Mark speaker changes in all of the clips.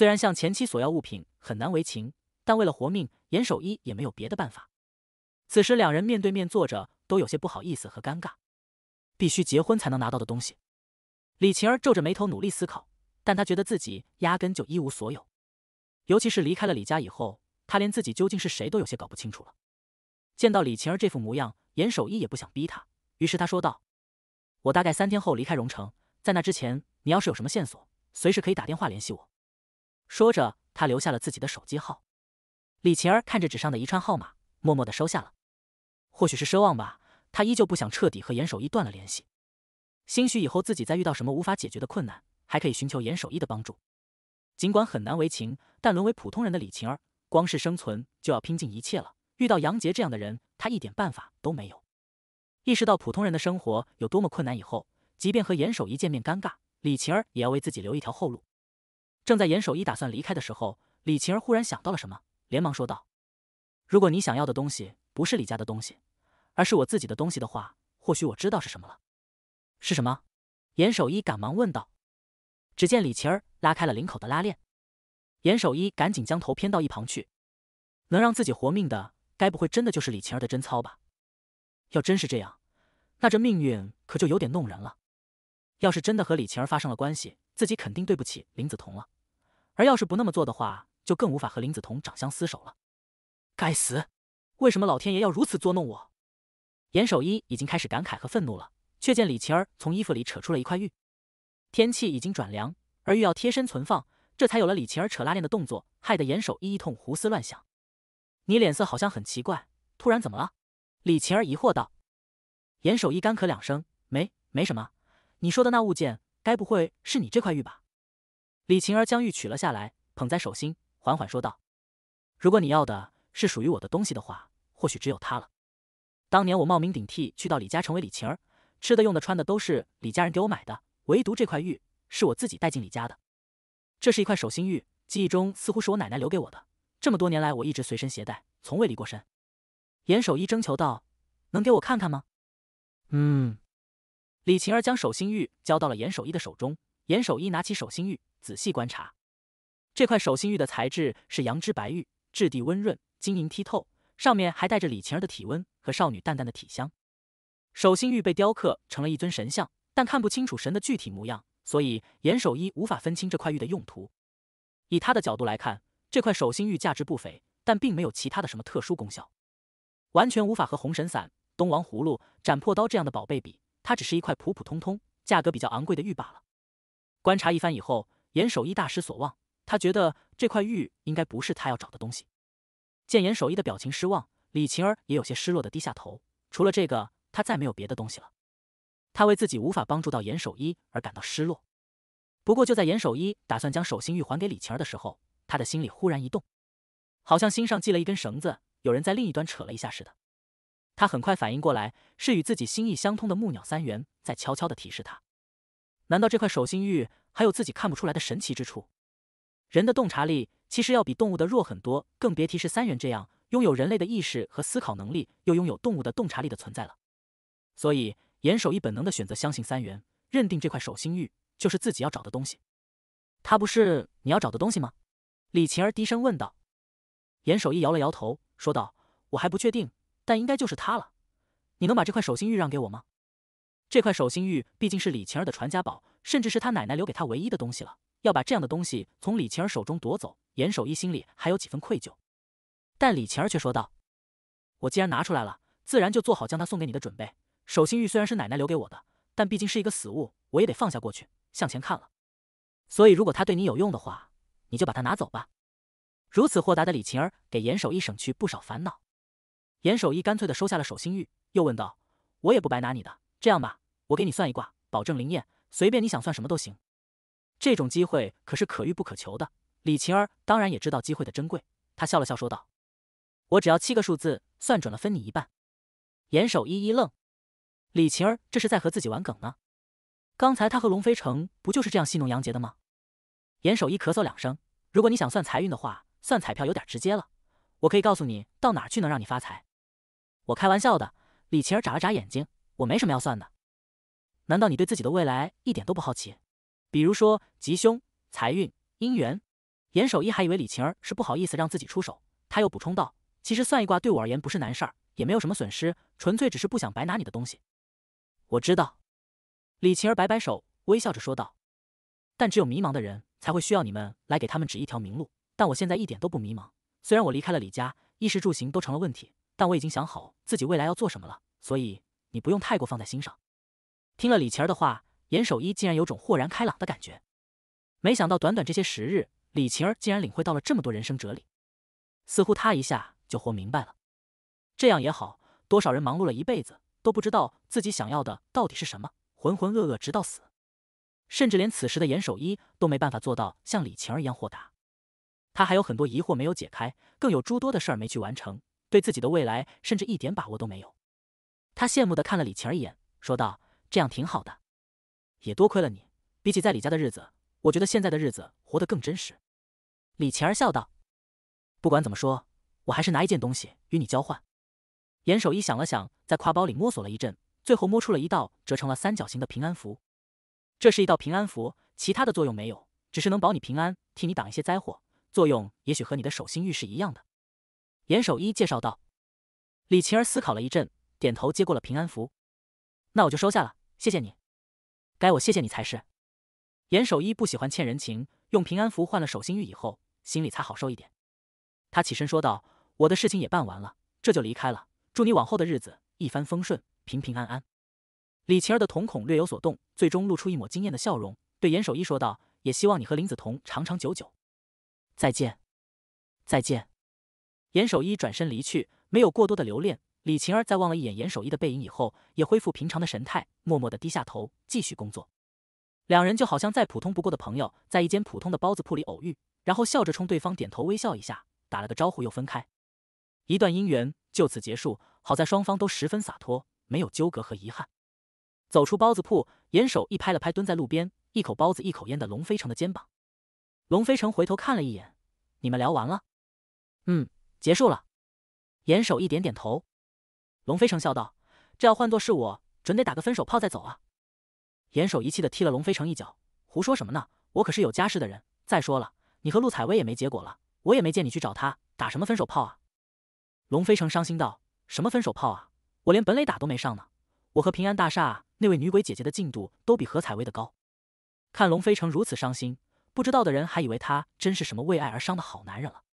Speaker 1: 虽然向前妻索要物品很难为情，但为了活命，严守一也没有别的办法。此时两人面对面坐着，都有些不好意思和尴尬。必须结婚才能拿到的东西，李晴儿皱着眉头努力思考，但她觉得自己压根就一无所有。尤其是离开了李家以后，她连自己究竟是谁都有些搞不清楚了。见到李晴儿这副模样，严守一也不想逼她，于是他说道：“我大概三天后离开荣城，在那之前，你要是有什么线索，随时可以打电话联系我。”说着，他留下了自己的手机号。李晴儿看着纸上的一串号码，默默的收下了。或许是奢望吧，他依旧不想彻底和严守一断了联系。兴许以后自己再遇到什么无法解决的困难，还可以寻求严守一的帮助。尽管很难为情，但沦为普通人的李晴儿，光是生存就要拼尽一切了。遇到杨杰这样的人，他一点办法都没有。意识到普通人的生活有多么困难以后，即便和严守一见面尴尬，李晴儿也要为自己留一条后路。正在严守一打算离开的时候，李晴儿忽然想到了什么，连忙说道：“如果你想要的东西不是李家的东西，而是我自己的东西的话，或许我知道是什么了。”“是什么？”严守一赶忙问道。只见李晴儿拉开了领口的拉链，严守一赶紧将头偏到一旁去。能让自己活命的，该不会真的就是李晴儿的贞操吧？要真是这样，那这命运可就有点弄人了。要是真的和李晴儿发生了关系，自己肯定对不起林子彤了。而要是不那么做的话，就更无法和林子彤长相厮守了。该死，为什么老天爷要如此捉弄我？严守一已经开始感慨和愤怒了，却见李晴儿从衣服里扯出了一块玉。天气已经转凉，而玉要贴身存放，这才有了李晴儿扯拉链的动作，害得严守一一通胡思乱想。你脸色好像很奇怪，突然怎么了？李晴儿疑惑道。严守一干咳两声，没没什么。你说的那物件，该不会是你这块玉吧？李晴儿将玉取了下来，捧在手心，缓缓说道：“如果你要的是属于我的东西的话，或许只有它了。当年我冒名顶替去到李家，成为李晴儿，吃的、用的、穿的都是李家人给我买的，唯独这块玉是我自己带进李家的。这是一块手心玉，记忆中似乎是我奶奶留给我的。这么多年来，我一直随身携带，从未离过身。”严守一征求道：“能给我看看吗？”“嗯。”李晴儿将手心玉交到了严守一的手中。严守一拿起手心玉，仔细观察。这块手心玉的材质是羊脂白玉，质地温润、晶莹剔透，上面还带着李晴儿的体温和少女淡淡的体香。手心玉被雕刻成了一尊神像，但看不清楚神的具体模样，所以严守一无法分清这块玉的用途。以他的角度来看，这块手心玉价值不菲，但并没有其他的什么特殊功效，完全无法和红神伞、东王葫芦、斩破刀这样的宝贝比。它只是一块普普通通、价格比较昂贵的玉罢了。观察一番以后，严守一大失所望，他觉得这块玉应该不是他要找的东西。见严守一的表情失望，李晴儿也有些失落的低下头。除了这个，他再没有别的东西了。他为自己无法帮助到严守一而感到失落。不过，就在严守一打算将手心玉还给李晴儿的时候，他的心里忽然一动，好像心上系了一根绳子，有人在另一端扯了一下似的。他很快反应过来，是与自己心意相通的木鸟三元在悄悄的提示他。难道这块手心玉还有自己看不出来的神奇之处？人的洞察力其实要比动物的弱很多，更别提是三元这样拥有人类的意识和思考能力，又拥有动物的洞察力的存在了。所以严守义本能的选择相信三元，认定这块手心玉就是自己要找的东西。他不是你要找的东西吗？李晴儿低声问道。严守义摇了摇头，说道：“我还不确定，但应该就是他了。你能把这块手心玉让给我吗？”这块手心玉毕竟是李晴儿的传家宝，甚至是她奶奶留给她唯一的东西了。要把这样的东西从李晴儿手中夺走，严守一心里还有几分愧疚。但李晴儿却说道：“我既然拿出来了，自然就做好将它送给你的准备。手心玉虽然是奶奶留给我的，但毕竟是一个死物，我也得放下过去，向前看了。所以，如果它对你有用的话，你就把它拿走吧。”如此豁达的李晴儿给严守一省去不少烦恼。严守一干脆的收下了手心玉，又问道：“我也不白拿你的。”这样吧，我给你算一卦，保证灵验。随便你想算什么都行，这种机会可是可遇不可求的。李晴儿当然也知道机会的珍贵，她笑了笑说道：“我只要七个数字，算准了分你一半。”严守一一愣，李晴儿这是在和自己玩梗呢？刚才他和龙飞成不就是这样戏弄杨杰的吗？严守一咳嗽两声：“如果你想算财运的话，算彩票有点直接了。我可以告诉你，到哪去能让你发财。”我开玩笑的。李晴儿眨了眨眼睛。我没什么要算的，难道你对自己的未来一点都不好奇？比如说吉凶、财运、姻缘。严守一还以为李晴儿是不好意思让自己出手，他又补充道：“其实算一卦对我而言不是难事儿，也没有什么损失，纯粹只是不想白拿你的东西。”我知道，李晴儿摆摆手，微笑着说道：“但只有迷茫的人才会需要你们来给他们指一条明路。但我现在一点都不迷茫。虽然我离开了李家，衣食住行都成了问题，但我已经想好自己未来要做什么了，所以。”你不用太过放在心上。听了李晴儿的话，严守一竟然有种豁然开朗的感觉。没想到短短这些时日，李晴儿竟然领会到了这么多人生哲理，似乎他一下就活明白了。这样也好，多少人忙碌了一辈子，都不知道自己想要的到底是什么，浑浑噩噩直到死。甚至连此时的严守一都没办法做到像李晴儿一样豁达。他还有很多疑惑没有解开，更有诸多的事儿没去完成，对自己的未来甚至一点把握都没有。他羡慕的看了李晴儿一眼，说道：“这样挺好的，也多亏了你。比起在李家的日子，我觉得现在的日子活得更真实。”李晴儿笑道：“不管怎么说，我还是拿一件东西与你交换。”严守一想了想，在挎包里摸索了一阵，最后摸出了一道折成了三角形的平安符。这是一道平安符，其他的作用没有，只是能保你平安，替你挡一些灾祸。作用也许和你的手心玉是一样的。”严守一介绍道。李晴儿思考了一阵。点头接过了平安符，那我就收下了，谢谢你。该我谢谢你才是。严守一不喜欢欠人情，用平安符换了守心玉以后，心里才好受一点。他起身说道：“我的事情也办完了，这就离开了。祝你往后的日子一帆风顺，平平安安。”李晴儿的瞳孔略有所动，最终露出一抹惊艳的笑容，对严守一说道：“也希望你和林子彤长长久久。”再见，再见。严守一转身离去，没有过多的留恋。李晴儿在望了一眼严守一的背影以后，也恢复平常的神态，默默地低下头继续工作。两人就好像再普通不过的朋友，在一间普通的包子铺里偶遇，然后笑着冲对方点头微笑一下，打了个招呼又分开。一段姻缘就此结束。好在双方都十分洒脱，没有纠葛和遗憾。走出包子铺，严守一拍了拍蹲在路边一口包子一口烟的龙飞城的肩膀。龙飞城回头看了一眼：“你们聊完了？”“嗯，结束了。”严守一点点头。龙飞城笑道：“这要换做是我，准得打个分手炮再走啊！”严守一气的踢了龙飞城一脚：“胡说什么呢？我可是有家室的人。再说了，你和陆采薇也没结果了，我也没见你去找她打什么分手炮啊！”龙飞城伤心道：“什么分手炮啊？我连本垒打都没上呢。我和平安大厦那位女鬼姐姐的进度都比何采薇的高。”看龙飞城如此伤心，不知道的人还以为他真是什么为爱而伤的好男人了。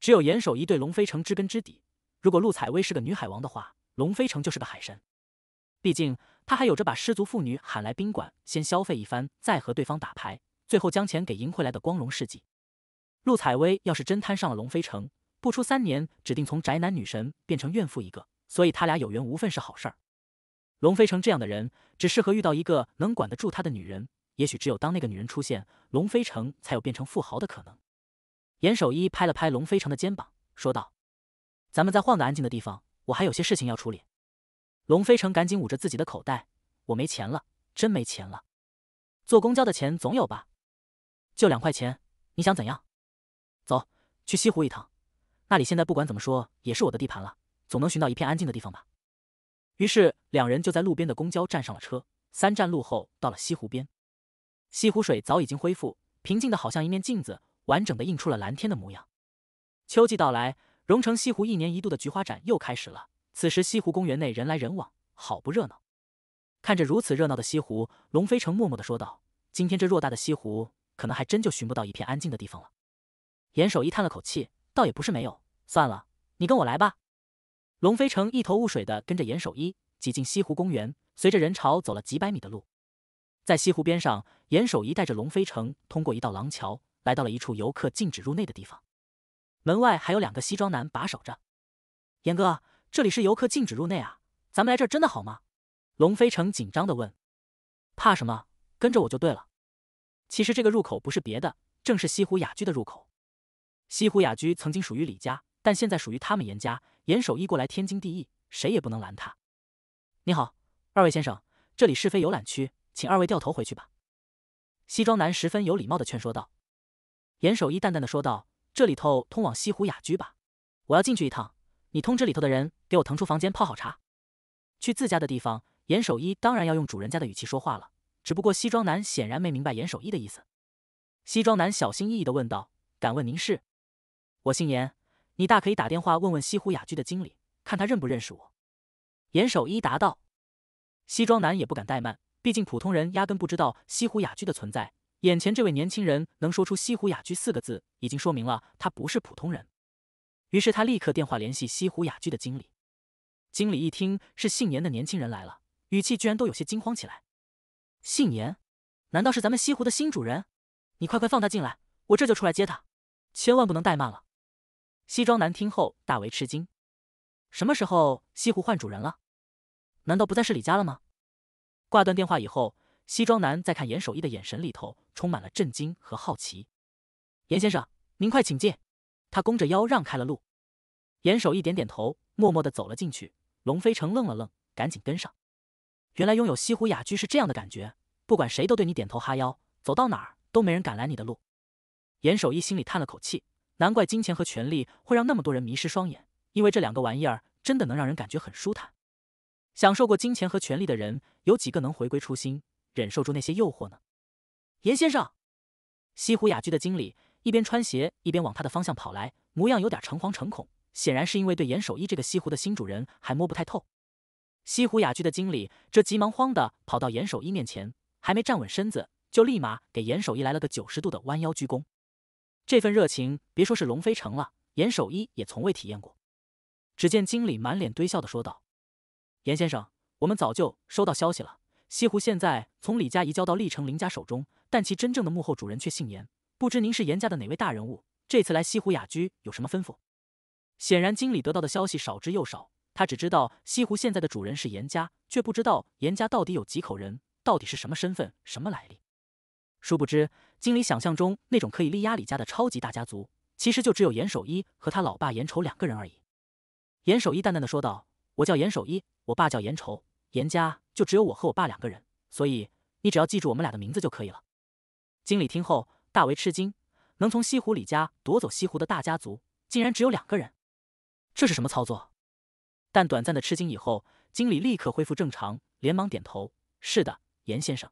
Speaker 1: 只有严守一对龙飞城知根知底，如果陆采薇是个女海王的话。龙飞城就是个海神，毕竟他还有着把失足妇女喊来宾馆先消费一番，再和对方打牌，最后将钱给赢回来的光荣事迹。陆采薇要是真摊上了龙飞城，不出三年，指定从宅男女神变成怨妇一个。所以，他俩有缘无份是好事儿。龙飞城这样的人，只适合遇到一个能管得住他的女人。也许只有当那个女人出现，龙飞城才有变成富豪的可能。严守一拍了拍龙飞城的肩膀，说道：“咱们再换个安静的地方。”我还有些事情要处理，龙飞成赶紧捂着自己的口袋，我没钱了，真没钱了。坐公交的钱总有吧？就两块钱，你想怎样？走去西湖一趟，那里现在不管怎么说也是我的地盘了，总能寻到一片安静的地方吧。于是两人就在路边的公交站上了车，三站路后到了西湖边。西湖水早已经恢复平静的，好像一面镜子，完整的映出了蓝天的模样。秋季到来。荣城西湖一年一度的菊花展又开始了。此时西湖公园内人来人往，好不热闹。看着如此热闹的西湖，龙飞城默默的说道：“今天这偌大的西湖，可能还真就寻不到一片安静的地方了。”严守一叹了口气，倒也不是没有。算了，你跟我来吧。龙飞城一头雾水的跟着严守一，挤进西湖公园，随着人潮走了几百米的路，在西湖边上，严守一带着龙飞城通过一道廊桥，来到了一处游客禁止入内的地方。门外还有两个西装男把守着。严哥，这里是游客禁止入内啊，咱们来这儿真的好吗？龙飞城紧张的问。怕什么，跟着我就对了。其实这个入口不是别的，正是西湖雅居的入口。西湖雅居曾经属于李家，但现在属于他们严家，严守一过来天经地义，谁也不能拦他。你好，二位先生，这里是非游览区，请二位掉头回去吧。西装男十分有礼貌的劝说道。严守一淡淡的说道。这里头通往西湖雅居吧，我要进去一趟。你通知里头的人给我腾出房间，泡好茶。去自家的地方，严守一当然要用主人家的语气说话了。只不过西装男显然没明白严守一的意思，西装男小心翼翼地问道：“敢问您是？我姓严，你大可以打电话问问西湖雅居的经理，看他认不认识我。”严守一答道。西装男也不敢怠慢，毕竟普通人压根不知道西湖雅居的存在。眼前这位年轻人能说出“西湖雅居”四个字，已经说明了他不是普通人。于是他立刻电话联系西湖雅居的经理。经理一听是姓严的年轻人来了，语气居然都有些惊慌起来：“姓严？难道是咱们西湖的新主人？你快快放他进来，我这就出来接他，千万不能怠慢了。”西装男听后大为吃惊：“什么时候西湖换主人了？难道不再是李家了吗？”挂断电话以后。西装男在看严守义的眼神里头充满了震惊和好奇。严先生，您快请进。他弓着腰让开了路。严守义点点头，默默的走了进去。龙飞城愣了愣，赶紧跟上。原来拥有西湖雅居是这样的感觉，不管谁都对你点头哈腰，走到哪儿都没人敢拦你的路。严守义心里叹了口气，难怪金钱和权力会让那么多人迷失双眼，因为这两个玩意儿真的能让人感觉很舒坦。享受过金钱和权力的人，有几个能回归初心？忍受住那些诱惑呢，严先生。西湖雅居的经理一边穿鞋一边往他的方向跑来，模样有点诚惶诚恐，显然是因为对严守一这个西湖的新主人还摸不太透。西湖雅居的经理这急忙慌的跑到严守一面前，还没站稳身子，就立马给严守一来了个九十度的弯腰鞠躬。这份热情，别说是龙飞城了，严守一也从未体验过。只见经理满脸堆笑的说道：“严先生，我们早就收到消息了。”西湖现在从李家移交到历城林家手中，但其真正的幕后主人却姓严。不知您是严家的哪位大人物？这次来西湖雅居有什么吩咐？显然，经理得到的消息少之又少，他只知道西湖现在的主人是严家，却不知道严家到底有几口人，到底是什么身份，什么来历。殊不知，经理想象中那种可以力压李家的超级大家族，其实就只有严守一和他老爸严愁两个人而已。严守一淡淡的说道：“我叫严守一，我爸叫严愁，严家。”就只有我和我爸两个人，所以你只要记住我们俩的名字就可以了。经理听后大为吃惊，能从西湖李家夺走西湖的大家族，竟然只有两个人，这是什么操作？但短暂的吃惊以后，经理立刻恢复正常，连忙点头：“是的，严先生。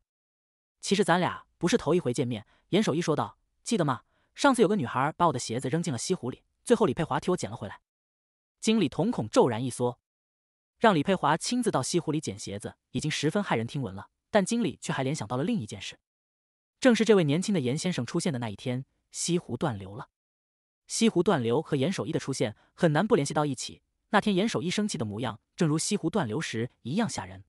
Speaker 1: 其实咱俩不是头一回见面。”严守一说道：“记得吗？上次有个女孩把我的鞋子扔进了西湖里，最后李佩华替我捡了回来。”经理瞳孔骤然一缩。让李佩华亲自到西湖里捡鞋子，已经十分骇人听闻了。但经理却还联想到了另一件事，正是这位年轻的严先生出现的那一天，西湖断流了。西湖断流和严守一的出现很难不联系到一起。那天严守一生气的模样，正如西湖断流时一样吓人。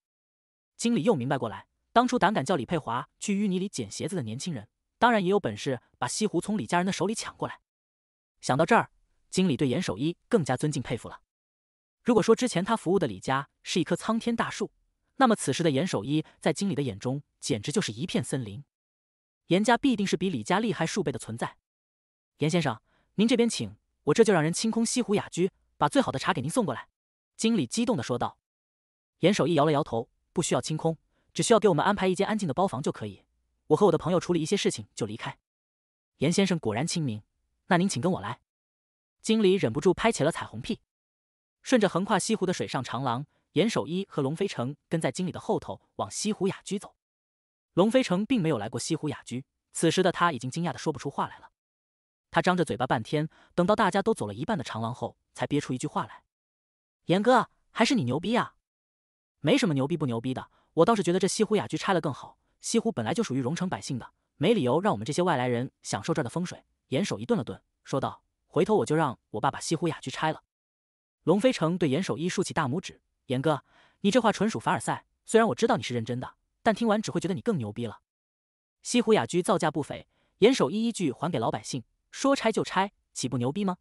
Speaker 1: 经理又明白过来，当初胆敢叫李佩华去淤泥里捡鞋子的年轻人，当然也有本事把西湖从李家人的手里抢过来。想到这儿，经理对严守一更加尊敬佩服了。如果说之前他服务的李家是一棵苍天大树，那么此时的严守一在经理的眼中简直就是一片森林。严家必定是比李家厉害数倍的存在。严先生，您这边请，我这就让人清空西湖雅居，把最好的茶给您送过来。”经理激动地说道。严守一摇了摇头，不需要清空，只需要给我们安排一间安静的包房就可以。我和我的朋友处理一些事情就离开。严先生果然亲民，那您请跟我来。”经理忍不住拍起了彩虹屁。顺着横跨西湖的水上长廊，严守一和龙飞城跟在经理的后头往西湖雅居走。龙飞城并没有来过西湖雅居，此时的他已经惊讶的说不出话来了。他张着嘴巴半天，等到大家都走了一半的长廊后，才憋出一句话来：“严哥，还是你牛逼呀！”“没什么牛逼不牛逼的，我倒是觉得这西湖雅居拆了更好。西湖本来就属于荣城百姓的，没理由让我们这些外来人享受这儿的风水。”严守一顿了顿，说道：“回头我就让我爸把西湖雅居拆了。”龙飞成对严守一竖起大拇指：“严哥，你这话纯属凡尔赛。虽然我知道你是认真的，但听完只会觉得你更牛逼了。”西湖雅居造价不菲，严守一依据还给老百姓，说拆就拆，岂不牛逼吗？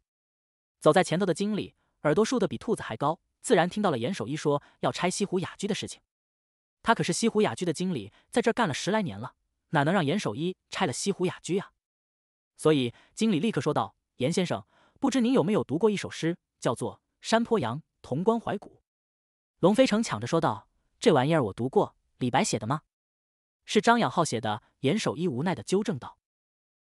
Speaker 1: 走在前头的经理耳朵竖得比兔子还高，自然听到了严守一说要拆西湖雅居的事情。他可是西湖雅居的经理，在这儿干了十来年了，哪能让严守一拆了西湖雅居啊？所以经理立刻说道：“严先生，不知您有没有读过一首诗，叫做？”《山坡羊·潼关怀古》，龙飞城抢着说道：“这玩意儿我读过，李白写的吗？”“是张养浩写的。”严守一无奈的纠正道。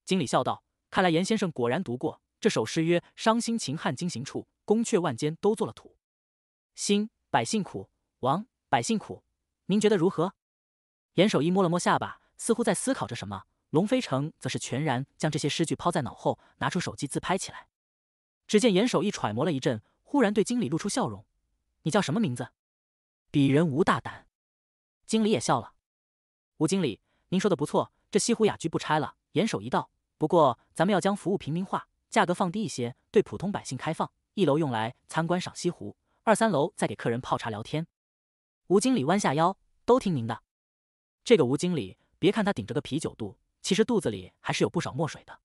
Speaker 1: 经理笑道：“看来严先生果然读过这首诗，曰：‘伤心秦汉经行处，宫阙万间都做了土。’兴，百姓苦；亡，百姓苦。您觉得如何？”严守一摸了摸下巴，似乎在思考着什么。龙飞城则是全然将这些诗句抛在脑后，拿出手机自拍起来。只见严守一揣摩了一阵。忽然对经理露出笑容：“你叫什么名字？”“鄙人吴大胆。”经理也笑了。“吴经理，您说的不错，这西湖雅居不拆了，严守一道。不过，咱们要将服务平民化，价格放低一些，对普通百姓开放。一楼用来参观赏西湖，二三楼再给客人泡茶聊天。”吴经理弯下腰：“都听您的。”这个吴经理，别看他顶着个啤酒肚，其实肚子里还是有不少墨水的。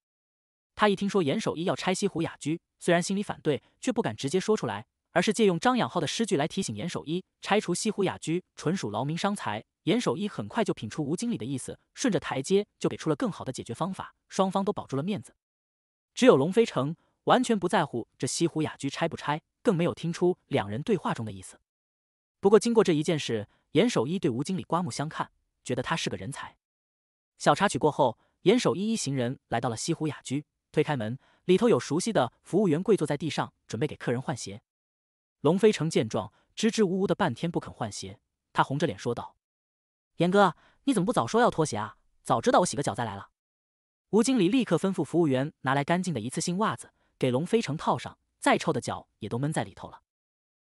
Speaker 1: 他一听说严守一要拆西湖雅居，虽然心里反对，却不敢直接说出来，而是借用张养浩的诗句来提醒严守一：拆除西湖雅居纯属劳民伤财。严守一很快就品出吴经理的意思，顺着台阶就给出了更好的解决方法，双方都保住了面子。只有龙飞城完全不在乎这西湖雅居拆不拆，更没有听出两人对话中的意思。不过经过这一件事，严守一对吴经理刮目相看，觉得他是个人才。小插曲过后，严守一一行人来到了西湖雅居。推开门，里头有熟悉的服务员跪坐在地上，准备给客人换鞋。龙飞成见状，支支吾吾的半天不肯换鞋。他红着脸说道：“严哥，你怎么不早说要脱鞋啊？早知道我洗个脚再来了。”吴经理立刻吩咐服务员拿来干净的一次性袜子，给龙飞成套上。再臭的脚也都闷在里头了。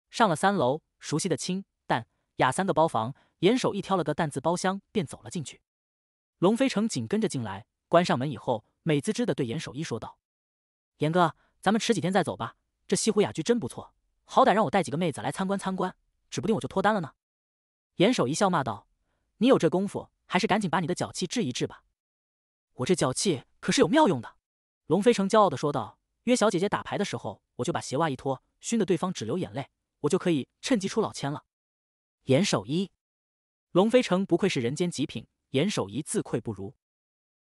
Speaker 1: 上了三楼，熟悉的清淡、雅三个包房，严守一挑了个淡字包厢，便走了进去。龙飞成紧跟着进来，关上门以后。美滋滋地对严守一说道：“严哥，咱们迟几天再走吧。这西湖雅居真不错，好歹让我带几个妹子来参观参观，指不定我就脱单了呢。”严守一笑骂道：“你有这功夫，还是赶紧把你的脚气治一治吧。我这脚气可是有妙用的。”龙飞成骄傲地说道：“约小姐姐打牌的时候，我就把鞋袜一脱，熏得对方只流眼泪，我就可以趁机出老千了。”严守一，龙飞成不愧是人间极品，严守一自愧不如。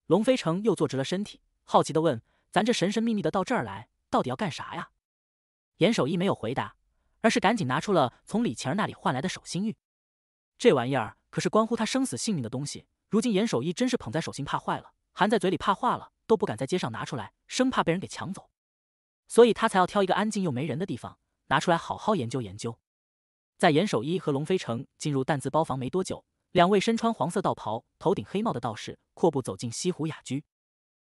Speaker 1: 龙飞城又坐直了身体，好奇地问：“咱这神神秘秘的到这儿来，到底要干啥呀？”严守一没有回答，而是赶紧拿出了从李晴儿那里换来的手心玉。这玩意儿可是关乎他生死性命的东西。如今严守一真是捧在手心怕坏了，含在嘴里怕化了，都不敢在街上拿出来，生怕被人给抢走。所以他才要挑一个安静又没人的地方，拿出来好好研究研究。在严守一和龙飞城进入淡字包房没多久。两位身穿黄色道袍、头顶黑帽的道士阔步走进西湖雅居，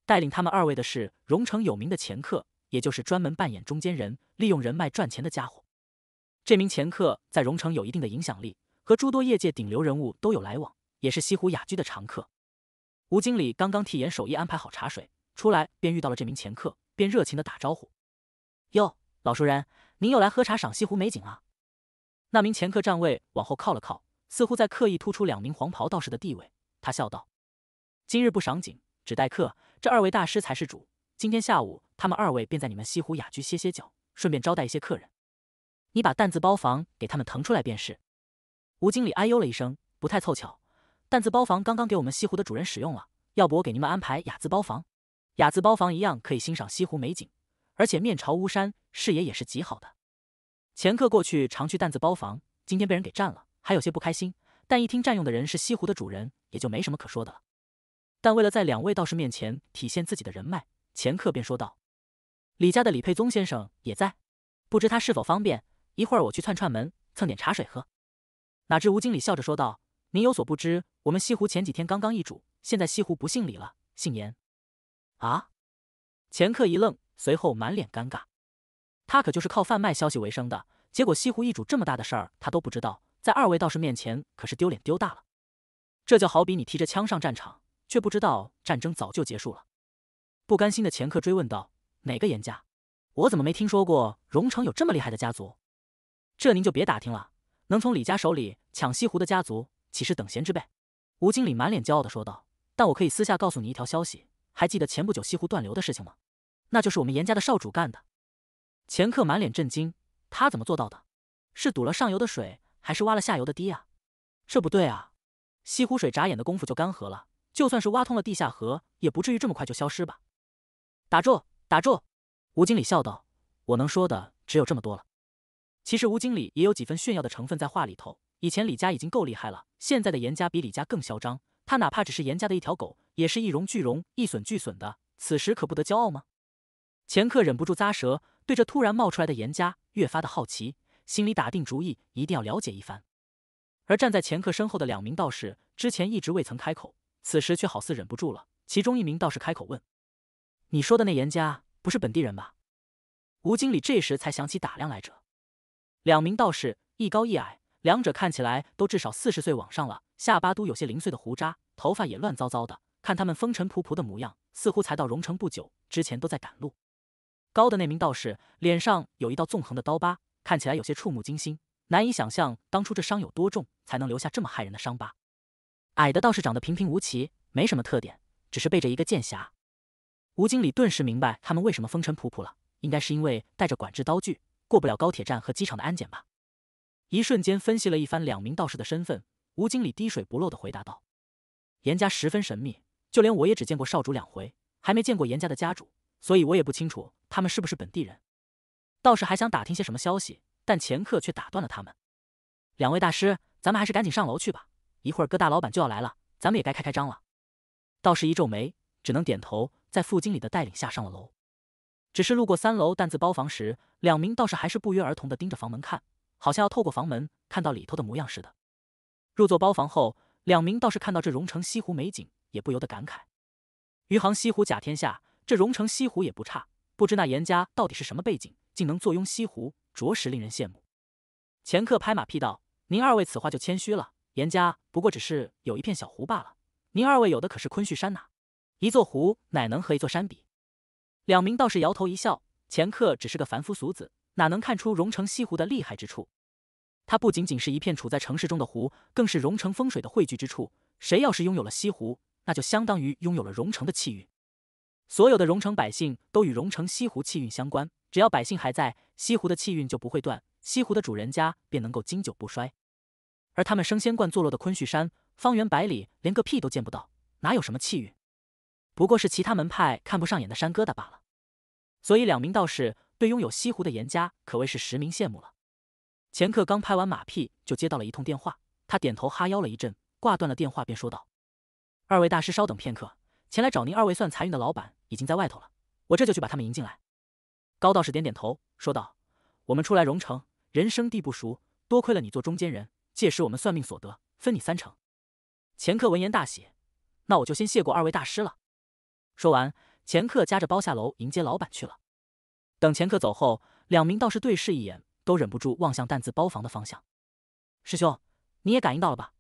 Speaker 1: 带领他们二位的是荣城有名的掮客，也就是专门扮演中间人、利用人脉赚钱的家伙。这名掮客在荣城有一定的影响力，和诸多业界顶流人物都有来往，也是西湖雅居的常客。吴经理刚刚替严守义安排好茶水，出来便遇到了这名掮客，便热情地打招呼：“哟，老熟人，您又来喝茶赏西湖美景啊！”那名掮客站位往后靠了靠。似乎在刻意突出两名黄袍道士的地位，他笑道：“今日不赏景，只待客，这二位大师才是主。今天下午，他们二位便在你们西湖雅居歇歇脚，顺便招待一些客人。你把淡字包房给他们腾出来便是。”吴经理哎呦了一声，不太凑巧，淡字包房刚刚给我们西湖的主人使用了，要不我给你们安排雅字包房？雅字包房一样可以欣赏西湖美景，而且面朝巫山，视野也是极好的。前客过去常去淡字包房，今天被人给占了。还有些不开心，但一听占用的人是西湖的主人，也就没什么可说的了。但为了在两位道士面前体现自己的人脉，钱客便说道：“李家的李佩宗先生也在，不知他是否方便？一会儿我去串串门，蹭点茶水喝。”哪知吴经理笑着说道：“您有所不知，我们西湖前几天刚刚易主，现在西湖不姓李了，姓严。”啊！钱客一愣，随后满脸尴尬。他可就是靠贩卖消息为生的，结果西湖易主这么大的事儿，他都不知道。在二位道士面前可是丢脸丢大了，这就好比你提着枪上战场，却不知道战争早就结束了。不甘心的前客追问道：“哪个严家？我怎么没听说过荣城有这么厉害的家族？”这您就别打听了，能从李家手里抢西湖的家族，岂是等闲之辈？吴经理满脸骄傲的说道：“但我可以私下告诉你一条消息，还记得前不久西湖断流的事情吗？那就是我们严家的少主干的。”前客满脸震惊：“他怎么做到的？是堵了上游的水？”还是挖了下游的堤啊，这不对啊！西湖水眨眼的功夫就干涸了，就算是挖通了地下河，也不至于这么快就消失吧？打住打住！吴经理笑道：“我能说的只有这么多了。”其实吴经理也有几分炫耀的成分在话里头。以前李家已经够厉害了，现在的严家比李家更嚣张。他哪怕只是严家的一条狗，也是一荣俱荣、一损俱损的。此时可不得骄傲吗？钱克忍不住咂舌，对这突然冒出来的严家越发的好奇。心里打定主意，一定要了解一番。而站在前客身后的两名道士，之前一直未曾开口，此时却好似忍不住了。其中一名道士开口问：“你说的那严家，不是本地人吧？”吴经理这时才想起打量来者。两名道士一高一矮，两者看起来都至少四十岁往上了，下巴都有些零碎的胡渣，头发也乱糟糟的。看他们风尘仆仆的模样，似乎才到荣城不久，之前都在赶路。高的那名道士脸上有一道纵横的刀疤。看起来有些触目惊心，难以想象当初这伤有多重，才能留下这么骇人的伤疤。矮的道士长得平平无奇，没什么特点，只是背着一个剑匣。吴经理顿时明白他们为什么风尘仆仆了，应该是因为带着管制刀具，过不了高铁站和机场的安检吧。一瞬间分析了一番两名道士的身份，吴经理滴水不漏的回答道：“严家十分神秘，就连我也只见过少主两回，还没见过严家的家主，所以我也不清楚他们是不是本地人。”道士还想打听些什么消息，但前客却打断了他们。两位大师，咱们还是赶紧上楼去吧，一会儿各大老板就要来了，咱们也该开开张了。道士一皱眉，只能点头，在副经理的带领下上了楼。只是路过三楼但字包房时，两名道士还是不约而同地盯着房门看，好像要透过房门看到里头的模样似的。入座包房后，两名道士看到这荣城西湖美景，也不由得感慨：“余杭西湖甲天下，这荣城西湖也不差。不知那严家到底是什么背景？”竟能坐拥西湖，着实令人羡慕。钱客拍马屁道：“您二位此话就谦虚了，严家不过只是有一片小湖罢了。您二位有的可是昆旭山呐，一座湖，哪能和一座山比？”两名道士摇头一笑：“钱客只是个凡夫俗子，哪能看出荣城西湖的厉害之处？它不仅仅是一片处在城市中的湖，更是荣城风水的汇聚之处。谁要是拥有了西湖，那就相当于拥有了荣城的气运。所有的荣城百姓都与荣城西湖气运相关。”只要百姓还在，西湖的气运就不会断，西湖的主人家便能够经久不衰。而他们升仙观坐落的昆虚山，方圆百里连个屁都见不到，哪有什么气运？不过是其他门派看不上眼的山疙瘩罢了。所以两名道士对拥有西湖的严家可谓是实名羡慕了。钱客刚拍完马屁，就接到了一通电话，他点头哈腰了一阵，挂断了电话便说道：“二位大师稍等片刻，前来找您二位算财运的老板已经在外头了，我这就去把他们迎进来。”高道士点点头，说道：“我们初来荣城，人生地不熟，多亏了你做中间人。届时我们算命所得，分你三成。”钱客闻言大喜：“那我就先谢过二位大师了。”说完，钱客夹着包下楼迎接老板去了。等钱客走后，两名道士对视一眼，都忍不住望向淡字包房的方向。“师兄，你也感应到了吧？”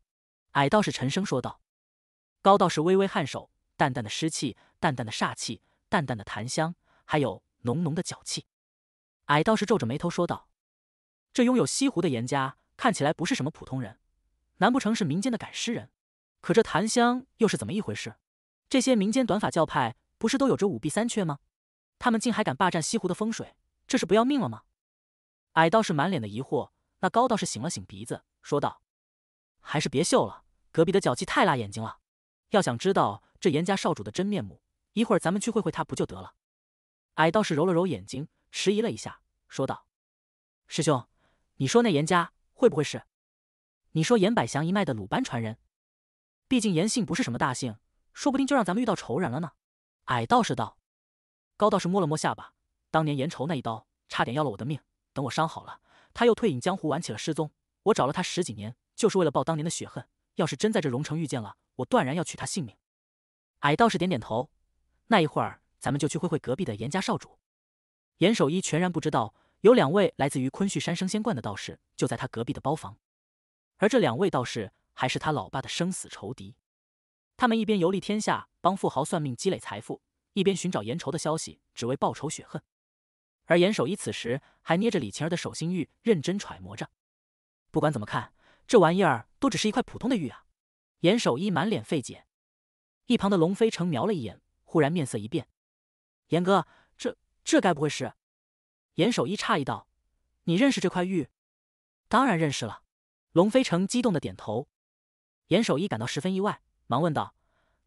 Speaker 1: 矮道士沉声说道。高道士微微颔首：“淡淡的湿气，淡淡的煞气，淡淡的檀香，还有……”浓浓的脚气，矮道士皱着眉头说道：“这拥有西湖的严家看起来不是什么普通人，难不成是民间的赶尸人？可这檀香又是怎么一回事？这些民间短法教派不是都有着五弊三缺吗？他们竟还敢霸占西湖的风水，这是不要命了吗？”矮道士满脸的疑惑。那高道士醒了醒鼻子，说道：“还是别秀了，隔壁的脚气太辣眼睛了。要想知道这严家少主的真面目，一会儿咱们去会会他不就得了。”矮道士揉了揉眼睛，迟疑了一下，说道：“师兄，你说那严家会不会是？你说严百祥一脉的鲁班传人？毕竟严姓不是什么大姓，说不定就让咱们遇到仇人了呢。”矮道士道。高道士摸了摸下巴：“当年严仇那一刀差点要了我的命，等我伤好了，他又退隐江湖，玩起了失踪。我找了他十几年，就是为了报当年的血恨。要是真在这荣城遇见了，我断然要取他性命。”矮道士点点头：“那一会儿。”咱们就去会会隔壁的严家少主。严守一全然不知道，有两位来自于昆旭山升仙观的道士就在他隔壁的包房，而这两位道士还是他老爸的生死仇敌。他们一边游历天下，帮富豪算命积累财富，一边寻找严仇的消息，只为报仇雪恨。而严守一此时还捏着李晴儿的手心玉，认真揣摩着。不管怎么看，这玩意儿都只是一块普通的玉啊！严守一满脸费解。一旁的龙飞成瞄了一眼，忽然面色一变。严哥，这这该不会是？严守一诧异道：“你认识这块玉？”“当然认识了。”龙飞成激动的点头。严守一感到十分意外，忙问道：“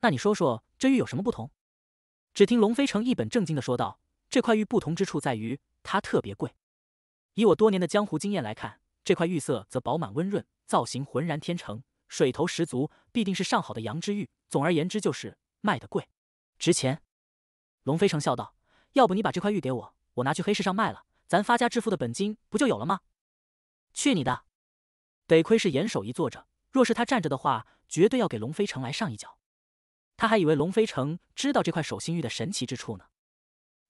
Speaker 1: 那你说说，这玉有什么不同？”只听龙飞成一本正经的说道：“这块玉不同之处在于，它特别贵。以我多年的江湖经验来看，这块玉色则饱满温润，造型浑然天成，水头十足，必定是上好的羊脂玉。总而言之，就是卖的贵，值钱。”龙飞城笑道：“要不你把这块玉给我，我拿去黑市上卖了，咱发家致富的本金不就有了吗？”去你的！得亏是严守一坐着，若是他站着的话，绝对要给龙飞城来上一脚。他还以为龙飞城知道这块手心玉的神奇之处呢。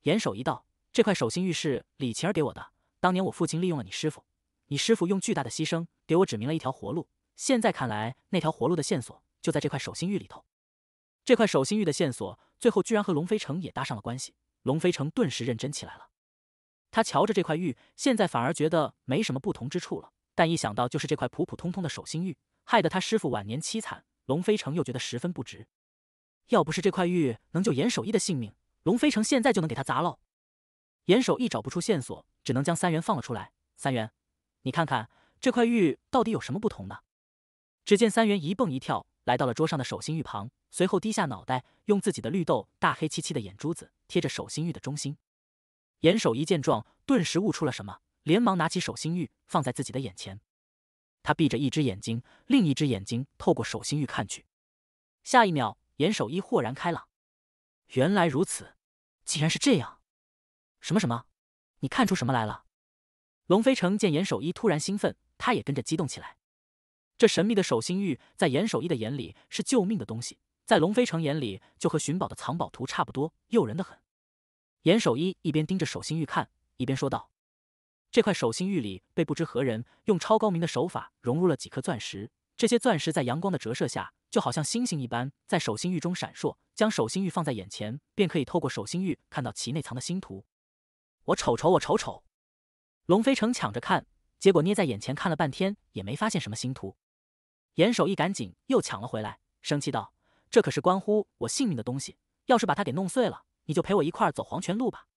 Speaker 1: 严守一道：“这块手心玉是李晴儿给我的，当年我父亲利用了你师傅，你师傅用巨大的牺牲给我指明了一条活路。现在看来，那条活路的线索就在这块手心玉里头。这块手心玉的线索。”最后居然和龙飞城也搭上了关系，龙飞城顿时认真起来了。他瞧着这块玉，现在反而觉得没什么不同之处了。但一想到就是这块普普通通的手心玉，害得他师傅晚年凄惨，龙飞城又觉得十分不值。要不是这块玉能救严守义的性命，龙飞城现在就能给他砸喽。严守义找不出线索，只能将三元放了出来。三元，你看看这块玉到底有什么不同呢？只见三元一蹦一跳来到了桌上的手心玉旁。随后低下脑袋，用自己的绿豆大黑漆漆的眼珠子贴着手心玉的中心。严守一见状，顿时悟出了什么，连忙拿起手心玉放在自己的眼前。他闭着一只眼睛，另一只眼睛透过手心玉看去。下一秒，严守一豁然开朗，原来如此，既然是这样，什么什么，你看出什么来了？龙飞城见严守一突然兴奋，他也跟着激动起来。这神秘的手心玉在严守一的眼里是救命的东西。在龙飞城眼里，就和寻宝的藏宝图差不多，诱人的很。严守一一边盯着守心玉看，一边说道：“这块守心玉里被不知何人用超高明的手法融入了几颗钻石，这些钻石在阳光的折射下，就好像星星一般，在守心玉中闪烁。将守心玉放在眼前，便可以透过守心玉看到其内藏的星图。”“我瞅瞅，我瞅瞅。”龙飞城抢着看，结果捏在眼前看了半天，也没发现什么星图。严守一赶紧又抢了回来，生气道。这可是关乎我性命的东西，要是把它给弄碎了，你就陪我一块儿走黄泉路吧。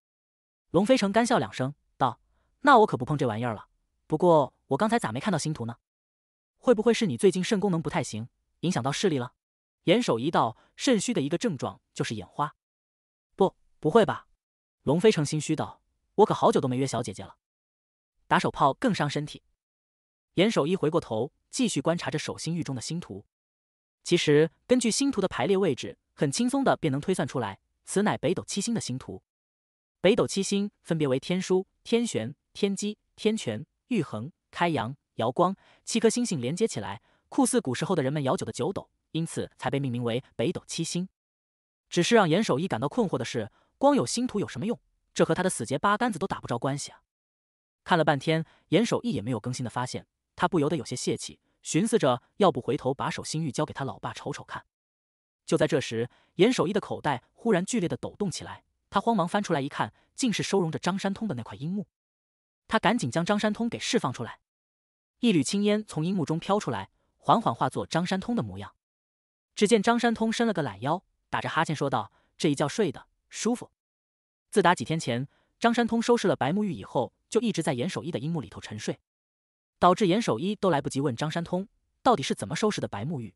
Speaker 1: 龙飞成干笑两声，道：“那我可不碰这玩意儿了。不过我刚才咋没看到星图呢？会不会是你最近肾功能不太行，影响到视力了？”严守一道，肾虚的一个症状就是眼花。不，不会吧？龙飞成心虚道：“我可好久都没约小姐姐了，打手炮更伤身体。”严守一回过头，继续观察着手心玉中的星图。其实，根据星图的排列位置，很轻松的便能推算出来，此乃北斗七星的星图。北斗七星分别为天枢、天璇、天机、天权、玉衡、开阳、瑶光七颗星星连接起来，酷似古时候的人们摇酒的九斗，因此才被命名为北斗七星。只是让严守一感到困惑的是，光有星图有什么用？这和他的死结八竿子都打不着关系啊！看了半天，严守一也没有更新的发现，他不由得有些泄气。寻思着，要不回头把手心玉交给他老爸瞅瞅看。就在这时，严守义的口袋忽然剧烈的抖动起来，他慌忙翻出来一看，竟是收容着张山通的那块阴木。他赶紧将张山通给释放出来，一缕青烟从阴木中飘出来，缓缓化作张山通的模样。只见张山通伸了个懒腰，打着哈欠说道：“这一觉睡的舒服。”自打几天前张山通收拾了白木玉以后，就一直在严守义的阴木里头沉睡。导致严守一都来不及问张山通到底是怎么收拾的白沐玉。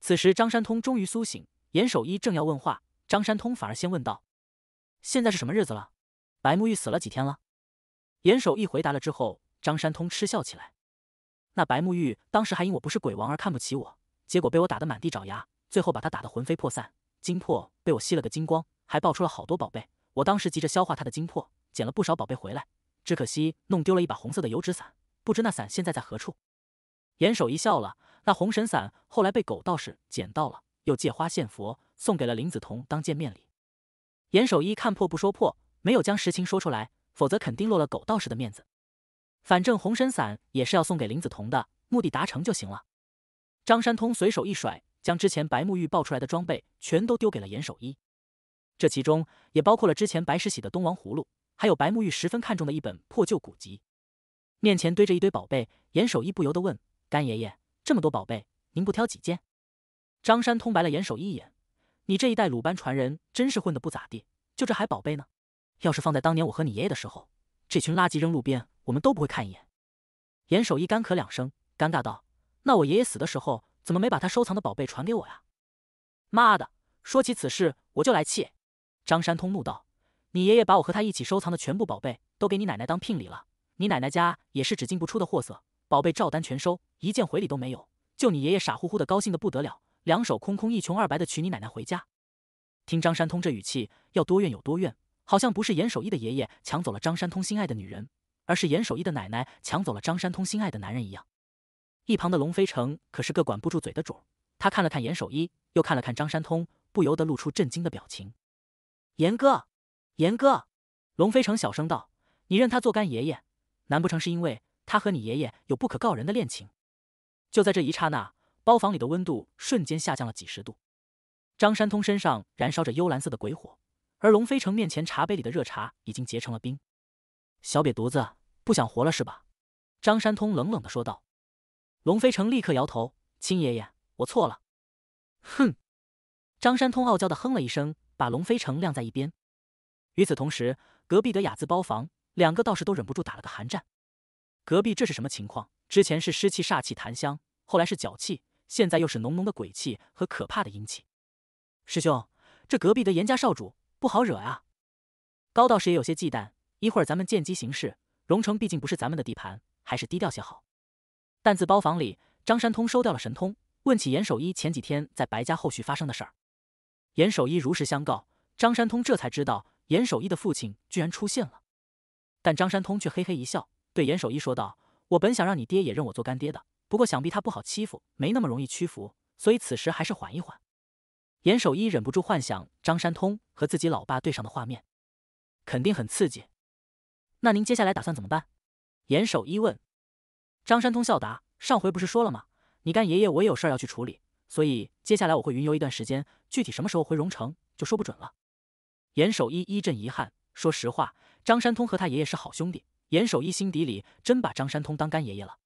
Speaker 1: 此时张山通终于苏醒，严守一正要问话，张山通反而先问道：“现在是什么日子了？白沐玉死了几天了？”严守一回答了之后，张山通嗤笑起来：“那白沐玉当时还因我不是鬼王而看不起我，结果被我打得满地找牙，最后把他打得魂飞魄散，精魄被我吸了个精光，还爆出了好多宝贝。我当时急着消化他的精魄，捡了不少宝贝回来，只可惜弄丢了一把红色的油纸伞。”不知那伞现在在何处？严守一笑了，那红神伞后来被狗道士捡到了，又借花献佛，送给了林子彤当见面礼。严守一看破不说破，没有将实情说出来，否则肯定落了狗道士的面子。反正红神伞也是要送给林子彤的，目的达成就行了。张山通随手一甩，将之前白沐玉爆出来的装备全都丢给了严守一。这其中也包括了之前白石喜的东王葫芦，还有白沐玉十分看重的一本破旧古籍。面前堆着一堆宝贝，严守一不由得问：“干爷爷，这么多宝贝，您不挑几件？”张山通白了严守一眼：“你这一代鲁班传人真是混得不咋地，就这还宝贝呢？要是放在当年我和你爷爷的时候，这群垃圾扔路边，我们都不会看一眼。”严守一干咳两声，尴尬道：“那我爷爷死的时候，怎么没把他收藏的宝贝传给我呀？”“妈的！说起此事我就来气！”张山通怒道：“你爷爷把我和他一起收藏的全部宝贝都给你奶奶当聘礼了。”你奶奶家也是只进不出的货色，宝贝照单全收，一件回礼都没有。就你爷爷傻乎乎的高兴的不得了，两手空空一穷二白的娶你奶奶回家。听张山通这语气，要多怨有多怨，好像不是严守一的爷爷抢走了张山通心爱的女人，而是严守一的奶奶抢走了张山通心爱的男人一样。一旁的龙飞城可是个管不住嘴的主，他看了看严守一，又看了看张山通，不由得露出震惊的表情。严哥，严哥，龙飞城小声道：“你认他做干爷爷。”难不成是因为他和你爷爷有不可告人的恋情？就在这一刹那，包房里的温度瞬间下降了几十度。张山通身上燃烧着幽蓝色的鬼火，而龙飞城面前茶杯里的热茶已经结成了冰。小瘪犊子，不想活了是吧？张山通冷冷的说道。龙飞城立刻摇头：“亲爷爷，我错了。”哼！张山通傲娇的哼了一声，把龙飞城晾在一边。与此同时，隔壁的雅姿包房。两个道士都忍不住打了个寒战。隔壁这是什么情况？之前是湿气、煞气、檀香，后来是脚气，现在又是浓浓的鬼气和可怕的阴气。师兄，这隔壁的严家少主不好惹啊！高道士也有些忌惮。一会儿咱们见机行事。荣城毕竟不是咱们的地盘，还是低调些好。但自包房里，张山通收掉了神通，问起严守一前几天在白家后续发生的事儿，严守一如实相告。张山通这才知道，严守一的父亲居然出现了。但张山通却嘿嘿一笑，对严守一说道：“我本想让你爹也认我做干爹的，不过想必他不好欺负，没那么容易屈服，所以此时还是缓一缓。”严守一忍不住幻想张山通和自己老爸对上的画面，肯定很刺激。那您接下来打算怎么办？严守一问。张山通笑答：“上回不是说了吗？你干爷爷我也有事儿要去处理，所以接下来我会云游一段时间，具体什么时候回荣城，就说不准了。”严守一一阵遗憾，说实话。张山通和他爷爷是好兄弟，严守一心底里真把张山通当干爷爷了。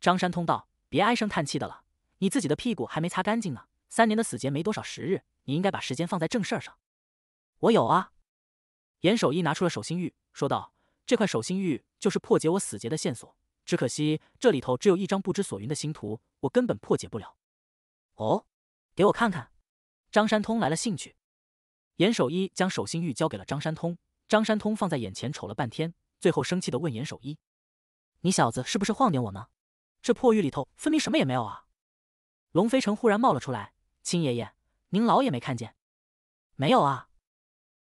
Speaker 1: 张山通道：“别唉声叹气的了，你自己的屁股还没擦干净呢。三年的死劫没多少时日，你应该把时间放在正事儿上。”“我有啊。”严守一拿出了手心玉，说道：“这块手心玉就是破解我死劫的线索，只可惜这里头只有一张不知所云的星图，我根本破解不了。”“哦，给我看看。”张山通来了兴趣。严守一将手心玉交给了张山通。张山通放在眼前瞅了半天，最后生气的问严守一：“你小子是不是晃点我呢？这破狱里头分明什么也没有啊！”龙飞城忽然冒了出来：“亲爷爷，您老也没看见？没有啊？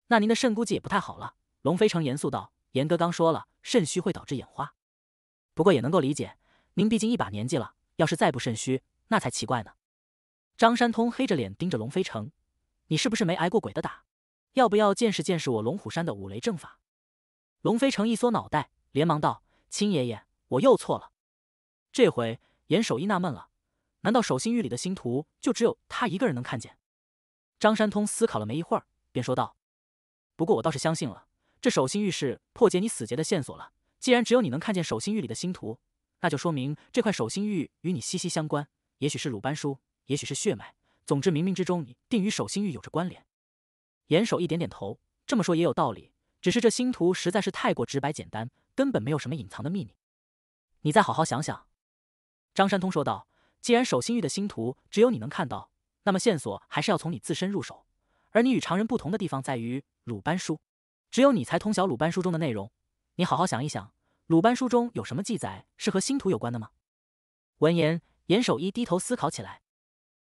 Speaker 1: 那您的肾估计也不太好了。”龙飞城严肃道：“严哥刚说了，肾虚会导致眼花，不过也能够理解，您毕竟一把年纪了，要是再不肾虚，那才奇怪呢。”张山通黑着脸盯着龙飞城：“你是不是没挨过鬼的打？”要不要见识见识我龙虎山的五雷阵法？龙飞成一缩脑袋，连忙道：“亲爷爷，我又错了。”这回严守一纳闷了：难道守心玉里的星图就只有他一个人能看见？张山通思考了没一会儿，便说道：“不过我倒是相信了，这守心玉是破解你死结的线索了。既然只有你能看见守心玉里的星图，那就说明这块守心玉与你息息相关。也许是鲁班书，也许是血脉，总之冥冥之中定与守心玉有着关联。”严守一点点头，这么说也有道理，只是这星图实在是太过直白简单，根本没有什么隐藏的秘密。你再好好想想。”张山通说道，“既然守星玉的星图只有你能看到，那么线索还是要从你自身入手。而你与常人不同的地方在于鲁班书，只有你才通晓鲁班书中的内容。你好好想一想，鲁班书中有什么记载是和星图有关的吗？”闻言，严守一低头思考起来。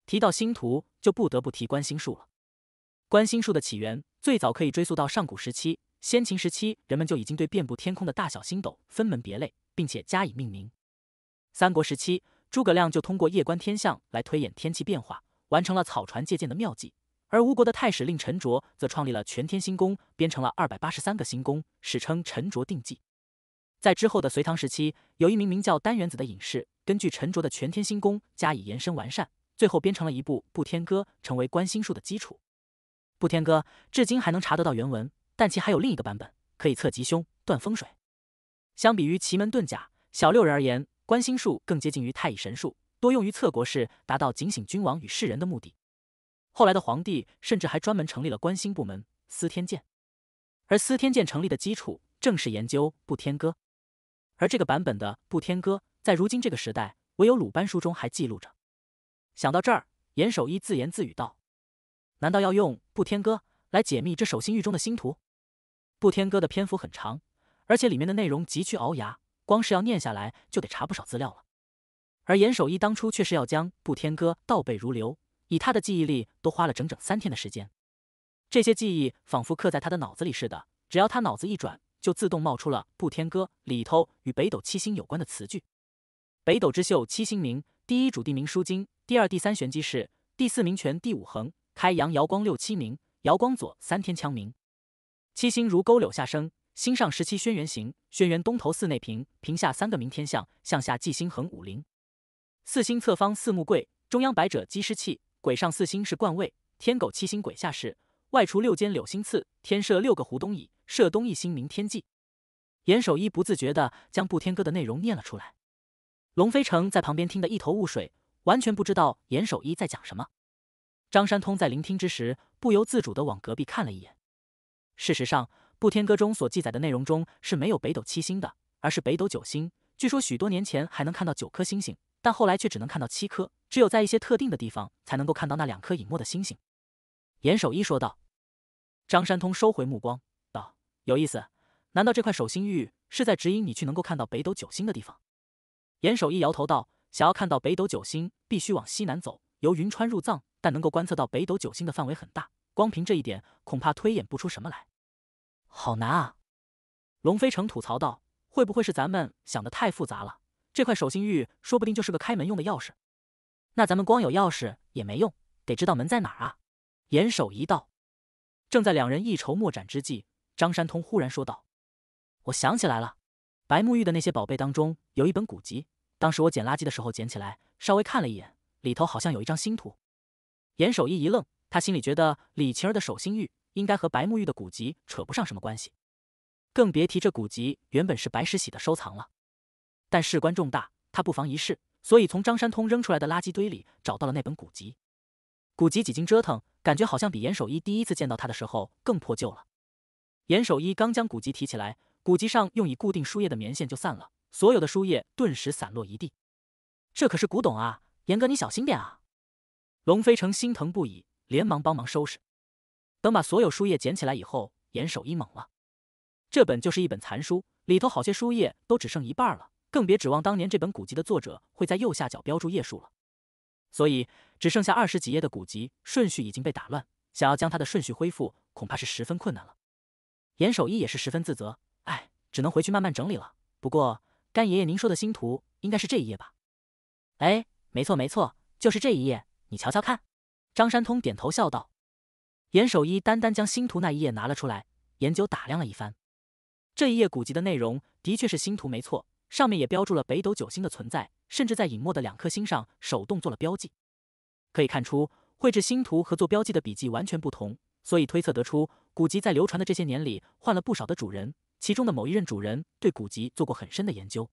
Speaker 1: 提到星图，就不得不提观星术了。观星术的起源最早可以追溯到上古时期，先秦时期人们就已经对遍布天空的大小星斗分门别类，并且加以命名。三国时期，诸葛亮就通过夜观天象来推演天气变化，完成了草船借箭的妙计。而吴国的太史令陈卓则创立了全天星宫，编成了二百八十三个星宫，史称陈卓定计。在之后的隋唐时期，有一名名叫丹元子的隐士，根据陈卓的全天星宫加以延伸完善，最后编成了一部《步天歌》，成为观星术的基础。布天歌至今还能查得到原文，但其还有另一个版本，可以测吉凶、断风水。相比于奇门遁甲，小六人而言，观星术更接近于太乙神术，多用于测国事，达到警醒君王与世人的目的。后来的皇帝甚至还专门成立了观星部门——司天监，而司天监成立的基础正是研究布天歌。而这个版本的布天歌，在如今这个时代，唯有鲁班书中还记录着。想到这儿，严守一自言自语道。难道要用《步天歌》来解密这守心玉中的星图？《步天歌》的篇幅很长，而且里面的内容极趋熬牙，光是要念下来就得查不少资料了。而严守一当初却是要将《步天歌》倒背如流，以他的记忆力，都花了整整三天的时间。这些记忆仿佛刻在他的脑子里似的，只要他脑子一转，就自动冒出了《步天歌》里头与北斗七星有关的词句：“北斗之秀，七星名，第一主地名书经，第二、第三玄机是，第四名权，第五横。”开阳瑶光六七名，瑶光左三天枪名。七星如钩柳下生，星上十七轩辕行，轩辕东头四内平，平下三个明天象，象下忌星横五灵。四星侧方四木柜，中央摆者积湿气，鬼上四星是冠位，天狗七星鬼下是，外除六间柳星次，天设六个湖东椅，设东一星明天际。严守一不自觉的将步天歌的内容念了出来，龙飞成在旁边听得一头雾水，完全不知道严守一在讲什么。张山通在聆听之时，不由自主地往隔壁看了一眼。事实上，《布天歌》中所记载的内容中是没有北斗七星的，而是北斗九星。据说许多年前还能看到九颗星星，但后来却只能看到七颗，只有在一些特定的地方才能够看到那两颗隐没的星星。严守一说道。张山通收回目光，道：“有意思，难道这块守星玉是在指引你去能够看到北斗九星的地方？”严守一摇头道：“想要看到北斗九星，必须往西南走，由云川入藏。”但能够观测到北斗九星的范围很大，光凭这一点恐怕推演不出什么来。好难啊！龙飞成吐槽道：“会不会是咱们想的太复杂了？这块手心玉说不定就是个开门用的钥匙。那咱们光有钥匙也没用，得知道门在哪儿啊！”严守一道。正在两人一筹莫展之际，张山通忽然说道：“我想起来了，白沐玉的那些宝贝当中有一本古籍，当时我捡垃圾的时候捡起来，稍微看了一眼，里头好像有一张星图。”严守一一愣，他心里觉得李晴儿的手心玉应该和白沐玉的古籍扯不上什么关系，更别提这古籍原本是白石喜的收藏了。但事关重大，他不妨一试，所以从张山通扔出来的垃圾堆里找到了那本古籍。古籍几经折腾，感觉好像比严守一第一次见到他的时候更破旧了。严守一刚将古籍提起来，古籍上用以固定书页的棉线就散了，所有的书页顿时散落一地。这可是古董啊，严哥你小心点啊！龙飞成心疼不已，连忙帮忙收拾。等把所有书页捡起来以后，严守一懵了。这本就是一本残书，里头好些书页都只剩一半了，更别指望当年这本古籍的作者会在右下角标注页数了。所以只剩下二十几页的古籍，顺序已经被打乱，想要将它的顺序恢复，恐怕是十分困难了。严守一也是十分自责，哎，只能回去慢慢整理了。不过干爷爷，您说的星图应该是这一页吧？哎，没错没错，就是这一页。你瞧瞧看，张山通点头笑道。严守一单单将星图那一页拿了出来研究打量了一番。这一页古籍的内容的确是星图没错，上面也标注了北斗九星的存在，甚至在隐没的两颗星上手动做了标记。可以看出，绘制星图和做标记的笔记完全不同，所以推测得出，古籍在流传的这些年里换了不少的主人，其中的某一任主人对古籍做过很深的研究，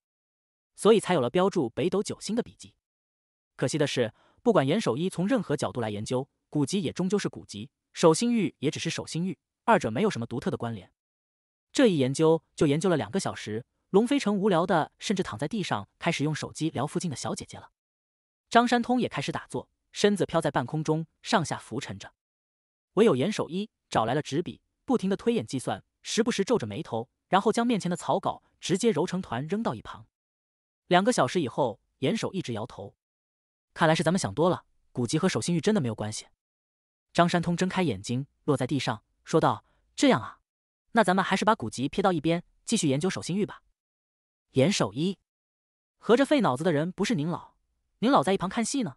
Speaker 1: 所以才有了标注北斗九星的笔记。可惜的是。不管严守一从任何角度来研究古籍，也终究是古籍；守心玉也只是守心玉，二者没有什么独特的关联。这一研究就研究了两个小时，龙飞城无聊的甚至躺在地上，开始用手机聊附近的小姐姐了。张山通也开始打坐，身子飘在半空中，上下浮沉着。唯有严守一找来了纸笔，不停的推演计算，时不时皱着眉头，然后将面前的草稿直接揉成团扔到一旁。两个小时以后，严守一直摇头。看来是咱们想多了，古籍和守心玉真的没有关系。张山通睁开眼睛，落在地上，说道：“这样啊，那咱们还是把古籍撇到一边，继续研究守心玉吧。”严守一，合着费脑子的人不是您老，您老在一旁看戏呢。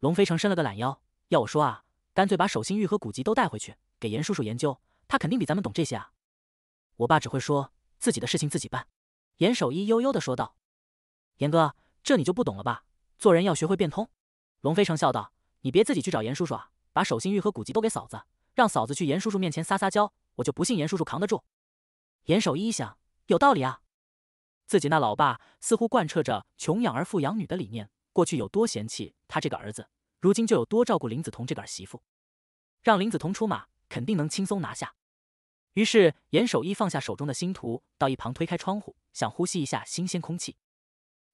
Speaker 1: 龙飞城伸了个懒腰，要我说啊，干脆把守心玉和古籍都带回去，给严叔叔研究，他肯定比咱们懂这些啊。我爸只会说自己的事情自己办。严守一悠悠地说道：“严哥，这你就不懂了吧？”做人要学会变通，龙飞成笑道：“你别自己去找严叔叔啊，把手心玉和古籍都给嫂子，让嫂子去严叔叔面前撒撒娇，我就不信严叔叔扛得住。”严守一想，有道理啊，自己那老爸似乎贯彻着穷养儿富养女的理念，过去有多嫌弃他这个儿子，如今就有多照顾林子彤这个儿媳妇，让林子彤出马，肯定能轻松拿下。于是严守一放下手中的星图，到一旁推开窗户，想呼吸一下新鲜空气，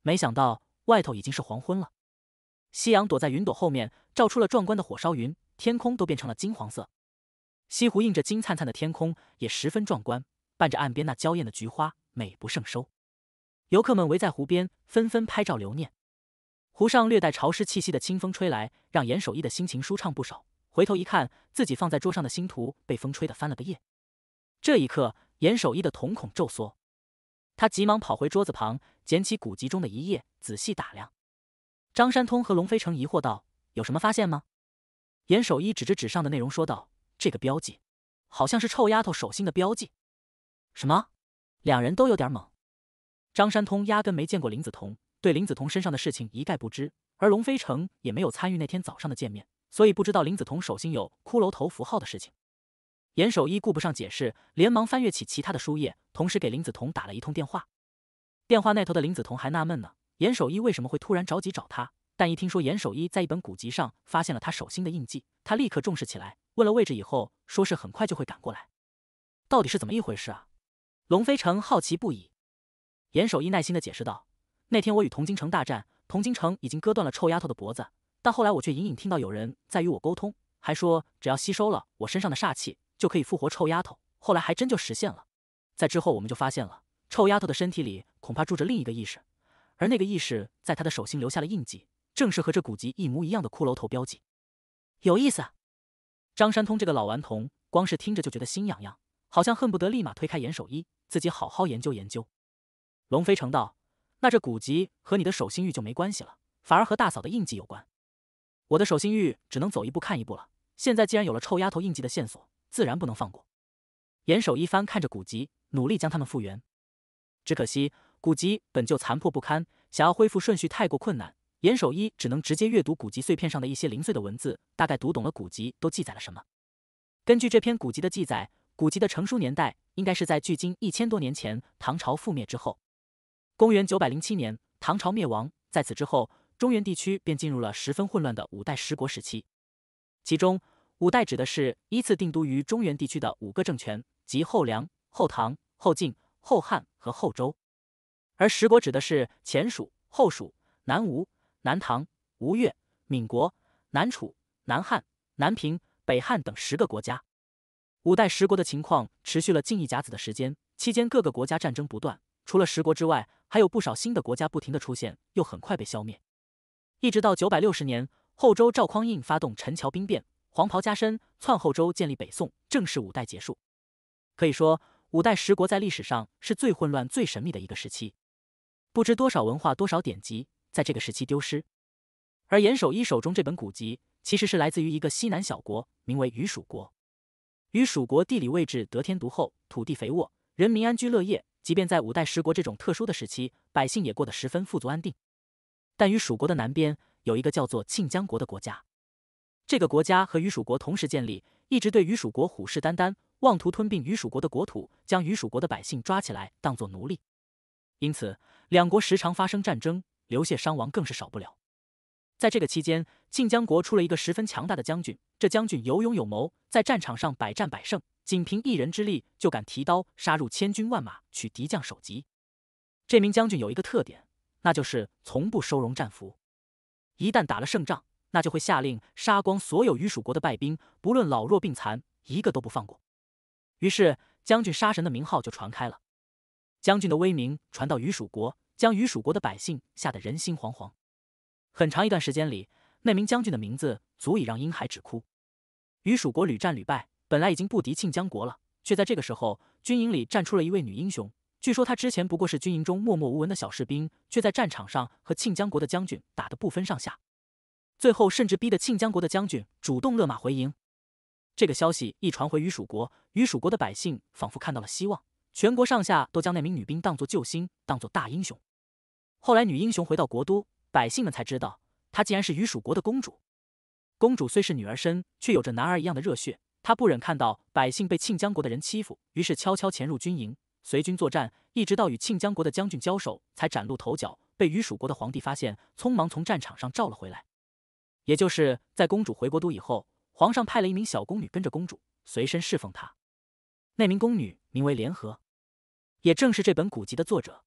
Speaker 1: 没想到。外头已经是黄昏了，夕阳躲在云朵后面，照出了壮观的火烧云，天空都变成了金黄色。西湖映着金灿灿的天空，也十分壮观，伴着岸边那娇艳的菊花，美不胜收。游客们围在湖边，纷纷拍照留念。湖上略带潮湿气息的清风吹来，让严守一的心情舒畅不少。回头一看，自己放在桌上的星图被风吹得翻了个页。这一刻，严守一的瞳孔骤缩。他急忙跑回桌子旁，捡起古籍中的一页，仔细打量。张山通和龙飞城疑惑道：“有什么发现吗？”严守一指着纸上的内容说道：“这个标记，好像是臭丫头手心的标记。”什么？两人都有点懵。张山通压根没见过林子彤，对林子彤身上的事情一概不知；而龙飞城也没有参与那天早上的见面，所以不知道林子彤手心有骷髅头符号的事情。严守一顾不上解释，连忙翻阅起其他的书页，同时给林子彤打了一通电话。电话那头的林子彤还纳闷呢，严守一为什么会突然着急找他？但一听说严守一在一本古籍上发现了他手心的印记，他立刻重视起来，问了位置以后，说是很快就会赶过来。到底是怎么一回事啊？龙飞城好奇不已。严守一耐心地解释道：“那天我与童京城大战，童京城已经割断了臭丫头的脖子，但后来我却隐隐听到有人在与我沟通，还说只要吸收了我身上的煞气。”就可以复活臭丫头，后来还真就实现了。在之后，我们就发现了臭丫头的身体里恐怕住着另一个意识，而那个意识在她的手心留下了印记，正是和这古籍一模一样的骷髅头标记。有意思。啊，张山通这个老顽童，光是听着就觉得心痒痒，好像恨不得立马推开严守一，自己好好研究研究。龙飞城道：“那这古籍和你的手心玉就没关系了，反而和大嫂的印记有关。我的手心玉只能走一步看一步了。现在既然有了臭丫头印记的线索。”自然不能放过。严守一番看着古籍，努力将它们复原。只可惜古籍本就残破不堪，想要恢复顺序太过困难。严守一只能直接阅读古籍碎片上的一些零碎的文字，大概读懂了古籍都记载了什么。根据这篇古籍的记载，古籍的成书年代应该是在距今一千多年前，唐朝覆灭之后。公元九百零七年，唐朝灭亡，在此之后，中原地区便进入了十分混乱的五代十国时期。其中，五代指的是依次定都于中原地区的五个政权，即后梁、后唐、后晋、后汉和后周；而十国指的是前蜀、后蜀、南吴、南唐、吴越、闽国、南楚、南汉、南平、北汉等十个国家。五代十国的情况持续了近一甲子的时间，期间各个国家战争不断。除了十国之外，还有不少新的国家不停的出现，又很快被消灭。一直到九百六十年，后周赵匡胤发动陈桥兵变。黄袍加身，篡后周，建立北宋，正式五代结束。可以说，五代十国在历史上是最混乱、最神秘的一个时期。不知多少文化、多少典籍，在这个时期丢失。而严守一手中这本古籍，其实是来自于一个西南小国，名为“于蜀国”。于蜀国地理位置得天独厚，土地肥沃，人民安居乐业。即便在五代十国这种特殊的时期，百姓也过得十分富足安定。但与蜀国的南边，有一个叫做“庆江国”的国家。这个国家和于蜀国同时建立，一直对于蜀国虎视眈眈，妄图吞并于蜀国的国土，将于蜀国的百姓抓起来当做奴隶。因此，两国时常发生战争，流血伤亡更是少不了。在这个期间，晋江国出了一个十分强大的将军，这将军有勇有谋，在战场上百战百胜，仅凭一人之力就敢提刀杀入千军万马，取敌将首级。这名将军有一个特点，那就是从不收容战俘，一旦打了胜仗。那就会下令杀光所有于蜀国的败兵，不论老弱病残，一个都不放过。于是，将军杀神的名号就传开了。将军的威名传到于蜀国，将于蜀国的百姓吓得人心惶惶。很长一段时间里，那名将军的名字足以让婴海止哭。于蜀国屡战屡败，本来已经不敌庆江国了，却在这个时候，军营里站出了一位女英雄。据说她之前不过是军营中默默无闻的小士兵，却在战场上和庆江国的将军打得不分上下。最后甚至逼得庆江国的将军主动勒马回营。这个消息一传回于蜀国，于蜀国的百姓仿佛看到了希望，全国上下都将那名女兵当作救星，当作大英雄。后来女英雄回到国都，百姓们才知道她竟然是于蜀国的公主。公主虽是女儿身，却有着男儿一样的热血。她不忍看到百姓被庆江国的人欺负，于是悄悄潜入军营，随军作战，一直到与庆江国的将军交手，才崭露头角，被于蜀国的皇帝发现，匆忙从战场上召了回来。也就是在公主回国都以后，皇上派了一名小宫女跟着公主，随身侍奉她。那名宫女名为莲荷，也正是这本古籍的作者。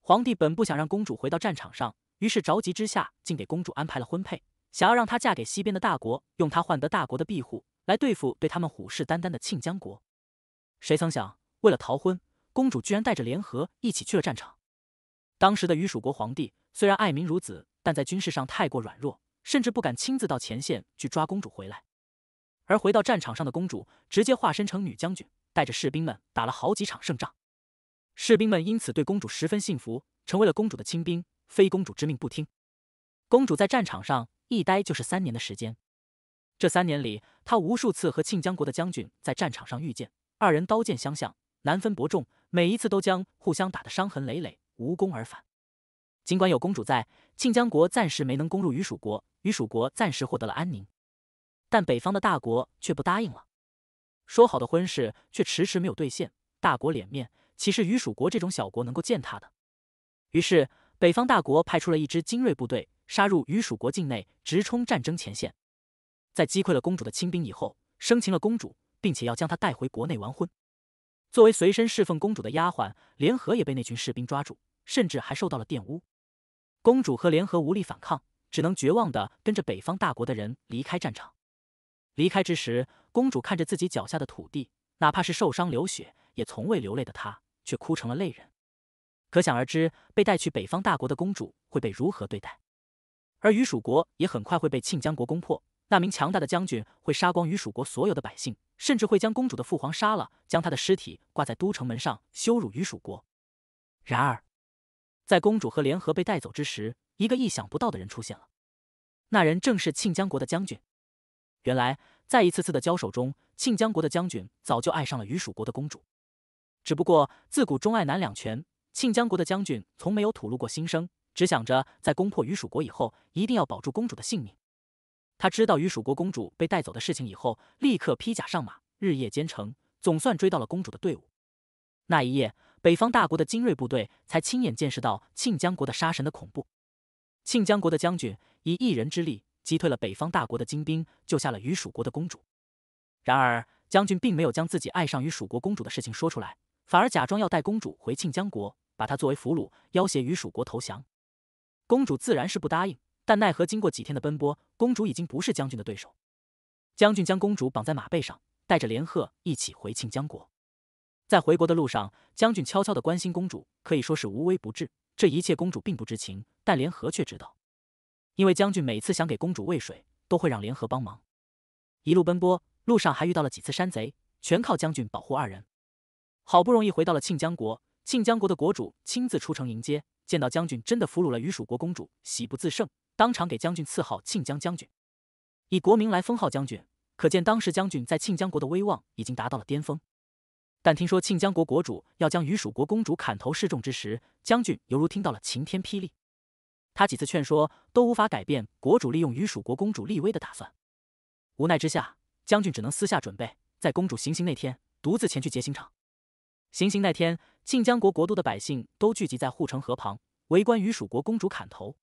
Speaker 1: 皇帝本不想让公主回到战场上，于是着急之下，竟给公主安排了婚配，想要让她嫁给西边的大国，用她换得大国的庇护，来对付对他们虎视眈眈的庆江国。谁曾想，为了逃婚，公主居然带着莲荷一起去了战场。当时的于蜀国皇帝虽然爱民如子，但在军事上太过软弱。甚至不敢亲自到前线去抓公主回来，而回到战场上的公主直接化身成女将军，带着士兵们打了好几场胜仗，士兵们因此对公主十分信服，成为了公主的亲兵，非公主之命不听。公主在战场上一待就是三年的时间，这三年里，她无数次和庆江国的将军在战场上遇见，二人刀剑相向，难分伯仲，每一次都将互相打得伤痕累累，无功而返。尽管有公主在，庆江国暂时没能攻入于蜀国，于蜀国暂时获得了安宁，但北方的大国却不答应了。说好的婚事却迟迟没有兑现，大国脸面岂是于蜀国这种小国能够践踏的？于是，北方大国派出了一支精锐部队，杀入于蜀国境内，直冲战争前线。在击溃了公主的亲兵以后，生擒了公主，并且要将她带回国内完婚。作为随身侍奉公主的丫鬟，联合也被那群士兵抓住，甚至还受到了玷污。公主和联合无力反抗，只能绝望地跟着北方大国的人离开战场。离开之时，公主看着自己脚下的土地，哪怕是受伤流血也从未流泪的她，却哭成了泪人。可想而知，被带去北方大国的公主会被如何对待。而余蜀国也很快会被庆江国攻破，那名强大的将军会杀光于蜀国所有的百姓，甚至会将公主的父皇杀了，将他的尸体挂在都城门上羞辱于蜀国。然而。在公主和联合被带走之时，一个意想不到的人出现了。那人正是庆江国的将军。原来，在一次次的交手中，庆江国的将军早就爱上了于蜀国的公主。只不过，自古忠爱难两全，庆江国的将军从没有吐露过心声，只想着在攻破于蜀国以后，一定要保住公主的性命。他知道于蜀国公主被带走的事情以后，立刻披甲上马，日夜兼程，总算追到了公主的队伍。那一夜。北方大国的精锐部队才亲眼见识到庆江国的杀神的恐怖。庆江国的将军以一人之力击退了北方大国的精兵，救下了于蜀国的公主。然而，将军并没有将自己爱上于蜀国公主的事情说出来，反而假装要带公主回庆江国，把她作为俘虏要挟于蜀国投降。公主自然是不答应，但奈何经过几天的奔波，公主已经不是将军的对手。将军将公主绑在马背上，带着连鹤一起回庆江国。在回国的路上，将军悄悄的关心公主，可以说是无微不至。这一切公主并不知情，但联合却知道，因为将军每次想给公主喂水，都会让联合帮忙。一路奔波，路上还遇到了几次山贼，全靠将军保护二人。好不容易回到了庆江国，庆江国的国主亲自出城迎接，见到将军真的俘虏了于蜀国公主，喜不自胜，当场给将军赐号“庆江将军”，以国名来封号将军，可见当时将军在庆江国的威望已经达到了巅峰。但听说庆江国国主要将于蜀国公主砍头示众之时，将军犹如听到了晴天霹雳。他几次劝说都无法改变国主利用于蜀国公主立威的打算。无奈之下，将军只能私下准备，在公主行刑那天独自前去劫刑场。行刑那天，庆江国国都的百姓都聚集在护城河旁围观于蜀国公主砍头。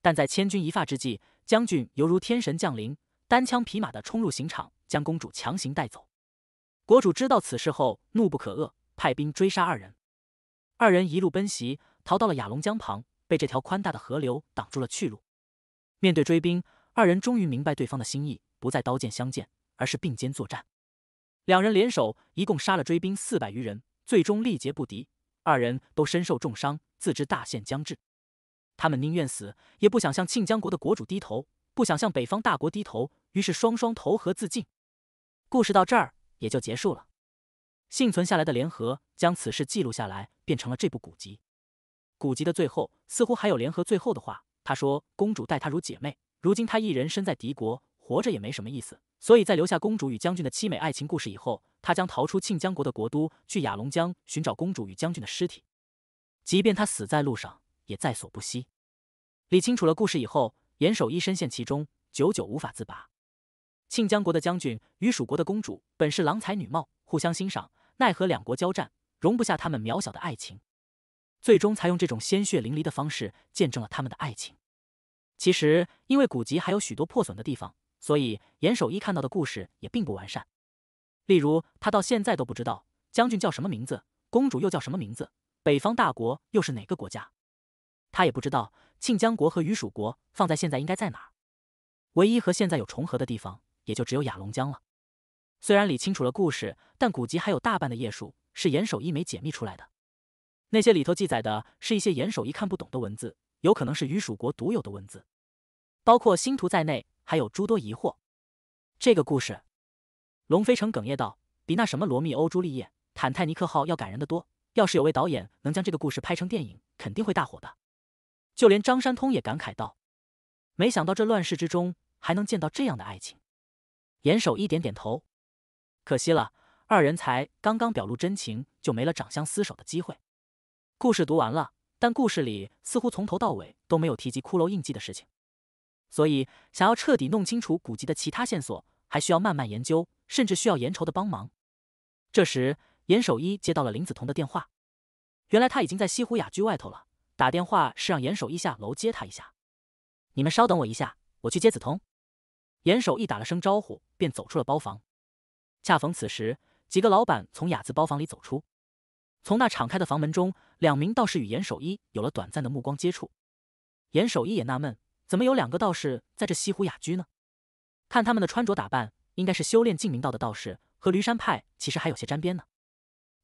Speaker 1: 但在千钧一发之际，将军犹如天神降临，单枪匹马的冲入刑场，将公主强行带走。国主知道此事后，怒不可遏，派兵追杀二人。二人一路奔袭，逃到了雅龙江旁，被这条宽大的河流挡住了去路。面对追兵，二人终于明白对方的心意，不再刀剑相见，而是并肩作战。两人联手，一共杀了追兵四百余人，最终力竭不敌，二人都身受重伤，自知大限将至，他们宁愿死，也不想向庆江国的国主低头，不想向北方大国低头，于是双双投河自尽。故事到这儿。也就结束了。幸存下来的联合将此事记录下来，变成了这部古籍。古籍的最后似乎还有联合最后的话，他说：“公主待她如姐妹，如今她一人身在敌国，活着也没什么意思。所以，在留下公主与将军的凄美爱情故事以后，他将逃出庆江国的国都，去雅龙江寻找公主与将军的尸体。即便他死在路上，也在所不惜。”理清楚了故事以后，严守一深陷其中，久久无法自拔。庆江国的将军与蜀国的公主本是郎才女貌，互相欣赏，奈何两国交战，容不下他们渺小的爱情，最终才用这种鲜血淋漓的方式见证了他们的爱情。其实，因为古籍还有许多破损的地方，所以严守一看到的故事也并不完善。例如，他到现在都不知道将军叫什么名字，公主又叫什么名字，北方大国又是哪个国家？他也不知道庆江国和于蜀国放在现在应该在哪儿。唯一和现在有重合的地方。也就只有雅龙江了。虽然理清楚了故事，但古籍还有大半的页数是严守一没解密出来的。那些里头记载的是一些严守一看不懂的文字，有可能是于蜀国独有的文字，包括星图在内，还有诸多疑惑。这个故事，龙飞成哽咽道：“比那什么罗密欧朱丽叶、坦泰尼克号要感人的多。要是有位导演能将这个故事拍成电影，肯定会大火的。”就连张山通也感慨道：“没想到这乱世之中还能见到这样的爱情。”严守一点点头，可惜了，二人才刚刚表露真情，就没了长相厮守的机会。故事读完了，但故事里似乎从头到尾都没有提及骷髅印记的事情，所以想要彻底弄清楚古籍的其他线索，还需要慢慢研究，甚至需要严愁的帮忙。这时，严守一接到了林子彤的电话，原来他已经在西湖雅居外头了，打电话是让严守一下楼接他一下。你们稍等我一下，我去接子彤。严守一打了声招呼。便走出了包房，恰逢此时，几个老板从雅字包房里走出，从那敞开的房门中，两名道士与严守一有了短暂的目光接触。严守一也纳闷，怎么有两个道士在这西湖雅居呢？看他们的穿着打扮，应该是修炼净明道的道士，和驴山派其实还有些沾边呢。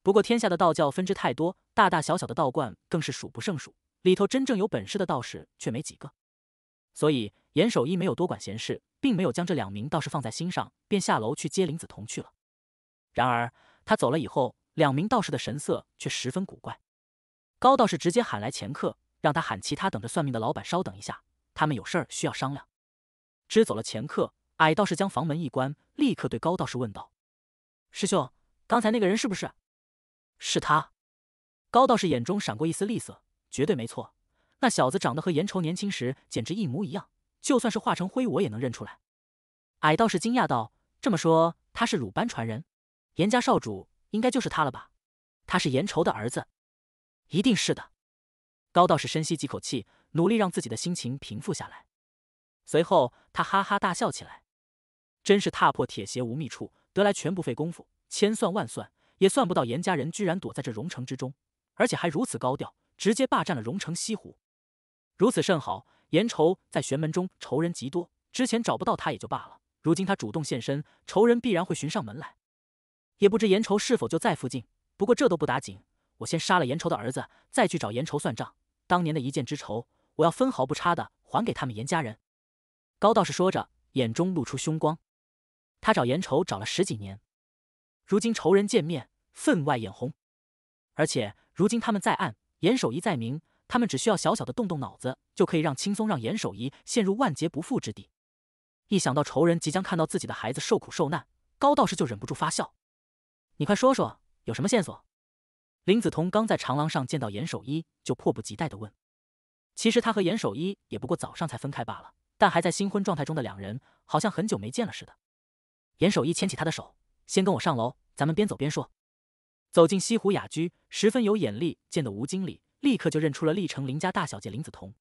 Speaker 1: 不过天下的道教分支太多，大大小小的道观更是数不胜数，里头真正有本事的道士却没几个，所以。严守一没有多管闲事，并没有将这两名道士放在心上，便下楼去接林子彤去了。然而他走了以后，两名道士的神色却十分古怪。高道士直接喊来前客，让他喊其他等着算命的老板稍等一下，他们有事儿需要商量。支走了前客，矮道士将房门一关，立刻对高道士问道：“师兄，刚才那个人是不是？是他？”高道士眼中闪过一丝厉色：“绝对没错，那小子长得和严愁年轻时简直一模一样。”就算是化成灰，我也能认出来。矮道士惊讶道：“这么说，他是鲁班传人，严家少主应该就是他了吧？他是严愁的儿子，一定是的。”高道士深吸几口气，努力让自己的心情平复下来。随后，他哈哈大笑起来：“真是踏破铁鞋无觅处，得来全不费工夫。千算万算，也算不到严家人居然躲在这荣城之中，而且还如此高调，直接霸占了荣城西湖。如此甚好。”严愁在玄门中仇人极多，之前找不到他也就罢了，如今他主动现身，仇人必然会寻上门来。也不知严愁是否就在附近，不过这都不打紧，我先杀了严愁的儿子，再去找严愁算账。当年的一箭之仇，我要分毫不差的还给他们严家人。高道士说着，眼中露出凶光。他找严愁找了十几年，如今仇人见面，分外眼红。而且如今他们在暗，严守一在明。他们只需要小小的动动脑子，就可以让轻松让严守一陷入万劫不复之地。一想到仇人即将看到自己的孩子受苦受难，高道士就忍不住发笑。你快说说，有什么线索？林子彤刚在长廊上见到严守一，就迫不及待地问。其实他和严守一也不过早上才分开罢了，但还在新婚状态中的两人，好像很久没见了似的。严守一牵起他的手，先跟我上楼，咱们边走边说。走进西湖雅居，十分有眼力见的吴经理。立刻就认出了历城林家大小姐林子彤，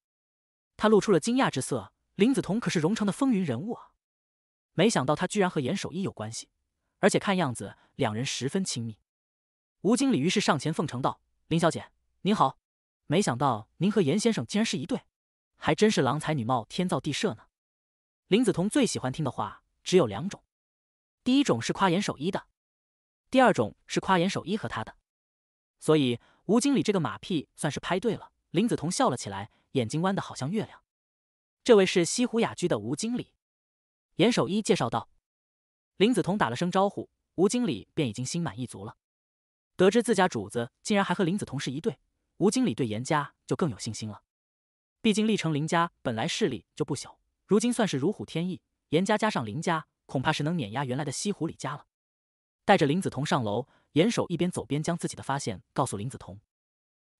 Speaker 1: 她露出了惊讶之色。林子彤可是荣城的风云人物啊，没想到她居然和严守一有关系，而且看样子两人十分亲密。吴经理于是上前奉承道：“林小姐您好，没想到您和严先生竟然是一对，还真是郎才女貌，天造地设呢。”林子彤最喜欢听的话只有两种，第一种是夸严守一的，第二种是夸严守一和他的，所以。吴经理这个马屁算是拍对了，林子彤笑了起来，眼睛弯的好像月亮。这位是西湖雅居的吴经理，严守一介绍道。林子彤打了声招呼，吴经理便已经心满意足了。得知自家主子竟然还和林子彤是一对，吴经理对严家就更有信心了。毕竟历城林家本来势力就不小，如今算是如虎添翼，严家加上林家，恐怕是能碾压原来的西湖李家了。带着林子彤上楼。严守一边走边将自己的发现告诉林子彤，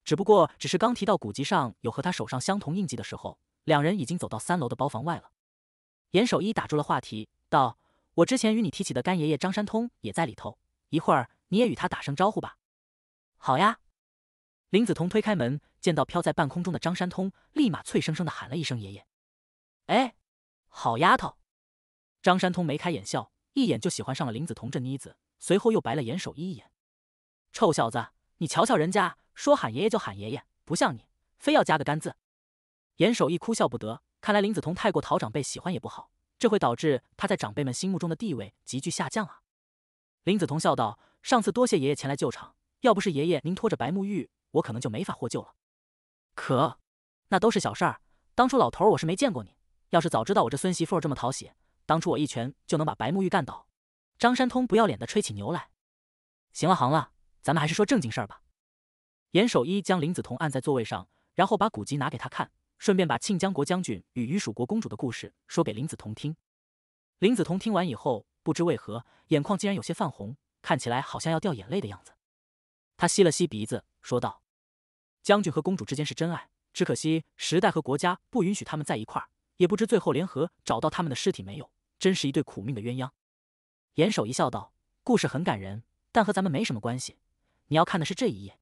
Speaker 1: 只不过只是刚提到古籍上有和他手上相同印记的时候，两人已经走到三楼的包房外了。严守一打住了话题，道：“我之前与你提起的干爷爷张山通也在里头，一会儿你也与他打声招呼吧。”“好呀。”林子彤推开门，见到飘在半空中的张山通，立马脆生生的喊了一声：“爷爷。”“哎，好丫头。”张山通眉开眼笑，一眼就喜欢上了林子彤这妮子。随后又白了严守一一眼，臭小子，你瞧瞧人家，说喊爷爷就喊爷爷，不像你，非要加个干字。严守一哭笑不得，看来林子彤太过讨长辈喜欢也不好，这会导致他在长辈们心目中的地位急剧下降啊。林子彤笑道：“上次多谢爷爷前来救场，要不是爷爷您拖着白沐玉，我可能就没法获救了。可那都是小事儿，当初老头我是没见过你，要是早知道我这孙媳妇这么讨喜，当初我一拳就能把白沐玉干倒。”张山通不要脸的吹起牛来，行了行了，咱们还是说正经事儿吧。严守一将林子彤按在座位上，然后把古籍拿给他看，顺便把庆江国将军与于蜀国公主的故事说给林子彤听。林子彤听完以后，不知为何眼眶竟然有些泛红，看起来好像要掉眼泪的样子。他吸了吸鼻子，说道：“将军和公主之间是真爱，只可惜时代和国家不允许他们在一块儿。也不知最后联合找到他们的尸体没有，真是一对苦命的鸳鸯。”严守一笑道：“故事很感人，但和咱们没什么关系。你要看的是这一页。”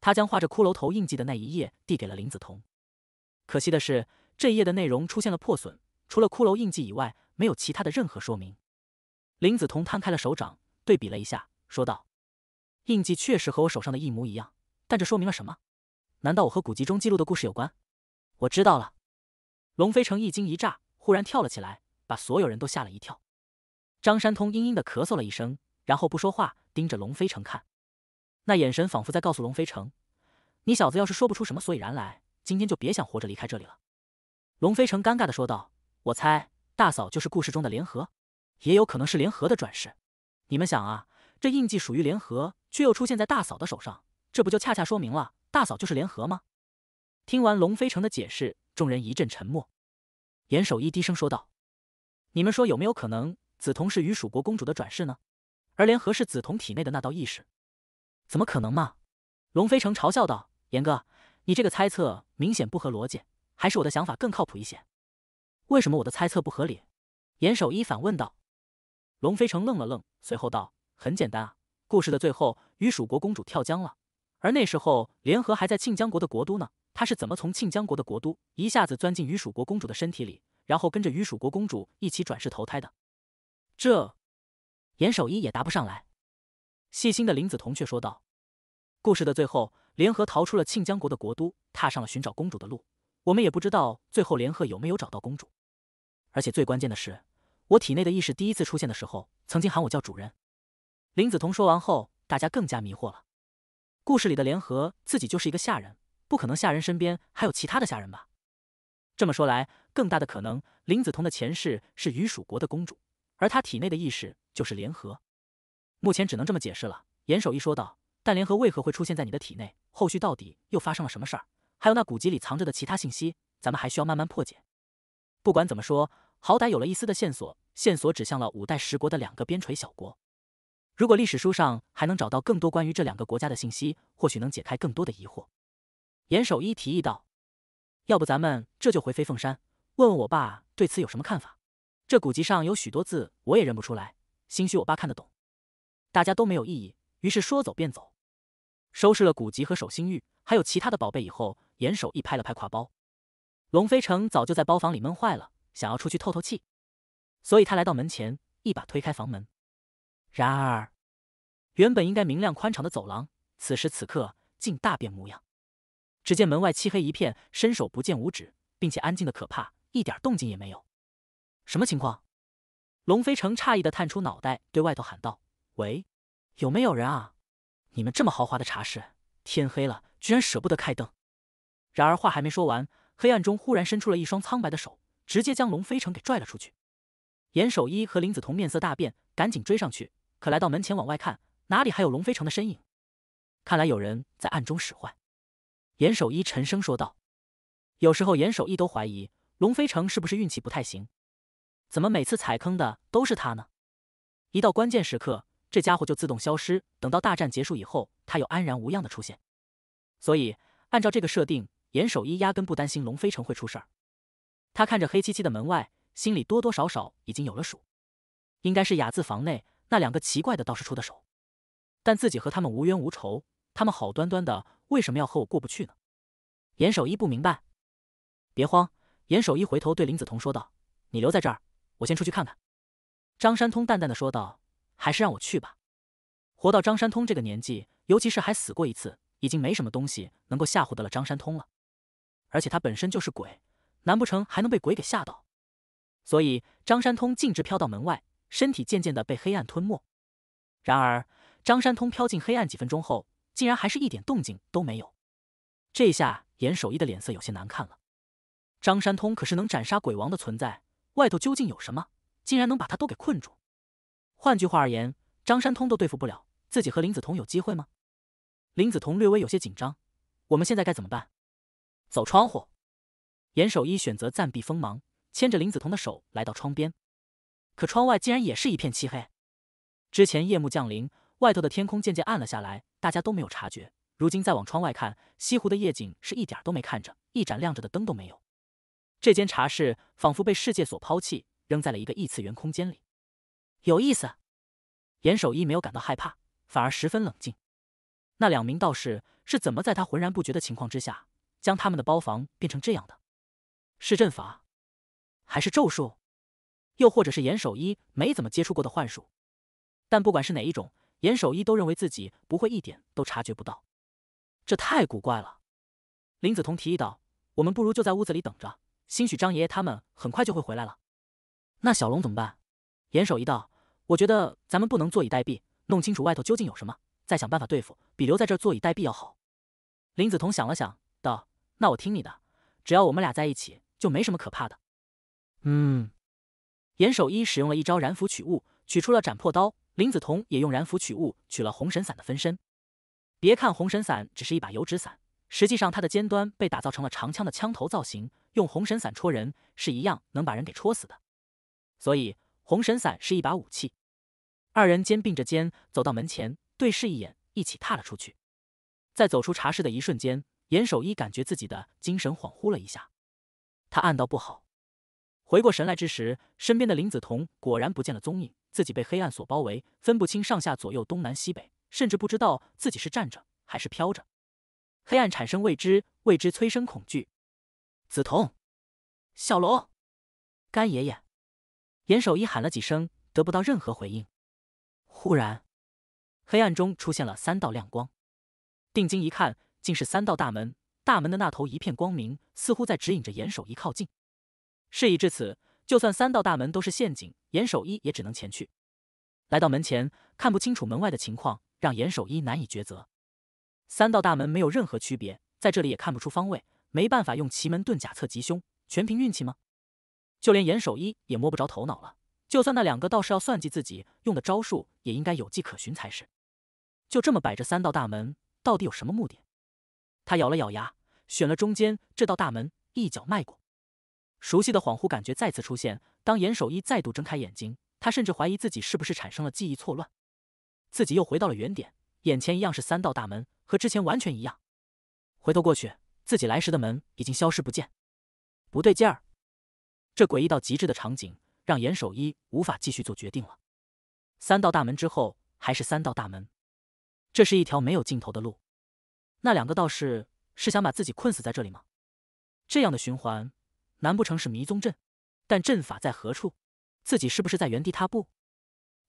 Speaker 1: 他将画着骷髅头印记的那一页递给了林子彤。可惜的是，这一页的内容出现了破损，除了骷髅印记以外，没有其他的任何说明。林子彤摊开了手掌，对比了一下，说道：“印记确实和我手上的一模一样，但这说明了什么？难道我和古籍中记录的故事有关？”我知道了。龙飞成一惊一乍，忽然跳了起来，把所有人都吓了一跳。张山通嘤嘤的咳嗽了一声，然后不说话，盯着龙飞城看，那眼神仿佛在告诉龙飞城：“你小子要是说不出什么所以然来，今天就别想活着离开这里了。”龙飞城尴尬的说道：“我猜大嫂就是故事中的联合，也有可能是联合的转世。你们想啊，这印记属于联合，却又出现在大嫂的手上，这不就恰恰说明了大嫂就是联合吗？”听完龙飞城的解释，众人一阵沉默。严守一低声说道：“你们说有没有可能？”梓潼是与蜀国公主的转世呢，而莲合是梓潼体内的那道意识，怎么可能嘛？龙飞城嘲笑道：“严哥，你这个猜测明显不合逻辑，还是我的想法更靠谱一些。”为什么我的猜测不合理？严守一反问道。龙飞城愣了愣，随后道：“很简单啊，故事的最后，与蜀国公主跳江了，而那时候联合还在庆江国的国都呢。他是怎么从庆江国的国都一下子钻进与蜀国公主的身体里，然后跟着与蜀国公主一起转世投胎的？”这，严守一也答不上来。细心的林子彤却说道：“故事的最后，联合逃出了庆江国的国都，踏上了寻找公主的路。我们也不知道最后联合有没有找到公主。而且最关键的是，我体内的意识第一次出现的时候，曾经喊我叫主人。”林子彤说完后，大家更加迷惑了。故事里的联合自己就是一个下人，不可能下人身边还有其他的下人吧？这么说来，更大的可能，林子彤的前世是雨蜀国的公主。而他体内的意识就是联合，目前只能这么解释了。严守一说道：“但联合为何会出现在你的体内？后续到底又发生了什么事儿？还有那古籍里藏着的其他信息，咱们还需要慢慢破解。不管怎么说，好歹有了一丝的线索，线索指向了五代十国的两个边陲小国。如果历史书上还能找到更多关于这两个国家的信息，或许能解开更多的疑惑。”严守一提议道：“要不咱们这就回飞凤山，问问我爸对此有什么看法。”这古籍上有许多字，我也认不出来。兴许我爸看得懂。大家都没有异议，于是说走便走。收拾了古籍和手心玉，还有其他的宝贝以后，严守一拍了拍挎包。龙飞城早就在包房里闷坏了，想要出去透透气，所以他来到门前，一把推开房门。然而，原本应该明亮宽敞的走廊，此时此刻竟大变模样。只见门外漆黑一片，伸手不见五指，并且安静的可怕，一点动静也没有。什么情况？龙飞成诧异的探出脑袋，对外头喊道：“喂，有没有人啊？你们这么豪华的茶室，天黑了居然舍不得开灯。”然而话还没说完，黑暗中忽然伸出了一双苍白的手，直接将龙飞成给拽了出去。严守一和林子彤面色大变，赶紧追上去，可来到门前往外看，哪里还有龙飞成的身影？看来有人在暗中使坏。严守一沉声说道：“有时候严守一都怀疑龙飞成是不是运气不太行。”怎么每次踩坑的都是他呢？一到关键时刻，这家伙就自动消失。等到大战结束以后，他又安然无恙的出现。所以按照这个设定，严守一压根不担心龙飞城会出事儿。他看着黑漆漆的门外，心里多多少少已经有了数，应该是雅字房内那两个奇怪的道士出的手。但自己和他们无冤无仇，他们好端端的为什么要和我过不去呢？严守一不明白。别慌，严守一回头对林子彤说道：“你留在这儿。”我先出去看看。”张山通淡淡的说道，“还是让我去吧。”活到张山通这个年纪，尤其是还死过一次，已经没什么东西能够吓唬得了张山通了。而且他本身就是鬼，难不成还能被鬼给吓到？所以张山通径直飘到门外，身体渐渐的被黑暗吞没。然而张山通飘进黑暗几分钟后，竟然还是一点动静都没有。这下严守一的脸色有些难看了。张山通可是能斩杀鬼王的存在。外头究竟有什么，竟然能把他都给困住？换句话而言，张山通都对付不了，自己和林子彤有机会吗？林子彤略微有些紧张，我们现在该怎么办？走窗户。严守一选择暂避锋芒，牵着林子彤的手来到窗边，可窗外竟然也是一片漆黑。之前夜幕降临，外头的天空渐渐暗了下来，大家都没有察觉。如今再往窗外看，西湖的夜景是一点都没看着，一盏亮着的灯都没有。这间茶室仿佛被世界所抛弃，扔在了一个异次元空间里。有意思，严守一没有感到害怕，反而十分冷静。那两名道士是怎么在他浑然不觉的情况之下，将他们的包房变成这样的？是阵法，还是咒术，又或者是严守一没怎么接触过的幻术？但不管是哪一种，严守一都认为自己不会一点都察觉不到。这太古怪了。林子彤提议道：“我们不如就在屋子里等着。”兴许张爷爷他们很快就会回来了，那小龙怎么办？严守一道，我觉得咱们不能坐以待毙，弄清楚外头究竟有什么，再想办法对付，比留在这坐以待毙要好。林子彤想了想，道：“那我听你的，只要我们俩在一起，就没什么可怕的。”嗯。严守一使用了一招燃符取物，取出了斩破刀。林子彤也用燃符取物，取了红神伞的分身。别看红神伞只是一把油纸伞，实际上它的尖端被打造成了长枪的枪头造型。用红神伞戳人是一样能把人给戳死的，所以红神伞是一把武器。二人肩并着肩走到门前，对视一眼，一起踏了出去。在走出茶室的一瞬间，严守一感觉自己的精神恍惚了一下，他暗道不好。回过神来之时，身边的林子彤果然不见了踪影，自己被黑暗所包围，分不清上下左右东南西北，甚至不知道自己是站着还是飘着。黑暗产生未知，未知催生恐惧。梓潼，小龙，干爷爷，严守一喊了几声，得不到任何回应。忽然，黑暗中出现了三道亮光，定睛一看，竟是三道大门。大门的那头一片光明，似乎在指引着严守一靠近。事已至此，就算三道大门都是陷阱，严守一也只能前去。来到门前，看不清楚门外的情况，让严守一难以抉择。三道大门没有任何区别，在这里也看不出方位。没办法用奇门遁甲测吉凶，全凭运气吗？就连严守一也摸不着头脑了。就算那两个道士要算计自己，用的招数也应该有迹可循才是。就这么摆着三道大门，到底有什么目的？他咬了咬牙，选了中间这道大门，一脚迈过。熟悉的恍惚感觉再次出现。当严守一再度睁开眼睛，他甚至怀疑自己是不是产生了记忆错乱，自己又回到了原点。眼前一样是三道大门，和之前完全一样。回头过去。自己来时的门已经消失不见，不对劲儿。这诡异到极致的场景让严守一无法继续做决定了。三道大门之后还是三道大门，这是一条没有尽头的路。那两个道士是想把自己困死在这里吗？这样的循环，难不成是迷踪阵？但阵法在何处？自己是不是在原地踏步？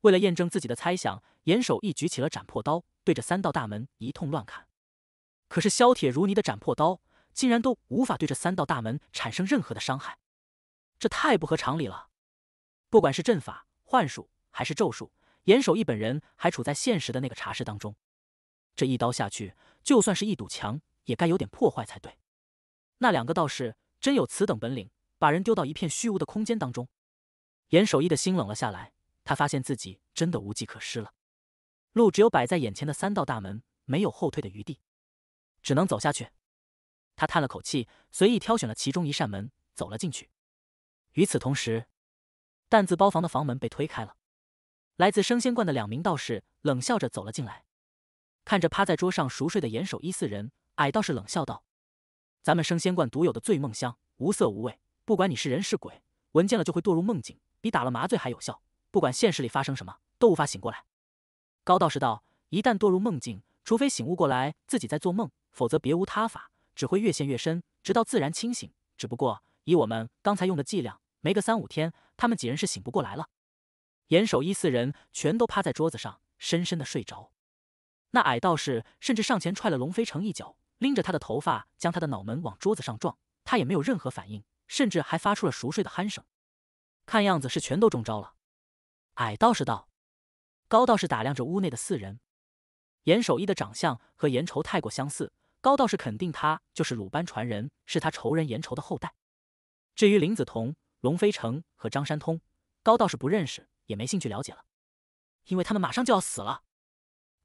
Speaker 1: 为了验证自己的猜想，严守一举起了斩破刀，对着三道大门一通乱砍。可是削铁如泥的斩破刀，竟然都无法对这三道大门产生任何的伤害，这太不合常理了。不管是阵法、幻术，还是咒术，严守义本人还处在现实的那个茶室当中。这一刀下去，就算是一堵墙，也该有点破坏才对。那两个道士真有此等本领，把人丢到一片虚无的空间当中。严守义的心冷了下来，他发现自己真的无计可施了。路只有摆在眼前的三道大门，没有后退的余地。只能走下去。他叹了口气，随意挑选了其中一扇门，走了进去。与此同时，淡字包房的房门被推开了，来自升仙观的两名道士冷笑着走了进来，看着趴在桌上熟睡的严守一四人，矮道士冷笑道：“咱们升仙观独有的醉梦香，无色无味，不管你是人是鬼，闻见了就会堕入梦境，比打了麻醉还有效。不管现实里发生什么都无法醒过来。”高道士道：“一旦堕入梦境，除非醒悟过来，自己在做梦。”否则别无他法，只会越陷越深，直到自然清醒。只不过以我们刚才用的伎俩，没个三五天，他们几人是醒不过来了。严守一四人全都趴在桌子上，深深的睡着。那矮道士甚至上前踹了龙飞成一脚，拎着他的头发，将他的脑门往桌子上撞。他也没有任何反应，甚至还发出了熟睡的鼾声。看样子是全都中招了。矮道士道。高道士打量着屋内的四人，严守一的长相和严稠太过相似。高道士肯定他就是鲁班传人，是他仇人严仇的后代。至于林子桐、龙飞城和张山通，高道士不认识，也没兴趣了解了，因为他们马上就要死了。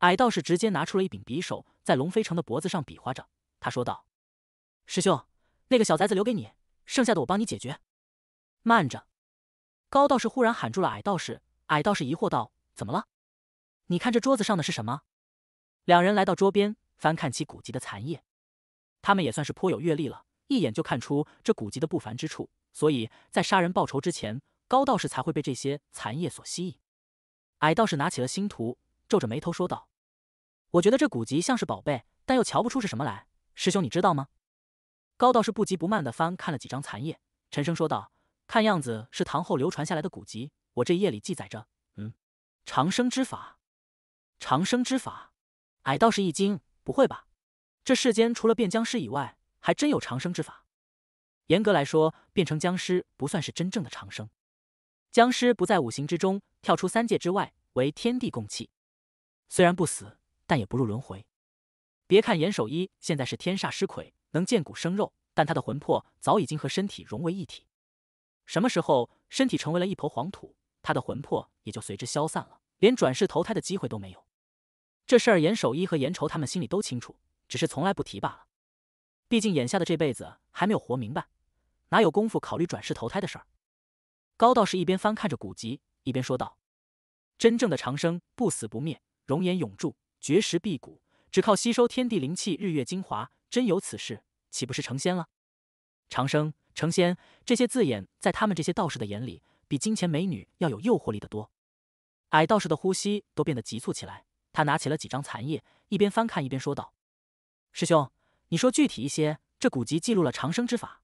Speaker 1: 矮道士直接拿出了一柄匕首，在龙飞城的脖子上比划着，他说道：“师兄，那个小崽子留给你，剩下的我帮你解决。”慢着！高道士忽然喊住了矮道士。矮道士疑惑道：“怎么了？你看这桌子上的是什么？”两人来到桌边。翻看其古籍的残页，他们也算是颇有阅历了，一眼就看出这古籍的不凡之处，所以在杀人报仇之前，高道士才会被这些残页所吸引。矮道士拿起了星图，皱着眉头说道：“我觉得这古籍像是宝贝，但又瞧不出是什么来。师兄，你知道吗？”高道士不急不慢地翻看了几张残页，沉声说道：“看样子是唐后流传下来的古籍，我这页里记载着，嗯，长生之法。长生之法。”矮道士一惊。不会吧，这世间除了变僵尸以外，还真有长生之法。严格来说，变成僵尸不算是真正的长生。僵尸不在五行之中，跳出三界之外，为天地共气。虽然不死，但也不入轮回。别看严守一现在是天煞尸魁，能见骨生肉，但他的魂魄早已经和身体融为一体。什么时候身体成为了一坨黄土，他的魂魄也就随之消散了，连转世投胎的机会都没有。这事儿，严守一和严愁他们心里都清楚，只是从来不提罢了。毕竟眼下的这辈子还没有活明白，哪有功夫考虑转世投胎的事儿？高道士一边翻看着古籍，一边说道：“真正的长生，不死不灭，容颜永驻，绝食辟谷，只靠吸收天地灵气、日月精华，真有此事，岂不是成仙了？”长生、成仙这些字眼，在他们这些道士的眼里，比金钱、美女要有诱惑力得多。矮道士的呼吸都变得急促起来。他拿起了几张残页，一边翻看一边说道：“师兄，你说具体一些，这古籍记录了长生之法，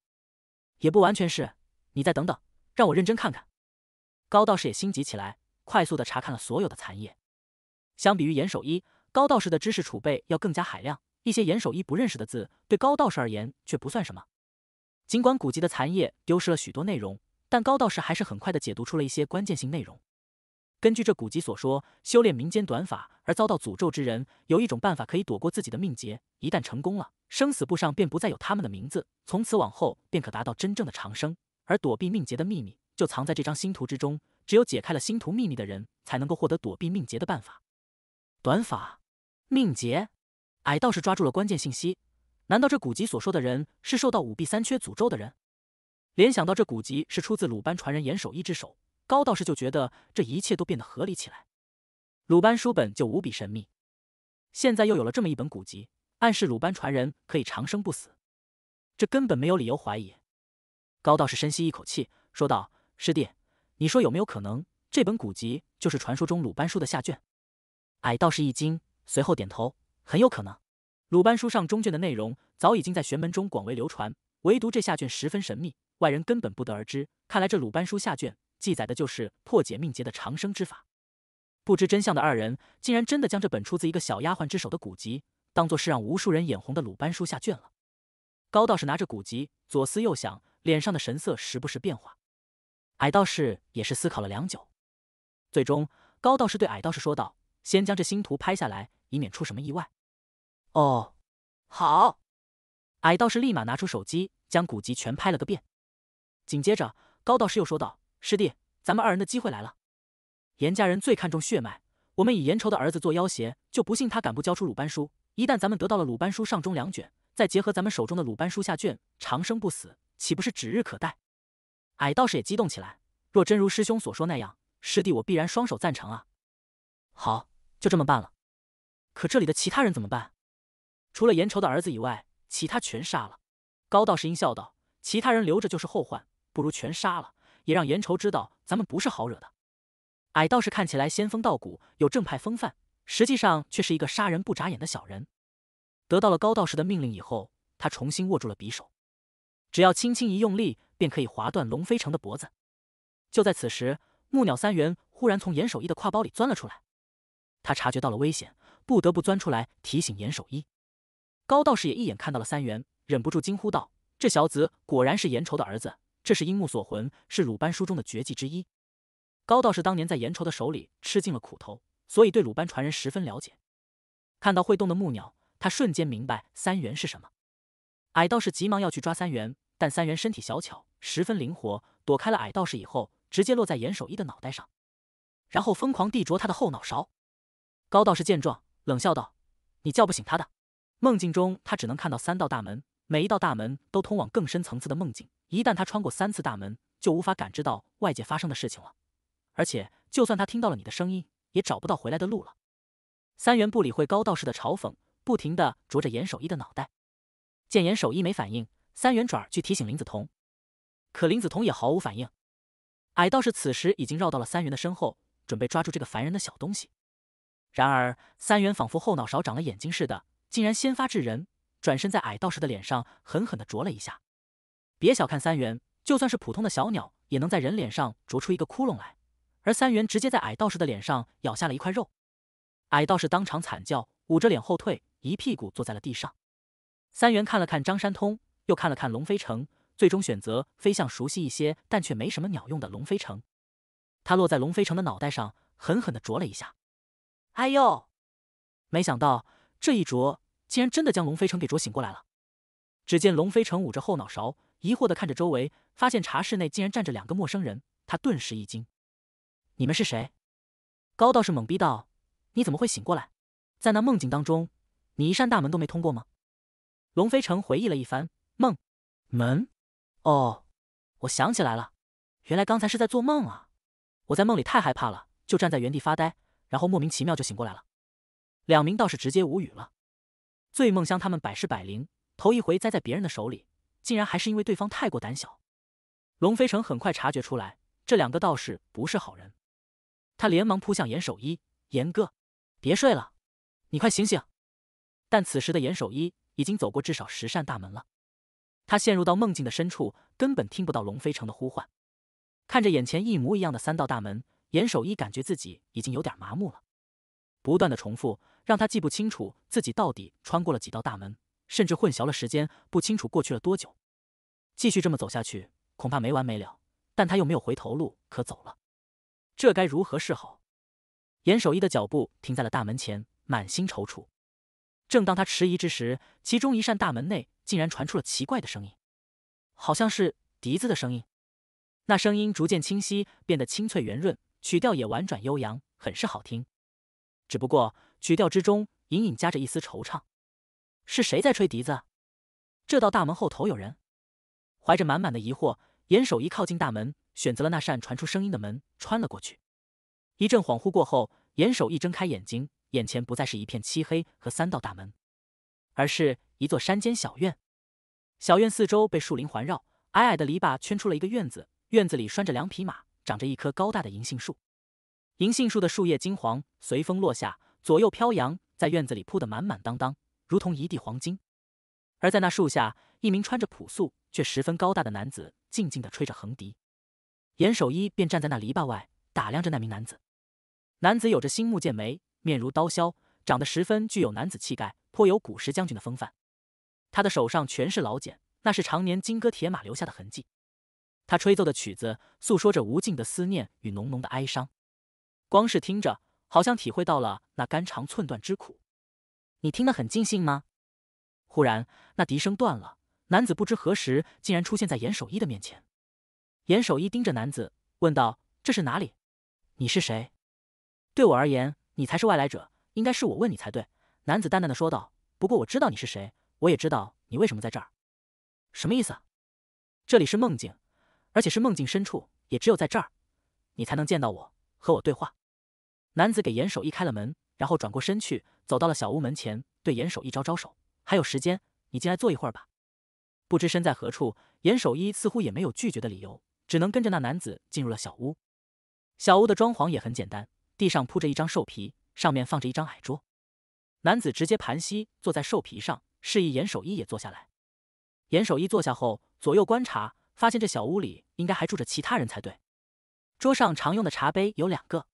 Speaker 1: 也不完全是。你再等等，让我认真看看。”高道士也心急起来，快速的查看了所有的残页。相比于严守一，高道士的知识储备要更加海量一些。严守一不认识的字，对高道士而言却不算什么。尽管古籍的残页丢失了许多内容，但高道士还是很快的解读出了一些关键性内容。根据这古籍所说，修炼民间短法而遭到诅咒之人，有一种办法可以躲过自己的命劫。一旦成功了，生死簿上便不再有他们的名字，从此往后便可达到真正的长生。而躲避命劫的秘密就藏在这张星图之中，只有解开了星图秘密的人，才能够获得躲避命劫的办法。短法，命劫，矮道士抓住了关键信息。难道这古籍所说的人是受到五弊三缺诅咒的人？联想到这古籍是出自鲁班传人严守一之手。高道士就觉得这一切都变得合理起来。鲁班书本就无比神秘，现在又有了这么一本古籍，暗示鲁班传人可以长生不死，这根本没有理由怀疑。高道士深吸一口气，说道：“师弟，你说有没有可能这本古籍就是传说中鲁班书的下卷？”矮道士一惊，随后点头：“很有可能。鲁班书上中卷的内容早已经在玄门中广为流传，唯独这下卷十分神秘，外人根本不得而知。看来这鲁班书下卷……”记载的就是破解命劫的长生之法。不知真相的二人，竟然真的将这本出自一个小丫鬟之手的古籍，当做是让无数人眼红的鲁班书下卷了。高道士拿着古籍，左思右想，脸上的神色时不时变化。矮道士也是思考了良久，最终高道士对矮道士说道：“先将这星图拍下来，以免出什么意外。”“哦，好。”矮道士立马拿出手机，将古籍全拍了个遍。紧接着，高道士又说道。师弟，咱们二人的机会来了。严家人最看重血脉，我们以严仇的儿子做要挟，就不信他敢不交出鲁班书。一旦咱们得到了鲁班书上中两卷，再结合咱们手中的鲁班书下卷，长生不死岂不是指日可待？矮道士也激动起来。若真如师兄所说那样，师弟我必然双手赞成啊！好，就这么办了。可这里的其他人怎么办？除了严仇的儿子以外，其他全杀了。高道士阴笑道：“其他人留着就是后患，不如全杀了。”也让严愁知道咱们不是好惹的。矮道士看起来仙风道骨，有正派风范，实际上却是一个杀人不眨眼的小人。得到了高道士的命令以后，他重新握住了匕首，只要轻轻一用力，便可以划断龙飞城的脖子。就在此时，木鸟三元忽然从严守一的挎包里钻了出来，他察觉到了危险，不得不钻出来提醒严守一。高道士也一眼看到了三元，忍不住惊呼道：“这小子果然是严愁的儿子。”这是樱木锁魂，是鲁班书中的绝技之一。高道士当年在严愁的手里吃尽了苦头，所以对鲁班传人十分了解。看到会动的木鸟，他瞬间明白三元是什么。矮道士急忙要去抓三元，但三元身体小巧，十分灵活，躲开了矮道士以后，直接落在严守一的脑袋上，然后疯狂地啄他的后脑勺。高道士见状，冷笑道：“你叫不醒他的。”梦境中，他只能看到三道大门，每一道大门都通往更深层次的梦境。一旦他穿过三次大门，就无法感知到外界发生的事情了。而且，就算他听到了你的声音，也找不到回来的路了。三元不理会高道士的嘲讽，不停地啄着严守一的脑袋。见严守一没反应，三元转而去提醒林子彤，可林子彤也毫无反应。矮道士此时已经绕到了三元的身后，准备抓住这个烦人的小东西。然而，三元仿佛后脑勺长了眼睛似的，竟然先发制人，转身在矮道士的脸上狠狠地啄了一下。别小看三元，就算是普通的小鸟，也能在人脸上啄出一个窟窿来。而三元直接在矮道士的脸上咬下了一块肉，矮道士当场惨叫，捂着脸后退，一屁股坐在了地上。三元看了看张山通，又看了看龙飞城，最终选择飞向熟悉一些但却没什么鸟用的龙飞城。他落在龙飞城的脑袋上，狠狠的啄了一下，“哎呦！”没想到这一啄，竟然真的将龙飞城给啄醒过来了。只见龙飞城捂着后脑勺。疑惑的看着周围，发现茶室内竟然站着两个陌生人，他顿时一惊：“你们是谁？”高道士懵逼道：“你怎么会醒过来？在那梦境当中，你一扇大门都没通过吗？”龙飞城回忆了一番梦门：“哦，我想起来了，原来刚才是在做梦啊！我在梦里太害怕了，就站在原地发呆，然后莫名其妙就醒过来了。”两名道士直接无语了，醉梦乡他们百试百灵，头一回栽在别人的手里。竟然还是因为对方太过胆小。龙飞城很快察觉出来，这两个道士不是好人。他连忙扑向严守一：“严哥，别睡了，你快醒醒！”但此时的严守一已经走过至少十扇大门了。他陷入到梦境的深处，根本听不到龙飞城的呼唤。看着眼前一模一样的三道大门，严守一感觉自己已经有点麻木了。不断的重复，让他记不清楚自己到底穿过了几道大门。甚至混淆了时间，不清楚过去了多久。继续这么走下去，恐怕没完没了。但他又没有回头路可走了，这该如何是好？严守一的脚步停在了大门前，满心踌躇。正当他迟疑之时，其中一扇大门内竟然传出了奇怪的声音，好像是笛子的声音。那声音逐渐清晰，变得清脆圆润，曲调也婉转悠扬，很是好听。只不过曲调之中隐隐夹着一丝惆怅。是谁在吹笛子？这道大门后头有人。怀着满满的疑惑，严守一靠近大门，选择了那扇传出声音的门，穿了过去。一阵恍惚过后，严守一睁开眼睛，眼前不再是一片漆黑和三道大门，而是一座山间小院。小院四周被树林环绕，矮矮的篱笆圈出了一个院子。院子里拴着两匹马，长着一棵高大的银杏树。银杏树的树叶金黄，随风落下，左右飘扬，在院子里铺得满满当当。如同一地黄金，而在那树下，一名穿着朴素却十分高大的男子静静地吹着横笛。严守一便站在那篱笆外，打量着那名男子。男子有着新木剑眉，面如刀削，长得十分具有男子气概，颇有古时将军的风范。他的手上全是老茧，那是常年金戈铁马留下的痕迹。他吹奏的曲子诉说着无尽的思念与浓浓的哀伤，光是听着，好像体会到了那肝肠寸断之苦。你听得很尽兴吗？忽然，那笛声断了。男子不知何时竟然出现在严守一的面前。严守一盯着男子，问道：“这是哪里？你是谁？”“对我而言，你才是外来者，应该是我问你才对。”男子淡淡的说道。“不过我知道你是谁，我也知道你为什么在这儿。”“什么意思？”“这里是梦境，而且是梦境深处，也只有在这儿，你才能见到我和我对话。”男子给严守一开了门。然后转过身去，走到了小屋门前，对严守一招招手：“还有时间，你进来坐一会儿吧。”不知身在何处，严守一似乎也没有拒绝的理由，只能跟着那男子进入了小屋。小屋的装潢也很简单，地上铺着一张兽皮，上面放着一张矮桌。男子直接盘膝坐在兽皮上，示意严守一也坐下来。严守一坐下后，左右观察，发现这小屋里应该还住着其他人才对。桌上常用的茶杯有两个，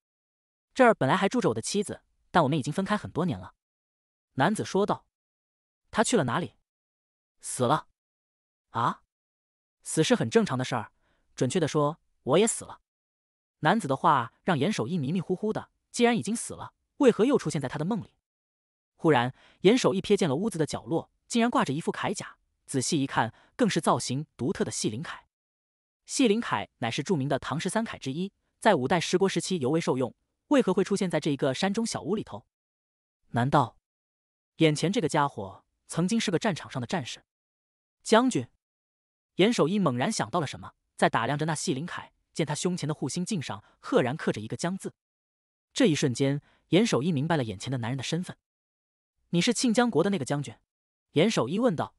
Speaker 1: 这儿本来还住着我的妻子。但我们已经分开很多年了，男子说道。他去了哪里？死了？啊？死是很正常的事儿。准确的说，我也死了。男子的话让严守义迷迷糊糊的。既然已经死了，为何又出现在他的梦里？忽然，严守义瞥见了屋子的角落，竟然挂着一副铠甲。仔细一看，更是造型独特的戏林铠。戏林铠乃是著名的唐十三铠之一，在五代十国时期尤为受用。为何会出现在这一个山中小屋里头？难道眼前这个家伙曾经是个战场上的战士、将军？严守一猛然想到了什么，在打量着那系灵铠，见他胸前的护心镜上赫然刻着一个“江”字。这一瞬间，严守一明白了眼前的男人的身份。你是庆江国的那个将军？严守一问道。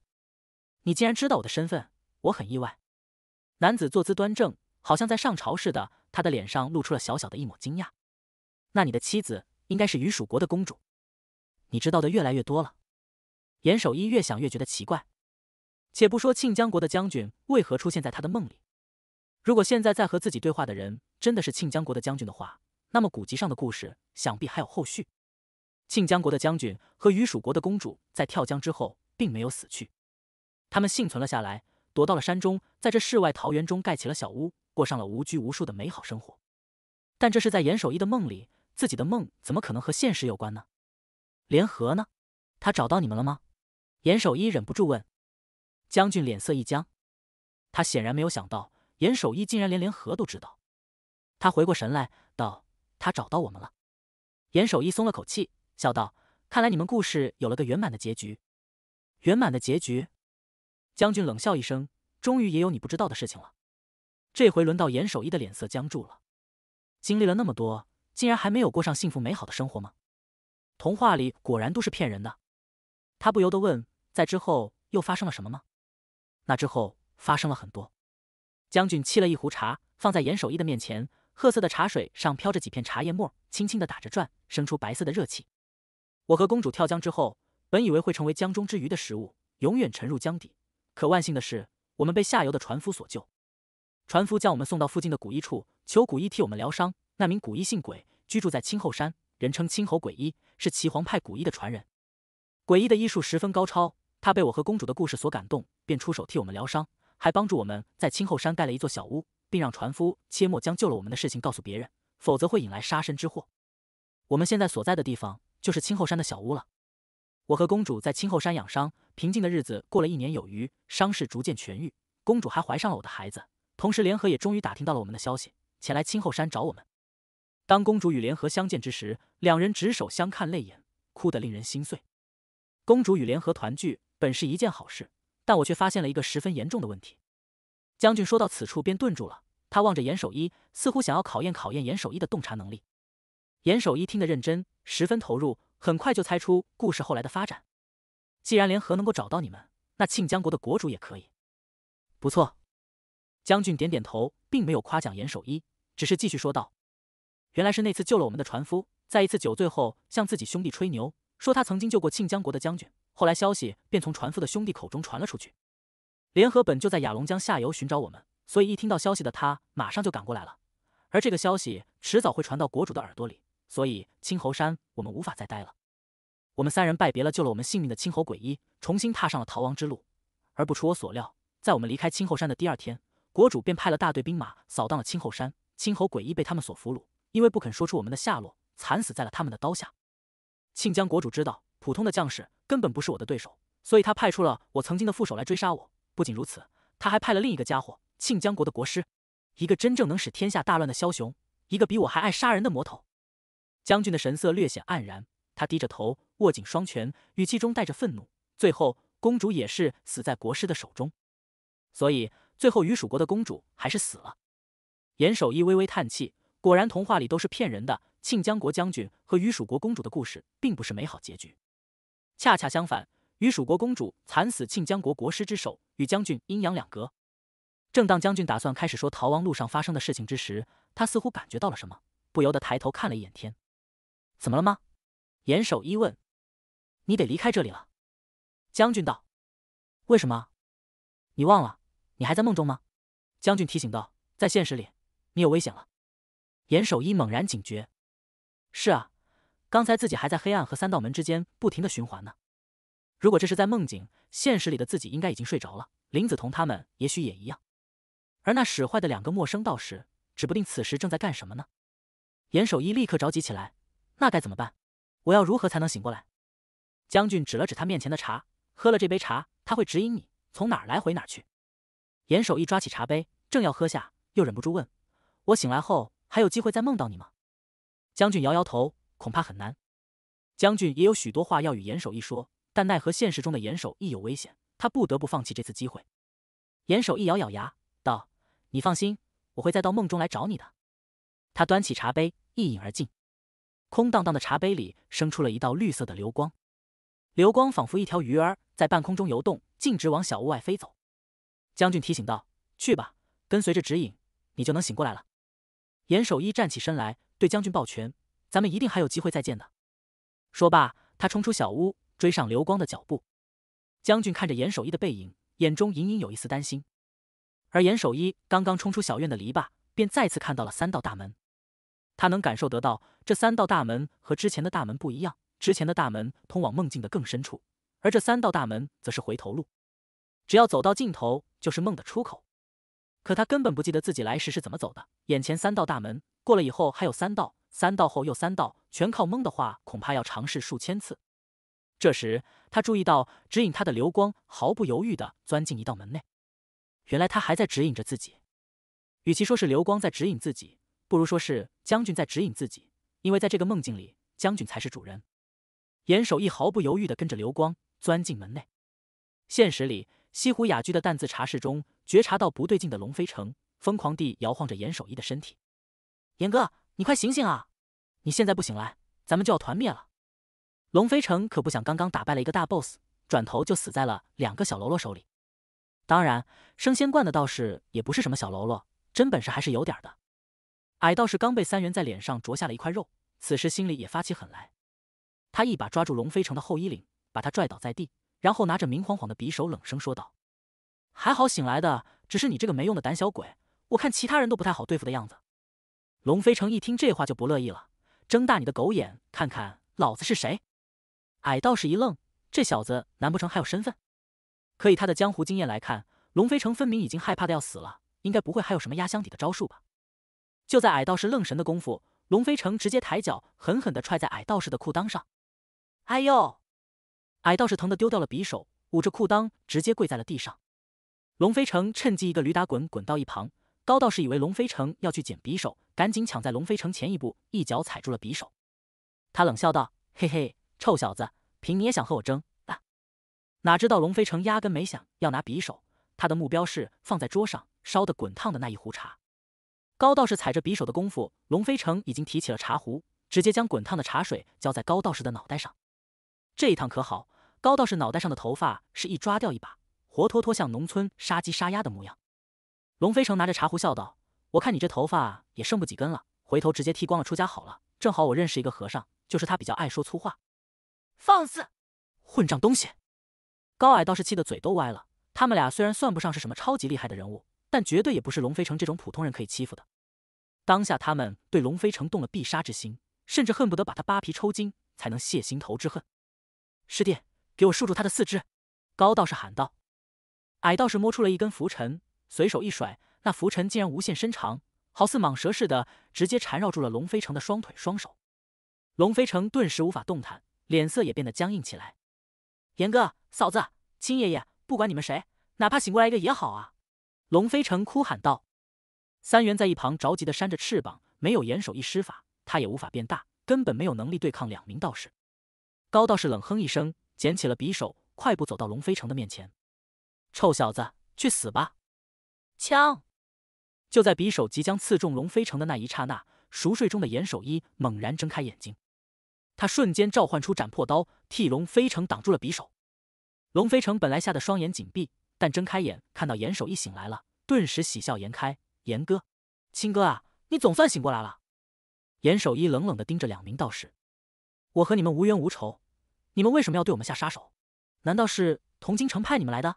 Speaker 1: 你竟然知道我的身份，我很意外。男子坐姿端正，好像在上朝似的，他的脸上露出了小小的一抹惊讶。那你的妻子应该是于蜀国的公主，你知道的越来越多了。严守一越想越觉得奇怪，且不说庆江国的将军为何出现在他的梦里，如果现在在和自己对话的人真的是庆江国的将军的话，那么古籍上的故事想必还有后续。庆江国的将军和于蜀国的公主在跳江之后并没有死去，他们幸存了下来，躲到了山中，在这世外桃源中盖起了小屋，过上了无拘无束的美好生活。但这是在严守一的梦里。自己的梦怎么可能和现实有关呢？联合呢？他找到你们了吗？严守一忍不住问。将军脸色一僵，他显然没有想到严守一竟然连联合都知道。他回过神来，道：“他找到我们了。”严守一松了口气，笑道：“看来你们故事有了个圆满的结局。”“圆满的结局？”将军冷笑一声：“终于也有你不知道的事情了。”这回轮到严守一的脸色僵住了。经历了那么多。竟然还没有过上幸福美好的生活吗？童话里果然都是骗人的。他不由得问：“在之后又发生了什么吗？”那之后发生了很多。将军沏了一壶茶，放在严守义的面前。褐色的茶水上飘着几片茶叶沫，轻轻地打着转，生出白色的热气。我和公主跳江之后，本以为会成为江中之鱼的食物，永远沉入江底。可万幸的是，我们被下游的船夫所救。船夫将我们送到附近的古一处，求古一替我们疗伤。那名古医姓鬼，居住在青后山，人称青侯鬼医，是岐黄派古医的传人。鬼医的医术十分高超，他被我和公主的故事所感动，便出手替我们疗伤，还帮助我们在青后山盖了一座小屋，并让船夫切莫将救了我们的事情告诉别人，否则会引来杀身之祸。我们现在所在的地方就是青后山的小屋了。我和公主在青后山养伤，平静的日子过了一年有余，伤势逐渐痊愈，公主还怀上了我的孩子，同时联合也终于打听到了我们的消息，前来青后山找我们。当公主与联合相见之时，两人执手相看泪眼，哭得令人心碎。公主与联合团聚本是一件好事，但我却发现了一个十分严重的问题。将军说到此处便顿住了，他望着严守一，似乎想要考验考验严守一的洞察能力。严守一听得认真，十分投入，很快就猜出故事后来的发展。既然联合能够找到你们，那庆江国的国主也可以。不错。将军点点头，并没有夸奖严守一，只是继续说道。原来是那次救了我们的船夫，在一次酒醉后向自己兄弟吹牛，说他曾经救过庆江国的将军。后来消息便从船夫的兄弟口中传了出去。联合本就在雅龙江下游寻找我们，所以一听到消息的他马上就赶过来了。而这个消息迟早会传到国主的耳朵里，所以青侯山我们无法再待了。我们三人拜别了救了我们性命的青侯鬼医，重新踏上了逃亡之路。而不出我所料，在我们离开青侯山的第二天，国主便派了大队兵马扫荡了青侯山，青侯鬼医被他们所俘虏。因为不肯说出我们的下落，惨死在了他们的刀下。庆江国主知道普通的将士根本不是我的对手，所以他派出了我曾经的副手来追杀我。不仅如此，他还派了另一个家伙——庆江国的国师，一个真正能使天下大乱的枭雄，一个比我还爱杀人的魔头。将军的神色略显黯然，他低着头，握紧双拳，语气中带着愤怒。最后，公主也是死在国师的手中，所以最后于蜀国的公主还是死了。严守一微微叹气。果然，童话里都是骗人的。庆江国将军和与蜀国公主的故事并不是美好结局，恰恰相反，与蜀国公主惨死庆江国国师之手，与将军阴阳两隔。正当将军打算开始说逃亡路上发生的事情之时，他似乎感觉到了什么，不由得抬头看了一眼天。怎么了吗？严守一问。你得离开这里了。将军道。为什么？你忘了？你还在梦中吗？将军提醒道。在现实里，你有危险了。严守一猛然警觉：“是啊，刚才自己还在黑暗和三道门之间不停的循环呢。如果这是在梦境，现实里的自己应该已经睡着了。林子彤他们也许也一样。而那使坏的两个陌生道士，指不定此时正在干什么呢。”严守一立刻着急起来：“那该怎么办？我要如何才能醒过来？”将军指了指他面前的茶，喝了这杯茶，他会指引你从哪儿来回哪儿去。严守一抓起茶杯，正要喝下，又忍不住问：“我醒来后？”还有机会再梦到你吗？将军摇摇头，恐怕很难。将军也有许多话要与严守一说，但奈何现实中的严守亦有危险，他不得不放弃这次机会。严守一咬咬牙道：“你放心，我会再到梦中来找你的。”他端起茶杯，一饮而尽。空荡荡的茶杯里生出了一道绿色的流光，流光仿佛一条鱼儿在半空中游动，径直往小屋外飞走。将军提醒道：“去吧，跟随着指引，你就能醒过来了。”严守一站起身来，对将军抱拳：“咱们一定还有机会再见的。”说罢，他冲出小屋，追上流光的脚步。将军看着严守一的背影，眼中隐隐有一丝担心。而严守一刚刚冲出小院的篱笆，便再次看到了三道大门。他能感受得到，这三道大门和之前的大门不一样。之前的大门通往梦境的更深处，而这三道大门则是回头路。只要走到尽头，就是梦的出口。可他根本不记得自己来时是怎么走的。眼前三道大门过了以后还有三道，三道后又三道，全靠蒙的话，恐怕要尝试数千次。这时他注意到指引他的流光毫不犹豫地钻进一道门内。原来他还在指引着自己。与其说是流光在指引自己，不如说是将军在指引自己。因为在这个梦境里，将军才是主人。严守义毫不犹豫地跟着流光钻进门内。现实里，西湖雅居的淡字茶室中。觉察到不对劲的龙飞城，疯狂地摇晃着严守一的身体。“严哥，你快醒醒啊！你现在不醒来，咱们就要团灭了。”龙飞城可不想刚刚打败了一个大 boss，转头就死在了两个小喽啰手里。当然，升仙观的道士也不是什么小喽啰，真本事还是有点的。矮道士刚被三元在脸上啄下了一块肉，此时心里也发起狠来。他一把抓住龙飞城的后衣领，把他拽倒在地，然后拿着明晃晃的匕首，冷声说道。还好醒来的只是你这个没用的胆小鬼，我看其他人都不太好对付的样子。龙飞成一听这话就不乐意了，睁大你的狗眼看看，老子是谁？矮道士一愣，这小子难不成还有身份？可以他的江湖经验来看，龙飞成分明已经害怕的要死了，应该不会还有什么压箱底的招数吧？就在矮道士愣神的功夫，龙飞成直接抬脚狠狠的踹在矮道士的裤裆上，哎呦！矮道士疼的丢掉了匕首，捂着裤裆直接跪在了地上。龙飞城趁机一个驴打滚，滚到一旁。高道士以为龙飞城要去捡匕首，赶紧抢在龙飞城前一步，一脚踩住了匕首。他冷笑道：“嘿嘿，臭小子，凭你也想和我争？”啊？”哪知道龙飞城压根没想，要拿匕首。他的目标是放在桌上烧得滚烫的那一壶茶。高道士踩着匕首的功夫，龙飞城已经提起了茶壶，直接将滚烫的茶水浇在高道士的脑袋上。这一趟可好，高道士脑袋上的头发是一抓掉一把。活脱脱像农村杀鸡杀鸭的模样。龙飞成拿着茶壶笑道：“我看你这头发也剩不几根了，回头直接剃光了出家好了。正好我认识一个和尚，就是他比较爱说粗话。”“放肆！混账东西！”高矮倒是气得嘴都歪了。他们俩虽然算不上是什么超级厉害的人物，但绝对也不是龙飞成这种普通人可以欺负的。当下他们对龙飞成动了必杀之心，甚至恨不得把他扒皮抽筋才能泄心头之恨。师弟，给我束住他的四肢！”高道士喊道。矮道士摸出了一根拂尘，随手一甩，那拂尘竟然无限伸长，好似蟒蛇似的，直接缠绕住了龙飞城的双腿、双手。龙飞城顿时无法动弹，脸色也变得僵硬起来。严哥、嫂子、亲爷爷，不管你们谁，哪怕醒过来一个也好啊！龙飞城哭喊道。三元在一旁着急的扇着翅膀，没有严守一施法，他也无法变大，根本没有能力对抗两名道士。高道士冷哼一声，捡起了匕首，快步走到龙飞城的面前。臭小子，去死吧！枪！就在匕首即将刺中龙飞城的那一刹那，熟睡中的严守一猛然睁开眼睛，他瞬间召唤出斩破刀，替龙飞城挡住了匕首。龙飞城本来吓得双眼紧闭，但睁开眼看到严守一醒来了，顿时喜笑颜开：“严哥，亲哥啊，你总算醒过来了！”严守一冷冷的盯着两名道士：“我和你们无冤无仇，你们为什么要对我们下杀手？难道是同京城派你们来的？”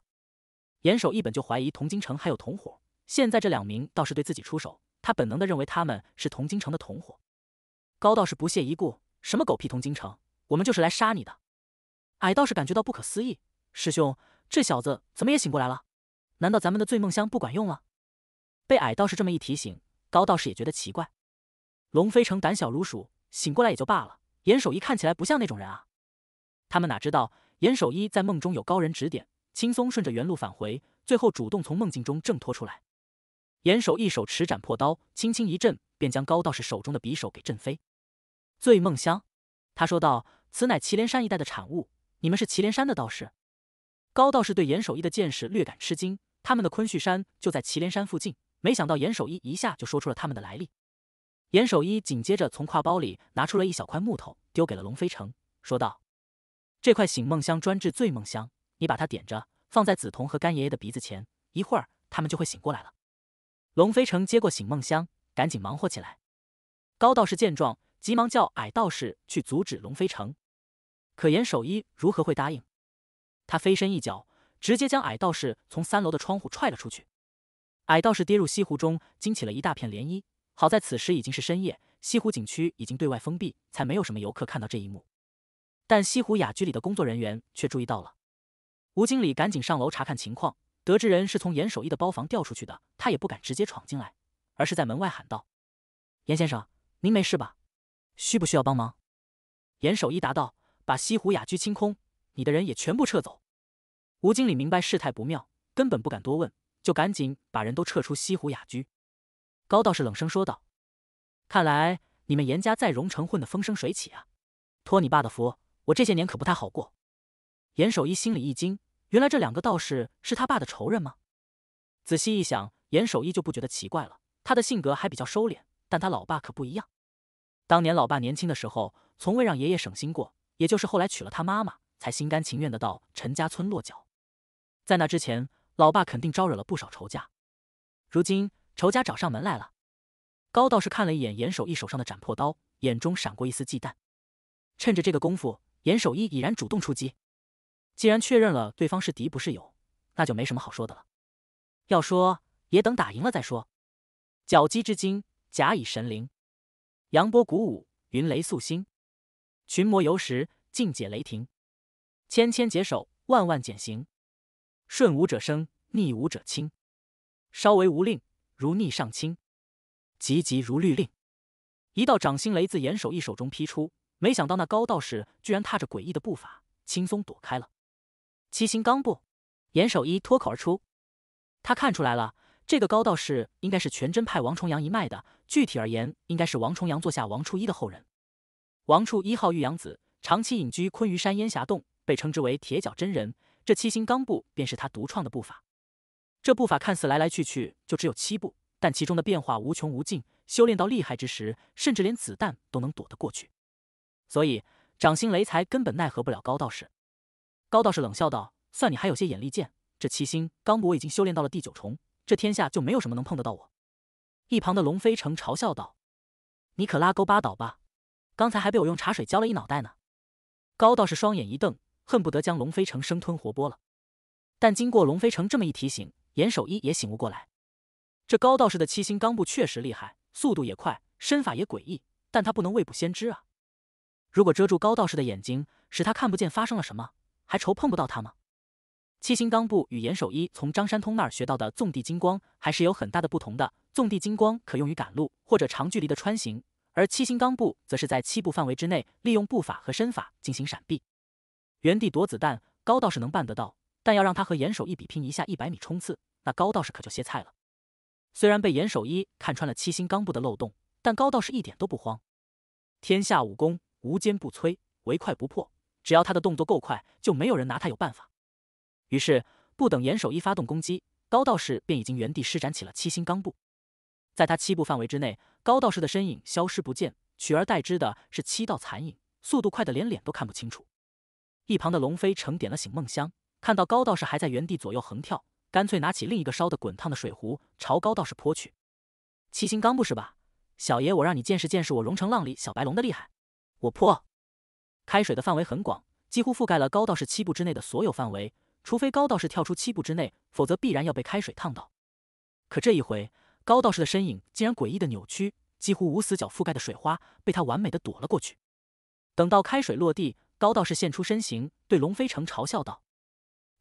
Speaker 1: 严守一本就怀疑童京城还有同伙，现在这两名倒是对自己出手，他本能的认为他们是童京城的同伙。高道士不屑一顾，什么狗屁童京城，我们就是来杀你的。矮道士感觉到不可思议，师兄，这小子怎么也醒过来了？难道咱们的醉梦香不管用了？被矮道士这么一提醒，高道士也觉得奇怪。龙飞城胆小如鼠，醒过来也就罢了，严守一看起来不像那种人啊。他们哪知道严守一在梦中有高人指点。轻松顺着原路返回，最后主动从梦境中挣脱出来。严守一手持斩破刀，轻轻一震，便将高道士手中的匕首给震飞。醉梦香，他说道：“此乃祁连山一带的产物。你们是祁连山的道士？”高道士对严守一的见识略感吃惊。他们的昆旭山就在祁连山附近，没想到严守一一下就说出了他们的来历。严守一紧接着从挎包里拿出了一小块木头，丢给了龙飞城，说道：“这块醒梦香专治醉梦香。”你把它点着，放在梓潼和干爷爷的鼻子前，一会儿他们就会醒过来了。龙飞城接过醒梦香，赶紧忙活起来。高道士见状，急忙叫矮道士去阻止龙飞城，可严守一如何会答应？他飞身一脚，直接将矮道士从三楼的窗户踹了出去。矮道士跌入西湖中，惊起了一大片涟漪。好在此时已经是深夜，西湖景区已经对外封闭，才没有什么游客看到这一幕。但西湖雅居里的工作人员却注意到了。吴经理赶紧上楼查看情况，得知人是从严守一的包房调出去的，他也不敢直接闯进来，而是在门外喊道：“严先生，您没事吧？需不需要帮忙？”严守一答道：“把西湖雅居清空，你的人也全部撤走。”吴经理明白事态不妙，根本不敢多问，就赶紧把人都撤出西湖雅居。高道士冷声说道：“看来你们严家在荣城混得风生水起啊！托你爸的福，我这些年可不太好过。”严守一心里一惊。原来这两个道士是他爸的仇人吗？仔细一想，严守一就不觉得奇怪了。他的性格还比较收敛，但他老爸可不一样。当年老爸年轻的时候，从未让爷爷省心过。也就是后来娶了他妈妈，才心甘情愿的到陈家村落脚。在那之前，老爸肯定招惹了不少仇家。如今仇家找上门来了。高道士看了一眼严守一手上的斩破刀，眼中闪过一丝忌惮。趁着这个功夫，严守一已然主动出击。既然确认了对方是敌不是友，那就没什么好说的了。要说也等打赢了再说。角击之金，甲乙神灵，扬波鼓舞，云雷肃心，群魔游时，尽解雷霆，千千解手，万万减刑。顺武者生，逆武者清。稍为无令，如逆上清；急急如律令。一道掌心雷自严守一手中劈出，没想到那高道士居然踏着诡异的步伐，轻松躲开了。七星罡步，严守一脱口而出。他看出来了，这个高道士应该是全真派王重阳一脉的，具体而言，应该是王重阳座下王初一的后人。王初一号玉阳子，长期隐居昆嵛山烟霞洞，被称之为铁脚真人。这七星罡步便是他独创的步法。这步法看似来来去去就只有七步，但其中的变化无穷无尽。修炼到厉害之时，甚至连子弹都能躲得过去。所以，掌心雷才根本奈何不了高道士。高道士冷笑道：“算你还有些眼力见。这七星刚布我已经修炼到了第九重，这天下就没有什么能碰得到我。”一旁的龙飞成嘲笑道：“你可拉钩巴倒吧！刚才还被我用茶水浇了一脑袋呢。”高道士双眼一瞪，恨不得将龙飞成生吞活剥了。但经过龙飞成这么一提醒，严守一也醒悟过来：这高道士的七星刚布确实厉害，速度也快，身法也诡异，但他不能未卜先知啊！如果遮住高道士的眼睛，使他看不见发生了什么。还愁碰不到他吗？七星罡步与严守一从张山通那儿学到的纵地金光还是有很大的不同的。纵地金光可用于赶路或者长距离的穿行，而七星罡步则是在七步范围之内利用步法和身法进行闪避，原地躲子弹。高道士能办得到，但要让他和严守一比拼一下一百米冲刺，那高道士可就歇菜了。虽然被严守一看穿了七星罡步的漏洞，但高道士一点都不慌。天下武功，无坚不摧，唯快不破。只要他的动作够快，就没有人拿他有办法。于是，不等严守一发动攻击，高道士便已经原地施展起了七星钢步。在他七步范围之内，高道士的身影消失不见，取而代之的是七道残影，速度快的连脸都看不清楚。一旁的龙飞成点了醒梦香，看到高道士还在原地左右横跳，干脆拿起另一个烧得滚烫的水壶朝高道士泼去。七星钢步是吧？小爷我让你见识见识我荣城浪里小白龙的厉害！我泼。开水的范围很广，几乎覆盖了高道士七步之内的所有范围。除非高道士跳出七步之内，否则必然要被开水烫到。可这一回，高道士的身影竟然诡异的扭曲，几乎无死角覆盖的水花被他完美的躲了过去。等到开水落地，高道士现出身形，对龙飞城嘲笑道：“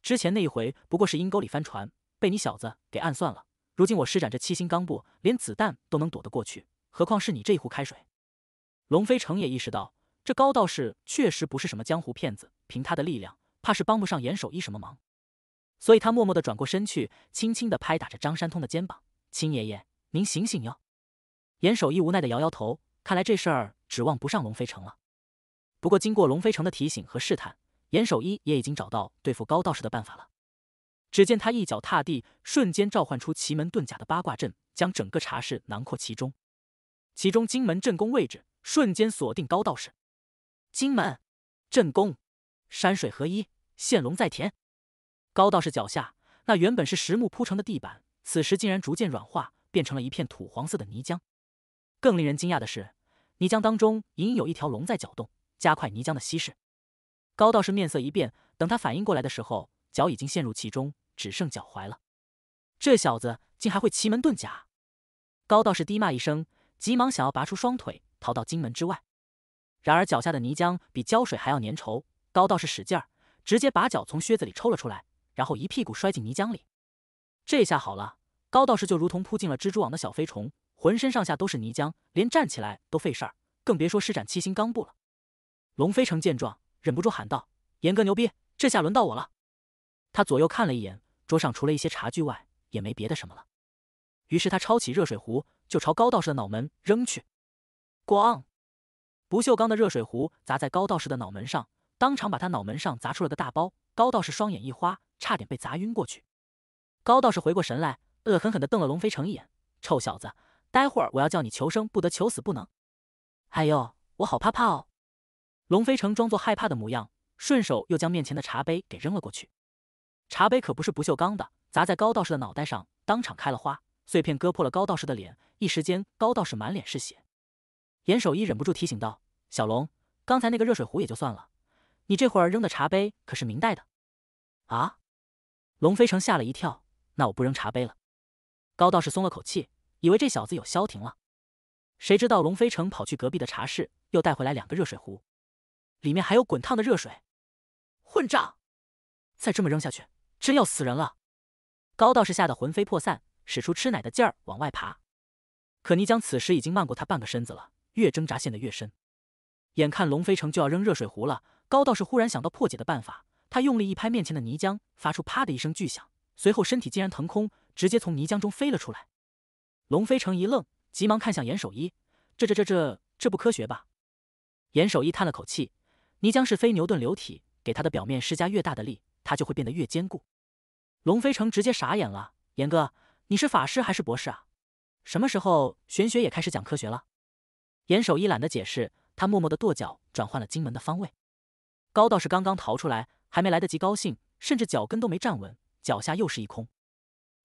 Speaker 1: 之前那一回不过是阴沟里翻船，被你小子给暗算了。如今我施展这七星罡步，连子弹都能躲得过去，何况是你这一壶开水？”龙飞城也意识到。这高道士确实不是什么江湖骗子，凭他的力量，怕是帮不上严守一什么忙。所以他默默的转过身去，轻轻的拍打着张山通的肩膀：“亲爷爷，您醒醒哟！”严守一无奈的摇摇头，看来这事儿指望不上龙飞城了。不过经过龙飞城的提醒和试探，严守一也已经找到对付高道士的办法了。只见他一脚踏地，瞬间召唤出奇门遁甲的八卦阵，将整个茶室囊括其中，其中金门阵宫位置瞬间锁定高道士。金门，镇宫，山水合一，现龙在田。高道士脚下那原本是实木铺成的地板，此时竟然逐渐软化，变成了一片土黄色的泥浆。更令人惊讶的是，泥浆当中隐隐有一条龙在搅动，加快泥浆的稀释。高道士面色一变，等他反应过来的时候，脚已经陷入其中，只剩脚踝了。这小子竟还会奇门遁甲！高道士低骂一声，急忙想要拔出双腿，逃到金门之外。然而脚下的泥浆比胶水还要粘稠，高道士使劲儿，直接把脚从靴子里抽了出来，然后一屁股摔进泥浆里。这下好了，高道士就如同扑进了蜘蛛网的小飞虫，浑身上下都是泥浆，连站起来都费事儿，更别说施展七星罡布了。龙飞城见状，忍不住喊道：“严哥牛逼！这下轮到我了。”他左右看了一眼，桌上除了一些茶具外，也没别的什么了。于是他抄起热水壶，就朝高道士的脑门扔去，咣！不锈钢的热水壶砸在高道士的脑门上，当场把他脑门上砸出了个大包。高道士双眼一花，差点被砸晕过去。高道士回过神来，恶狠狠地瞪了龙飞成一眼：“臭小子，待会儿我要叫你求生不得，求死不能！”哎呦，我好怕怕哦！龙飞成装作害怕的模样，顺手又将面前的茶杯给扔了过去。茶杯可不是不锈钢的，砸在高道士的脑袋上，当场开了花，碎片割破了高道士的脸，一时间高道士满脸是血。严守一忍不住提醒道：“小龙，刚才那个热水壶也就算了，你这会儿扔的茶杯可是明代的。”啊！龙飞成吓了一跳，“那我不扔茶杯了。”高道士松了口气，以为这小子有消停了，谁知道龙飞成跑去隔壁的茶室，又带回来两个热水壶，里面还有滚烫的热水。混账！再这么扔下去，真要死人了！高道士吓得魂飞魄散，使出吃奶的劲儿往外爬，可泥浆此时已经漫过他半个身子了。越挣扎陷得越深，眼看龙飞城就要扔热水壶了，高道士忽然想到破解的办法，他用力一拍面前的泥浆，发出啪的一声巨响，随后身体竟然腾空，直接从泥浆中飞了出来。龙飞城一愣，急忙看向严守一：“这、这、这、这、这不科学吧？”严守一叹了口气：“泥浆是非牛顿流体，给它的表面施加越大的力，它就会变得越坚固。”龙飞城直接傻眼了：“严哥，你是法师还是博士啊？什么时候玄学也开始讲科学了？”严守一懒得解释，他默默的跺脚，转换了金门的方位。高道士刚刚逃出来，还没来得及高兴，甚至脚跟都没站稳，脚下又是一空。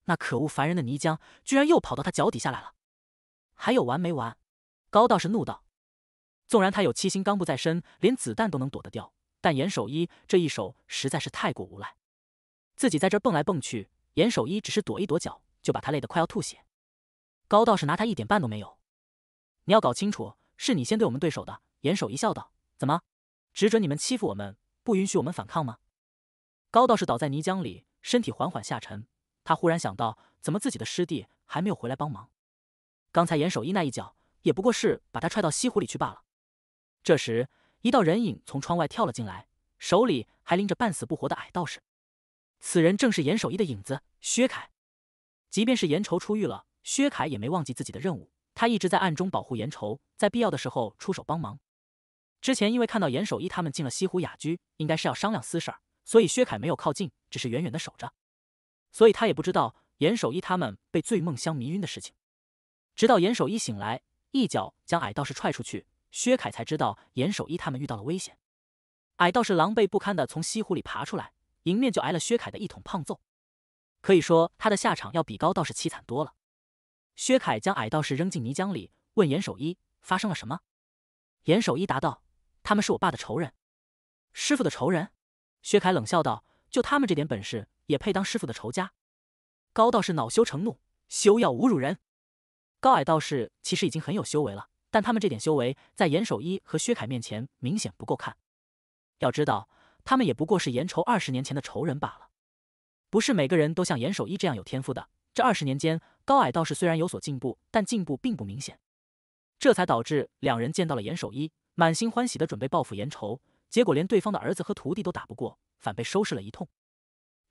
Speaker 1: 那可恶烦人的泥浆居然又跑到他脚底下来了，还有完没完？高道士怒道：“纵然他有七星罡布在身，连子弹都能躲得掉，但严守一这一手实在是太过无赖。自己在这蹦来蹦去，严守一只是躲一躲脚，就把他累得快要吐血。高道士拿他一点半都没有。”你要搞清楚，是你先对我们对手的严守一笑道：“怎么，只准你们欺负我们，不允许我们反抗吗？”高道士倒在泥浆里，身体缓缓下沉。他忽然想到，怎么自己的师弟还没有回来帮忙？刚才严守一那一脚，也不过是把他踹到西湖里去罢了。这时，一道人影从窗外跳了进来，手里还拎着半死不活的矮道士。此人正是严守一的影子薛凯。即便是严愁出狱了，薛凯也没忘记自己的任务。他一直在暗中保护严愁，在必要的时候出手帮忙。之前因为看到严守一他们进了西湖雅居，应该是要商量私事儿，所以薛凯没有靠近，只是远远的守着。所以他也不知道严守一他们被醉梦香迷晕的事情。直到严守一醒来，一脚将矮道士踹出去，薛凯才知道严守一他们遇到了危险。矮道士狼狈不堪的从西湖里爬出来，迎面就挨了薛凯的一桶胖揍。可以说，他的下场要比高道士凄惨多了。薛凯将矮道士扔进泥浆里，问严守一发生了什么。严守一答道：“他们是我爸的仇人，师傅的仇人。”薛凯冷笑道：“就他们这点本事，也配当师傅的仇家？”高道士恼羞成怒：“休要侮辱人！”高矮道士其实已经很有修为了，但他们这点修为在严守一和薛凯面前明显不够看。要知道，他们也不过是严仇二十年前的仇人罢了。不是每个人都像严守一这样有天赋的。这二十年间，高矮道士虽然有所进步，但进步并不明显，这才导致两人见到了严守一，满心欢喜的准备报复严仇，结果连对方的儿子和徒弟都打不过，反被收拾了一通。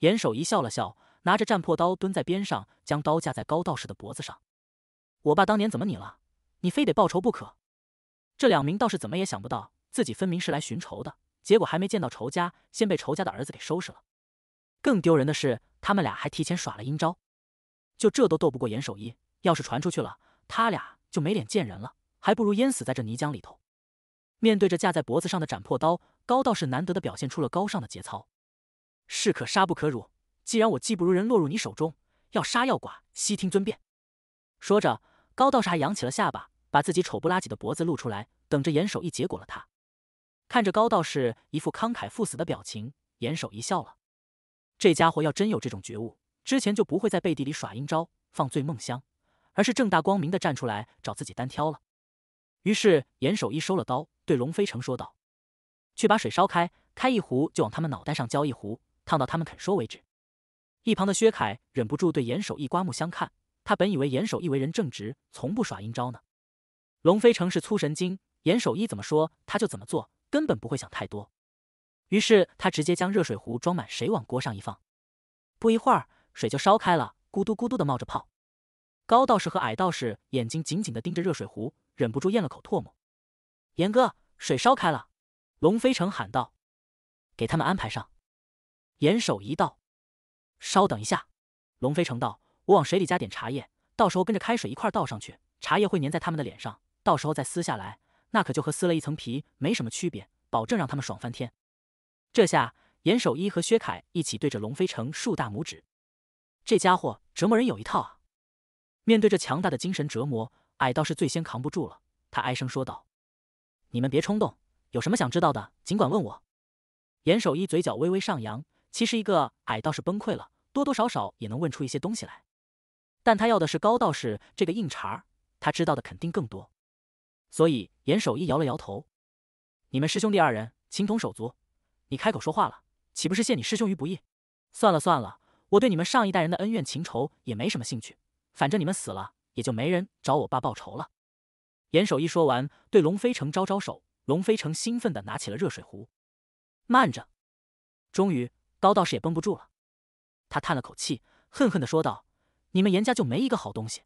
Speaker 1: 严守一笑了笑，拿着战破刀蹲在边上，将刀架在高道士的脖子上：“我爸当年怎么你了？你非得报仇不可？”这两名道士怎么也想不到，自己分明是来寻仇的，结果还没见到仇家，先被仇家的儿子给收拾了。更丢人的是，他们俩还提前耍了阴招。就这都斗不过严守一，要是传出去了，他俩就没脸见人了，还不如淹死在这泥浆里头。面对着架在脖子上的斩破刀，高道士难得的表现出了高尚的节操，士可杀不可辱。既然我技不如人，落入你手中，要杀要剐，悉听尊便。说着，高道士还扬起了下巴，把自己丑不拉几的脖子露出来，等着严守一结果了他。看着高道士一副慷慨赴死的表情，严守一笑了。这家伙要真有这种觉悟。之前就不会在背地里耍阴招放醉梦香，而是正大光明的站出来找自己单挑了。于是严守一收了刀，对龙飞城说道：“去把水烧开，开一壶就往他们脑袋上浇一壶，烫到他们肯说为止。”一旁的薛凯忍不住对严守一刮目相看，他本以为严守一为人正直，从不耍阴招呢。龙飞城是粗神经，严守一怎么说他就怎么做，根本不会想太多。于是他直接将热水壶装满水，往锅上一放，不一会儿。水就烧开了，咕嘟咕嘟的冒着泡。高道士和矮道士眼睛紧紧的盯着热水壶，忍不住咽了口唾沫。严哥，水烧开了！龙飞城喊道：“给他们安排上。”严守一道：“稍等一下。”龙飞城道：“我往水里加点茶叶，到时候跟着开水一块倒上去，茶叶会粘在他们的脸上，到时候再撕下来，那可就和撕了一层皮没什么区别，保证让他们爽翻天。”这下严守一和薛凯一起对着龙飞城竖大拇指。这家伙折磨人有一套啊！面对这强大的精神折磨，矮道士最先扛不住了，他唉声说道：“你们别冲动，有什么想知道的，尽管问我。”严守一嘴角微微上扬。其实一个矮道士崩溃了，多多少少也能问出一些东西来，但他要的是高道士这个硬茬儿，他知道的肯定更多。所以严守一摇了摇头：“你们师兄弟二人情同手足，你开口说话了，岂不是陷你师兄于不义？算了算了。”我对你们上一代人的恩怨情仇也没什么兴趣，反正你们死了，也就没人找我爸报仇了。严守一说完，对龙飞成招招手，龙飞成兴奋的拿起了热水壶。慢着！终于，高道士也绷不住了，他叹了口气，恨恨的说道：“你们严家就没一个好东西，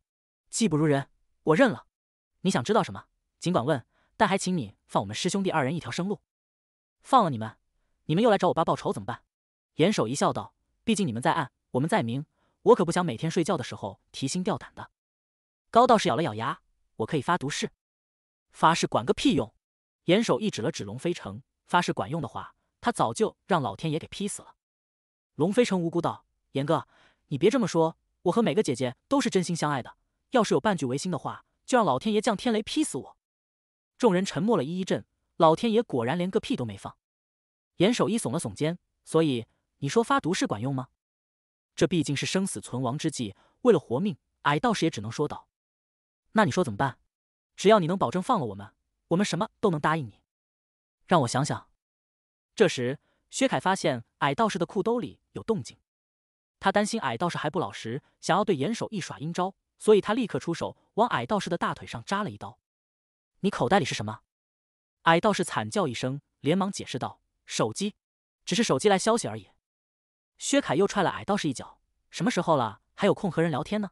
Speaker 1: 技不如人，我认了。你想知道什么，尽管问，但还请你放我们师兄弟二人一条生路。放了你们，你们又来找我爸报仇怎么办？”严守一笑道。毕竟你们在暗，我们在明，我可不想每天睡觉的时候提心吊胆的。高道士咬了咬牙，我可以发毒誓，发誓管个屁用！严守一指了指龙飞城，发誓管用的话，他早就让老天爷给劈死了。龙飞城无辜道：“严哥，你别这么说，我和每个姐姐都是真心相爱的。要是有半句违心的话，就让老天爷降天雷劈死我。”众人沉默了一一阵，老天爷果然连个屁都没放。严守一耸了耸肩，所以。你说发毒誓管用吗？这毕竟是生死存亡之际，为了活命，矮道士也只能说道：“那你说怎么办？只要你能保证放了我们，我们什么都能答应你。”让我想想。这时，薛凯发现矮道士的裤兜里有动静，他担心矮道士还不老实，想要对严守一耍阴招，所以他立刻出手，往矮道士的大腿上扎了一刀。“你口袋里是什么？”矮道士惨叫一声，连忙解释道：“手机，只是手机来消息而已。”薛凯又踹了矮道士一脚。什么时候了，还有空和人聊天呢？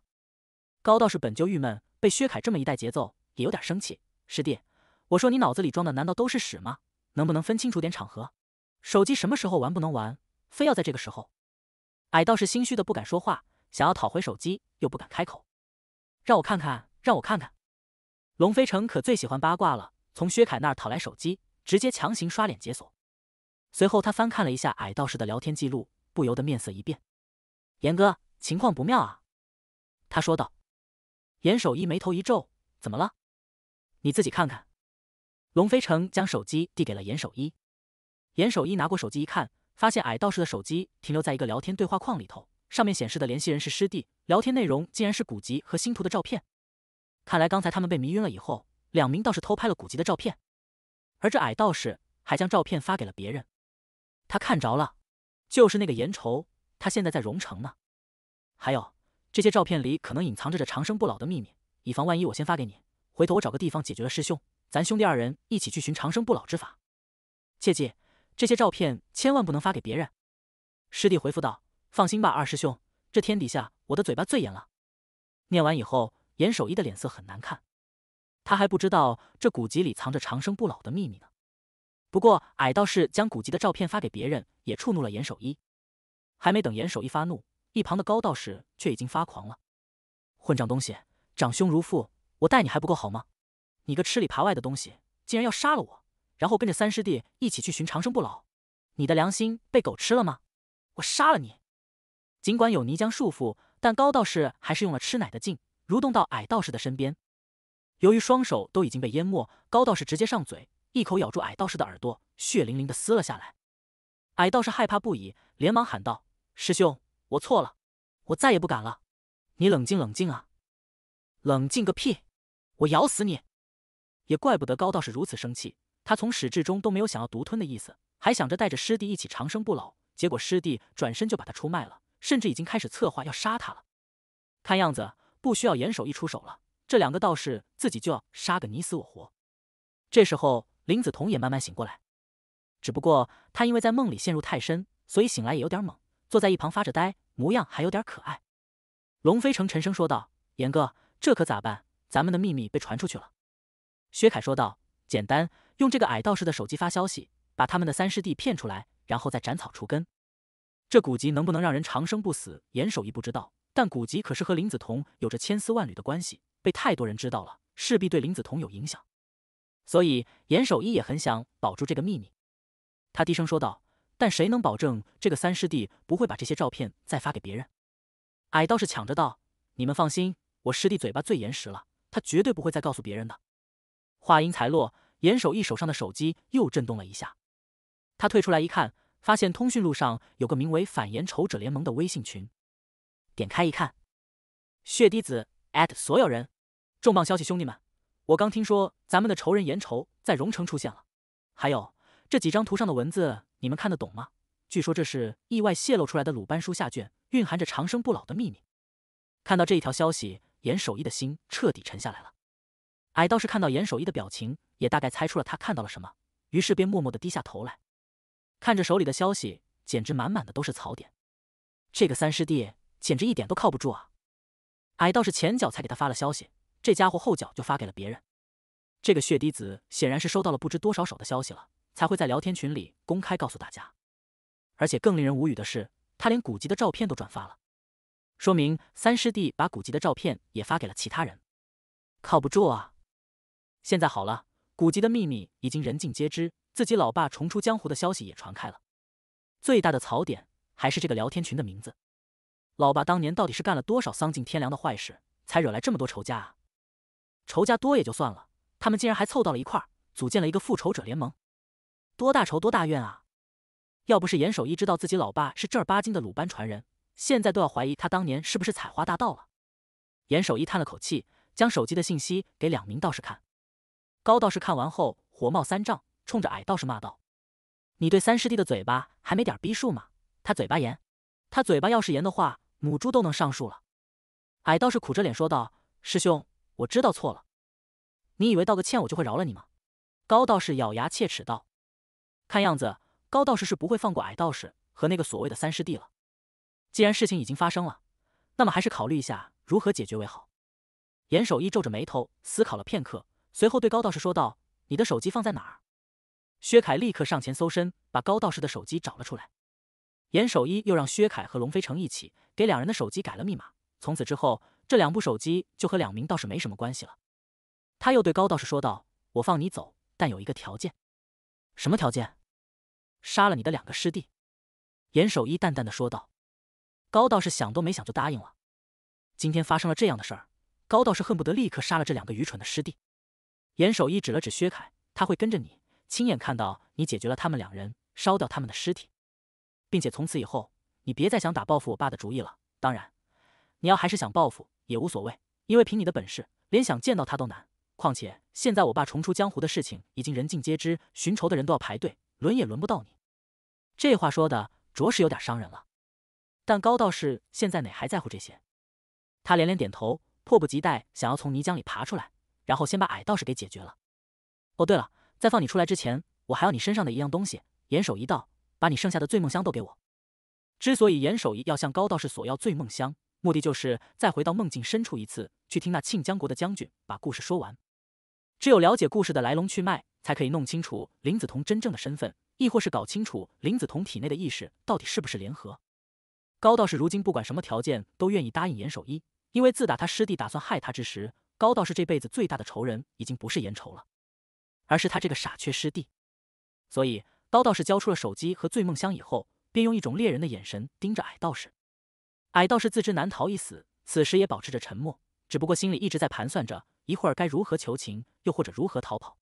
Speaker 1: 高道士本就郁闷，被薛凯这么一带节奏，也有点生气。师弟，我说你脑子里装的难道都是屎吗？能不能分清楚点场合？手机什么时候玩不能玩，非要在这个时候？矮道士心虚的不敢说话，想要讨回手机，又不敢开口。让我看看，让我看看。龙飞城可最喜欢八卦了，从薛凯那儿讨来手机，直接强行刷脸解锁。随后他翻看了一下矮道士的聊天记录。不由得面色一变，“严哥，情况不妙啊！”他说道。严守一眉头一皱：“怎么了？你自己看看。”龙飞成将手机递给了严守一。严守一拿过手机一看，发现矮道士的手机停留在一个聊天对话框里头，上面显示的联系人是师弟，聊天内容竟然是古籍和星图的照片。看来刚才他们被迷晕了以后，两名道士偷拍了古籍的照片，而这矮道士还将照片发给了别人，他看着了。就是那个严愁，他现在在荣城呢。还有，这些照片里可能隐藏着这长生不老的秘密，以防万一，我先发给你。回头我找个地方解决了师兄，咱兄弟二人一起去寻长生不老之法。切记，这些照片千万不能发给别人。师弟回复道：“放心吧，二师兄，这天底下我的嘴巴最严了。”念完以后，严守一的脸色很难看，他还不知道这古籍里藏着长生不老的秘密呢。不过，矮道士将古籍的照片发给别人，也触怒了严守一。还没等严守一发怒，一旁的高道士却已经发狂了。混账东西，长兄如父，我待你还不够好吗？你个吃里扒外的东西，竟然要杀了我，然后跟着三师弟一起去寻长生不老？你的良心被狗吃了吗？我杀了你！尽管有泥浆束缚，但高道士还是用了吃奶的劲，蠕动到矮道士的身边。由于双手都已经被淹没，高道士直接上嘴。一口咬住矮道士的耳朵，血淋淋的撕了下来。矮道士害怕不已，连忙喊道：“师兄，我错了，我再也不敢了。”“你冷静冷静啊！”“冷静个屁！我咬死你！”也怪不得高道士如此生气，他从始至终都没有想要独吞的意思，还想着带着师弟一起长生不老。结果师弟转身就把他出卖了，甚至已经开始策划要杀他了。看样子不需要严守一出手了，这两个道士自己就要杀个你死我活。这时候。林子彤也慢慢醒过来，只不过他因为在梦里陷入太深，所以醒来也有点懵，坐在一旁发着呆，模样还有点可爱。龙飞成沉声说道：“严哥，这可咋办？咱们的秘密被传出去了。”薛凯说道：“简单，用这个矮道士的手机发消息，把他们的三师弟骗出来，然后再斩草除根。这古籍能不能让人长生不死，严守一不知道，但古籍可是和林子彤有着千丝万缕的关系，被太多人知道了，势必对林子彤有影响。”所以严守一也很想保住这个秘密，他低声说道：“但谁能保证这个三师弟不会把这些照片再发给别人？”矮道士抢着道：“你们放心，我师弟嘴巴最严实了，他绝对不会再告诉别人的。”话音才落，严守一手上的手机又震动了一下，他退出来一看，发现通讯录上有个名为“反严仇者联盟”的微信群，点开一看，血滴子所有人，重磅消息，兄弟们！我刚听说咱们的仇人严仇在荣城出现了，还有这几张图上的文字，你们看得懂吗？据说这是意外泄露出来的《鲁班书》下卷，蕴含着长生不老的秘密。看到这一条消息，严守一的心彻底沉下来了。矮道士看到严守一的表情，也大概猜出了他看到了什么，于是便默默的低下头来，看着手里的消息，简直满满的都是槽点。这个三师弟简直一点都靠不住啊！矮道士前脚才给他发了消息。这家伙后脚就发给了别人，这个血滴子显然是收到了不知多少手的消息了，才会在聊天群里公开告诉大家。而且更令人无语的是，他连古籍的照片都转发了，说明三师弟把古籍的照片也发给了其他人，靠不住啊！现在好了，古籍的秘密已经人尽皆知，自己老爸重出江湖的消息也传开了。最大的槽点还是这个聊天群的名字，老爸当年到底是干了多少丧尽天良的坏事，才惹来这么多仇家啊？仇家多也就算了，他们竟然还凑到了一块儿，组建了一个复仇者联盟，多大仇多大怨啊！要不是严守一知道自己老爸是正儿八经的鲁班传人，现在都要怀疑他当年是不是采花大盗了。严守一叹了口气，将手机的信息给两名道士看。高道士看完后火冒三丈，冲着矮道士骂道：“你对三师弟的嘴巴还没点逼数吗？他嘴巴严，他嘴巴要是严的话，母猪都能上树了。”矮道士苦着脸说道：“师兄。”我知道错了，你以为道个歉我就会饶了你吗？高道士咬牙切齿道。看样子，高道士是不会放过矮道士和那个所谓的三师弟了。既然事情已经发生了，那么还是考虑一下如何解决为好。严守一皱着眉头思考了片刻，随后对高道士说道：“你的手机放在哪儿？”薛凯立刻上前搜身，把高道士的手机找了出来。严守一又让薛凯和龙飞城一起给两人的手机改了密码，从此之后。这两部手机就和两名道士没什么关系了。他又对高道士说道：“我放你走，但有一个条件。”“什么条件？”“杀了你的两个师弟。”严守一淡淡的说道。高道士想都没想就答应了。今天发生了这样的事儿，高道士恨不得立刻杀了这两个愚蠢的师弟。严守一指了指薛凯：“他会跟着你，亲眼看到你解决了他们两人，烧掉他们的尸体，并且从此以后，你别再想打报复我爸的主意了。当然。”你要还是想报复也无所谓，因为凭你的本事，连想见到他都难。况且现在我爸重出江湖的事情已经人尽皆知，寻仇的人都要排队，轮也轮不到你。这话说的着实有点伤人了，但高道士现在哪还在乎这些？他连连点头，迫不及待想要从泥浆里爬出来，然后先把矮道士给解决了。哦，对了，在放你出来之前，我还要你身上的一样东西。严守一，道把你剩下的醉梦香都给我。之所以严守一要向高道士索要醉梦香，目的就是再回到梦境深处一次，去听那庆江国的将军把故事说完。只有了解故事的来龙去脉，才可以弄清楚林子彤真正的身份，亦或是搞清楚林子彤体内的意识到底是不是联合。高道士如今不管什么条件都愿意答应严守一，因为自打他师弟打算害他之时，高道士这辈子最大的仇人已经不是严仇了，而是他这个傻缺师弟。所以高道士交出了手机和醉梦香以后，便用一种猎人的眼神盯着矮道士。矮道士自知难逃一死，此时也保持着沉默，只不过心里一直在盘算着一会儿该如何求情，又或者如何逃跑。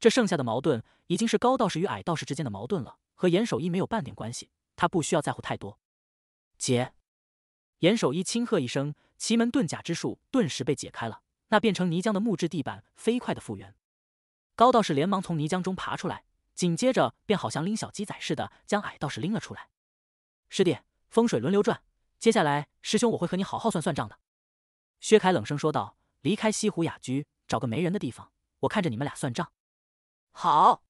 Speaker 1: 这剩下的矛盾已经是高道士与矮道士之间的矛盾了，和严守一没有半点关系，他不需要在乎太多。姐，严守一轻喝一声，奇门遁甲之术顿时被解开了，那变成泥浆的木质地板飞快的复原。高道士连忙从泥浆中爬出来，紧接着便好像拎小鸡仔似的将矮道士拎了出来。师弟，风水轮流转。接下来，师兄，我会和你好好算算账的。”薛凯冷声说道，“离开西湖雅居，找个没人的地方，我看着你们俩算账。”“好。”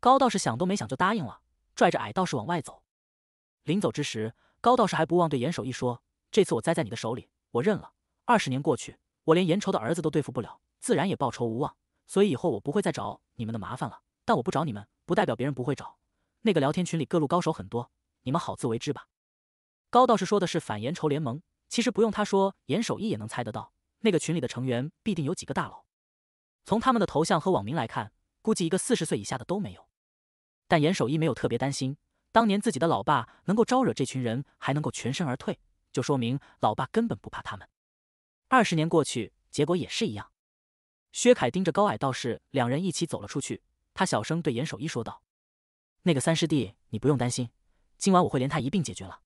Speaker 1: 高道士想都没想就答应了，拽着矮道士往外走。临走之时，高道士还不忘对严守义说：“这次我栽在你的手里，我认了。二十年过去，我连严仇的儿子都对付不了，自然也报仇无望。所以以后我不会再找你们的麻烦了。但我不找你们，不代表别人不会找。那个聊天群里各路高手很多，你们好自为之吧。”高道士说的是反严仇联盟，其实不用他说，严守一也能猜得到。那个群里的成员必定有几个大佬，从他们的头像和网名来看，估计一个四十岁以下的都没有。但严守一没有特别担心，当年自己的老爸能够招惹这群人还能够全身而退，就说明老爸根本不怕他们。二十年过去，结果也是一样。薛凯盯着高矮道士，两人一起走了出去。他小声对严守一说道：“那个三师弟，你不用担心，今晚我会连他一并解决了。”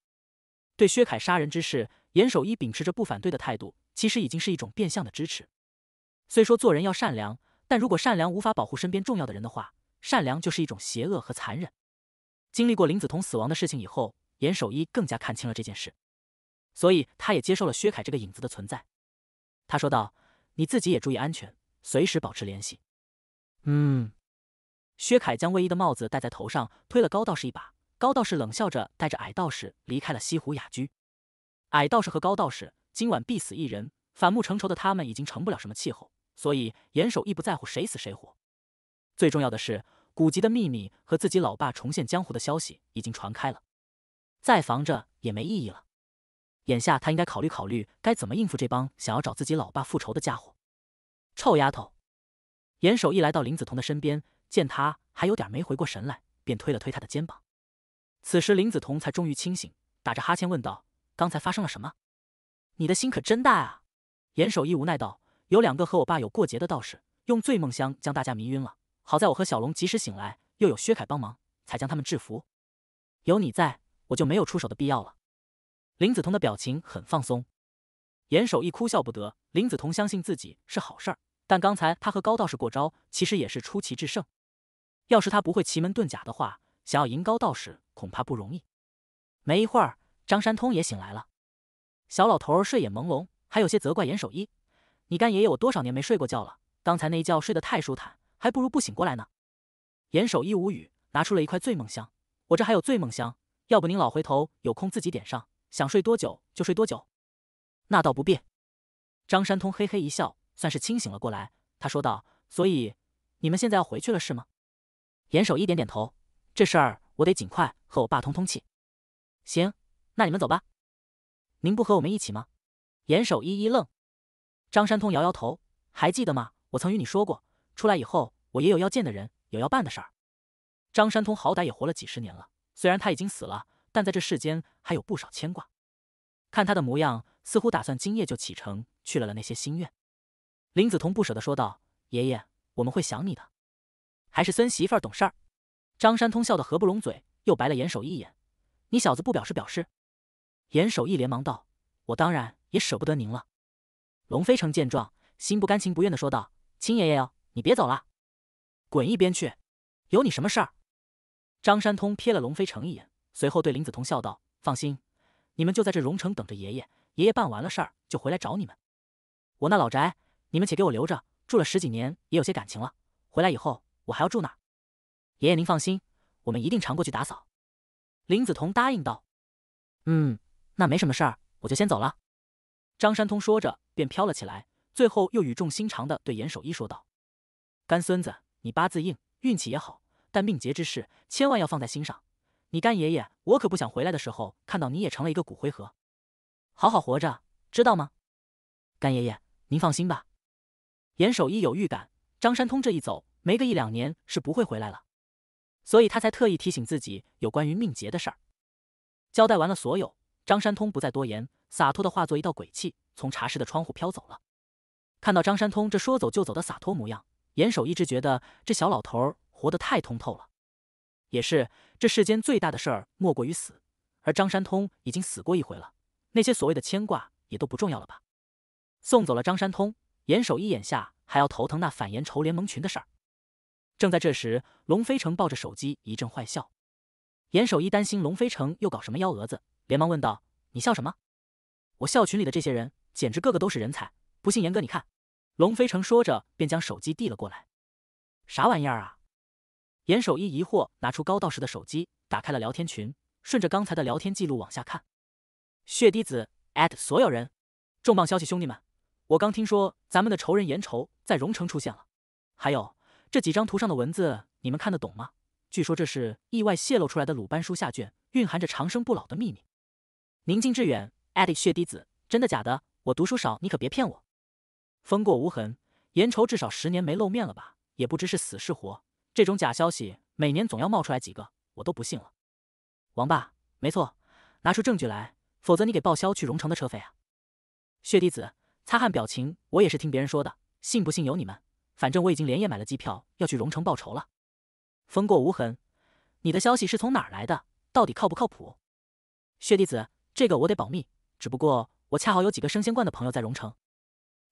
Speaker 1: 对薛凯杀人之事，严守一秉持着不反对的态度，其实已经是一种变相的支持。虽说做人要善良，但如果善良无法保护身边重要的人的话，善良就是一种邪恶和残忍。经历过林子彤死亡的事情以后，严守一更加看清了这件事，所以他也接受了薛凯这个影子的存在。他说道：“你自己也注意安全，随时保持联系。”嗯。薛凯将卫衣的帽子戴在头上，推了高道士一把。高道士冷笑着，带着矮道士离开了西湖雅居。矮道士和高道士今晚必死一人，反目成仇的他们已经成不了什么气候，所以严守义不在乎谁死谁活。最重要的是，古籍的秘密和自己老爸重现江湖的消息已经传开了，再防着也没意义了。眼下他应该考虑考虑该怎么应付这帮想要找自己老爸复仇的家伙。臭丫头，严守义来到林子彤的身边，见他还有点没回过神来，便推了推他的肩膀。此时林子彤才终于清醒，打着哈欠问道：“刚才发生了什么？”“你的心可真大啊！”严守义无奈道：“有两个和我爸有过节的道士，用醉梦香将大家迷晕了。好在我和小龙及时醒来，又有薛凯帮忙，才将他们制服。有你在，我就没有出手的必要了。”林子彤的表情很放松，严守义哭笑不得。林子彤相信自己是好事儿，但刚才他和高道士过招，其实也是出奇制胜。要是他不会奇门遁甲的话，想要银高道士恐怕不容易。没一会儿，张山通也醒来了。小老头儿睡眼朦胧，还有些责怪严守一：“你干爷爷，我多少年没睡过觉了，刚才那一觉睡得太舒坦，还不如不醒过来呢。”严守一无语，拿出了一块醉梦香：“我这还有醉梦香，要不您老回头有空自己点上，想睡多久就睡多久。”那倒不便。张山通嘿嘿一笑，算是清醒了过来。他说道：“所以你们现在要回去了是吗？”严守一点点头。这事儿我得尽快和我爸通通气。行，那你们走吧。您不和我们一起吗？严守一一愣，张山通摇摇头。还记得吗？我曾与你说过，出来以后我也有要见的人，有要办的事儿。张山通好歹也活了几十年了，虽然他已经死了，但在这世间还有不少牵挂。看他的模样，似乎打算今夜就启程去了了那些心愿。林子彤不舍地说道：“爷爷，我们会想你的。”还是孙媳妇儿懂事。张山通笑得合不拢嘴，又白了严守义一眼：“你小子不表示表示？”严守义连忙道：“我当然也舍不得您了。”龙飞成见状，心不甘情不愿的说道：“亲爷爷哟，你别走了，滚一边去，有你什么事儿？”张山通瞥了龙飞成一眼，随后对林子通笑道：“放心，你们就在这荣城等着爷爷，爷爷办完了事儿就回来找你们。我那老宅，你们且给我留着，住了十几年也有些感情了。回来以后，我还要住那儿。”爷爷，您放心，我们一定常过去打扫。”林子彤答应道。“嗯，那没什么事儿，我就先走了。”张山通说着便飘了起来，最后又语重心长的对严守一说道：“干孙子，你八字硬，运气也好，但命劫之事千万要放在心上。你干爷爷我可不想回来的时候看到你也成了一个骨灰盒。好好活着，知道吗？”干爷爷，您放心吧。严守一有预感，张山通这一走，没个一两年是不会回来了。所以他才特意提醒自己有关于命劫的事儿。交代完了所有，张山通不再多言，洒脱的化作一道鬼气，从茶室的窗户飘走了。看到张山通这说走就走的洒脱模样，严守一直觉得这小老头儿活得太通透了。也是，这世间最大的事儿莫过于死，而张山通已经死过一回了，那些所谓的牵挂也都不重要了吧。送走了张山通，严守一眼下还要头疼那反盐愁联盟群的事儿。正在这时，龙飞城抱着手机一阵坏笑，严守一担心龙飞城又搞什么幺蛾子，连忙问道：“你笑什么？”“我笑群里的这些人，简直个个都是人才！不信严哥，你看。”龙飞城说着便将手机递了过来。“啥玩意儿啊？”严守一疑惑，拿出高道士的手机，打开了聊天群，顺着刚才的聊天记录往下看。血滴子所有人，重磅消息，兄弟们，我刚听说咱们的仇人严仇在荣城出现了，还有。这几张图上的文字你们看得懂吗？据说这是意外泄露出来的《鲁班书》下卷，蕴含着长生不老的秘密。宁静致远，艾迪血滴子，真的假的？我读书少，你可别骗我。风过无痕，严愁至少十年没露面了吧？也不知是死是活。这种假消息每年总要冒出来几个，我都不信了。王八，没错，拿出证据来，否则你给报销去荣城的车费啊！血滴子，擦汗表情，我也是听别人说的，信不信由你们。反正我已经连夜买了机票，要去荣城报仇了。风过无痕，你的消息是从哪儿来的？到底靠不靠谱？血弟子，这个我得保密。只不过我恰好有几个升仙观的朋友在荣城。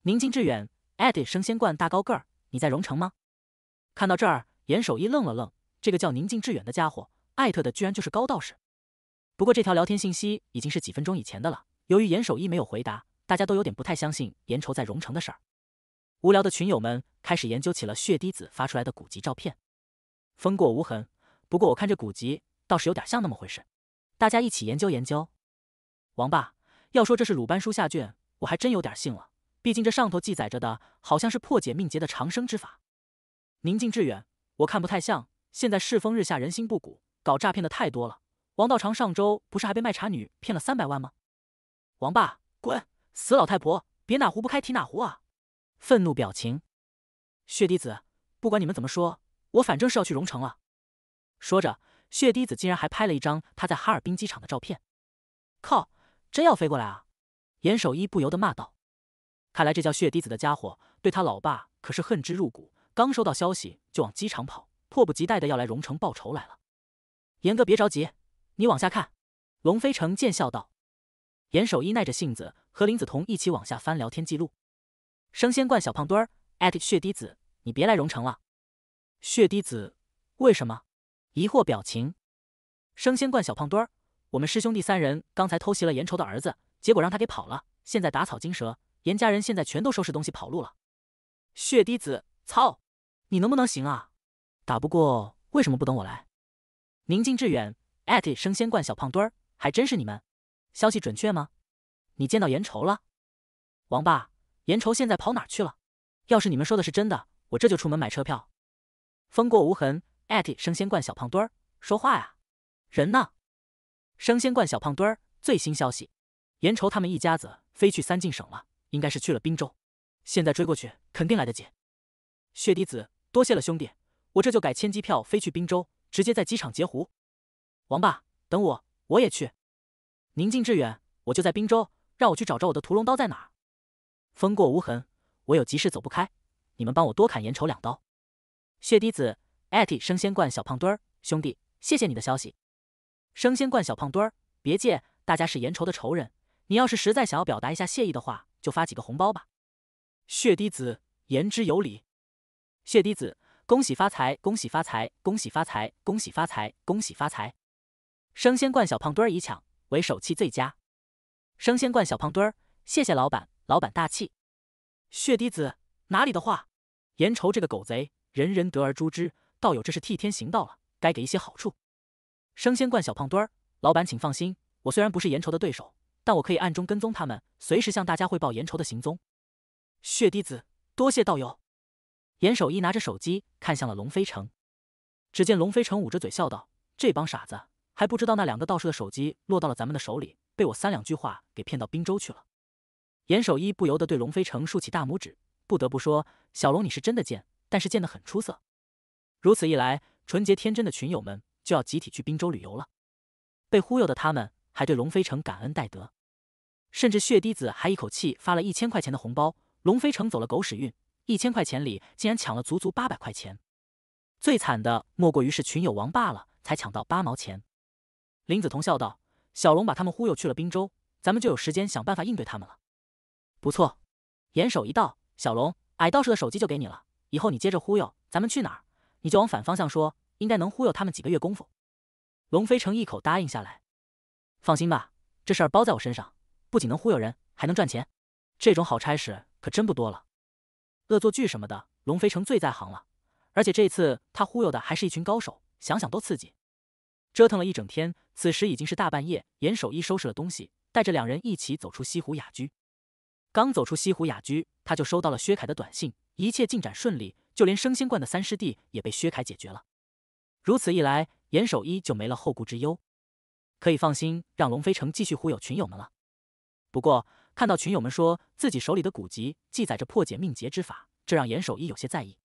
Speaker 1: 宁静致远，艾特升仙观大高个儿，你在荣城吗？看到这儿，严守一愣了愣，这个叫宁静致远的家伙，艾特的居然就是高道士。不过这条聊天信息已经是几分钟以前的了。由于严守一没有回答，大家都有点不太相信严愁在荣城的事儿。无聊的群友们开始研究起了血滴子发出来的古籍照片，风过无痕。不过我看这古籍倒是有点像那么回事，大家一起研究研究。王爸，要说这是《鲁班书》下卷，我还真有点信了。毕竟这上头记载着的好像是破解命劫的长生之法。宁静致远，我看不太像。现在世风日下，人心不古，搞诈骗的太多了。王道长上周不是还被卖茶女骗了三百万吗？王爸，滚！死老太婆，别哪壶不开提哪壶啊！愤怒表情，血滴子，不管你们怎么说，我反正是要去荣城了。说着，血滴子竟然还拍了一张他在哈尔滨机场的照片。靠，真要飞过来啊！严守一不由得骂道：“看来这叫血滴子的家伙对他老爸可是恨之入骨，刚收到消息就往机场跑，迫不及待的要来荣城报仇来了。”严哥别着急，你往下看。”龙飞城见笑道。严守一耐着性子和林子彤一起往下翻聊天记录。生鲜罐小胖墩儿艾特血滴子，你别来荣城了。血滴子，为什么？疑惑表情。生鲜罐小胖墩儿，我们师兄弟三人刚才偷袭了严愁的儿子，结果让他给跑了。现在打草惊蛇，严家人现在全都收拾东西跑路了。血滴子，操！你能不能行啊？打不过为什么不等我来？宁静致远艾特生鲜罐小胖墩儿，还真是你们。消息准确吗？你见到严愁了？王八。严愁现在跑哪去了？要是你们说的是真的，我这就出门买车票。风过无痕艾特生鲜罐小胖墩儿，说话呀！人呢？生鲜罐小胖墩儿，最新消息，严愁他们一家子飞去三晋省了，应该是去了滨州。现在追过去，肯定来得及。血滴子，多谢了兄弟，我这就改签机票飞去滨州，直接在机场截胡。王霸，等我，我也去。宁静致远，我就在滨州，让我去找找我的屠龙刀在哪儿。风过无痕，我有急事走不开，你们帮我多砍岩愁两刀。血滴子艾特生仙罐小胖墩儿兄弟，谢谢你的消息。生仙罐小胖墩儿，别介，大家是岩愁的仇人，你要是实在想要表达一下谢意的话，就发几个红包吧。血滴子言之有理。血滴子，恭喜发财，恭喜发财，恭喜发财，恭喜发财，恭喜发财。生仙罐小胖墩儿已抢，为手气最佳。生仙罐小胖墩儿，谢谢老板。老板大气，血滴子哪里的话？严愁这个狗贼，人人得而诛之。道友这是替天行道了，该给一些好处。生仙罐小胖墩儿，老板请放心，我虽然不是严愁的对手，但我可以暗中跟踪他们，随时向大家汇报严愁的行踪。血滴子，多谢道友。严守一拿着手机看向了龙飞城，只见龙飞城捂着嘴笑道：“这帮傻子还不知道那两个道士的手机落到了咱们的手里，被我三两句话给骗到滨州去了。”严守一不由得对龙飞城竖起大拇指，不得不说，小龙你是真的贱，但是贱得很出色。如此一来，纯洁天真的群友们就要集体去滨州旅游了。被忽悠的他们还对龙飞城感恩戴德，甚至血滴子还一口气发了一千块钱的红包。龙飞城走了狗屎运，一千块钱里竟然抢了足足八百块钱。最惨的莫过于是群友王霸了，才抢到八毛钱。林子彤笑道：“小龙把他们忽悠去了滨州，咱们就有时间想办法应对他们了。”不错，严守一到，小龙，矮道士的手机就给你了。以后你接着忽悠，咱们去哪儿，你就往反方向说，应该能忽悠他们几个月功夫。龙飞成一口答应下来。放心吧，这事儿包在我身上，不仅能忽悠人，还能赚钱，这种好差事可真不多了。恶作剧什么的，龙飞成最在行了，而且这次他忽悠的还是一群高手，想想都刺激。折腾了一整天，此时已经是大半夜，严守一收拾了东西，带着两人一起走出西湖雅居。刚走出西湖雅居，他就收到了薛凯的短信，一切进展顺利，就连升仙观的三师弟也被薛凯解决了。如此一来，严守一就没了后顾之忧，可以放心让龙飞城继续忽悠群友们了。不过，看到群友们说自己手里的古籍记载着破解命劫之法，这让严守一有些在意。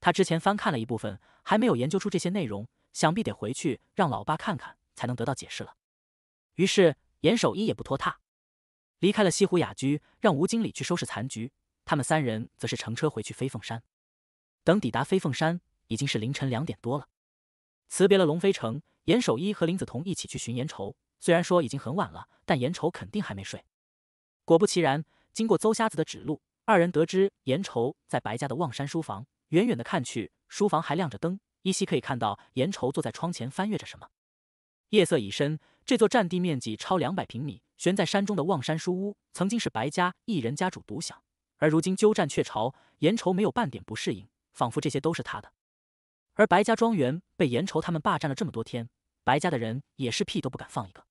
Speaker 1: 他之前翻看了一部分，还没有研究出这些内容，想必得回去让老爸看看，才能得到解释了。于是，严守一也不拖沓。离开了西湖雅居，让吴经理去收拾残局。他们三人则是乘车回去飞凤山。等抵达飞凤山，已经是凌晨两点多了。辞别了龙飞城，严守一和林子彤一起去寻严愁。虽然说已经很晚了，但严愁肯定还没睡。果不其然，经过邹瞎子的指路，二人得知严愁在白家的望山书房。远远的看去，书房还亮着灯，依稀可以看到严愁坐在窗前翻阅着什么。夜色已深。这座占地面积超两百平米、悬在山中的望山书屋，曾经是白家一人家主独享，而如今鸠占鹊巢，严愁没有半点不适应，仿佛这些都是他的。而白家庄园被严愁他们霸占了这么多天，白家的人也是屁都不敢放一个。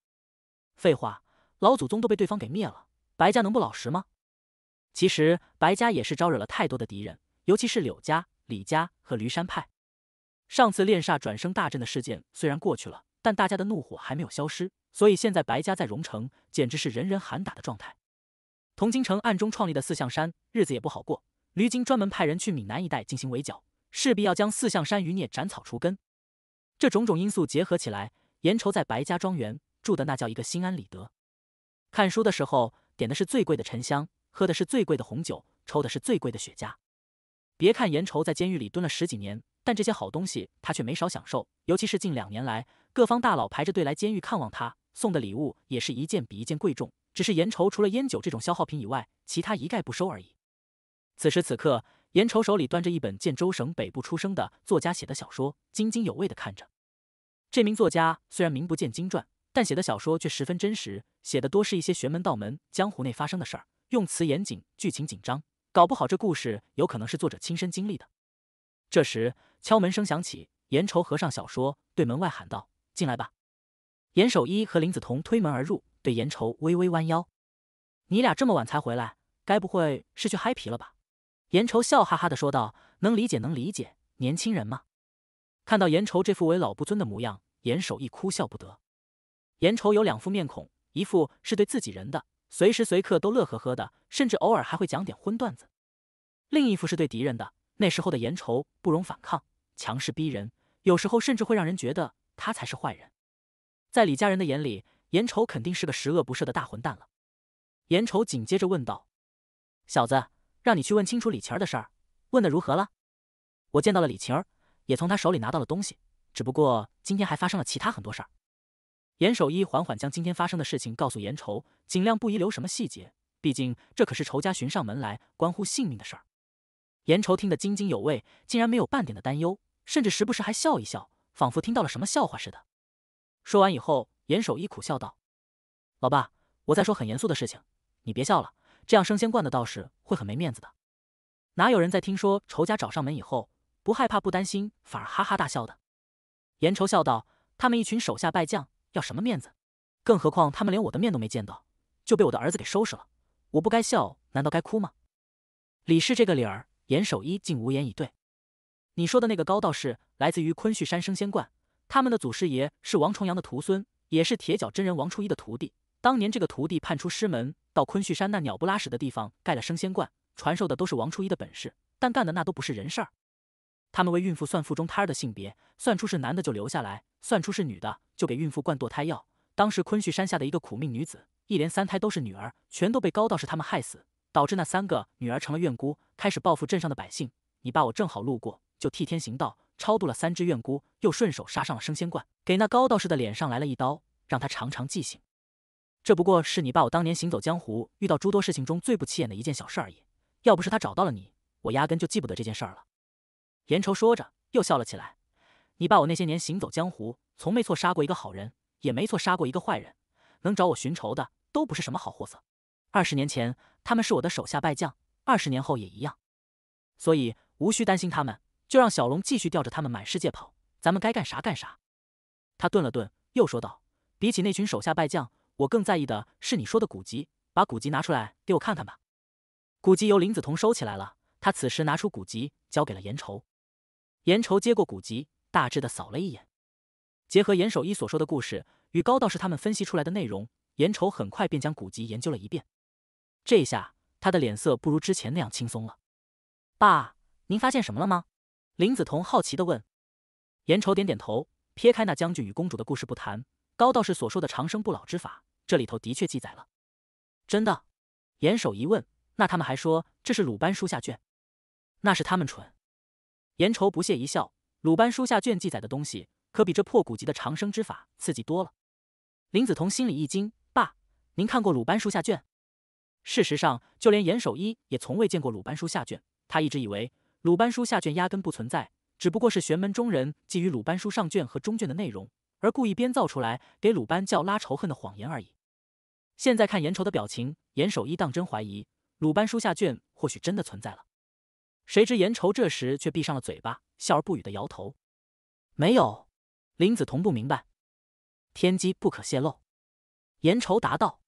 Speaker 1: 废话，老祖宗都被对方给灭了，白家能不老实吗？其实白家也是招惹了太多的敌人，尤其是柳家、李家和驴山派。上次炼煞转生大阵的事件虽然过去了。但大家的怒火还没有消失，所以现在白家在荣城简直是人人喊打的状态。同京城暗中创立的四象山日子也不好过，驴精专门派人去闽南一带进行围剿，势必要将四象山余孽斩草除根。这种种因素结合起来，严愁在白家庄园住的那叫一个心安理得。看书的时候点的是最贵的沉香，喝的是最贵的红酒，抽的是最贵的雪茄。别看严愁在监狱里蹲了十几年，但这些好东西他却没少享受，尤其是近两年来。各方大佬排着队来监狱看望他，送的礼物也是一件比一件贵重。只是严愁除了烟酒这种消耗品以外，其他一概不收而已。此时此刻，严愁手里端着一本建州省北部出生的作家写的小说，津津有味地看着。这名作家虽然名不见经传，但写的小说却十分真实，写的多是一些玄门道门江湖内发生的事儿，用词严谨，剧情紧张，搞不好这故事有可能是作者亲身经历的。这时敲门声响起，严愁合上小说，对门外喊道。进来吧，严守一和林子彤推门而入，对严愁微微弯腰。你俩这么晚才回来，该不会是去嗨皮了吧？严愁笑哈哈的说道：“能理解，能理解，年轻人嘛。”看到严愁这副为老不尊的模样，严守一哭笑不得。严愁有两副面孔，一副是对自己人的，随时随刻都乐呵呵的，甚至偶尔还会讲点荤段子；另一副是对敌人的。那时候的严愁不容反抗，强势逼人，有时候甚至会让人觉得。他才是坏人，在李家人的眼里，严愁肯定是个十恶不赦的大混蛋了。严愁紧接着问道：“小子，让你去问清楚李晴儿的事儿，问的如何了？”我见到了李晴儿，也从他手里拿到了东西，只不过今天还发生了其他很多事儿。严守一缓缓将今天发生的事情告诉严愁，尽量不遗留什么细节，毕竟这可是仇家寻上门来，关乎性命的事儿。严愁听得津津有味，竟然没有半点的担忧，甚至时不时还笑一笑。仿佛听到了什么笑话似的。说完以后，严守一苦笑道：“老爸，我在说很严肃的事情，你别笑了。这样升仙观的道士会很没面子的。哪有人在听说仇家找上门以后，不害怕、不担心，反而哈哈大笑的？”严愁笑道：“他们一群手下败将，要什么面子？更何况他们连我的面都没见到，就被我的儿子给收拾了。我不该笑，难道该哭吗？”李氏这个理儿，严守一竟无言以对。你说的那个高道士来自于昆旭山升仙观，他们的祖师爷是王重阳的徒孙，也是铁脚真人王初一的徒弟。当年这个徒弟叛出师门，到昆旭山那鸟不拉屎的地方盖了升仙观，传授的都是王初一的本事，但干的那都不是人事儿。他们为孕妇算腹中胎儿的性别，算出是男的就留下来，算出是女的就给孕妇灌堕胎药。当时昆旭山下的一个苦命女子，一连三胎都是女儿，全都被高道士他们害死，导致那三个女儿成了怨孤，开始报复镇上的百姓。你爸我正好路过。就替天行道，超度了三只怨孤，又顺手杀上了升仙观，给那高道士的脸上来了一刀，让他长长记性。这不过是你爸我当年行走江湖遇到诸多事情中最不起眼的一件小事而已。要不是他找到了你，我压根就记不得这件事儿了。严愁说着又笑了起来：“你爸我那些年行走江湖，从没错杀过一个好人，也没错杀过一个坏人。能找我寻仇的，都不是什么好货色。二十年前他们是我的手下败将，二十年后也一样。所以无需担心他们。”就让小龙继续吊着他们满世界跑，咱们该干啥干啥。他顿了顿，又说道：“比起那群手下败将，我更在意的是你说的古籍。把古籍拿出来给我看看吧。”古籍由林子彤收起来了，他此时拿出古籍交给了严愁。严愁接过古籍，大致的扫了一眼，结合严守一所说的故事与高道士他们分析出来的内容，严愁很快便将古籍研究了一遍。这一下，他的脸色不如之前那样轻松了。爸，您发现什么了吗？林子彤好奇的问，严愁点点头，撇开那将军与公主的故事不谈，高道士所说的长生不老之法，这里头的确记载了。真的？严守一问。那他们还说这是鲁班书下卷，那是他们蠢。严愁不屑一笑，鲁班书下卷记载的东西，可比这破古籍的长生之法刺激多了。林子彤心里一惊，爸，您看过鲁班书下卷？事实上，就连严守一也从未见过鲁班书下卷，他一直以为。鲁班书下卷压根不存在，只不过是玄门中人觊觎鲁班书上卷和中卷的内容，而故意编造出来给鲁班教拉仇恨的谎言而已。现在看严愁的表情，严守一当真怀疑鲁班书下卷或许真的存在了。谁知严愁这时却闭上了嘴巴，笑而不语的摇头。没有。林子桐不明白，天机不可泄露。严愁答道。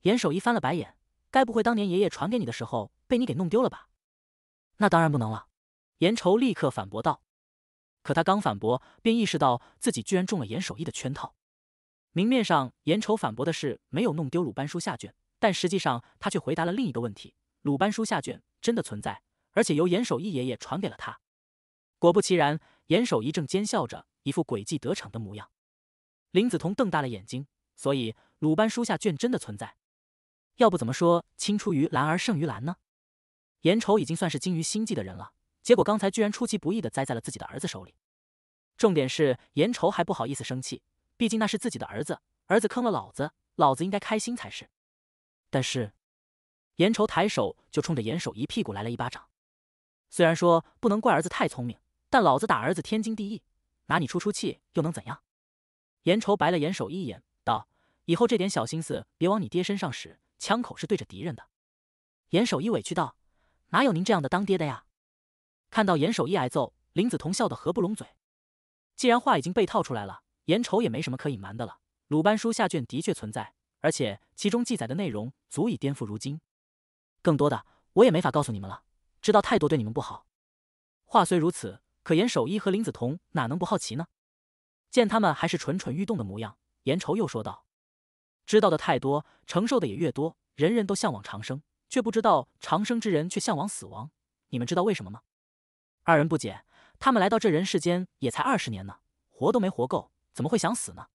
Speaker 1: 严守一翻了白眼，该不会当年爷爷传给你的时候，被你给弄丢了吧？那当然不能了，严愁立刻反驳道。可他刚反驳，便意识到自己居然中了严守义的圈套。明面上，严愁反驳的是没有弄丢鲁班书下卷，但实际上他却回答了另一个问题：鲁班书下卷真的存在，而且由严守义爷爷传给了他。果不其然，严守义正奸笑着，一副诡计得逞的模样。林子彤瞪大了眼睛，所以鲁班书下卷真的存在？要不怎么说青出于蓝而胜于蓝呢？严愁已经算是精于心计的人了，结果刚才居然出其不意的栽在了自己的儿子手里。重点是严愁还不好意思生气，毕竟那是自己的儿子，儿子坑了老子，老子应该开心才是。但是严愁抬手就冲着严守一屁股来了一巴掌。虽然说不能怪儿子太聪明，但老子打儿子天经地义，拿你出出气又能怎样？严愁白了严守一眼，道：“以后这点小心思别往你爹身上使，枪口是对着敌人的。”严守一委屈道。哪有您这样的当爹的呀？看到严守一挨揍，林子彤笑得合不拢嘴。既然话已经被套出来了，严愁也没什么可隐瞒的了。鲁班书下卷的确存在，而且其中记载的内容足以颠覆如今。更多的，我也没法告诉你们了，知道太多对你们不好。话虽如此，可严守一和林子彤哪能不好奇呢？见他们还是蠢蠢欲动的模样，严愁又说道：“知道的太多，承受的也越多。人人都向往长生。”却不知道长生之人却向往死亡，你们知道为什么吗？二人不解，他们来到这人世间也才二十年呢，活都没活够，怎么会想死呢？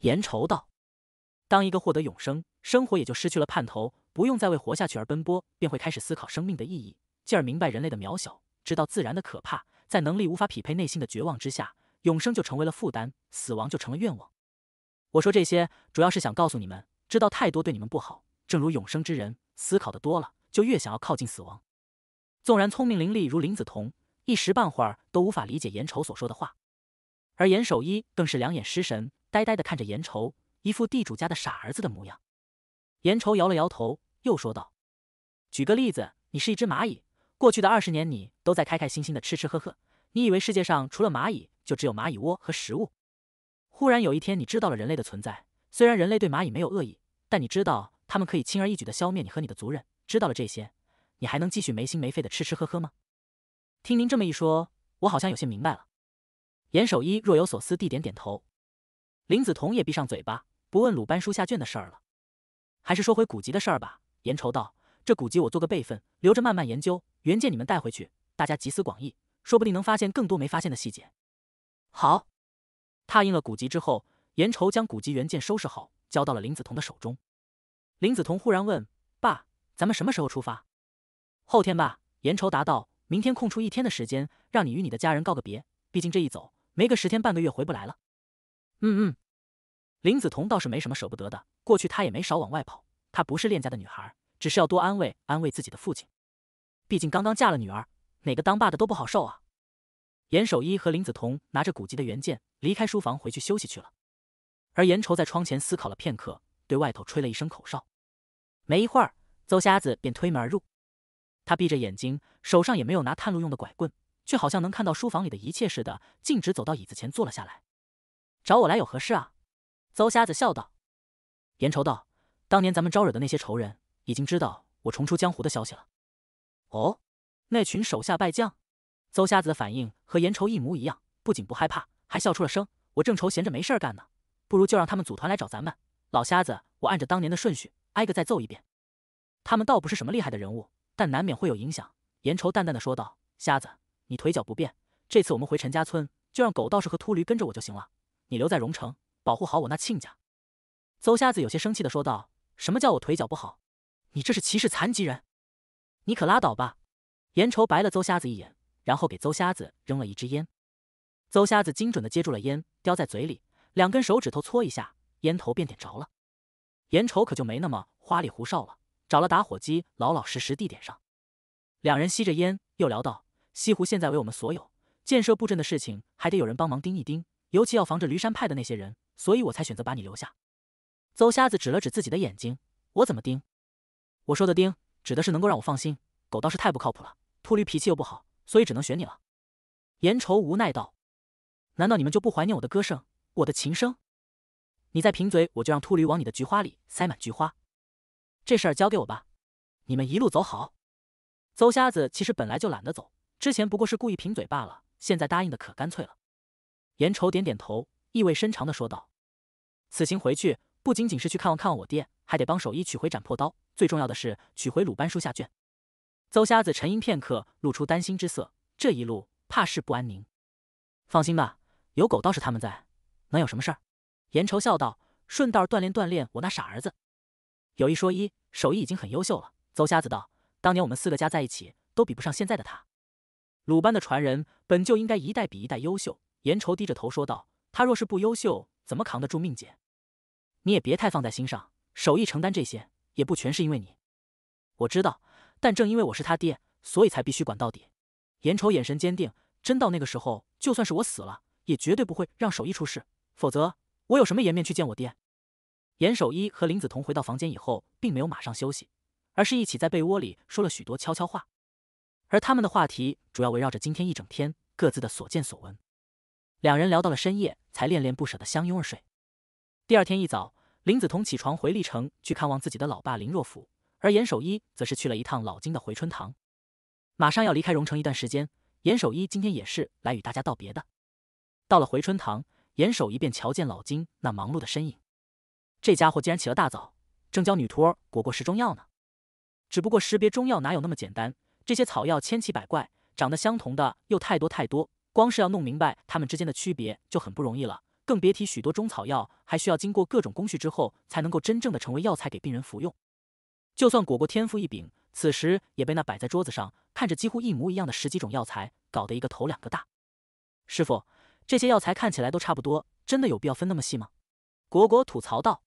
Speaker 1: 严愁道：“当一个获得永生，生活也就失去了盼头，不用再为活下去而奔波，便会开始思考生命的意义，进而明白人类的渺小，知道自然的可怕。在能力无法匹配内心的绝望之下，永生就成为了负担，死亡就成了愿望。”我说这些，主要是想告诉你们，知道太多对你们不好。正如永生之人。思考的多了，就越想要靠近死亡。纵然聪明伶俐如林子彤，一时半会儿都无法理解严愁所说的话。而严守一更是两眼失神，呆呆的看着严愁，一副地主家的傻儿子的模样。严愁摇了摇头，又说道：“举个例子，你是一只蚂蚁，过去的二十年你都在开开心心的吃吃喝喝，你以为世界上除了蚂蚁就只有蚂蚁窝和食物？忽然有一天你知道了人类的存在，虽然人类对蚂蚁没有恶意，但你知道。”他们可以轻而易举地消灭你和你的族人。知道了这些，你还能继续没心没肺的吃吃喝喝吗？听您这么一说，我好像有些明白了。严守一若有所思地点点头。林子彤也闭上嘴巴，不问鲁班书下卷的事儿了。还是说回古籍的事儿吧。严愁道：“这古籍我做个备份，留着慢慢研究。原件你们带回去，大家集思广益，说不定能发现更多没发现的细节。”好。拓印了古籍之后，严愁将古籍原件收拾好，交到了林子彤的手中。林子彤忽然问：“爸，咱们什么时候出发？”后天吧。”严愁答道，“明天空出一天的时间，让你与你的家人告个别。毕竟这一走，没个十天半个月回不来了。”“嗯嗯。”林子彤倒是没什么舍不得的，过去她也没少往外跑。她不是恋家的女孩，只是要多安慰安慰自己的父亲。毕竟刚刚嫁了女儿，哪个当爸的都不好受啊。严守一和林子彤拿着古籍的原件离开书房，回去休息去了。而严愁在窗前思考了片刻，对外头吹了一声口哨。没一会儿，邹瞎子便推门而入。他闭着眼睛，手上也没有拿探路用的拐棍，却好像能看到书房里的一切似的，径直走到椅子前坐了下来。找我来有何事啊？邹瞎子笑道。严愁道：“当年咱们招惹的那些仇人，已经知道我重出江湖的消息了。”哦，那群手下败将。邹瞎子的反应和严愁一模一样，不仅不害怕，还笑出了声。我正愁闲着没事干呢，不如就让他们组团来找咱们。老瞎子，我按着当年的顺序。挨个再揍一遍，他们倒不是什么厉害的人物，但难免会有影响。严愁淡淡的说道：“瞎子，你腿脚不便，这次我们回陈家村，就让狗道士和秃驴跟着我就行了。你留在荣城，保护好我那亲家。”邹瞎子有些生气的说道：“什么叫我腿脚不好？你这是歧视残疾人！你可拉倒吧！”严愁白了邹瞎子一眼，然后给邹瞎子扔了一支烟。邹瞎子精准的接住了烟，叼在嘴里，两根手指头搓一下，烟头便点着了。颜愁可就没那么花里胡哨了，找了打火机，老老实实地点上。两人吸着烟，又聊到西湖现在为我们所有建设布阵的事情，还得有人帮忙盯一盯，尤其要防着驴山派的那些人，所以我才选择把你留下。邹瞎子指了指自己的眼睛：“我怎么盯？”我说的盯，指的是能够让我放心。狗倒是太不靠谱了，秃驴脾气又不好，所以只能选你了。严愁无奈道：“难道你们就不怀念我的歌声，我的琴声？”你再贫嘴，我就让秃驴往你的菊花里塞满菊花。这事儿交给我吧，你们一路走好。邹瞎子其实本来就懒得走，之前不过是故意贫嘴罢了。现在答应的可干脆了。严愁点点头，意味深长的说道：“此行回去不仅仅是去看望看望我爹，还得帮守艺取回斩破刀，最重要的是取回鲁班书下卷。”邹瞎子沉吟片刻，露出担心之色：“这一路怕是不安宁。”“放心吧，有狗道士他们在，能有什么事儿？”严愁笑道：“顺道儿锻炼锻炼我那傻儿子。”有一说一，手艺已经很优秀了。邹瞎子道：“当年我们四个加在一起，都比不上现在的他。”鲁班的传人本就应该一代比一代优秀。严愁低着头说道：“他若是不优秀，怎么扛得住命劫？”你也别太放在心上，手艺承担这些，也不全是因为你。我知道，但正因为我是他爹，所以才必须管到底。严愁眼神坚定：“真到那个时候，就算是我死了，也绝对不会让手艺出事，否则。”我有什么颜面去见我爹？严守一和林子彤回到房间以后，并没有马上休息，而是一起在被窝里说了许多悄悄话。而他们的话题主要围绕着今天一整天各自的所见所闻。两人聊到了深夜，才恋恋不舍的相拥而睡。第二天一早，林子彤起床回历城去看望自己的老爸林若甫，而严守一则是去了一趟老金的回春堂。马上要离开荣城一段时间，严守一今天也是来与大家道别的。到了回春堂。眼守一便，瞧见老金那忙碌的身影，这家伙竟然起了大早，正教女徒果果食中药呢。只不过识别中药哪有那么简单？这些草药千奇百怪，长得相同的又太多太多，光是要弄明白它们之间的区别就很不容易了，更别提许多中草药还需要经过各种工序之后才能够真正的成为药材给病人服用。就算果果天赋异禀，此时也被那摆在桌子上看着几乎一模一样的十几种药材搞得一个头两个大，师傅。这些药材看起来都差不多，真的有必要分那么细吗？果果吐槽道。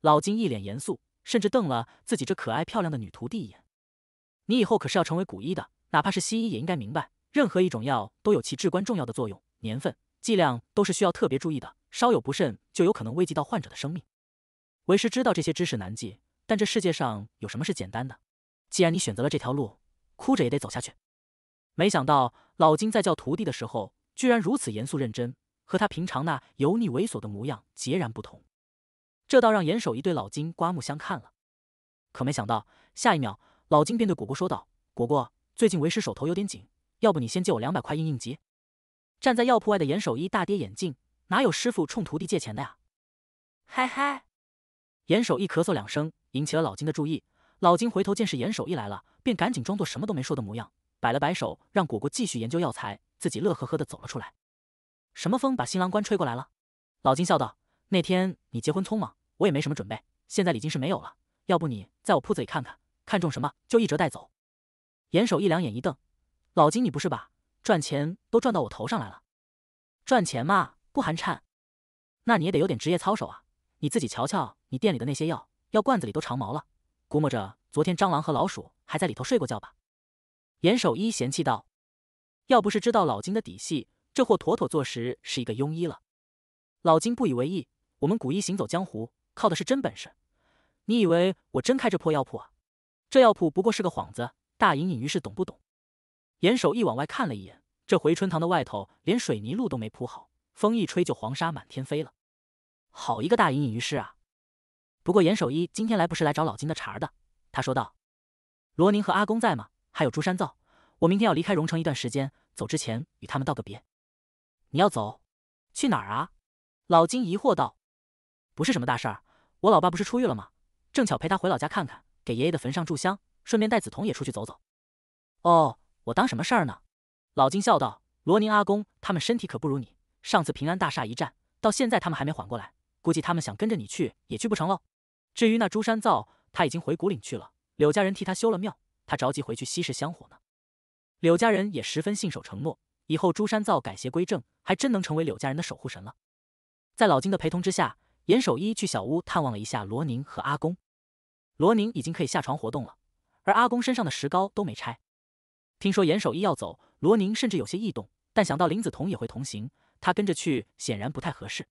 Speaker 1: 老金一脸严肃，甚至瞪了自己这可爱漂亮的女徒弟一眼。你以后可是要成为古医的，哪怕是西医也应该明白，任何一种药都有其至关重要的作用，年份、剂量都是需要特别注意的，稍有不慎就有可能危及到患者的生命。为师知道这些知识难记，但这世界上有什么是简单的？既然你选择了这条路，哭着也得走下去。没想到老金在叫徒弟的时候。居然如此严肃认真，和他平常那油腻猥琐的模样截然不同，这倒让严守一对老金刮目相看了。可没想到，下一秒老金便对果果说道：“果果，最近为师手头有点紧，要不你先借我两百块应应急？”站在药铺外的严守一大跌眼镜，哪有师傅冲徒弟借钱的呀？嗨嗨！严守一咳嗽两声，引起了老金的注意。老金回头见是严守一来了，便赶紧装作什么都没说的模样，摆了摆手，让果果继续研究药材。自己乐呵呵的走了出来。什么风把新郎官吹过来了？老金笑道：“那天你结婚匆忙，我也没什么准备。现在礼金是没有了，要不你在我铺子里看看，看中什么就一折带走。”严守一两眼一瞪：“老金，你不是吧？赚钱都赚到我头上来了？赚钱嘛，不寒颤？那你也得有点职业操守啊！你自己瞧瞧，你店里的那些药药罐子里都长毛了，估摸着昨天蟑螂和老鼠还在里头睡过觉吧？”严守一嫌弃道。要不是知道老金的底细，这货妥妥坐实是一个庸医了。老金不以为意，我们古医行走江湖，靠的是真本事。你以为我真开这破药铺啊？这药铺不过是个幌子。大隐隐于市，懂不懂？严守一往外看了一眼，这回春堂的外头连水泥路都没铺好，风一吹就黄沙满天飞了。好一个大隐隐于市啊！不过严守一今天来不是来找老金的茬的，他说道：“罗宁和阿公在吗？还有朱山造，我明天要离开荣城一段时间。”走之前与他们道个别。你要走？去哪儿啊？老金疑惑道。不是什么大事儿，我老爸不是出狱了吗？正巧陪他回老家看看，给爷爷的坟上炷香，顺便带梓潼也出去走走。哦，我当什么事儿呢？老金笑道。罗宁阿公他们身体可不如你，上次平安大厦一战，到现在他们还没缓过来，估计他们想跟着你去也去不成喽。至于那朱山造，他已经回古岭去了，柳家人替他修了庙，他着急回去稀释香火呢。柳家人也十分信守承诺，以后朱山造改邪归正，还真能成为柳家人的守护神了。在老金的陪同之下，严守一去小屋探望了一下罗宁和阿公。罗宁已经可以下床活动了，而阿公身上的石膏都没拆。听说严守一要走，罗宁甚至有些异动，但想到林子彤也会同行，他跟着去显然不太合适。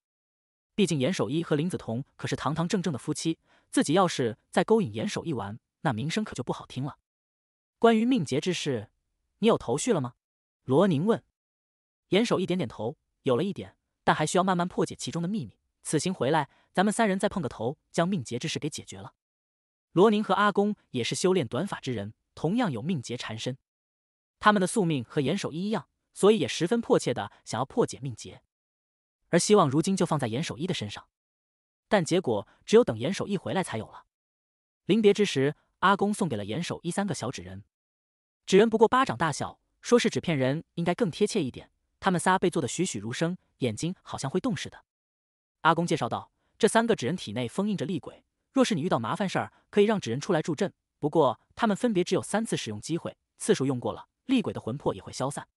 Speaker 1: 毕竟严守一和林子彤可是堂堂正正的夫妻，自己要是再勾引严守一玩，那名声可就不好听了。关于命劫之事。你有头绪了吗？罗宁问。严守一点点头，有了一点，但还需要慢慢破解其中的秘密。此行回来，咱们三人再碰个头，将命劫之事给解决了。罗宁和阿公也是修炼短法之人，同样有命劫缠身，他们的宿命和严守一一样，所以也十分迫切的想要破解命劫，而希望如今就放在严守一的身上。但结果只有等严守一回来才有了。临别之时，阿公送给了严守一三个小纸人。纸人不过巴掌大小，说是纸片人应该更贴切一点。他们仨被做的栩栩如生，眼睛好像会动似的。阿公介绍道：“这三个纸人体内封印着厉鬼，若是你遇到麻烦事儿，可以让纸人出来助阵。不过他们分别只有三次使用机会，次数用过了，厉鬼的魂魄也会消散。”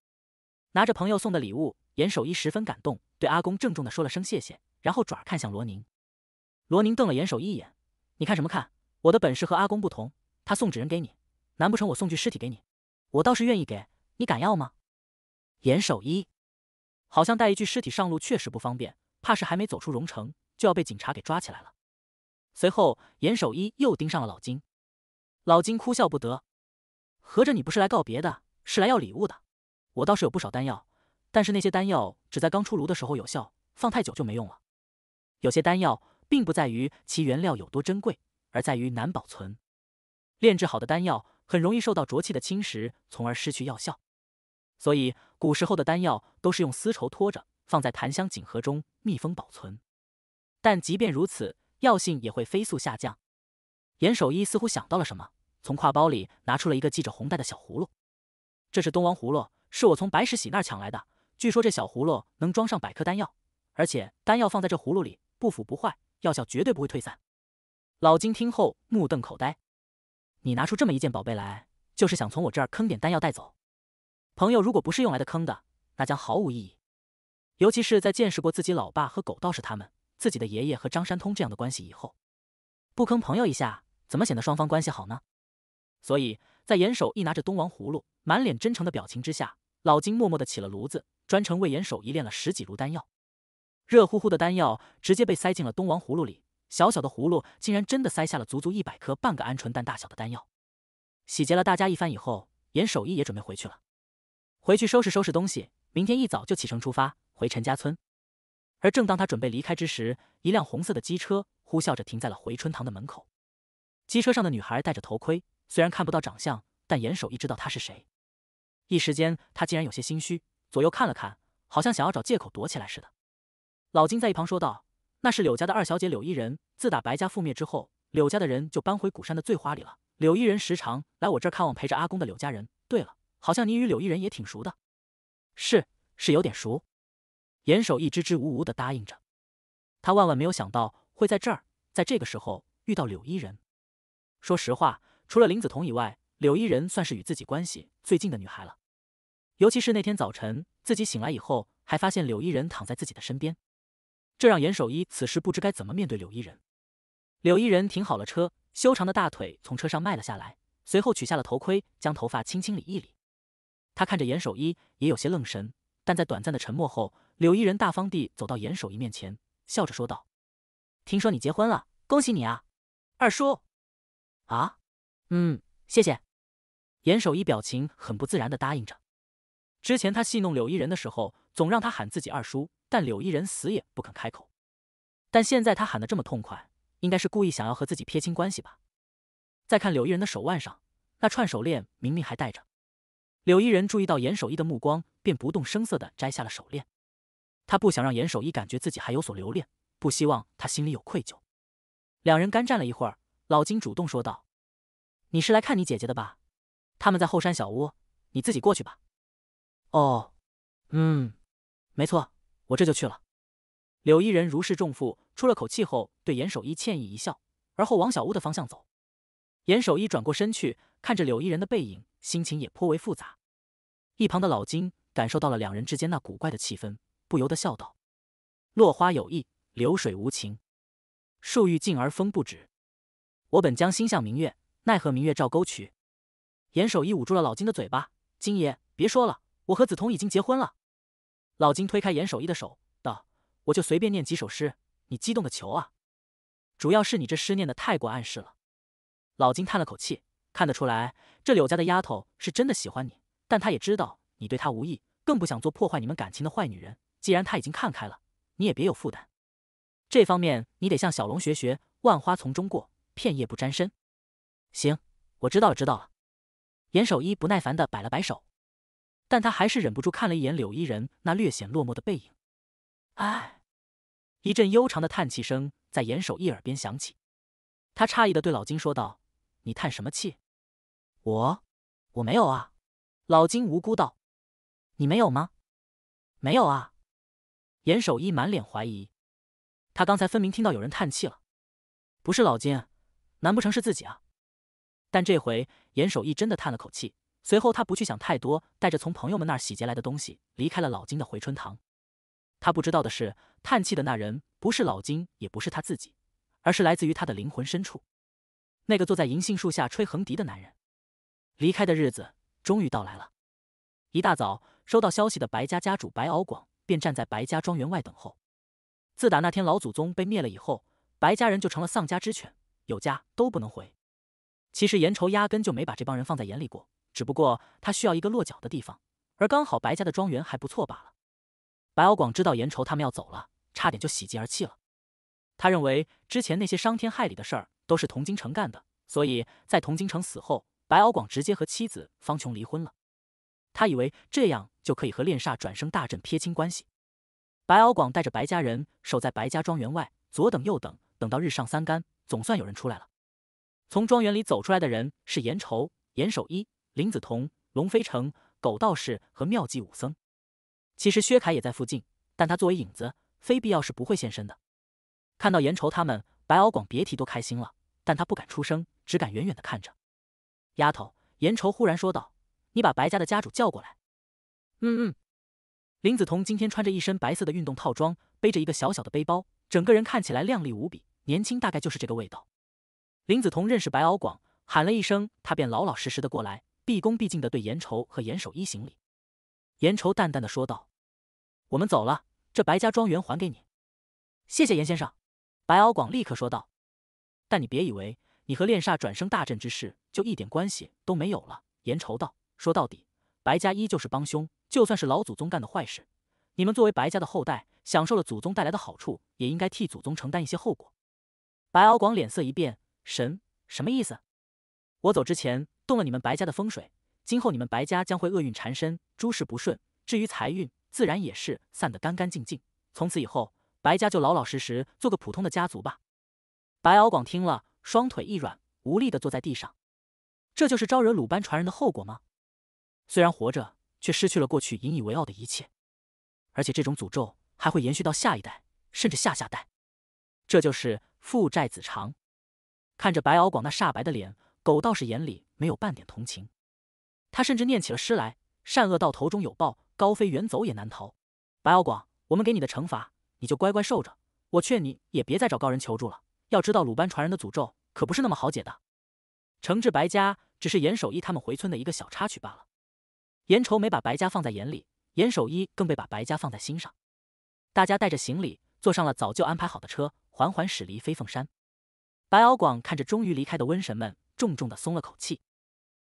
Speaker 1: 拿着朋友送的礼物，严守一十分感动，对阿公郑重的说了声谢谢，然后转而看向罗宁。罗宁瞪了严守一一眼：“你看什么看？我的本事和阿公不同，他送纸人给你，难不成我送具尸体给你？”我倒是愿意给，你敢要吗？严守一，好像带一具尸体上路确实不方便，怕是还没走出荣城，就要被警察给抓起来了。随后，严守一又盯上了老金。老金哭笑不得，合着你不是来告别的是来要礼物的？我倒是有不少丹药，但是那些丹药只在刚出炉的时候有效，放太久就没用了。有些丹药并不在于其原料有多珍贵，而在于难保存。炼制好的丹药。很容易受到浊气的侵蚀，从而失去药效。所以古时候的丹药都是用丝绸托着，放在檀香锦盒中密封保存。但即便如此，药性也会飞速下降。严守一似乎想到了什么，从挎包里拿出了一个系着红带的小葫芦。这是东王葫芦，是我从白石喜那儿抢来的。据说这小葫芦能装上百颗丹药，而且丹药放在这葫芦里不腐不坏，药效绝对不会退散。老金听后目瞪口呆。你拿出这么一件宝贝来，就是想从我这儿坑点丹药带走？朋友如果不是用来的坑的，那将毫无意义。尤其是在见识过自己老爸和狗道士他们、自己的爷爷和张山通这样的关系以后，不坑朋友一下，怎么显得双方关系好呢？所以在严守一拿着东王葫芦、满脸真诚的表情之下，老金默默的起了炉子，专程为严守一炼了十几炉丹药，热乎乎的丹药直接被塞进了东王葫芦里。小小的葫芦竟然真的塞下了足足一百颗半个鹌鹑蛋大小的丹药，洗劫了大家一番以后，严守义也准备回去了。回去收拾收拾东西，明天一早就启程出发回陈家村。而正当他准备离开之时，一辆红色的机车呼啸着停在了回春堂的门口。机车上的女孩戴着头盔，虽然看不到长相，但严守义知道她是谁。一时间，他竟然有些心虚，左右看了看，好像想要找借口躲起来似的。老金在一旁说道。那是柳家的二小姐柳依人。自打白家覆灭之后，柳家的人就搬回古山的醉花里了。柳依人时常来我这儿看望陪着阿公的柳家人。对了，好像你与柳依人也挺熟的。是，是有点熟。严守义支支吾吾的答应着。他万万没有想到会在这儿，在这个时候遇到柳依人。说实话，除了林子彤以外，柳依人算是与自己关系最近的女孩了。尤其是那天早晨，自己醒来以后，还发现柳依人躺在自己的身边。这让严守一此时不知该怎么面对柳伊人。柳伊人停好了车，修长的大腿从车上迈了下来，随后取下了头盔，将头发轻轻理一理。他看着严守一，也有些愣神。但在短暂的沉默后，柳伊人大方地走到严守一面前，笑着说道：“听说你结婚了，恭喜你啊，二叔。”“啊，嗯，谢谢。”严守一表情很不自然的答应着。之前他戏弄柳伊人的时候。总让他喊自己二叔，但柳依人死也不肯开口。但现在他喊得这么痛快，应该是故意想要和自己撇清关系吧？再看柳依人的手腕上，那串手链明明还戴着。柳依人注意到严守一的目光，便不动声色地摘下了手链。他不想让严守一感觉自己还有所留恋，不希望他心里有愧疚。两人干站了一会儿，老金主动说道：“你是来看你姐姐的吧？他们在后山小屋，你自己过去吧。”“哦，嗯。”没错，我这就去了。柳依人如释重负，出了口气后，对严守一歉意一笑，而后往小屋的方向走。严守一转过身去，看着柳依人的背影，心情也颇为复杂。一旁的老金感受到了两人之间那古怪的气氛，不由得笑道：“落花有意，流水无情。树欲静而风不止。我本将心向明月，奈何明月照沟渠。”严守一捂住了老金的嘴巴：“金爷，别说了，我和梓潼已经结婚了。”老金推开严守一的手，道：“我就随便念几首诗，你激动个球啊！主要是你这诗念的太过暗示了。”老金叹了口气，看得出来，这柳家的丫头是真的喜欢你，但她也知道你对她无意，更不想做破坏你们感情的坏女人。既然她已经看开了，你也别有负担。这方面你得向小龙学学，万花丛中过，片叶不沾身。行，我知道了，知道了。严守一不耐烦地摆了摆手。但他还是忍不住看了一眼柳依人那略显落寞的背影。唉，一阵悠长的叹气声在严守一耳边响起。他诧异的对老金说道：“你叹什么气？”“我，我没有啊。”老金无辜道。“你没有吗？”“没有啊。”严守一满脸怀疑。他刚才分明听到有人叹气了，不是老金，难不成是自己啊？但这回严守一真的叹了口气。随后，他不去想太多，带着从朋友们那儿洗劫来的东西离开了老金的回春堂。他不知道的是，叹气的那人不是老金，也不是他自己，而是来自于他的灵魂深处。那个坐在银杏树下吹横笛的男人。离开的日子终于到来了。一大早，收到消息的白家家主白敖广便站在白家庄园外等候。自打那天老祖宗被灭了以后，白家人就成了丧家之犬，有家都不能回。其实严愁压根就没把这帮人放在眼里过。只不过他需要一个落脚的地方，而刚好白家的庄园还不错罢了。白敖广知道严愁他们要走了，差点就喜极而泣了。他认为之前那些伤天害理的事儿都是童京城干的，所以在童京城死后，白敖广直接和妻子方琼离婚了。他以为这样就可以和炼煞转生大阵撇清关系。白敖广带着白家人守在白家庄园外，左等右等，等到日上三竿，总算有人出来了。从庄园里走出来的人是严愁、严守一。林子彤、龙飞城、狗道士和妙计武僧，其实薛凯也在附近，但他作为影子，非必要是不会现身的。看到严愁他们，白敖广别提多开心了，但他不敢出声，只敢远远的看着。丫头，严愁忽然说道：“你把白家的家主叫过来。”“嗯嗯。”林子彤今天穿着一身白色的运动套装，背着一个小小的背包，整个人看起来靓丽无比，年轻大概就是这个味道。林子彤认识白敖广，喊了一声，他便老老实实的过来。毕恭毕敬的对严愁和严守一行礼。严愁淡淡的说道：“我们走了，这白家庄园还给你。谢谢严先生。”白敖广立刻说道：“但你别以为你和炼煞转生大阵之事就一点关系都没有了。”严愁道：“说到底，白家依旧是帮凶。就算是老祖宗干的坏事，你们作为白家的后代，享受了祖宗带来的好处，也应该替祖宗承担一些后果。”白敖广脸色一变：“神什么意思？我走之前。”动了你们白家的风水，今后你们白家将会厄运缠身，诸事不顺。至于财运，自然也是散得干干净净。从此以后，白家就老老实实做个普通的家族吧。白敖广听了，双腿一软，无力的坐在地上。这就是招惹鲁班传人的后果吗？虽然活着，却失去了过去引以为傲的一切。而且这种诅咒还会延续到下一代，甚至下下代。这就是父债子偿。看着白敖广那煞白的脸。狗道士眼里没有半点同情，他甚至念起了诗来：“善恶到头终有报，高飞远走也难逃。”白敖广，我们给你的惩罚，你就乖乖受着。我劝你也别再找高人求助了，要知道鲁班传人的诅咒可不是那么好解的。惩治白家只是严守一他们回村的一个小插曲罢了。严愁没把白家放在眼里，严守一更没把白家放在心上。大家带着行李坐上了早就安排好的车，缓缓驶离飞凤山。白敖广看着终于离开的瘟神们。重重的松了口气，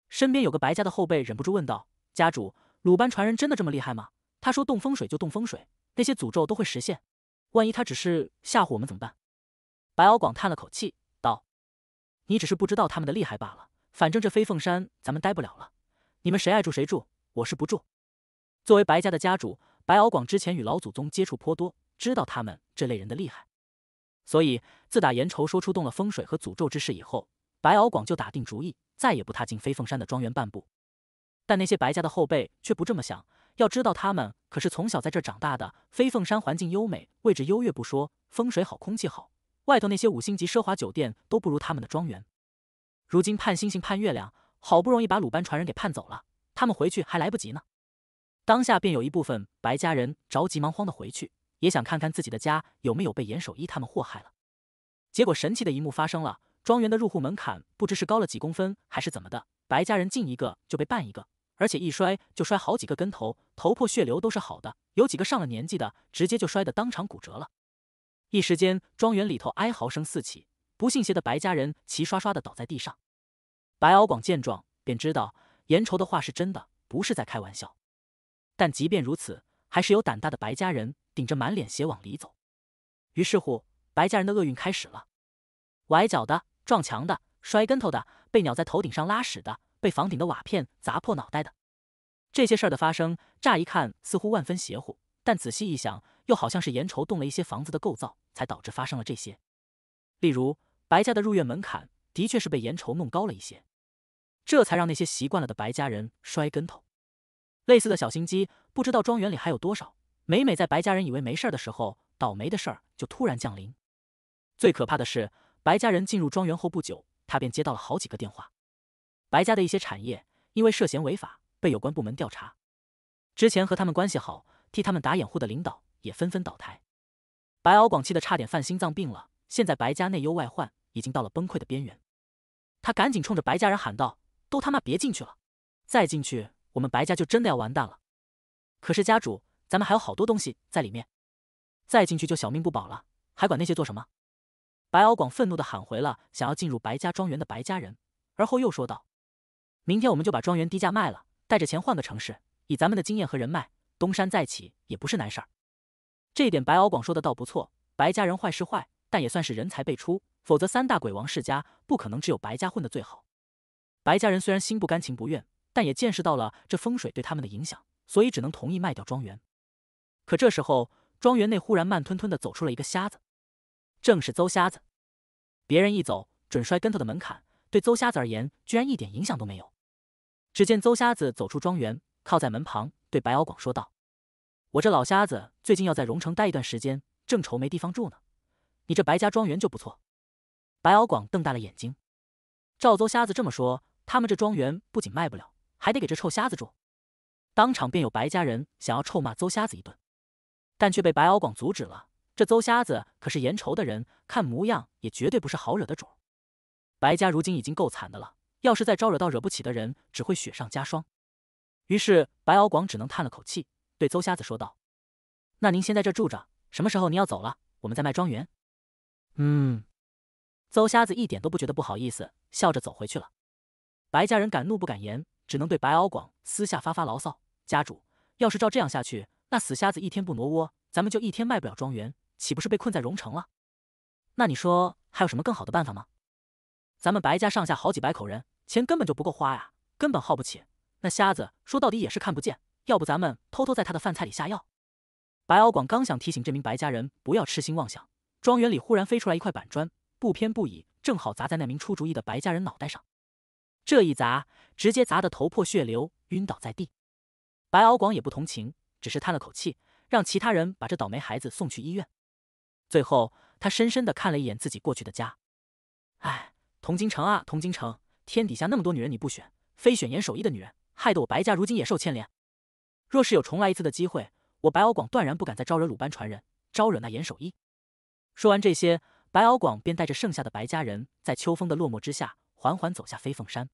Speaker 1: 身边有个白家的后辈忍不住问道：“家主，鲁班传人真的这么厉害吗？他说动风水就动风水，那些诅咒都会实现。万一他只是吓唬我们怎么办？”白敖广叹了口气道：“你只是不知道他们的厉害罢了。反正这飞凤山咱们待不了了，你们谁爱住谁住，我是不住。”作为白家的家主，白敖广之前与老祖宗接触颇多，知道他们这类人的厉害，所以自打严愁说出动了风水和诅咒之事以后。白敖广就打定主意，再也不踏进飞凤山的庄园半步。但那些白家的后辈却不这么想，要知道他们可是从小在这长大的。飞凤山环境优美，位置优越不说，风水好，空气好，外头那些五星级奢华酒店都不如他们的庄园。如今盼星星盼月亮，好不容易把鲁班传人给盼走了，他们回去还来不及呢。当下便有一部分白家人着急忙慌的回去，也想看看自己的家有没有被严守一他们祸害了。结果神奇的一幕发生了。庄园的入户门槛不知是高了几公分，还是怎么的，白家人进一个就被绊一个，而且一摔就摔好几个跟头，头破血流都是好的，有几个上了年纪的直接就摔得当场骨折了。一时间，庄园里头哀嚎声四起，不信邪的白家人齐刷刷的倒在地上。白敖广见状，便知道严愁的话是真的，不是在开玩笑。但即便如此，还是有胆大的白家人顶着满脸血往里走。于是乎，白家人的厄运开始了，崴脚的。撞墙的、摔跟头的、被鸟在头顶上拉屎的、被房顶的瓦片砸破脑袋的，这些事儿的发生，乍一看似乎万分邪乎，但仔细一想，又好像是严筹动了一些房子的构造，才导致发生了这些。例如，白家的入院门槛的确是被严筹弄高了一些，这才让那些习惯了的白家人摔跟头。类似的小心机，不知道庄园里还有多少。每每在白家人以为没事的时候，倒霉的事儿就突然降临。最可怕的是。白家人进入庄园后不久，他便接到了好几个电话。白家的一些产业因为涉嫌违法被有关部门调查，之前和他们关系好、替他们打掩护的领导也纷纷倒台。白敖广气得差点犯心脏病了。现在白家内忧外患，已经到了崩溃的边缘。他赶紧冲着白家人喊道：“都他妈别进去了！再进去，我们白家就真的要完蛋了。”可是家主，咱们还有好多东西在里面，再进去就小命不保了，还管那些做什么？白敖广愤怒的喊回了想要进入白家庄园的白家人，而后又说道：“明天我们就把庄园低价卖了，带着钱换个城市，以咱们的经验和人脉，东山再起也不是难事儿。”这一点白敖广说的倒不错。白家人坏是坏，但也算是人才辈出，否则三大鬼王世家不可能只有白家混的最好。白家人虽然心不甘情不愿，但也见识到了这风水对他们的影响，所以只能同意卖掉庄园。可这时候，庄园内忽然慢吞吞的走出了一个瞎子。正是邹瞎子，别人一走准摔跟头的门槛，对邹瞎子而言居然一点影响都没有。只见邹瞎子走出庄园，靠在门旁，对白敖广说道：“我这老瞎子最近要在荣城待一段时间，正愁没地方住呢，你这白家庄园就不错。”白敖广瞪大了眼睛，照邹瞎子这么说，他们这庄园不仅卖不了，还得给这臭瞎子住，当场便有白家人想要臭骂邹瞎子一顿，但却被白敖广阻止了。这邹瞎子可是严仇的人，看模样也绝对不是好惹的主。白家如今已经够惨的了，要是再招惹到惹不起的人，只会雪上加霜。于是白敖广只能叹了口气，对邹瞎子说道：“那您先在这住着，什么时候您要走了，我们再卖庄园。”嗯。邹瞎子一点都不觉得不好意思，笑着走回去了。白家人敢怒不敢言，只能对白敖广私下发发牢骚：“家主要是照这样下去，那死瞎子一天不挪窝，咱们就一天卖不了庄园。”岂不是被困在荣城了？那你说还有什么更好的办法吗？咱们白家上下好几百口人，钱根本就不够花呀，根本耗不起。那瞎子说到底也是看不见，要不咱们偷偷在他的饭菜里下药？白敖广刚想提醒这名白家人不要痴心妄想，庄园里忽然飞出来一块板砖，不偏不倚，正好砸在那名出主意的白家人脑袋上。这一砸，直接砸得头破血流，晕倒在地。白敖广也不同情，只是叹了口气，让其他人把这倒霉孩子送去医院。最后，他深深地看了一眼自己过去的家，哎，童京城啊，童京城，天底下那么多女人你不选，非选严守一的女人，害得我白家如今也受牵连。若是有重来一次的机会，我白敖广断然不敢再招惹鲁班传人，招惹那严守一。说完这些，白敖广便带着剩下的白家人，在秋风的落寞之下，缓缓走下飞凤山。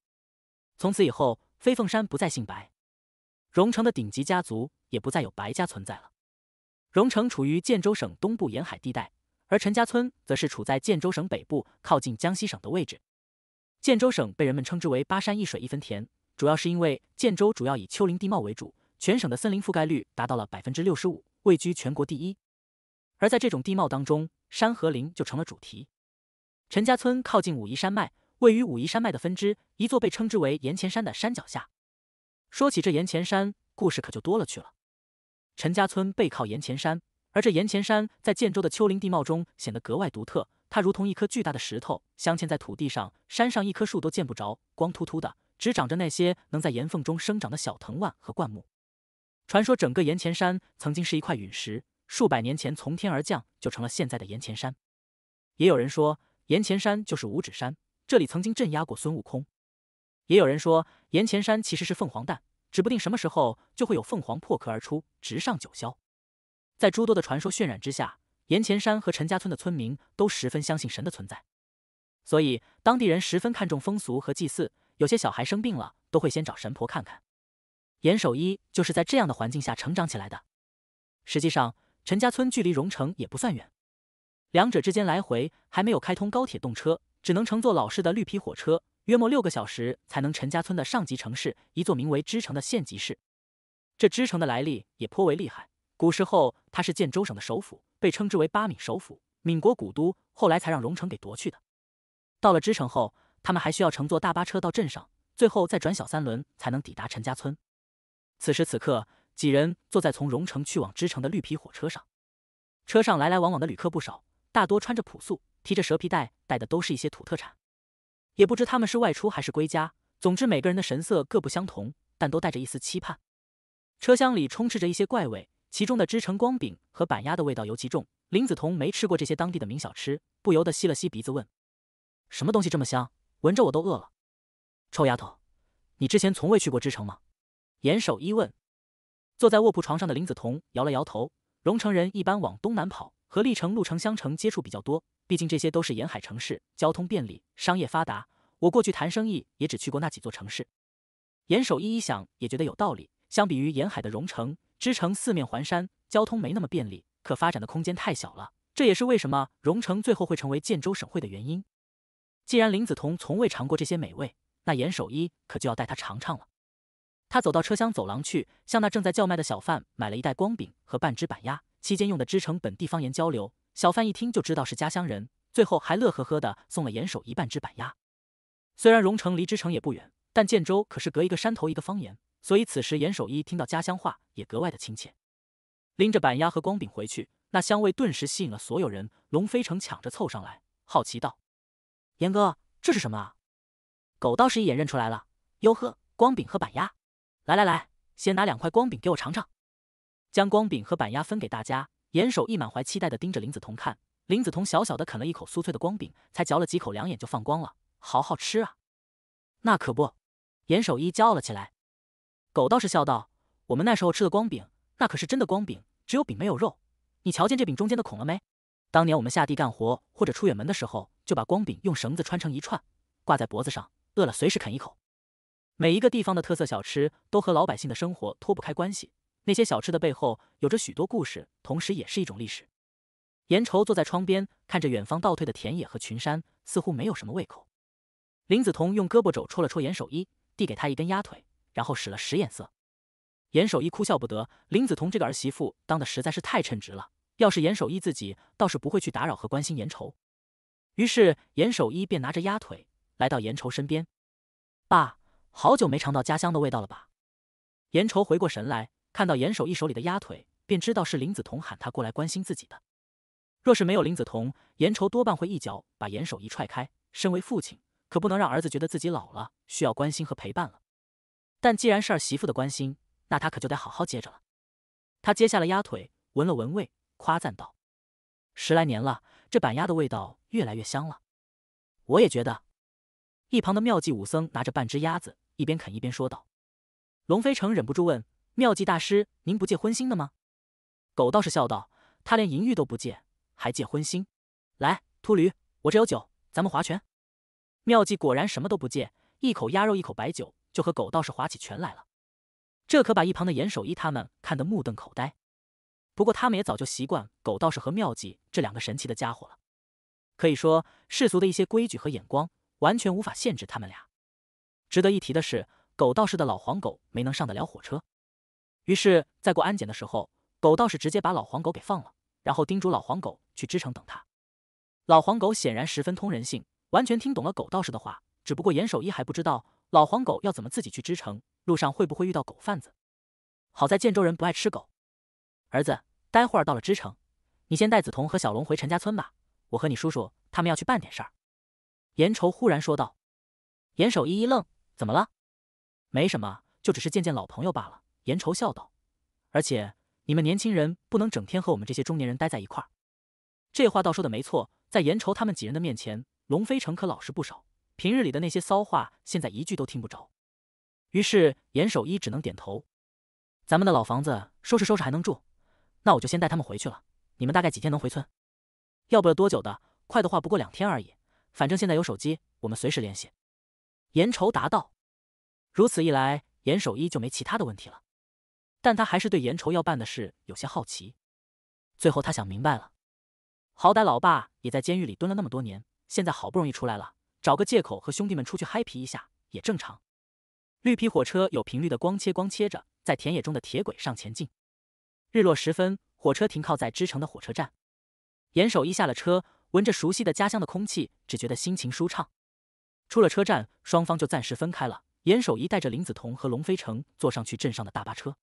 Speaker 1: 从此以后，飞凤山不再姓白，荣城的顶级家族也不再有白家存在了。荣城处于建州省东部沿海地带，而陈家村则是处在建州省北部靠近江西省的位置。建州省被人们称之为“八山一水一分田”，主要是因为建州主要以丘陵地貌为主，全省的森林覆盖率达到了百分之六十五，位居全国第一。而在这种地貌当中，山和林就成了主题。陈家村靠近武夷山脉，位于武夷山脉的分支一座被称之为岩前山的山脚下。说起这岩前山，故事可就多了去了。陈家村背靠岩前山，而这岩前山在建州的丘陵地貌中显得格外独特。它如同一颗巨大的石头，镶嵌在土地上，山上一棵树都见不着，光秃秃的，只长着那些能在岩缝中生长的小藤蔓和灌木。传说整个岩前山曾经是一块陨石，数百年前从天而降，就成了现在的岩前山。也有人说岩前山就是五指山，这里曾经镇压过孙悟空。也有人说岩前山其实是凤凰蛋。指不定什么时候就会有凤凰破壳而出，直上九霄。在诸多的传说渲染之下，岩前山和陈家村的村民都十分相信神的存在，所以当地人十分看重风俗和祭祀。有些小孩生病了，都会先找神婆看看。严守一就是在这样的环境下成长起来的。实际上，陈家村距离荣城也不算远，两者之间来回还没有开通高铁动车，只能乘坐老式的绿皮火车。约莫六个小时才能陈家村的上级城市，一座名为织城的县级市。这织城的来历也颇为厉害，古时候它是建州省的首府，被称之为八闽首府、闽国古都，后来才让榕城给夺去的。到了织城后，他们还需要乘坐大巴车到镇上，最后再转小三轮才能抵达陈家村。此时此刻，几人坐在从榕城去往织城的绿皮火车上，车上来来往往的旅客不少，大多穿着朴素，提着蛇皮袋，带的都是一些土特产。也不知他们是外出还是归家，总之每个人的神色各不相同，但都带着一丝期盼。车厢里充斥着一些怪味，其中的织城光饼和板鸭的味道尤其重。林子彤没吃过这些当地的名小吃，不由得吸了吸鼻子，问：“什么东西这么香？闻着我都饿了。”“臭丫头，你之前从未去过织城吗？”严守一问。坐在卧铺床上的林子彤摇了摇头。荣城人一般往东南跑，和历城、鹿城、襄城接触比较多。毕竟这些都是沿海城市，交通便利，商业发达。我过去谈生意也只去过那几座城市。严守一一想，也觉得有道理。相比于沿海的榕城、支城，四面环山，交通没那么便利，可发展的空间太小了。这也是为什么榕城最后会成为建州省会的原因。既然林子彤从未尝过这些美味，那严守一可就要带他尝尝了。他走到车厢走廊去，向那正在叫卖的小贩买了一袋光饼和半只板鸭。期间用的支城本地方言交流。小贩一听就知道是家乡人，最后还乐呵呵的送了严守一半只板鸭。虽然荣城离之城也不远，但建州可是隔一个山头一个方言，所以此时严守一听到家乡话也格外的亲切。拎着板鸭和光饼回去，那香味顿时吸引了所有人。龙飞成抢着凑上来，好奇道：“严哥，这是什么啊？”狗倒是一眼认出来了：“哟呵，光饼和板鸭。来来来，先拿两块光饼给我尝尝。”将光饼和板鸭分给大家。严守一满怀期待的盯着林子彤看，林子彤小小的啃了一口酥脆的光饼，才嚼了几口，两眼就放光了。好好吃啊！那可不，严守一骄傲了起来。狗倒是笑道：“我们那时候吃的光饼，那可是真的光饼，只有饼没有肉。你瞧见这饼中间的孔了没？当年我们下地干活或者出远门的时候，就把光饼用绳子穿成一串，挂在脖子上，饿了随时啃一口。每一个地方的特色小吃，都和老百姓的生活脱不开关系。”那些小吃的背后有着许多故事，同时也是一种历史。严愁坐在窗边，看着远方倒退的田野和群山，似乎没有什么胃口。林子彤用胳膊肘戳了戳严守一，递给他一根鸭腿，然后使了使眼色。严守一哭笑不得，林子彤这个儿媳妇当的实在是太称职了。要是严守一自己，倒是不会去打扰和关心严愁。于是严守一便拿着鸭腿来到严愁身边：“爸，好久没尝到家乡的味道了吧？”严愁回过神来。看到严守义手里的鸭腿，便知道是林子彤喊他过来关心自己的。若是没有林子彤，严愁多半会一脚把严守义踹开。身为父亲，可不能让儿子觉得自己老了，需要关心和陪伴了。但既然是儿媳妇的关心，那他可就得好好接着了。他接下了鸭腿，闻了闻味，夸赞道：“十来年了，这板鸭的味道越来越香了。”我也觉得。一旁的妙计武僧拿着半只鸭子，一边啃一边说道。龙飞成忍不住问。妙计大师，您不借荤腥的吗？狗道士笑道：“他连淫欲都不借，还借荤腥？”来，秃驴，我这有酒，咱们划拳。妙计果然什么都不借，一口鸭肉，一口白酒，就和狗道士划起拳来了。这可把一旁的严守一他们看得目瞪口呆。不过他们也早就习惯狗道士和妙计这两个神奇的家伙了。可以说，世俗的一些规矩和眼光完全无法限制他们俩。值得一提的是，狗道士的老黄狗没能上得了火车。于是，在过安检的时候，狗道士直接把老黄狗给放了，然后叮嘱老黄狗去支城等他。老黄狗显然十分通人性，完全听懂了狗道士的话。只不过严守一还不知道老黄狗要怎么自己去支城，路上会不会遇到狗贩子。好在建州人不爱吃狗。儿子，待会儿到了支城，你先带梓潼和小龙回陈家村吧，我和你叔叔他们要去办点事儿。严愁忽然说道。严守一一愣：“怎么了？”“没什么，就只是见见老朋友罢了。”严愁笑道：“而且你们年轻人不能整天和我们这些中年人待在一块儿。”这话倒说的没错，在严愁他们几人的面前，龙飞城可老实不少。平日里的那些骚话，现在一句都听不着。于是严守一只能点头：“咱们的老房子收拾收拾还能住，那我就先带他们回去了。你们大概几天能回村？要不了多久的，快的话不过两天而已。反正现在有手机，我们随时联系。”严愁答道：“如此一来，严守一就没其他的问题了。”但他还是对严愁要办的事有些好奇。最后他想明白了，好歹老爸也在监狱里蹲了那么多年，现在好不容易出来了，找个借口和兄弟们出去嗨皮一下也正常。绿皮火车有频率的光切光切着，在田野中的铁轨上前进。日落时分，火车停靠在织城的火车站。严守一下了车，闻着熟悉的家乡的空气，只觉得心情舒畅。出了车站，双方就暂时分开了。严守一带着林子彤和龙飞城坐上去镇上的大巴车。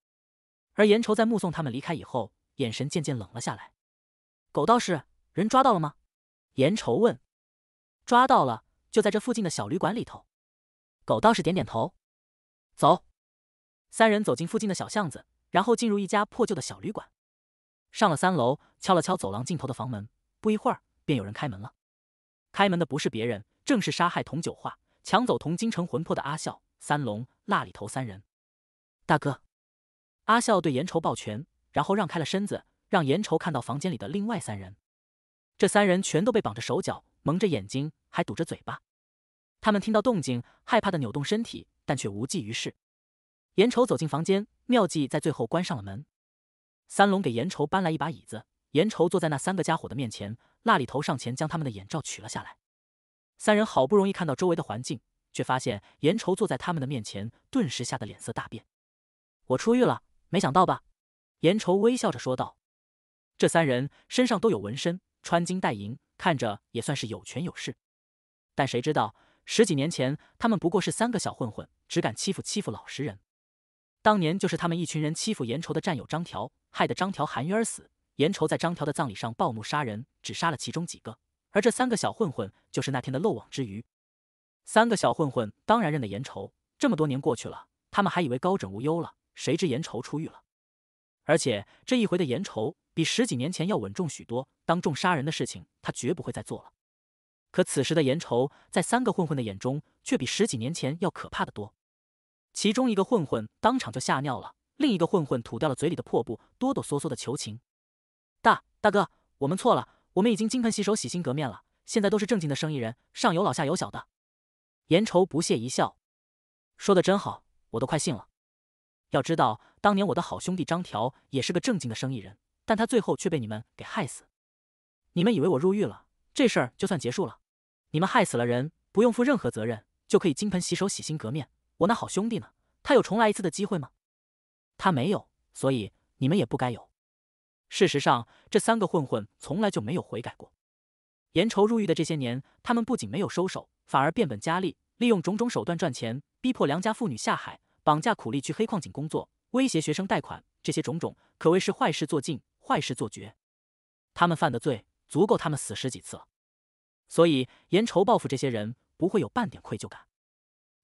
Speaker 1: 而严愁在目送他们离开以后，眼神渐渐冷了下来。狗道士，人抓到了吗？严愁问。抓到了，就在这附近的小旅馆里头。狗道士点点头。走。三人走进附近的小巷子，然后进入一家破旧的小旅馆。上了三楼，敲了敲走廊尽头的房门，不一会儿便有人开门了。开门的不是别人，正是杀害童九化、抢走童金城魂魄的阿笑、三龙、辣里头三人。大哥。阿笑对严愁抱拳，然后让开了身子，让严愁看到房间里的另外三人。这三人全都被绑着手脚，蒙着眼睛，还堵着嘴巴。他们听到动静，害怕的扭动身体，但却无济于事。严愁走进房间，妙计在最后关上了门。三龙给严愁搬来一把椅子，严愁坐在那三个家伙的面前。蜡里头上前将他们的眼罩取了下来。三人好不容易看到周围的环境，却发现严愁坐在他们的面前，顿时吓得脸色大变。我出狱了。没想到吧？严愁微笑着说道：“这三人身上都有纹身，穿金戴银，看着也算是有权有势。但谁知道十几年前，他们不过是三个小混混，只敢欺负欺负老实人。当年就是他们一群人欺负严愁的战友张条，害得张条含冤而死。严愁在张条的葬礼上暴怒杀人，只杀了其中几个。而这三个小混混就是那天的漏网之鱼。三个小混混当然认得严愁，这么多年过去了，他们还以为高枕无忧了。”谁知严愁出狱了，而且这一回的严愁比十几年前要稳重许多，当众杀人的事情他绝不会再做了。可此时的严愁在三个混混的眼中，却比十几年前要可怕的多。其中一个混混当场就吓尿了，另一个混混吐掉了嘴里的破布，哆哆嗦嗦的求情：“大大哥，我们错了，我们已经金盆洗手，洗心革面了，现在都是正经的生意人，上有老，下有小的。”严愁不屑一笑：“说的真好，我都快信了。”要知道，当年我的好兄弟张条也是个正经的生意人，但他最后却被你们给害死。你们以为我入狱了，这事儿就算结束了？你们害死了人，不用负任何责任，就可以金盆洗手、洗心革面。我那好兄弟呢？他有重来一次的机会吗？他没有，所以你们也不该有。事实上，这三个混混从来就没有悔改过。严仇入狱的这些年，他们不仅没有收手，反而变本加厉，利用种种手段赚钱，逼迫良家妇女下海。绑架苦力去黑矿井工作，威胁学生贷款，这些种种可谓是坏事做尽，坏事做绝。他们犯的罪足够他们死十几次了，所以严仇报复这些人不会有半点愧疚感。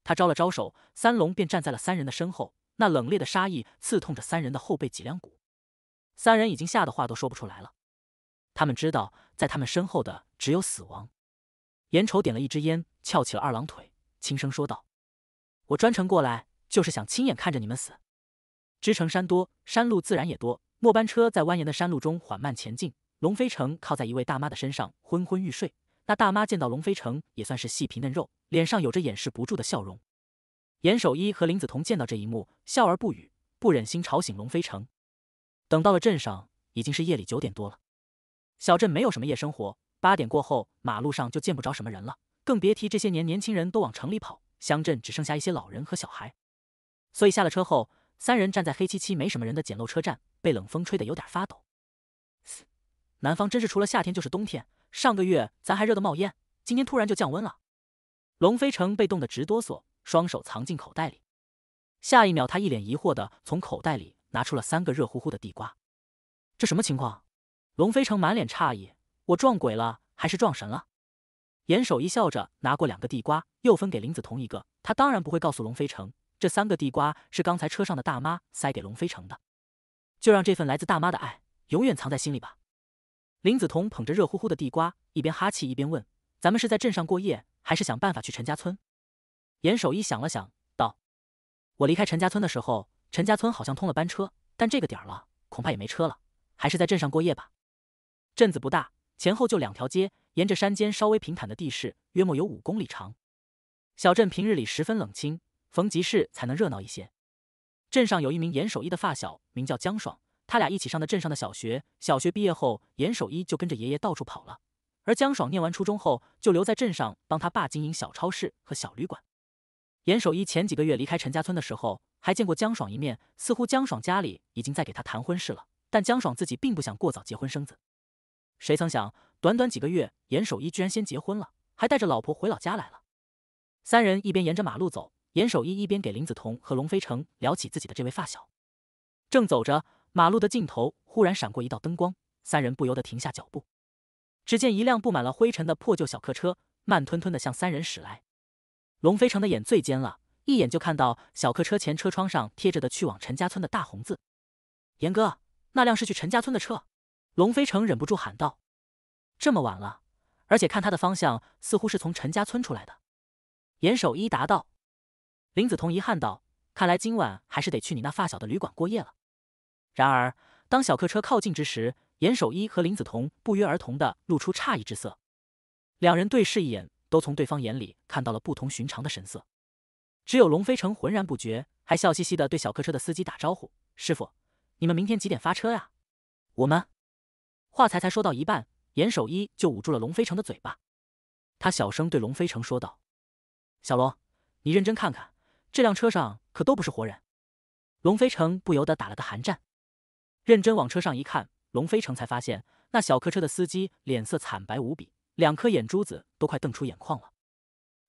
Speaker 1: 他招了招手，三龙便站在了三人的身后，那冷冽的杀意刺痛着三人的后背脊梁骨。三人已经吓得话都说不出来了，他们知道在他们身后的只有死亡。严仇点了一支烟，翘起了二郎腿，轻声说道：“我专程过来。”就是想亲眼看着你们死。织城山多，山路自然也多。末班车在蜿蜒的山路中缓慢前进。龙飞城靠在一位大妈的身上，昏昏欲睡。那大妈见到龙飞城，也算是细皮嫩肉，脸上有着掩饰不住的笑容。严守一和林子彤见到这一幕，笑而不语，不忍心吵醒龙飞城。等到了镇上，已经是夜里九点多了。小镇没有什么夜生活，八点过后，马路上就见不着什么人了，更别提这些年年轻人都往城里跑，乡镇只剩下一些老人和小孩。所以下了车后，三人站在黑漆漆、没什么人的简陋车站，被冷风吹得有点发抖。南方真是除了夏天就是冬天，上个月咱还热得冒烟，今天突然就降温了。龙飞成被冻得直哆嗦，双手藏进口袋里。下一秒，他一脸疑惑地从口袋里拿出了三个热乎乎的地瓜。这什么情况？龙飞成满脸诧异，我撞鬼了还是撞神了？严守一笑着拿过两个地瓜，又分给林子彤一个。他当然不会告诉龙飞成。这三个地瓜是刚才车上的大妈塞给龙飞成的，就让这份来自大妈的爱永远藏在心里吧。林子彤捧着热乎乎的地瓜，一边哈气一边问：“咱们是在镇上过夜，还是想办法去陈家村？”严守一想了想，道：“我离开陈家村的时候，陈家村好像通了班车，但这个点儿了，恐怕也没车了。还是在镇上过夜吧。镇子不大，前后就两条街，沿着山间稍微平坦的地势，约莫有五公里长。小镇平日里十分冷清。”逢集市才能热闹一些。镇上有一名严守一的发小，名叫姜爽，他俩一起上的镇上的小学。小学毕业后，严守一就跟着爷爷到处跑了，而姜爽念完初中后就留在镇上帮他爸经营小超市和小旅馆。严守一前几个月离开陈家村的时候，还见过姜爽一面，似乎姜爽家里已经在给他谈婚事了，但姜爽自己并不想过早结婚生子。谁曾想，短短几个月，严守一居然先结婚了，还带着老婆回老家来了。三人一边沿着马路走。严守一一边给林子彤和龙飞城聊起自己的这位发小，正走着，马路的尽头忽然闪过一道灯光，三人不由得停下脚步。只见一辆布满了灰尘的破旧小客车慢吞吞的向三人驶来。龙飞城的眼最尖了，一眼就看到小客车前车窗上贴着的去往陈家村的大红字。严哥，那辆是去陈家村的车。龙飞城忍不住喊道：“这么晚了，而且看他的方向似乎是从陈家村出来的。”严守一答道。林子彤遗憾道：“看来今晚还是得去你那发小的旅馆过夜了。”然而，当小客车靠近之时，严守一和林子彤不约而同的露出诧异之色，两人对视一眼，都从对方眼里看到了不同寻常的神色。只有龙飞城浑然不觉，还笑嘻嘻的对小客车的司机打招呼：“师傅，你们明天几点发车呀？”我们话才才说到一半，严守一就捂住了龙飞城的嘴巴，他小声对龙飞城说道：“小龙，你认真看看。”这辆车上可都不是活人，龙飞城不由得打了个寒战，认真往车上一看，龙飞城才发现那小客车的司机脸色惨白无比，两颗眼珠子都快瞪出眼眶了。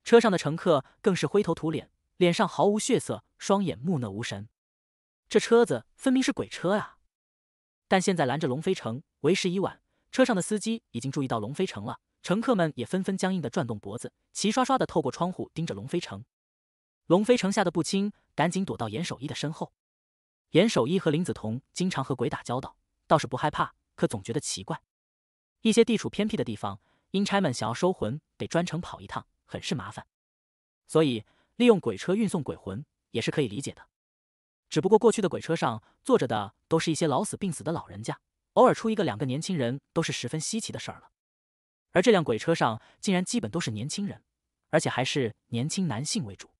Speaker 1: 车上的乘客更是灰头土脸，脸上毫无血色，双眼木讷无神。这车子分明是鬼车啊！但现在拦着龙飞城，为时已晚。车上的司机已经注意到龙飞城了，乘客们也纷纷僵硬的转动脖子，齐刷刷的透过窗户盯着龙飞城。龙飞城吓得不轻，赶紧躲到严守一的身后。严守一和林子彤经常和鬼打交道，倒是不害怕，可总觉得奇怪。一些地处偏僻的地方，阴差们想要收魂，得专程跑一趟，很是麻烦。所以利用鬼车运送鬼魂也是可以理解的。只不过过去的鬼车上坐着的都是一些老死病死的老人家，偶尔出一个两个年轻人，都是十分稀奇的事儿了。而这辆鬼车上竟然基本都是年轻人，而且还是年轻男性为主。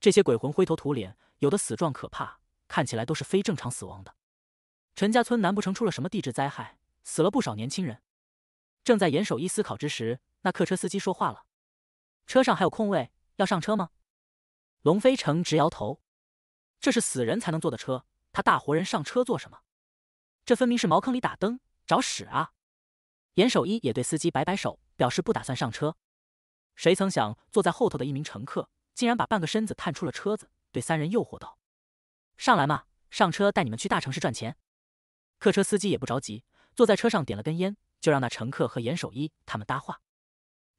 Speaker 1: 这些鬼魂灰头土脸，有的死状可怕，看起来都是非正常死亡的。陈家村难不成出了什么地质灾害，死了不少年轻人？正在严守一思考之时，那客车司机说话了：“车上还有空位，要上车吗？”龙飞成直摇头：“这是死人才能坐的车，他大活人上车做什么？这分明是茅坑里打灯找屎啊！”严守一也对司机摆摆手，表示不打算上车。谁曾想，坐在后头的一名乘客。竟然把半个身子探出了车子，对三人诱惑道：“上来嘛，上车带你们去大城市赚钱。”客车司机也不着急，坐在车上点了根烟，就让那乘客和严守一他们搭话。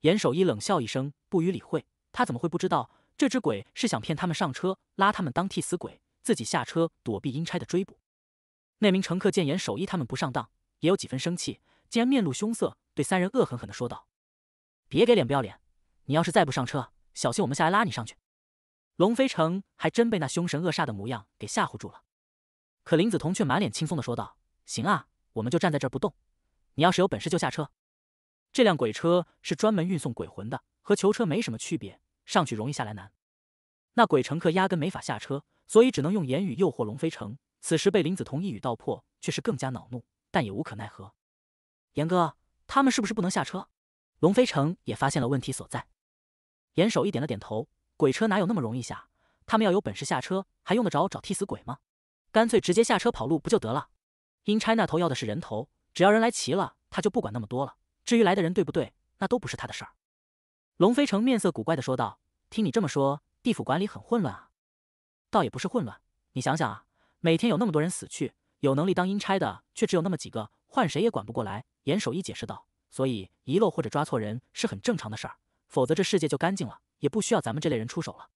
Speaker 1: 严守一冷笑一声，不予理会。他怎么会不知道，这只鬼是想骗他们上车，拉他们当替死鬼，自己下车躲避阴差的追捕。那名乘客见严守一他们不上当，也有几分生气，竟然面露凶色，对三人恶狠狠的说道：“别给脸不要脸，你要是再不上车！”小心，我们下来拉你上去。龙飞城还真被那凶神恶煞的模样给吓唬住了，可林子彤却满脸轻松的说道：“行啊，我们就站在这不动。你要是有本事就下车。这辆鬼车是专门运送鬼魂的，和囚车没什么区别，上去容易，下来难。那鬼乘客压根没法下车，所以只能用言语诱惑龙飞城。此时被林子彤一语道破，却是更加恼怒，但也无可奈何。严哥，他们是不是不能下车？”龙飞城也发现了问题所在。严守义点了点头：“鬼车哪有那么容易下？他们要有本事下车，还用得着找替死鬼吗？干脆直接下车跑路不就得了？阴差那头要的是人头，只要人来齐了，他就不管那么多了。至于来的人对不对，那都不是他的事儿。”龙飞成面色古怪的说道：“听你这么说，地府管理很混乱啊？倒也不是混乱，你想想啊，每天有那么多人死去，有能力当阴差的却只有那么几个，换谁也管不过来。”严守义解释道：“所以遗漏或者抓错人是很正常的事儿。”否则这世界就干净了，也不需要咱们这类人出手了。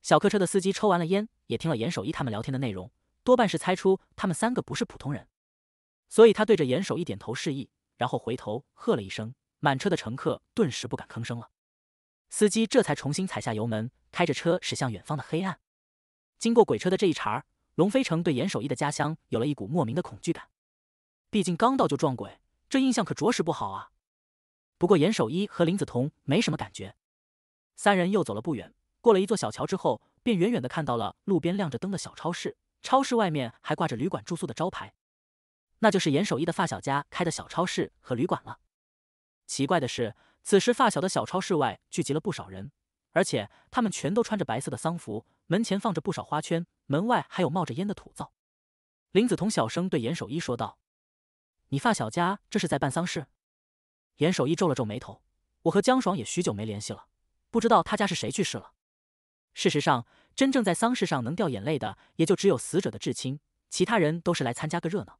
Speaker 1: 小客车的司机抽完了烟，也听了严守一他们聊天的内容，多半是猜出他们三个不是普通人，所以他对着严守一点头示意，然后回头喝了一声，满车的乘客顿时不敢吭声了。司机这才重新踩下油门，开着车驶向远方的黑暗。经过鬼车的这一茬儿，龙飞城对严守一的家乡有了一股莫名的恐惧感，毕竟刚到就撞鬼，这印象可着实不好啊。不过严守一和林子彤没什么感觉，三人又走了不远，过了一座小桥之后，便远远的看到了路边亮着灯的小超市，超市外面还挂着旅馆住宿的招牌，那就是严守一的发小家开的小超市和旅馆了。奇怪的是，此时发小的小超市外聚集了不少人，而且他们全都穿着白色的丧服，门前放着不少花圈，门外还有冒着烟的土灶。林子彤小声对严守一说道：“你发小家这是在办丧事？”严守一皱了皱眉头，我和姜爽也许久没联系了，不知道他家是谁去世了。事实上，真正在丧事上能掉眼泪的，也就只有死者的至亲，其他人都是来参加个热闹，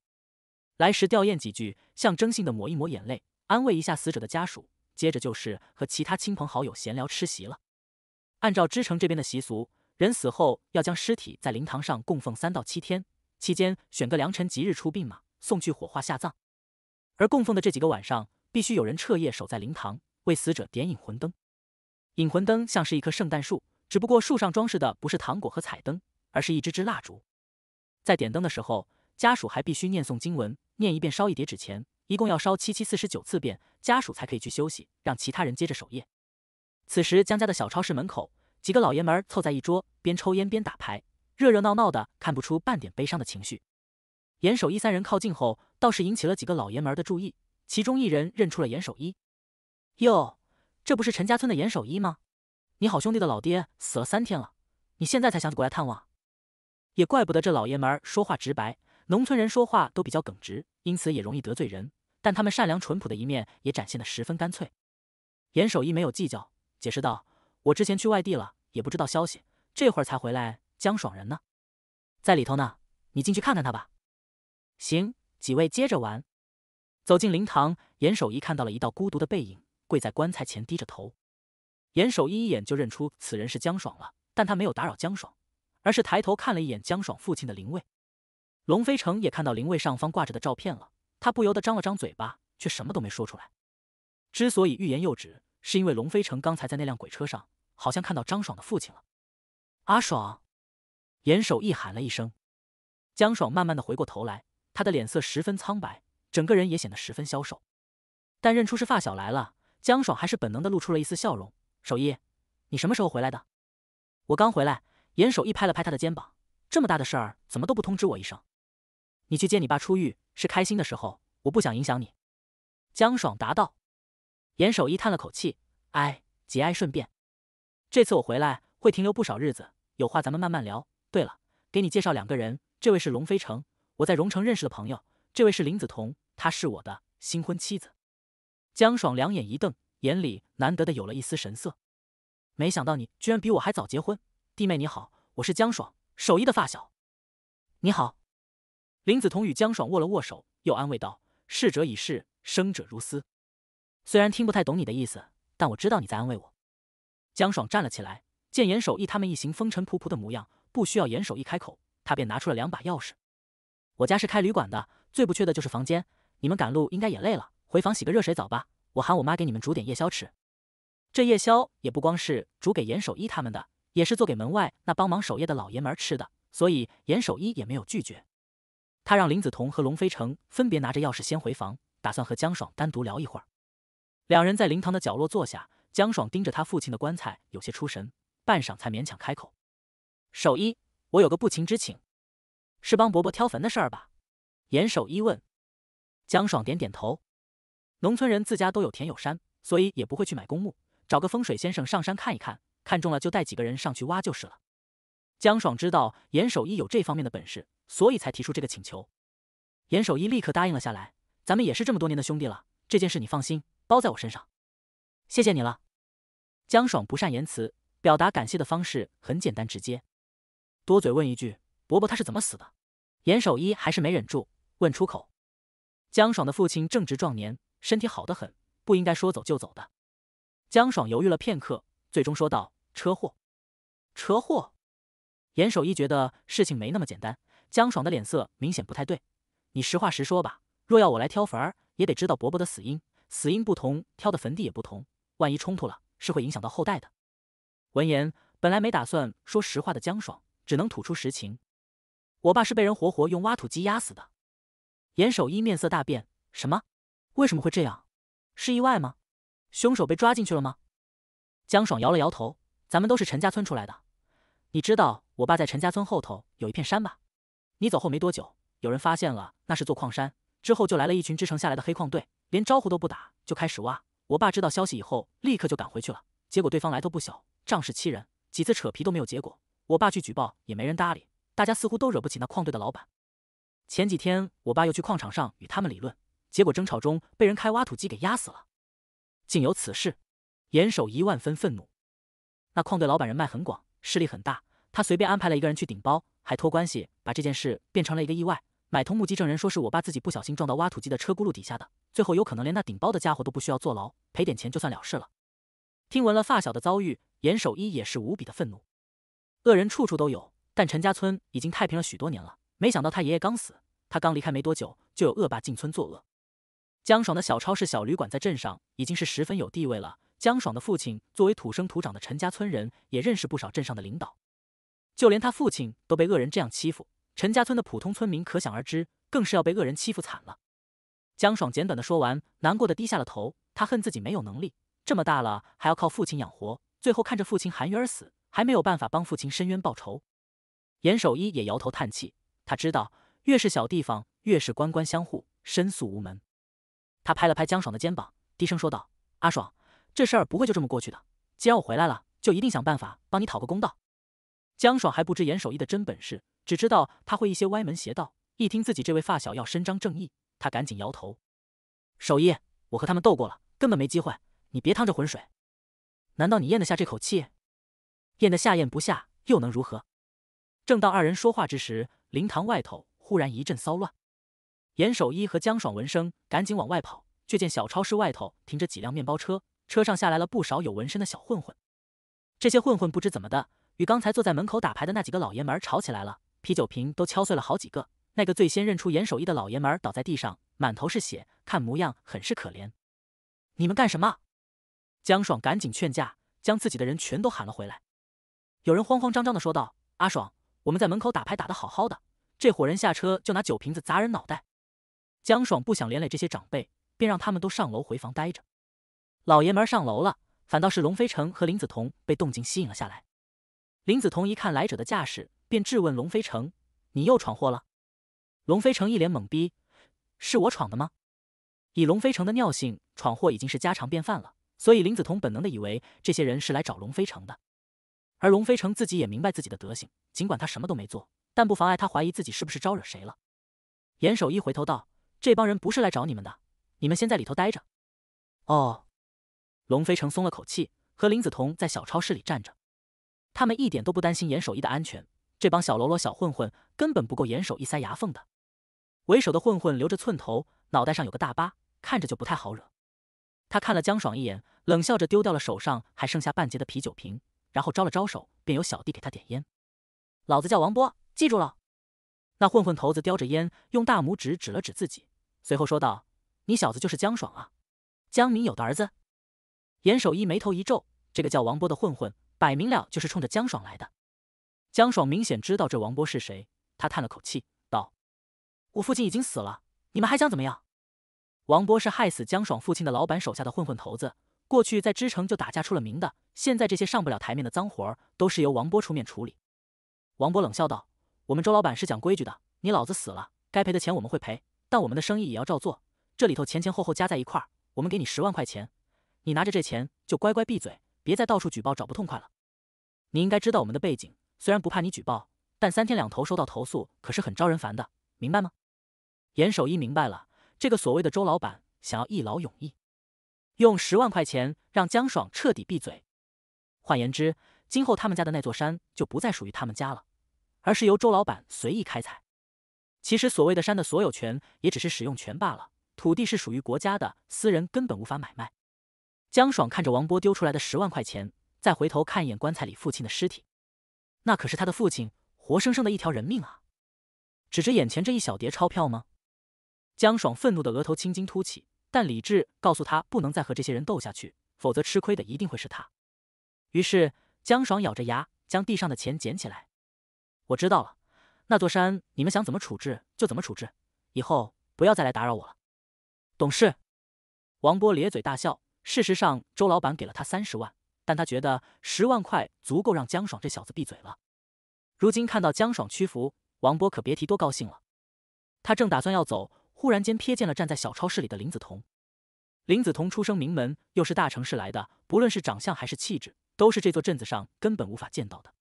Speaker 1: 来时吊唁几句，象征性的抹一抹眼泪，安慰一下死者的家属，接着就是和其他亲朋好友闲聊吃席了。按照织城这边的习俗，人死后要将尸体在灵堂上供奉三到七天，期间选个良辰吉日出殡嘛，送去火化下葬。而供奉的这几个晚上。必须有人彻夜守在灵堂，为死者点引魂灯。引魂灯像是一棵圣诞树，只不过树上装饰的不是糖果和彩灯，而是一支支蜡烛。在点灯的时候，家属还必须念诵经文，念一遍烧一叠纸钱，一共要烧七七四十九次遍，家属才可以去休息，让其他人接着守夜。此时，江家的小超市门口，几个老爷们凑在一桌，边抽烟边打牌，热热闹闹的，看不出半点悲伤的情绪。严守一三人靠近后，倒是引起了几个老爷们的注意。其中一人认出了严守一，哟，这不是陈家村的严守一吗？你好兄弟的老爹死了三天了，你现在才想起过来探望？也怪不得这老爷们儿说话直白，农村人说话都比较耿直，因此也容易得罪人。但他们善良淳朴的一面也展现的十分干脆。严守一没有计较，解释道：“我之前去外地了，也不知道消息，这会儿才回来。江爽人呢？在里头呢，你进去看看他吧。”行，几位接着玩。走进灵堂，严守一看到了一道孤独的背影，跪在棺材前低着头。严守一一眼就认出此人是江爽了，但他没有打扰江爽，而是抬头看了一眼江爽父亲的灵位。龙飞城也看到灵位上方挂着的照片了，他不由得张了张嘴巴，却什么都没说出来。之所以欲言又止，是因为龙飞城刚才在那辆鬼车上好像看到张爽的父亲了。阿爽，严守一喊了一声，江爽慢慢的回过头来，他的脸色十分苍白。整个人也显得十分消瘦，但认出是发小来了，江爽还是本能的露出了一丝笑容。守义，你什么时候回来的？我刚回来。严守义拍了拍他的肩膀：“这么大的事儿，怎么都不通知我一声？你去接你爸出狱是开心的时候，我不想影响你。”江爽答道。严守义叹了口气：“哎，节哀顺变。这次我回来会停留不少日子，有话咱们慢慢聊。对了，给你介绍两个人，这位是龙飞城，我在荣城认识的朋友；这位是林子彤。”她是我的新婚妻子，姜爽两眼一瞪，眼里难得的有了一丝神色。没想到你居然比我还早结婚，弟妹你好，我是姜爽，守艺的发小。你好，林子彤与姜爽握了握手，又安慰道：“逝者已逝，生者如斯。”虽然听不太懂你的意思，但我知道你在安慰我。姜爽站了起来，见严守义他们一行风尘仆仆的模样，不需要严守义开口，他便拿出了两把钥匙。我家是开旅馆的，最不缺的就是房间。你们赶路应该也累了，回房洗个热水澡吧。我喊我妈给你们煮点夜宵吃。这夜宵也不光是煮给严守一他们的，也是做给门外那帮忙守夜的老爷们吃的。所以严守一也没有拒绝。他让林子彤和龙飞城分别拿着钥匙先回房，打算和江爽单独聊一会儿。两人在灵堂的角落坐下，江爽盯着他父亲的棺材有些出神，半晌才勉强开口：“守一，我有个不情之请，是帮伯伯挑坟的事儿吧？”严守一问。姜爽点点头。农村人自家都有田有山，所以也不会去买公墓，找个风水先生上山看一看，看中了就带几个人上去挖就是了。姜爽知道严守一有这方面的本事，所以才提出这个请求。严守一立刻答应了下来。咱们也是这么多年的兄弟了，这件事你放心，包在我身上。谢谢你了。姜爽不善言辞，表达感谢的方式很简单直接。多嘴问一句，伯伯他是怎么死的？严守一还是没忍住，问出口。江爽的父亲正值壮年，身体好得很，不应该说走就走的。江爽犹豫了片刻，最终说道：“车祸，车祸。”严守一觉得事情没那么简单，江爽的脸色明显不太对。你实话实说吧，若要我来挑坟儿，也得知道伯伯的死因。死因不同，挑的坟地也不同，万一冲突了，是会影响到后代的。闻言，本来没打算说实话的江爽，只能吐出实情：“我爸是被人活活用挖土机压死的。”严守一面色大变，什么？为什么会这样？是意外吗？凶手被抓进去了吗？江爽摇了摇头。咱们都是陈家村出来的，你知道我爸在陈家村后头有一片山吧？你走后没多久，有人发现了那是座矿山，之后就来了一群支撑下来的黑矿队，连招呼都不打就开始挖。我爸知道消息以后，立刻就赶回去了。结果对方来头不小，仗势欺人，几次扯皮都没有结果。我爸去举报也没人搭理，大家似乎都惹不起那矿队的老板。前几天，我爸又去矿场上与他们理论，结果争吵中被人开挖土机给压死了。竟有此事！严守一万分愤怒。那矿队老板人脉很广，势力很大，他随便安排了一个人去顶包，还托关系把这件事变成了一个意外，买通目击证人说是我爸自己不小心撞到挖土机的车轱辘底下的。最后有可能连那顶包的家伙都不需要坐牢，赔点钱就算了事了。听闻了发小的遭遇，严守一也是无比的愤怒。恶人处处都有，但陈家村已经太平了许多年了。没想到他爷爷刚死，他刚离开没多久，就有恶霸进村作恶。江爽的小超市、小旅馆在镇上已经是十分有地位了。江爽的父亲作为土生土长的陈家村人，也认识不少镇上的领导。就连他父亲都被恶人这样欺负，陈家村的普通村民可想而知，更是要被恶人欺负惨了。江爽简短的说完，难过的低下了头。他恨自己没有能力，这么大了还要靠父亲养活，最后看着父亲含冤而死，还没有办法帮父亲伸冤报仇。严守一也摇头叹气。他知道，越是小地方，越是官官相护，申诉无门。他拍了拍姜爽的肩膀，低声说道：“阿爽，这事儿不会就这么过去的。既然我回来了，就一定想办法帮你讨个公道。”姜爽还不知严守义的真本事，只知道他会一些歪门邪道。一听自己这位发小要伸张正义，他赶紧摇头：“守义，我和他们斗过了，根本没机会。你别趟这浑水。难道你咽得下这口气？咽得下，咽不下又能如何？”正当二人说话之时，灵堂外头忽然一阵骚乱，严守一和江爽闻声赶紧往外跑，却见小超市外头停着几辆面包车，车上下来了不少有纹身的小混混。这些混混不知怎么的，与刚才坐在门口打牌的那几个老爷们吵起来了，啤酒瓶都敲碎了好几个。那个最先认出严守一的老爷们倒在地上，满头是血，看模样很是可怜。你们干什么？江爽赶紧劝架，将自己的人全都喊了回来。有人慌慌张张的说道：“阿爽。”我们在门口打牌打得好好的，这伙人下车就拿酒瓶子砸人脑袋。姜爽不想连累这些长辈，便让他们都上楼回房待着。老爷们上楼了，反倒是龙飞城和林子彤被动静吸引了下来。林子彤一看来者的架势，便质问龙飞城：“你又闯祸了？”龙飞城一脸懵逼：“是我闯的吗？”以龙飞城的尿性，闯祸已经是家常便饭了，所以林子彤本能的以为这些人是来找龙飞城的。而龙飞成自己也明白自己的德行，尽管他什么都没做，但不妨碍他怀疑自己是不是招惹谁了。严守一回头道：“这帮人不是来找你们的，你们先在里头待着。”哦，龙飞成松了口气，和林子彤在小超市里站着。他们一点都不担心严守一的安全，这帮小喽啰、小混混根本不够严守一塞牙缝的。为首的混混留着寸头，脑袋上有个大疤，看着就不太好惹。他看了江爽一眼，冷笑着丢掉了手上还剩下半截的啤酒瓶。然后招了招手，便有小弟给他点烟。老子叫王波，记住了。那混混头子叼着烟，用大拇指指了指自己，随后说道：“你小子就是江爽啊，江明有的儿子。”严守一眉头一皱，这个叫王波的混混，摆明了就是冲着江爽来的。江爽明显知道这王波是谁，他叹了口气道：“我父亲已经死了，你们还想怎么样？”王波是害死江爽父亲的老板手下的混混头子。过去在织城就打架出了名的，现在这些上不了台面的脏活儿都是由王波出面处理。王波冷笑道：“我们周老板是讲规矩的，你老子死了，该赔的钱我们会赔，但我们的生意也要照做。这里头前前后后加在一块儿，我们给你十万块钱，你拿着这钱就乖乖闭嘴，别再到处举报找不痛快了。你应该知道我们的背景，虽然不怕你举报，但三天两头收到投诉可是很招人烦的，明白吗？”严守一明白了，这个所谓的周老板想要一劳永逸。用十万块钱让姜爽彻底闭嘴，换言之，今后他们家的那座山就不再属于他们家了，而是由周老板随意开采。其实所谓的山的所有权也只是使用权罢了，土地是属于国家的，私人根本无法买卖。姜爽看着王波丢出来的十万块钱，再回头看一眼棺材里父亲的尸体，那可是他的父亲，活生生的一条人命啊！指着眼前这一小叠钞票吗？姜爽愤怒的额头青筋凸起。但理智告诉他不能再和这些人斗下去，否则吃亏的一定会是他。于是江爽咬着牙将地上的钱捡起来。我知道了，那座山你们想怎么处置就怎么处置，以后不要再来打扰我了。懂事。王波咧嘴大笑。事实上，周老板给了他三十万，但他觉得十万块足够让江爽这小子闭嘴了。如今看到江爽屈服，王波可别提多高兴了。他正打算要走。忽然间瞥见了站在小超市里的林子彤。林子彤出生名门，又是大城市来的，不论是长相还是气质，都是这座镇子上根本无法见到的。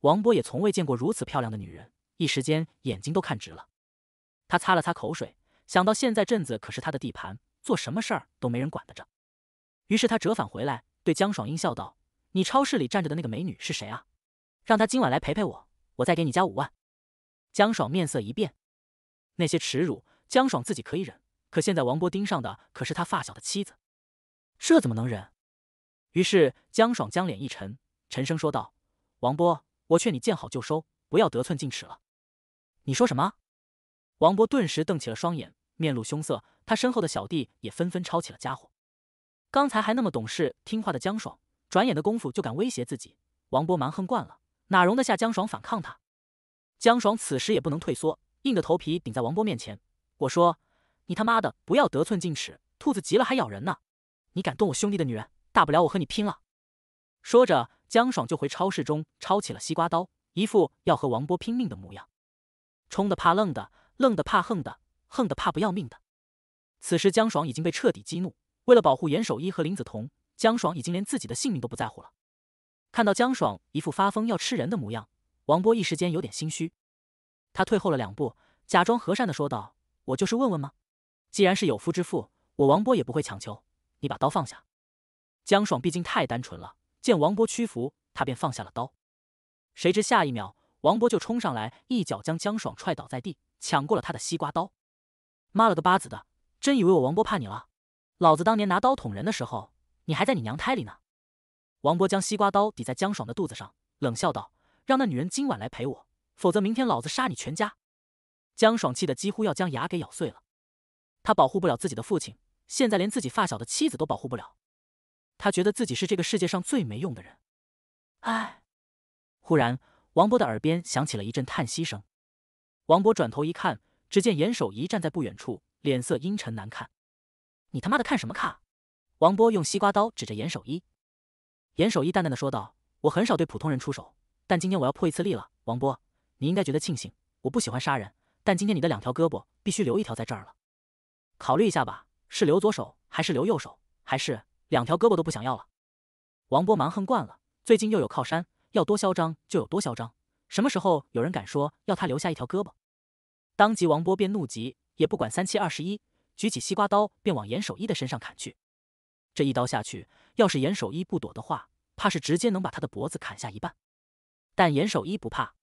Speaker 1: 王波也从未见过如此漂亮的女人，一时间眼睛都看直了。他擦了擦口水，想到现在镇子可是他的地盘，做什么事儿都没人管得着。于是他折返回来，对江爽阴笑道：“你超市里站着的那个美女是谁啊？让她今晚来陪陪我，我再给你加五万。”江爽面色一变，那些耻辱。江爽自己可以忍，可现在王波盯上的可是他发小的妻子，这怎么能忍？于是江爽将脸一沉，沉声说道：“王波，我劝你见好就收，不要得寸进尺了。”你说什么？王波顿时瞪起了双眼，面露凶色。他身后的小弟也纷纷抄起了家伙。刚才还那么懂事听话的江爽，转眼的功夫就敢威胁自己。王波蛮横惯了，哪容得下江爽反抗他？江爽此时也不能退缩，硬着头皮顶在王波面前。我说：“你他妈的不要得寸进尺，兔子急了还咬人呢！你敢动我兄弟的女人，大不了我和你拼了！”说着，江爽就回超市中抄起了西瓜刀，一副要和王波拼命的模样。冲的怕愣的，愣的怕横的，横的怕不要命的。此时，江爽已经被彻底激怒，为了保护严守一和林子彤，江爽已经连自己的性命都不在乎了。看到江爽一副发疯要吃人的模样，王波一时间有点心虚，他退后了两步，假装和善的说道。我就是问问吗？既然是有夫之妇，我王波也不会强求。你把刀放下。姜爽毕竟太单纯了，见王波屈服，他便放下了刀。谁知下一秒，王波就冲上来，一脚将姜爽踹倒在地，抢过了他的西瓜刀。妈了个巴子的，真以为我王波怕你了？老子当年拿刀捅人的时候，你还在你娘胎里呢。王波将西瓜刀抵在姜爽的肚子上，冷笑道：“让那女人今晚来陪我，否则明天老子杀你全家。”江爽气得几乎要将牙给咬碎了，他保护不了自己的父亲，现在连自己发小的妻子都保护不了，他觉得自己是这个世界上最没用的人。哎，忽然，王波的耳边响起了一阵叹息声，王波转头一看，只见严守一站在不远处，脸色阴沉难看。你他妈的看什么看？王波用西瓜刀指着严守一，严守一淡淡的说道：“我很少对普通人出手，但今天我要破一次例了。王波，你应该觉得庆幸，我不喜欢杀人。”但今天你的两条胳膊必须留一条在这儿了，考虑一下吧，是留左手还是留右手，还是两条胳膊都不想要了？王波蛮横惯了，最近又有靠山，要多嚣张就有多嚣张。什么时候有人敢说要他留下一条胳膊？当即王波便怒极，也不管三七二十一，举起西瓜刀便往严守一的身上砍去。这一刀下去，要是严守一不躲的话，怕是直接能把他的脖子砍下一半。但严守一不怕。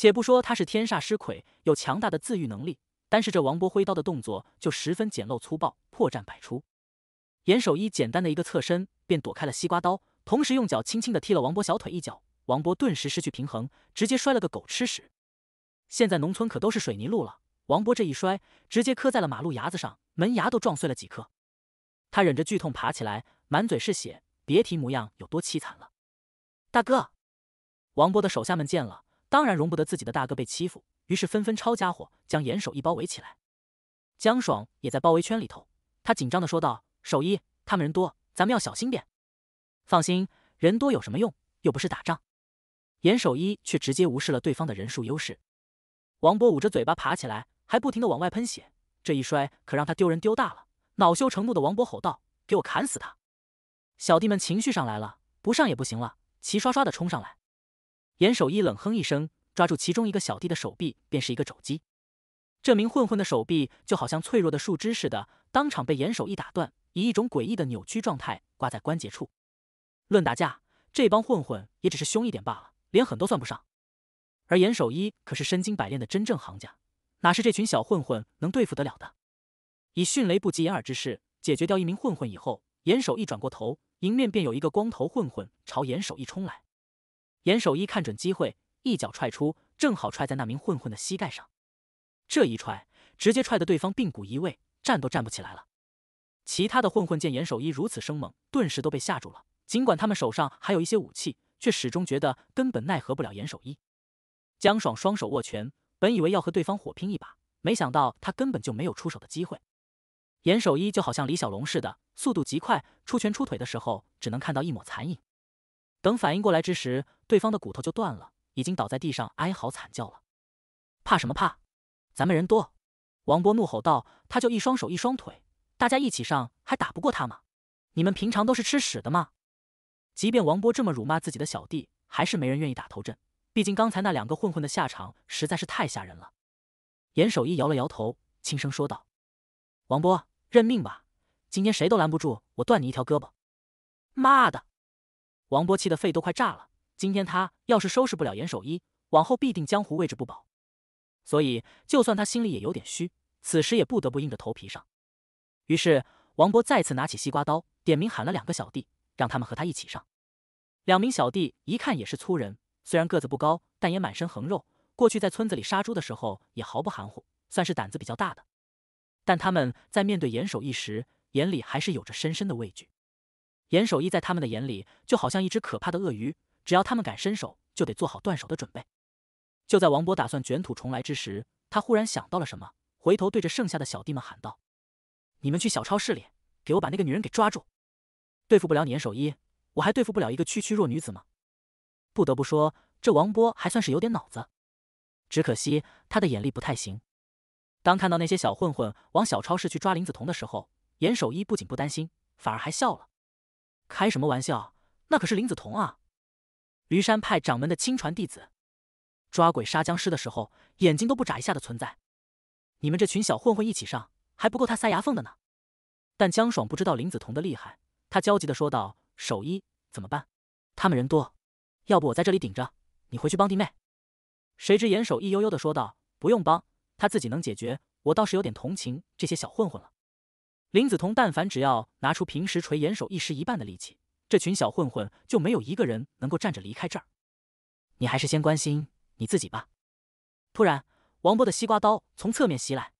Speaker 1: 且不说他是天煞尸魁，有强大的自愈能力，单是这王波挥刀的动作就十分简陋粗暴，破绽百出。严守一简单的一个侧身，便躲开了西瓜刀，同时用脚轻轻的踢了王波小腿一脚。王波顿时失去平衡，直接摔了个狗吃屎。现在农村可都是水泥路了，王波这一摔，直接磕在了马路牙子上，门牙都撞碎了几颗。他忍着剧痛爬起来，满嘴是血，别提模样有多凄惨了。大哥，王波的手下们见了。当然容不得自己的大哥被欺负，于是纷纷抄家伙，将严守一包围起来。姜爽也在包围圈里头，他紧张的说道：“守一，他们人多，咱们要小心点。”“放心，人多有什么用？又不是打仗。”严守一却直接无视了对方的人数优势。王博捂着嘴巴爬起来，还不停的往外喷血。这一摔可让他丢人丢大了。恼羞成怒的王博吼道：“给我砍死他！”小弟们情绪上来了，不上也不行了，齐刷刷的冲上来。严守一冷哼一声，抓住其中一个小弟的手臂，便是一个肘击。这名混混的手臂就好像脆弱的树枝似的，当场被严守一打断，以一种诡异的扭曲状态挂在关节处。论打架，这帮混混也只是凶一点罢了，连狠都算不上。而严守一可是身经百炼的真正行家，哪是这群小混混能对付得了的？以迅雷不及掩耳之势解决掉一名混混以后，严守一转过头，迎面便有一个光头混混朝严守一冲来。严守一看准机会，一脚踹出，正好踹在那名混混的膝盖上。这一踹，直接踹得对方髌骨移位，站都站不起来了。其他的混混见严守一如此生猛，顿时都被吓住了。尽管他们手上还有一些武器，却始终觉得根本奈何不了严守一。江爽双手握拳，本以为要和对方火拼一把，没想到他根本就没有出手的机会。严守一就好像李小龙似的，速度极快，出拳出腿的时候，只能看到一抹残影。等反应过来之时，对方的骨头就断了，已经倒在地上哀嚎惨叫了。怕什么怕？咱们人多！王波怒吼道：“他就一双手一双腿，大家一起上，还打不过他吗？你们平常都是吃屎的吗？”即便王波这么辱骂自己的小弟，还是没人愿意打头阵。毕竟刚才那两个混混的下场实在是太吓人了。严守一摇了摇头，轻声说道：“王波，认命吧，今天谁都拦不住，我断你一条胳膊。”妈的！王波气得肺都快炸了。今天他要是收拾不了严守一，往后必定江湖位置不保。所以，就算他心里也有点虚，此时也不得不硬着头皮上。于是，王波再次拿起西瓜刀，点名喊了两个小弟，让他们和他一起上。两名小弟一看也是粗人，虽然个子不高，但也满身横肉。过去在村子里杀猪的时候也毫不含糊，算是胆子比较大的。但他们在面对严守一时，眼里还是有着深深的畏惧。严守一在他们的眼里就好像一只可怕的鳄鱼，只要他们敢伸手，就得做好断手的准备。就在王波打算卷土重来之时，他忽然想到了什么，回头对着剩下的小弟们喊道：“你们去小超市里，给我把那个女人给抓住！对付不了你严守一，我还对付不了一个区区弱女子吗？”不得不说，这王波还算是有点脑子，只可惜他的眼力不太行。当看到那些小混混往小超市去抓林子彤的时候，严守一不仅不担心，反而还笑了。开什么玩笑？那可是林子彤啊，驴山派掌门的亲传弟子，抓鬼杀僵尸的时候眼睛都不眨一下的存在。你们这群小混混一起上还不够他塞牙缝的呢。但江爽不知道林子彤的厉害，他焦急的说道：“守一怎么办？他们人多，要不我在这里顶着，你回去帮弟妹。”谁知严守一悠悠的说道：“不用帮，他自己能解决。我倒是有点同情这些小混混了。”林子彤，但凡只要拿出平时锤严守一时一半的力气，这群小混混就没有一个人能够站着离开这儿。你还是先关心你自己吧。突然，王波的西瓜刀从侧面袭来，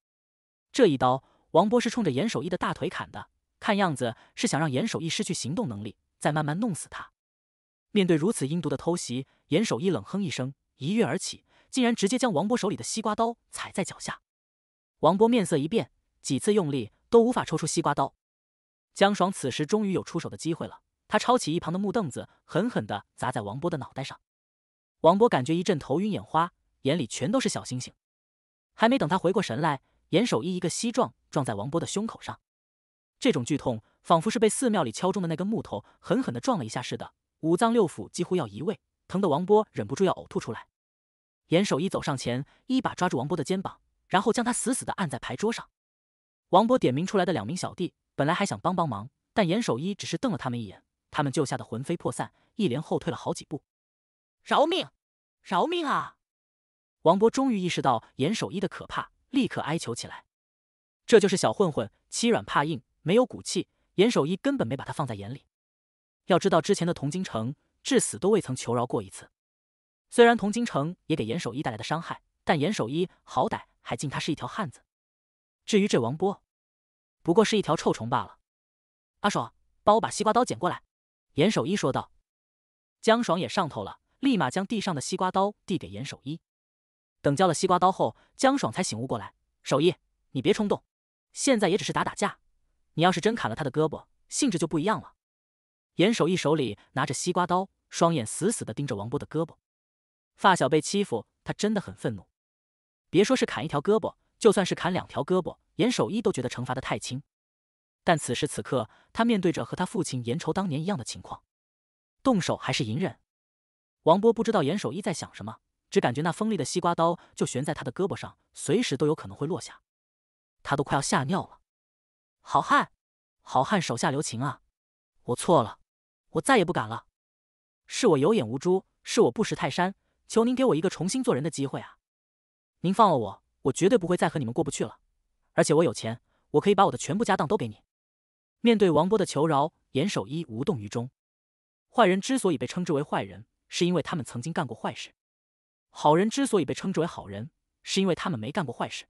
Speaker 1: 这一刀王波是冲着严守一的大腿砍的，看样子是想让严守一失去行动能力，再慢慢弄死他。面对如此阴毒的偷袭，严守一冷哼一声，一跃而起，竟然直接将王波手里的西瓜刀踩在脚下。王波面色一变，几次用力。都无法抽出西瓜刀。江爽此时终于有出手的机会了，他抄起一旁的木凳子，狠狠的砸在王波的脑袋上。王波感觉一阵头晕眼花，眼里全都是小星星。还没等他回过神来，严守一一个膝撞撞在王波的胸口上，这种剧痛仿佛是被寺庙里敲钟的那根木头狠狠的撞了一下似的，五脏六腑几乎要移位，疼的王波忍不住要呕吐出来。严守一走上前，一把抓住王波的肩膀，然后将他死死的按在牌桌上。王勃点名出来的两名小弟本来还想帮帮忙，但严守一只是瞪了他们一眼，他们就吓得魂飞魄散，一连后退了好几步。饶命，饶命啊！王勃终于意识到严守一的可怕，立刻哀求起来。这就是小混混欺软怕硬，没有骨气。严守一根本没把他放在眼里。要知道，之前的童京城至死都未曾求饶过一次。虽然童京城也给严守一带来的伤害，但严守一好歹还敬他是一条汉子。至于这王波，不过是一条臭虫罢了。阿爽，帮我把西瓜刀捡过来。”严守一说道。江爽也上头了，立马将地上的西瓜刀递给严守一。等交了西瓜刀后，江爽才醒悟过来：“守一，你别冲动，现在也只是打打架，你要是真砍了他的胳膊，性质就不一样了。”严守一手里拿着西瓜刀，双眼死死的盯着王波的胳膊。发小被欺负，他真的很愤怒。别说是砍一条胳膊。就算是砍两条胳膊，严守一都觉得惩罚的太轻。但此时此刻，他面对着和他父亲严愁当年一样的情况，动手还是隐忍？王波不知道严守一在想什么，只感觉那锋利的西瓜刀就悬在他的胳膊上，随时都有可能会落下。他都快要吓尿了！好汉，好汉手下留情啊！我错了，我再也不敢了。是我有眼无珠，是我不识泰山，求您给我一个重新做人的机会啊！您放了我！我绝对不会再和你们过不去了，而且我有钱，我可以把我的全部家当都给你。面对王波的求饶，严守一无动于衷。坏人之所以被称之为坏人，是因为他们曾经干过坏事；好人之所以被称之为好人，是因为他们没干过坏事。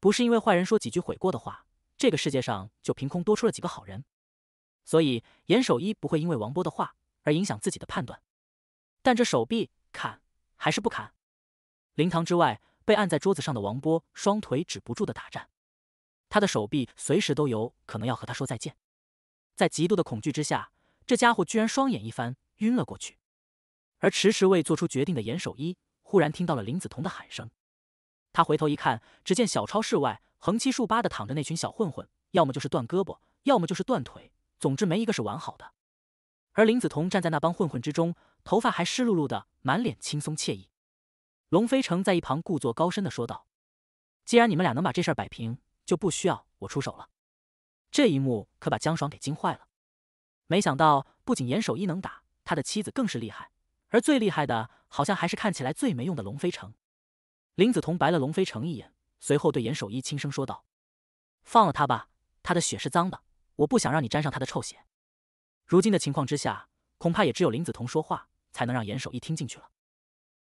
Speaker 1: 不是因为坏人说几句悔过的话，这个世界上就凭空多出了几个好人。所以严守一不会因为王波的话而影响自己的判断。但这手臂砍还是不砍？灵堂之外。被按在桌子上的王波双腿止不住的打颤，他的手臂随时都有可能要和他说再见。在极度的恐惧之下，这家伙居然双眼一翻晕了过去。而迟迟未做出决定的严守一忽然听到了林子彤的喊声，他回头一看，只见小超市外横七竖八的躺着那群小混混，要么就是断胳膊，要么就是断腿，总之没一个是完好的。而林子彤站在那帮混混之中，头发还湿漉漉的，满脸轻松惬意。龙飞城在一旁故作高深的说道：“既然你们俩能把这事摆平，就不需要我出手了。”这一幕可把江爽给惊坏了。没想到不仅严守一能打，他的妻子更是厉害，而最厉害的，好像还是看起来最没用的龙飞城。林子彤白了龙飞城一眼，随后对严守一轻声说道：“放了他吧，他的血是脏的，我不想让你沾上他的臭血。”如今的情况之下，恐怕也只有林子彤说话才能让严守一听进去了。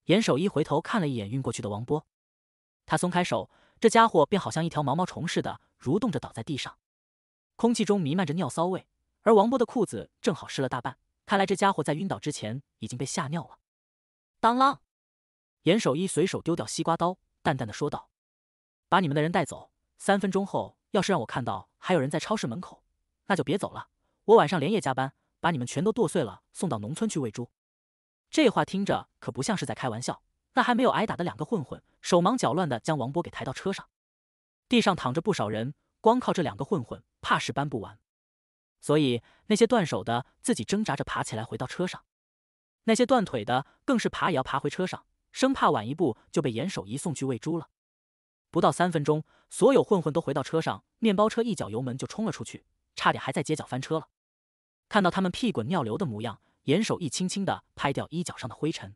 Speaker 1: 严守一回头看了一眼晕过去的王波，他松开手，这家伙便好像一条毛毛虫似的蠕动着倒在地上。空气中弥漫着尿骚味，而王波的裤子正好湿了大半，看来这家伙在晕倒之前已经被吓尿了。当啷！严守一随手丢掉西瓜刀，淡淡的说道：“把你们的人带走，三分钟后，要是让我看到还有人在超市门口，那就别走了。我晚上连夜加班，把你们全都剁碎了，送到农村去喂猪。”这话听着可不像是在开玩笑。那还没有挨打的两个混混手忙脚乱的将王波给抬到车上，地上躺着不少人，光靠这两个混混怕是搬不完，所以那些断手的自己挣扎着爬起来回到车上，那些断腿的更是爬也要爬回车上，生怕晚一步就被严守仪送去喂猪了。不到三分钟，所有混混都回到车上，面包车一脚油门就冲了出去，差点还在街角翻车了。看到他们屁滚尿流的模样。严守一轻轻的拍掉衣角上的灰尘，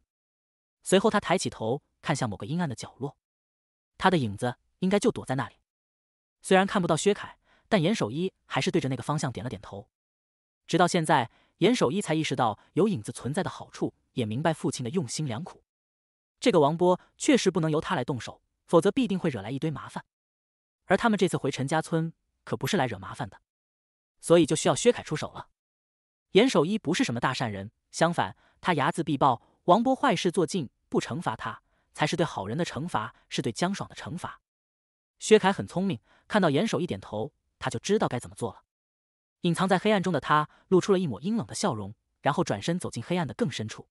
Speaker 1: 随后他抬起头看向某个阴暗的角落，他的影子应该就躲在那里。虽然看不到薛凯，但严守一还是对着那个方向点了点头。直到现在，严守一才意识到有影子存在的好处，也明白父亲的用心良苦。这个王波确实不能由他来动手，否则必定会惹来一堆麻烦。而他们这次回陈家村可不是来惹麻烦的，所以就需要薛凯出手了。严守一不是什么大善人，相反，他睚眦必报。王波坏事做尽，不惩罚他才是对好人的惩罚，是对江爽的惩罚。薛凯很聪明，看到严守一点头，他就知道该怎么做了。隐藏在黑暗中的他露出了一抹阴冷的笑容，然后转身走进黑暗的更深处。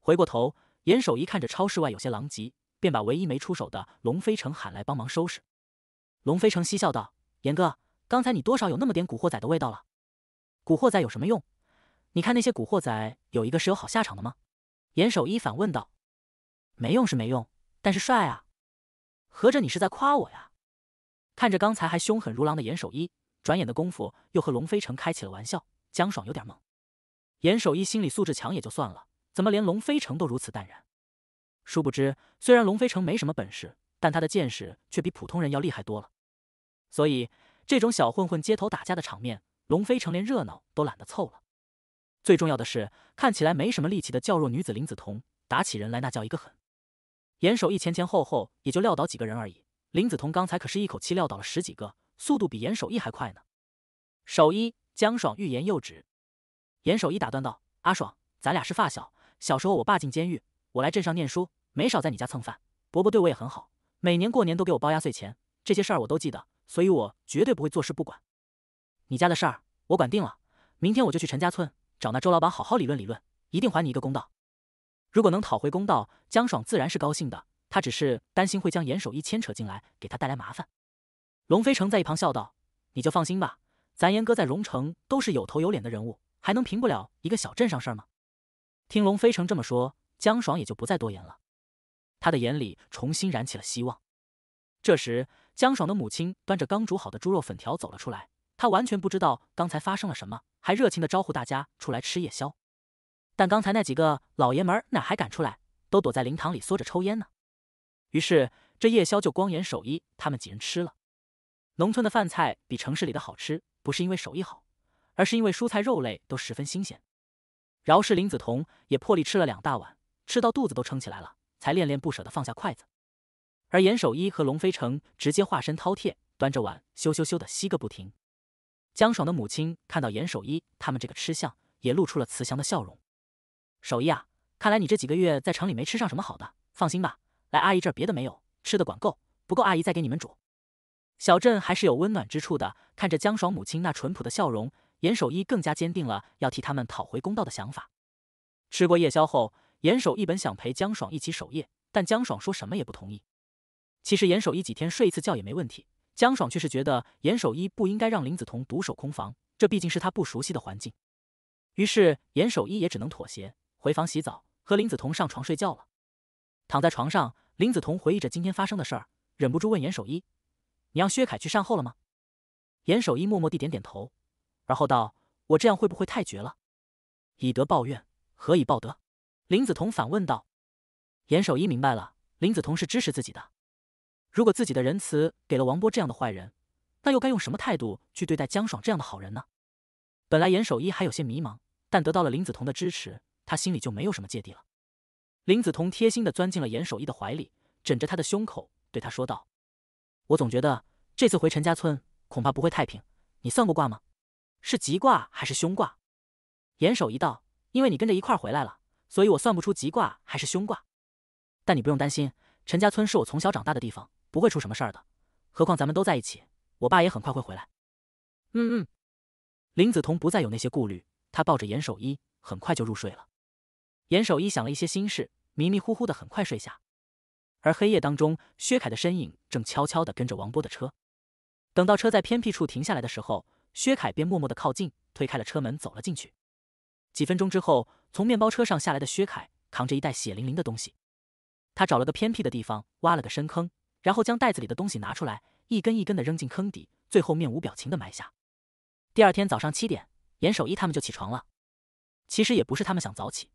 Speaker 1: 回过头，严守一看着超市外有些狼藉，便把唯一没出手的龙飞城喊来帮忙收拾。龙飞城嬉笑道：“严哥，刚才你多少有那么点古惑仔的味道了。古惑仔有什么用？”你看那些古惑仔，有一个是有好下场的吗？严守一反问道。没用是没用，但是帅啊！合着你是在夸我呀？看着刚才还凶狠如狼的严守一，转眼的功夫又和龙飞城开起了玩笑。姜爽有点懵。严守一心理素质强也就算了，怎么连龙飞城都如此淡然？殊不知，虽然龙飞城没什么本事，但他的见识却比普通人要厉害多了。所以，这种小混混街头打架的场面，龙飞城连热闹都懒得凑了。最重要的是，看起来没什么力气的较弱女子林子彤打起人来那叫一个狠。严守义前前后后也就撂倒几个人而已，林子彤刚才可是一口气撂倒了十几个，速度比严守义还快呢。守一，江爽欲言又止。严守义打断道：“阿爽，咱俩是发小，小时候我爸进监狱，我来镇上念书，没少在你家蹭饭，伯伯对我也很好，每年过年都给我包压岁钱，这些事儿我都记得，所以我绝对不会坐视不管。你家的事儿我管定了，明天我就去陈家村。”找那周老板好好理论理论，一定还你一个公道。如果能讨回公道，江爽自然是高兴的。他只是担心会将严守一牵扯进来，给他带来麻烦。龙飞城在一旁笑道：“你就放心吧，咱严哥在荣城都是有头有脸的人物，还能平不了一个小镇上事儿吗？”听龙飞城这么说，江爽也就不再多言了。他的眼里重新燃起了希望。这时，江爽的母亲端着刚煮好的猪肉粉条走了出来。他完全不知道刚才发生了什么，还热情地招呼大家出来吃夜宵。但刚才那几个老爷们哪还敢出来，都躲在灵堂里缩着抽烟呢。于是这夜宵就光严守一他们几人吃了。农村的饭菜比城市里的好吃，不是因为手艺好，而是因为蔬菜肉类都十分新鲜。饶氏林子彤也破例吃了两大碗，吃到肚子都撑起来了，才恋恋不舍地放下筷子。而严守一和龙飞城直接化身饕餮，端着碗咻咻咻地吸个不停。江爽的母亲看到严守一他们这个吃相，也露出了慈祥的笑容。守一啊，看来你这几个月在城里没吃上什么好的，放心吧，来阿姨这儿别的没有，吃的管够，不够阿姨再给你们煮。小镇还是有温暖之处的。看着江爽母亲那淳朴的笑容，严守一更加坚定了要替他们讨回公道的想法。吃过夜宵后，严守一本想陪江爽一起守夜，但江爽说什么也不同意。其实严守一几天睡一次觉也没问题。姜爽却是觉得严守一不应该让林子彤独守空房，这毕竟是他不熟悉的环境。于是严守一也只能妥协，回房洗澡，和林子彤上床睡觉了。躺在床上，林子彤回忆着今天发生的事儿，忍不住问严守一：“你让薛凯去善后了吗？”严守一默默地点点头，而后道：“我这样会不会太绝了？以德报怨，何以报德？”林子彤反问道。严守一明白了，林子彤是支持自己的。如果自己的仁慈给了王波这样的坏人，那又该用什么态度去对待江爽这样的好人呢？本来严守一还有些迷茫，但得到了林子彤的支持，他心里就没有什么芥蒂了。林子彤贴心的钻进了严守一的怀里，枕着他的胸口，对他说道：“我总觉得这次回陈家村恐怕不会太平。你算过卦吗？是吉卦还是凶卦？”严守一道：“因为你跟着一块儿回来了，所以我算不出吉卦还是凶卦。但你不用担心，陈家村是我从小长大的地方。”不会出什么事儿的，何况咱们都在一起，我爸也很快会回来。嗯嗯，林子彤不再有那些顾虑，她抱着严守一，很快就入睡了。严守一想了一些心事，迷迷糊糊的很快睡下。而黑夜当中，薛凯的身影正悄悄地跟着王波的车。等到车在偏僻处停下来的时候，薛凯便默默地靠近，推开了车门，走了进去。几分钟之后，从面包车上下来的薛凯扛着一袋血淋淋的东西，他找了个偏僻的地方，挖了个深坑。然后将袋子里的东西拿出来，一根一根的扔进坑底，最后面无表情的埋下。第二天早上七点，严守一他们就起床了。其实也不是他们想早起，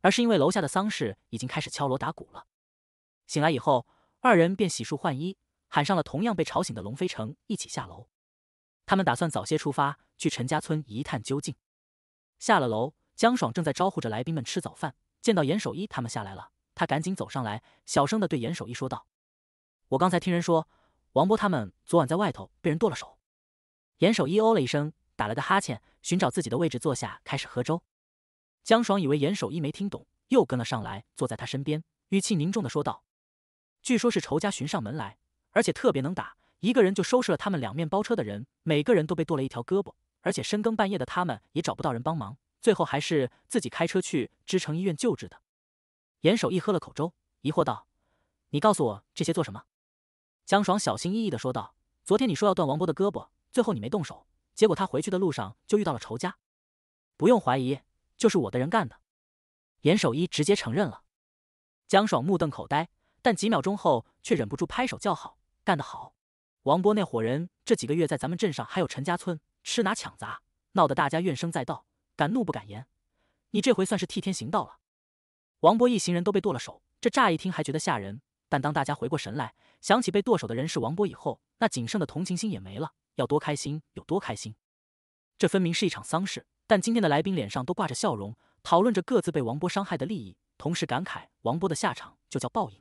Speaker 1: 而是因为楼下的丧事已经开始敲锣打鼓了。醒来以后，二人便洗漱换衣，喊上了同样被吵醒的龙飞城，一起下楼。他们打算早些出发，去陈家村一探究竟。下了楼，江爽正在招呼着来宾们吃早饭，见到严守一他们下来了，他赶紧走上来，小声的对严守一说道。我刚才听人说，王波他们昨晚在外头被人剁了手。严守一哦了一声，打了个哈欠，寻找自己的位置坐下，开始喝粥。江爽以为严守一没听懂，又跟了上来，坐在他身边，语气凝重的说道：“据说是仇家寻上门来，而且特别能打，一个人就收拾了他们两面包车的人，每个人都被剁了一条胳膊，而且深更半夜的他们也找不到人帮忙，最后还是自己开车去支城医院救治的。”严守一喝了口粥，疑惑道：“你告诉我这些做什么？”江爽小心翼翼的说道：“昨天你说要断王波的胳膊，最后你没动手，结果他回去的路上就遇到了仇家，不用怀疑，就是我的人干的。”严守一直接承认了。江爽目瞪口呆，但几秒钟后却忍不住拍手叫好：“干得好！王波那伙人这几个月在咱们镇上还有陈家村吃拿抢砸，闹得大家怨声载道，敢怒不敢言。你这回算是替天行道了。”王波一行人都被剁了手，这乍一听还觉得吓人。但当大家回过神来，想起被剁手的人是王波以后，那仅剩的同情心也没了。要多开心有多开心，这分明是一场丧事，但今天的来宾脸上都挂着笑容，讨论着各自被王波伤害的利益，同时感慨王波的下场就叫报应。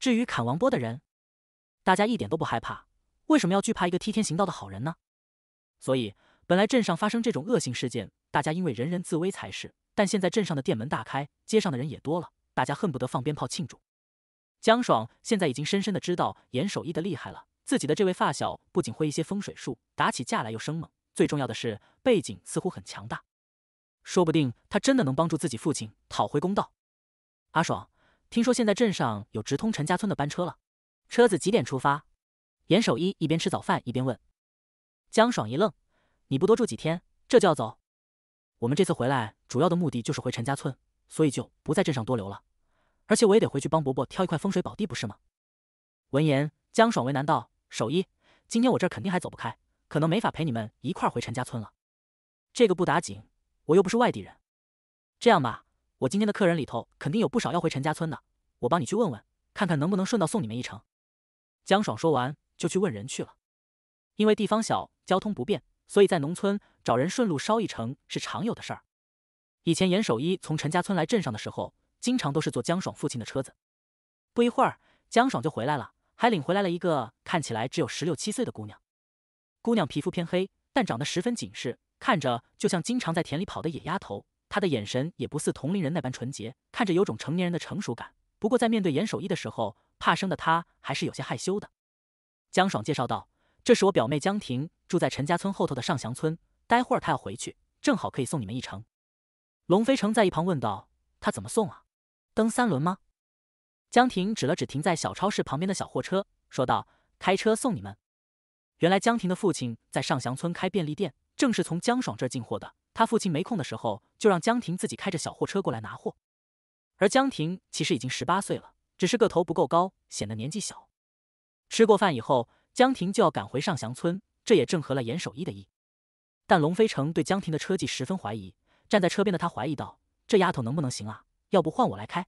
Speaker 1: 至于砍王波的人，大家一点都不害怕，为什么要惧怕一个替天行道的好人呢？所以，本来镇上发生这种恶性事件，大家因为人人自危才是，但现在镇上的店门大开，街上的人也多了，大家恨不得放鞭炮庆祝。江爽现在已经深深的知道严守一的厉害了。自己的这位发小不仅会一些风水术，打起架来又生猛，最重要的是背景似乎很强大，说不定他真的能帮助自己父亲讨回公道。阿爽，听说现在镇上有直通陈家村的班车了，车子几点出发？严守一一边吃早饭一边问。江爽一愣：“你不多住几天，这就要走？我们这次回来主要的目的就是回陈家村，所以就不在镇上多留了。”而且我也得回去帮伯伯挑一块风水宝地，不是吗？闻言，江爽为难道：“守一，今天我这儿肯定还走不开，可能没法陪你们一块回陈家村了。这个不打紧，我又不是外地人。这样吧，我今天的客人里头肯定有不少要回陈家村的，我帮你去问问，看看能不能顺道送你们一程。”江爽说完就去问人去了。因为地方小，交通不便，所以在农村找人顺路捎一程是常有的事儿。以前严守一从陈家村来镇上的时候。经常都是坐江爽父亲的车子，不一会儿江爽就回来了，还领回来了一个看起来只有十六七岁的姑娘。姑娘皮肤偏黑，但长得十分紧实，看着就像经常在田里跑的野丫头。她的眼神也不似同龄人那般纯洁，看着有种成年人的成熟感。不过在面对严守义的时候，怕生的她还是有些害羞的。江爽介绍道：“这是我表妹江婷，住在陈家村后头的上祥村。待会儿她要回去，正好可以送你们一程。”龙飞成在一旁问道：“她怎么送啊？”蹬三轮吗？江婷指了指停在小超市旁边的小货车，说道：“开车送你们。”原来江婷的父亲在上祥村开便利店，正是从江爽这儿进货的。他父亲没空的时候，就让江婷自己开着小货车过来拿货。而江婷其实已经十八岁了，只是个头不够高，显得年纪小。吃过饭以后，江婷就要赶回上祥村，这也正合了严守一的意。但龙飞成对江婷的车技十分怀疑，站在车边的他怀疑道：“这丫头能不能行啊？”要不换我来开，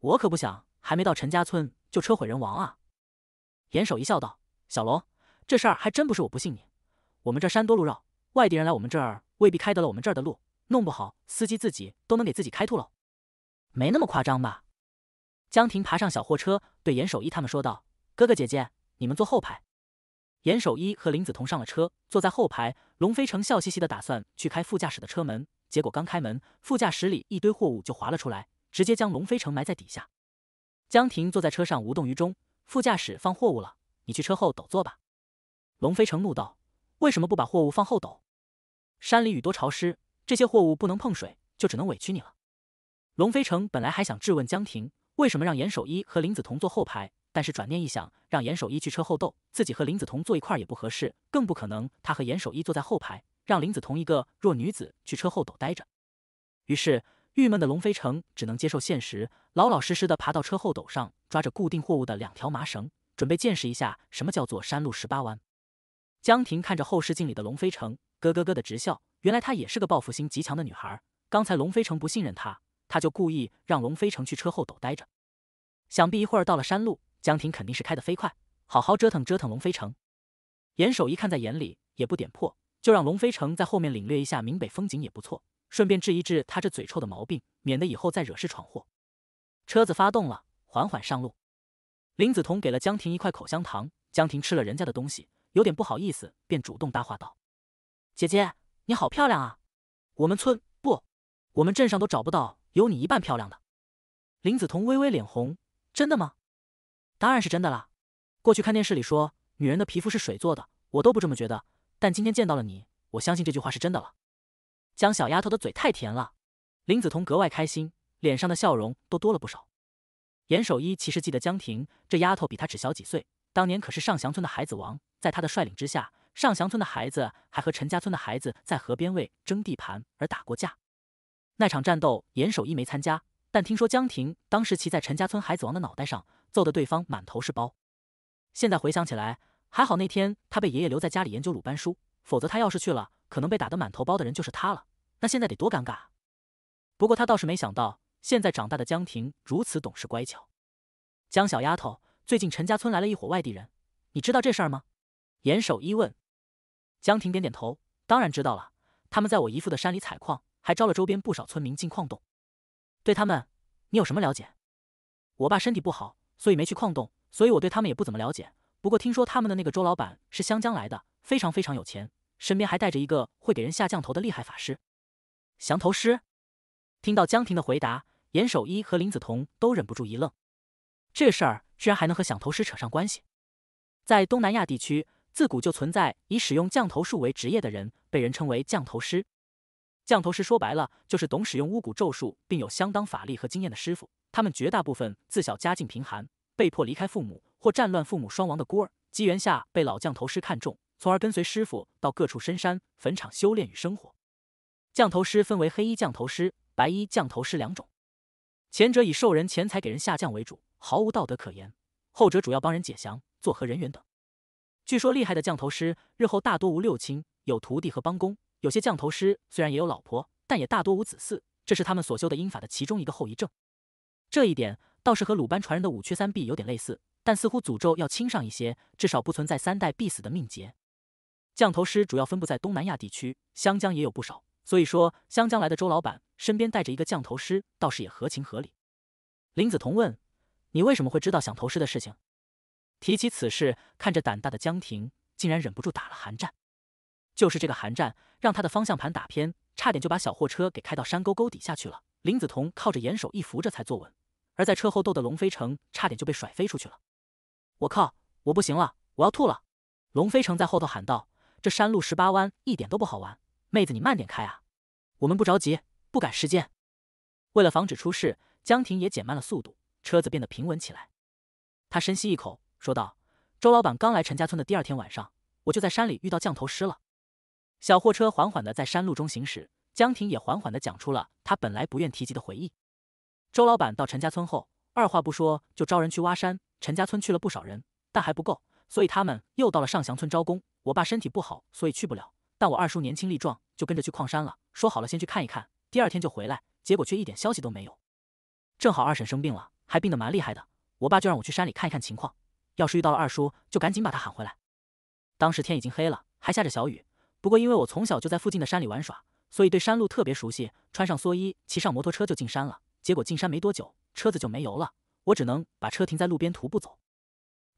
Speaker 1: 我可不想还没到陈家村就车毁人亡啊！严守一笑道：“小龙，这事儿还真不是我不信你，我们这山多路绕，外地人来我们这儿未必开得了我们这儿的路，弄不好司机自己都能给自己开吐了，没那么夸张吧？”江婷爬上小货车，对严守一他们说道：“哥哥姐姐，你们坐后排。”严守一和林子彤上了车，坐在后排。龙飞成笑嘻嘻的打算去开副驾驶的车门，结果刚开门，副驾驶里一堆货物就滑了出来。直接将龙飞城埋在底下。江婷坐在车上无动于衷，副驾驶放货物了，你去车后斗坐吧。龙飞城怒道：“为什么不把货物放后斗？山里雨多潮湿，这些货物不能碰水，就只能委屈你了。”龙飞城本来还想质问江婷为什么让严守一和林子彤坐后排，但是转念一想，让严守一去车后斗，自己和林子彤坐一块也不合适，更不可能他和严守一坐在后排，让林子彤一个弱女子去车后斗待着。于是。郁闷的龙飞城只能接受现实，老老实实的爬到车后斗上，抓着固定货物的两条麻绳，准备见识一下什么叫做山路十八弯。江婷看着后视镜里的龙飞城，咯咯咯的直笑。原来她也是个报复心极强的女孩。刚才龙飞城不信任她，她就故意让龙飞城去车后斗待着。想必一会儿到了山路，江婷肯定是开得飞快，好好折腾折腾龙飞城。严守一看在眼里，也不点破，就让龙飞城在后面领略一下闽北风景也不错。顺便治一治他这嘴臭的毛病，免得以后再惹事闯祸。车子发动了，缓缓上路。林子彤给了江婷一块口香糖，江婷吃了人家的东西，有点不好意思，便主动搭话道：“姐姐，你好漂亮啊！我们村不，我们镇上都找不到有你一半漂亮的。”林子彤微微脸红：“真的吗？当然是真的啦。过去看电视里说女人的皮肤是水做的，我都不这么觉得，但今天见到了你，我相信这句话是真的了。”江小丫头的嘴太甜了，林子彤格外开心，脸上的笑容都多了不少。严守一其实记得江婷这丫头比他只小几岁，当年可是上祥村的孩子王，在他的率领之下，上祥村的孩子还和陈家村的孩子在河边为争地盘而打过架。那场战斗严守一没参加，但听说江婷当时骑在陈家村孩子王的脑袋上，揍得对方满头是包。现在回想起来，还好那天他被爷爷留在家里研究鲁班书，否则他要是去了。可能被打得满头包的人就是他了，那现在得多尴尬。不过他倒是没想到，现在长大的江婷如此懂事乖巧。江小丫头，最近陈家村来了一伙外地人，你知道这事儿吗？严守一问。江婷点点头，当然知道了。他们在我姨父的山里采矿，还招了周边不少村民进矿洞。对他们，你有什么了解？我爸身体不好，所以没去矿洞，所以我对他们也不怎么了解。不过听说他们的那个周老板是湘江来的，非常非常有钱。身边还带着一个会给人下降头的厉害法师，降头师。听到江婷的回答，严守一和林子彤都忍不住一愣。这事儿居然还能和降头师扯上关系？在东南亚地区，自古就存在以使用降头术为职业的人，被人称为降头师。降头师说白了就是懂使用巫蛊咒术并有相当法力和经验的师傅。他们绝大部分自小家境贫寒，被迫离开父母或战乱父母双亡的孤儿，机缘下被老降头师看中。从而跟随师傅到各处深山坟场修炼与生活。降头师分为黑衣降头师、白衣降头师两种，前者以受人钱财给人下降为主，毫无道德可言；后者主要帮人解降、作何人缘等。据说厉害的降头师日后大多无六亲，有徒弟和帮工。有些降头师虽然也有老婆，但也大多无子嗣，这是他们所修的阴法的其中一个后遗症。这一点倒是和鲁班传人的五缺三弊有点类似，但似乎诅咒要轻上一些，至少不存在三代必死的命劫。降头师主要分布在东南亚地区，湘江也有不少。所以说，湘江来的周老板身边带着一个降头师，倒是也合情合理。林子彤问：“你为什么会知道降头师的事情？”提起此事，看着胆大的江婷，竟然忍不住打了寒战。就是这个寒战，让他的方向盘打偏，差点就把小货车给开到山沟沟底下去了。林子彤靠着严守一扶着才坐稳，而在车后斗的龙飞成差点就被甩飞出去了。“我靠！我不行了，我要吐了！”龙飞成在后头喊道。这山路十八弯，一点都不好玩。妹子，你慢点开啊！我们不着急，不赶时间。为了防止出事，江婷也减慢了速度，车子变得平稳起来。他深吸一口，说道：“周老板刚来陈家村的第二天晚上，我就在山里遇到降头师了。”小货车缓缓的在山路中行驶，江婷也缓缓的讲出了他本来不愿提及的回忆。周老板到陈家村后，二话不说就招人去挖山。陈家村去了不少人，但还不够，所以他们又到了上祥村招工。我爸身体不好，所以去不了。但我二叔年轻力壮，就跟着去矿山了。说好了先去看一看，第二天就回来。结果却一点消息都没有。正好二婶生病了，还病得蛮厉害的。我爸就让我去山里看一看情况。要是遇到了二叔，就赶紧把他喊回来。当时天已经黑了，还下着小雨。不过因为我从小就在附近的山里玩耍，所以对山路特别熟悉。穿上蓑衣，骑上摩托车就进山了。结果进山没多久，车子就没油了。我只能把车停在路边，徒步走。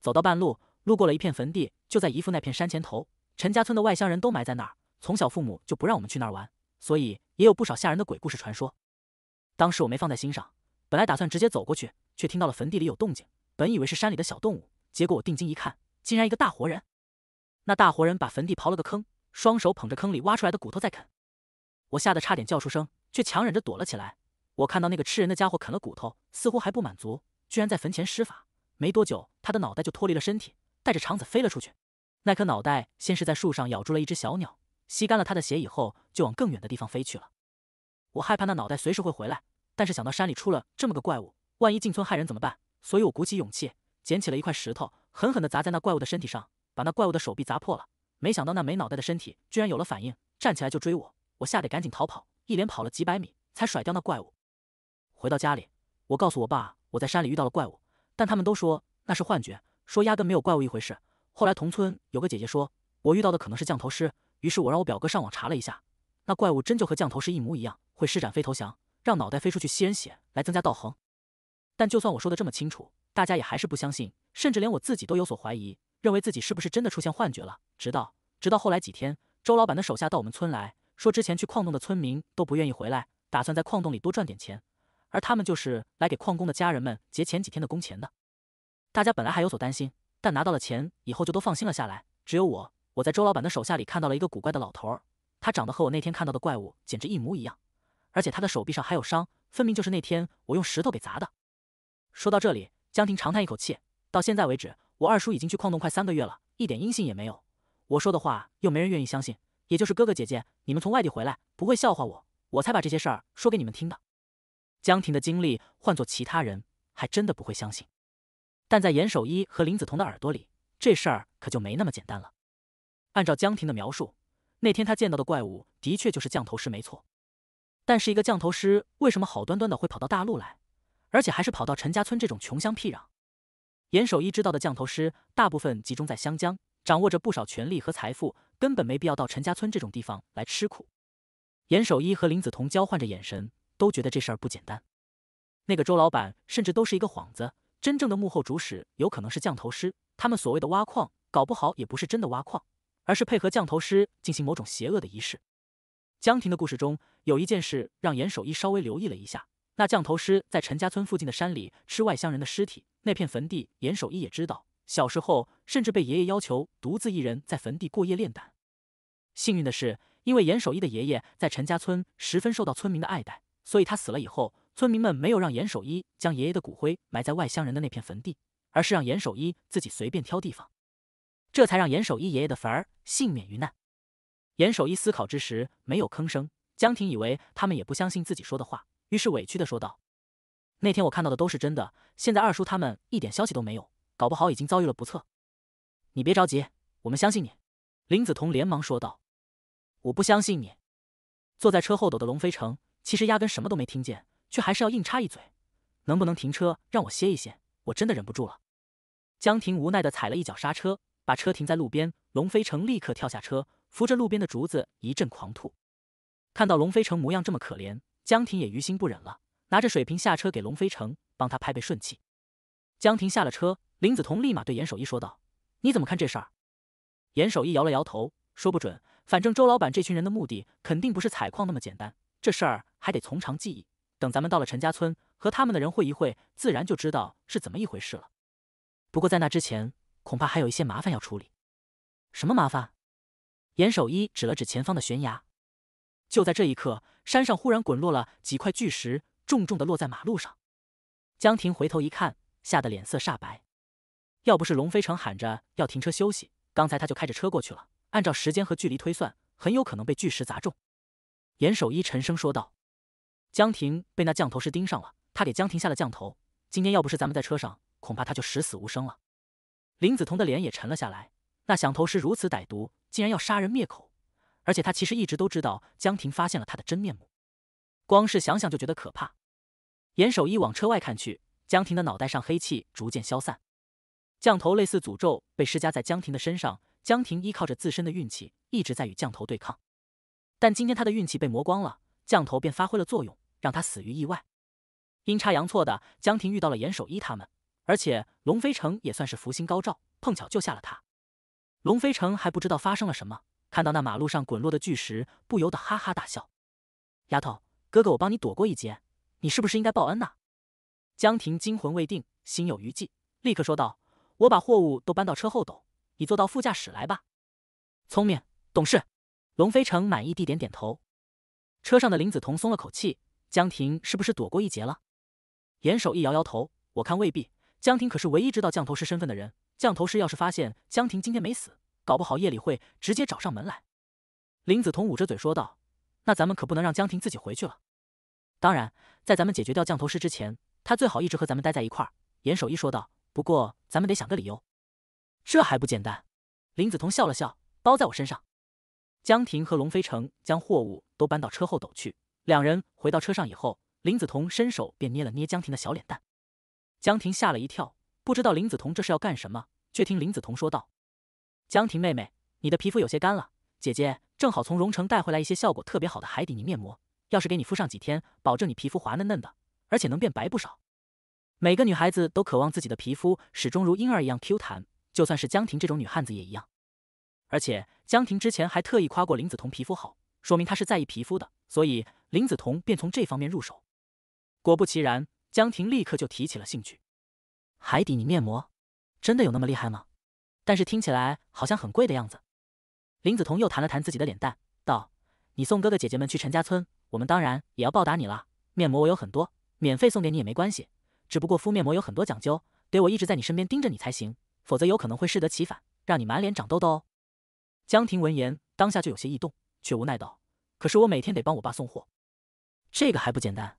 Speaker 1: 走到半路。路过了一片坟地，就在姨父那片山前头。陈家村的外乡人都埋在那儿，从小父母就不让我们去那儿玩，所以也有不少吓人的鬼故事传说。当时我没放在心上，本来打算直接走过去，却听到了坟地里有动静。本以为是山里的小动物，结果我定睛一看，竟然一个大活人。那大活人把坟地刨了个坑，双手捧着坑里挖出来的骨头在啃。我吓得差点叫出声，却强忍着躲了起来。我看到那个吃人的家伙啃了骨头，似乎还不满足，居然在坟前施法。没多久，他的脑袋就脱离了身体。带着肠子飞了出去，那颗脑袋先是在树上咬住了一只小鸟，吸干了他的血以后，就往更远的地方飞去了。我害怕那脑袋随时会回来，但是想到山里出了这么个怪物，万一进村害人怎么办？所以我鼓起勇气，捡起了一块石头，狠狠地砸在那怪物的身体上，把那怪物的手臂砸破了。没想到那没脑袋的身体居然有了反应，站起来就追我，我吓得赶紧逃跑，一连跑了几百米，才甩掉那怪物。回到家里，我告诉我爸我在山里遇到了怪物，但他们都说那是幻觉。说压根没有怪物一回事。后来同村有个姐姐说，我遇到的可能是降头师。于是我让我表哥上网查了一下，那怪物真就和降头师一模一样，会施展飞头降，让脑袋飞出去吸人血来增加道行。但就算我说的这么清楚，大家也还是不相信，甚至连我自己都有所怀疑，认为自己是不是真的出现幻觉了。直到直到后来几天，周老板的手下到我们村来说，之前去矿洞的村民都不愿意回来，打算在矿洞里多赚点钱，而他们就是来给矿工的家人们结前几天的工钱的。大家本来还有所担心，但拿到了钱以后就都放心了下来。只有我，我在周老板的手下里看到了一个古怪的老头儿，他长得和我那天看到的怪物简直一模一样，而且他的手臂上还有伤，分明就是那天我用石头给砸的。说到这里，江婷长叹一口气，到现在为止，我二叔已经去矿洞快三个月了，一点音信也没有。我说的话又没人愿意相信，也就是哥哥姐姐，你们从外地回来不会笑话我，我才把这些事儿说给你们听的。江婷的经历换做其他人，还真的不会相信。但在严守一和林子彤的耳朵里，这事儿可就没那么简单了。按照江婷的描述，那天他见到的怪物的确就是降头师，没错。但是一个降头师为什么好端端的会跑到大陆来，而且还是跑到陈家村这种穷乡僻壤？严守一知道的降头师大部分集中在湘江，掌握着不少权力和财富，根本没必要到陈家村这种地方来吃苦。严守一和林子彤交换着眼神，都觉得这事儿不简单。那个周老板甚至都是一个幌子。真正的幕后主使有可能是降头师，他们所谓的挖矿，搞不好也不是真的挖矿，而是配合降头师进行某种邪恶的仪式。江婷的故事中有一件事让严守一稍微留意了一下，那降头师在陈家村附近的山里吃外乡人的尸体，那片坟地严守一也知道，小时候甚至被爷爷要求独自一人在坟地过夜炼胆。幸运的是，因为严守一的爷爷在陈家村十分受到村民的爱戴，所以他死了以后。村民们没有让严守一将爷爷的骨灰埋在外乡人的那片坟地，而是让严守一自己随便挑地方，这才让严守一爷爷的坟儿幸免于难。严守一思考之时没有吭声，江婷以为他们也不相信自己说的话，于是委屈的说道：“那天我看到的都是真的，现在二叔他们一点消息都没有，搞不好已经遭遇了不测。你别着急，我们相信你。”林子彤连忙说道：“我不相信你。”坐在车后斗的龙飞城其实压根什么都没听见。却还是要硬插一嘴，能不能停车让我歇一歇？我真的忍不住了。江婷无奈地踩了一脚刹车，把车停在路边。龙飞城立刻跳下车，扶着路边的竹子一阵狂吐。看到龙飞城模样这么可怜，江婷也于心不忍了，拿着水瓶下车给龙飞城，帮他拍背顺气。江婷下了车，林子彤立马对严守一说道：“你怎么看这事儿？”严守一摇了摇头，说：“不准，反正周老板这群人的目的肯定不是采矿那么简单，这事儿还得从长计议。”等咱们到了陈家村，和他们的人会一会，自然就知道是怎么一回事了。不过在那之前，恐怕还有一些麻烦要处理。什么麻烦？严守一指了指前方的悬崖。就在这一刻，山上忽然滚落了几块巨石，重重的落在马路上。江婷回头一看，吓得脸色煞白。要不是龙飞城喊着要停车休息，刚才他就开着车过去了。按照时间和距离推算，很有可能被巨石砸中。严守一沉声说道。江婷被那降头师盯上了，他给江婷下了降头。今天要不是咱们在车上，恐怕他就十死无生了。林子彤的脸也沉了下来。那降头师如此歹毒，竟然要杀人灭口。而且他其实一直都知道江婷发现了他的真面目，光是想想就觉得可怕。严守一往车外看去，江婷的脑袋上黑气逐渐消散，降头类似诅咒被施加在江婷的身上。江婷依靠着自身的运气一直在与降头对抗，但今天他的运气被磨光了，降头便发挥了作用。让他死于意外，阴差阳错的江婷遇到了严守一他们，而且龙飞城也算是福星高照，碰巧救下了他。龙飞城还不知道发生了什么，看到那马路上滚落的巨石，不由得哈哈大笑。丫头，哥哥我帮你躲过一劫，你是不是应该报恩呐？江婷惊魂未定，心有余悸，立刻说道：“我把货物都搬到车后斗，你坐到副驾驶来吧。”聪明懂事，龙飞城满意地点点头。车上的林子彤松了口气。江婷是不是躲过一劫了？严守一摇摇头，我看未必。江婷可是唯一知道降头师身份的人，降头师要是发现江婷今天没死，搞不好夜里会直接找上门来。林子彤捂着嘴说道：“那咱们可不能让江婷自己回去了。当然，在咱们解决掉降头师之前，他最好一直和咱们待在一块严守一说道：“不过咱们得想个理由。”这还不简单？林子彤笑了笑：“包在我身上。”江婷和龙飞城将货物都搬到车后斗去。两人回到车上以后，林子彤伸手便捏了捏江婷的小脸蛋，江婷吓了一跳，不知道林子彤这是要干什么，却听林子彤说道：“江婷妹妹，你的皮肤有些干了，姐姐正好从荣城带回来一些效果特别好的海底泥面膜，要是给你敷上几天，保证你皮肤滑嫩嫩的，而且能变白不少。”每个女孩子都渴望自己的皮肤始终如婴儿一样 Q 弹，就算是江婷这种女汉子也一样。而且江婷之前还特意夸过林子彤皮肤好，说明她是在意皮肤的，所以。林子彤便从这方面入手，果不其然，江婷立刻就提起了兴趣。海底你面膜，真的有那么厉害吗？但是听起来好像很贵的样子。林子彤又弹了弹自己的脸蛋，道：“你送哥哥姐姐们去陈家村，我们当然也要报答你了。面膜我有很多，免费送给你也没关系。只不过敷面膜有很多讲究，得我一直在你身边盯着你才行，否则有可能会适得其反，让你满脸长痘痘哦。”江婷闻言，当下就有些异动，却无奈道：“可是我每天得帮我爸送货。”这个还不简单，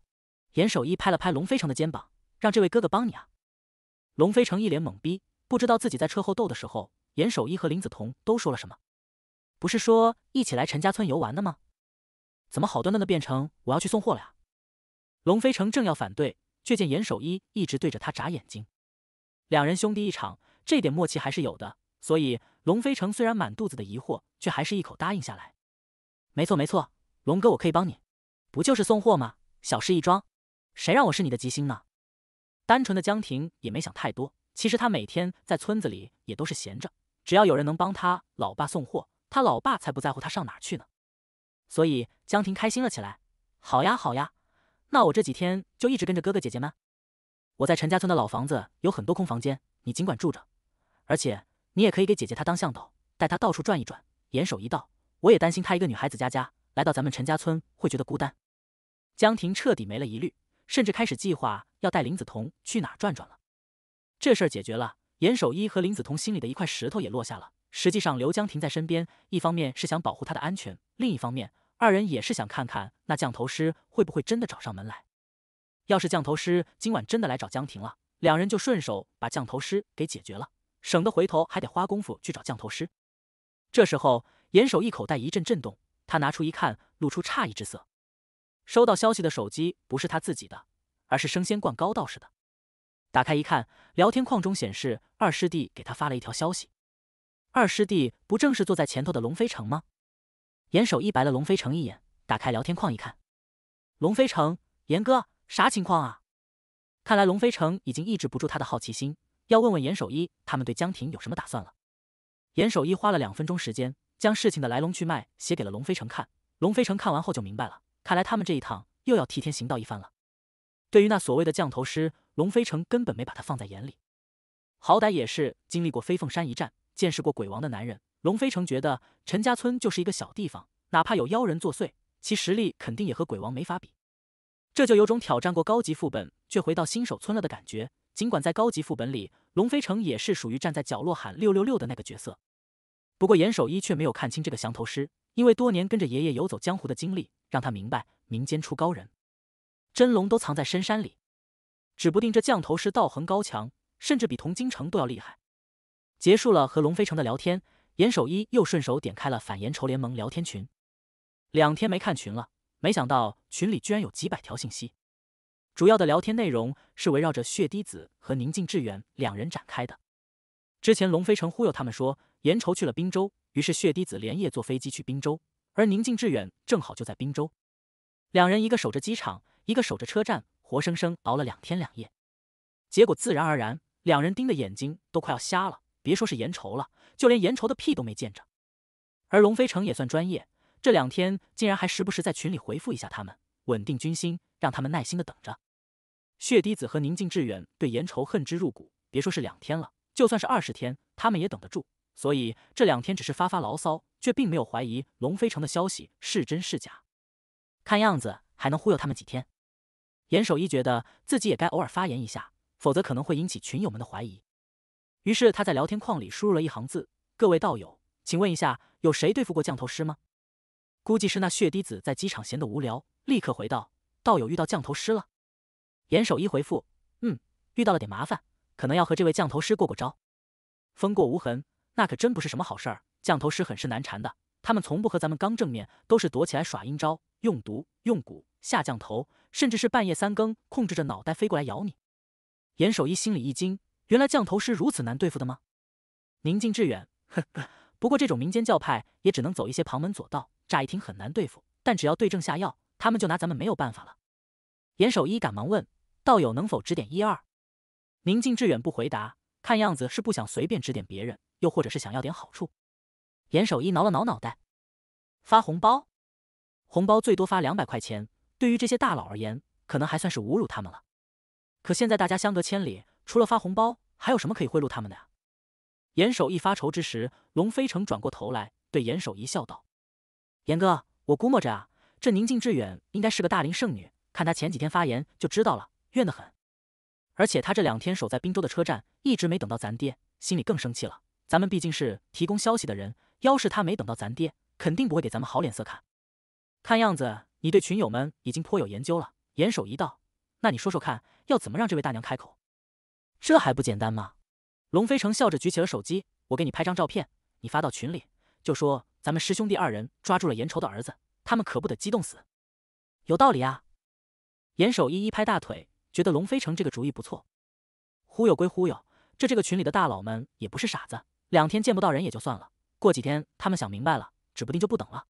Speaker 1: 严守一拍了拍龙飞成的肩膀，让这位哥哥帮你啊。龙飞成一脸懵逼，不知道自己在车后斗的时候，严守一和林子彤都说了什么。不是说一起来陈家村游玩的吗？怎么好端端的变成我要去送货了呀？龙飞成正要反对，却见严守一一直对着他眨眼睛。两人兄弟一场，这点默契还是有的。所以龙飞成虽然满肚子的疑惑，却还是一口答应下来。没错没错，龙哥我可以帮你。不就是送货吗？小事一桩。谁让我是你的吉星呢？单纯的江婷也没想太多。其实她每天在村子里也都是闲着，只要有人能帮她老爸送货，她老爸才不在乎她上哪儿去呢。所以江婷开心了起来。好呀好呀，那我这几天就一直跟着哥哥姐姐们。我在陈家村的老房子有很多空房间，你尽管住着。而且你也可以给姐姐她当向导，带她到处转一转。严守一道，我也担心她一个女孩子家家来到咱们陈家村会觉得孤单。江婷彻底没了疑虑，甚至开始计划要带林子彤去哪转转了。这事儿解决了，严守一和林子彤心里的一块石头也落下了。实际上，留江婷在身边，一方面是想保护她的安全，另一方面，二人也是想看看那降头师会不会真的找上门来。要是降头师今晚真的来找江婷了，两人就顺手把降头师给解决了，省得回头还得花功夫去找降头师。这时候，严守一口袋一阵震动，他拿出一看，露出诧异之色。收到消息的手机不是他自己的，而是升仙观高道士的。打开一看，聊天框中显示二师弟给他发了一条消息。二师弟不正是坐在前头的龙飞城吗？严守一白了龙飞城一眼，打开聊天框一看，龙飞城，严哥，啥情况啊？看来龙飞城已经抑制不住他的好奇心，要问问严守一他们对江婷有什么打算了。严守一花了两分钟时间将事情的来龙去脉写给了龙飞城看，龙飞城看完后就明白了。看来他们这一趟又要替天行道一番了。对于那所谓的降头师龙飞城，根本没把他放在眼里。好歹也是经历过飞凤山一战，见识过鬼王的男人。龙飞城觉得陈家村就是一个小地方，哪怕有妖人作祟，其实力肯定也和鬼王没法比。这就有种挑战过高级副本，却回到新手村了的感觉。尽管在高级副本里，龙飞城也是属于站在角落喊六六六的那个角色。不过严守一却没有看清这个降头师。因为多年跟着爷爷游走江湖的经历，让他明白民间出高人，真龙都藏在深山里，指不定这降头师道行高强，甚至比同京城都要厉害。结束了和龙飞城的聊天，严守一又顺手点开了反严仇联盟聊天群，两天没看群了，没想到群里居然有几百条信息，主要的聊天内容是围绕着血滴子和宁静致远两人展开的。之前龙飞城忽悠他们说严仇去了滨州。于是，血滴子连夜坐飞机去滨州，而宁静致远正好就在滨州。两人一个守着机场，一个守着车站，活生生熬了两天两夜。结果自然而然，两人盯的眼睛都快要瞎了。别说是颜稠了，就连颜稠的屁都没见着。而龙飞城也算专业，这两天竟然还时不时在群里回复一下他们，稳定军心，让他们耐心的等着。血滴子和宁静致远对颜稠恨之入骨，别说是两天了，就算是二十天，他们也等得住。所以这两天只是发发牢骚，却并没有怀疑龙飞城的消息是真是假。看样子还能忽悠他们几天。严守一觉得自己也该偶尔发言一下，否则可能会引起群友们的怀疑。于是他在聊天框里输入了一行字：“各位道友，请问一下，有谁对付过降头师吗？”估计是那血滴子在机场闲得无聊，立刻回道：“道友遇到降头师了。”严守一回复：“嗯，遇到了点麻烦，可能要和这位降头师过过招。”风过无痕。那可真不是什么好事儿。降头师很是难缠的，他们从不和咱们刚正面，都是躲起来耍阴招，用毒、用蛊下降头，甚至是半夜三更控制着脑袋飞过来咬你。严守一心里一惊，原来降头师如此难对付的吗？宁静致远，呵呵。不过这种民间教派也只能走一些旁门左道，乍一听很难对付，但只要对症下药，他们就拿咱们没有办法了。严守一赶忙问：“道友能否指点一二？”宁静致远不回答，看样子是不想随便指点别人。又或者是想要点好处，严守一挠了挠脑袋，发红包，红包最多发两百块钱。对于这些大佬而言，可能还算是侮辱他们了。可现在大家相隔千里，除了发红包，还有什么可以贿赂他们的呀？严守一发愁之时，龙飞城转过头来对严守一笑道：“严哥，我估摸着啊，这宁静致远应该是个大龄剩女，看她前几天发言就知道了，怨得很。而且她这两天守在滨州的车站，一直没等到咱爹，心里更生气了。”咱们毕竟是提供消息的人，要是他没等到咱爹，肯定不会给咱们好脸色看。看样子你对群友们已经颇有研究了。严守一道，那你说说看，要怎么让这位大娘开口？这还不简单吗？龙飞成笑着举起了手机，我给你拍张照片，你发到群里，就说咱们师兄弟二人抓住了严愁的儿子，他们可不得激动死？有道理啊！严守一拍大腿，觉得龙飞成这个主意不错。忽悠归忽悠，这这个群里的大佬们也不是傻子。两天见不到人也就算了，过几天他们想明白了，指不定就不等了。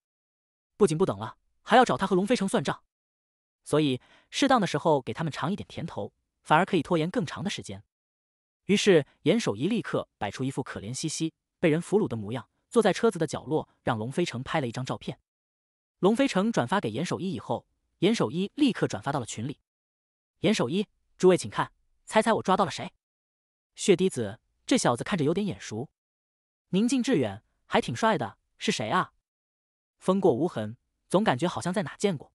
Speaker 1: 不仅不等了，还要找他和龙飞城算账。所以适当的时候给他们尝一点甜头，反而可以拖延更长的时间。于是严守一立刻摆出一副可怜兮兮、被人俘虏的模样，坐在车子的角落，让龙飞城拍了一张照片。龙飞城转发给严守一以后，严守一立刻转发到了群里。严守一，诸位请看，猜猜我抓到了谁？血滴子，这小子看着有点眼熟。宁静致远还挺帅的，是谁啊？风过无痕，总感觉好像在哪见过。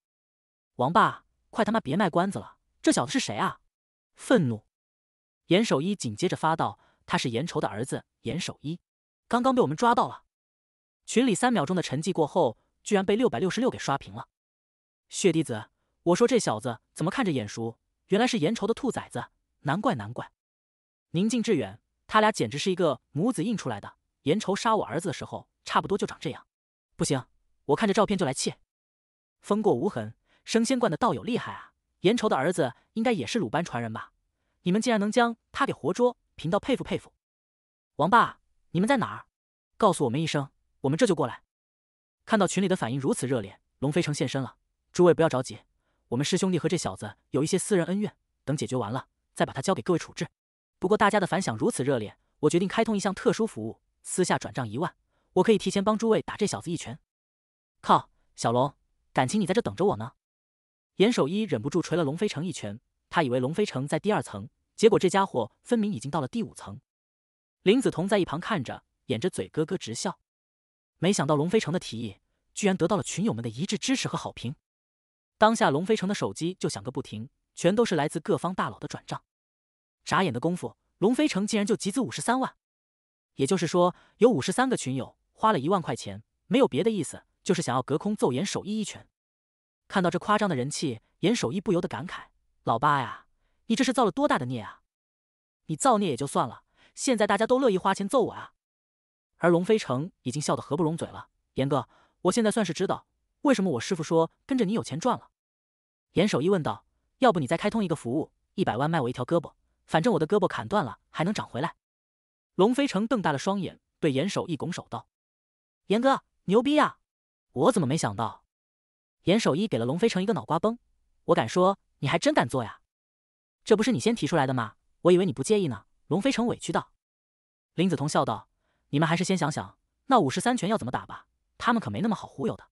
Speaker 1: 王霸，快他妈别卖关子了，这小子是谁啊？愤怒，严守一紧接着发道：“他是严愁的儿子，严守一，刚刚被我们抓到了。”群里三秒钟的沉寂过后，居然被六百六十六给刷屏了。血滴子，我说这小子怎么看着眼熟，原来是严愁的兔崽子，难怪难怪。宁静致远，他俩简直是一个母子印出来的。严仇杀我儿子的时候，差不多就长这样。不行，我看着照片就来气。风过无痕，升仙观的道友厉害啊！严仇的儿子应该也是鲁班传人吧？你们竟然能将他给活捉，贫道佩服佩服。王霸，你们在哪儿？告诉我们一声，我们这就过来。看到群里的反应如此热烈，龙飞城现身了。诸位不要着急，我们师兄弟和这小子有一些私人恩怨，等解决完了再把他交给各位处置。不过大家的反响如此热烈，我决定开通一项特殊服务。私下转账一万，我可以提前帮诸位打这小子一拳。靠，小龙，感情你在这等着我呢？严守一忍不住捶了龙飞城一拳，他以为龙飞城在第二层，结果这家伙分明已经到了第五层。林子彤在一旁看着，掩着嘴咯咯直笑。没想到龙飞城的提议居然得到了群友们的一致支持和好评。当下龙飞城的手机就响个不停，全都是来自各方大佬的转账。眨眼的功夫，龙飞城竟然就集资五十三万。也就是说，有五十三个群友花了一万块钱，没有别的意思，就是想要隔空揍严守一一拳。看到这夸张的人气，严守一不由得感慨：“老爸呀，你这是造了多大的孽啊！你造孽也就算了，现在大家都乐意花钱揍我啊！”而龙飞成已经笑得合不拢嘴了。严哥，我现在算是知道为什么我师傅说跟着你有钱赚了。严守一问道：“要不你再开通一个服务，一百万卖我一条胳膊，反正我的胳膊砍断了还能长回来。”龙飞城瞪大了双眼，对严守一拱手道：“严哥，牛逼呀！我怎么没想到？”严守一给了龙飞城一个脑瓜崩。我敢说，你还真敢做呀！这不是你先提出来的吗？我以为你不介意呢。龙飞城委屈道。林子彤笑道：“你们还是先想想那五十三拳要怎么打吧，他们可没那么好忽悠的。”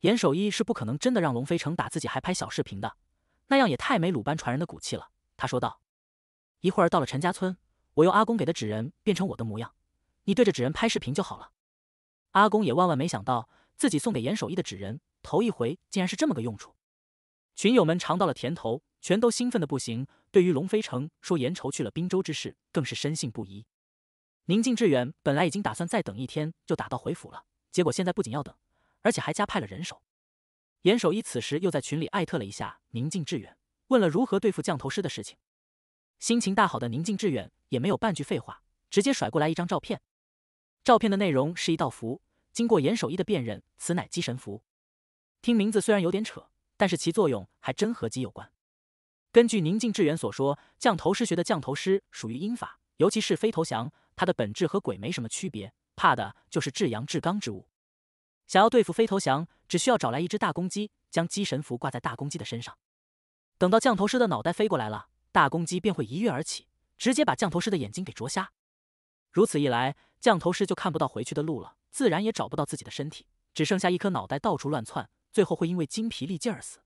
Speaker 1: 严守一是不可能真的让龙飞城打自己还拍小视频的，那样也太没鲁班传人的骨气了。他说道：“一会儿到了陈家村。”我用阿公给的纸人变成我的模样，你对着纸人拍视频就好了。阿公也万万没想到，自己送给严守义的纸人，头一回竟然是这么个用处。群友们尝到了甜头，全都兴奋的不行。对于龙飞城说严愁去了滨州之事，更是深信不疑。宁静致远本来已经打算再等一天就打道回府了，结果现在不仅要等，而且还加派了人手。严守义此时又在群里艾特了一下宁静致远，问了如何对付降头师的事情。心情大好的宁静致远也没有半句废话，直接甩过来一张照片。照片的内容是一道符，经过严守一的辨认，此乃鸡神符。听名字虽然有点扯，但是其作用还真和鸡有关。根据宁静致远所说，降头师学的降头师属于阴法，尤其是飞头降，它的本质和鬼没什么区别，怕的就是至阳至刚之物。想要对付飞头降，只需要找来一只大公鸡，将鸡神符挂在大公鸡的身上，等到降头师的脑袋飞过来了。大公鸡便会一跃而起，直接把降头师的眼睛给啄瞎。如此一来，降头师就看不到回去的路了，自然也找不到自己的身体，只剩下一颗脑袋到处乱窜，最后会因为精疲力尽而死。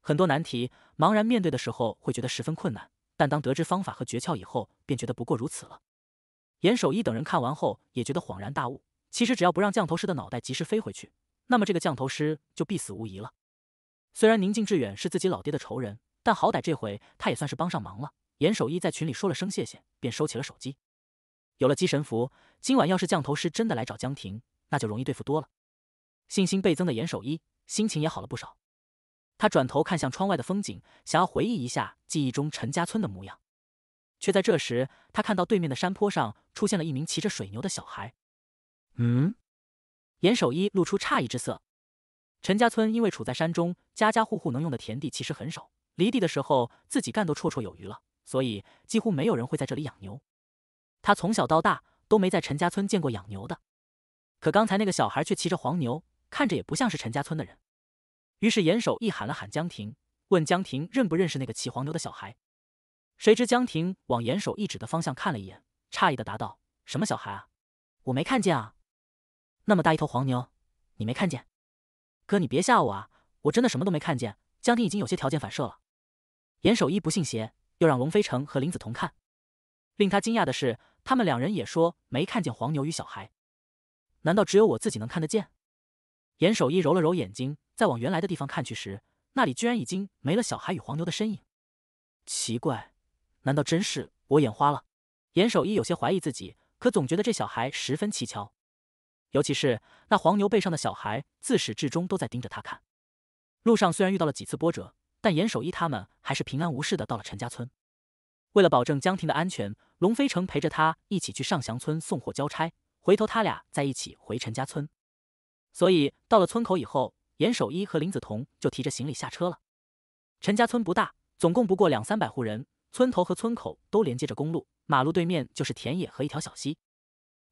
Speaker 1: 很多难题茫然面对的时候会觉得十分困难，但当得知方法和诀窍以后，便觉得不过如此了。严守一等人看完后也觉得恍然大悟。其实只要不让降头师的脑袋及时飞回去，那么这个降头师就必死无疑了。虽然宁静致远是自己老爹的仇人。但好歹这回他也算是帮上忙了。严守一在群里说了声谢谢，便收起了手机。有了鸡神符，今晚要是降头师真的来找江婷，那就容易对付多了。信心倍增的严守一，心情也好了不少。他转头看向窗外的风景，想要回忆一下记忆中陈家村的模样。却在这时，他看到对面的山坡上出现了一名骑着水牛的小孩。嗯，严守一露出诧异之色。陈家村因为处在山中，家家户户能用的田地其实很少。犁地的时候自己干都绰绰有余了，所以几乎没有人会在这里养牛。他从小到大都没在陈家村见过养牛的，可刚才那个小孩却骑着黄牛，看着也不像是陈家村的人。于是严守义喊了喊江婷，问江婷认不认识那个骑黄牛的小孩。谁知江婷往严守义指的方向看了一眼，诧异的答道：“什么小孩啊？我没看见啊！那么大一头黄牛，你没看见？哥，你别吓我啊！我真的什么都没看见。”江婷已经有些条件反射了，严守一不信邪，又让龙飞成和林子彤看。令他惊讶的是，他们两人也说没看见黄牛与小孩。难道只有我自己能看得见？严守一揉了揉眼睛，再往原来的地方看去时，那里居然已经没了小孩与黄牛的身影。奇怪，难道真是我眼花了？严守一有些怀疑自己，可总觉得这小孩十分蹊跷，尤其是那黄牛背上的小孩，自始至终都在盯着他看。路上虽然遇到了几次波折，但严守一他们还是平安无事的到了陈家村。为了保证江婷的安全，龙飞城陪着他一起去上祥村送货交差，回头他俩再一起回陈家村。所以到了村口以后，严守一和林子彤就提着行李下车了。陈家村不大，总共不过两三百户人，村头和村口都连接着公路，马路对面就是田野和一条小溪。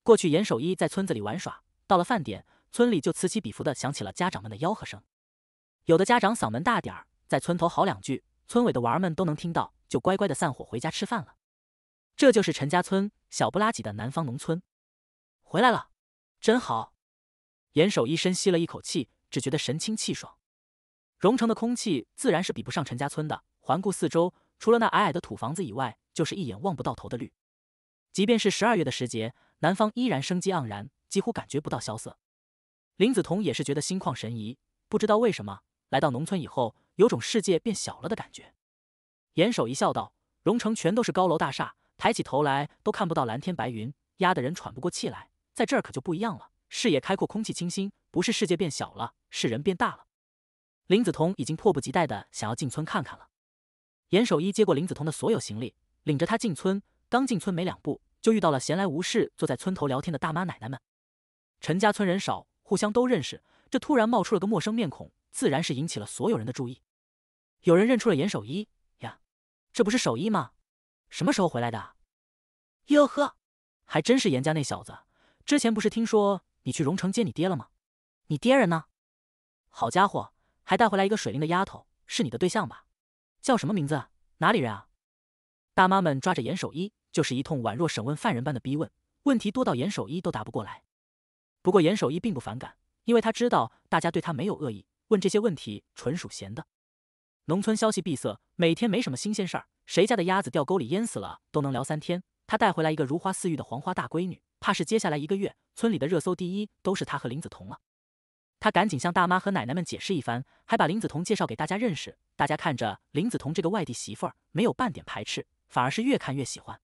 Speaker 1: 过去严守一在村子里玩耍，到了饭点，村里就此起彼伏的响起了家长们的吆喝声。有的家长嗓门大点儿，在村头嚎两句，村委的娃儿们都能听到，就乖乖的散伙回家吃饭了。这就是陈家村小不拉几的南方农村。回来了，真好。严守一深吸了一口气，只觉得神清气爽。荣城的空气自然是比不上陈家村的。环顾四周，除了那矮矮的土房子以外，就是一眼望不到头的绿。即便是十二月的时节，南方依然生机盎然，几乎感觉不到萧瑟。林子彤也是觉得心旷神怡，不知道为什么。来到农村以后，有种世界变小了的感觉。严守一笑道：“荣城全都是高楼大厦，抬起头来都看不到蓝天白云，压得人喘不过气来。在这儿可就不一样了，视野开阔，空气清新。不是世界变小了，是人变大了。”林子彤已经迫不及待的想要进村看看了。严守一接过林子彤的所有行李，领着他进村。刚进村没两步，就遇到了闲来无事坐在村头聊天的大妈奶奶们。陈家村人少，互相都认识，这突然冒出了个陌生面孔。自然是引起了所有人的注意，有人认出了严守一呀，这不是守一吗？什么时候回来的？哟呵，还真是严家那小子。之前不是听说你去荣城接你爹了吗？你爹人呢？好家伙，还带回来一个水灵的丫头，是你的对象吧？叫什么名字？哪里人啊？大妈们抓着严守一就是一通宛若审问犯人般的逼问，问题多到严守一都答不过来。不过严守一并不反感，因为他知道大家对他没有恶意。问这些问题纯属闲的。农村消息闭塞，每天没什么新鲜事儿，谁家的鸭子掉沟里淹死了都能聊三天。他带回来一个如花似玉的黄花大闺女，怕是接下来一个月村里的热搜第一都是他和林子彤了。他赶紧向大妈和奶奶们解释一番，还把林子彤介绍给大家认识。大家看着林子彤这个外地媳妇儿，没有半点排斥，反而是越看越喜欢。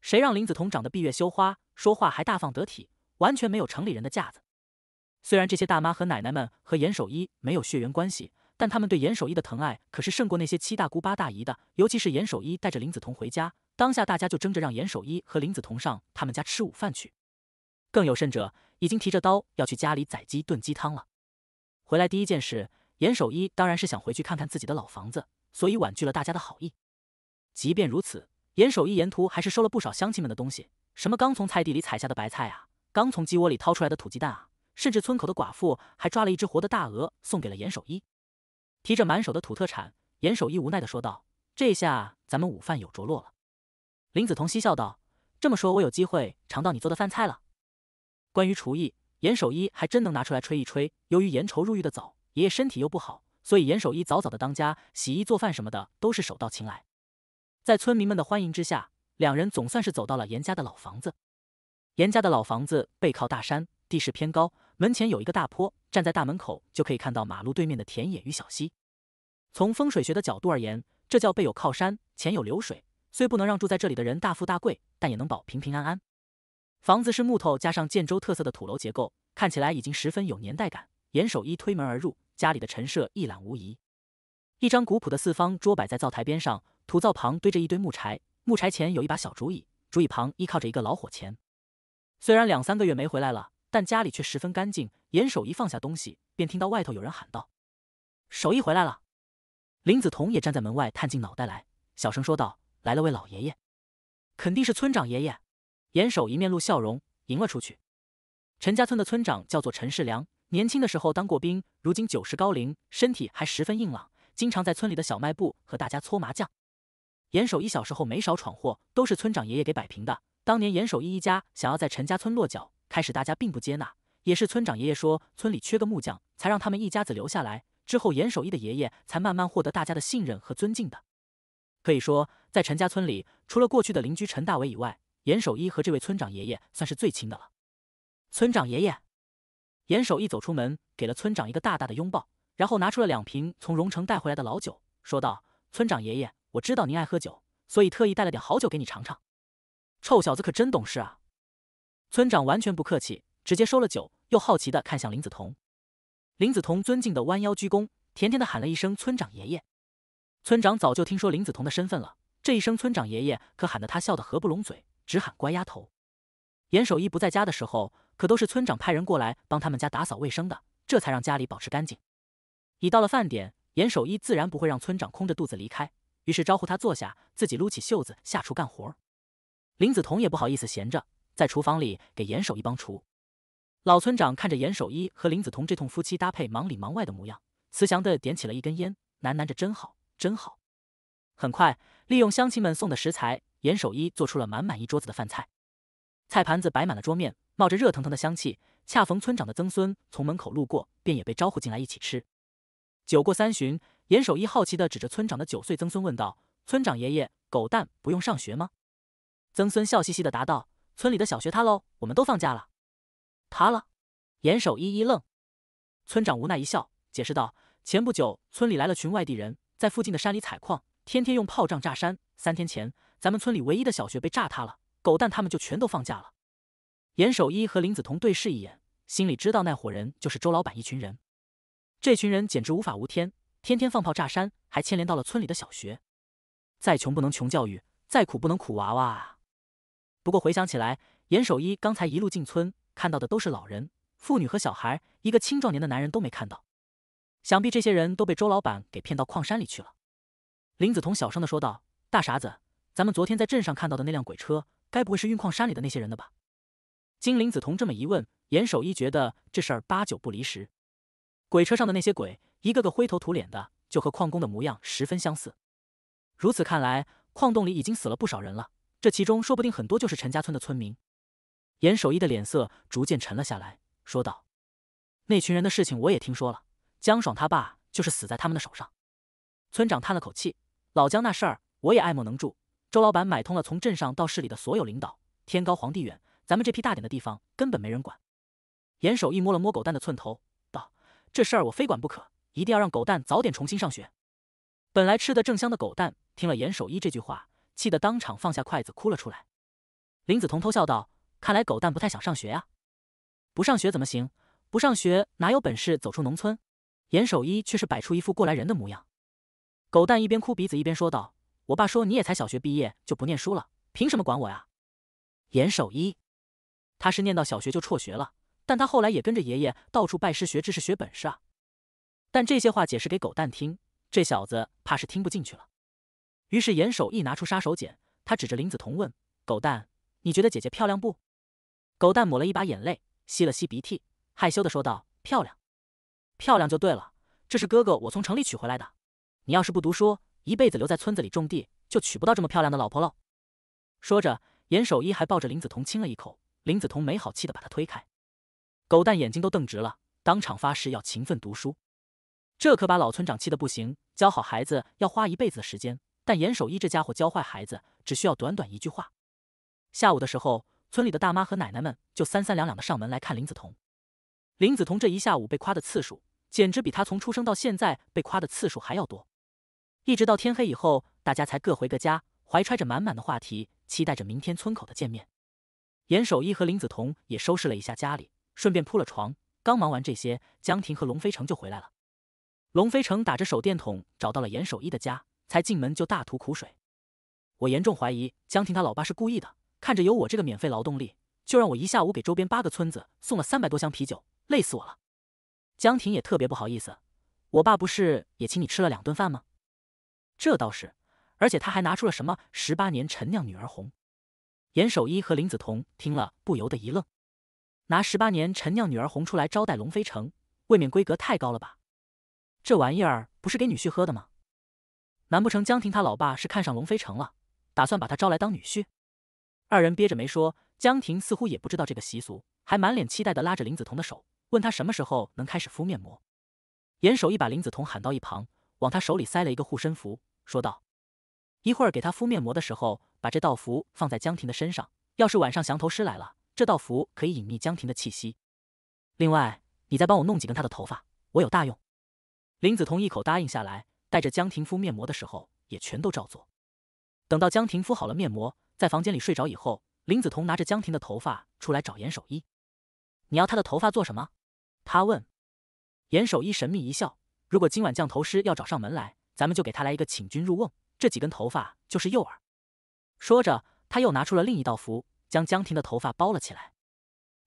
Speaker 1: 谁让林子彤长得闭月羞花，说话还大方得体，完全没有城里人的架子。虽然这些大妈和奶奶们和严守一没有血缘关系，但他们对严守一的疼爱可是胜过那些七大姑八大姨的。尤其是严守一带着林子彤回家，当下大家就争着让严守一和林子彤上他们家吃午饭去。更有甚者，已经提着刀要去家里宰鸡炖鸡汤了。回来第一件事，严守一当然是想回去看看自己的老房子，所以婉拒了大家的好意。即便如此，严守一沿途还是收了不少乡亲们的东西，什么刚从菜地里采下的白菜啊，刚从鸡窝里掏出来的土鸡蛋啊。甚至村口的寡妇还抓了一只活的大鹅送给了严守一，提着满手的土特产，严守一无奈的说道：“这下咱们午饭有着落了。”林子彤嬉笑道：“这么说，我有机会尝到你做的饭菜了。”关于厨艺，严守一还真能拿出来吹一吹。由于严愁入狱的早，爷爷身体又不好，所以严守一早早的当家，洗衣做饭什么的都是手到擒来。在村民们的欢迎之下，两人总算是走到了严家的老房子。严家的老房子背靠大山，地势偏高。门前有一个大坡，站在大门口就可以看到马路对面的田野与小溪。从风水学的角度而言，这叫背有靠山，前有流水。虽不能让住在这里的人大富大贵，但也能保平平安安。房子是木头加上建州特色的土楼结构，看起来已经十分有年代感。严守一推门而入，家里的陈设一览无遗。一张古朴的四方桌摆在灶台边上，土灶旁堆着一堆木柴，木柴前有一把小竹椅，竹椅旁依靠着一个老火钳。虽然两三个月没回来了。但家里却十分干净。严守一放下东西，便听到外头有人喊道：“守一回来了！”林子彤也站在门外探进脑袋来，小声说道：“来了位老爷爷，肯定是村长爷爷。”严守一面露笑容，迎了出去。陈家村的村长叫做陈世良，年轻的时候当过兵，如今九十高龄，身体还十分硬朗，经常在村里的小卖部和大家搓麻将。严守一小时候没少闯祸，都是村长爷爷给摆平的。当年严守一一家想要在陈家村落脚。开始大家并不接纳，也是村长爷爷说村里缺个木匠，才让他们一家子留下来。之后严守一的爷爷才慢慢获得大家的信任和尊敬的。可以说，在陈家村里，除了过去的邻居陈大伟以外，严守一和这位村长爷爷算是最亲的了。村长爷爷，严守一走出门，给了村长一个大大的拥抱，然后拿出了两瓶从荣城带回来的老酒，说道：“村长爷爷，我知道您爱喝酒，所以特意带了点好酒给你尝尝。臭小子可真懂事啊。”村长完全不客气，直接收了酒，又好奇的看向林子彤。林子彤尊敬的弯腰鞠躬，甜甜的喊了一声“村长爷爷”。村长早就听说林子彤的身份了，这一声“村长爷爷”可喊得他笑得合不拢嘴，直喊“乖丫头”。严守一不在家的时候，可都是村长派人过来帮他们家打扫卫生的，这才让家里保持干净。已到了饭点，严守一自然不会让村长空着肚子离开，于是招呼他坐下，自己撸起袖子下厨干活。林子彤也不好意思闲着。在厨房里给严守一帮厨，老村长看着严守一和林子彤这通夫妻搭配忙里忙外的模样，慈祥的点起了一根烟，喃喃着：“真好，真好。”很快，利用乡亲们送的食材，严守一做出了满满一桌子的饭菜，菜盘子摆满了桌面，冒着热腾腾的香气。恰逢村长的曾孙从门口路过，便也被招呼进来一起吃。酒过三巡，严守一好奇的指着村长的九岁曾孙问道：“村长爷爷，狗蛋不用上学吗？”曾孙笑嘻嘻的答道。村里的小学塌喽！我们都放假了。塌了？严守一一愣。村长无奈一笑，解释道：“前不久，村里来了群外地人，在附近的山里采矿，天天用炮仗炸山。三天前，咱们村里唯一的小学被炸塌了。狗蛋他们就全都放假了。”严守一和林子彤对视一眼，心里知道那伙人就是周老板一群人。这群人简直无法无天，天天放炮炸山，还牵连到了村里的小学。再穷不能穷教育，再苦不能苦娃娃啊！不过回想起来，严守一刚才一路进村，看到的都是老人、妇女和小孩，一个青壮年的男人都没看到。想必这些人都被周老板给骗到矿山里去了。林子彤小声的说道：“大傻子，咱们昨天在镇上看到的那辆鬼车，该不会是运矿山里的那些人的吧？”经林子彤这么一问，严守一觉得这事儿八九不离十。鬼车上的那些鬼，一个个灰头土脸的，就和矿工的模样十分相似。如此看来，矿洞里已经死了不少人了。这其中说不定很多就是陈家村的村民。严守一的脸色逐渐沉了下来，说道：“那群人的事情我也听说了，江爽他爸就是死在他们的手上。”村长叹了口气：“老江那事儿我也爱莫能助。周老板买通了从镇上到市里的所有领导，天高皇帝远，咱们这批大点的地方根本没人管。”严守一摸了摸狗蛋的寸头，道：“这事儿我非管不可，一定要让狗蛋早点重新上学。”本来吃的正香的狗蛋听了严守一这句话。气得当场放下筷子，哭了出来。林子彤偷笑道：“看来狗蛋不太想上学啊，不上学怎么行？不上学哪有本事走出农村？”严守一却是摆出一副过来人的模样。狗蛋一边哭鼻子一边说道：“我爸说你也才小学毕业就不念书了，凭什么管我呀？”严守一，他是念到小学就辍学了，但他后来也跟着爷爷到处拜师学知识、学本事啊。但这些话解释给狗蛋听，这小子怕是听不进去了。于是严守一拿出杀手锏，他指着林子彤问：“狗蛋，你觉得姐姐漂亮不？”狗蛋抹了一把眼泪，吸了吸鼻涕，害羞的说道：“漂亮，漂亮就对了。这是哥哥我从城里娶回来的。你要是不读书，一辈子留在村子里种地，就娶不到这么漂亮的老婆喽。”说着，严守一还抱着林子彤亲了一口。林子彤没好气的把他推开。狗蛋眼睛都瞪直了，当场发誓要勤奋读书。这可把老村长气得不行。教好孩子要花一辈子的时间。但严守一这家伙教坏孩子，只需要短短一句话。下午的时候，村里的大妈和奶奶们就三三两两的上门来看林子彤。林子彤这一下午被夸的次数，简直比他从出生到现在被夸的次数还要多。一直到天黑以后，大家才各回各家，怀揣着满满的话题，期待着明天村口的见面。严守一和林子彤也收拾了一下家里，顺便铺了床。刚忙完这些，江婷和龙飞成就回来了。龙飞成打着手电筒找到了严守一的家。才进门就大吐苦水，我严重怀疑江婷她老爸是故意的。看着有我这个免费劳动力，就让我一下午给周边八个村子送了三百多箱啤酒，累死我了。江婷也特别不好意思，我爸不是也请你吃了两顿饭吗？这倒是，而且他还拿出了什么十八年陈酿女儿红。严守一和林子彤听了不由得一愣，拿十八年陈酿女儿红出来招待龙飞城，未免规格太高了吧？这玩意儿不是给女婿喝的吗？难不成江婷她老爸是看上龙飞城了，打算把他招来当女婿？二人憋着没说，江婷似乎也不知道这个习俗，还满脸期待的拉着林子彤的手，问他什么时候能开始敷面膜。严守一把林子彤喊到一旁，往他手里塞了一个护身符，说道：“一会儿给他敷面膜的时候，把这道符放在江婷的身上。要是晚上降头师来了，这道符可以隐匿江婷的气息。另外，你再帮我弄几根他的头发，我有大用。”林子彤一口答应下来。带着江婷敷面膜的时候，也全都照做。等到江婷敷好了面膜，在房间里睡着以后，林子彤拿着江婷的头发出来找严守一。“你要她的头发做什么？”他问。严守一神秘一笑：“如果今晚降头师要找上门来，咱们就给他来一个请君入瓮，这几根头发就是诱饵。”说着，他又拿出了另一道符，将江婷的头发包了起来。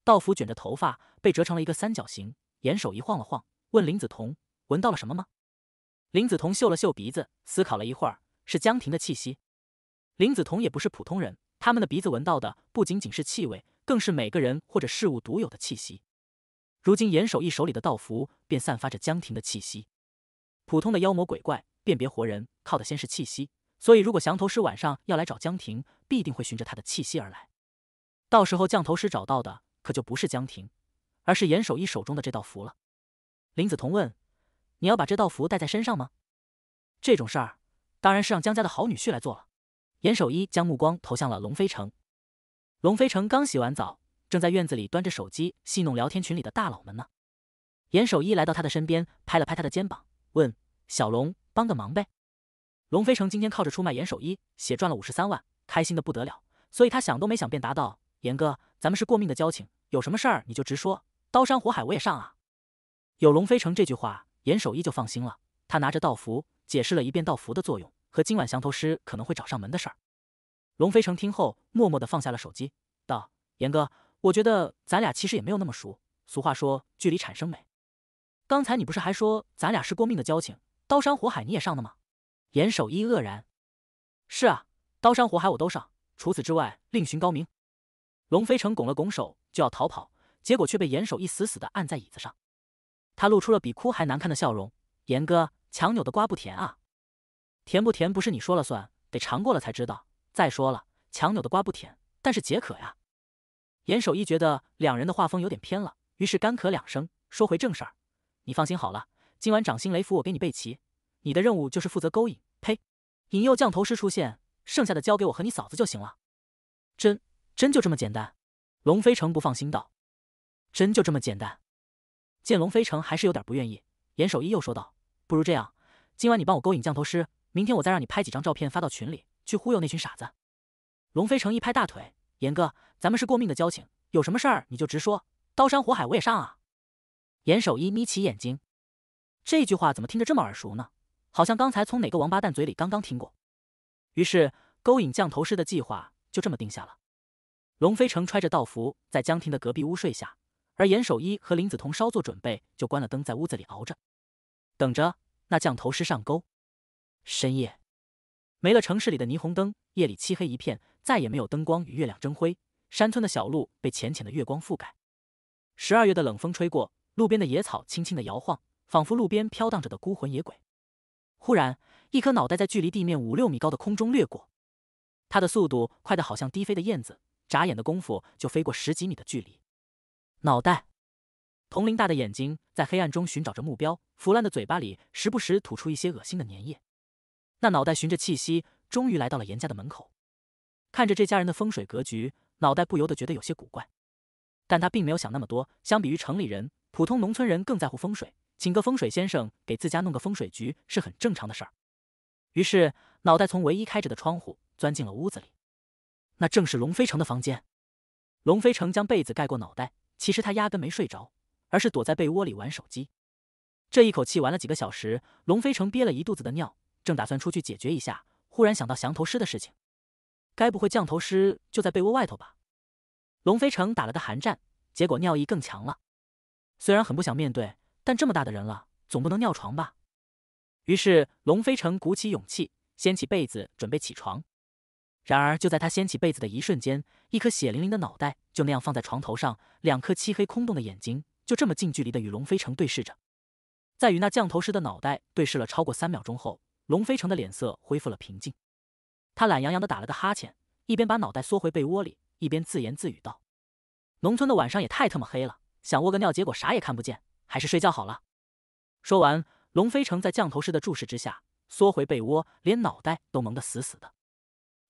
Speaker 1: 道符卷着头发被折成了一个三角形，严守一晃了晃，问林子彤：“闻到了什么吗？”林子彤嗅了嗅鼻子，思考了一会儿，是江婷的气息。林子彤也不是普通人，他们的鼻子闻到的不仅仅是气味，更是每个人或者事物独有的气息。如今严守义手里的道符便散发着江婷的气息。普通的妖魔鬼怪辨别活人靠的先是气息，所以如果降头师晚上要来找江婷，必定会循着她的气息而来。到时候降头师找到的可就不是江婷，而是严守义手中的这道符了。林子彤问。你要把这道符带在身上吗？这种事儿，当然是让江家的好女婿来做了。严守一将目光投向了龙飞城。龙飞城刚洗完澡，正在院子里端着手机戏弄聊天群里的大佬们呢。严守一来到他的身边，拍了拍他的肩膀，问：“小龙，帮个忙呗？”龙飞城今天靠着出卖严守一，血赚了五十三万，开心的不得了，所以他想都没想便答道：“严哥，咱们是过命的交情，有什么事儿你就直说，刀山火海我也上啊！”有龙飞城这句话。严守一就放心了，他拿着道符，解释了一遍道符的作用和今晚降头师可能会找上门的事儿。龙飞成听后，默默地放下了手机，道：“严哥，我觉得咱俩其实也没有那么熟。俗话说，距离产生美。刚才你不是还说咱俩是过命的交情，刀山火海你也上的吗？”严守一愕然：“是啊，刀山火海我都上，除此之外另寻高明。”龙飞成拱了拱手，就要逃跑，结果却被严守一死死地按在椅子上。他露出了比哭还难看的笑容。严哥，强扭的瓜不甜啊，甜不甜不是你说了算，得尝过了才知道。再说了，强扭的瓜不甜，但是解渴呀。严守一觉得两人的画风有点偏了，于是干咳两声，说回正事儿。你放心好了，今晚掌心雷符我给你备齐，你的任务就是负责勾引，呸，引诱降头师出现，剩下的交给我和你嫂子就行了。真真就这么简单？龙飞城不放心道。真就这么简单？见龙飞城还是有点不愿意，严守一又说道：“不如这样，今晚你帮我勾引降头师，明天我再让你拍几张照片发到群里去忽悠那群傻子。”龙飞城一拍大腿：“严哥，咱们是过命的交情，有什么事儿你就直说，刀山火海我也上啊！”严守一眯起眼睛，这句话怎么听着这么耳熟呢？好像刚才从哪个王八蛋嘴里刚刚听过。于是，勾引降头师的计划就这么定下了。龙飞城揣着道符，在江婷的隔壁屋睡下。而严守一和林子彤稍作准备，就关了灯，在屋子里熬着，等着那降头师上钩。深夜，没了城市里的霓虹灯，夜里漆黑一片，再也没有灯光与月亮争辉。山村的小路被浅浅的月光覆盖。十二月的冷风吹过，路边的野草轻轻地摇晃，仿佛路边飘荡着的孤魂野鬼。忽然，一颗脑袋在距离地面五六米高的空中掠过，它的速度快得好像低飞的燕子，眨眼的功夫就飞过十几米的距离。脑袋，铜铃大的眼睛在黑暗中寻找着目标，腐烂的嘴巴里时不时吐出一些恶心的粘液。那脑袋循着气息，终于来到了严家的门口。看着这家人的风水格局，脑袋不由得觉得有些古怪。但他并没有想那么多。相比于城里人，普通农村人更在乎风水，请个风水先生给自家弄个风水局是很正常的事儿。于是，脑袋从唯一开着的窗户钻进了屋子里。那正是龙飞城的房间。龙飞城将被子盖过脑袋。其实他压根没睡着，而是躲在被窝里玩手机。这一口气玩了几个小时，龙飞成憋了一肚子的尿，正打算出去解决一下，忽然想到降头师的事情，该不会降头师就在被窝外头吧？龙飞成打了个寒战，结果尿意更强了。虽然很不想面对，但这么大的人了，总不能尿床吧？于是龙飞成鼓起勇气，掀起被子准备起床。然而，就在他掀起被子的一瞬间，一颗血淋淋的脑袋就那样放在床头上，两颗漆黑空洞的眼睛就这么近距离的与龙飞城对视着。在与那降头师的脑袋对视了超过三秒钟后，龙飞城的脸色恢复了平静。他懒洋洋的打了个哈欠，一边把脑袋缩回被窝里，一边自言自语道：“农村的晚上也太他妈黑了，想窝个尿，结果啥也看不见，还是睡觉好了。”说完，龙飞城在降头师的注视之下缩回被窝，连脑袋都蒙得死死的。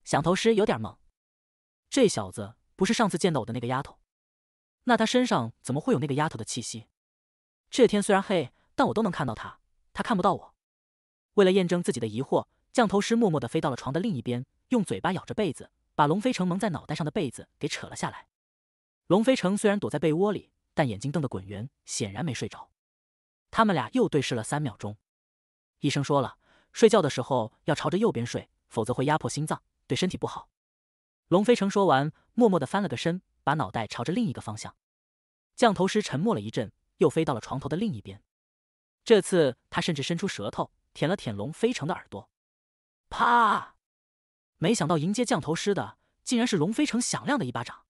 Speaker 1: 响头狮有点懵，这小子不是上次见到我的那个丫头，那他身上怎么会有那个丫头的气息？这天虽然黑，但我都能看到他，他看不到我。为了验证自己的疑惑，降头师默默的飞到了床的另一边，用嘴巴咬着被子，把龙飞成蒙在脑袋上的被子给扯了下来。龙飞成虽然躲在被窝里，但眼睛瞪得滚圆，显然没睡着。他们俩又对视了三秒钟。医生说了，睡觉的时候要朝着右边睡，否则会压迫心脏。对身体不好。龙飞成说完，默默的翻了个身，把脑袋朝着另一个方向。降头师沉默了一阵，又飞到了床头的另一边。这次他甚至伸出舌头舔了舔龙飞成的耳朵。啪！没想到迎接降头师的，竟然是龙飞成响亮的一巴掌。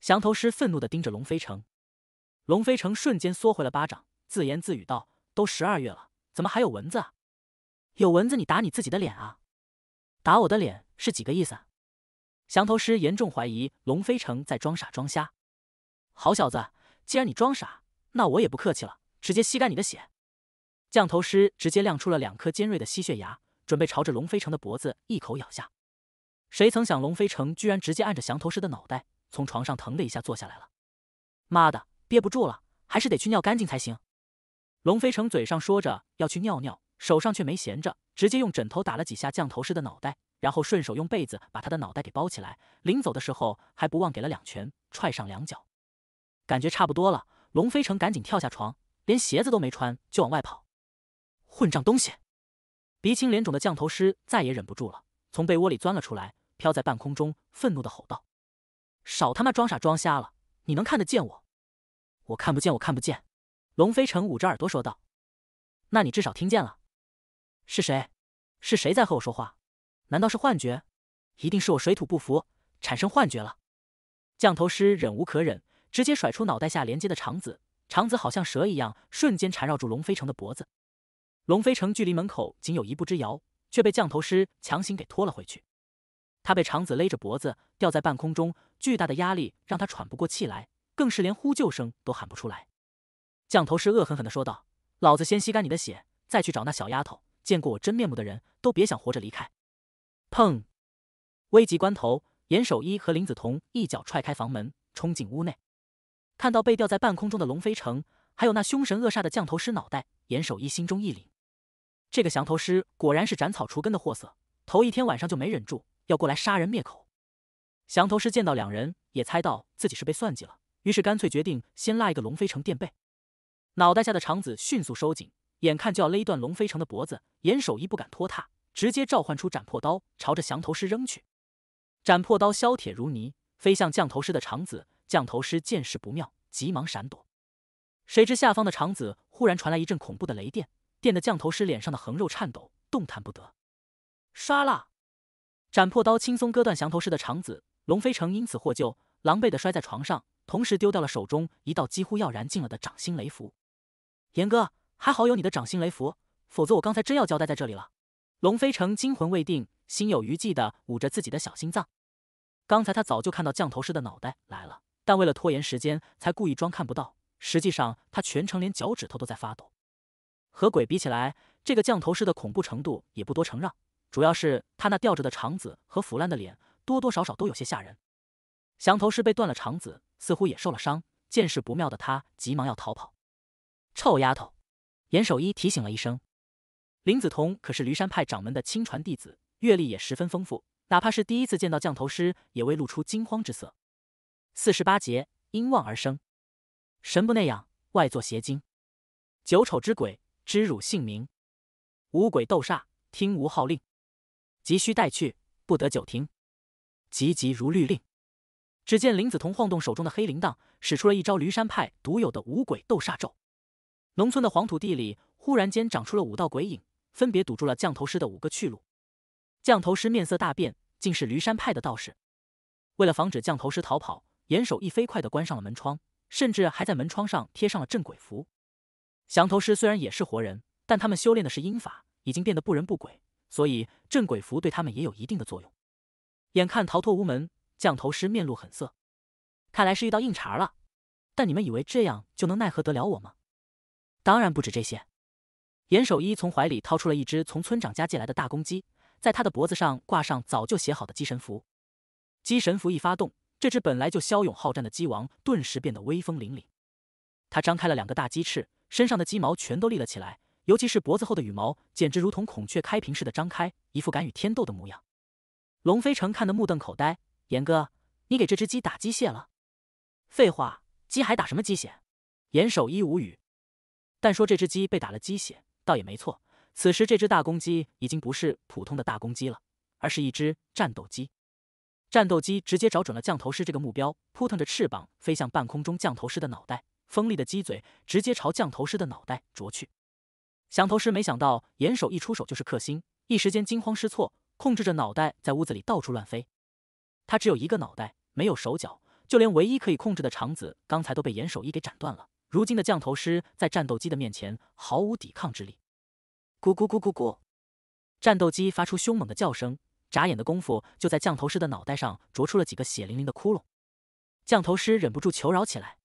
Speaker 1: 降头师愤怒的盯着龙飞成，龙飞成瞬间缩回了巴掌，自言自语道：“都十二月了，怎么还有蚊子啊？有蚊子你打你自己的脸啊，打我的脸。”是几个意思？降头师严重怀疑龙飞城在装傻装瞎。好小子，既然你装傻，那我也不客气了，直接吸干你的血！降头师直接亮出了两颗尖锐的吸血牙，准备朝着龙飞城的脖子一口咬下。谁曾想，龙飞城居然直接按着降头师的脑袋，从床上疼的一下坐下来了。妈的，憋不住了，还是得去尿干净才行。龙飞城嘴上说着要去尿尿，手上却没闲着，直接用枕头打了几下降头师的脑袋。然后顺手用被子把他的脑袋给包起来，临走的时候还不忘给了两拳，踹上两脚，感觉差不多了。龙飞成赶紧跳下床，连鞋子都没穿就往外跑。混账东西！鼻青脸肿的降头师再也忍不住了，从被窝里钻了出来，飘在半空中，愤怒的吼道：“少他妈装傻装瞎了！你能看得见我？我看不见，我看不见。”龙飞成捂着耳朵说道：“那你至少听见了，是谁？是谁在和我说话？”难道是幻觉？一定是我水土不服，产生幻觉了。降头师忍无可忍，直接甩出脑袋下连接的肠子，肠子好像蛇一样，瞬间缠绕住龙飞城的脖子。龙飞城距离门口仅有一步之遥，却被降头师强行给拖了回去。他被肠子勒着脖子，吊在半空中，巨大的压力让他喘不过气来，更是连呼救声都喊不出来。降头师恶狠狠地说道：“老子先吸干你的血，再去找那小丫头。见过我真面目的人都别想活着离开。”砰！危急关头，严守一和林子彤一脚踹开房门，冲进屋内。看到被吊在半空中的龙飞城，还有那凶神恶煞的降头师脑袋，严守一心中一凛：这个降头师果然是斩草除根的货色，头一天晚上就没忍住，要过来杀人灭口。降头师见到两人，也猜到自己是被算计了，于是干脆决定先拉一个龙飞城垫背。脑袋下的肠子迅速收紧，眼看就要勒断龙飞城的脖子，严守一不敢拖沓。直接召唤出斩破刀，朝着降头师扔去。斩破刀削铁如泥，飞向降头师的肠子。降头师见势不妙，急忙闪躲。谁知下方的肠子忽然传来一阵恐怖的雷电，电得降头师脸上的横肉颤抖，动弹不得。杀啦，斩破刀轻松割断降头师的肠子，龙飞城因此获救，狼狈地摔在床上，同时丢掉了手中一道几乎要燃尽了的掌心雷符。严哥，还好有你的掌心雷符，否则我刚才真要交代在这里了。龙飞城惊魂未定，心有余悸地捂着自己的小心脏。刚才他早就看到降头师的脑袋来了，但为了拖延时间，才故意装看不到。实际上，他全程连脚趾头都在发抖。和鬼比起来，这个降头师的恐怖程度也不多承让。主要是他那吊着的肠子和腐烂的脸，多多少少都有些吓人。降头师被断了肠子，似乎也受了伤。见势不妙的他，急忙要逃跑。臭丫头，严守一提醒了一声。林子彤可是驴山派掌门的亲传弟子，阅历也十分丰富。哪怕是第一次见到降头师，也未露出惊慌之色。四十八节因望而生，神不内养，外作邪精。九丑之鬼知汝姓名，五鬼斗煞听吾号令，急需带去，不得久停。急急如律令。只见林子彤晃动手中的黑铃铛，使出了一招驴山派独有的五鬼斗煞咒。农村的黄土地里忽然间长出了五道鬼影。分别堵住了降头师的五个去路，降头师面色大变，竟是驴山派的道士。为了防止降头师逃跑，严守义飞快地关上了门窗，甚至还在门窗上贴上了镇鬼符。降头师虽然也是活人，但他们修炼的是阴法，已经变得不人不鬼，所以镇鬼符对他们也有一定的作用。眼看逃脱无门，降头师面露狠色，看来是遇到硬茬了。但你们以为这样就能奈何得了我吗？当然不止这些。严守一从怀里掏出了一只从村长家借来的大公鸡，在他的脖子上挂上早就写好的鸡神符。鸡神符一发动，这只本来就骁勇好战的鸡王顿时变得威风凛凛。他张开了两个大鸡翅，身上的鸡毛全都立了起来，尤其是脖子后的羽毛，简直如同孔雀开屏似的张开，一副敢与天斗的模样。龙飞城看得目瞪口呆：“严哥，你给这只鸡打鸡血了？”“废话，鸡还打什么鸡血？”严守一无语，但说这只鸡被打了鸡血。倒也没错，此时这只大公鸡已经不是普通的大公鸡了，而是一只战斗机。战斗机直接找准了降头师这个目标，扑腾着翅膀飞向半空中降头师的脑袋，锋利的鸡嘴直接朝降头师的脑袋啄去。降头师没想到严守一出手就是克星，一时间惊慌失措，控制着脑袋在屋子里到处乱飞。他只有一个脑袋，没有手脚，就连唯一可以控制的肠子，刚才都被严守一给斩断了。如今的降头师在战斗机的面前毫无抵抗之力。咕咕咕咕咕，战斗机发出凶猛的叫声，眨眼的功夫就在降头师的脑袋上啄出了几个血淋淋的窟窿。降头师忍不住求饶起来：“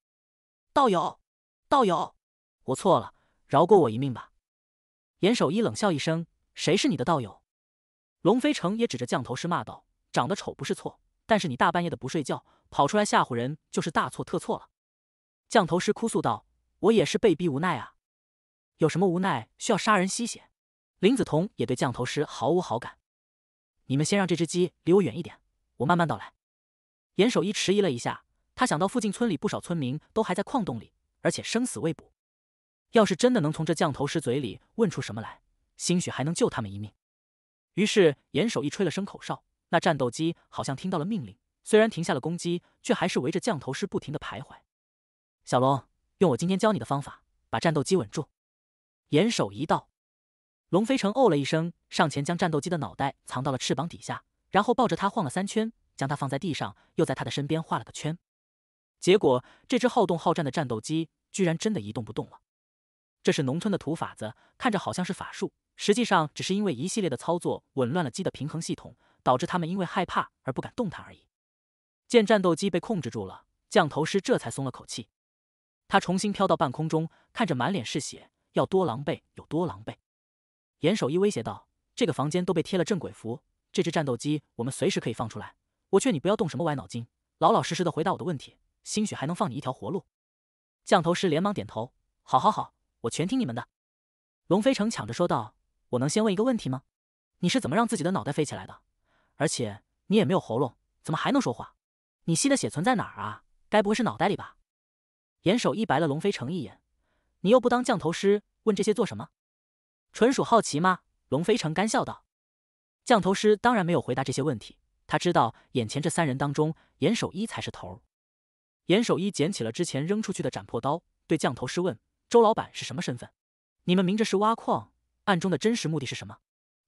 Speaker 1: 道友，道友，我错了，饶过我一命吧。”严守一冷笑一声：“谁是你的道友？”龙飞城也指着降头师骂道：“长得丑不是错，但是你大半夜的不睡觉，跑出来吓唬人，就是大错特错了。”降头师哭诉道：“我也是被逼无奈啊，有什么无奈需要杀人吸血？”林子彤也对降头师毫无好感。你们先让这只鸡离我远一点，我慢慢道来。严守一迟疑了一下，他想到附近村里不少村民都还在矿洞里，而且生死未卜。要是真的能从这降头师嘴里问出什么来，兴许还能救他们一命。于是严守一吹了声口哨，那战斗机好像听到了命令，虽然停下了攻击，却还是围着降头师不停的徘徊。小龙，用我今天教你的方法把战斗机稳住。严守一道，龙飞成哦了一声，上前将战斗机的脑袋藏到了翅膀底下，然后抱着它晃了三圈，将它放在地上，又在它的身边画了个圈。结果，这只好动好战的战斗机居然真的一动不动了。这是农村的土法子，看着好像是法术，实际上只是因为一系列的操作紊乱了鸡的平衡系统，导致它们因为害怕而不敢动弹而已。见战斗机被控制住了，降头师这才松了口气。他重新飘到半空中，看着满脸是血，要多狼狈有多狼狈。严守一威胁道：“这个房间都被贴了镇鬼符，这只战斗机我们随时可以放出来。我劝你不要动什么歪脑筋，老老实实的回答我的问题，兴许还能放你一条活路。”降头师连忙点头：“好好好，我全听你们的。”龙飞成抢着说道：“我能先问一个问题吗？你是怎么让自己的脑袋飞起来的？而且你也没有喉咙，怎么还能说话？你吸的血存在哪儿啊？该不会是脑袋里吧？”严守一白了龙飞成一眼：“你又不当降头师，问这些做什么？纯属好奇吗？”龙飞成干笑道。降头师当然没有回答这些问题，他知道眼前这三人当中，严守一才是头。严守一捡起了之前扔出去的斩破刀，对降头师问：“周老板是什么身份？你们明着是挖矿，暗中的真实目的是什么？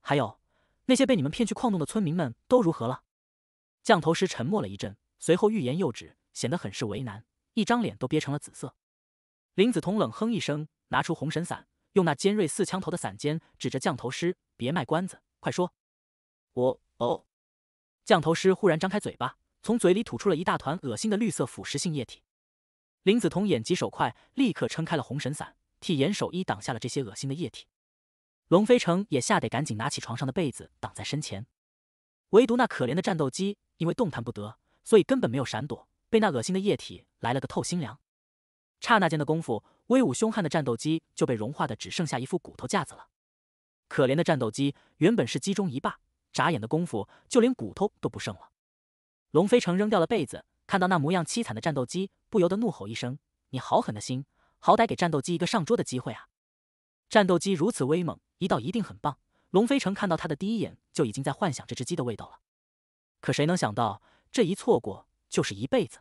Speaker 1: 还有那些被你们骗去矿洞的村民们都如何了？”降头师沉默了一阵，随后欲言又止，显得很是为难。一张脸都憋成了紫色，林子彤冷哼一声，拿出红神伞，用那尖锐似枪头的伞尖指着降头师：“别卖关子，快说！”“我……哦。”降头师忽然张开嘴巴，从嘴里吐出了一大团恶心的绿色腐蚀性液体。林子彤眼疾手快，立刻撑开了红神伞，替严守一挡下了这些恶心的液体。龙飞城也吓得赶紧拿起床上的被子挡在身前，唯独那可怜的战斗机，因为动弹不得，所以根本没有闪躲。被那恶心的液体来了个透心凉，刹那间的功夫，威武凶悍的战斗机就被融化的只剩下一副骨头架子了。可怜的战斗机，原本是鸡中一霸，眨眼的功夫就连骨头都不剩了。龙飞城扔掉了被子，看到那模样凄惨的战斗机，不由得怒吼一声：“你好狠的心！好歹给战斗机一个上桌的机会啊！”战斗机如此威猛，一道一定很棒。龙飞城看到他的第一眼就已经在幻想这只鸡的味道了。可谁能想到这一错过？就是一辈子，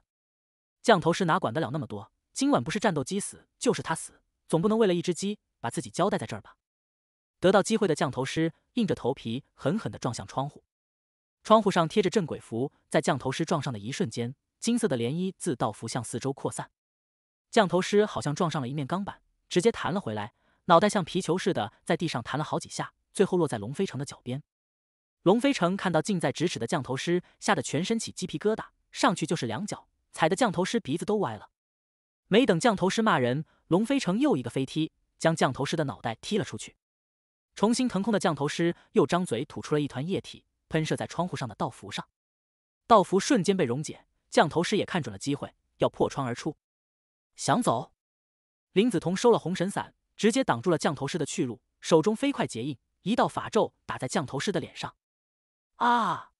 Speaker 1: 降头师哪管得了那么多？今晚不是战斗机死，就是他死，总不能为了一只鸡把自己交代在这儿吧？得到机会的降头师硬着头皮狠狠地撞向窗户，窗户上贴着镇鬼符，在降头师撞上的一瞬间，金色的涟漪自道符向四周扩散，降头师好像撞上了一面钢板，直接弹了回来，脑袋像皮球似的在地上弹了好几下，最后落在龙飞城的脚边。龙飞城看到近在咫尺的降头师，吓得全身起鸡皮疙瘩。上去就是两脚，踩得降头师鼻子都歪了。没等降头师骂人，龙飞城又一个飞踢，将降头师的脑袋踢了出去。重新腾空的降头师又张嘴吐出了一团液体，喷射在窗户上的道符上，道符瞬间被溶解。降头师也看准了机会，要破窗而出。想走？林子彤收了红神伞，直接挡住了降头师的去路，手中飞快结印，一道法咒打在降头师的脸上。啊！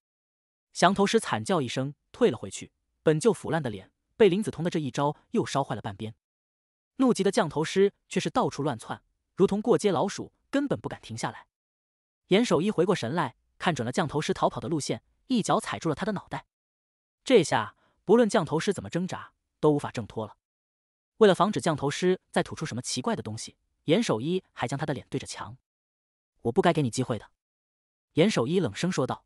Speaker 1: 降头师惨叫一声，退了回去。本就腐烂的脸被林子彤的这一招又烧坏了半边。怒极的降头师却是到处乱窜，如同过街老鼠，根本不敢停下来。严守一回过神来，看准了降头师逃跑的路线，一脚踩住了他的脑袋。这下，不论降头师怎么挣扎，都无法挣脱了。为了防止降头师再吐出什么奇怪的东西，严守一还将他的脸对着墙。“我不该给你机会的。”严守一冷声说道。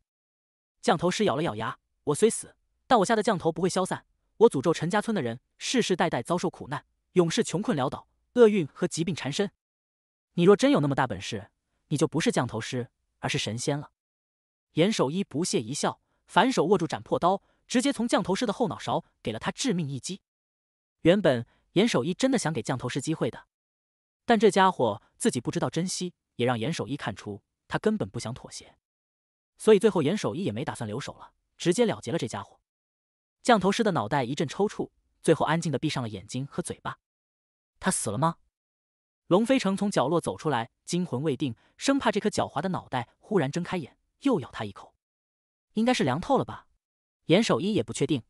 Speaker 1: 降头师咬了咬牙，我虽死，但我下的降头不会消散。我诅咒陈家村的人世世代代遭受苦难，永世穷困潦倒，厄运和疾病缠身。你若真有那么大本事，你就不是降头师，而是神仙了。严守一不屑一笑，反手握住斩破刀，直接从降头师的后脑勺给了他致命一击。原本严守一真的想给降头师机会的，但这家伙自己不知道珍惜，也让严守一看出他根本不想妥协。所以最后严守一也没打算留手了，直接了结了这家伙。降头师的脑袋一阵抽搐，最后安静的闭上了眼睛和嘴巴。他死了吗？龙飞城从角落走出来，惊魂未定，生怕这颗狡猾的脑袋忽然睁开眼又咬他一口。应该是凉透了吧？严守一也不确定。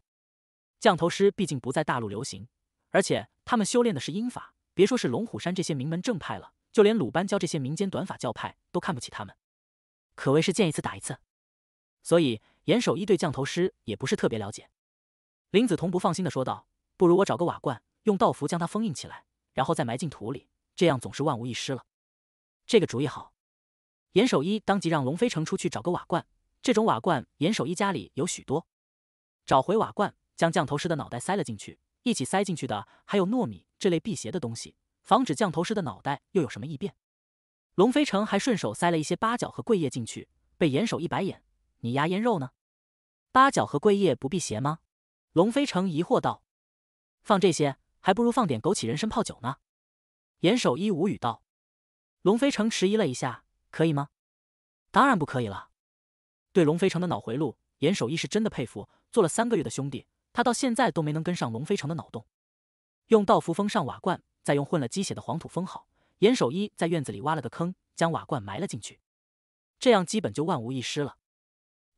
Speaker 1: 降头师毕竟不在大陆流行，而且他们修炼的是阴法，别说是龙虎山这些名门正派了，就连鲁班教这些民间短法教派都看不起他们。可谓是见一次打一次，所以严守一对降头师也不是特别了解。林子彤不放心的说道：“不如我找个瓦罐，用道符将它封印起来，然后再埋进土里，这样总是万无一失了。”这个主意好。严守一当即让龙飞城出去找个瓦罐，这种瓦罐严守一家里有许多。找回瓦罐，将降头师的脑袋塞了进去，一起塞进去的还有糯米这类辟邪的东西，防止降头师的脑袋又有什么异变。龙飞城还顺手塞了一些八角和桂叶进去，被严守一白眼：“你牙烟肉呢？八角和桂叶不辟邪吗？”龙飞城疑惑道：“放这些，还不如放点枸杞、人参泡酒呢。”严守一无语道：“龙飞城迟疑了一下，可以吗？”“当然不可以了。”对龙飞城的脑回路，严守一是真的佩服。做了三个月的兄弟，他到现在都没能跟上龙飞城的脑洞。用道符封上瓦罐，再用混了鸡血的黄土封好。严守一在院子里挖了个坑，将瓦罐埋了进去，这样基本就万无一失了。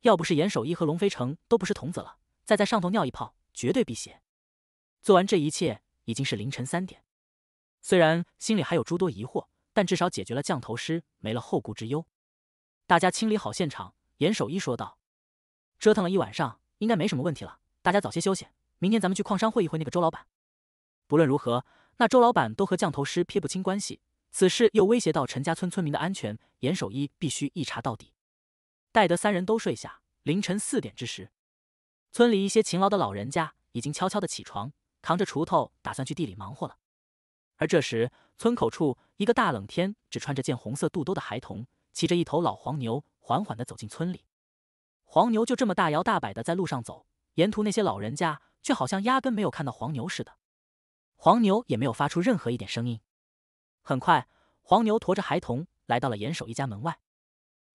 Speaker 1: 要不是严守一和龙飞成都不是童子了，再在上头尿一泡，绝对辟邪。做完这一切，已经是凌晨三点。虽然心里还有诸多疑惑，但至少解决了降头师，没了后顾之忧。大家清理好现场，严守一说道：“折腾了一晚上，应该没什么问题了。大家早些休息，明天咱们去矿山会一会那个周老板。不论如何，那周老板都和降头师撇不清关系。”此事又威胁到陈家村村民的安全，严守一必须一查到底。待得三人都睡下，凌晨四点之时，村里一些勤劳的老人家已经悄悄的起床，扛着锄头，打算去地里忙活了。而这时，村口处一个大冷天只穿着件红色肚兜的孩童，骑着一头老黄牛，缓缓的走进村里。黄牛就这么大摇大摆的在路上走，沿途那些老人家却好像压根没有看到黄牛似的，黄牛也没有发出任何一点声音。很快，黄牛驮着孩童来到了严守一家门外。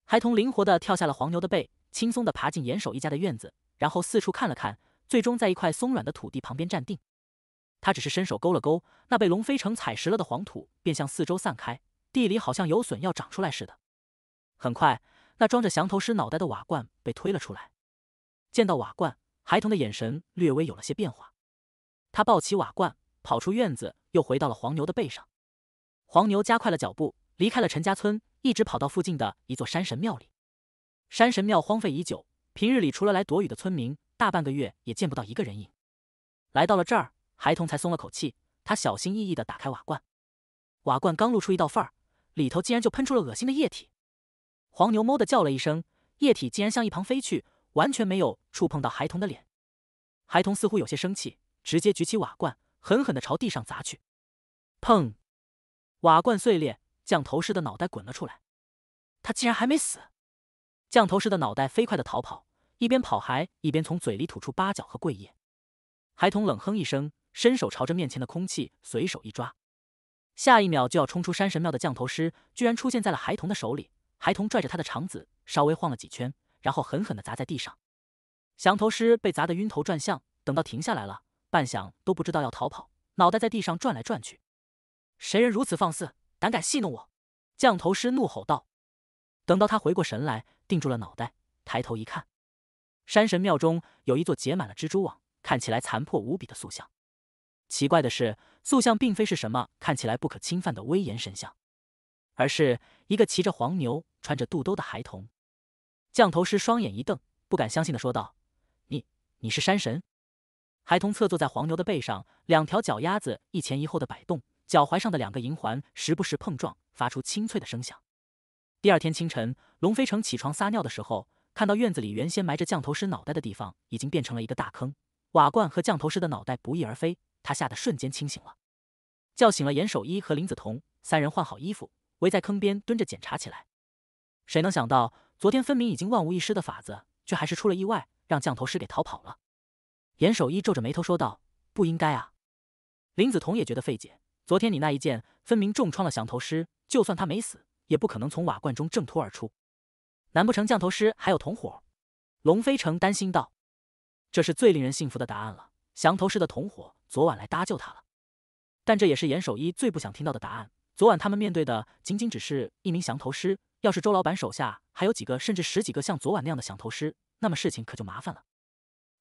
Speaker 1: 孩童灵活的跳下了黄牛的背，轻松的爬进严守一家的院子，然后四处看了看，最终在一块松软的土地旁边站定。他只是伸手勾了勾，那被龙飞城踩实了的黄土便向四周散开，地里好像有笋要长出来似的。很快，那装着降头师脑袋的瓦罐被推了出来。见到瓦罐，孩童的眼神略微有了些变化。他抱起瓦罐，跑出院子，又回到了黄牛的背上。黄牛加快了脚步，离开了陈家村，一直跑到附近的一座山神庙里。山神庙荒废已久，平日里除了来躲雨的村民，大半个月也见不到一个人影。来到了这儿，孩童才松了口气。他小心翼翼地打开瓦罐，瓦罐刚露出一道缝儿，里头竟然就喷出了恶心的液体。黄牛“哞”的叫了一声，液体竟然向一旁飞去，完全没有触碰到孩童的脸。孩童似乎有些生气，直接举起瓦罐，狠狠地朝地上砸去，“砰！”瓦罐碎裂，降头师的脑袋滚了出来。他竟然还没死！降头师的脑袋飞快地逃跑，一边跑还一边从嘴里吐出八角和桂叶。孩童冷哼一声，伸手朝着面前的空气随手一抓，下一秒就要冲出山神庙的降头师，居然出现在了孩童的手里。孩童拽着他的肠子，稍微晃了几圈，然后狠狠地砸在地上。降头师被砸得晕头转向，等到停下来了，半晌都不知道要逃跑，脑袋在地上转来转去。谁人如此放肆，胆敢戏弄我？降头师怒吼道。等到他回过神来，定住了脑袋，抬头一看，山神庙中有一座结满了蜘蛛网，看起来残破无比的塑像。奇怪的是，塑像并非是什么看起来不可侵犯的威严神像，而是一个骑着黄牛、穿着肚兜的孩童。降头师双眼一瞪，不敢相信的说道：“你，你是山神？”孩童侧坐在黄牛的背上，两条脚丫子一前一后的摆动。脚踝上的两个银环时不时碰撞，发出清脆的声响。第二天清晨，龙飞城起床撒尿的时候，看到院子里原先埋着降头师脑袋的地方已经变成了一个大坑，瓦罐和降头师的脑袋不翼而飞。他吓得瞬间清醒了，叫醒了严守一和林子彤三人，换好衣服，围在坑边蹲着检查起来。谁能想到，昨天分明已经万无一失的法子，却还是出了意外，让降头师给逃跑了？严守一皱着眉头说道：“不应该啊。”林子彤也觉得费解。昨天你那一剑，分明重创了降头师。就算他没死，也不可能从瓦罐中挣脱而出。难不成降头师还有同伙？龙飞成担心道。这是最令人信服的答案了。降头师的同伙昨晚来搭救他了。但这也是严守一最不想听到的答案。昨晚他们面对的仅仅只是一名降头师。要是周老板手下还有几个，甚至十几个像昨晚那样的降头师，那么事情可就麻烦了。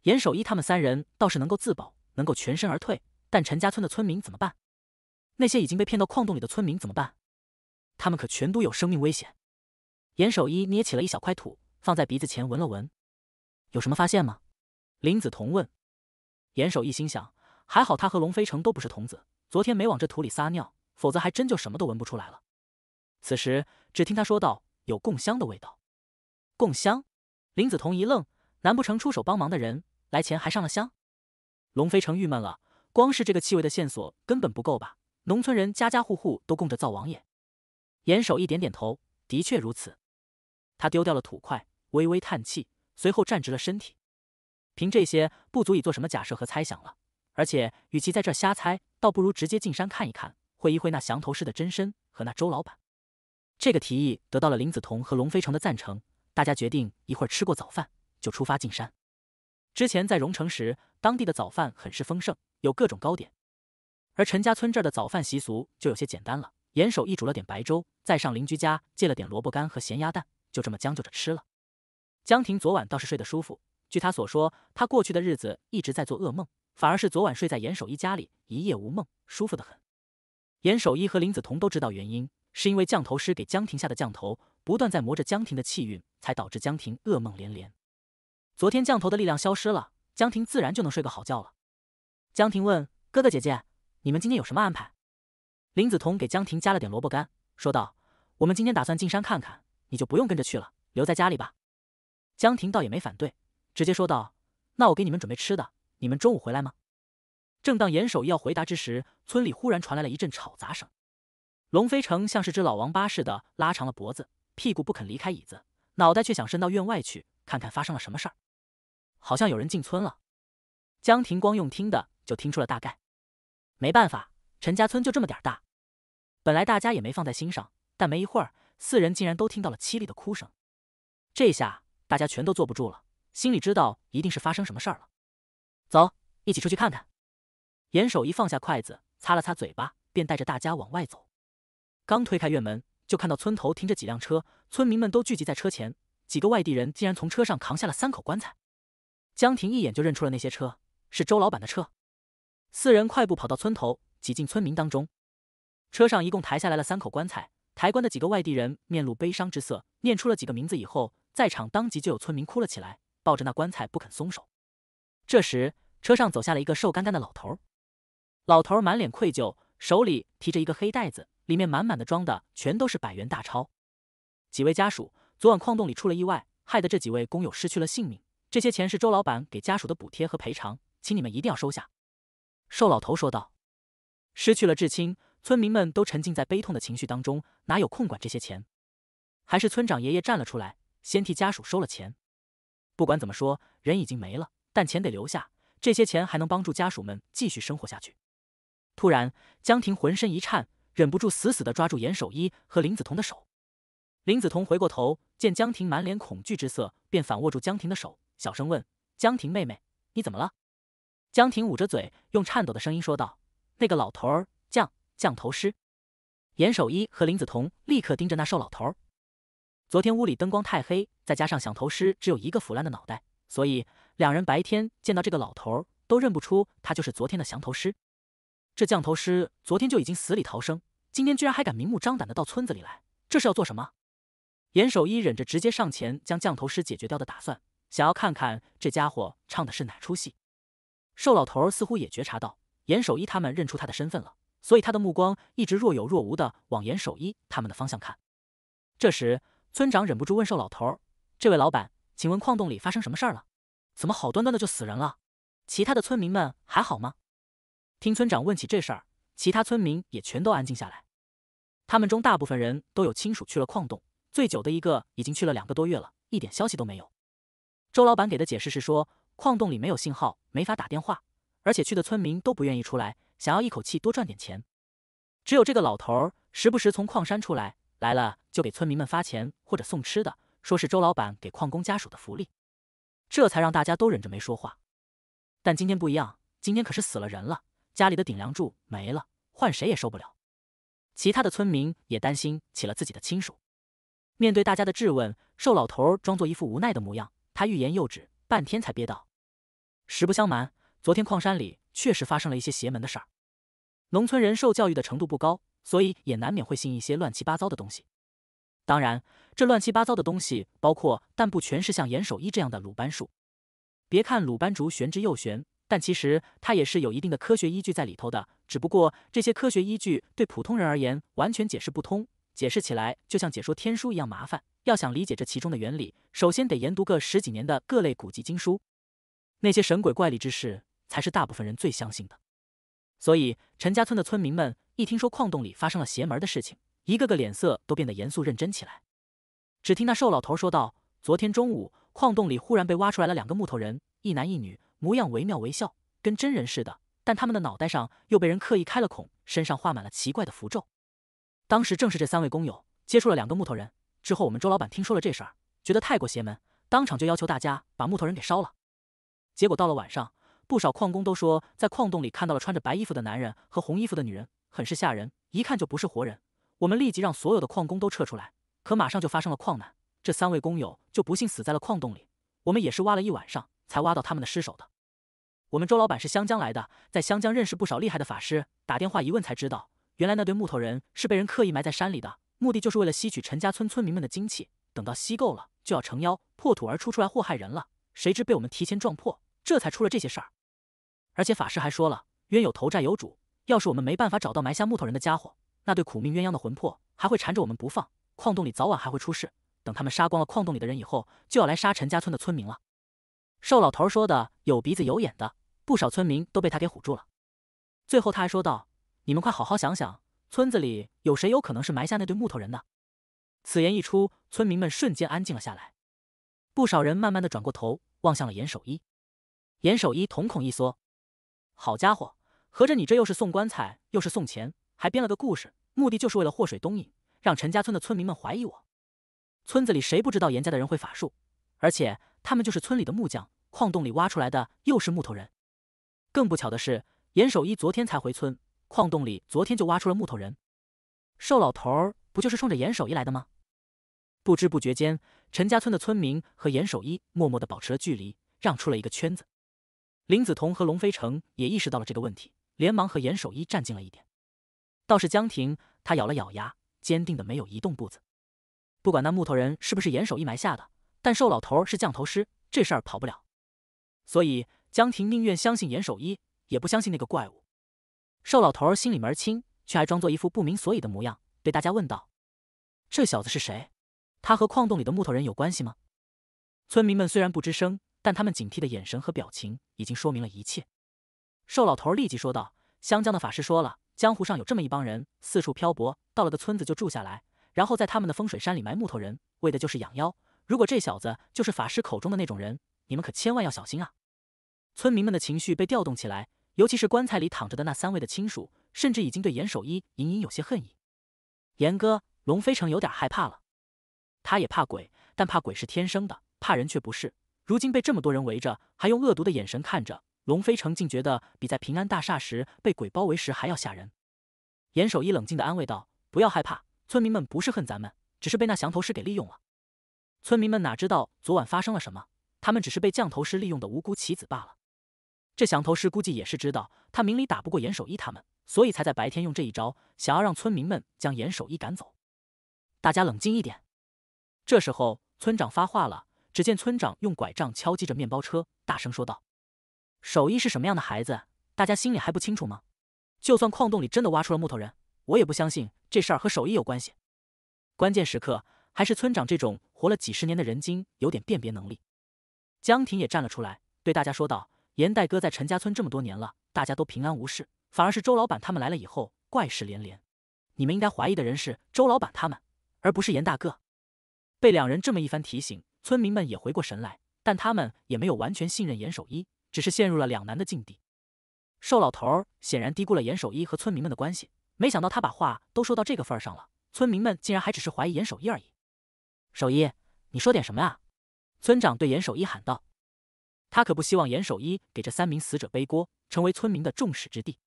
Speaker 1: 严守一他们三人倒是能够自保，能够全身而退。但陈家村的村民怎么办？那些已经被骗到矿洞里的村民怎么办？他们可全都有生命危险。严守一捏起了一小块土，放在鼻子前闻了闻，有什么发现吗？林子彤问。严守一心想，还好他和龙飞成都不是童子，昨天没往这土里撒尿，否则还真就什么都闻不出来了。此时，只听他说道：“有供香的味道。”供香？林子彤一愣，难不成出手帮忙的人来前还上了香？龙飞成郁闷了，光是这个气味的线索根本不够吧？农村人家家户户都供着灶王爷，严守一点点头，的确如此。他丢掉了土块，微微叹气，随后站直了身体。凭这些，不足以做什么假设和猜想了。而且，与其在这瞎猜，倒不如直接进山看一看，会一会那降头师的真身和那周老板。这个提议得到了林子彤和龙飞城的赞成，大家决定一会儿吃过早饭就出发进山。之前在荣城时，当地的早饭很是丰盛，有各种糕点。而陈家村这儿的早饭习俗就有些简单了，严守一煮了点白粥，再上邻居家借了点萝卜干和咸鸭蛋，就这么将就着吃了。江婷昨晚倒是睡得舒服。据他所说，他过去的日子一直在做噩梦，反而是昨晚睡在严守一家里一夜无梦，舒服得很。严守一和林子彤都知道原因，是因为降头师给江婷下的降头，不断在磨着江婷的气运，才导致江婷噩梦连连。昨天降头的力量消失了，江婷自然就能睡个好觉了。江婷问哥哥姐姐。你们今天有什么安排？林子彤给江婷加了点萝卜干，说道：“我们今天打算进山看看，你就不用跟着去了，留在家里吧。”江婷倒也没反对，直接说道：“那我给你们准备吃的，你们中午回来吗？”正当严守义要回答之时，村里忽然传来了一阵吵杂声。龙飞成像是只老王八似的，拉长了脖子，屁股不肯离开椅子，脑袋却想伸到院外去看看发生了什么事儿。好像有人进村了。江婷光用听的就听出了大概。没办法，陈家村就这么点大，本来大家也没放在心上，但没一会儿，四人竟然都听到了凄厉的哭声，这下大家全都坐不住了，心里知道一定是发生什么事儿了。走，一起出去看看。严守一放下筷子，擦了擦嘴巴，便带着大家往外走。刚推开院门，就看到村头停着几辆车，村民们都聚集在车前，几个外地人竟然从车上扛下了三口棺材。江婷一眼就认出了那些车是周老板的车。四人快步跑到村头，挤进村民当中。车上一共抬下来了三口棺材，抬棺的几个外地人面露悲伤之色，念出了几个名字以后，在场当即就有村民哭了起来，抱着那棺材不肯松手。这时，车上走下了一个瘦干干的老头儿，老头儿满脸愧疚，手里提着一个黑袋子，里面满满的装的全都是百元大钞。几位家属，昨晚矿洞里出了意外，害得这几位工友失去了性命，这些钱是周老板给家属的补贴和赔偿，请你们一定要收下。瘦老头说道：“失去了至亲，村民们都沉浸在悲痛的情绪当中，哪有空管这些钱？还是村长爷爷站了出来，先替家属收了钱。不管怎么说，人已经没了，但钱得留下。这些钱还能帮助家属们继续生活下去。”突然，江婷浑身一颤，忍不住死死的抓住严守一和林子彤的手。林子彤回过头，见江婷满脸恐惧之色，便反握住江婷的手，小声问：“江婷妹妹，你怎么了？”江婷捂着嘴，用颤抖的声音说道：“那个老头儿降降头师。”严守一和林子彤立刻盯着那瘦老头。昨天屋里灯光太黑，再加上降头师只有一个腐烂的脑袋，所以两人白天见到这个老头儿都认不出他就是昨天的降头师。这降头师昨天就已经死里逃生，今天居然还敢明目张胆的到村子里来，这是要做什么？严守一忍着直接上前将降头师解决掉的打算，想要看看这家伙唱的是哪出戏。瘦老头似乎也觉察到严守一他们认出他的身份了，所以他的目光一直若有若无地往严守一他们的方向看。这时，村长忍不住问瘦老头：“这位老板，请问矿洞里发生什么事儿了？怎么好端端的就死人了？其他的村民们还好吗？”听村长问起这事儿，其他村民也全都安静下来。他们中大部分人都有亲属去了矿洞，最久的一个已经去了两个多月了，一点消息都没有。周老板给的解释是说。矿洞里没有信号，没法打电话，而且去的村民都不愿意出来，想要一口气多赚点钱。只有这个老头儿时不时从矿山出来，来了就给村民们发钱或者送吃的，说是周老板给矿工家属的福利，这才让大家都忍着没说话。但今天不一样，今天可是死了人了，家里的顶梁柱没了，换谁也受不了。其他的村民也担心起了自己的亲属。面对大家的质问，瘦老头儿装作一副无奈的模样，他欲言又止。半天才憋到，实不相瞒，昨天矿山里确实发生了一些邪门的事儿。农村人受教育的程度不高，所以也难免会信一些乱七八糟的东西。当然，这乱七八糟的东西包括，但不全是像严守一这样的鲁班术。别看鲁班竹玄之又玄，但其实它也是有一定的科学依据在里头的。只不过这些科学依据对普通人而言完全解释不通，解释起来就像解说天书一样麻烦。要想理解这其中的原理，首先得研读个十几年的各类古籍经书。那些神鬼怪力之事，才是大部分人最相信的。所以，陈家村的村民们一听说矿洞里发生了邪门的事情，一个个脸色都变得严肃认真起来。只听那瘦老头说道：“昨天中午，矿洞里忽然被挖出来了两个木头人，一男一女，模样惟妙惟肖，跟真人似的。但他们的脑袋上又被人刻意开了孔，身上画满了奇怪的符咒。当时正是这三位工友接触了两个木头人。”之后，我们周老板听说了这事儿，觉得太过邪门，当场就要求大家把木头人给烧了。结果到了晚上，不少矿工都说在矿洞里看到了穿着白衣服的男人和红衣服的女人，很是吓人，一看就不是活人。我们立即让所有的矿工都撤出来，可马上就发生了矿难，这三位工友就不幸死在了矿洞里。我们也是挖了一晚上才挖到他们的尸首的。我们周老板是湘江来的，在湘江认识不少厉害的法师，打电话一问才知道，原来那堆木头人是被人刻意埋在山里的。目的就是为了吸取陈家村村民们的精气，等到吸够了，就要成妖破土而出，出来祸害人了。谁知被我们提前撞破，这才出了这些事儿。而且法师还说了，冤有头债有主，要是我们没办法找到埋下木头人的家伙，那对苦命鸳鸯的魂魄还会缠着我们不放，矿洞里早晚还会出事。等他们杀光了矿洞里的人以后，就要来杀陈家村的村民了。瘦老头说的有鼻子有眼的，不少村民都被他给唬住了。最后他还说道：“你们快好好想想。”村子里有谁有可能是埋下那对木头人呢？此言一出，村民们瞬间安静了下来，不少人慢慢的转过头望向了严守一。严守一瞳孔一缩，好家伙，合着你这又是送棺材，又是送钱，还编了个故事，目的就是为了祸水东引，让陈家村的村民们怀疑我。村子里谁不知道严家的人会法术，而且他们就是村里的木匠，矿洞里挖出来的又是木头人。更不巧的是，严守一昨天才回村。矿洞里昨天就挖出了木头人，瘦老头儿不就是冲着严守一来的吗？不知不觉间，陈家村的村民和严守一默默的保持了距离，让出了一个圈子。林子彤和龙飞成也意识到了这个问题，连忙和严守一站近了一点。倒是江婷，她咬了咬牙，坚定的没有移动步子。不管那木头人是不是严守一埋下的，但瘦老头儿是降头师，这事儿跑不了。所以江婷宁愿相信严守一，也不相信那个怪物。瘦老头心里门清，却还装作一副不明所以的模样，对大家问道：“这小子是谁？他和矿洞里的木头人有关系吗？”村民们虽然不吱声，但他们警惕的眼神和表情已经说明了一切。瘦老头立即说道：“湘江的法师说了，江湖上有这么一帮人，四处漂泊，到了个村子就住下来，然后在他们的风水山里埋木头人，为的就是养妖。如果这小子就是法师口中的那种人，你们可千万要小心啊！”村民们的情绪被调动起来。尤其是棺材里躺着的那三位的亲属，甚至已经对严守一隐隐有些恨意。严哥，龙飞成有点害怕了。他也怕鬼，但怕鬼是天生的，怕人却不是。如今被这么多人围着，还用恶毒的眼神看着，龙飞成竟觉得比在平安大厦时被鬼包围时还要吓人。严守一冷静的安慰道：“不要害怕，村民们不是恨咱们，只是被那降头师给利用了。村民们哪知道昨晚发生了什么？他们只是被降头师利用的无辜棋子罢了。”这降头师估计也是知道他明里打不过严守一他们，所以才在白天用这一招，想要让村民们将严守一赶走。大家冷静一点。这时候，村长发话了。只见村长用拐杖敲击着面包车，大声说道：“守一是什么样的孩子，大家心里还不清楚吗？就算矿洞里真的挖出了木头人，我也不相信这事儿和守一有关系。”关键时刻，还是村长这种活了几十年的人精有点辨别能力。江婷也站了出来，对大家说道。严大哥在陈家村这么多年了，大家都平安无事，反而是周老板他们来了以后，怪事连连。你们应该怀疑的人是周老板他们，而不是严大哥。被两人这么一番提醒，村民们也回过神来，但他们也没有完全信任严守一，只是陷入了两难的境地。瘦老头显然低估了严守一和村民们的关系，没想到他把话都说到这个份上了，村民们竟然还只是怀疑严守一而已。守一，你说点什么啊？村长对严守一喊道。他可不希望严守一给这三名死者背锅，成为村民的众矢之的。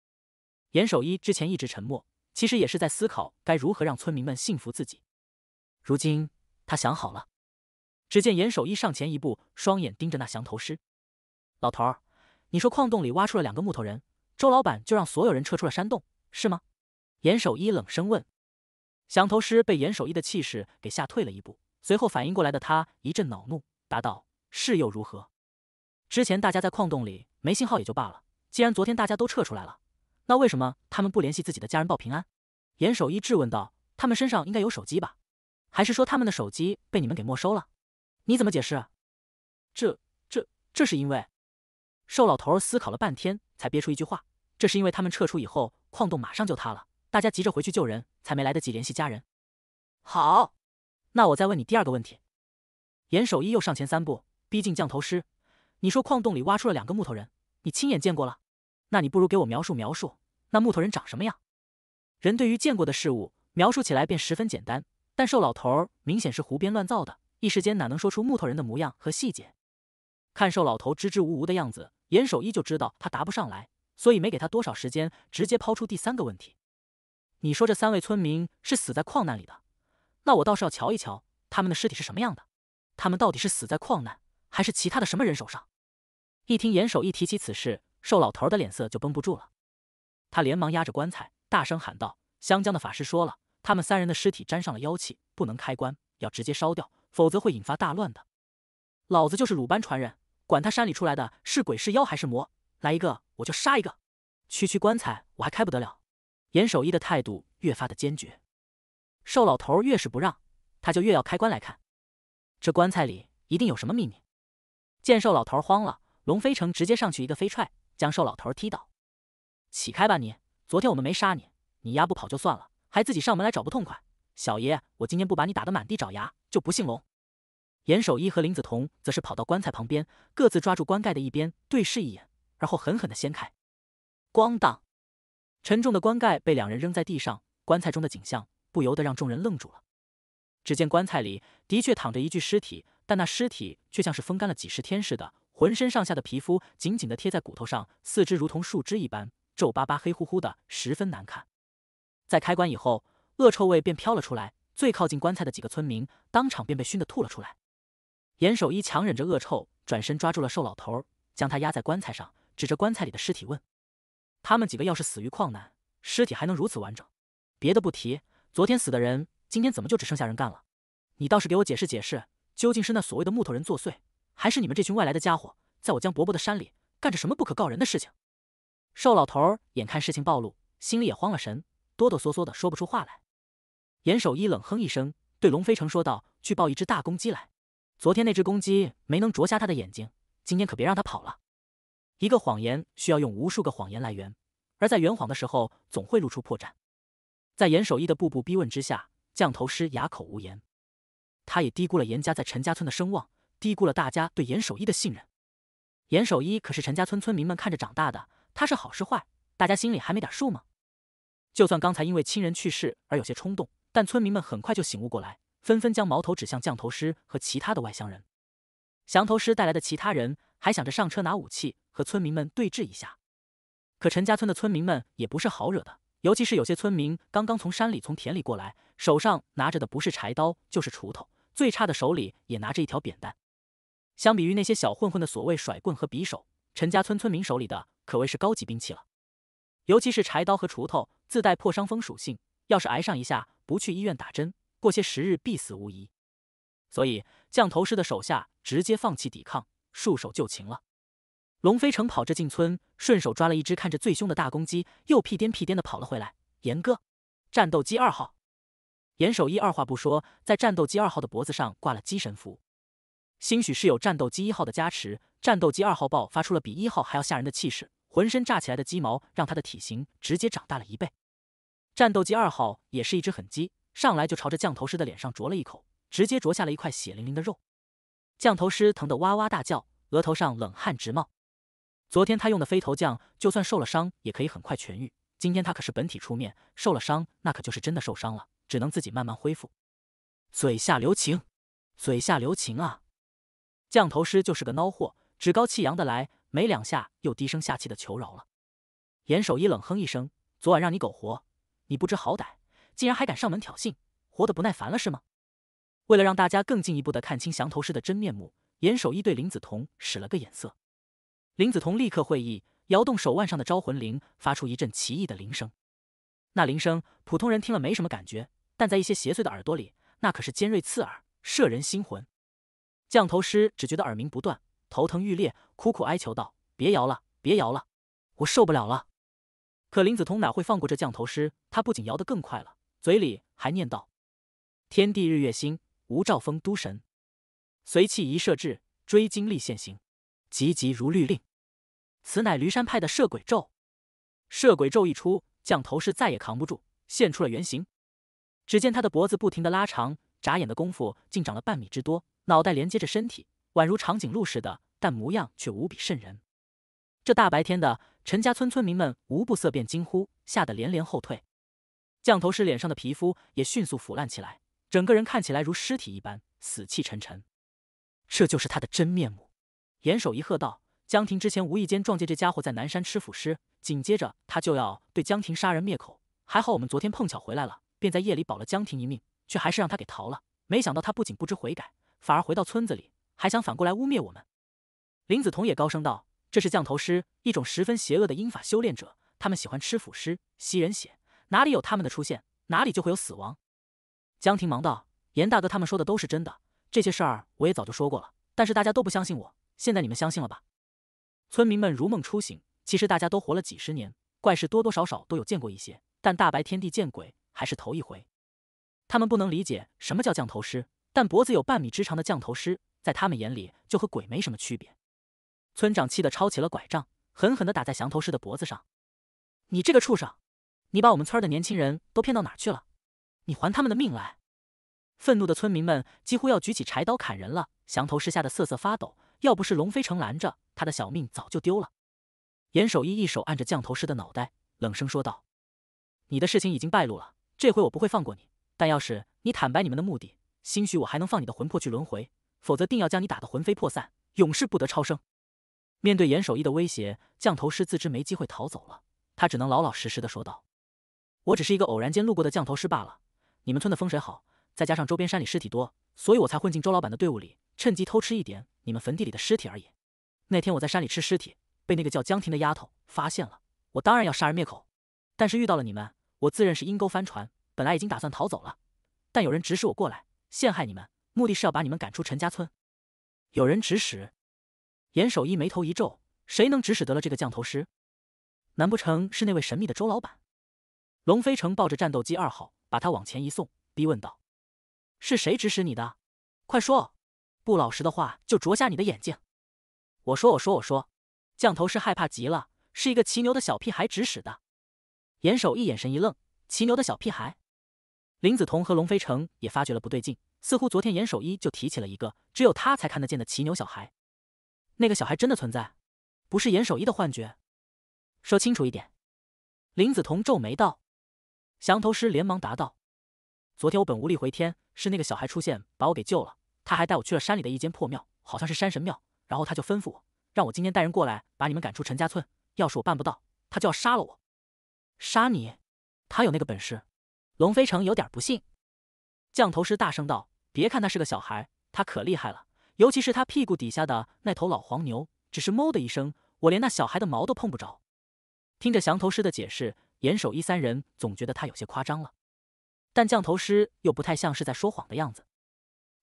Speaker 1: 严守一之前一直沉默，其实也是在思考该如何让村民们信服自己。如今他想好了。只见严守一上前一步，双眼盯着那降头师：“老头儿，你说矿洞里挖出了两个木头人，周老板就让所有人撤出了山洞，是吗？”严守一冷声问。降头师被严守一的气势给吓退了一步，随后反应过来的他一阵恼怒，答道：“是又如何？”之前大家在矿洞里没信号也就罢了，既然昨天大家都撤出来了，那为什么他们不联系自己的家人报平安？严守一质问道：“他们身上应该有手机吧？还是说他们的手机被你们给没收了？你怎么解释？”这、这、这是因为……瘦老头思考了半天，才憋出一句话：“这是因为他们撤出以后，矿洞马上就塌了，大家急着回去救人，才没来得及联系家人。”好，那我再问你第二个问题。严守一又上前三步，逼近降头师。你说矿洞里挖出了两个木头人，你亲眼见过了，那你不如给我描述描述那木头人长什么样。人对于见过的事物描述起来便十分简单，但瘦老头明显是胡编乱造的，一时间哪能说出木头人的模样和细节？看瘦老头支支吾吾的样子，严守一就知道他答不上来，所以没给他多少时间，直接抛出第三个问题：你说这三位村民是死在矿难里的，那我倒是要瞧一瞧他们的尸体是什么样的，他们到底是死在矿难？还是其他的什么人手上？一听严守一提起此事，瘦老头的脸色就绷不住了。他连忙压着棺材，大声喊道：“湘江的法师说了，他们三人的尸体沾上了妖气，不能开棺，要直接烧掉，否则会引发大乱的。”老子就是鲁班传人，管他山里出来的是鬼是妖还是魔，来一个我就杀一个。区区棺材我还开不得了！严守一的态度越发的坚决，瘦老头越是不让，他就越要开棺来看。这棺材里一定有什么秘密。见瘦老头慌了，龙飞成直接上去一个飞踹，将瘦老头踢倒。起开吧你！昨天我们没杀你，你丫不跑就算了，还自己上门来找不痛快。小爷我今天不把你打得满地找牙，就不姓龙。严守一和林子彤则是跑到棺材旁边，各自抓住棺盖的一边，对视一眼，然后狠狠地掀开。咣当，沉重的棺盖被两人扔在地上，棺材中的景象不由得让众人愣住了。只见棺材里的确躺着一具尸体。但那尸体却像是风干了几十天似的，浑身上下的皮肤紧紧地贴在骨头上，四肢如同树枝一般皱巴巴、黑乎乎的，十分难看。在开棺以后，恶臭味便飘了出来，最靠近棺材的几个村民当场便被熏得吐了出来。严守一强忍着恶臭，转身抓住了瘦老头，将他压在棺材上，指着棺材里的尸体问：“他们几个要是死于矿难，尸体还能如此完整？别的不提，昨天死的人，今天怎么就只剩下人干了？你倒是给我解释解释。”究竟是那所谓的木头人作祟，还是你们这群外来的家伙，在我江伯伯的山里干着什么不可告人的事情？瘦老头儿眼看事情暴露，心里也慌了神，哆哆嗦嗦的说不出话来。严守一冷哼一声，对龙飞城说道：“去抱一只大公鸡来，昨天那只公鸡没能啄瞎他的眼睛，今天可别让他跑了。”一个谎言需要用无数个谎言来圆，而在圆谎的时候，总会露出破绽。在严守一的步步逼问之下，降头师哑口无言。他也低估了严家在陈家村的声望，低估了大家对严守一的信任。严守一可是陈家村村民们看着长大的，他是好是坏，大家心里还没点数吗？就算刚才因为亲人去世而有些冲动，但村民们很快就醒悟过来，纷纷将矛头指向降头师和其他的外乡人。降头师带来的其他人还想着上车拿武器和村民们对峙一下，可陈家村的村民们也不是好惹的，尤其是有些村民刚刚从山里、从田里过来，手上拿着的不是柴刀就是锄头。最差的手里也拿着一条扁担，相比于那些小混混的所谓甩棍和匕首，陈家村村民手里的可谓是高级兵器了。尤其是柴刀和锄头自带破伤风属性，要是挨上一下，不去医院打针，过些时日必死无疑。所以降头师的手下直接放弃抵抗，束手就擒了。龙飞城跑着进村，顺手抓了一只看着最凶的大公鸡，又屁颠屁颠的跑了回来。严哥，战斗机二号。严守一二话不说，在战斗机二号的脖子上挂了鸡神符。兴许是有战斗机一号的加持，战斗机二号爆发出了比一号还要吓人的气势，浑身炸起来的鸡毛让他的体型直接长大了一倍。战斗机二号也是一只狠鸡，上来就朝着降头师的脸上啄了一口，直接啄下了一块血淋淋的肉。降头师疼得哇哇大叫，额头上冷汗直冒。昨天他用的飞头降，就算受了伤，也可以很快痊愈。今天他可是本体出面，受了伤，那可就是真的受伤了，只能自己慢慢恢复。嘴下留情，嘴下留情啊！降头师就是个孬货，趾高气扬的来，没两下又低声下气的求饶了。严守一冷哼一声：“昨晚让你苟活，你不知好歹，竟然还敢上门挑衅，活得不耐烦了是吗？”为了让大家更进一步的看清降头师的真面目，严守一对林子彤使了个眼色，林子彤立刻会意。摇动手腕上的招魂铃，发出一阵奇异的铃声。那铃声，普通人听了没什么感觉，但在一些邪祟的耳朵里，那可是尖锐刺耳，摄人心魂。降头师只觉得耳鸣不断，头疼欲裂，苦苦哀求道：“别摇了，别摇了，我受不了了。”可林子彤哪会放过这降头师？他不仅摇得更快了，嘴里还念道：“天地日月星，吴兆峰都神，随气一摄至，追金力现行，急急如律令。”此乃驴山派的摄鬼咒，摄鬼咒一出，降头师再也扛不住，现出了原形。只见他的脖子不停的拉长，眨眼的功夫竟长了半米之多，脑袋连接着身体，宛如长颈鹿似的，但模样却无比渗人。这大白天的，陈家村村民们无不色变惊呼，吓得连连后退。降头师脸上的皮肤也迅速腐烂起来，整个人看起来如尸体一般，死气沉沉。这就是他的真面目，严守一喝道。江婷之前无意间撞见这家伙在南山吃腐尸，紧接着他就要对江婷杀人灭口。还好我们昨天碰巧回来了，便在夜里保了江婷一命，却还是让他给逃了。没想到他不仅不知悔改，反而回到村子里，还想反过来污蔑我们。林子彤也高声道：“这是降头师，一种十分邪恶的阴法修炼者。他们喜欢吃腐尸，吸人血，哪里有他们的出现，哪里就会有死亡。”江婷忙道：“严大哥，他们说的都是真的，这些事儿我也早就说过了，但是大家都不相信我。现在你们相信了吧？”村民们如梦初醒，其实大家都活了几十年，怪事多多少少都有见过一些，但大白天地见鬼还是头一回。他们不能理解什么叫降头师，但脖子有半米之长的降头师，在他们眼里就和鬼没什么区别。村长气得抄起了拐杖，狠狠地打在降头师的脖子上：“你这个畜生，你把我们村的年轻人都骗到哪儿去了？你还他们的命来？”愤怒的村民们几乎要举起柴刀砍人了。降头师吓得瑟瑟发抖。要不是龙飞城拦着，他的小命早就丢了。严守一一手按着降头师的脑袋，冷声说道：“你的事情已经败露了，这回我不会放过你。但要是你坦白你们的目的，兴许我还能放你的魂魄去轮回。否则定要将你打得魂飞魄散，永世不得超生。”面对严守一的威胁，降头师自知没机会逃走了，他只能老老实实的说道：“我只是一个偶然间路过的降头师罢了。你们村的风水好。”再加上周边山里尸体多，所以我才混进周老板的队伍里，趁机偷吃一点你们坟地里的尸体而已。那天我在山里吃尸体，被那个叫江婷的丫头发现了，我当然要杀人灭口。但是遇到了你们，我自认是阴沟翻船，本来已经打算逃走了，但有人指使我过来陷害你们，目的是要把你们赶出陈家村。有人指使？严守一眉头一皱，谁能指使得了这个降头师？难不成是那位神秘的周老板？龙飞城抱着战斗机二号，把他往前一送，逼问道。是谁指使你的？快说！不老实的话就啄瞎你的眼睛！我说，我说，我说！降头师害怕极了，是一个骑牛的小屁孩指使的。严守一眼神一愣：“骑牛的小屁孩？”林子彤和龙飞城也发觉了不对劲，似乎昨天严守一就提起了一个只有他才看得见的骑牛小孩。那个小孩真的存在，不是严守一的幻觉。说清楚一点。”林子彤皱眉道。降头师连忙答道。昨天我本无力回天，是那个小孩出现把我给救了。他还带我去了山里的一间破庙，好像是山神庙。然后他就吩咐我，让我今天带人过来把你们赶出陈家村。要是我办不到，他就要杀了我。杀你？他有那个本事？龙飞城有点不信。降头师大声道：“别看他是个小孩，他可厉害了。尤其是他屁股底下的那头老黄牛，只是哞的一声，我连那小孩的毛都碰不着。”听着降头师的解释，严守一三人总觉得他有些夸张了。但降头师又不太像是在说谎的样子，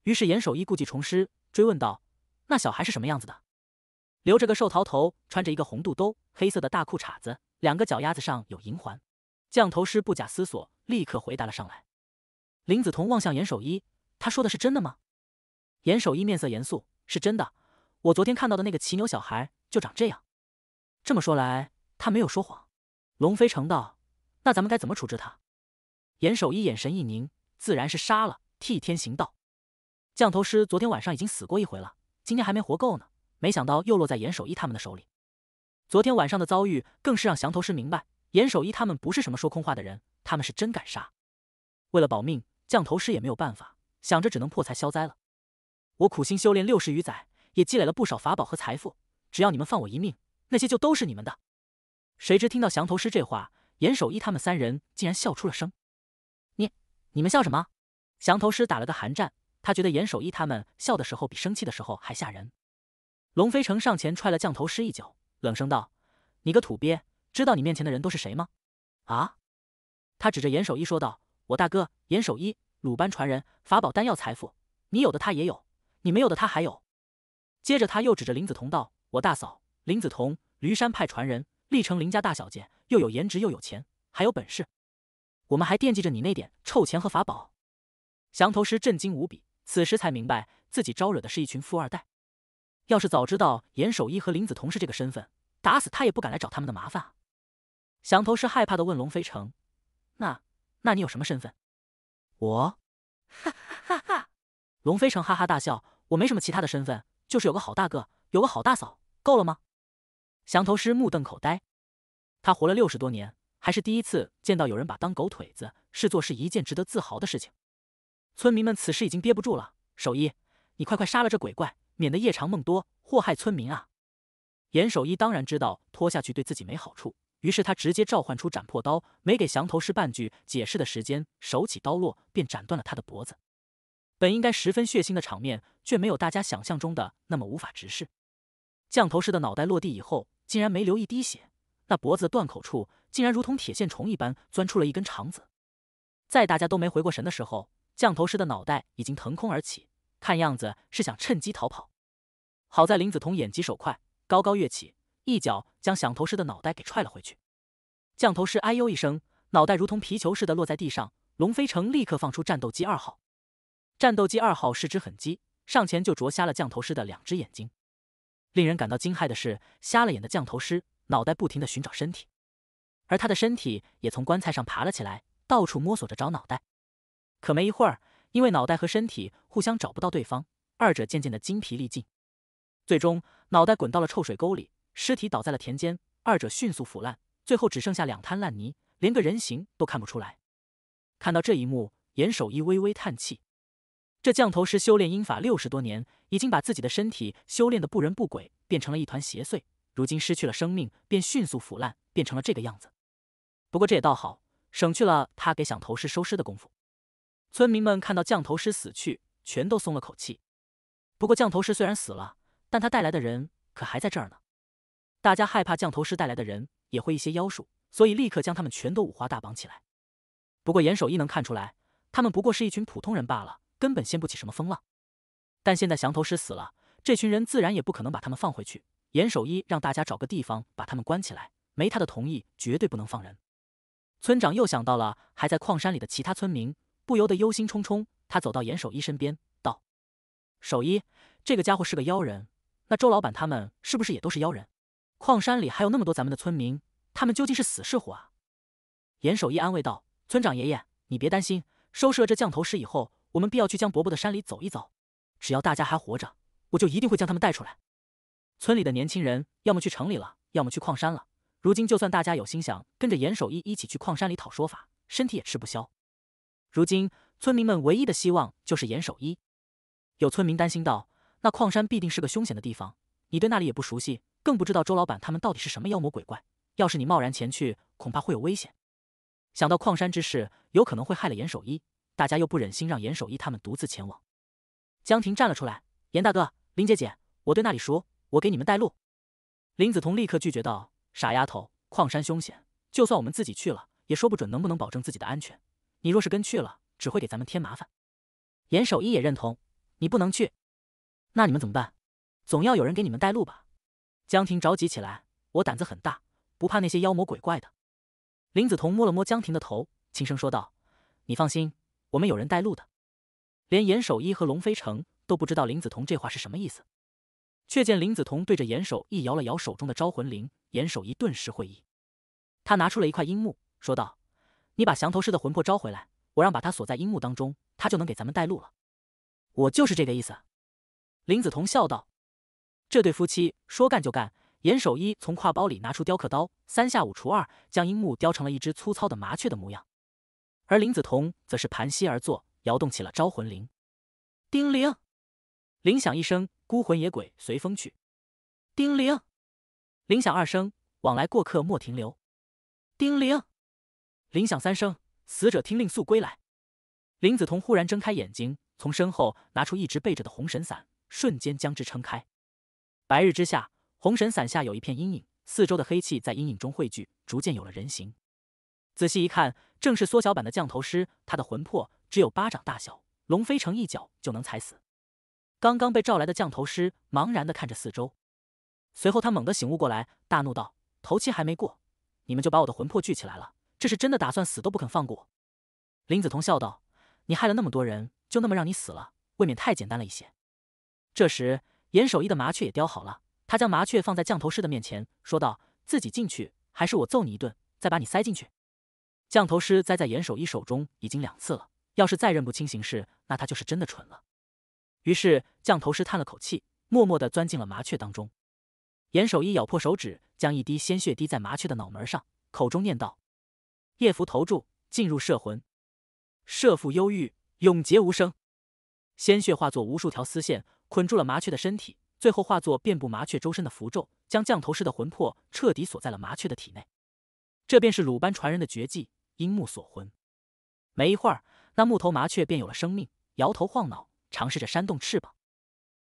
Speaker 1: 于是严守一故技重施，追问道：“那小孩是什么样子的？留着个寿桃头，穿着一个红肚兜，黑色的大裤衩子，两个脚丫子上有银环。”降头师不假思索，立刻回答了上来。林子彤望向严守一：“他说的是真的吗？”严守一面色严肃：“是真的，我昨天看到的那个骑牛小孩就长这样。”这么说来，他没有说谎。龙飞成道：“那咱们该怎么处置他？”严守一眼神一凝，自然是杀了，替天行道。降头师昨天晚上已经死过一回了，今天还没活够呢。没想到又落在严守一他们的手里。昨天晚上的遭遇，更是让降头师明白，严守一他们不是什么说空话的人，他们是真敢杀。为了保命，降头师也没有办法，想着只能破财消灾了。我苦心修炼六十余载，也积累了不少法宝和财富，只要你们放我一命，那些就都是你们的。谁知听到降头师这话，严守一他们三人竟然笑出了声。你们笑什么？降头师打了个寒战，他觉得严守一他们笑的时候比生气的时候还吓人。龙飞城上前踹了降头师一脚，冷声道：“你个土鳖，知道你面前的人都是谁吗？”啊！他指着严守一说道：“我大哥严守一，鲁班传人，法宝、丹药、财富，你有的他也有，你没有的他还有。”接着他又指着林子彤道：“我大嫂林子彤，驴山派传人，历城林家大小姐，又有颜值又有钱，还有本事。”我们还惦记着你那点臭钱和法宝，降头师震惊无比，此时才明白自己招惹的是一群富二代。要是早知道严守一和林子彤是这个身份，打死他也不敢来找他们的麻烦啊！降头师害怕的问龙飞城：“那，那你有什么身份？”“我，哈哈哈！”龙飞城哈哈大笑：“我没什么其他的身份，就是有个好大哥，有个好大嫂，够了吗？”降头师目瞪口呆，他活了六十多年。还是第一次见到有人把当狗腿子视作是一件值得自豪的事情。村民们此时已经憋不住了，守一，你快快杀了这鬼怪，免得夜长梦多祸害村民啊！严守一当然知道拖下去对自己没好处，于是他直接召唤出斩破刀，没给降头师半句解释的时间，手起刀落便斩断了他的脖子。本应该十分血腥的场面，却没有大家想象中的那么无法直视。降头师的脑袋落地以后，竟然没流一滴血。那脖子断口处竟然如同铁线虫一般钻出了一根肠子，在大家都没回过神的时候，降头师的脑袋已经腾空而起，看样子是想趁机逃跑。好在林子彤眼疾手快，高高跃起，一脚将响头师的脑袋给踹了回去。降头师哎呦一声，脑袋如同皮球似的落在地上。龙飞城立刻放出战斗机二号，战斗机二号是只狠鸡，上前就啄瞎了降头师的两只眼睛。令人感到惊骇的是，瞎了眼的降头师。脑袋不停地寻找身体，而他的身体也从棺材上爬了起来，到处摸索着找脑袋。可没一会儿，因为脑袋和身体互相找不到对方，二者渐渐的筋疲力尽。最终，脑袋滚到了臭水沟里，尸体倒在了田间，二者迅速腐烂，最后只剩下两滩烂泥，连个人形都看不出来。看到这一幕，严守一微微叹气：这降头师修炼阴法六十多年，已经把自己的身体修炼的不人不鬼，变成了一团邪祟。如今失去了生命，便迅速腐烂，变成了这个样子。不过这也倒好，省去了他给降头师收尸的功夫。村民们看到降头师死去，全都松了口气。不过降头师虽然死了，但他带来的人可还在这儿呢。大家害怕降头师带来的人也会一些妖术，所以立刻将他们全都五花大绑起来。不过严守一能看出来，他们不过是一群普通人罢了，根本掀不起什么风浪。但现在降头师死了，这群人自然也不可能把他们放回去。严守一让大家找个地方把他们关起来，没他的同意，绝对不能放人。村长又想到了还在矿山里的其他村民，不由得忧心忡忡。他走到严守一身边，道：“守一，这个家伙是个妖人，那周老板他们是不是也都是妖人？矿山里还有那么多咱们的村民，他们究竟是死是活啊？”严守一安慰道：“村长爷爷，你别担心，收拾了这降头师以后，我们必要去江伯伯的山里走一走。只要大家还活着，我就一定会将他们带出来。”村里的年轻人要么去城里了，要么去矿山了。如今，就算大家有心想跟着严守一一起去矿山里讨说法，身体也吃不消。如今，村民们唯一的希望就是严守一。有村民担心道：“那矿山必定是个凶险的地方，你对那里也不熟悉，更不知道周老板他们到底是什么妖魔鬼怪。要是你贸然前去，恐怕会有危险。”想到矿山之事有可能会害了严守一，大家又不忍心让严守一他们独自前往。江婷站了出来：“严大哥，林姐姐，我对那里熟。”我给你们带路。林子彤立刻拒绝道：“傻丫头，矿山凶险，就算我们自己去了，也说不准能不能保证自己的安全。你若是跟去了，只会给咱们添麻烦。”严守一也认同：“你不能去。”那你们怎么办？总要有人给你们带路吧？江婷着急起来：“我胆子很大，不怕那些妖魔鬼怪的。”林子彤摸了摸江婷的头，轻声说道：“你放心，我们有人带路的。”连严守一和龙飞成都不知道林子彤这话是什么意思。却见林子彤对着严守一摇了摇手中的招魂铃，严守一顿时会意，他拿出了一块阴木，说道：“你把降头师的魂魄招回来，我让把他锁在阴木当中，他就能给咱们带路了。”我就是这个意思。”林子彤笑道。这对夫妻说干就干，严守一从挎包里拿出雕刻刀，三下五除二将樱木雕成了一只粗糙的麻雀的模样，而林子彤则是盘膝而坐，摇动起了招魂铃。叮铃，铃响一声。孤魂野鬼随风去，叮铃铃响二声，往来过客莫停留。叮铃铃响三声，死者听令速归来。林子彤忽然睁开眼睛，从身后拿出一直背着的红神伞，瞬间将之撑开。白日之下，红神伞下有一片阴影，四周的黑气在阴影中汇聚，逐渐有了人形。仔细一看，正是缩小版的降头师。他的魂魄只有巴掌大小，龙飞成一脚就能踩死。刚刚被召来的降头师茫然地看着四周，随后他猛地醒悟过来，大怒道：“头七还没过，你们就把我的魂魄聚起来了，这是真的打算死都不肯放过？”林子彤笑道：“你害了那么多人，就那么让你死了，未免太简单了一些。”这时，严守一的麻雀也雕好了，他将麻雀放在降头师的面前，说道：“自己进去，还是我揍你一顿，再把你塞进去？”降头师栽在严守一手中已经两次了，要是再认不清形势，那他就是真的蠢了。于是降头师叹了口气，默默的钻进了麻雀当中。严守一咬破手指，将一滴鲜血滴在麻雀的脑门上，口中念道：“夜符投注，进入摄魂；摄缚忧郁，永劫无声。”鲜血化作无数条丝线，捆住了麻雀的身体，最后化作遍布麻雀周身的符咒，将降头师的魂魄彻底锁在了麻雀的体内。这便是鲁班传人的绝技——樱木锁魂。没一会儿，那木头麻雀便有了生命，摇头晃脑。尝试着扇动翅膀，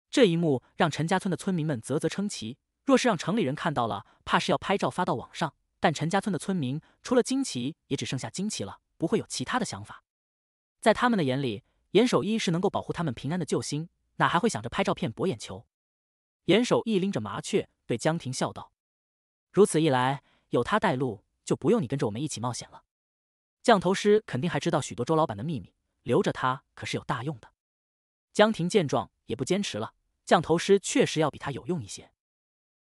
Speaker 1: 这一幕让陈家村的村民们啧啧称奇。若是让城里人看到了，怕是要拍照发到网上。但陈家村的村民除了惊奇，也只剩下惊奇了，不会有其他的想法。在他们的眼里，严守一是能够保护他们平安的救星，哪还会想着拍照片博眼球？严守一拎着麻雀，对江婷笑道：“如此一来，有他带路，就不用你跟着我们一起冒险了。降头师肯定还知道许多周老板的秘密，留着他可是有大用的。”江婷见状也不坚持了，降头师确实要比他有用一些。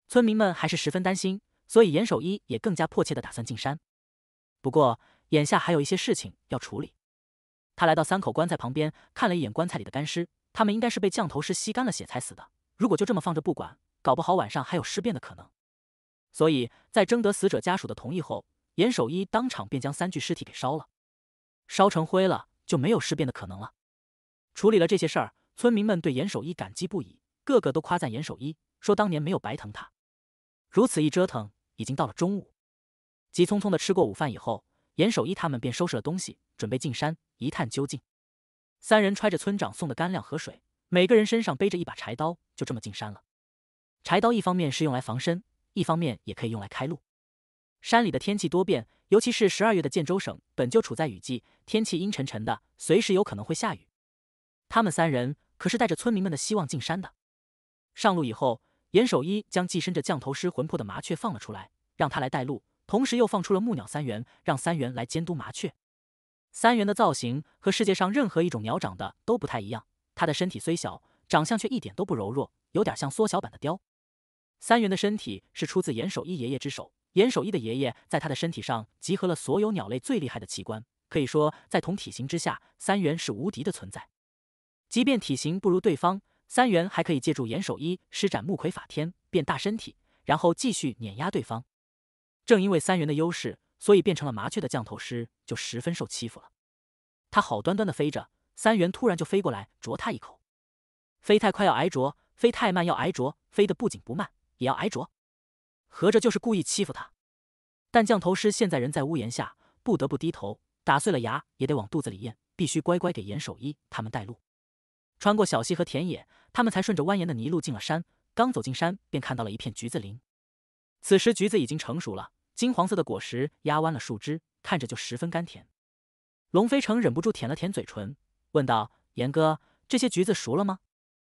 Speaker 1: 村民们还是十分担心，所以严守一也更加迫切的打算进山。不过眼下还有一些事情要处理，他来到三口棺材旁边，看了一眼棺材里的干尸，他们应该是被降头师吸干了血才死的。如果就这么放着不管，搞不好晚上还有尸变的可能。所以在征得死者家属的同意后，严守一当场便将三具尸体给烧了，烧成灰了就没有尸变的可能了。处理了这些事儿，村民们对严守一感激不已，个个都夸赞严守一，说当年没有白疼他。如此一折腾，已经到了中午。急匆匆的吃过午饭以后，严守一他们便收拾了东西，准备进山一探究竟。三人揣着村长送的干粮和水，每个人身上背着一把柴刀，就这么进山了。柴刀一方面是用来防身，一方面也可以用来开路。山里的天气多变，尤其是十二月的建州省本就处在雨季，天气阴沉沉的，随时有可能会下雨。他们三人可是带着村民们的希望进山的。上路以后，严守一将寄生着降头师魂魄的麻雀放了出来，让他来带路，同时又放出了木鸟三元，让三元来监督麻雀。三元的造型和世界上任何一种鸟长得都不太一样，它的身体虽小，长相却一点都不柔弱，有点像缩小版的雕。三元的身体是出自严守一爷爷之手，严守一的爷爷在他的身体上集合了所有鸟类最厉害的器官，可以说在同体型之下，三元是无敌的存在。即便体型不如对方，三元还可以借助严守一施展木魁法天变大身体，然后继续碾压对方。正因为三元的优势，所以变成了麻雀的降头师就十分受欺负了。他好端端的飞着，三元突然就飞过来啄他一口。飞太快要挨啄，飞太慢要挨啄，飞得不紧不慢也要挨啄，合着就是故意欺负他。但降头师现在人在屋檐下，不得不低头，打碎了牙也得往肚子里咽，必须乖乖给严守一他们带路。穿过小溪和田野，他们才顺着蜿蜒的泥路进了山。刚走进山，便看到了一片橘子林。此时橘子已经成熟了，金黄色的果实压弯了树枝，看着就十分甘甜。龙飞城忍不住舔了舔嘴唇，问道：“严哥，这些橘子熟了吗？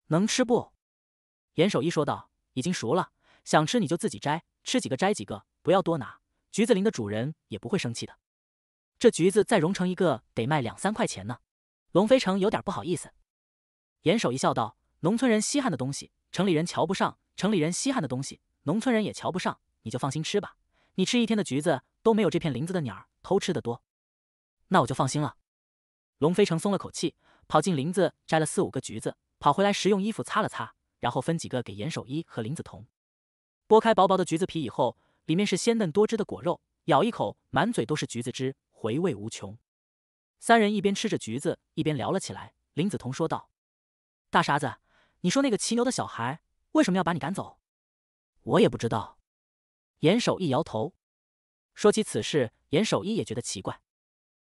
Speaker 1: 能吃不？”严守一说道：“已经熟了，想吃你就自己摘，吃几个摘几个，不要多拿。橘子林的主人也不会生气的。这橘子再融成一个得卖两三块钱呢。”龙飞城有点不好意思。严守一笑道：“农村人稀罕的东西，城里人瞧不上；城里人稀罕的东西，农村人也瞧不上。你就放心吃吧。你吃一天的橘子都没有这片林子的鸟偷吃的多，那我就放心了。”龙飞成松了口气，跑进林子摘了四五个橘子，跑回来时用衣服擦了擦，然后分几个给严守一和林子彤。剥开薄薄的橘子皮以后，里面是鲜嫩多汁的果肉，咬一口，满嘴都是橘子汁，回味无穷。三人一边吃着橘子，一边聊了起来。林子彤说道。大傻子，你说那个骑牛的小孩为什么要把你赶走？我也不知道。严守一摇头。说起此事，严守一也觉得奇怪。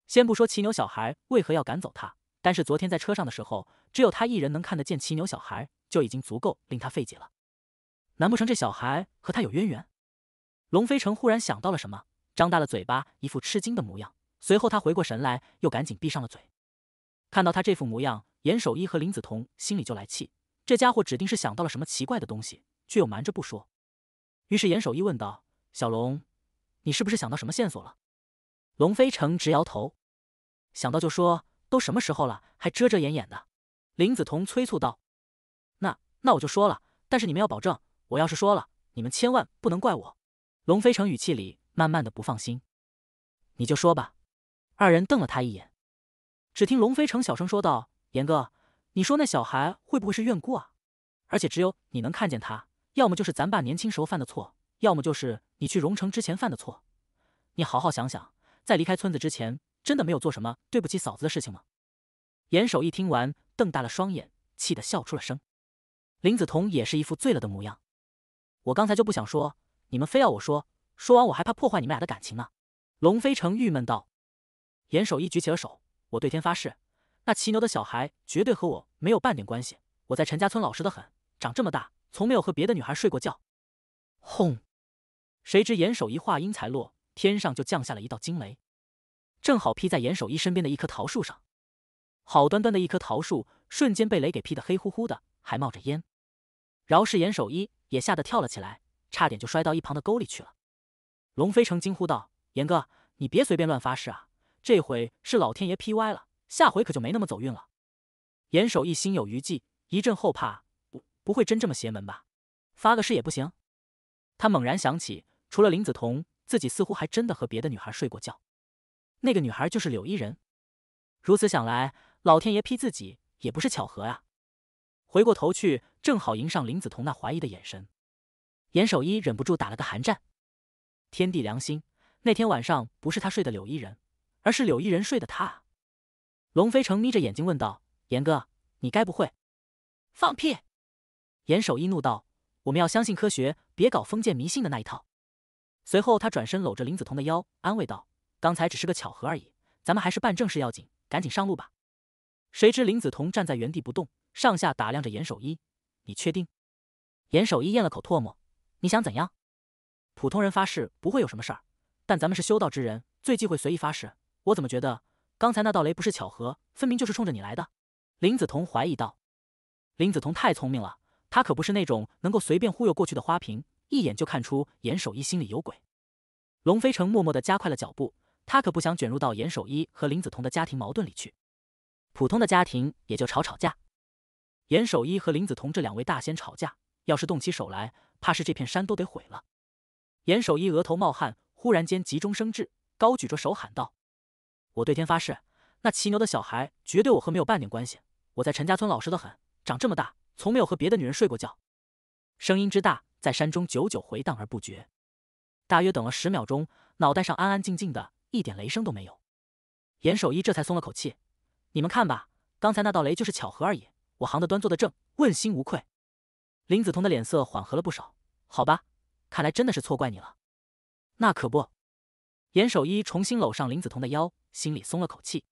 Speaker 1: 先不说骑牛小孩为何要赶走他，但是昨天在车上的时候，只有他一人能看得见骑牛小孩，就已经足够令他费解了。难不成这小孩和他有渊源？龙飞成忽然想到了什么，张大了嘴巴，一副吃惊的模样。随后他回过神来，又赶紧闭上了嘴。看到他这副模样。严守一和林子彤心里就来气，这家伙指定是想到了什么奇怪的东西，却又瞒着不说。于是严守一问道：“小龙，你是不是想到什么线索了？”龙飞成直摇头：“想到就说，都什么时候了，还遮遮掩掩的。”林子彤催促道：“那那我就说了，但是你们要保证，我要是说了，你们千万不能怪我。”龙飞成语气里慢慢的不放心：“你就说吧。”二人瞪了他一眼，只听龙飞成小声说道。严哥，你说那小孩会不会是怨故啊？而且只有你能看见他，要么就是咱爸年轻时候犯的错，要么就是你去荣城之前犯的错。你好好想想，在离开村子之前，真的没有做什么对不起嫂子的事情吗？严守一听完，瞪大了双眼，气得笑出了声。林子彤也是一副醉了的模样。我刚才就不想说，你们非要我说，说完我还怕破坏你们俩的感情呢。龙飞成郁闷道。严守一举起了手，我对天发誓。那骑牛的小孩绝对和我没有半点关系。我在陈家村老实的很，长这么大从没有和别的女孩睡过觉。轰！谁知严守一话音才落，天上就降下了一道惊雷，正好劈在严守一身边的一棵桃树上。好端端的一棵桃树，瞬间被雷给劈得黑乎乎的，还冒着烟。饶是严守一也吓得跳了起来，差点就摔到一旁的沟里去了。龙飞成惊呼道：“严哥，你别随便乱发誓啊！这回是老天爷劈歪了。”下回可就没那么走运了。严守一心有余悸，一阵后怕，不，不会真这么邪门吧？发个誓也不行。他猛然想起，除了林子彤，自己似乎还真的和别的女孩睡过觉。那个女孩就是柳依人。如此想来，老天爷批自己也不是巧合啊！回过头去，正好迎上林子彤那怀疑的眼神，严守一忍不住打了个寒战。天地良心，那天晚上不是他睡的柳依人，而是柳依人睡的他。龙飞成眯着眼睛问道：“严哥，你该不会放屁？”严守一怒道：“我们要相信科学，别搞封建迷信的那一套。”随后他转身搂着林子彤的腰，安慰道：“刚才只是个巧合而已，咱们还是办正事要紧，赶紧上路吧。”谁知林子彤站在原地不动，上下打量着严守一：“你确定？”严守一咽了口唾沫：“你想怎样？普通人发誓不会有什么事儿，但咱们是修道之人，最忌讳随意发誓。我怎么觉得……”刚才那道雷不是巧合，分明就是冲着你来的。”林子彤怀疑道。林子彤太聪明了，他可不是那种能够随便忽悠过去的花瓶，一眼就看出严守一心里有鬼。龙飞城默默地加快了脚步，他可不想卷入到严守一和林子彤的家庭矛盾里去。普通的家庭也就吵吵架，严守一和林子彤这两位大仙吵架，要是动起手来，怕是这片山都得毁了。严守一额头冒汗，忽然间急中生智，高举着手喊道。我对天发誓，那骑牛的小孩绝对我和没有半点关系。我在陈家村老实的很，长这么大从没有和别的女人睡过觉。声音之大，在山中久久回荡而不绝。大约等了十秒钟，脑袋上安安静静的，一点雷声都没有。严守一这才松了口气：“你们看吧，刚才那道雷就是巧合而已。我行的端，坐的正，问心无愧。”林子彤的脸色缓和了不少：“好吧，看来真的是错怪你了。”那可不。严守一重新搂上林子彤的腰。心里松了口气，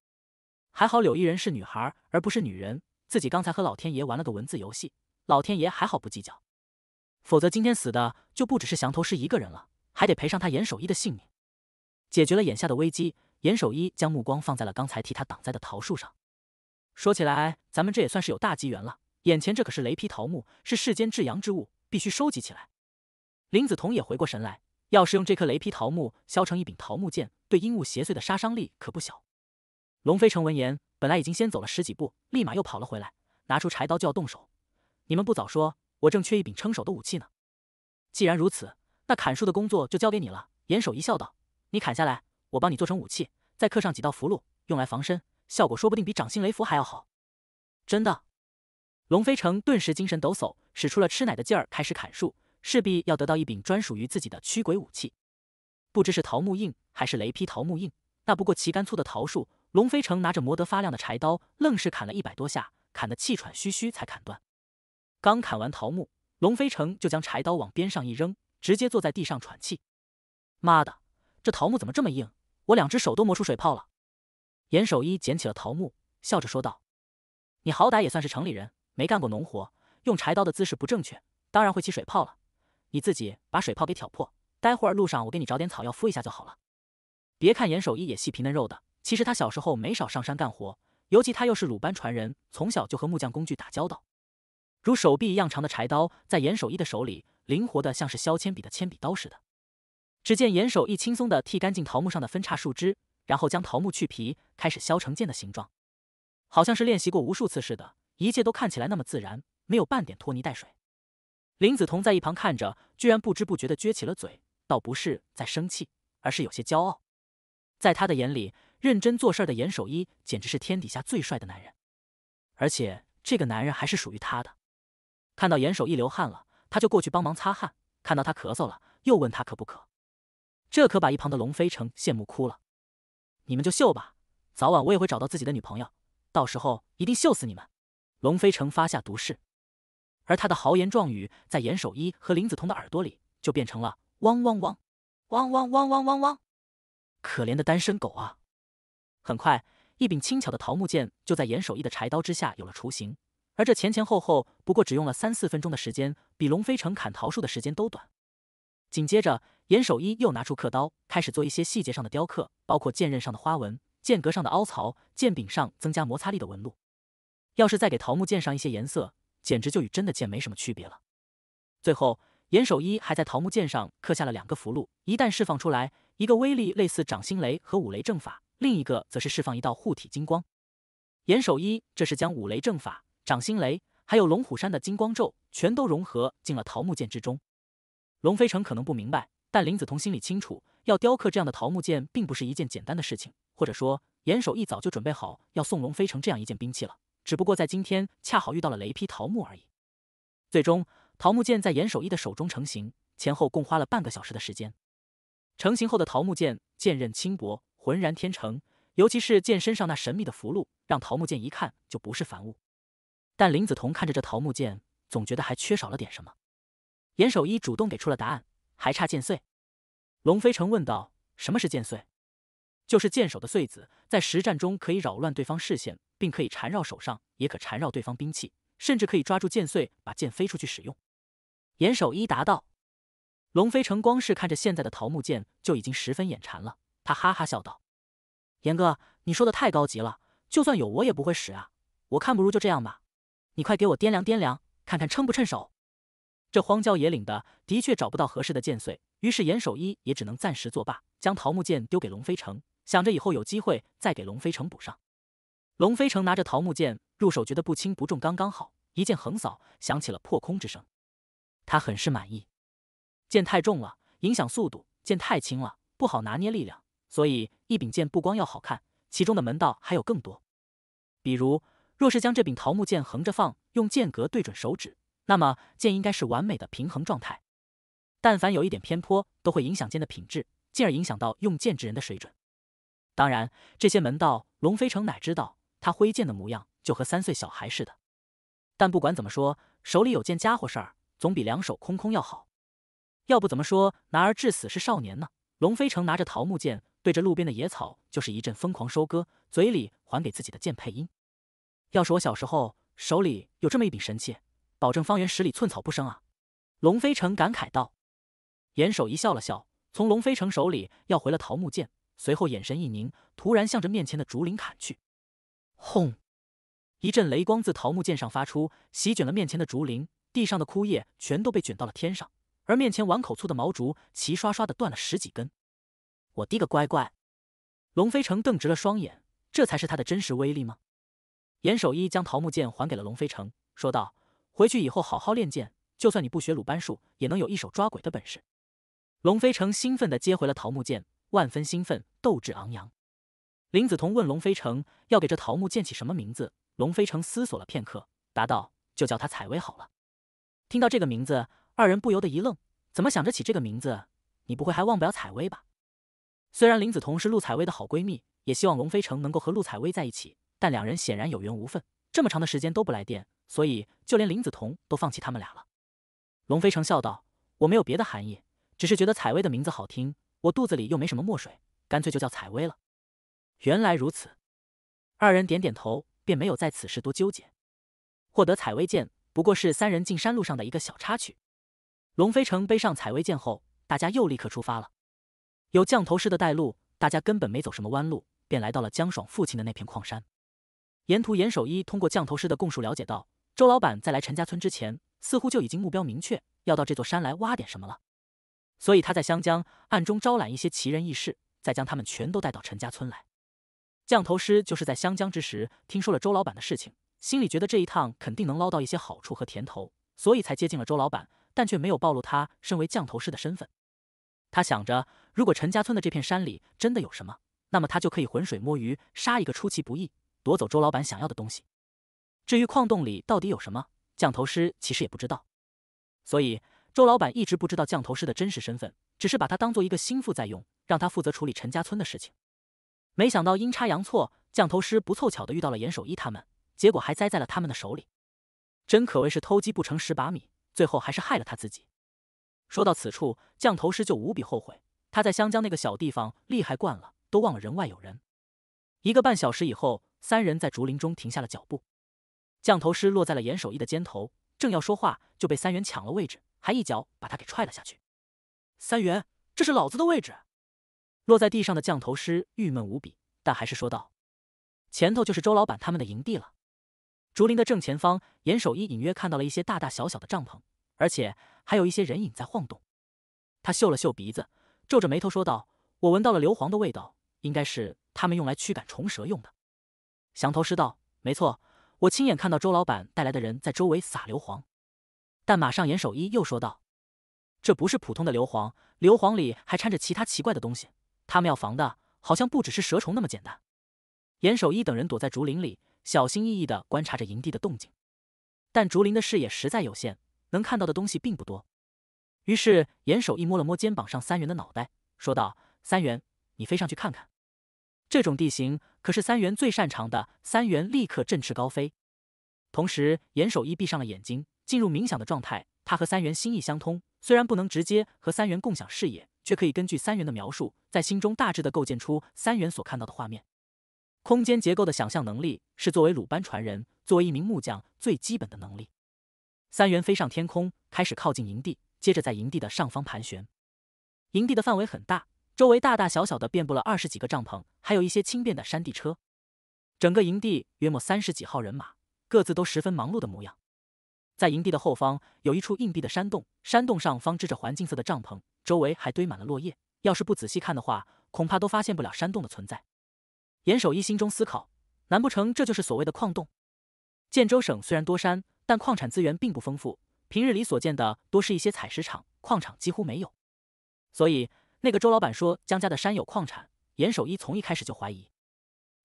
Speaker 1: 还好柳依人是女孩而不是女人。自己刚才和老天爷玩了个文字游戏，老天爷还好不计较，否则今天死的就不只是降头师一个人了，还得赔上他严守一的性命。解决了眼下的危机，严守一将目光放在了刚才替他挡灾的桃树上。说起来，咱们这也算是有大机缘了。眼前这可是雷劈桃木，是世间至阳之物，必须收集起来。林子彤也回过神来，要是用这颗雷劈桃木削成一柄桃木剑。对阴物邪祟的杀伤力可不小。龙飞城闻言，本来已经先走了十几步，立马又跑了回来，拿出柴刀就要动手。你们不早说，我正缺一柄撑手的武器呢。既然如此，那砍树的工作就交给你了。严守一笑道：“你砍下来，我帮你做成武器，再刻上几道符箓，用来防身，效果说不定比掌心雷符还要好。”真的？龙飞城顿时精神抖擞，使出了吃奶的劲儿开始砍树，势必要得到一柄专属于自己的驱鬼武器。不知是桃木硬，还是雷劈桃木硬。那不过旗杆粗的桃树，龙飞城拿着磨得发亮的柴刀，愣是砍了一百多下，砍得气喘吁吁才砍断。刚砍完桃木，龙飞城就将柴刀往边上一扔，直接坐在地上喘气。妈的，这桃木怎么这么硬？我两只手都磨出水泡了。严守一捡起了桃木，笑着说道：“你好歹也算是城里人，没干过农活，用柴刀的姿势不正确，当然会起水泡了。你自己把水泡给挑破。”待会儿路上我给你找点草药敷一下就好了。别看严守一也细皮嫩肉的，其实他小时候没少上山干活，尤其他又是鲁班传人，从小就和木匠工具打交道。如手臂一样长的柴刀，在严守一的手里灵活的像是削铅笔的铅笔刀似的。只见严守一轻松的剃干净桃木上的分叉树枝，然后将桃木去皮，开始削成剑的形状，好像是练习过无数次似的，一切都看起来那么自然，没有半点拖泥带水。林子彤在一旁看着，居然不知不觉的撅起了嘴。倒不是在生气，而是有些骄傲。在他的眼里，认真做事的严守一简直是天底下最帅的男人，而且这个男人还是属于他的。看到严守一流汗了，他就过去帮忙擦汗；看到他咳嗽了，又问他可不渴。这可把一旁的龙飞成羡慕哭了。你们就秀吧，早晚我也会找到自己的女朋友，到时候一定秀死你们！龙飞成发下毒誓。而他的豪言壮语在严守一和林子通的耳朵里，就变成了。汪汪汪，汪汪汪汪汪汪！可怜的单身狗啊！很快，一柄轻巧的桃木剑就在严守一的柴刀之下有了雏形。而这前前后后不过只用了三四分钟的时间，比龙飞城砍桃树的时间都短。紧接着，严守一又拿出刻刀，开始做一些细节上的雕刻，包括剑刃上的花纹、剑格上的凹槽、剑柄上增加摩擦力的纹路。要是再给桃木剑上一些颜色，简直就与真的剑没什么区别了。最后。严守一还在桃木剑上刻下了两个符箓，一旦释放出来，一个威力类似掌心雷和五雷正法，另一个则是释放一道护体金光。严守一这是将五雷正法、掌心雷还有龙虎山的金光咒全都融合进了桃木剑之中。龙飞城可能不明白，但林子彤心里清楚，要雕刻这样的桃木剑并不是一件简单的事情。或者说，严守一早就准备好要送龙飞城这样一件兵器了，只不过在今天恰好遇到了雷劈桃木而已。最终。桃木剑在严守一的手中成型，前后共花了半个小时的时间。成型后的桃木剑，剑刃轻薄，浑然天成，尤其是剑身上那神秘的符箓，让桃木剑一看就不是凡物。但林子彤看着这桃木剑，总觉得还缺少了点什么。严守一主动给出了答案：还差剑穗。龙飞城问道：“什么是剑穗？”“就是剑首的穗子，在实战中可以扰乱对方视线，并可以缠绕手上，也可缠绕对方兵器，甚至可以抓住剑穗，把剑飞出去使用。”严守一答道：“龙飞城，光是看着现在的桃木剑，就已经十分眼馋了。”他哈哈笑道：“严哥，你说的太高级了，就算有我也不会使啊！我看不如就这样吧，你快给我掂量掂量，看看称不称手。”这荒郊野岭的，的确找不到合适的剑穗，于是严守一也只能暂时作罢，将桃木剑丢给龙飞城，想着以后有机会再给龙飞城补上。龙飞城拿着桃木剑，入手觉得不轻不重，刚刚好，一剑横扫，响起了破空之声。他很是满意，剑太重了，影响速度；剑太轻了，不好拿捏力量。所以，一柄剑不光要好看，其中的门道还有更多。比如，若是将这柄桃木剑横着放，用剑格对准手指，那么剑应该是完美的平衡状态。但凡有一点偏颇，都会影响剑的品质，进而影响到用剑之人的水准。当然，这些门道，龙飞城乃知道。他挥剑的模样，就和三岁小孩似的。但不管怎么说，手里有件家伙事儿。总比两手空空要好，要不怎么说男儿至死是少年呢？龙飞城拿着桃木剑，对着路边的野草就是一阵疯狂收割，嘴里还给自己的剑配音：“要是我小时候手里有这么一柄神器，保证方圆十里寸草不生啊！”龙飞城感慨道。严守一笑了笑，从龙飞城手里要回了桃木剑，随后眼神一凝，突然向着面前的竹林砍去。轰！一阵雷光自桃木剑上发出，席卷了面前的竹林。地上的枯叶全都被卷到了天上，而面前碗口粗的毛竹齐刷刷的断了十几根。我滴个乖乖！龙飞城瞪直了双眼，这才是他的真实威力吗？严守一将桃木剑还给了龙飞城，说道：“回去以后好好练剑，就算你不学鲁班术，也能有一手抓鬼的本事。”龙飞城兴奋的接回了桃木剑，万分兴奋，斗志昂扬。林子彤问龙飞城要给这桃木剑起什么名字，龙飞城思索了片刻，答道：“就叫他采薇好了。”听到这个名字，二人不由得一愣。怎么想着起这个名字？你不会还忘不了采薇吧？虽然林子彤是陆采薇的好闺蜜，也希望龙飞城能够和陆采薇在一起，但两人显然有缘无分，这么长的时间都不来电，所以就连林子彤都放弃他们俩了。龙飞城笑道：“我没有别的含义，只是觉得采薇的名字好听，我肚子里又没什么墨水，干脆就叫采薇了。”原来如此，二人点点头，便没有在此事多纠结。获得采薇剑。不过是三人进山路上的一个小插曲。龙飞城背上采薇剑后，大家又立刻出发了。有降头师的带路，大家根本没走什么弯路，便来到了江爽父亲的那片矿山。沿途，严守一通过降头师的供述了解到，周老板在来陈家村之前，似乎就已经目标明确，要到这座山来挖点什么了。所以他在湘江暗中招揽一些奇人异士，再将他们全都带到陈家村来。降头师就是在湘江之时听说了周老板的事情。心里觉得这一趟肯定能捞到一些好处和甜头，所以才接近了周老板，但却没有暴露他身为降头师的身份。他想着，如果陈家村的这片山里真的有什么，那么他就可以浑水摸鱼，杀一个出其不意，夺走周老板想要的东西。至于矿洞里到底有什么，降头师其实也不知道，所以周老板一直不知道降头师的真实身份，只是把他当做一个心腹在用，让他负责处理陈家村的事情。没想到阴差阳错，降头师不凑巧的遇到了严守一他们。结果还栽在了他们的手里，真可谓是偷鸡不成蚀把米，最后还是害了他自己。说到此处，降头师就无比后悔，他在湘江那个小地方厉害惯了，都忘了人外有人。一个半小时以后，三人在竹林中停下了脚步，降头师落在了严守义的肩头，正要说话，就被三元抢了位置，还一脚把他给踹了下去。三元，这是老子的位置！落在地上的降头师郁闷无比，但还是说道：“前头就是周老板他们的营地了。”竹林的正前方，严守一隐约看到了一些大大小小的帐篷，而且还有一些人影在晃动。他嗅了嗅鼻子，皱着眉头说道：“我闻到了硫磺的味道，应该是他们用来驱赶虫蛇用的。”降头师道：“没错，我亲眼看到周老板带来的人在周围撒硫磺。”但马上，严守一又说道：“这不是普通的硫磺，硫磺里还掺着其他奇怪的东西。他们要防的，好像不只是蛇虫那么简单。”严守一等人躲在竹林里。小心翼翼地观察着营地的动静，但竹林的视野实在有限，能看到的东西并不多。于是严守一摸了摸肩膀上三元的脑袋，说道：“三元，你飞上去看看。这种地形可是三元最擅长的。”三元立刻振翅高飞，同时严守一闭上了眼睛，进入冥想的状态。他和三元心意相通，虽然不能直接和三元共享视野，却可以根据三元的描述，在心中大致地构建出三元所看到的画面。空间结构的想象能力是作为鲁班传人，作为一名木匠最基本的能力。三元飞上天空，开始靠近营地，接着在营地的上方盘旋。营地的范围很大，周围大大小小的遍布了二十几个帐篷，还有一些轻便的山地车。整个营地约莫三十几号人马，各自都十分忙碌的模样。在营地的后方有一处硬币的山洞，山洞上方支着环境色的帐篷，周围还堆满了落叶。要是不仔细看的话，恐怕都发现不了山洞的存在。严守一心中思考：难不成这就是所谓的矿洞？建州省虽然多山，但矿产资源并不丰富。平日里所见的多是一些采石场、矿场，几乎没有。所以那个周老板说江家的山有矿产，严守一从一开始就怀疑。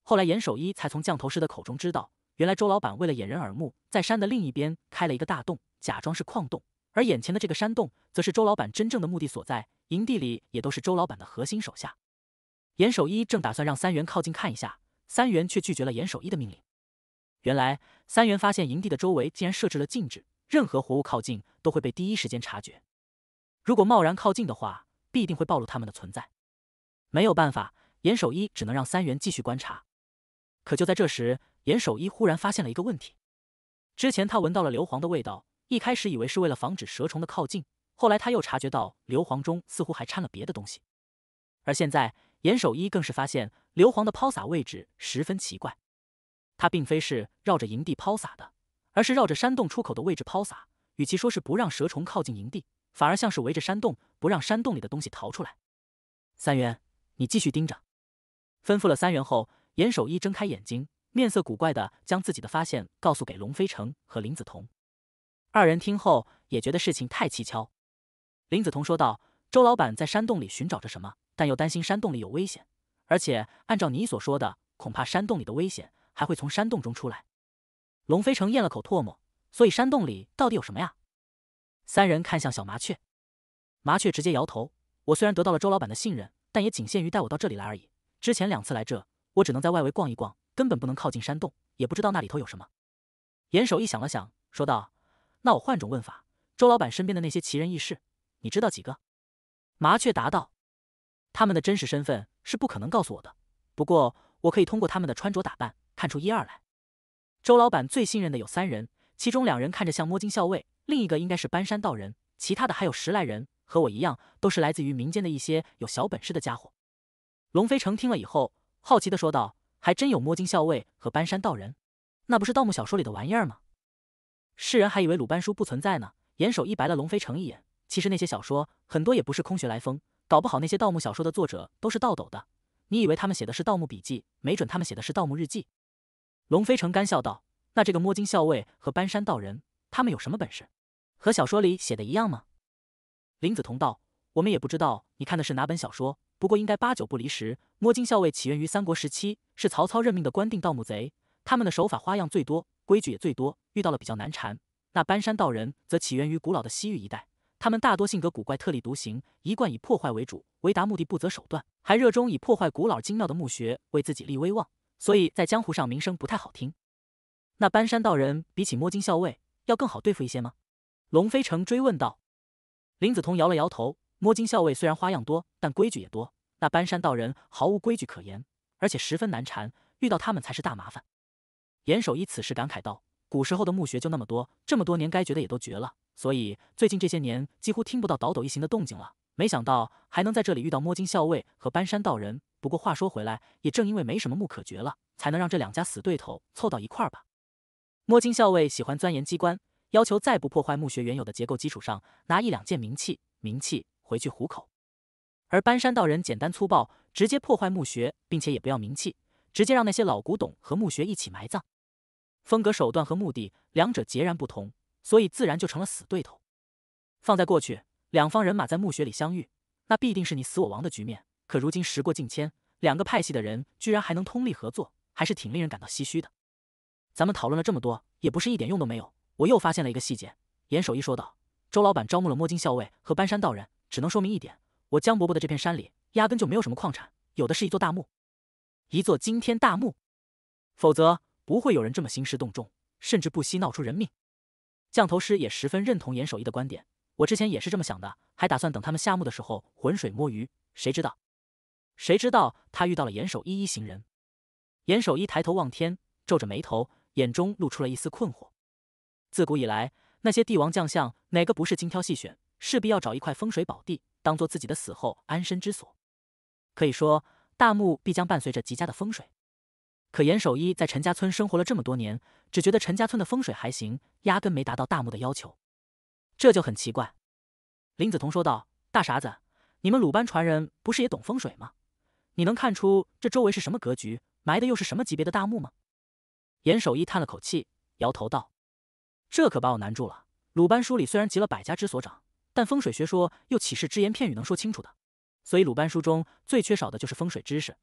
Speaker 1: 后来严守一才从降头师的口中知道，原来周老板为了掩人耳目，在山的另一边开了一个大洞，假装是矿洞，而眼前的这个山洞，则是周老板真正的目的所在。营地里也都是周老板的核心手下。严守一正打算让三元靠近看一下，三元却拒绝了严守一的命令。原来三元发现营地的周围竟然设置了禁制，任何活物靠近都会被第一时间察觉。如果贸然靠近的话，必定会暴露他们的存在。没有办法，严守一只能让三元继续观察。可就在这时，严守一忽然发现了一个问题：之前他闻到了硫磺的味道，一开始以为是为了防止蛇虫的靠近，后来他又察觉到硫磺中似乎还掺了别的东西，而现在。严守一更是发现硫磺的抛洒位置十分奇怪，它并非是绕着营地抛洒的，而是绕着山洞出口的位置抛洒。与其说是不让蛇虫靠近营地，反而像是围着山洞，不让山洞里的东西逃出来。三元，你继续盯着。吩咐了三元后，严守一睁开眼睛，面色古怪的将自己的发现告诉给龙飞城和林子彤。二人听后也觉得事情太蹊跷。林子彤说道：“周老板在山洞里寻找着什么？”但又担心山洞里有危险，而且按照你所说的，恐怕山洞里的危险还会从山洞中出来。龙飞成咽了口唾沫，所以山洞里到底有什么呀？三人看向小麻雀，麻雀直接摇头。我虽然得到了周老板的信任，但也仅限于带我到这里来而已。之前两次来这，我只能在外围逛一逛，根本不能靠近山洞，也不知道那里头有什么。严守义想了想，说道：“那我换种问法，周老板身边的那些奇人异事，你知道几个？”麻雀答道。他们的真实身份是不可能告诉我的，不过我可以通过他们的穿着打扮看出一二来。周老板最信任的有三人，其中两人看着像摸金校尉，另一个应该是搬山道人，其他的还有十来人，和我一样都是来自于民间的一些有小本事的家伙。龙飞成听了以后，好奇的说道：“还真有摸金校尉和搬山道人，那不是盗墓小说里的玩意儿吗？世人还以为鲁班书不存在呢。”严守一白了龙飞成一眼，其实那些小说很多也不是空穴来风。搞不好那些盗墓小说的作者都是盗斗的，你以为他们写的是盗墓笔记？没准他们写的是盗墓日记。龙飞成干笑道：“那这个摸金校尉和搬山道人，他们有什么本事？和小说里写的一样吗？”林子彤道：“我们也不知道你看的是哪本小说，不过应该八九不离十。摸金校尉起源于三国时期，是曹操任命的官定盗墓贼，他们的手法花样最多，规矩也最多，遇到了比较难缠。那搬山道人则起源于古老的西域一带。”他们大多性格古怪、特立独行，一贯以破坏为主，为达目的不择手段，还热衷以破坏古老精妙的墓穴为自己立威望，所以在江湖上名声不太好听。那搬山道人比起摸金校尉要更好对付一些吗？龙飞城追问道。林子彤摇了摇头，摸金校尉虽然花样多，但规矩也多。那搬山道人毫无规矩可言，而且十分难缠，遇到他们才是大麻烦。严守一此时感慨道：“古时候的墓穴就那么多，这么多年该绝的也都绝了。”所以最近这些年几乎听不到倒斗一行的动静了。没想到还能在这里遇到摸金校尉和搬山道人。不过话说回来，也正因为没什么墓可掘了，才能让这两家死对头凑到一块儿吧。摸金校尉喜欢钻研机关，要求在不破坏墓穴原有的结构基础上，拿一两件名器名器回去糊口。而搬山道人简单粗暴，直接破坏墓穴，并且也不要名器，直接让那些老古董和墓穴一起埋葬。风格、手段和目的，两者截然不同。所以自然就成了死对头。放在过去，两方人马在墓穴里相遇，那必定是你死我亡的局面。可如今时过境迁，两个派系的人居然还能通力合作，还是挺令人感到唏嘘的。咱们讨论了这么多，也不是一点用都没有。我又发现了一个细节，严守一说道：“周老板招募了摸金校尉和搬山道人，只能说明一点：我江伯伯的这片山里压根就没有什么矿产，有的是一座大墓，一座惊天大墓。否则，不会有人这么兴师动众，甚至不惜闹出人命。”降头师也十分认同严守一的观点，我之前也是这么想的，还打算等他们下墓的时候浑水摸鱼，谁知道，谁知道他遇到了严守一一行人。严守一抬头望天，皱着眉头，眼中露出了一丝困惑。自古以来，那些帝王将相哪个不是精挑细选，势必要找一块风水宝地，当做自己的死后安身之所。可以说，大墓必将伴随着极佳的风水。可严守一在陈家村生活了这么多年，只觉得陈家村的风水还行，压根没达到大墓的要求，这就很奇怪。林子桐说道：“大傻子，你们鲁班传人不是也懂风水吗？你能看出这周围是什么格局，埋的又是什么级别的大墓吗？”严守一叹了口气，摇头道：“这可把我难住了。鲁班书里虽然集了百家之所长，但风水学说又岂是只言片语能说清楚的？所以鲁班书中最缺少的就是风水知识。”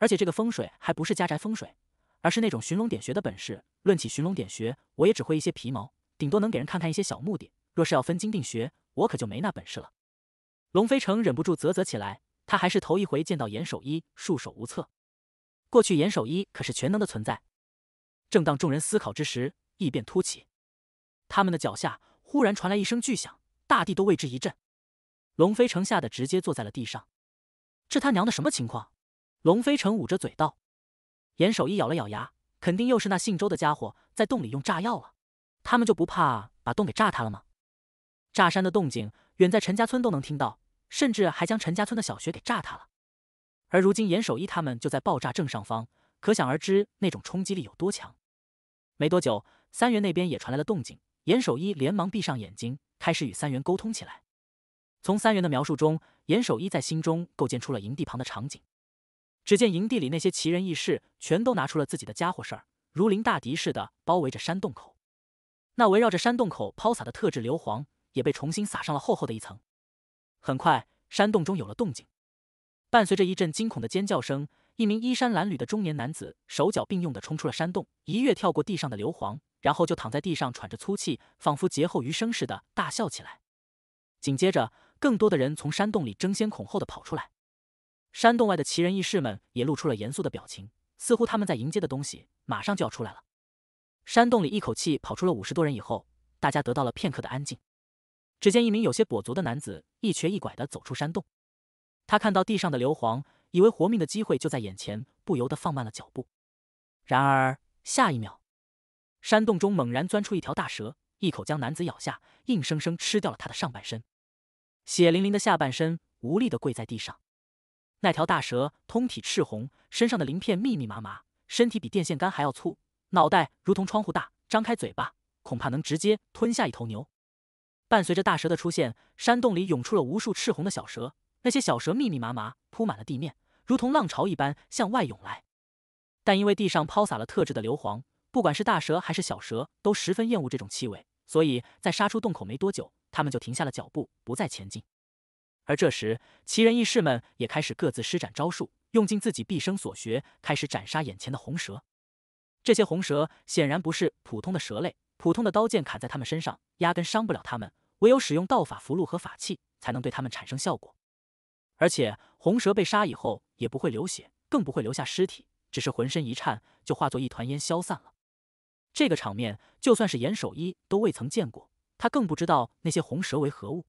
Speaker 1: 而且这个风水还不是家宅风水，而是那种寻龙点穴的本事。论起寻龙点穴，我也只会一些皮毛，顶多能给人看看一些小目的。若是要分金定穴，我可就没那本事了。龙飞城忍不住啧啧起来，他还是头一回见到严守一束手无策。过去严守一可是全能的存在。正当众人思考之时，异变突起，他们的脚下忽然传来一声巨响，大地都为之一震。龙飞城吓得直接坐在了地上，这他娘的什么情况？龙飞成捂着嘴道：“严守一咬了咬牙，肯定又是那姓周的家伙在洞里用炸药了。他们就不怕把洞给炸塌了吗？炸山的动静，远在陈家村都能听到，甚至还将陈家村的小学给炸塌了。而如今严守一他们就在爆炸正上方，可想而知那种冲击力有多强。没多久，三元那边也传来了动静。严守一连忙闭上眼睛，开始与三元沟通起来。从三元的描述中，严守一在心中构建出了营地旁的场景。”只见营地里那些奇人异士全都拿出了自己的家伙事儿，如临大敌似的包围着山洞口。那围绕着山洞口抛洒的特制硫磺也被重新撒上了厚厚的一层。很快，山洞中有了动静，伴随着一阵惊恐的尖叫声，一名衣衫褴褛的中年男子手脚并用的冲出了山洞，一跃跳过地上的硫磺，然后就躺在地上喘着粗气，仿佛劫后余生似的大笑起来。紧接着，更多的人从山洞里争先恐后的跑出来。山洞外的奇人异士们也露出了严肃的表情，似乎他们在迎接的东西马上就要出来了。山洞里一口气跑出了五十多人以后，大家得到了片刻的安静。只见一名有些跛足的男子一瘸一拐的走出山洞，他看到地上的硫磺，以为活命的机会就在眼前，不由得放慢了脚步。然而下一秒，山洞中猛然钻出一条大蛇，一口将男子咬下，硬生生吃掉了他的上半身，血淋淋的下半身无力的跪在地上。那条大蛇通体赤红，身上的鳞片密密麻麻，身体比电线杆还要粗，脑袋如同窗户大，张开嘴巴恐怕能直接吞下一头牛。伴随着大蛇的出现，山洞里涌出了无数赤红的小蛇，那些小蛇密密麻麻铺满了地面，如同浪潮一般向外涌来。但因为地上抛洒了特制的硫磺，不管是大蛇还是小蛇都十分厌恶这种气味，所以在杀出洞口没多久，他们就停下了脚步，不再前进。而这时，奇人异士们也开始各自施展招数，用尽自己毕生所学，开始斩杀眼前的红蛇。这些红蛇显然不是普通的蛇类，普通的刀剑砍在他们身上，压根伤不了他们。唯有使用道法符箓和法器，才能对他们产生效果。而且，红蛇被杀以后，也不会流血，更不会留下尸体，只是浑身一颤，就化作一团烟消散了。这个场面，就算是严守一都未曾见过，他更不知道那些红蛇为何物。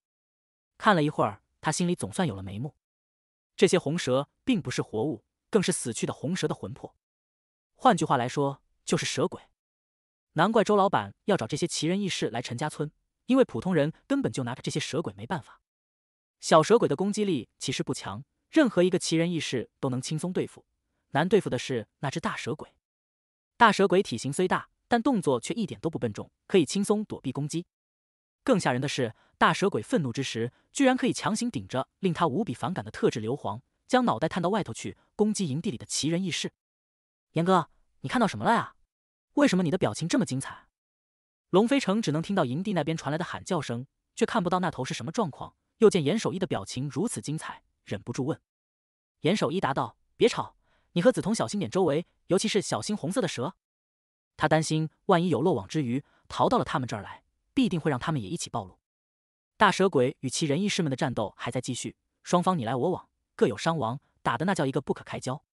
Speaker 1: 看了一会儿。他心里总算有了眉目，这些红蛇并不是活物，更是死去的红蛇的魂魄，换句话来说，就是蛇鬼。难怪周老板要找这些奇人异士来陈家村，因为普通人根本就拿着这些蛇鬼没办法。小蛇鬼的攻击力其实不强，任何一个奇人异士都能轻松对付。难对付的是那只大蛇鬼，大蛇鬼体型虽大，但动作却一点都不笨重，可以轻松躲避攻击。更吓人的是，大蛇鬼愤怒之时，居然可以强行顶着令他无比反感的特制硫磺，将脑袋探到外头去攻击营地里的奇人异事。严哥，你看到什么了呀？为什么你的表情这么精彩？龙飞城只能听到营地那边传来的喊叫声，却看不到那头是什么状况。又见严守一的表情如此精彩，忍不住问：“严守一，答道，别吵，你和梓潼小心点，周围尤其是小心红色的蛇。他担心万一有漏网之鱼逃到了他们这儿来。”必定会让他们也一起暴露。大蛇鬼与其人义师们的战斗还在继续，双方你来我往，各有伤亡，打的那叫一个不可开交。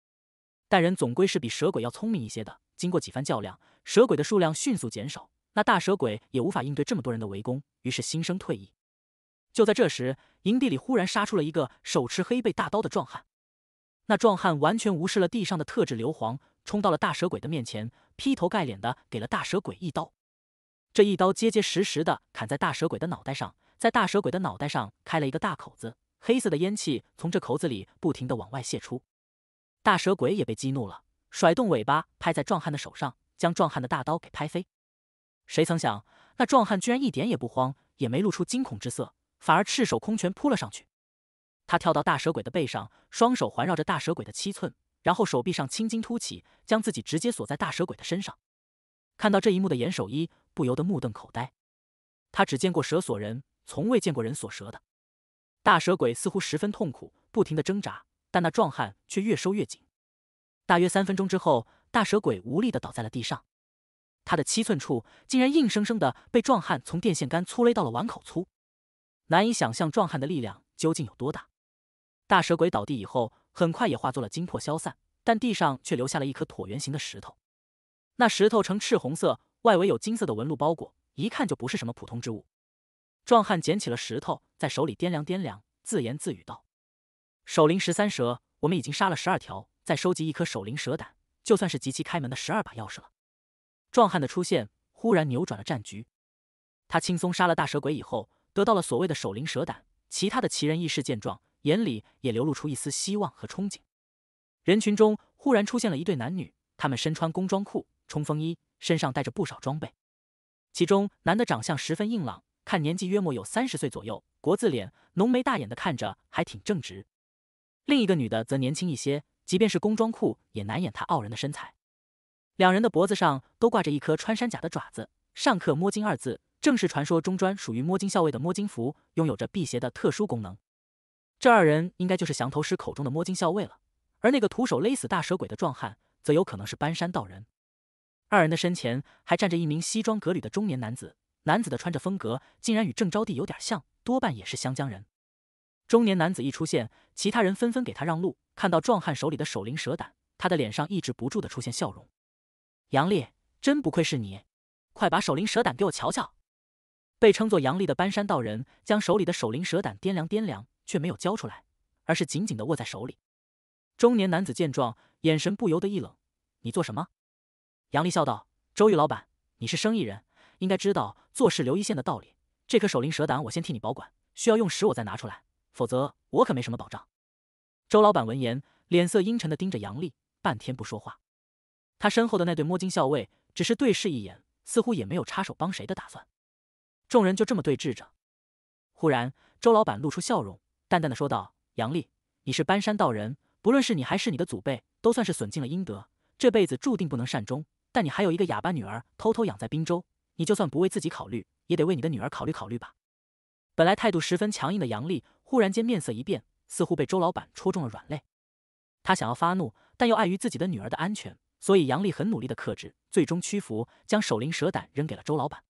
Speaker 1: 但人总归是比蛇鬼要聪明一些的。经过几番较量，蛇鬼的数量迅速减少，那大蛇鬼也无法应对这么多人的围攻，于是心生退意。就在这时，营地里忽然杀出了一个手持黑背大刀的壮汉。那壮汉完全无视了地上的特制硫磺，冲到了大蛇鬼的面前，劈头盖脸的给了大蛇鬼一刀。这一刀结结实实的砍在大蛇鬼的脑袋上，在大蛇鬼的脑袋上开了一个大口子，黑色的烟气从这口子里不停的往外泄出。大蛇鬼也被激怒了，甩动尾巴拍在壮汉的手上，将壮汉的大刀给拍飞。谁曾想，那壮汉居然一点也不慌，也没露出惊恐之色，反而赤手空拳扑了上去。他跳到大蛇鬼的背上，双手环绕着大蛇鬼的七寸，然后手臂上青筋凸起，将自己直接锁在大蛇鬼的身上。看到这一幕的严守一。不由得目瞪口呆，他只见过蛇锁人，从未见过人锁蛇的。大蛇鬼似乎十分痛苦，不停的挣扎，但那壮汉却越收越紧。大约三分钟之后，大蛇鬼无力的倒在了地上，他的七寸处竟然硬生生的被壮汉从电线杆粗勒到了碗口粗，难以想象壮汉的力量究竟有多大。大蛇鬼倒地以后，很快也化作了精魄消散，但地上却留下了一颗椭圆形的石头，那石头呈赤红色。外围有金色的纹路包裹，一看就不是什么普通之物。壮汉捡起了石头，在手里掂量掂量，自言自语道：“守灵十三蛇，我们已经杀了十二条，再收集一颗守灵蛇胆，就算是集齐开门的十二把钥匙了。”壮汉的出现忽然扭转了战局。他轻松杀了大蛇鬼以后，得到了所谓的守灵蛇胆。其他的奇人异士见状，眼里也流露出一丝希望和憧憬。人群中忽然出现了一对男女，他们身穿工装裤、冲锋衣。身上带着不少装备，其中男的长相十分硬朗，看年纪约莫有三十岁左右，国字脸，浓眉大眼的看着还挺正直。另一个女的则年轻一些，即便是工装裤也难掩她傲人的身材。两人的脖子上都挂着一颗穿山甲的爪子，上刻“摸金”二字，正是传说中专属于摸金校尉的摸金符，拥有着辟邪的特殊功能。这二人应该就是降头师口中的摸金校尉了，而那个徒手勒死大蛇鬼的壮汉，则有可能是搬山道人。二人的身前还站着一名西装革履的中年男子，男子的穿着风格竟然与郑招娣有点像，多半也是湘江人。中年男子一出现，其他人纷纷给他让路。看到壮汉手里的守灵蛇胆，他的脸上抑制不住的出现笑容。杨丽，真不愧是你，快把守灵蛇胆给我瞧瞧！被称作杨丽的搬山道人将手里的守灵蛇胆掂量掂量，却没有交出来，而是紧紧的握在手里。中年男子见状，眼神不由得一冷：“你做什么？”杨丽笑道：“周玉老板，你是生意人，应该知道做事留一线的道理。这颗守灵蛇胆，我先替你保管，需要用时我再拿出来，否则我可没什么保障。”周老板闻言，脸色阴沉的盯着杨丽，半天不说话。他身后的那对摸金校尉只是对视一眼，似乎也没有插手帮谁的打算。众人就这么对峙着。忽然，周老板露出笑容，淡淡的说道：“杨丽，你是搬山道人，不论是你还是你的祖辈，都算是损尽了阴德，这辈子注定不能善终。”但你还有一个哑巴女儿，偷偷养在滨州。你就算不为自己考虑，也得为你的女儿考虑考虑吧。本来态度十分强硬的杨丽，忽然间面色一变，似乎被周老板戳中了软肋。他想要发怒，但又碍于自己的女儿的安全，所以杨丽很努力的克制，最终屈服，将守灵蛇胆扔给了周老板。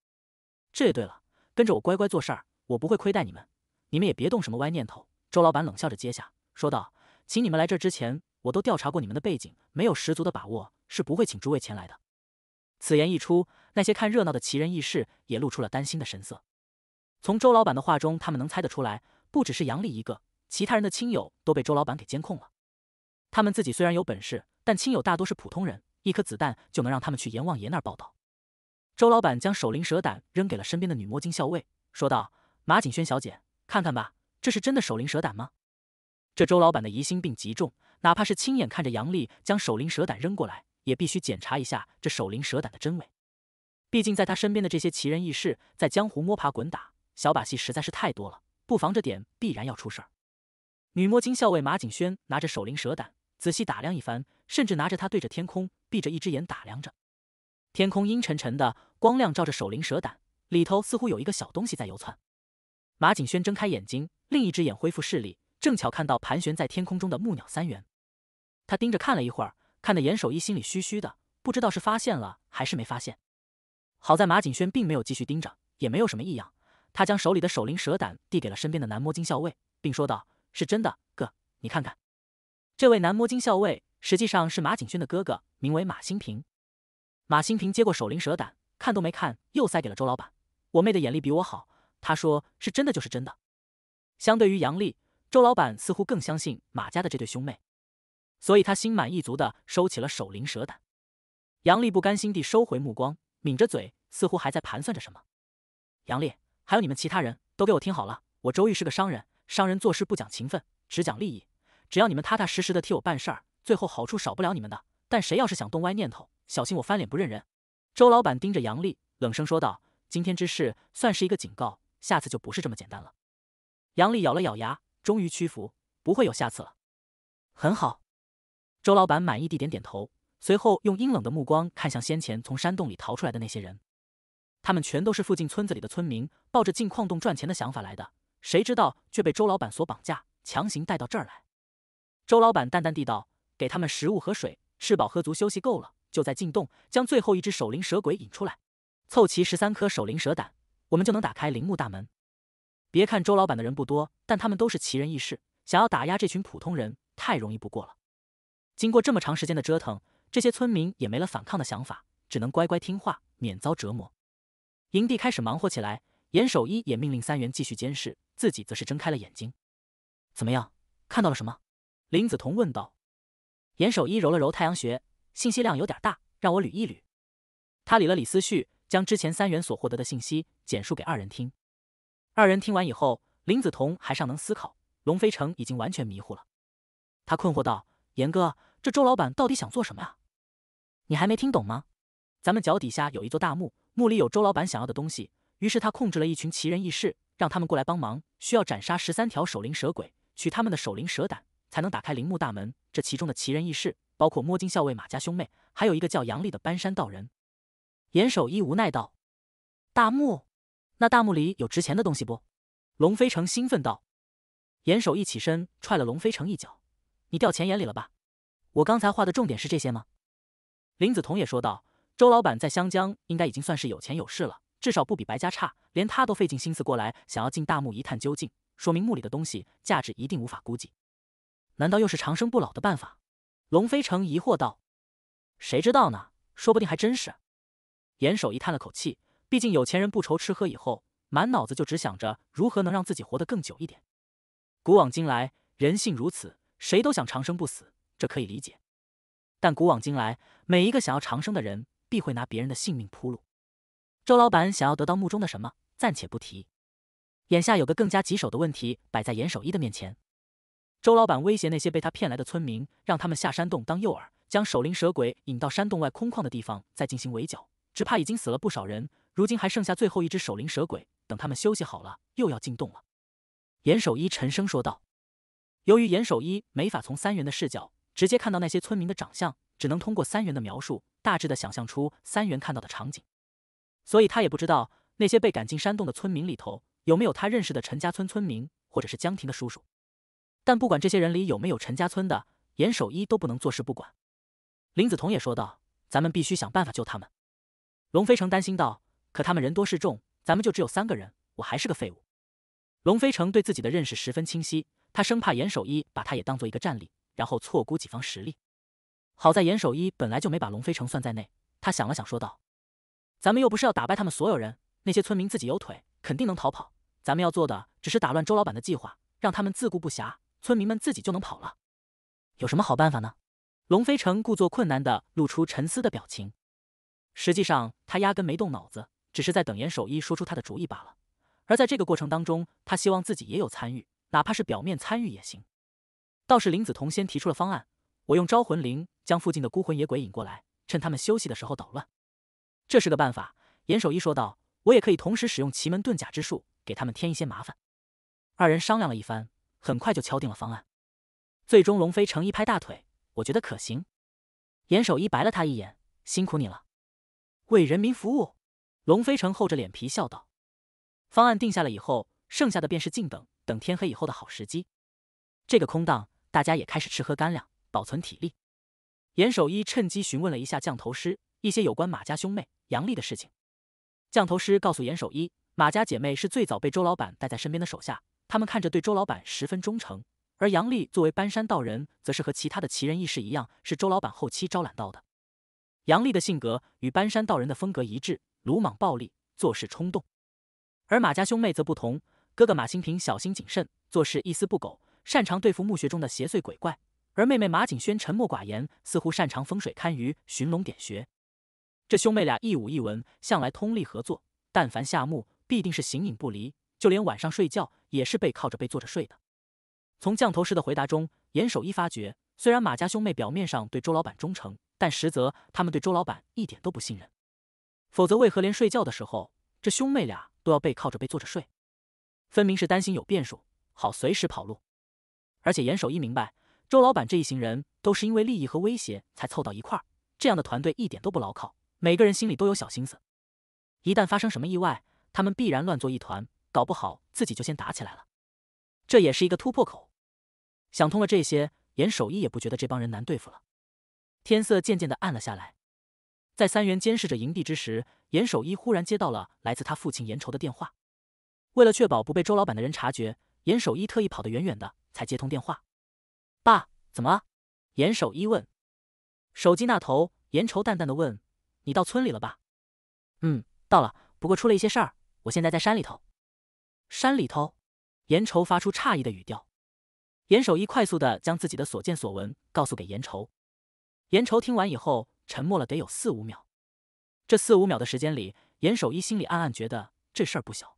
Speaker 1: 这也对了，跟着我乖乖做事儿，我不会亏待你们。你们也别动什么歪念头。周老板冷笑着接下，说道：“请你们来这之前，我都调查过你们的背景，没有十足的把握，是不会请诸位前来的。”此言一出，那些看热闹的奇人异士也露出了担心的神色。从周老板的话中，他们能猜得出来，不只是杨丽一个，其他人的亲友都被周老板给监控了。他们自己虽然有本事，但亲友大多是普通人，一颗子弹就能让他们去阎王爷那儿报道。周老板将守灵蛇胆扔给了身边的女摸金校尉，说道：“马景轩小姐，看看吧，这是真的守灵蛇胆吗？”这周老板的疑心病极重，哪怕是亲眼看着杨丽将守灵蛇胆扔过来。也必须检查一下这守灵蛇胆的真伪，毕竟在他身边的这些奇人异士，在江湖摸爬滚打，小把戏实在是太多了，不防着点，必然要出事儿。女魔金校尉马景轩拿着守灵蛇胆，仔细打量一番，甚至拿着它对着天空，闭着一只眼打量着。天空阴沉沉的，光亮照着守灵蛇胆里头，似乎有一个小东西在游窜。马景轩睁开眼睛，另一只眼恢复视力，正巧看到盘旋在天空中的木鸟三元。他盯着看了一会儿。看得严守一心里虚虚的，不知道是发现了还是没发现。好在马景轩并没有继续盯着，也没有什么异样。他将手里的守灵蛇胆递给了身边的南摸金校尉，并说道：“是真的，哥，你看看。”这位南摸金校尉实际上是马景轩的哥哥，名为马新平。马新平接过守灵蛇胆，看都没看，又塞给了周老板：“我妹的眼力比我好，她说是真的就是真的。”相对于杨丽，周老板似乎更相信马家的这对兄妹。所以他心满意足地收起了守灵蛇胆，杨丽不甘心地收回目光，抿着嘴，似乎还在盘算着什么。杨丽，还有你们其他人，都给我听好了！我周玉是个商人，商人做事不讲情分，只讲利益。只要你们踏踏实实的替我办事儿，最后好处少不了你们的。但谁要是想动歪念头，小心我翻脸不认人！周老板盯着杨丽，冷声说道：“今天之事算是一个警告，下次就不是这么简单了。”杨丽咬了咬牙，终于屈服，不会有下次了。很好。周老板满意地点点头，随后用阴冷的目光看向先前从山洞里逃出来的那些人。他们全都是附近村子里的村民，抱着进矿洞赚钱的想法来的，谁知道却被周老板所绑架，强行带到这儿来。周老板淡淡地道：“给他们食物和水，吃饱喝足，休息够了，就再进洞，将最后一只守灵蛇鬼引出来，凑齐十三颗守灵蛇胆，我们就能打开陵墓大门。”别看周老板的人不多，但他们都是奇人异士，想要打压这群普通人，太容易不过了。经过这么长时间的折腾，这些村民也没了反抗的想法，只能乖乖听话，免遭折磨。营地开始忙活起来，严守一也命令三元继续监视，自己则是睁开了眼睛。怎么样，看到了什么？林子彤问道。严守一揉了揉太阳穴，信息量有点大，让我捋一捋。他理了理思绪，将之前三元所获得的信息简述给二人听。二人听完以后，林子彤还尚能思考，龙飞成已经完全迷糊了。他困惑道：“严哥。”这周老板到底想做什么呀？你还没听懂吗？咱们脚底下有一座大墓，墓里有周老板想要的东西。于是他控制了一群奇人异士，让他们过来帮忙。需要斩杀十三条守灵蛇鬼，取他们的守灵蛇胆，才能打开陵墓大门。这其中的奇人异士包括摸金校尉马家兄妹，还有一个叫杨丽的搬山道人。严守一无奈道：“大墓？那大墓里有值钱的东西不？”龙飞成兴奋道。严守一起身踹了龙飞成一脚：“你掉钱眼里了吧？”我刚才画的重点是这些吗？林子彤也说道：“周老板在湘江应该已经算是有钱有势了，至少不比白家差。连他都费尽心思过来，想要进大墓一探究竟，说明墓里的东西价值一定无法估计。难道又是长生不老的办法？”龙飞城疑惑道：“谁知道呢？说不定还真是。”严守一叹了口气：“毕竟有钱人不愁吃喝，以后满脑子就只想着如何能让自己活得更久一点。古往今来，人性如此，谁都想长生不死。”这可以理解，但古往今来，每一个想要长生的人必会拿别人的性命铺路。周老板想要得到墓中的什么，暂且不提。眼下有个更加棘手的问题摆在严守一的面前。周老板威胁那些被他骗来的村民，让他们下山洞当诱饵，将守灵蛇鬼引到山洞外空旷的地方，再进行围剿。只怕已经死了不少人，如今还剩下最后一只守灵蛇鬼。等他们休息好了，又要进洞了。严守一沉声说道：“由于严守一没法从三元的视角。”直接看到那些村民的长相，只能通过三元的描述，大致的想象出三元看到的场景。所以他也不知道那些被赶进山洞的村民里头有没有他认识的陈家村村民，或者是江婷的叔叔。但不管这些人里有没有陈家村的，严守一都不能坐视不管。林子彤也说道：“咱们必须想办法救他们。”龙飞城担心道：“可他们人多势众，咱们就只有三个人，我还是个废物。”龙飞城对自己的认识十分清晰，他生怕严守一把他也当做一个战力。然后错估几方实力，好在严守一本来就没把龙飞城算在内。他想了想，说道：“咱们又不是要打败他们所有人，那些村民自己有腿，肯定能逃跑。咱们要做的只是打乱周老板的计划，让他们自顾不暇，村民们自己就能跑了。有什么好办法呢？”龙飞城故作困难的露出沉思的表情，实际上他压根没动脑子，只是在等严守一说出他的主意罢了。而在这个过程当中，他希望自己也有参与，哪怕是表面参与也行。倒是林子彤先提出了方案，我用招魂铃将附近的孤魂野鬼引过来，趁他们休息的时候捣乱，这是个办法。”严守一说道，“我也可以同时使用奇门遁甲之术，给他们添一些麻烦。”二人商量了一番，很快就敲定了方案。最终，龙飞成一拍大腿：“我觉得可行。”严守一白了他一眼：“辛苦你了，为人民服务。”龙飞成厚着脸皮笑道：“方案定下了以后，剩下的便是静等，等天黑以后的好时机。”这个空档。大家也开始吃喝干粮，保存体力。严守一趁机询问了一下降头师一些有关马家兄妹杨丽的事情。降头师告诉严守一，马家姐妹是最早被周老板带在身边的手下，他们看着对周老板十分忠诚。而杨丽作为搬山道人，则是和其他的奇人异士一样，是周老板后期招揽到的。杨丽的性格与搬山道人的风格一致，鲁莽暴力，做事冲动。而马家兄妹则不同，哥哥马新平小心谨慎，做事一丝不苟。擅长对付墓穴中的邪祟鬼怪，而妹妹马景轩沉默寡言，似乎擅长风水堪舆、寻龙点穴。这兄妹俩一武一文，向来通力合作。但凡下墓，必定是形影不离，就连晚上睡觉也是背靠着背坐着睡的。从降头师的回答中，严守一发觉，虽然马家兄妹表面上对周老板忠诚，但实则他们对周老板一点都不信任。否则，为何连睡觉的时候，这兄妹俩都要背靠着背坐着睡？分明是担心有变数，好随时跑路。而且严守一明白，周老板这一行人都是因为利益和威胁才凑到一块儿，这样的团队一点都不牢靠，每个人心里都有小心思，一旦发生什么意外，他们必然乱作一团，搞不好自己就先打起来了。这也是一个突破口。想通了这些，严守一也不觉得这帮人难对付了。天色渐渐的暗了下来，在三元监视着营地之时，严守一忽然接到了来自他父亲严仇的电话。为了确保不被周老板的人察觉。严守一特意跑得远远的，才接通电话。爸，怎么了？严守一问。手机那头，严愁淡淡的问：“你到村里了吧？”“嗯，到了，不过出了一些事儿。我现在在山里头。”“山里头？”严愁发出诧异的语调。严守一快速的将自己的所见所闻告诉给严愁。严愁听完以后，沉默了得有四五秒。这四五秒的时间里，严守一心里暗暗觉得这事儿不小。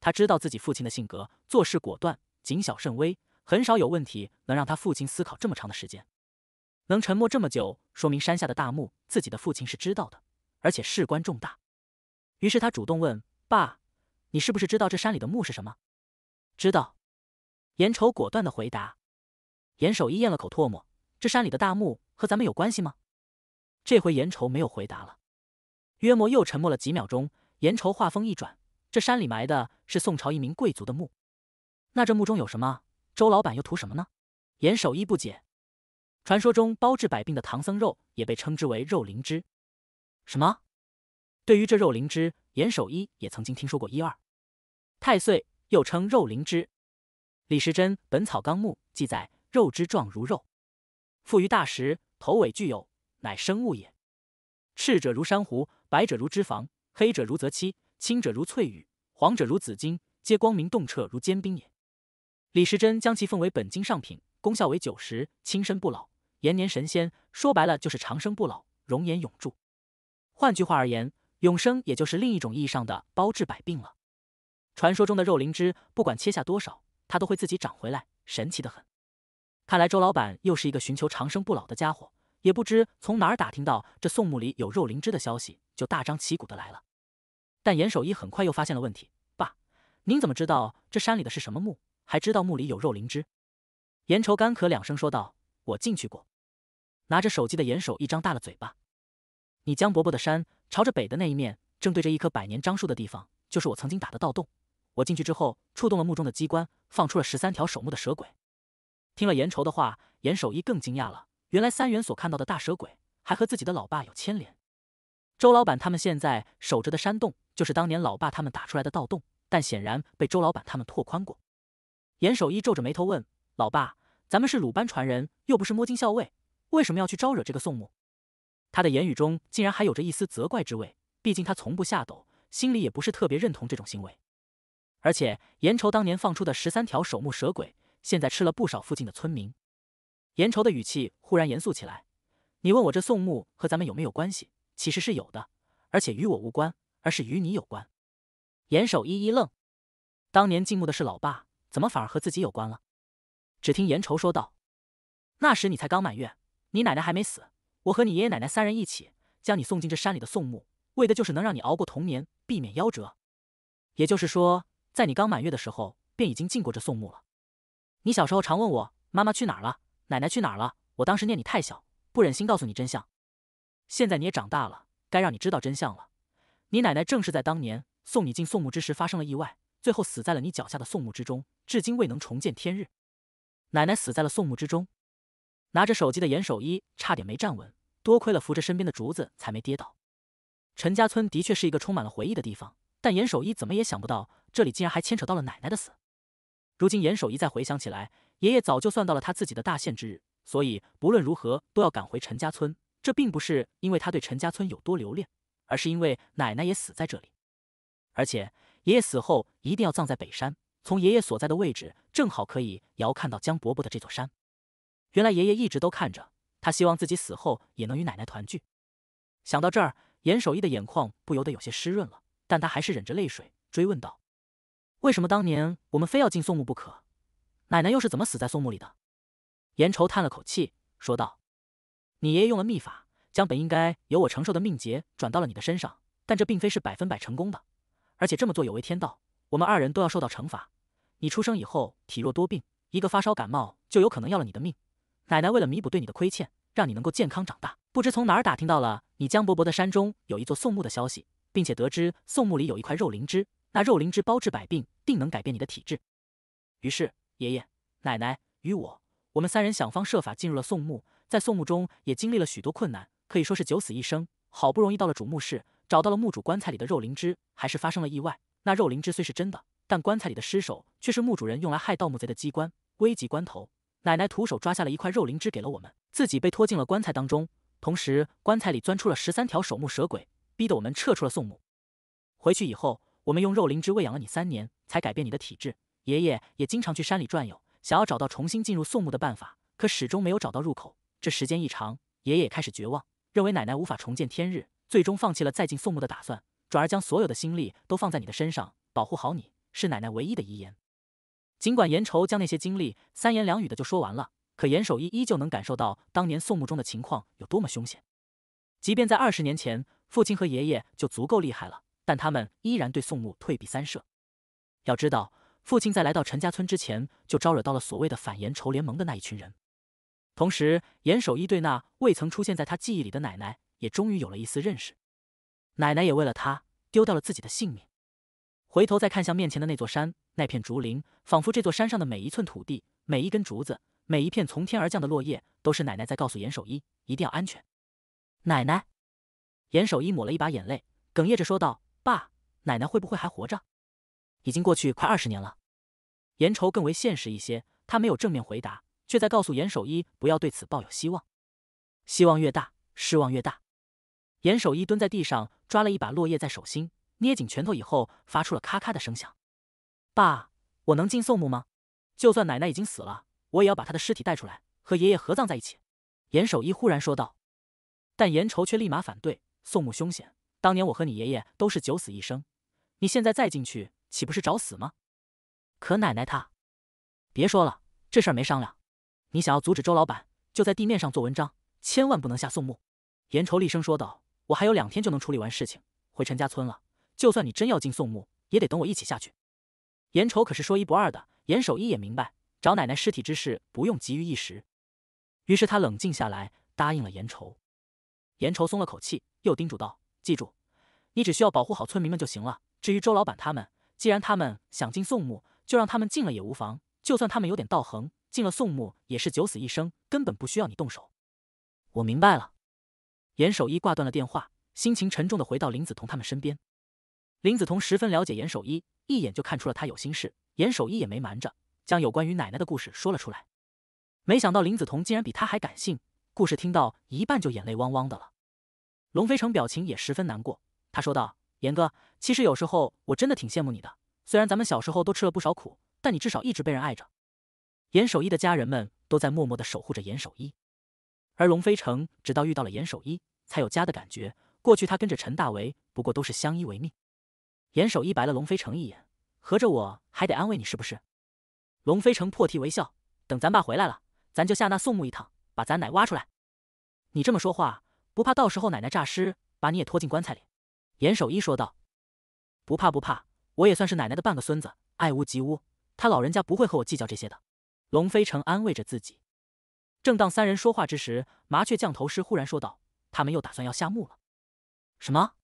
Speaker 1: 他知道自己父亲的性格，做事果断，谨小慎微，很少有问题能让他父亲思考这么长的时间，能沉默这么久，说明山下的大墓，自己的父亲是知道的，而且事关重大。于是他主动问：“爸，你是不是知道这山里的墓是什么？”“知道。”严愁果断的回答。严守一咽了口唾沫：“这山里的大墓和咱们有关系吗？”这回严愁没有回答了，约莫又沉默了几秒钟，严愁话锋一转。这山里埋的是宋朝一名贵族的墓，那这墓中有什么？周老板又图什么呢？严守一不解。传说中包治百病的唐僧肉，也被称之为肉灵芝。什么？对于这肉灵芝，严守一也曾经听说过一二。太岁又称肉灵芝，《李时珍本草纲目》记载：肉之状如肉，附于大石，头尾具有，乃生物也。赤者如珊瑚，白者如脂肪，黑者如泽漆。青者如翠玉，黄者如紫金，皆光明洞彻如坚冰也。李时珍将其奉为本经上品，功效为九十，轻身不老，延年神仙。说白了就是长生不老，容颜永驻。换句话而言，永生也就是另一种意义上的包治百病了。传说中的肉灵芝，不管切下多少，它都会自己长回来，神奇的很。看来周老板又是一个寻求长生不老的家伙，也不知从哪儿打听到这宋墓里有肉灵芝的消息，就大张旗鼓的来了。但严守一很快又发现了问题。爸，您怎么知道这山里的是什么墓？还知道墓里有肉灵芝？严愁干咳两声说道：“我进去过。”拿着手机的严守一张大了嘴巴：“你江伯伯的山，朝着北的那一面，正对着一棵百年樟树的地方，就是我曾经打的盗洞。我进去之后，触动了墓中的机关，放出了十三条守墓的蛇鬼。”听了严愁的话，严守一更惊讶了。原来三元所看到的大蛇鬼，还和自己的老爸有牵连。周老板他们现在守着的山洞。就是当年老爸他们打出来的盗洞，但显然被周老板他们拓宽过。严守一皱着眉头问：“老爸，咱们是鲁班传人，又不是摸金校尉，为什么要去招惹这个宋木？”他的言语中竟然还有着一丝责怪之味，毕竟他从不下斗，心里也不是特别认同这种行为。而且严愁当年放出的十三条守墓蛇鬼，现在吃了不少附近的村民。严愁的语气忽然严肃起来：“你问我这宋木和咱们有没有关系？其实是有的，而且与我无关。”而是与你有关。严守一一愣，当年进墓的是老爸，怎么反而和自己有关了？只听严愁说道：“那时你才刚满月，你奶奶还没死，我和你爷爷奶奶三人一起将你送进这山里的宋墓，为的就是能让你熬过童年，避免夭折。也就是说，在你刚满月的时候，便已经进过这宋墓了。你小时候常问我，妈妈去哪儿了，奶奶去哪儿了？我当时念你太小，不忍心告诉你真相。现在你也长大了，该让你知道真相了。”你奶奶正是在当年送你进宋墓之时发生了意外，最后死在了你脚下的宋墓之中，至今未能重见天日。奶奶死在了宋墓之中。拿着手机的严守一差点没站稳，多亏了扶着身边的竹子才没跌倒。陈家村的确是一个充满了回忆的地方，但严守一怎么也想不到这里竟然还牵扯到了奶奶的死。如今严守一再回想起来，爷爷早就算到了他自己的大限之日，所以不论如何都要赶回陈家村。这并不是因为他对陈家村有多留恋。而是因为奶奶也死在这里，而且爷爷死后一定要葬在北山，从爷爷所在的位置正好可以遥看到江伯伯的这座山。原来爷爷一直都看着他，希望自己死后也能与奶奶团聚。想到这儿，严守义的眼眶不由得有些湿润了，但他还是忍着泪水追问道：“为什么当年我们非要进宋墓不可？奶奶又是怎么死在宋墓里的？”严愁叹了口气说道：“你爷爷用了秘法。”将本应该由我承受的命劫转到了你的身上，但这并非是百分百成功的，而且这么做有违天道，我们二人都要受到惩罚。你出生以后体弱多病，一个发烧感冒就有可能要了你的命。奶奶为了弥补对你的亏欠，让你能够健康长大，不知从哪儿打听到了你江伯伯的山中有一座宋墓的消息，并且得知宋墓里有一块肉灵芝，那肉灵芝包治百病，定能改变你的体质。于是，爷爷、奶奶与我，我们三人想方设法进入了宋墓，在宋墓中也经历了许多困难。可以说是九死一生，好不容易到了主墓室，找到了墓主棺材里的肉灵芝，还是发生了意外。那肉灵芝虽是真的，但棺材里的尸首却是墓主人用来害盗墓贼的机关。危急关头，奶奶徒手抓下了一块肉灵芝给了我们，自己被拖进了棺材当中。同时，棺材里钻出了十三条守墓蛇鬼，逼得我们撤出了宋墓。回去以后，我们用肉灵芝喂养了你三年，才改变你的体质。爷爷也经常去山里转悠，想要找到重新进入宋墓的办法，可始终没有找到入口。这时间一长，爷爷也开始绝望。认为奶奶无法重见天日，最终放弃了再进宋墓的打算，转而将所有的心力都放在你的身上，保护好你是奶奶唯一的遗言。尽管严愁将那些经历三言两语的就说完了，可严守一依旧能感受到当年宋墓中的情况有多么凶险。即便在二十年前，父亲和爷爷就足够厉害了，但他们依然对宋墓退避三舍。要知道，父亲在来到陈家村之前，就招惹到了所谓的反严仇联盟的那一群人。同时，严守一对那未曾出现在他记忆里的奶奶，也终于有了一丝认识。奶奶也为了他丢掉了自己的性命。回头再看向面前的那座山、那片竹林，仿佛这座山上的每一寸土地、每一根竹子、每一片从天而降的落叶，都是奶奶在告诉严守一一定要安全。奶奶，严守一抹了一把眼泪，哽咽着说道：“爸，奶奶会不会还活着？已经过去快二十年了。”严愁更为现实一些，他没有正面回答。却在告诉严守一不要对此抱有希望，希望越大，失望越大。严守一蹲在地上抓了一把落叶在手心，捏紧拳头以后发出了咔咔的声响。爸，我能进宋墓吗？就算奶奶已经死了，我也要把她的尸体带出来，和爷爷合葬在一起。严守一忽然说道。但严愁却立马反对：“宋墓凶险，当年我和你爷爷都是九死一生，你现在再进去，岂不是找死吗？”可奶奶她……别说了，这事没商量。你想要阻止周老板，就在地面上做文章，千万不能下宋墓。严愁厉声说道：“我还有两天就能处理完事情，回陈家村了。就算你真要进宋墓，也得等我一起下去。”严愁可是说一不二的。严守一也明白，找奶奶尸体之事不用急于一时。于是他冷静下来，答应了严愁。严愁松了口气，又叮嘱道：“记住，你只需要保护好村民们就行了。至于周老板他们，既然他们想进宋墓，就让他们进了也无妨。就算他们有点道行。”进了宋墓也是九死一生，根本不需要你动手。我明白了。严守一挂断了电话，心情沉重的回到林子彤他们身边。林子彤十分了解严守一，一眼就看出了他有心事。严守一也没瞒着，将有关于奶奶的故事说了出来。没想到林子彤竟然比他还感性，故事听到一半就眼泪汪汪的了。龙飞成表情也十分难过，他说道：“严哥，其实有时候我真的挺羡慕你的。虽然咱们小时候都吃了不少苦，但你至少一直被人爱着。”严守一的家人们都在默默的守护着严守一，而龙飞城直到遇到了严守一才有家的感觉。过去他跟着陈大为，不过都是相依为命。严守一白了龙飞城一眼，合着我还得安慰你是不是？龙飞城破涕为笑，等咱爸回来了，咱就下那宋墓一趟，把咱奶挖出来。你这么说话，不怕到时候奶奶诈尸，把你也拖进棺材里？严守一说道：“不怕不怕，我也算是奶奶的半个孙子，爱屋及乌，他老人家不会和我计较这些的。”龙飞城安慰着自己。正当三人说话之时，麻雀降头师忽然说道：“他们又打算要下墓了。”“什么？”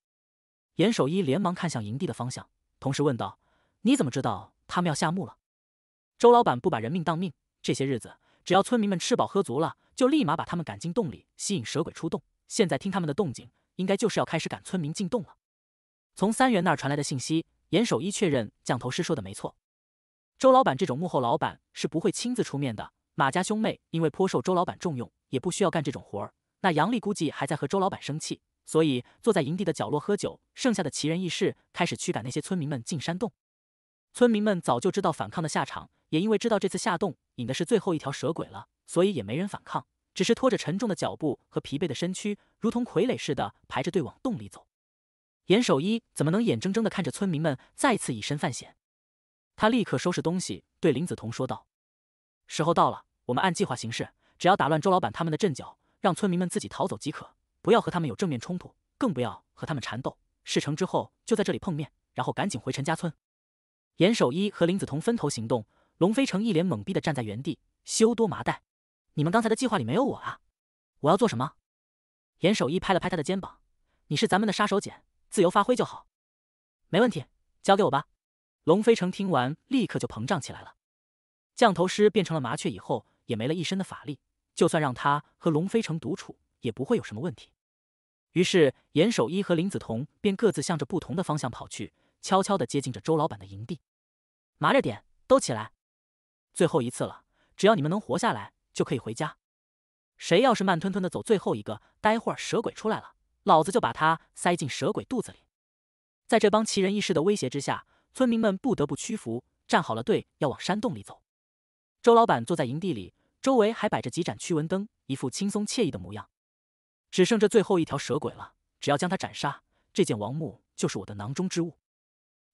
Speaker 1: 严守一连忙看向营地的方向，同时问道：“你怎么知道他们要下墓了？”“周老板不把人命当命，这些日子只要村民们吃饱喝足了，就立马把他们赶进洞里，吸引蛇鬼出洞。现在听他们的动静，应该就是要开始赶村民进洞了。”从三元那儿传来的信息，严守一确认降头师说的没错。周老板这种幕后老板是不会亲自出面的。马家兄妹因为颇受周老板重用，也不需要干这种活儿。那杨丽估计还在和周老板生气，所以坐在营地的角落喝酒。剩下的奇人异事开始驱赶那些村民们进山洞。村民们早就知道反抗的下场，也因为知道这次下洞引的是最后一条蛇鬼了，所以也没人反抗，只是拖着沉重的脚步和疲惫的身躯，如同傀儡似的排着队往洞里走。严守一怎么能眼睁睁地看着村民们再次以身犯险？他立刻收拾东西，对林子彤说道：“时候到了，我们按计划行事。只要打乱周老板他们的阵脚，让村民们自己逃走即可。不要和他们有正面冲突，更不要和他们缠斗。事成之后，就在这里碰面，然后赶紧回陈家村。”严守一和林子彤分头行动，龙飞成一脸懵逼的站在原地，修多麻袋。你们刚才的计划里没有我啊！我要做什么？严守一拍了拍他的肩膀：“你是咱们的杀手锏，自由发挥就好。没问题，交给我吧。”龙飞城听完，立刻就膨胀起来了。降头师变成了麻雀以后，也没了一身的法力，就算让他和龙飞城独处，也不会有什么问题。于是严守一和林子彤便各自向着不同的方向跑去，悄悄的接近着周老板的营地。麻着点，都起来！最后一次了，只要你们能活下来，就可以回家。谁要是慢吞吞的走最后一个，待会儿蛇鬼出来了，老子就把他塞进蛇鬼肚子里。在这帮奇人异士的威胁之下。村民们不得不屈服，站好了队，要往山洞里走。周老板坐在营地里，周围还摆着几盏驱蚊灯，一副轻松惬意的模样。只剩这最后一条蛇鬼了，只要将他斩杀，这件王木就是我的囊中之物。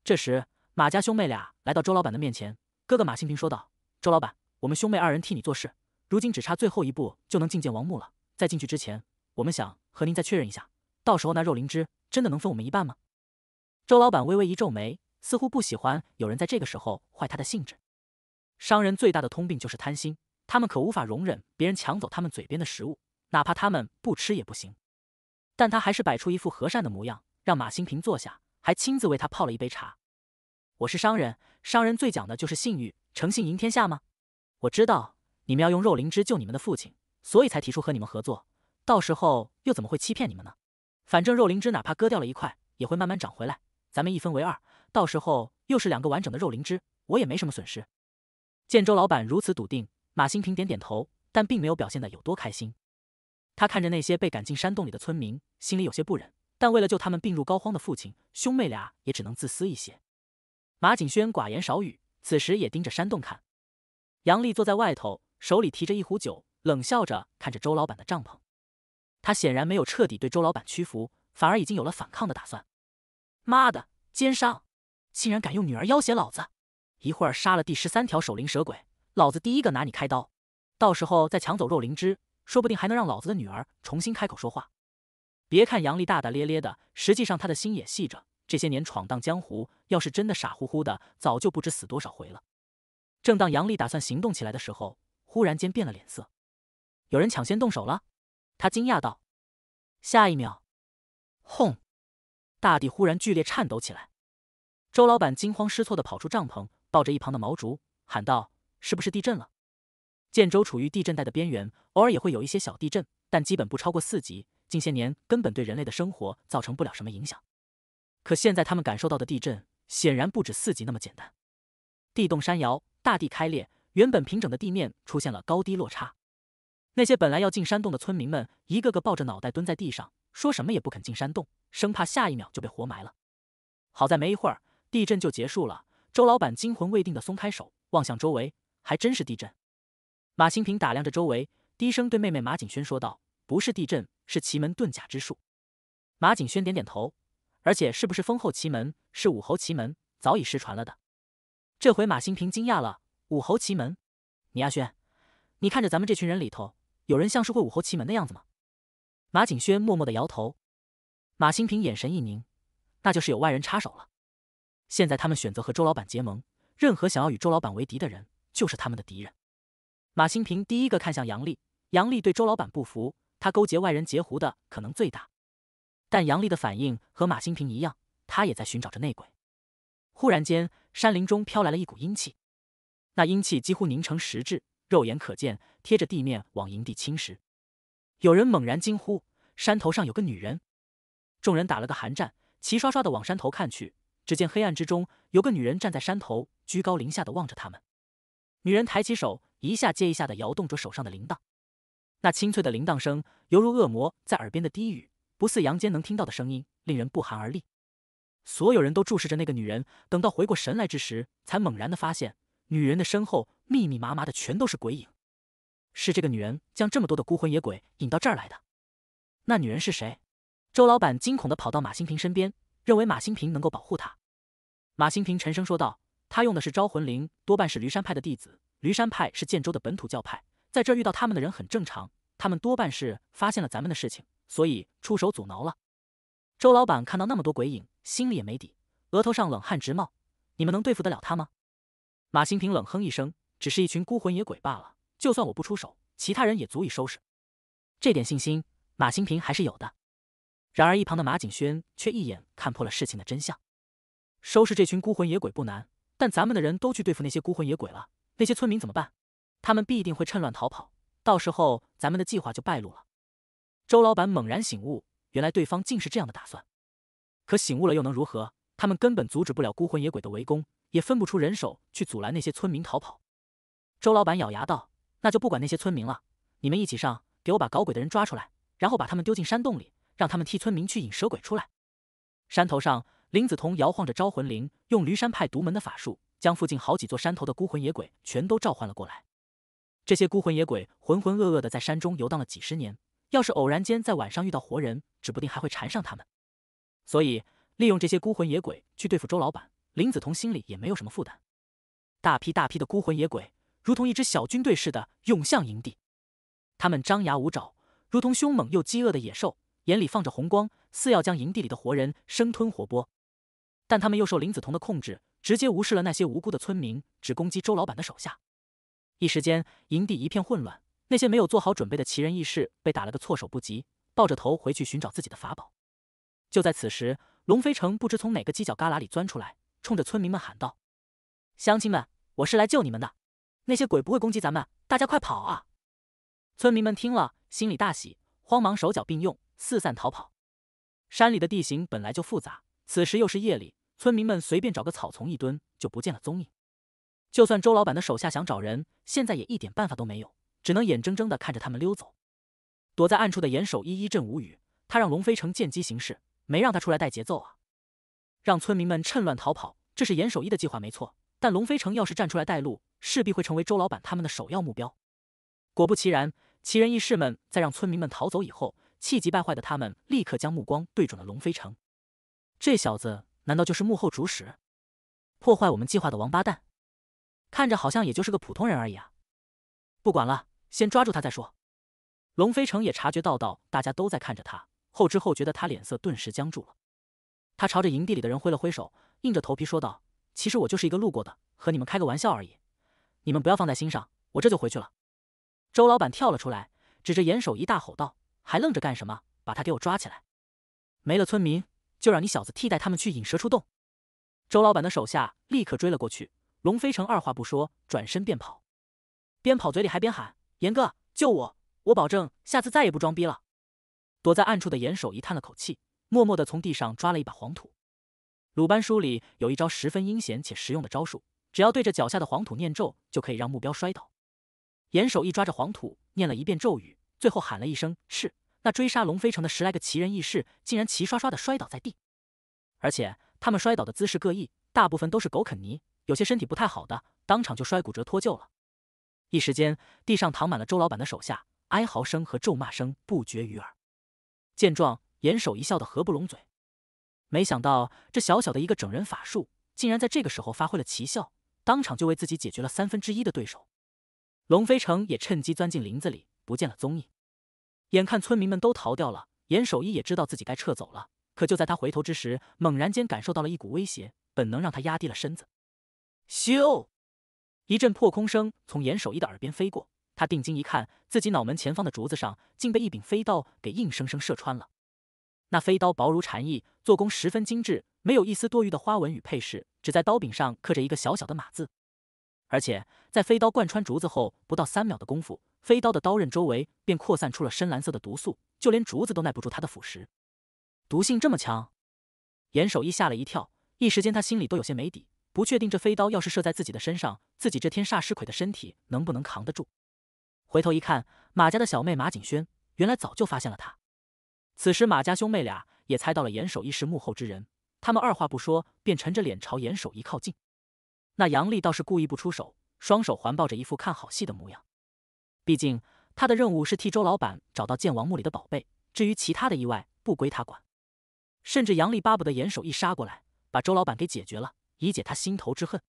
Speaker 1: 这时，马家兄妹俩来到周老板的面前，哥哥马新平说道：“周老板，我们兄妹二人替你做事，如今只差最后一步就能进见王木了。在进去之前，我们想和您再确认一下，到时候那肉灵芝真的能分我们一半吗？”周老板微微一皱眉。似乎不喜欢有人在这个时候坏他的兴致。商人最大的通病就是贪心，他们可无法容忍别人抢走他们嘴边的食物，哪怕他们不吃也不行。但他还是摆出一副和善的模样，让马新平坐下，还亲自为他泡了一杯茶。我是商人，商人最讲的就是信誉，诚信赢天下吗？我知道你们要用肉灵芝救你们的父亲，所以才提出和你们合作。到时候又怎么会欺骗你们呢？反正肉灵芝哪怕割掉了一块，也会慢慢长回来。咱们一分为二。到时候又是两个完整的肉灵芝，我也没什么损失。见周老板如此笃定，马新平点点头，但并没有表现的有多开心。他看着那些被赶进山洞里的村民，心里有些不忍，但为了救他们病入膏肓的父亲，兄妹俩也只能自私一些。马景轩寡言少语，此时也盯着山洞看。杨丽坐在外头，手里提着一壶酒，冷笑着看着周老板的帐篷。他显然没有彻底对周老板屈服，反而已经有了反抗的打算。妈的，奸商！竟然敢用女儿要挟老子！一会儿杀了第十三条守灵蛇鬼，老子第一个拿你开刀。到时候再抢走肉灵芝，说不定还能让老子的女儿重新开口说话。别看杨丽大大咧咧的，实际上他的心也细着。这些年闯荡江湖，要是真的傻乎乎的，早就不知死多少回了。正当杨丽打算行动起来的时候，忽然间变了脸色。有人抢先动手了，他惊讶道。下一秒，轰！大地忽然剧烈颤抖起来。周老板惊慌失措地跑出帐篷，抱着一旁的毛竹喊道：“是不是地震了？”建州处于地震带的边缘，偶尔也会有一些小地震，但基本不超过四级。近些年根本对人类的生活造成不了什么影响。可现在他们感受到的地震显然不止四级那么简单，地动山摇，大地开裂，原本平整的地面出现了高低落差。那些本来要进山洞的村民们，一个个抱着脑袋蹲在地上，说什么也不肯进山洞，生怕下一秒就被活埋了。好在没一会儿。地震就结束了。周老板惊魂未定的松开手，望向周围，还真是地震。马新平打量着周围，低声对妹妹马景轩说道：“不是地震，是奇门遁甲之术。”马景轩点点头，而且是不是封后奇门，是武侯奇门，早已失传了的。这回马新平惊讶了：“武侯奇门？米亚轩，你看着咱们这群人里头，有人像是会武侯奇门的样子吗？”马景轩默默的摇头。马新平眼神一凝：“那就是有外人插手了。”现在他们选择和周老板结盟，任何想要与周老板为敌的人，就是他们的敌人。马新平第一个看向杨丽，杨丽对周老板不服，他勾结外人截胡的可能最大。但杨丽的反应和马新平一样，他也在寻找着内鬼。忽然间，山林中飘来了一股阴气，那阴气几乎凝成实质，肉眼可见，贴着地面往营地侵蚀。有人猛然惊呼：“山头上有个女人！”众人打了个寒战，齐刷刷的往山头看去。只见黑暗之中有个女人站在山头，居高临下的望着他们。女人抬起手，一下接一下的摇动着手上的铃铛，那清脆的铃铛声犹如恶魔在耳边的低语，不似阳间能听到的声音，令人不寒而栗。所有人都注视着那个女人，等到回过神来之时，才猛然的发现，女人的身后密密麻麻的全都是鬼影。是这个女人将这么多的孤魂野鬼引到这儿来的。那女人是谁？周老板惊恐的跑到马新平身边。认为马新平能够保护他。马新平沉声说道：“他用的是招魂铃，多半是驴山派的弟子。驴山派是建州的本土教派，在这儿遇到他们的人很正常。他们多半是发现了咱们的事情，所以出手阻挠了。”周老板看到那么多鬼影，心里也没底，额头上冷汗直冒：“你们能对付得了他吗？”马新平冷哼一声：“只是一群孤魂野鬼罢了。就算我不出手，其他人也足以收拾。”这点信心，马新平还是有的。然而，一旁的马景轩却一眼看破了事情的真相。收拾这群孤魂野鬼不难，但咱们的人都去对付那些孤魂野鬼了，那些村民怎么办？他们必定会趁乱逃跑，到时候咱们的计划就败露了。周老板猛然醒悟，原来对方竟是这样的打算。可醒悟了又能如何？他们根本阻止不了孤魂野鬼的围攻，也分不出人手去阻拦那些村民逃跑。周老板咬牙道：“那就不管那些村民了，你们一起上，给我把搞鬼的人抓出来，然后把他们丢进山洞里。”让他们替村民去引蛇鬼出来。山头上，林子彤摇晃着招魂铃，用驴山派独门的法术，将附近好几座山头的孤魂野鬼全都召唤了过来。这些孤魂野鬼浑浑噩噩的在山中游荡了几十年，要是偶然间在晚上遇到活人，指不定还会缠上他们。所以，利用这些孤魂野鬼去对付周老板，林子彤心里也没有什么负担。大批大批的孤魂野鬼，如同一支小军队似的涌向营地，他们张牙舞爪，如同凶猛又饥饿的野兽。眼里放着红光，似要将营地里的活人生吞活剥，但他们又受林子彤的控制，直接无视了那些无辜的村民，只攻击周老板的手下。一时间，营地一片混乱，那些没有做好准备的奇人异士被打了个措手不及，抱着头回去寻找自己的法宝。就在此时，龙飞城不知从哪个犄角旮旯里钻出来，冲着村民们喊道：“乡亲们，我是来救你们的，那些鬼不会攻击咱们，大家快跑啊！”村民们听了，心里大喜，慌忙手脚并用。四散逃跑，山里的地形本来就复杂，此时又是夜里，村民们随便找个草丛一蹲就不见了踪影。就算周老板的手下想找人，现在也一点办法都没有，只能眼睁睁的看着他们溜走。躲在暗处的严守一一阵无语，他让龙飞城见机行事，没让他出来带节奏啊！让村民们趁乱逃跑，这是严守一的计划没错，但龙飞城要是站出来带路，势必会成为周老板他们的首要目标。果不其然，奇人异士们在让村民们逃走以后。气急败坏的他们立刻将目光对准了龙飞城，这小子难道就是幕后主使，破坏我们计划的王八蛋？看着好像也就是个普通人而已啊！不管了，先抓住他再说。龙飞城也察觉到，到大家都在看着他，后知后觉的他脸色顿时僵住了。他朝着营地里的人挥了挥手，硬着头皮说道：“其实我就是一个路过的，和你们开个玩笑而已，你们不要放在心上，我这就回去了。”周老板跳了出来，指着严守一大吼道。还愣着干什么？把他给我抓起来！没了村民，就让你小子替代他们去引蛇出洞。周老板的手下立刻追了过去，龙飞成二话不说，转身便跑，边跑嘴里还边喊：“严哥，救我！我保证下次再也不装逼了。”躲在暗处的严守一叹了口气，默默的从地上抓了一把黄土。鲁班书里有一招十分阴险且实用的招数，只要对着脚下的黄土念咒，就可以让目标摔倒。严守一抓着黄土念了一遍咒语。最后喊了一声“是”，那追杀龙飞城的十来个奇人异士，竟然齐刷刷的摔倒在地，而且他们摔倒的姿势各异，大部分都是狗啃泥，有些身体不太好的，当场就摔骨折脱臼了。一时间，地上躺满了周老板的手下，哀嚎声和咒骂声不绝于耳。见状，严守一笑的合不拢嘴，没想到这小小的一个整人法术，竟然在这个时候发挥了奇效，当场就为自己解决了三分之一的对手。龙飞城也趁机钻进林子里，不见了踪影。眼看村民们都逃掉了，严守一也知道自己该撤走了。可就在他回头之时，猛然间感受到了一股威胁，本能让他压低了身子。咻！一阵破空声从严守一的耳边飞过，他定睛一看，自己脑门前方的竹子上竟被一柄飞刀给硬生生射穿了。那飞刀薄如蝉翼，做工十分精致，没有一丝多余的花纹与配饰，只在刀柄上刻着一个小小的马字。而且在飞刀贯穿竹子后，不到三秒的功夫，飞刀的刀刃周围便扩散出了深蓝色的毒素，就连竹子都耐不住它的腐蚀。毒性这么强，严守一吓了一跳，一时间他心里都有些没底，不确定这飞刀要是射在自己的身上，自己这天煞尸鬼的身体能不能扛得住。回头一看，马家的小妹马景轩原来早就发现了他。此时马家兄妹俩也猜到了严守一是幕后之人，他们二话不说，便沉着脸朝严守一靠近。那杨丽倒是故意不出手，双手环抱着一副看好戏的模样。毕竟她的任务是替周老板找到剑王墓里的宝贝，至于其他的意外不归她管。甚至杨丽巴不得严守一杀过来，把周老板给解决了，以解他心头之恨。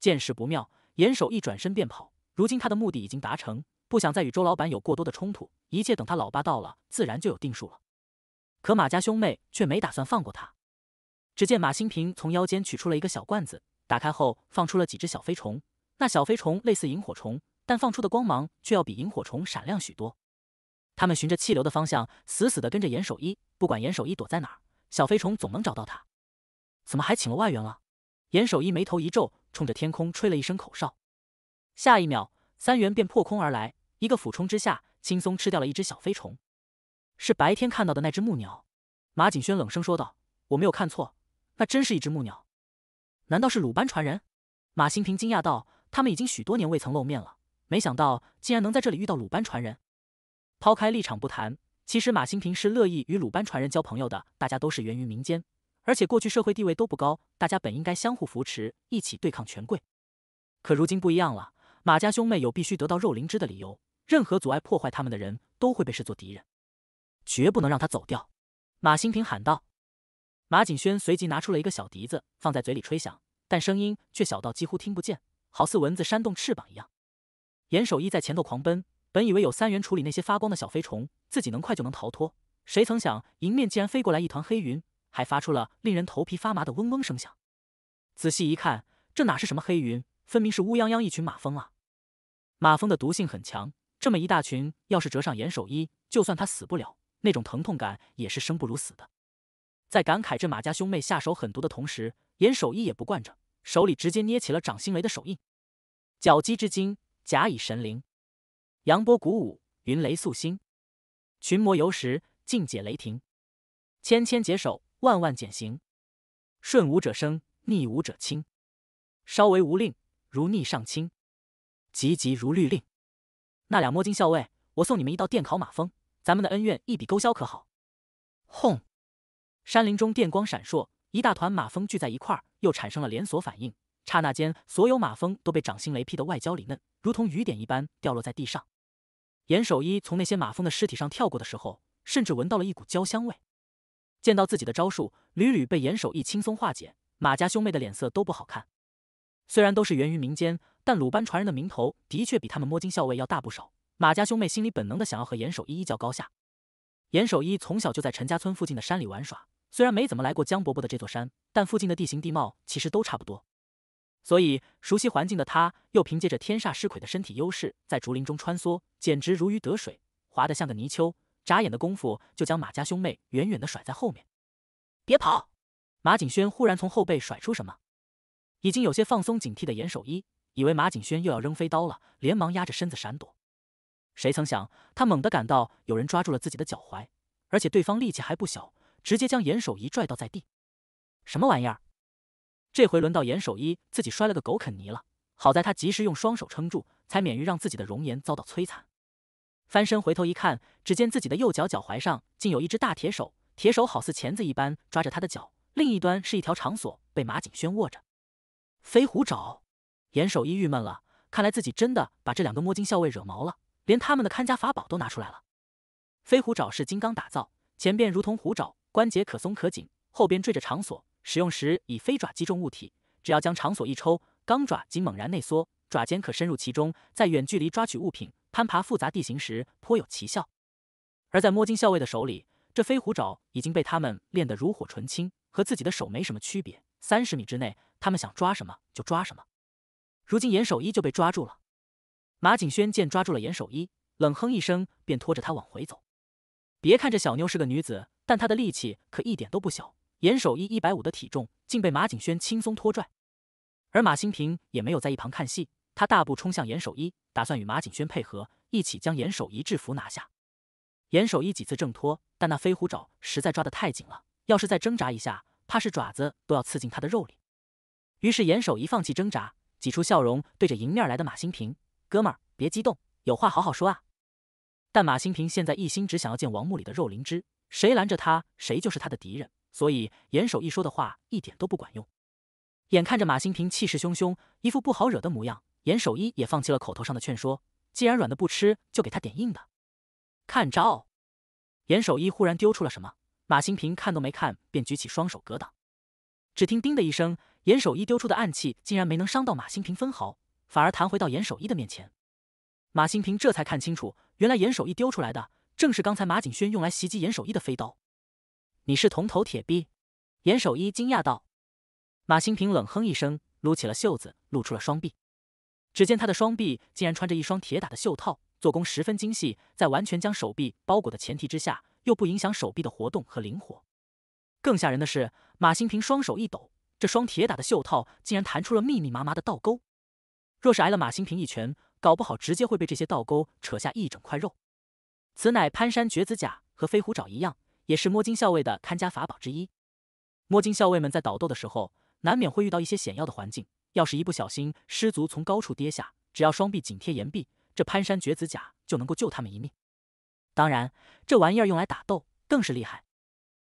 Speaker 1: 见势不妙，严守一转身便跑。如今他的目的已经达成，不想再与周老板有过多的冲突，一切等他老爸到了，自然就有定数了。可马家兄妹却没打算放过他。只见马新平从腰间取出了一个小罐子。打开后，放出了几只小飞虫。那小飞虫类似萤火虫，但放出的光芒却要比萤火虫闪亮许多。他们循着气流的方向，死死地跟着严守一，不管严守一躲在哪，小飞虫总能找到他。怎么还请了外援了？严守一眉头一皱，冲着天空吹了一声口哨。下一秒，三元便破空而来，一个俯冲之下，轻松吃掉了一只小飞虫。是白天看到的那只木鸟。马景轩冷声说道：“我没有看错，那真是一只木鸟。”难道是鲁班传人？马新平惊讶道：“他们已经许多年未曾露面了，没想到竟然能在这里遇到鲁班传人。”抛开立场不谈，其实马新平是乐意与鲁班传人交朋友的。大家都是源于民间，而且过去社会地位都不高，大家本应该相互扶持，一起对抗权贵。可如今不一样了，马家兄妹有必须得到肉灵芝的理由，任何阻碍破坏他们的人都会被视作敌人，绝不能让他走掉！马新平喊道。马景轩随即拿出了一个小笛子，放在嘴里吹响，但声音却小到几乎听不见，好似蚊子扇动翅膀一样。严守一在前头狂奔，本以为有三元处理那些发光的小飞虫，自己能快就能逃脱，谁曾想迎面竟然飞过来一团黑云，还发出了令人头皮发麻的嗡嗡声响。仔细一看，这哪是什么黑云，分明是乌泱泱一群马蜂啊！马蜂的毒性很强，这么一大群，要是折上严守一，就算他死不了，那种疼痛感也是生不如死的。在感慨这马家兄妹下手狠毒的同时，严守一也不惯着，手里直接捏起了掌心雷的手印。脚击之精，甲乙神灵，扬波鼓舞，云雷肃心，群魔游时，尽解雷霆。千千解手，万万减刑。顺吾者生，逆吾者清，稍为无令，如逆上清，急急如律令。那俩摸金校尉，我送你们一道电烤马蜂，咱们的恩怨一笔勾销，可好？轰！山林中电光闪烁，一大团马蜂聚在一块儿，又产生了连锁反应。刹那间，所有马蜂都被掌心雷劈得外焦里嫩，如同雨点一般掉落在地上。严守一从那些马蜂的尸体上跳过的时候，甚至闻到了一股焦香味。见到自己的招数屡屡被严守一轻松化解，马家兄妹的脸色都不好看。虽然都是源于民间，但鲁班传人的名头的确比他们摸金校尉要大不少。马家兄妹心里本能的想要和严守一一较高下。严守一从小就在陈家村附近的山里玩耍。虽然没怎么来过江伯伯的这座山，但附近的地形地貌其实都差不多，所以熟悉环境的他，又凭借着天煞尸鬼的身体优势，在竹林中穿梭，简直如鱼得水，滑得像个泥鳅。眨眼的功夫，就将马家兄妹远远的甩在后面。别跑！马景轩忽然从后背甩出什么，已经有些放松警惕的严守一，以为马景轩又要扔飞刀了，连忙压着身子闪躲。谁曾想，他猛地感到有人抓住了自己的脚踝，而且对方力气还不小。直接将严守一拽倒在地，什么玩意儿？这回轮到严守一自己摔了个狗啃泥了。好在他及时用双手撑住，才免于让自己的容颜遭到摧残。翻身回头一看，只见自己的右脚脚踝上竟有一只大铁手，铁手好似钳子一般抓着他的脚，另一端是一条长索，被马景轩握着。飞虎爪，严守一郁闷了，看来自己真的把这两个摸金校尉惹毛了，连他们的看家法宝都拿出来了。飞虎爪是金刚打造，前边如同虎爪。关节可松可紧，后边缀着长锁，使用时以飞爪击中物体，只要将长锁一抽，钢爪仅猛然内缩，爪尖可深入其中，在远距离抓取物品、攀爬复杂地形时颇有奇效。而在摸金校尉的手里，这飞虎爪已经被他们练得如火纯青，和自己的手没什么区别。三十米之内，他们想抓什么就抓什么。如今严守一就被抓住了。马景轩见抓住了严守一，冷哼一声，便拖着他往回走。别看这小妞是个女子。但他的力气可一点都不小，严守一一百五的体重竟被马景轩轻松拖拽，而马新平也没有在一旁看戏，他大步冲向严守一，打算与马景轩配合，一起将严守一制服拿下。严守一几次挣脱，但那飞虎爪实在抓得太紧了，要是再挣扎一下，怕是爪子都要刺进他的肉里。于是严守一放弃挣扎，挤出笑容，对着迎面来的马新平：“哥们，别激动，有话好好说啊。”但马新平现在一心只想要见王墓里的肉灵芝。谁拦着他，谁就是他的敌人。所以严守一说的话一点都不管用。眼看着马新平气势汹汹，一副不好惹的模样，严守一也放弃了口头上的劝说。既然软的不吃，就给他点硬的。看招！严守一忽然丢出了什么？马新平看都没看，便举起双手格挡。只听“叮”的一声，严守一丢出的暗器竟然没能伤到马新平分毫，反而弹回到严守一的面前。马新平这才看清楚，原来严守一丢出来的。正是刚才马景轩用来袭击严守一的飞刀。你是铜头铁臂？严守一惊讶道。马新平冷哼一声，撸起了袖子，露出了双臂。只见他的双臂竟然穿着一双铁打的袖套，做工十分精细，在完全将手臂包裹的前提之下，又不影响手臂的活动和灵活。更吓人的是，马新平双手一抖，这双铁打的袖套竟然弹出了密密麻麻的倒钩。若是挨了马新平一拳，搞不好直接会被这些倒钩扯下一整块肉。此乃攀山绝子甲，和飞虎爪一样，也是摸金校尉的看家法宝之一。摸金校尉们在倒斗的时候，难免会遇到一些险要的环境，要是一不小心失足从高处跌下，只要双臂紧贴岩壁，这攀山绝子甲就能够救他们一命。当然，这玩意儿用来打斗更是厉害。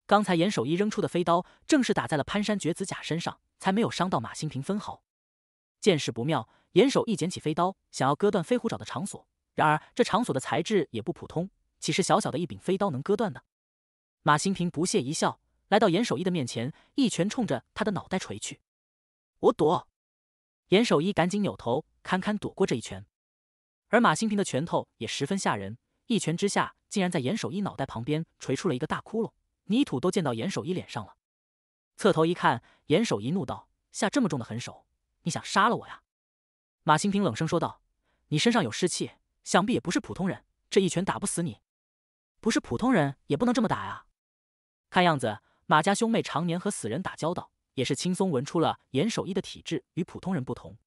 Speaker 1: 刚才严守一扔出的飞刀，正是打在了攀山绝子甲身上，才没有伤到马兴平分毫。见势不妙，严守一捡起飞刀，想要割断飞虎爪的场所，然而这场所的材质也不普通，岂是小小的一柄飞刀能割断的？马新平不屑一笑，来到严守一的面前，一拳冲着他的脑袋捶去。我躲！严守一赶紧扭头，堪堪躲过这一拳。而马新平的拳头也十分吓人，一拳之下，竟然在严守一脑袋旁边锤出了一个大窟窿，泥土都溅到严守一脸上了。侧头一看，严守一怒道：“下这么重的狠手，你想杀了我呀？”马新平冷声说道：“你身上有湿气。”想必也不是普通人，这一拳打不死你，不是普通人也不能这么打呀。看样子马家兄妹常年和死人打交道，也是轻松闻出了严守一的体质与普通人不同。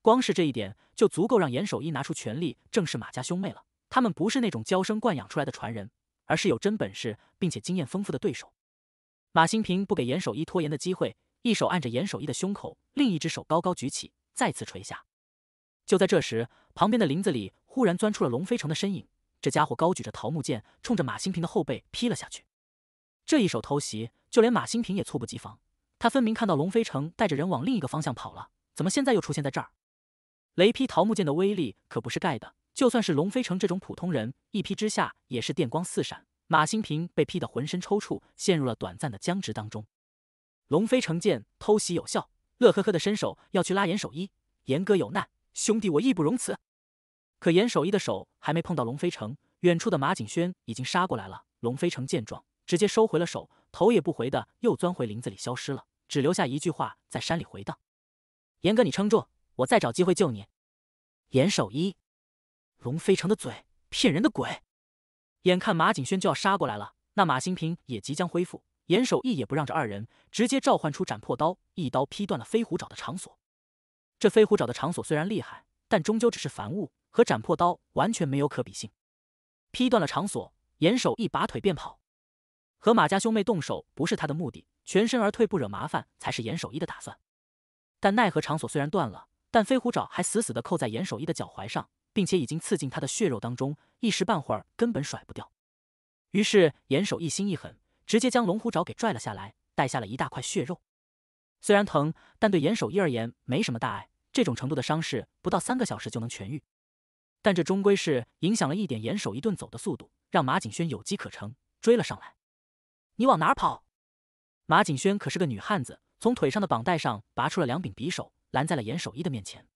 Speaker 1: 光是这一点就足够让严守一拿出全力正视马家兄妹了。他们不是那种娇生惯养出来的传人，而是有真本事并且经验丰富的对手。马新平不给严守一拖延的机会，一手按着严守一的胸口，另一只手高高举起，再次垂下。就在这时，旁边的林子里。忽然钻出了龙飞城的身影，这家伙高举着桃木剑，冲着马新平的后背劈了下去。这一手偷袭，就连马新平也猝不及防。他分明看到龙飞城带着人往另一个方向跑了，怎么现在又出现在这儿？雷劈桃木剑的威力可不是盖的，就算是龙飞城这种普通人，一劈之下也是电光四闪。马新平被劈得浑身抽搐，陷入了短暂的僵直当中。龙飞城见偷袭有效，乐呵呵的伸手要去拉严守一：“严哥有难，兄弟我义不容辞。”可严守一的手还没碰到龙飞城，远处的马景轩已经杀过来了。龙飞城见状，直接收回了手，头也不回的又钻回林子里消失了，只留下一句话在山里回荡：“严哥，你撑住，我再找机会救你。”严守一，龙飞城的嘴，骗人的鬼！眼看马景轩就要杀过来了，那马新平也即将恢复，严守一也不让着二人，直接召唤出斩破刀，一刀劈断了飞虎爪的场所。这飞虎爪的场所虽然厉害，但终究只是凡物。和斩破刀完全没有可比性，劈断了长索，严守一拔腿便跑。和马家兄妹动手不是他的目的，全身而退不惹麻烦才是严守一的打算。但奈何长索虽然断了，但飞虎爪还死死地扣在严守一的脚踝上，并且已经刺进他的血肉当中，一时半会儿根本甩不掉。于是严守一心一狠，直接将龙虎爪给拽了下来，带下了一大块血肉。虽然疼，但对严守一而言没什么大碍，这种程度的伤势不到三个小时就能痊愈。但这终归是影响了一点严守一顿走的速度，让马景轩有机可乘，追了上来。你往哪跑？马景轩可是个女汉子，从腿上的绑带上拔出了两柄匕首，拦在了严守一的面前。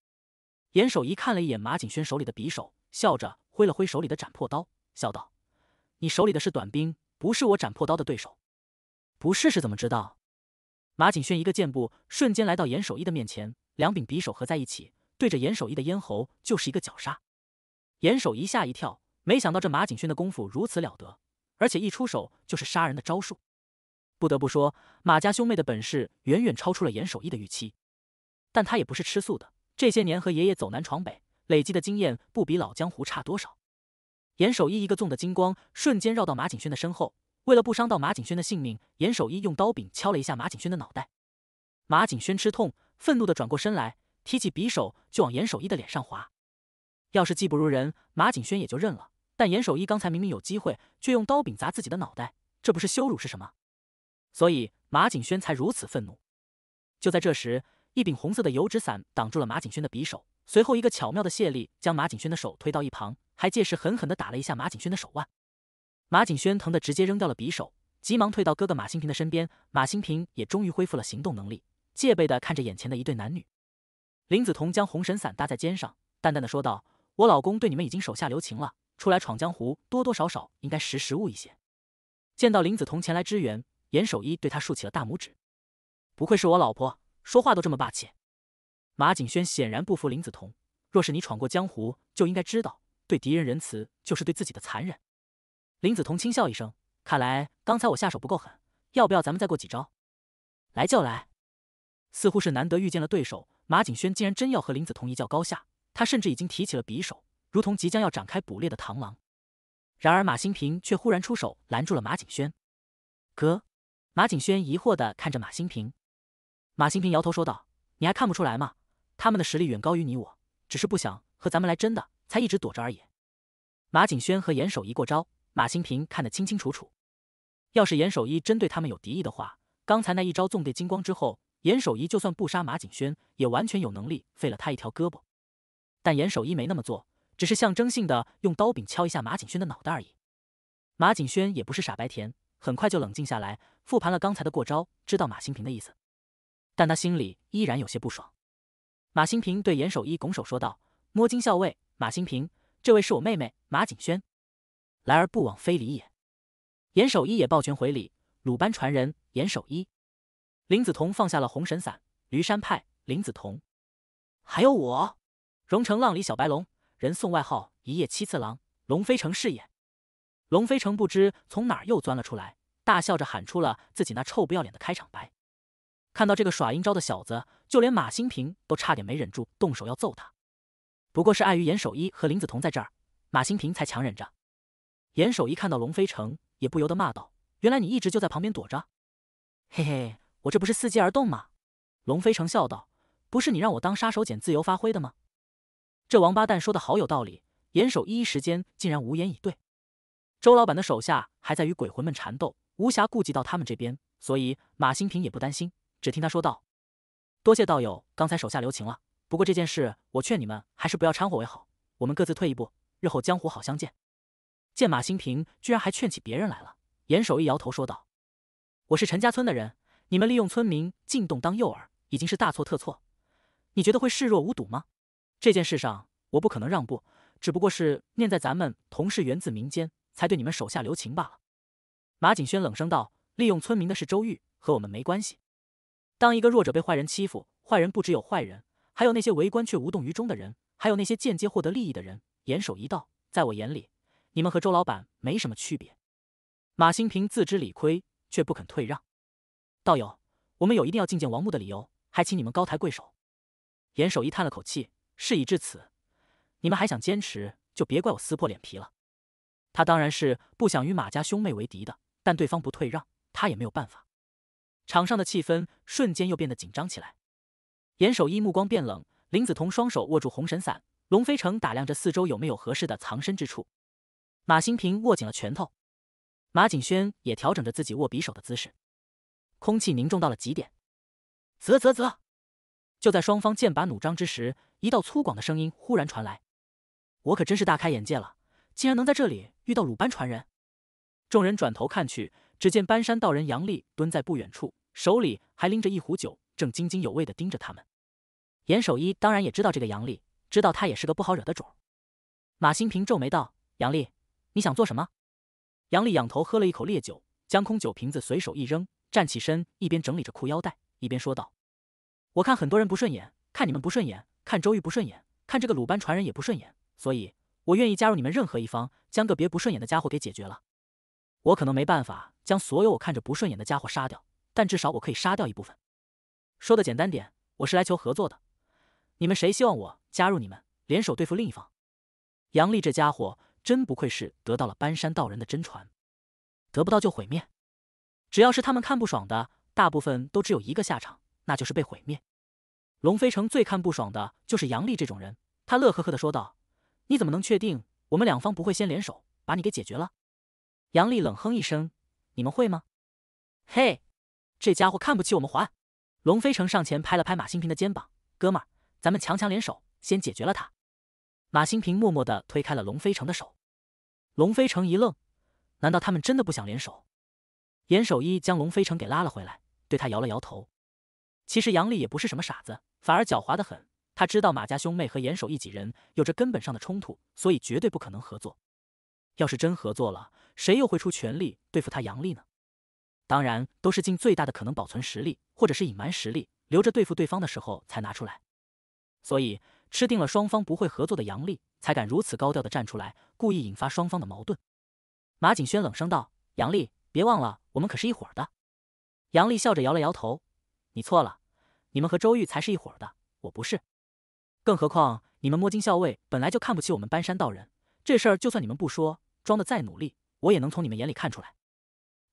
Speaker 1: 严守一看了一眼马景轩手里的匕首，笑着挥了挥手里的斩破刀，笑道：“你手里的是短兵，不是我斩破刀的对手。不试试怎么知道？”马景轩一个箭步，瞬间来到严守一的面前，两柄匕首合在一起，对着严守一的咽喉就是一个绞杀。严守一吓一跳，没想到这马景轩的功夫如此了得，而且一出手就是杀人的招数。不得不说，马家兄妹的本事远远超出了严守一的预期。但他也不是吃素的，这些年和爷爷走南闯北，累积的经验不比老江湖差多少。严守一一个纵的金光，瞬间绕到马景轩的身后。为了不伤到马景轩的性命，严守一用刀柄敲了一下马景轩的脑袋。马景轩吃痛，愤怒的转过身来，提起匕首就往严守一的脸上划。要是技不如人，马景轩也就认了。但严守一刚才明明有机会，却用刀柄砸自己的脑袋，这不是羞辱是什么？所以马景轩才如此愤怒。就在这时，一柄红色的油纸伞挡住了马景轩的匕首，随后一个巧妙的卸力，将马景轩的手推到一旁，还借势狠狠地打了一下马景轩的手腕。马景轩疼得直接扔掉了匕首，急忙退到哥哥马新平的身边。马新平也终于恢复了行动能力，戒备地看着眼前的一对男女。林子彤将红绳伞搭在肩上，淡淡的说道。我老公对你们已经手下留情了。出来闯江湖，多多少少应该识时务一些。见到林子彤前来支援，严守一对他竖起了大拇指。不愧是我老婆，说话都这么霸气。马景轩显然不服林子彤。若是你闯过江湖，就应该知道，对敌人仁慈就是对自己的残忍。林子彤轻笑一声，看来刚才我下手不够狠。要不要咱们再过几招？来就来。似乎是难得遇见了对手，马景轩竟然真要和林子彤一较高下。他甚至已经提起了匕首，如同即将要展开捕猎的螳螂。然而马新平却忽然出手拦住了马景轩。哥，马景轩疑惑的看着马新平。马新平摇头说道：“你还看不出来吗？他们的实力远高于你，我只是不想和咱们来真的，才一直躲着而已。”马景轩和严守一过招，马新平看得清清楚楚。要是严守一真对他们有敌意的话，刚才那一招纵地金光之后，严守一就算不杀马景轩，也完全有能力废了他一条胳膊。但严守一没那么做，只是象征性的用刀柄敲一下马景轩的脑袋而已。马景轩也不是傻白甜，很快就冷静下来，复盘了刚才的过招，知道马新平的意思，但他心里依然有些不爽。马新平对严守一拱手说道：“摸金校尉马新平，这位是我妹妹马景轩，来而不往非礼也。”严守一也抱拳回礼：“鲁班传人严守一。”林子彤放下了红神伞，驴山派林子彤，还有我。荣城浪里小白龙，人送外号一夜七次郎。龙飞城是也。龙飞城不知从哪儿又钻了出来，大笑着喊出了自己那臭不要脸的开场白。看到这个耍阴招的小子，就连马新平都差点没忍住动手要揍他。不过，是碍于严守一和林子彤在这儿，马新平才强忍着。严守一看到龙飞城，也不由得骂道：“原来你一直就在旁边躲着。”“嘿嘿，我这不是伺机而动吗？”龙飞城笑道，“不是你让我当杀手锏，自由发挥的吗？”这王八蛋说的好有道理，严守一一时间竟然无言以对。周老板的手下还在与鬼魂们缠斗，无暇顾及到他们这边，所以马新平也不担心，只听他说道：“多谢道友刚才手下留情了，不过这件事我劝你们还是不要掺和为好，我们各自退一步，日后江湖好相见。”见马新平居然还劝起别人来了，严守一摇头说道：“我是陈家村的人，你们利用村民进洞当诱饵，已经是大错特错，你觉得会视若无睹吗？”这件事上，我不可能让步，只不过是念在咱们同是源自民间，才对你们手下留情罢了。”马景轩冷声道，“利用村民的是周玉，和我们没关系。当一个弱者被坏人欺负，坏人不只有坏人，还有那些围观却无动于衷的人，还有那些间接获得利益的人。严守一道，在我眼里，你们和周老板没什么区别。”马新平自知理亏，却不肯退让。“道友，我们有一定要觐见王木的理由，还请你们高抬贵手。”严守一叹了口气。事已至此，你们还想坚持，就别怪我撕破脸皮了。他当然是不想与马家兄妹为敌的，但对方不退让，他也没有办法。场上的气氛瞬间又变得紧张起来。严守一目光变冷，林子彤双手握住红神伞，龙飞城打量着四周有没有合适的藏身之处。马新平握紧了拳头，马景轩也调整着自己握匕首的姿势。空气凝重到了极点。啧啧啧！就在双方剑拔弩张之时。一道粗犷的声音忽然传来：“我可真是大开眼界了，竟然能在这里遇到鲁班传人！”众人转头看去，只见搬山道人杨丽蹲在不远处，手里还拎着一壶酒，正津津有味的盯着他们。严守一当然也知道这个杨丽，知道他也是个不好惹的主。马新平皱眉道：“杨丽，你想做什么？”杨丽仰头喝了一口烈酒，将空酒瓶子随手一扔，站起身，一边整理着裤腰带，一边说道：“我看很多人不顺眼，看你们不顺眼。”看周瑜不顺眼，看这个鲁班传人也不顺眼，所以我愿意加入你们任何一方，将个别不顺眼的家伙给解决了。我可能没办法将所有我看着不顺眼的家伙杀掉，但至少我可以杀掉一部分。说的简单点，我是来求合作的。你们谁希望我加入你们，联手对付另一方？杨丽这家伙真不愧是得到了搬山道人的真传，得不到就毁灭。只要是他们看不爽的，大部分都只有一个下场，那就是被毁灭。龙飞城最看不爽的就是杨丽这种人，他乐呵呵地说道：“你怎么能确定我们两方不会先联手把你给解决了？”杨丽冷哼一声：“你们会吗？”嘿，这家伙看不起我们！还，龙飞城上前拍了拍马新平的肩膀：“哥们，咱们强强联手，先解决了他。”马新平默默地推开了龙飞城的手。龙飞城一愣：“难道他们真的不想联手？”严守一将龙飞城给拉了回来，对他摇了摇头。其实杨丽也不是什么傻子，反而狡猾的很。他知道马家兄妹和严守义几人有着根本上的冲突，所以绝对不可能合作。要是真合作了，谁又会出全力对付他杨丽呢？当然，都是尽最大的可能保存实力，或者是隐瞒实力，留着对付对方的时候才拿出来。所以，吃定了双方不会合作的杨丽，才敢如此高调的站出来，故意引发双方的矛盾。马景轩冷声道：“杨丽，别忘了，我们可是一伙的。”杨丽笑着摇了摇头。你错了，你们和周玉才是一伙的，我不是。更何况你们摸金校尉本来就看不起我们搬山道人，这事儿就算你们不说，装的再努力，我也能从你们眼里看出来。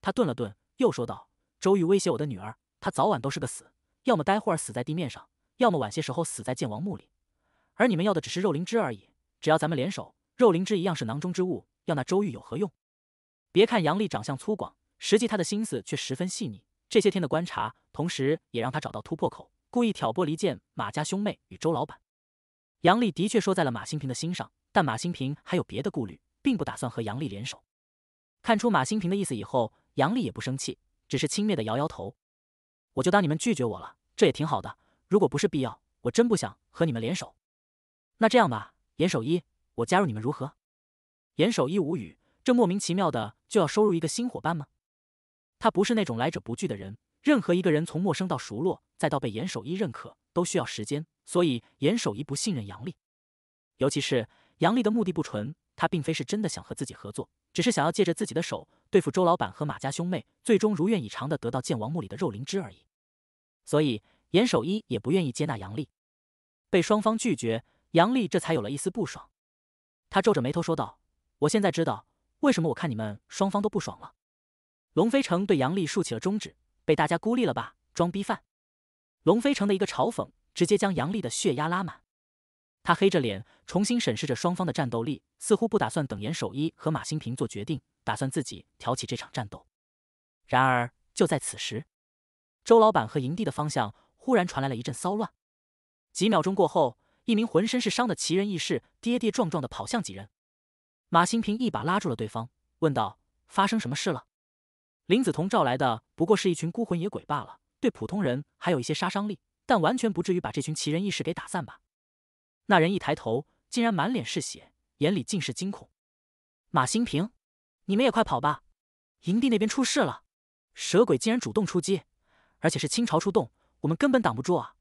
Speaker 1: 他顿了顿，又说道：“周玉威胁我的女儿，她早晚都是个死，要么待会儿死在地面上，要么晚些时候死在剑王墓里。而你们要的只是肉灵芝而已，只要咱们联手，肉灵芝一样是囊中之物。要那周玉有何用？别看杨丽长相粗犷，实际她的心思却十分细腻。这些天的观察。”同时，也让他找到突破口，故意挑拨离间马家兄妹与周老板。杨丽的确说在了马新平的心上，但马新平还有别的顾虑，并不打算和杨丽联手。看出马新平的意思以后，杨丽也不生气，只是轻蔑的摇摇头：“我就当你们拒绝我了，这也挺好的。如果不是必要，我真不想和你们联手。那这样吧，严守一，我加入你们如何？”严守一无语，这莫名其妙的就要收入一个新伙伴吗？他不是那种来者不拒的人。任何一个人从陌生到熟络，再到被严守一认可，都需要时间。所以严守一不信任杨丽，尤其是杨丽的目的不纯，他并非是真的想和自己合作，只是想要借着自己的手对付周老板和马家兄妹，最终如愿以偿地得到剑王墓里的肉灵芝而已。所以严守一也不愿意接纳杨丽。被双方拒绝，杨丽这才有了一丝不爽。他皱着眉头说道：“我现在知道为什么我看你们双方都不爽了。”龙飞成对杨丽竖起了中指。被大家孤立了吧，装逼犯！龙飞城的一个嘲讽，直接将杨丽的血压拉满。他黑着脸，重新审视着双方的战斗力，似乎不打算等严守一和马新平做决定，打算自己挑起这场战斗。然而，就在此时，周老板和营地的方向忽然传来了一阵骚乱。几秒钟过后，一名浑身是伤的奇人异士跌跌撞撞的跑向几人。马新平一把拉住了对方，问道：“发生什么事了？”林子彤召来的不过是一群孤魂野鬼罢了，对普通人还有一些杀伤力，但完全不至于把这群奇人异士给打散吧？那人一抬头，竟然满脸是血，眼里尽是惊恐。马新平，你们也快跑吧！营地那边出事了，蛇鬼竟然主动出击，而且是倾巢出动，我们根本挡不住啊！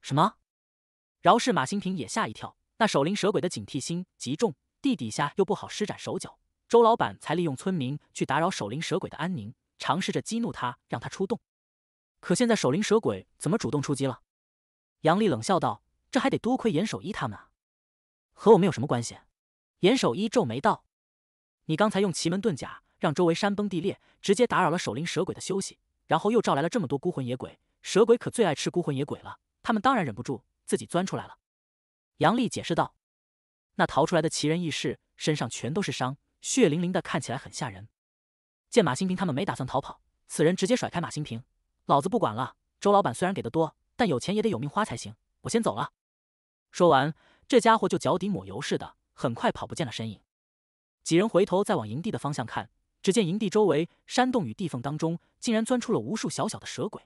Speaker 1: 什么？饶是马新平也吓一跳。那守灵蛇鬼的警惕心极重，地底下又不好施展手脚。周老板才利用村民去打扰守灵蛇鬼的安宁，尝试着激怒他，让他出动。可现在守灵蛇鬼怎么主动出击了？杨丽冷笑道：“这还得多亏严守一他们啊，和我们有什么关系？”严守一皱眉道：“你刚才用奇门遁甲让周围山崩地裂，直接打扰了守灵蛇鬼的休息，然后又召来了这么多孤魂野鬼。蛇鬼可最爱吃孤魂野鬼了，他们当然忍不住自己钻出来了。”杨丽解释道：“那逃出来的奇人异士身上全都是伤。”血淋淋的，看起来很吓人。见马新平他们没打算逃跑，此人直接甩开马新平：“老子不管了！周老板虽然给的多，但有钱也得有命花才行。我先走了。”说完，这家伙就脚底抹油似的，很快跑不见了身影。几人回头再往营地的方向看，只见营地周围山洞与地缝当中，竟然钻出了无数小小的蛇鬼。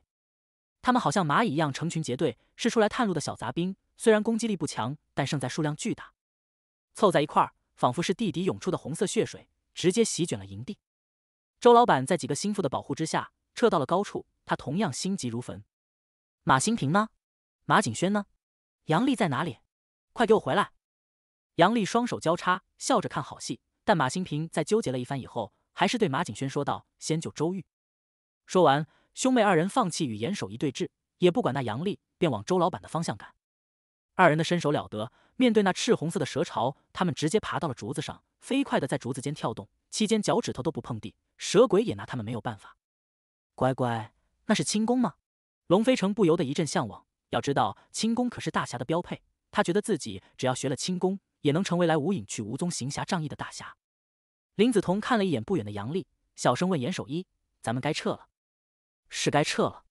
Speaker 1: 他们好像蚂蚁一样成群结队，是出来探路的小杂兵。虽然攻击力不强，但胜在数量巨大，凑在一块儿。仿佛是地底涌出的红色血水，直接席卷了营地。周老板在几个心腹的保护之下撤到了高处，他同样心急如焚。马新平呢？马景轩呢？杨丽在哪里？快给我回来！杨丽双手交叉，笑着看好戏。但马新平在纠结了一番以后，还是对马景轩说道：“先救周玉。”说完，兄妹二人放弃与严守一对峙，也不管那杨丽，便往周老板的方向赶。二人的身手了得。面对那赤红色的蛇巢，他们直接爬到了竹子上，飞快的在竹子间跳动，期间脚趾头都不碰地，蛇鬼也拿他们没有办法。乖乖，那是轻功吗？龙飞城不由得一阵向往。要知道，轻功可是大侠的标配。他觉得自己只要学了轻功，也能成为来无影去无踪、行侠仗义的大侠。林子彤看了一眼不远的杨丽，小声问严守一：“咱们该撤了？是该撤了。”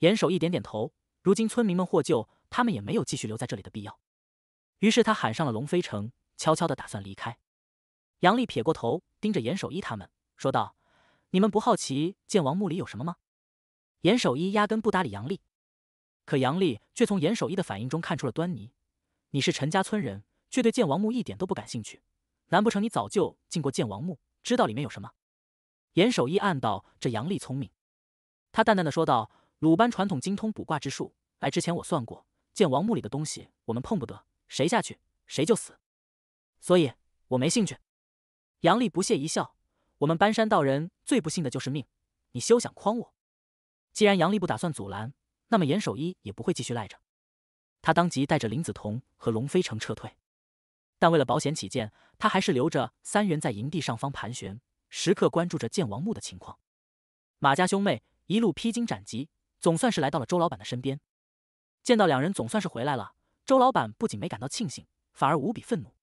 Speaker 1: 严守一点点头。如今村民们获救，他们也没有继续留在这里的必要。于是他喊上了龙飞城，悄悄的打算离开。杨丽撇过头，盯着严守一他们，说道：“你们不好奇剑王墓里有什么吗？”严守一压根不搭理杨丽，可杨丽却从严守一的反应中看出了端倪。你是陈家村人，却对剑王墓一点都不感兴趣，难不成你早就进过剑王墓，知道里面有什么？严守一暗道：这杨丽聪明。他淡淡的说道：“鲁班传统精通卜卦之术，来之前我算过，剑王墓里的东西我们碰不得。”谁下去，谁就死。所以，我没兴趣。杨丽不屑一笑：“我们搬山道人最不信的就是命，你休想诓我。”既然杨丽不打算阻拦，那么严守一也不会继续赖着。他当即带着林子彤和龙飞城撤退，但为了保险起见，他还是留着三元在营地上方盘旋，时刻关注着剑王墓的情况。马家兄妹一路披荆斩棘，总算是来到了周老板的身边。见到两人总算是回来了。周老板不仅没感到庆幸，反而无比愤怒。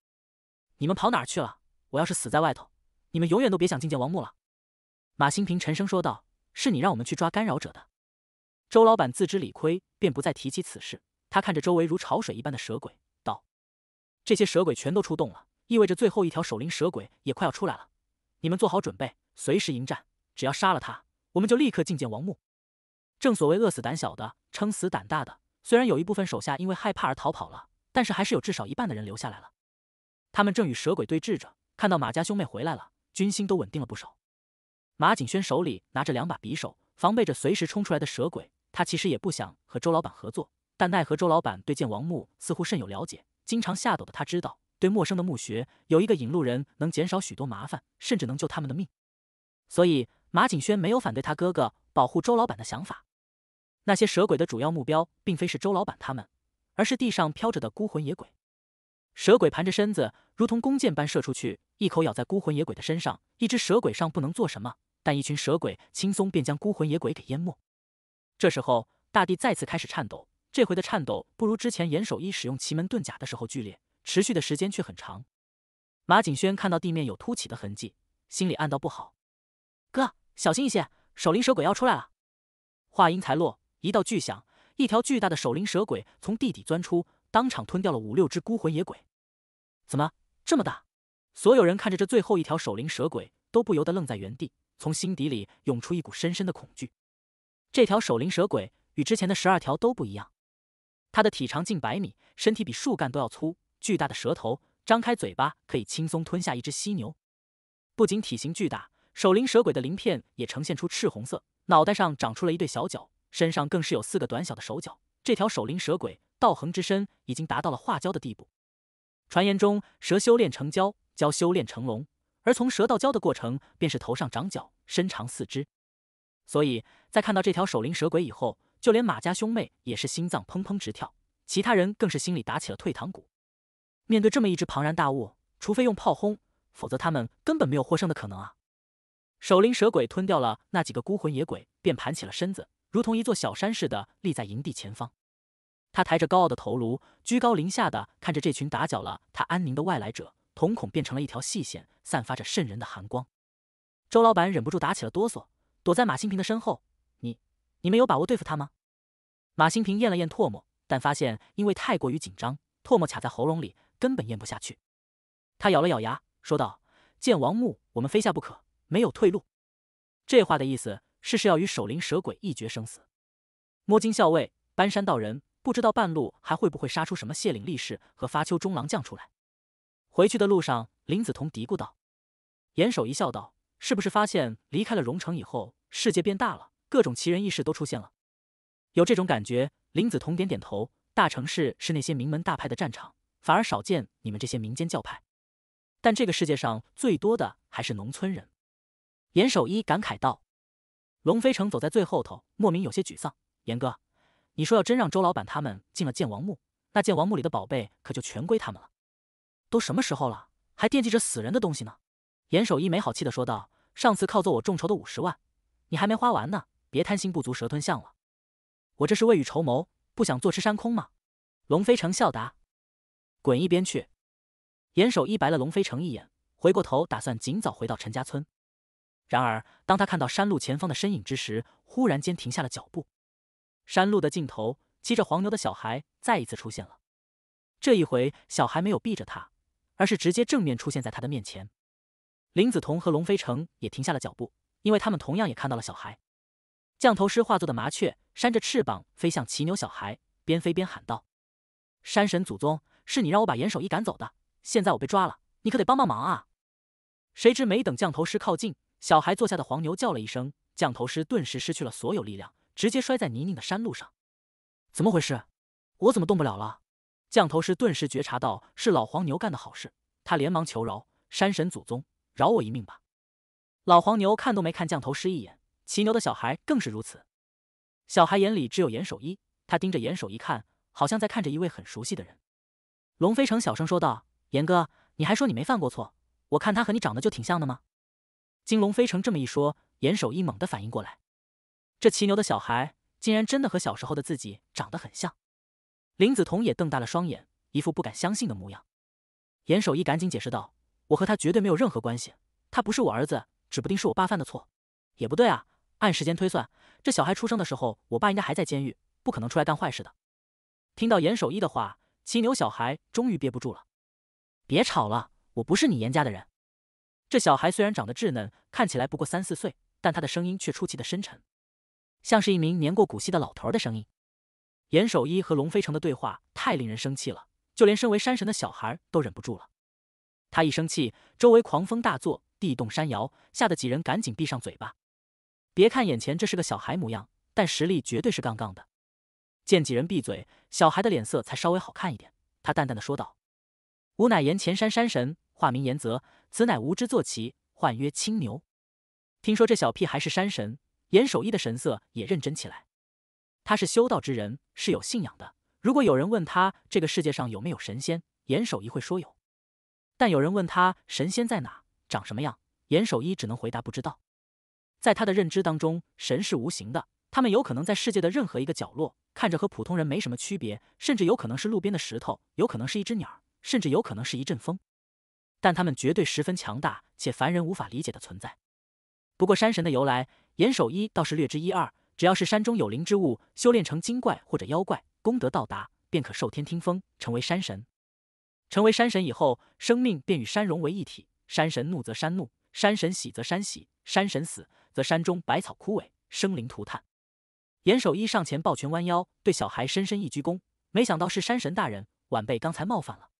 Speaker 1: 你们跑哪儿去了？我要是死在外头，你们永远都别想觐见王木了。马新平沉声说道：“是你让我们去抓干扰者的。”周老板自知理亏，便不再提起此事。他看着周围如潮水一般的蛇鬼，道：“这些蛇鬼全都出动了，意味着最后一条守灵蛇鬼也快要出来了。你们做好准备，随时迎战。只要杀了他，我们就立刻觐见王木。”正所谓饿死胆小的，撑死胆大的。”虽然有一部分手下因为害怕而逃跑了，但是还是有至少一半的人留下来了。他们正与蛇鬼对峙着，看到马家兄妹回来了，军心都稳定了不少。马景轩手里拿着两把匕首，防备着随时冲出来的蛇鬼。他其实也不想和周老板合作，但奈何周老板对建王墓似乎甚有了解，经常下斗的他知道，对陌生的墓穴有一个引路人能减少许多麻烦，甚至能救他们的命。所以马景轩没有反对他哥哥保护周老板的想法。那些蛇鬼的主要目标并非是周老板他们，而是地上飘着的孤魂野鬼。蛇鬼盘着身子，如同弓箭般射出去，一口咬在孤魂野鬼的身上。一只蛇鬼上不能做什么，但一群蛇鬼轻松便将孤魂野鬼给淹没。这时候，大地再次开始颤抖。这回的颤抖不如之前严守一使用奇门遁甲的时候剧烈，持续的时间却很长。马景轩看到地面有凸起的痕迹，心里暗道不好：“哥，小心一些，守灵蛇鬼要出来了。”话音才落。一道巨响，一条巨大的守灵蛇鬼从地底钻出，当场吞掉了五六只孤魂野鬼。怎么这么大？所有人看着这最后一条守灵蛇鬼，都不由得愣在原地，从心底里涌出一股深深的恐惧。这条守灵蛇鬼与之前的十二条都不一样，它的体长近百米，身体比树干都要粗，巨大的蛇头张开嘴巴可以轻松吞下一只犀牛。不仅体型巨大，守灵蛇鬼的鳞片也呈现出赤红色，脑袋上长出了一对小角。身上更是有四个短小的手脚，这条守灵蛇鬼道恒之身已经达到了化蛟的地步。传言中，蛇修炼成蛟，蛟修炼成龙，而从蛇到蛟的过程便是头上长角，身长四肢。所以，在看到这条守灵蛇鬼以后，就连马家兄妹也是心脏砰砰直跳，其他人更是心里打起了退堂鼓。面对这么一只庞然大物，除非用炮轰，否则他们根本没有获胜的可能啊！守灵蛇鬼吞掉了那几个孤魂野鬼，便盘起了身子。如同一座小山似的立在营地前方，他抬着高傲的头颅，居高临下的看着这群打搅了他安宁的外来者，瞳孔变成了一条细线，散发着渗人的寒光。周老板忍不住打起了哆嗦，躲在马新平的身后。你，你们有把握对付他吗？马新平咽了咽唾沫，但发现因为太过于紧张，唾沫卡在喉咙里，根本咽不下去。他咬了咬牙，说道：“见王墓，我们非下不可，没有退路。”这话的意思。是是要与守灵蛇鬼一决生死。摸金校尉、搬山道人，不知道半路还会不会杀出什么谢岭力士和发丘中郎将出来。回去的路上，林子彤嘀咕道：“严守一笑道，是不是发现离开了荣城以后，世界变大了，各种奇人异事都出现了？有这种感觉。”林子彤点点头。大城市是那些名门大派的战场，反而少见你们这些民间教派。但这个世界上最多的还是农村人。严守一感慨道。龙飞城走在最后头，莫名有些沮丧。严哥，你说要真让周老板他们进了剑王墓，那剑王墓里的宝贝可就全归他们了。都什么时候了，还惦记着死人的东西呢？严守一没好气的说道：“上次靠揍我众筹的五十万，你还没花完呢，别贪心不足蛇吞象了。我这是未雨绸缪，不想坐吃山空吗？”龙飞城笑答：“滚一边去！”严守一白了龙飞城一眼，回过头打算尽早回到陈家村。然而，当他看到山路前方的身影之时，忽然间停下了脚步。山路的尽头，骑着黄牛的小孩再一次出现了。这一回，小孩没有避着他，而是直接正面出现在他的面前。林子彤和龙飞城也停下了脚步，因为他们同样也看到了小孩。降头师化作的麻雀扇着翅膀飞向骑牛小孩，边飞边喊道：“山神祖宗，是你让我把严守一赶走的，现在我被抓了，你可得帮帮忙啊！”谁知没等降头师靠近，小孩坐下的黄牛叫了一声，降头师顿时失去了所有力量，直接摔在泥泞的山路上。怎么回事？我怎么动不了了？降头师顿时觉察到是老黄牛干的好事，他连忙求饶：“山神祖宗，饶我一命吧！”老黄牛看都没看降头师一眼，骑牛的小孩更是如此。小孩眼里只有严守一，他盯着严守一看，好像在看着一位很熟悉的人。龙飞成小声说道：“严哥，你还说你没犯过错？我看他和你长得就挺像的吗？”金龙飞成这么一说，严守一猛地反应过来，这骑牛的小孩竟然真的和小时候的自己长得很像。林子彤也瞪大了双眼，一副不敢相信的模样。严守一赶紧解释道：“我和他绝对没有任何关系，他不是我儿子，指不定是我爸犯的错。也不对啊，按时间推算，这小孩出生的时候，我爸应该还在监狱，不可能出来干坏事的。”听到严守一的话，骑牛小孩终于憋不住了：“别吵了，我不是你严家的人。”这小孩虽然长得稚嫩，看起来不过三四岁，但他的声音却出奇的深沉，像是一名年过古稀的老头的声音。严守一和龙飞城的对话太令人生气了，就连身为山神的小孩都忍不住了。他一生气，周围狂风大作，地动山摇，吓得几人赶紧闭上嘴巴。别看眼前这是个小孩模样，但实力绝对是杠杠的。见几人闭嘴，小孩的脸色才稍微好看一点。他淡淡的说道：“吾乃岩前山山神，化名严泽。”此乃无知坐骑，唤曰青牛。听说这小屁还是山神。严守一的神色也认真起来。他是修道之人，是有信仰的。如果有人问他这个世界上有没有神仙，严守一会说有；但有人问他神仙在哪、长什么样，严守一只能回答不知道。在他的认知当中，神是无形的，他们有可能在世界的任何一个角落，看着和普通人没什么区别，甚至有可能是路边的石头，有可能是一只鸟，甚至有可能是一阵风。但他们绝对十分强大，且凡人无法理解的存在。不过山神的由来，严守一倒是略知一二。只要是山中有灵之物，修炼成精怪或者妖怪，功德到达，便可受天听风，成为山神。成为山神以后，生命便与山融为一体。山神怒则山怒，山神喜则山喜，山神死则山中百草枯萎，生灵涂炭。严守一上前抱拳弯腰，对小孩深深一鞠躬。没想到是山神大人，晚辈刚才冒犯了。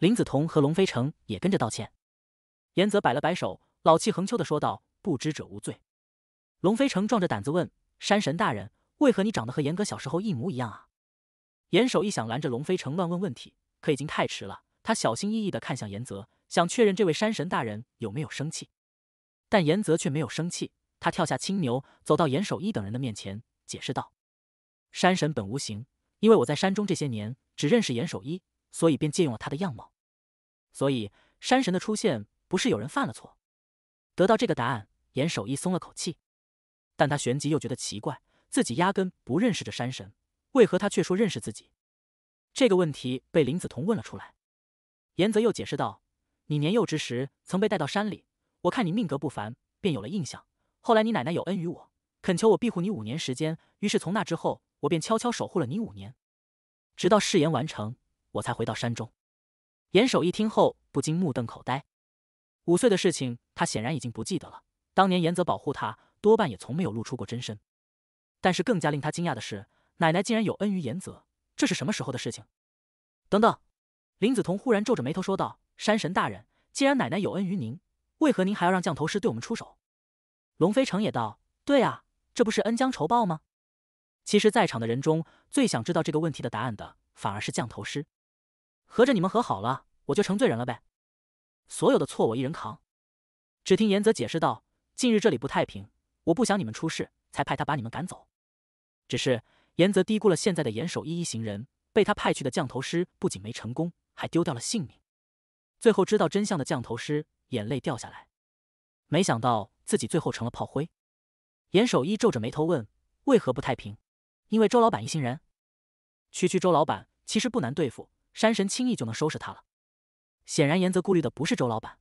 Speaker 1: 林子彤和龙飞成也跟着道歉，严泽摆了摆手，老气横秋的说道：“不知者无罪。”龙飞成壮着胆子问：“山神大人，为何你长得和严哥小时候一模一样啊？”严守一想拦着龙飞成乱问问题，可已经太迟了。他小心翼翼的看向严泽，想确认这位山神大人有没有生气，但严泽却没有生气。他跳下青牛，走到严守一等人的面前，解释道：“山神本无形，因为我在山中这些年，只认识严守一。”所以便借用了他的样貌，所以山神的出现不是有人犯了错。得到这个答案，严守义松了口气，但他旋即又觉得奇怪，自己压根不认识这山神，为何他却说认识自己？这个问题被林子彤问了出来。严泽又解释道：“你年幼之时曾被带到山里，我看你命格不凡，便有了印象。后来你奶奶有恩于我，恳求我庇护你五年时间，于是从那之后，我便悄悄守护了你五年，直到誓言完成。”我才回到山中，严守一听后不禁目瞪口呆。五岁的事情，他显然已经不记得了。当年严泽保护他，多半也从没有露出过真身。但是更加令他惊讶的是，奶奶竟然有恩于严泽，这是什么时候的事情？等等，林子彤忽然皱着眉头说道：“山神大人，既然奶奶有恩于您，为何您还要让降头师对我们出手？”龙飞成也道：“对啊，这不是恩将仇报吗？”其实，在场的人中最想知道这个问题的答案的，反而是降头师。合着你们和好了，我就成罪人了呗？所有的错我一人扛。只听严泽解释道：“近日这里不太平，我不想你们出事，才派他把你们赶走。”只是严泽低估了现在的严守一一行人，被他派去的降头师不仅没成功，还丢掉了性命。最后知道真相的降头师眼泪掉下来，没想到自己最后成了炮灰。严守一皱着眉头问：“为何不太平？因为周老板一行人？区区周老板其实不难对付。”山神轻易就能收拾他了。显然，严泽顾虑的不是周老板。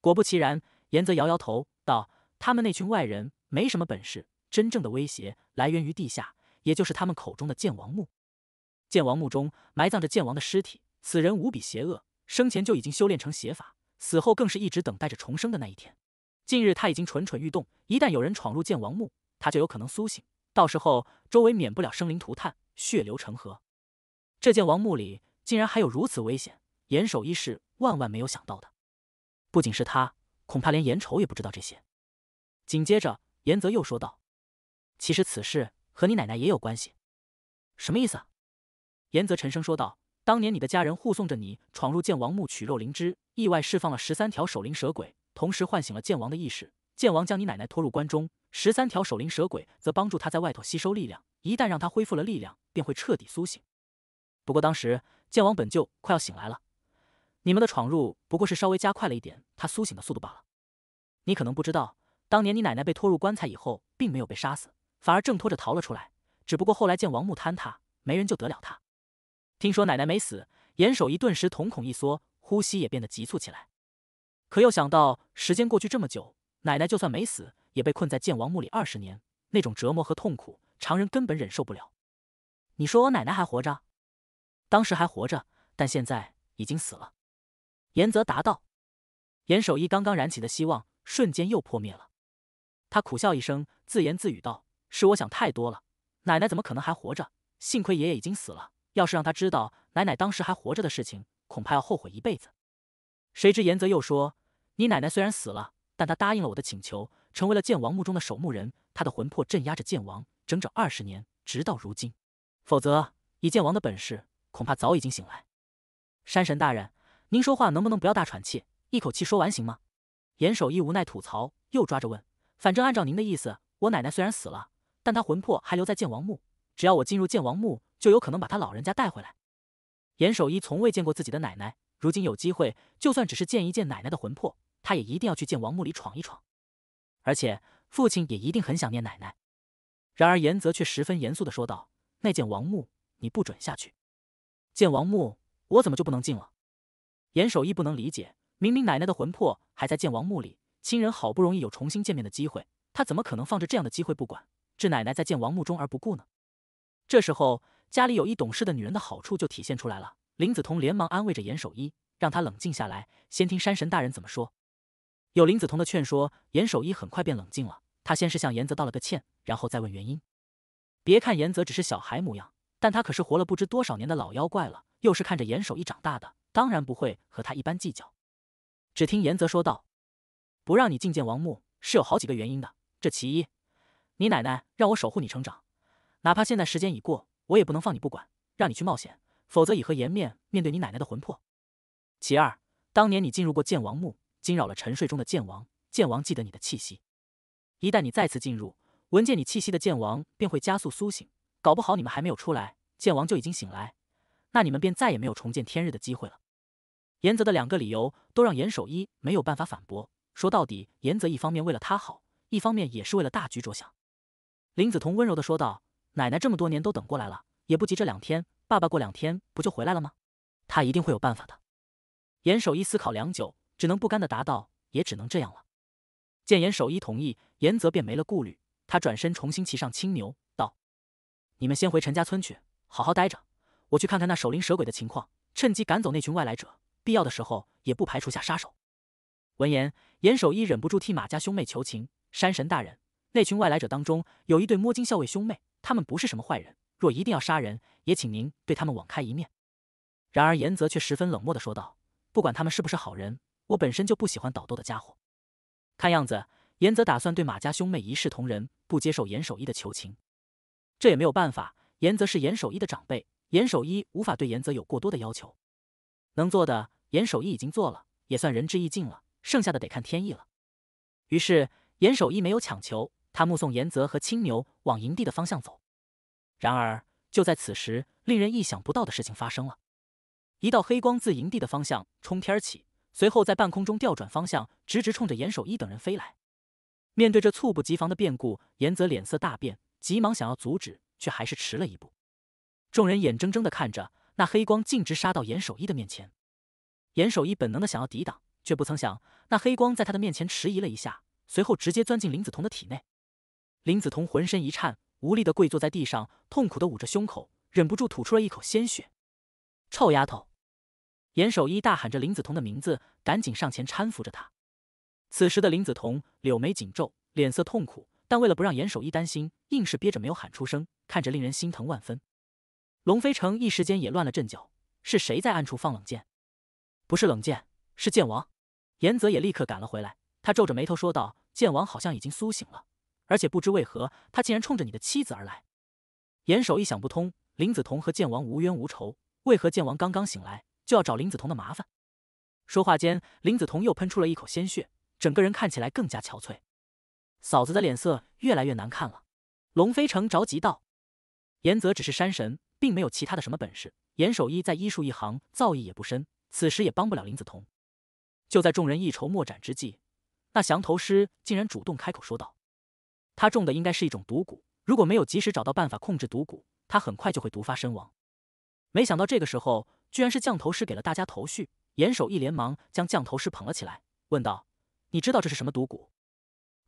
Speaker 1: 果不其然，严泽摇摇头道：“他们那群外人没什么本事，真正的威胁来源于地下，也就是他们口中的剑王墓。剑王墓中埋葬着剑王的尸体，此人无比邪恶，生前就已经修炼成邪法，死后更是一直等待着重生的那一天。近日他已经蠢蠢欲动，一旦有人闯入剑王墓，他就有可能苏醒，到时候周围免不了生灵涂炭，血流成河。这剑王墓里……”竟然还有如此危险，严守一是万万没有想到的。不仅是他，恐怕连严丑也不知道这些。紧接着，严泽又说道：“其实此事和你奶奶也有关系。”什么意思？啊？严泽沉声说道：“当年你的家人护送着你闯入剑王墓取肉灵芝，意外释放了十三条守灵蛇鬼，同时唤醒了剑王的意识。剑王将你奶奶拖入棺中，十三条守灵蛇鬼则帮助他在外头吸收力量。一旦让他恢复了力量，便会彻底苏醒。”不过当时剑王本就快要醒来了，你们的闯入不过是稍微加快了一点他苏醒的速度罢了。你可能不知道，当年你奶奶被拖入棺材以后，并没有被杀死，反而挣脱着逃了出来。只不过后来剑王墓坍塌，没人救得了他。听说奶奶没死，严守一顿时瞳孔一缩，呼吸也变得急促起来。可又想到时间过去这么久，奶奶就算没死，也被困在剑王墓里二十年，那种折磨和痛苦，常人根本忍受不了。你说我奶奶还活着？当时还活着，但现在已经死了。严泽答道：“严守一刚刚燃起的希望，瞬间又破灭了。”他苦笑一声，自言自语道：“是我想太多了。奶奶怎么可能还活着？幸亏爷爷已经死了。要是让他知道奶奶当时还活着的事情，恐怕要后悔一辈子。”谁知严泽又说：“你奶奶虽然死了，但她答应了我的请求，成为了剑王墓中的守墓人。她的魂魄镇压着剑王整整二十年，直到如今。否则，以剑王的本事……”恐怕早已经醒来，山神大人，您说话能不能不要大喘气，一口气说完行吗？严守一无奈吐槽，又抓着问：“反正按照您的意思，我奶奶虽然死了，但她魂魄还留在剑王墓，只要我进入剑王墓，就有可能把她老人家带回来。”严守一从未见过自己的奶奶，如今有机会，就算只是见一见奶奶的魂魄，他也一定要去剑王墓里闯一闯。而且父亲也一定很想念奶奶。然而严泽却十分严肃的说道：“那剑王墓你不准下去。”见王墓，我怎么就不能进了？严守一不能理解，明明奶奶的魂魄还在见王墓里，亲人好不容易有重新见面的机会，他怎么可能放着这样的机会不管，置奶奶在见王墓中而不顾呢？这时候，家里有一懂事的女人的好处就体现出来了。林子彤连忙安慰着严守一，让他冷静下来，先听山神大人怎么说。有林子彤的劝说，严守一很快便冷静了。他先是向严泽道了个歉，然后再问原因。别看严泽只是小孩模样。但他可是活了不知多少年的老妖怪了，又是看着严守义长大的，当然不会和他一般计较。只听严泽说道：“不让你觐见王墓是有好几个原因的。这其一，你奶奶让我守护你成长，哪怕现在时间已过，我也不能放你不管，让你去冒险，否则以何颜面面对你奶奶的魂魄？其二，当年你进入过剑王墓，惊扰了沉睡中的剑王，剑王记得你的气息，一旦你再次进入，闻见你气息的剑王便会加速苏醒。”搞不好你们还没有出来，剑王就已经醒来，那你们便再也没有重见天日的机会了。严泽的两个理由都让严守一没有办法反驳。说到底，严泽一方面为了他好，一方面也是为了大局着想。林子彤温柔的说道：“奶奶这么多年都等过来了，也不急。这两天，爸爸过两天不就回来了吗？他一定会有办法的。”严守一思考良久，只能不甘的答道：“也只能这样了。”见严守一同意，严泽便没了顾虑，他转身重新骑上青牛。你们先回陈家村去，好好待着。我去看看那守灵蛇鬼的情况，趁机赶走那群外来者。必要的时候，也不排除下杀手。闻言，严守一忍不住替马家兄妹求情：“山神大人，那群外来者当中有一对摸金校尉兄妹，他们不是什么坏人。若一定要杀人，也请您对他们网开一面。”然而严泽却十分冷漠的说道：“不管他们是不是好人，我本身就不喜欢捣斗的家伙。”看样子，严泽打算对马家兄妹一视同仁，不接受严守一的求情。这也没有办法，严则是严守一的长辈，严守一无法对严泽有过多的要求。能做的严守一已经做了，也算仁至义尽了。剩下的得看天意了。于是严守一没有强求，他目送严泽和青牛往营地的方向走。然而，就在此时，令人意想不到的事情发生了：一道黑光自营地的方向冲天起，随后在半空中调转方向，直直冲着严守一等人飞来。面对这猝不及防的变故，严泽脸色大变。急忙想要阻止，却还是迟了一步。众人眼睁睁的看着那黑光径直杀到严守一的面前。严守一本能的想要抵挡，却不曾想那黑光在他的面前迟疑了一下，随后直接钻进林子彤的体内。林子彤浑身一颤，无力的跪坐在地上，痛苦的捂着胸口，忍不住吐出了一口鲜血。臭丫头！严守一大喊着林子彤的名字，赶紧上前搀扶着她。此时的林子彤柳眉紧皱，脸色痛苦。但为了不让严守一担心，硬是憋着没有喊出声，看着令人心疼万分。龙飞城一时间也乱了阵脚，是谁在暗处放冷箭？不是冷箭，是剑王。严泽也立刻赶了回来，他皱着眉头说道：“剑王好像已经苏醒了，而且不知为何，他竟然冲着你的妻子而来。”严守一想不通，林子彤和剑王无冤无仇，为何剑王刚刚醒来就要找林子彤的麻烦？说话间，林子彤又喷出了一口鲜血，整个人看起来更加憔悴。嫂子的脸色越来越难看了，龙飞城着急道：“严泽只是山神，并没有其他的什么本事。严守一在医术一行造诣也不深，此时也帮不了林子彤。”就在众人一筹莫展之际，那降头师竟然主动开口说道：“他中的应该是一种毒蛊，如果没有及时找到办法控制毒蛊，他很快就会毒发身亡。”没想到这个时候，居然是降头师给了大家头绪。严守一连忙将降头师捧了起来，问道：“你知道这是什么毒蛊？”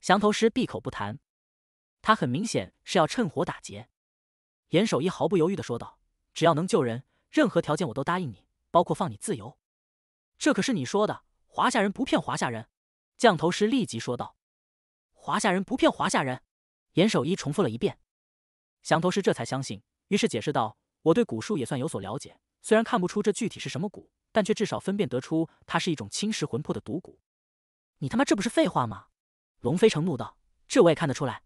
Speaker 1: 降头师闭口不谈，他很明显是要趁火打劫。严守一毫不犹豫的说道：“只要能救人，任何条件我都答应你，包括放你自由。”这可是你说的，华夏人不骗华夏人。降头师立即说道：“华夏人不骗华夏人。”严守一重复了一遍，降头师这才相信，于是解释道：“我对蛊术也算有所了解，虽然看不出这具体是什么蛊，但却至少分辨得出它是一种侵蚀魂魄的毒蛊。”你他妈这不是废话吗？龙飞城怒道：“这我也看得出来，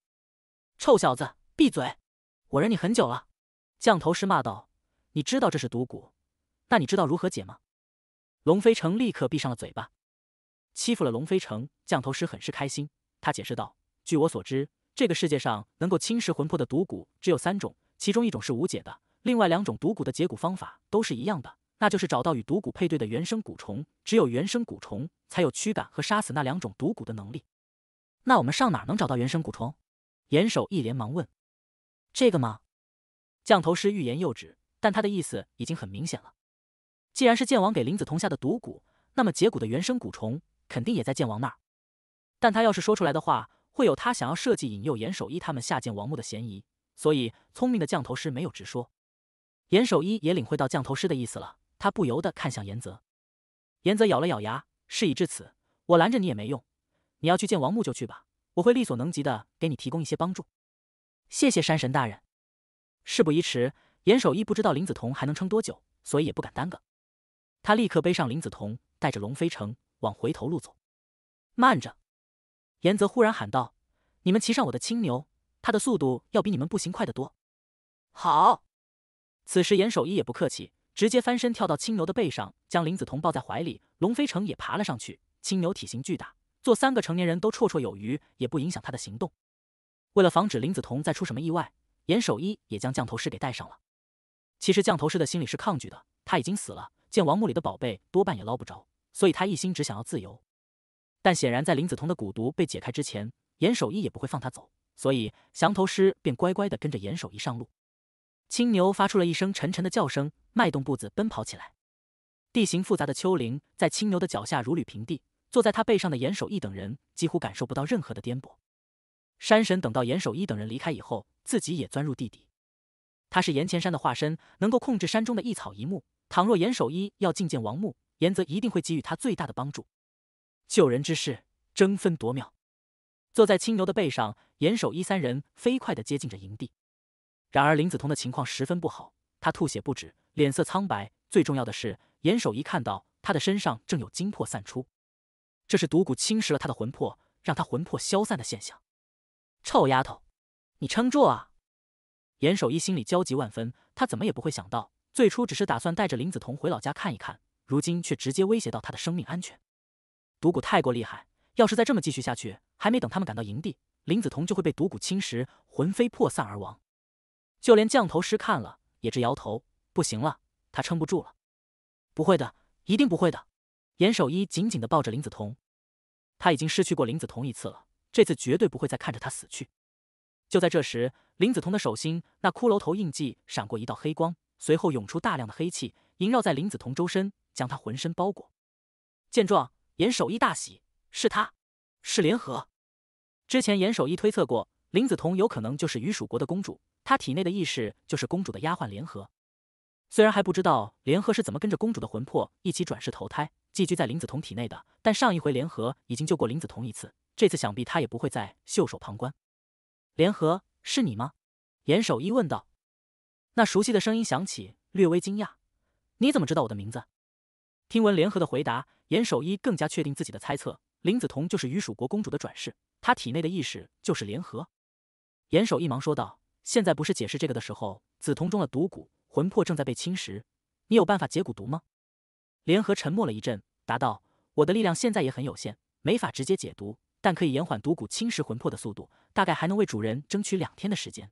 Speaker 1: 臭小子，闭嘴！我忍你很久了。”降头师骂道：“你知道这是毒蛊？那你知道如何解吗？”龙飞城立刻闭上了嘴巴。欺负了龙飞城，降头师很是开心。他解释道：“据我所知，这个世界上能够侵蚀魂魄的毒蛊只有三种，其中一种是无解的，另外两种毒蛊的解蛊方法都是一样的，那就是找到与毒蛊配对的原生蛊虫，只有原生蛊虫才有驱赶和杀死那两种毒蛊的能力。”那我们上哪能找到原生蛊虫？严守一连忙问：“这个吗？”降头师欲言又止，但他的意思已经很明显了。既然是剑王给林子彤下的毒蛊，那么解蛊的原生蛊虫肯定也在剑王那儿。但他要是说出来的话，会有他想要设计引诱严守一他们下剑王墓的嫌疑，所以聪明的降头师没有直说。严守一也领会到降头师的意思了，他不由得看向严泽。严泽咬了咬牙：“事已至此，我拦着你也没用。”你要去见王木就去吧，我会力所能及的给你提供一些帮助。谢谢山神大人。事不宜迟，严守一不知道林子彤还能撑多久，所以也不敢耽搁。他立刻背上林子彤，带着龙飞城往回头路走。慢着！严泽忽然喊道：“你们骑上我的青牛，它的速度要比你们步行快得多。”好。此时严守一也不客气，直接翻身跳到青牛的背上，将林子彤抱在怀里。龙飞城也爬了上去。青牛体型巨大。做三个成年人都绰绰有余，也不影响他的行动。为了防止林子彤再出什么意外，严守一也将降头师给带上了。其实降头师的心里是抗拒的，他已经死了，见王墓里的宝贝多半也捞不着，所以他一心只想要自由。但显然，在林子彤的蛊毒被解开之前，严守一也不会放他走，所以降头师便乖乖的跟着严守一上路。青牛发出了一声沉沉的叫声，迈动步子奔跑起来。地形复杂的丘陵，在青牛的脚下如履平地。坐在他背上的严守一等人几乎感受不到任何的颠簸。山神等到严守一等人离开以后，自己也钻入地底。他是岩前山的化身，能够控制山中的一草一木。倘若严守一要觐见王木，严则一定会给予他最大的帮助。救人之事，争分夺秒。坐在青牛的背上，严守一三人飞快的接近着营地。然而林子彤的情况十分不好，他吐血不止，脸色苍白。最重要的是，严守一看到他的身上正有精魄散出。这是毒蛊侵蚀了他的魂魄，让他魂魄消散的现象。臭丫头，你撑住啊！严守一心里焦急万分，他怎么也不会想到，最初只是打算带着林子彤回老家看一看，如今却直接威胁到他的生命安全。毒蛊太过厉害，要是再这么继续下去，还没等他们赶到营地，林子彤就会被毒蛊侵蚀，魂飞魄散而亡。就连降头师看了也直摇头，不行了，他撑不住了。不会的，一定不会的。严守一紧紧的抱着林子彤，他已经失去过林子彤一次了，这次绝对不会再看着他死去。就在这时，林子彤的手心那骷髅头印记闪过一道黑光，随后涌出大量的黑气，萦绕在林子彤周身，将他浑身包裹。见状，严守一大喜，是他，是联合。之前严守一推测过，林子彤有可能就是雨蜀国的公主，她体内的意识就是公主的丫鬟联合。虽然还不知道联合是怎么跟着公主的魂魄一起转世投胎。寄居在林子桐体内的，但上一回联合已经救过林子桐一次，这次想必他也不会再袖手旁观。联合，是你吗？严守一问道。那熟悉的声音响起，略微惊讶：“你怎么知道我的名字？”听闻联合的回答，严守一更加确定自己的猜测：林子桐就是雨蜀国公主的转世，她体内的意识就是联合。严守一忙说道：“现在不是解释这个的时候，子瞳中了毒蛊，魂魄正在被侵蚀，你有办法解蛊毒吗？”联合沉默了一阵。答道：“我的力量现在也很有限，没法直接解毒，但可以延缓毒蛊侵蚀魂魄的速度，大概还能为主人争取两天的时间。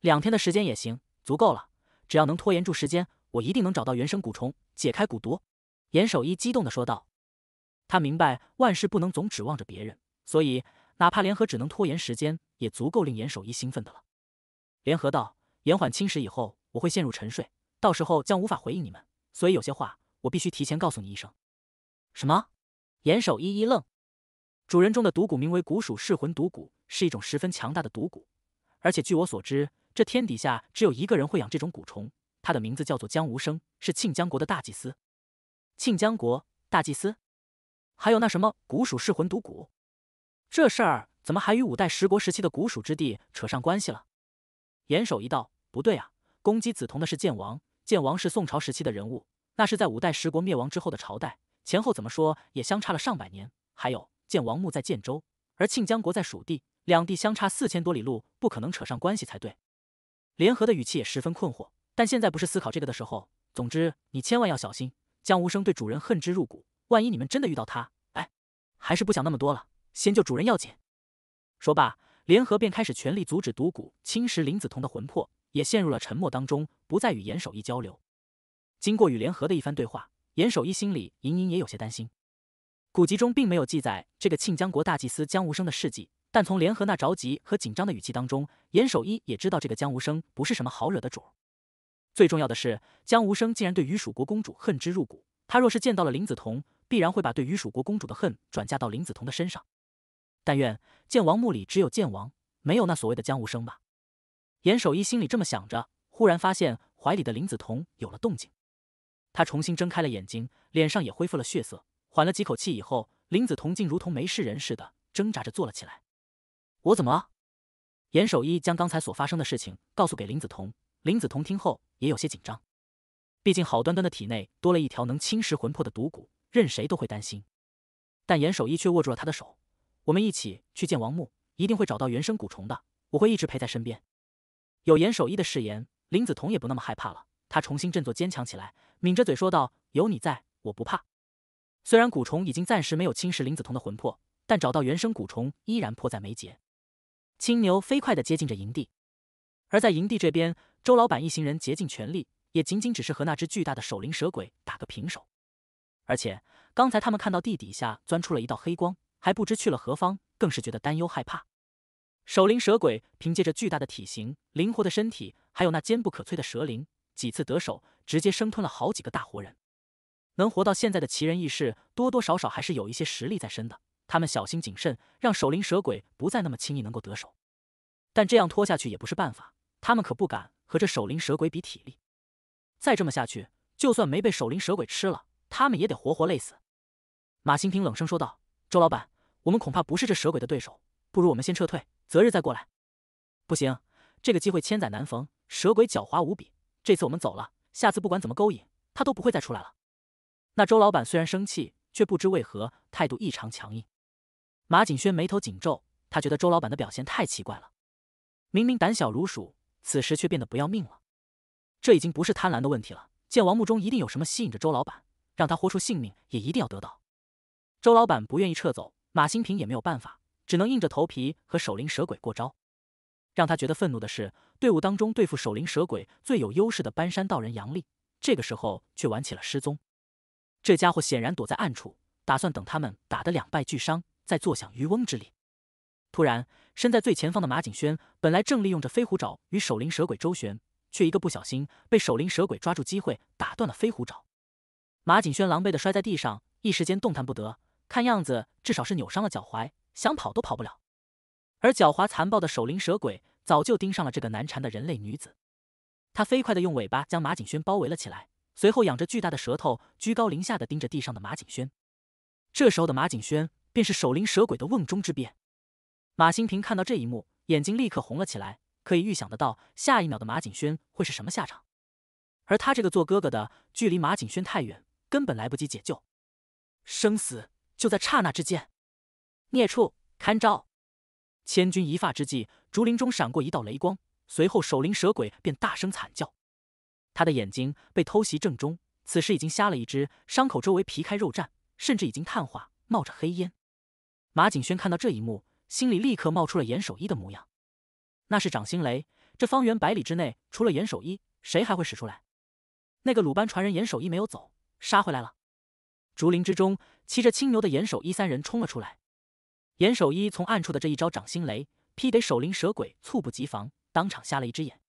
Speaker 1: 两天的时间也行，足够了。只要能拖延住时间，我一定能找到原生蛊虫，解开蛊毒。”严守一激动的说道。他明白万事不能总指望着别人，所以哪怕联合只能拖延时间，也足够令严守一兴奋的了。联合道：“延缓侵蚀以后，我会陷入沉睡，到时候将无法回应你们，所以有些话我必须提前告诉你一声。”什么？严守一一愣。主人中的毒蛊名为古蜀噬魂毒蛊，是一种十分强大的毒蛊。而且据我所知，这天底下只有一个人会养这种蛊虫，他的名字叫做江无声，是庆江国的大祭司。庆江国大祭司，还有那什么古蜀噬魂毒蛊，这事儿怎么还与五代十国时期的古蜀之地扯上关系了？严守一道：“不对啊，攻击紫瞳的是剑王，剑王是宋朝时期的人物，那是在五代十国灭亡之后的朝代。”前后怎么说也相差了上百年，还有建王墓在建州，而庆江国在蜀地，两地相差四千多里路，不可能扯上关系才对。联合的语气也十分困惑，但现在不是思考这个的时候。总之，你千万要小心。江无声对主人恨之入骨，万一你们真的遇到他，哎，还是不想那么多了，先救主人要紧。说罢，联合便开始全力阻止毒蛊侵蚀林子彤的魂魄，也陷入了沉默当中，不再与严守义交流。经过与联合的一番对话。严守一心里隐隐也有些担心，古籍中并没有记载这个庆江国大祭司江无生的事迹，但从联合那着急和紧张的语气当中，严守一也知道这个江无生不是什么好惹的主。最重要的是，江无生竟然对于蜀国公主恨之入骨，他若是见到了林子彤，必然会把对于蜀国公主的恨转嫁到林子彤的身上。但愿剑王墓里只有剑王，没有那所谓的江无生吧。严守一心里这么想着，忽然发现怀里的林子彤有了动静。他重新睁开了眼睛，脸上也恢复了血色。缓了几口气以后，林子彤竟如同没事人似的挣扎着坐了起来。我怎么了？严守一将刚才所发生的事情告诉给林子彤。林子彤听后也有些紧张，毕竟好端端的体内多了一条能侵蚀魂魄的毒蛊，任谁都会担心。但严守一却握住了他的手：“我们一起去见王木，一定会找到原生蛊虫的。我会一直陪在身边。”有严守一的誓言，林子彤也不那么害怕了。他重新振作，坚强起来。抿着嘴说道：“有你在，我不怕。”虽然蛊虫已经暂时没有侵蚀林子彤的魂魄，但找到原生蛊虫依然迫在眉睫。青牛飞快地接近着营地，而在营地这边，周老板一行人竭尽全力，也仅仅只是和那只巨大的守灵蛇鬼打个平手。而且刚才他们看到地底下钻出了一道黑光，还不知去了何方，更是觉得担忧害怕。守灵蛇鬼凭借着巨大的体型、灵活的身体，还有那坚不可摧的蛇灵。几次得手，直接生吞了好几个大活人。能活到现在的奇人异士，多多少少还是有一些实力在身的。他们小心谨慎，让守灵蛇鬼不再那么轻易能够得手。但这样拖下去也不是办法，他们可不敢和这守灵蛇鬼比体力。再这么下去，就算没被守灵蛇鬼吃了，他们也得活活累死。马新平冷声说道：“周老板，我们恐怕不是这蛇鬼的对手，不如我们先撤退，择日再过来。”不行，这个机会千载难逢，蛇鬼狡猾无比。这次我们走了，下次不管怎么勾引，他都不会再出来了。那周老板虽然生气，却不知为何态度异常强硬。马景轩眉头紧皱，他觉得周老板的表现太奇怪了。明明胆小如鼠，此时却变得不要命了。这已经不是贪婪的问题了。见王木中一定有什么吸引着周老板，让他豁出性命也一定要得到。周老板不愿意撤走，马新平也没有办法，只能硬着头皮和守灵蛇鬼过招。让他觉得愤怒的是，队伍当中对付守灵蛇鬼最有优势的搬山道人杨丽，这个时候却玩起了失踪。这家伙显然躲在暗处，打算等他们打得两败俱伤，再坐享渔翁之利。突然，身在最前方的马景轩，本来正利用着飞虎爪与守灵蛇鬼周旋，却一个不小心被守灵蛇鬼抓住机会，打断了飞虎爪。马景轩狼狈地摔在地上，一时间动弹不得，看样子至少是扭伤了脚踝，想跑都跑不了。而狡猾残暴的守灵蛇鬼早就盯上了这个难缠的人类女子，他飞快地用尾巴将马景轩包围了起来，随后仰着巨大的舌头，居高临下的盯着地上的马景轩。这时候的马景轩便是守灵蛇鬼的瓮中之鳖。马新平看到这一幕，眼睛立刻红了起来，可以预想得到下一秒的马景轩会是什么下场。而他这个做哥哥的，距离马景轩太远，根本来不及解救，生死就在刹那之间。孽畜，看招！千钧一发之际，竹林中闪过一道雷光，随后守灵蛇鬼便大声惨叫，他的眼睛被偷袭正中，此时已经瞎了一只，伤口周围皮开肉绽，甚至已经炭化，冒着黑烟。马景轩看到这一幕，心里立刻冒出了严守一的模样，那是掌心雷，这方圆百里之内，除了严守一，谁还会使出来？那个鲁班传人严守一没有走，杀回来了。竹林之中，骑着青牛的严守一三人冲了出来。严守一从暗处的这一招掌心雷劈得守灵蛇鬼猝不及防，当场瞎了一只眼。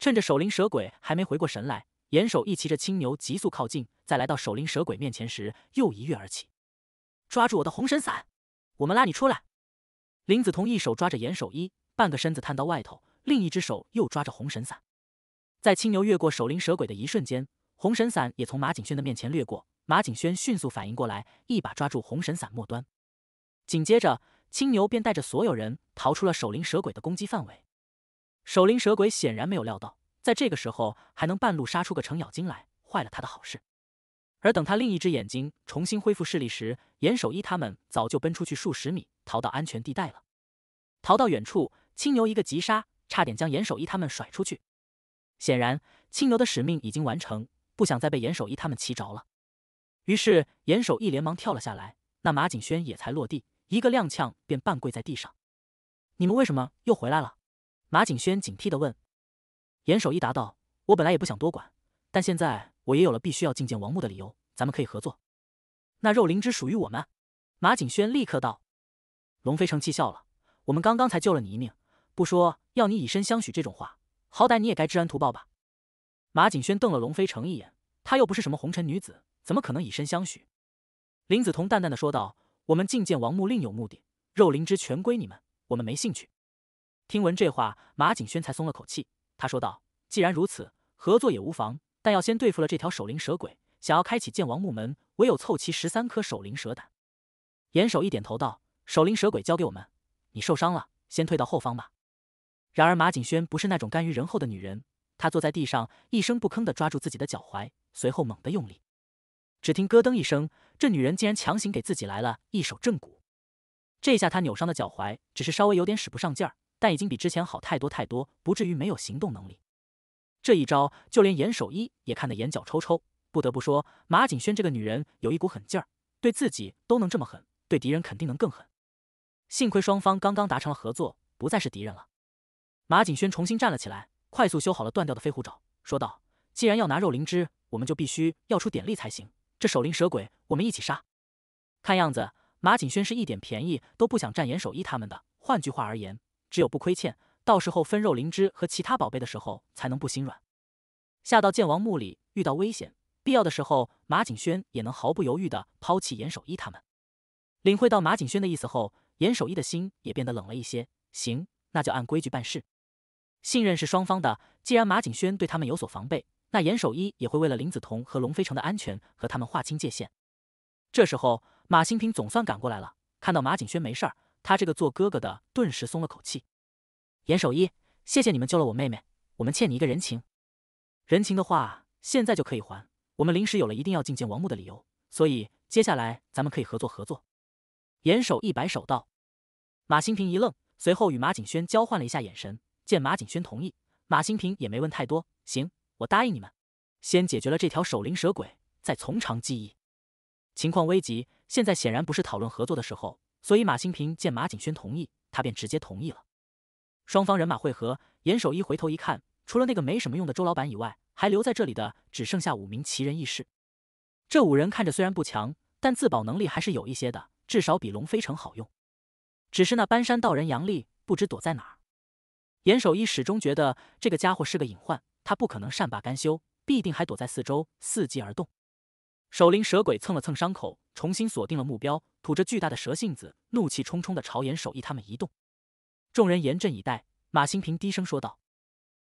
Speaker 1: 趁着守灵蛇鬼还没回过神来，严守一骑着青牛急速靠近。在来到守灵蛇鬼面前时，又一跃而起，抓住我的红神伞，我们拉你出来。林子彤一手抓着严守一半个身子探到外头，另一只手又抓着红神伞。在青牛越过守灵蛇鬼的一瞬间，红神伞也从马景轩的面前掠过。马景轩迅速反应过来，一把抓住红神伞末端。紧接着，青牛便带着所有人逃出了守灵蛇鬼的攻击范围。守灵蛇鬼显然没有料到，在这个时候还能半路杀出个程咬金来，坏了他的好事。而等他另一只眼睛重新恢复视力时，严守一他们早就奔出去数十米，逃到安全地带了。逃到远处，青牛一个急刹，差点将严守一他们甩出去。显然，青牛的使命已经完成，不想再被严守一他们骑着了。于是，严守一连忙跳了下来，那马景轩也才落地。一个踉跄，便半跪在地上。你们为什么又回来了？马景轩警惕的问。严守一答道：“我本来也不想多管，但现在我也有了必须要觐见王木的理由。咱们可以合作。”那肉灵芝属于我们。马景轩立刻道。龙飞成气笑了：“我们刚刚才救了你一命，不说要你以身相许这种话，好歹你也该知恩图报吧？”马景轩瞪了龙飞成一眼，他又不是什么红尘女子，怎么可能以身相许？林子彤淡淡的说道。我们觐见王墓另有目的，肉灵芝全归你们，我们没兴趣。听闻这话，马景轩才松了口气。他说道：“既然如此，合作也无妨，但要先对付了这条守灵蛇鬼。想要开启剑王墓门，唯有凑齐十三颗守灵蛇胆。”严守一点头道：“守灵蛇鬼交给我们，你受伤了，先退到后方吧。”然而马景轩不是那种甘于人后的女人，她坐在地上，一声不吭地抓住自己的脚踝，随后猛地用力。只听咯噔一声，这女人竟然强行给自己来了一手正骨。这下她扭伤的脚踝只是稍微有点使不上劲儿，但已经比之前好太多太多，不至于没有行动能力。这一招就连严守一也看得眼角抽抽。不得不说，马景轩这个女人有一股狠劲儿，对自己都能这么狠，对敌人肯定能更狠。幸亏双方刚刚达成了合作，不再是敌人了。马景轩重新站了起来，快速修好了断掉的飞虎爪，说道：“既然要拿肉灵芝，我们就必须要出点力才行。”这守灵蛇鬼，我们一起杀。看样子，马景轩是一点便宜都不想占严守一他们的。换句话而言，只有不亏欠，到时候分肉灵芝和其他宝贝的时候，才能不心软。下到剑王墓里遇到危险，必要的时候，马景轩也能毫不犹豫的抛弃严守一他们。领会到马景轩的意思后，严守一的心也变得冷了一些。行，那就按规矩办事。信任是双方的，既然马景轩对他们有所防备。那严守一也会为了林子彤和龙飞城的安全和他们划清界限。这时候，马新平总算赶过来了。看到马景轩没事儿，他这个做哥哥的顿时松了口气。严守一，谢谢你们救了我妹妹，我们欠你一个人情。人情的话，现在就可以还。我们临时有了一定要觐见王木的理由，所以接下来咱们可以合作合作。严守一摆手道。马新平一愣，随后与马景轩交换了一下眼神，见马景轩同意，马新平也没问太多。行。我答应你们，先解决了这条守灵蛇鬼，再从长计议。情况危急，现在显然不是讨论合作的时候。所以马新平见马景轩同意，他便直接同意了。双方人马汇合，严守一回头一看，除了那个没什么用的周老板以外，还留在这里的只剩下五名奇人异士。这五人看着虽然不强，但自保能力还是有一些的，至少比龙飞城好用。只是那搬山道人杨丽不知躲在哪儿。严守一始终觉得这个家伙是个隐患，他不可能善罢甘休，必定还躲在四周伺机而动。守灵蛇鬼蹭了蹭伤口，重新锁定了目标，吐着巨大的蛇信子，怒气冲冲地朝严守一他们移动。众人严阵以待，马新平低声说道：“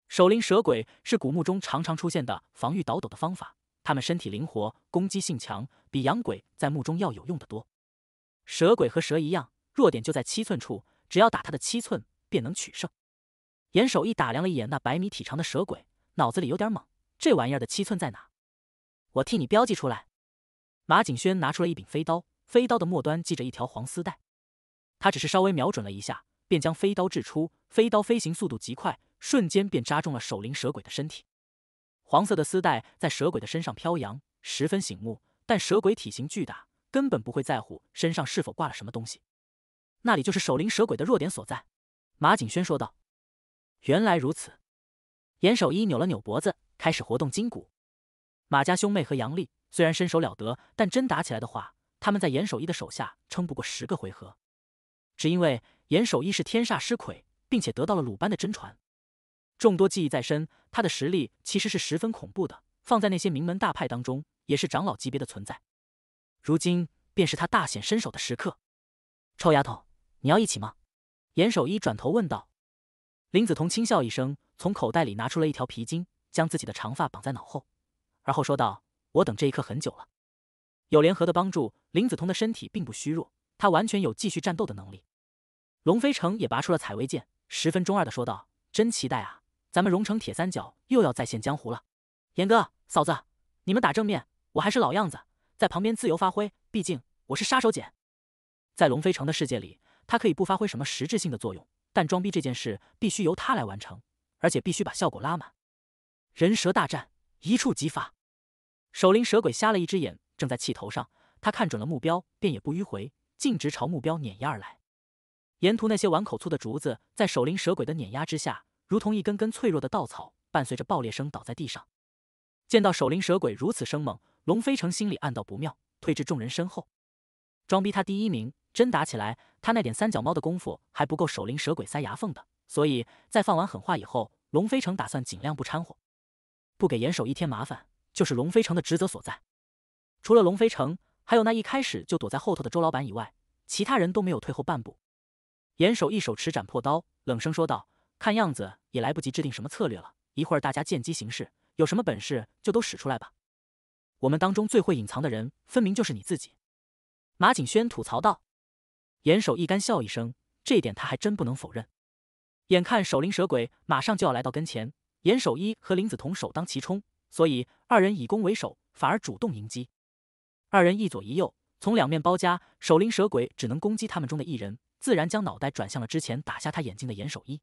Speaker 1: 守灵蛇鬼是古墓中常常出现的防御倒斗的方法，他们身体灵活，攻击性强，比养鬼在墓中要有用的多。蛇鬼和蛇一样，弱点就在七寸处，只要打他的七寸，便能取胜。”严守一打量了一眼那百米体长的蛇鬼，脑子里有点懵：这玩意儿的七寸在哪？我替你标记出来。马景轩拿出了一柄飞刀，飞刀的末端系着一条黄丝带。他只是稍微瞄准了一下，便将飞刀掷出。飞刀飞行速度极快，瞬间便扎中了守灵蛇鬼的身体。黄色的丝带在蛇鬼的身上飘扬，十分醒目。但蛇鬼体型巨大，根本不会在乎身上是否挂了什么东西。那里就是守灵蛇鬼的弱点所在，马景轩说道。原来如此，严守一扭了扭脖子，开始活动筋骨。马家兄妹和杨丽虽然身手了得，但真打起来的话，他们在严守一的手下撑不过十个回合。只因为严守一是天煞尸魁，并且得到了鲁班的真传，众多技艺在身，他的实力其实是十分恐怖的。放在那些名门大派当中，也是长老级别的存在。如今便是他大显身手的时刻。臭丫头，你要一起吗？严守一转头问道。林子彤轻笑一声，从口袋里拿出了一条皮筋，将自己的长发绑在脑后，而后说道：“我等这一刻很久了。有联合的帮助，林子彤的身体并不虚弱，他完全有继续战斗的能力。”龙飞城也拔出了采薇剑，十分中二的说道：“真期待啊，咱们荣城铁三角又要再现江湖了。严哥、嫂子，你们打正面，我还是老样子，在旁边自由发挥。毕竟我是杀手锏，在龙飞城的世界里，他可以不发挥什么实质性的作用。”但装逼这件事必须由他来完成，而且必须把效果拉满。人蛇大战一触即发，守灵蛇鬼瞎了一只眼，正在气头上。他看准了目标，便也不迂回，径直朝目标碾压而来。沿途那些碗口粗的竹子，在守灵蛇鬼的碾压之下，如同一根根脆弱的稻草，伴随着爆裂声倒在地上。见到守灵蛇鬼如此生猛，龙飞成心里暗道不妙，退至众人身后，装逼他第一名。真打起来，他那点三脚猫的功夫还不够守灵蛇鬼塞牙缝的。所以，在放完狠话以后，龙飞城打算尽量不掺和，不给严守义添麻烦，就是龙飞城的职责所在。除了龙飞城，还有那一开始就躲在后头的周老板以外，其他人都没有退后半步。严守义手持斩破刀，冷声说道：“看样子也来不及制定什么策略了，一会儿大家见机行事，有什么本事就都使出来吧。我们当中最会隐藏的人，分明就是你自己。”马景轩吐槽道。严守一干笑一声，这点他还真不能否认。眼看守灵蛇鬼马上就要来到跟前，严守一和林子彤首当其冲，所以二人以攻为守，反而主动迎击。二人一左一右，从两面包夹，守灵蛇鬼只能攻击他们中的一人，自然将脑袋转向了之前打瞎他眼睛的严守一。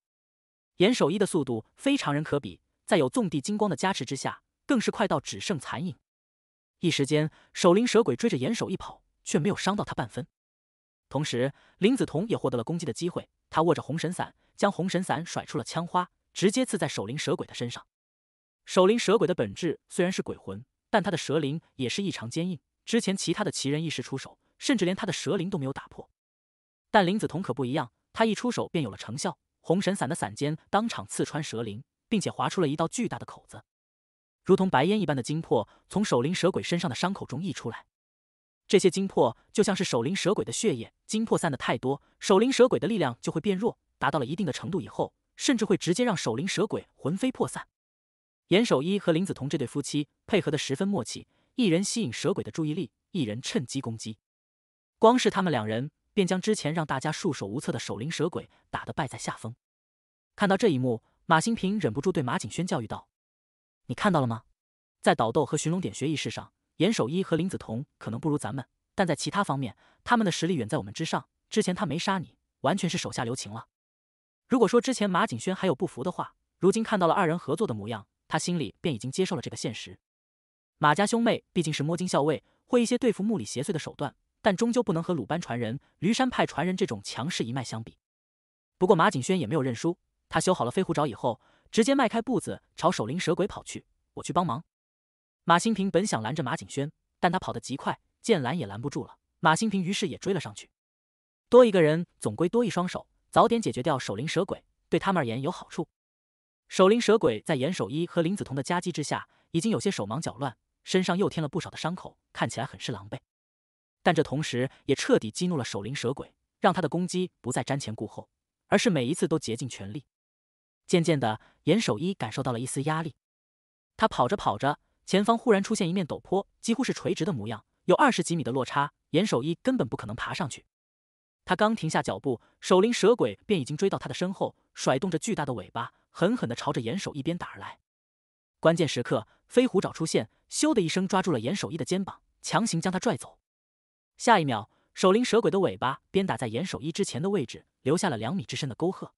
Speaker 1: 严守一的速度非常人可比，在有纵地金光的加持之下，更是快到只剩残影。一时间，守灵蛇鬼追着严守一跑，却没有伤到他半分。同时，林子彤也获得了攻击的机会。他握着红神伞，将红神伞甩出了枪花，直接刺在守灵蛇鬼的身上。守灵蛇鬼的本质虽然是鬼魂，但他的蛇灵也是异常坚硬。之前其他的奇人异士出手，甚至连他的蛇灵都没有打破。但林子彤可不一样，他一出手便有了成效。红神伞的伞尖当场刺穿蛇灵，并且划出了一道巨大的口子，如同白烟一般的精魄从守灵蛇鬼身上的伤口中溢出来。这些精魄就像是守灵蛇鬼的血液，精魄散的太多，守灵蛇鬼的力量就会变弱。达到了一定的程度以后，甚至会直接让守灵蛇鬼魂飞魄散。严守一和林子彤这对夫妻配合的十分默契，一人吸引蛇鬼的注意力，一人趁机攻击。光是他们两人，便将之前让大家束手无策的守灵蛇鬼打得败在下风。看到这一幕，马新平忍不住对马景轩教育道：“你看到了吗？在导斗和寻龙点穴仪式上。”严守一和林子彤可能不如咱们，但在其他方面，他们的实力远在我们之上。之前他没杀你，完全是手下留情了。如果说之前马景轩还有不服的话，如今看到了二人合作的模样，他心里便已经接受了这个现实。马家兄妹毕竟是摸金校尉，会一些对付墓里邪祟的手段，但终究不能和鲁班传人、驴山派传人这种强势一脉相比。不过马景轩也没有认输，他修好了飞虎爪以后，直接迈开步子朝守灵蛇鬼跑去。我去帮忙。马新平本想拦着马景轩，但他跑得极快，见拦也拦不住了。马新平于是也追了上去，多一个人总归多一双手，早点解决掉守灵蛇鬼对他们而言有好处。守灵蛇鬼在严守一和林子彤的夹击之下，已经有些手忙脚乱，身上又添了不少的伤口，看起来很是狼狈。但这同时也彻底激怒了守灵蛇鬼，让他的攻击不再瞻前顾后，而是每一次都竭尽全力。渐渐的，严守一感受到了一丝压力，他跑着跑着。前方忽然出现一面陡坡，几乎是垂直的模样，有二十几米的落差，严守一根本不可能爬上去。他刚停下脚步，守灵蛇鬼便已经追到他的身后，甩动着巨大的尾巴，狠狠地朝着严守一边打而来。关键时刻，飞虎爪出现，咻的一声抓住了严守一的肩膀，强行将他拽走。下一秒，守灵蛇鬼的尾巴鞭打在严守一之前的位置，留下了两米之深的沟壑。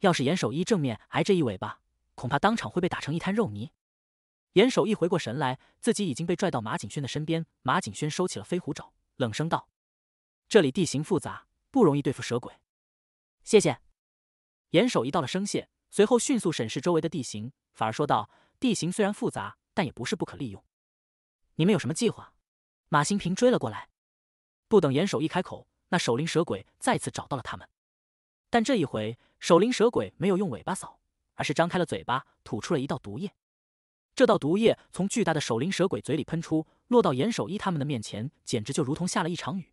Speaker 1: 要是严守一正面挨这一尾巴，恐怕当场会被打成一滩肉泥。严守一回过神来，自己已经被拽到马景轩的身边。马景轩收起了飞虎爪，冷声道：“这里地形复杂，不容易对付蛇鬼。”谢谢。严守一到了声谢，随后迅速审视周围的地形，反而说道：“地形虽然复杂，但也不是不可利用。你们有什么计划？”马新平追了过来，不等严守一开口，那守灵蛇鬼再次找到了他们。但这一回，守灵蛇鬼没有用尾巴扫，而是张开了嘴巴，吐出了一道毒液。这道毒液从巨大的守灵蛇鬼嘴里喷出，落到严守一他们的面前，简直就如同下了一场雨。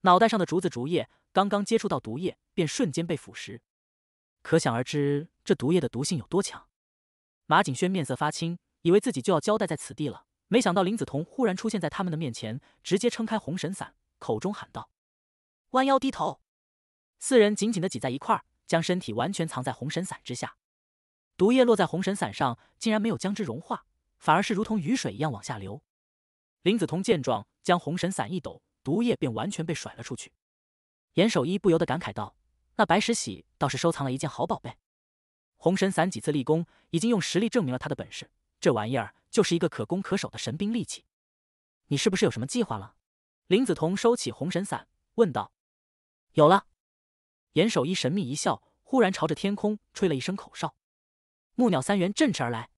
Speaker 1: 脑袋上的竹子竹叶刚刚接触到毒液，便瞬间被腐蚀，可想而知这毒液的毒性有多强。马景轩面色发青，以为自己就要交代在此地了，没想到林子彤忽然出现在他们的面前，直接撑开红神伞，口中喊道：“弯腰低头。”四人紧紧的挤在一块儿，将身体完全藏在红神伞之下。毒液落在红神伞上，竟然没有将之融化，反而是如同雨水一样往下流。林子彤见状，将红神伞一抖，毒液便完全被甩了出去。严守一不由得感慨道：“那白石玺倒是收藏了一件好宝贝。红神伞几次立功，已经用实力证明了他的本事。这玩意儿就是一个可攻可守的神兵利器。”“你是不是有什么计划了？”林子彤收起红神伞，问道。“有了。”严守一神秘一笑，忽然朝着天空吹了一声口哨。木鸟三元振翅而来，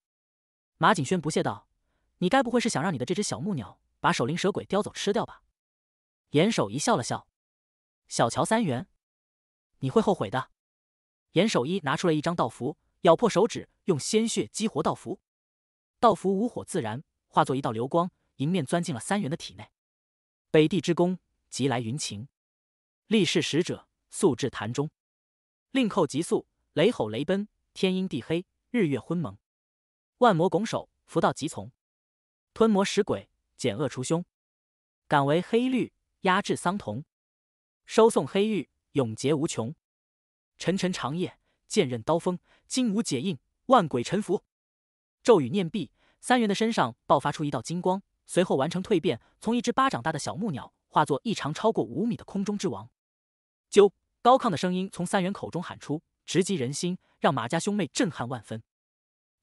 Speaker 1: 马景轩不屑道：“你该不会是想让你的这只小木鸟把守灵蛇鬼叼走吃掉吧？”严守一笑了笑：“小乔三元，你会后悔的。”严守一拿出了一张道符，咬破手指，用鲜血激活道符，道符无火自燃，化作一道流光，迎面钻进了三元的体内。北地之功，即来云晴，力士使者速至坛中，令寇急速，雷吼雷奔，天阴地黑。日月昏蒙，万魔拱手，福道即从；吞魔食鬼，减恶除凶，敢为黑绿压制桑桐，收送黑玉，永劫无穷。沉沉长夜，剑刃刀锋，金无解印，万鬼臣服。咒语念毕，三元的身上爆发出一道金光，随后完成蜕变，从一只巴掌大的小木鸟化作一长超过五米的空中之王。啾！高亢的声音从三元口中喊出，直击人心。让马家兄妹震撼万分，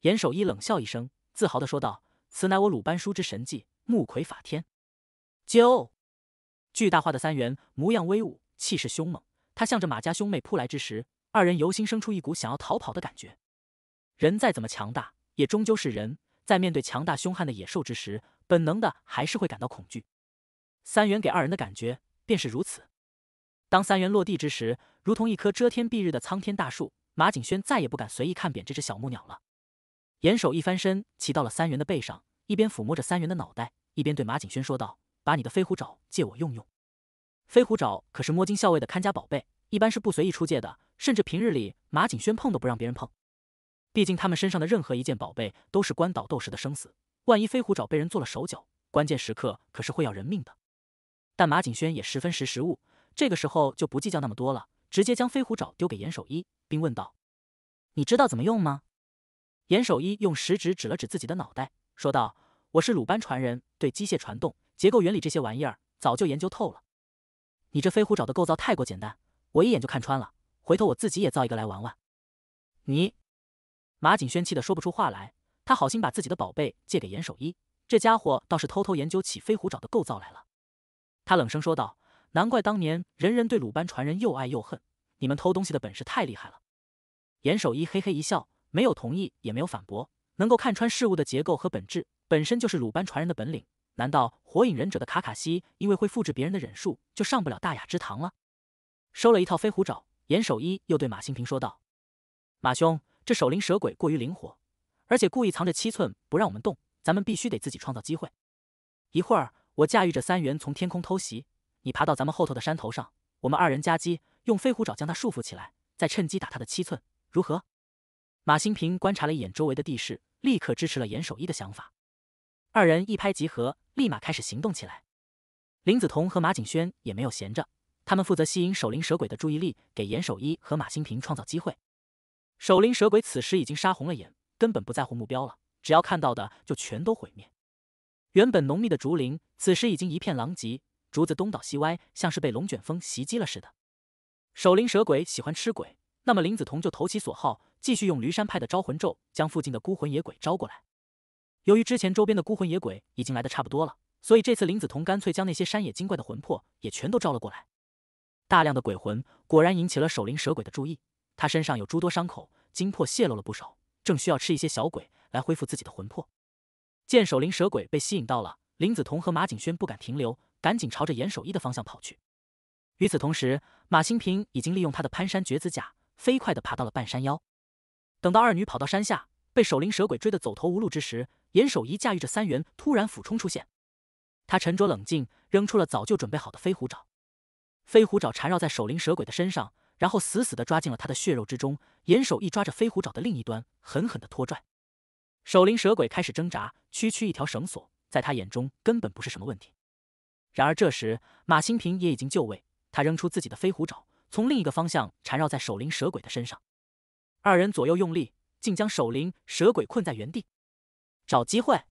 Speaker 1: 严守一冷笑一声，自豪的说道：“此乃我鲁班叔之神技，木魁法天。”啾！巨大化的三元模样威武，气势凶猛。他向着马家兄妹扑来之时，二人由心生出一股想要逃跑的感觉。人再怎么强大，也终究是人，在面对强大凶悍的野兽之时，本能的还是会感到恐惧。三元给二人的感觉便是如此。当三元落地之时，如同一棵遮天蔽日的苍天大树。马景轩再也不敢随意看扁这只小木鸟了。严守一翻身骑到了三元的背上，一边抚摸着三元的脑袋，一边对马景轩说道：“把你的飞虎爪借我用用。飞虎爪可是摸金校尉的看家宝贝，一般是不随意出借的，甚至平日里马景轩碰都不让别人碰。毕竟他们身上的任何一件宝贝都是关岛斗士的生死，万一飞虎爪被人做了手脚，关键时刻可是会要人命的。但马景轩也十分识时务，这个时候就不计较那么多了。”直接将飞虎爪丢给严守一，并问道：“你知道怎么用吗？”严守一用食指指了指自己的脑袋，说道：“我是鲁班传人，对机械传动、结构原理这些玩意儿早就研究透了。你这飞虎爪的构造太过简单，我一眼就看穿了。回头我自己也造一个来玩玩。”你，马景轩气得说不出话来。他好心把自己的宝贝借给严守一，这家伙倒是偷偷研究起飞虎爪的构造来了。他冷声说道。难怪当年人人对鲁班传人又爱又恨。你们偷东西的本事太厉害了。严守一嘿嘿一笑，没有同意，也没有反驳。能够看穿事物的结构和本质，本身就是鲁班传人的本领。难道火影忍者的卡卡西因为会复制别人的忍术，就上不了大雅之堂了？收了一套飞虎爪，严守一又对马新平说道：“马兄，这守灵蛇鬼过于灵活，而且故意藏着七寸不让我们动。咱们必须得自己创造机会。一会儿我驾驭着三元从天空偷袭。”你爬到咱们后头的山头上，我们二人夹击，用飞虎爪将他束缚起来，再趁机打他的七寸，如何？马新平观察了一眼周围的地势，立刻支持了严守一的想法。二人一拍即合，立马开始行动起来。林子彤和马景轩也没有闲着，他们负责吸引守灵蛇鬼的注意力，给严守一和马新平创造机会。守灵蛇鬼此时已经杀红了眼，根本不在乎目标了，只要看到的就全都毁灭。原本浓密的竹林，此时已经一片狼藉。竹子东倒西歪，像是被龙卷风袭击了似的。守灵蛇鬼喜欢吃鬼，那么林子彤就投其所好，继续用驴山派的招魂咒将附近的孤魂野鬼招过来。由于之前周边的孤魂野鬼已经来的差不多了，所以这次林子彤干脆将那些山野精怪的魂魄也全都招了过来。大量的鬼魂果然引起了守灵蛇鬼的注意，他身上有诸多伤口，精魄泄露了不少，正需要吃一些小鬼来恢复自己的魂魄。见守灵蛇鬼被吸引到了，林子彤和马景轩不敢停留。赶紧朝着严守一的方向跑去。与此同时，马兴平已经利用他的攀山绝子甲，飞快的爬到了半山腰。等到二女跑到山下，被守灵蛇鬼追得走投无路之时，严守一驾驭着三元突然俯冲出现。他沉着冷静，扔出了早就准备好的飞虎爪。飞虎爪缠绕在守灵蛇鬼的身上，然后死死的抓进了他的血肉之中。严守一抓着飞虎爪的另一端，狠狠的拖拽。守灵蛇鬼开始挣扎。区区一条绳索，在他眼中根本不是什么问题。然而这时，马新平也已经就位。他扔出自己的飞虎爪，从另一个方向缠绕在守灵蛇鬼的身上。二人左右用力，竟将守灵蛇鬼困在原地。找机会！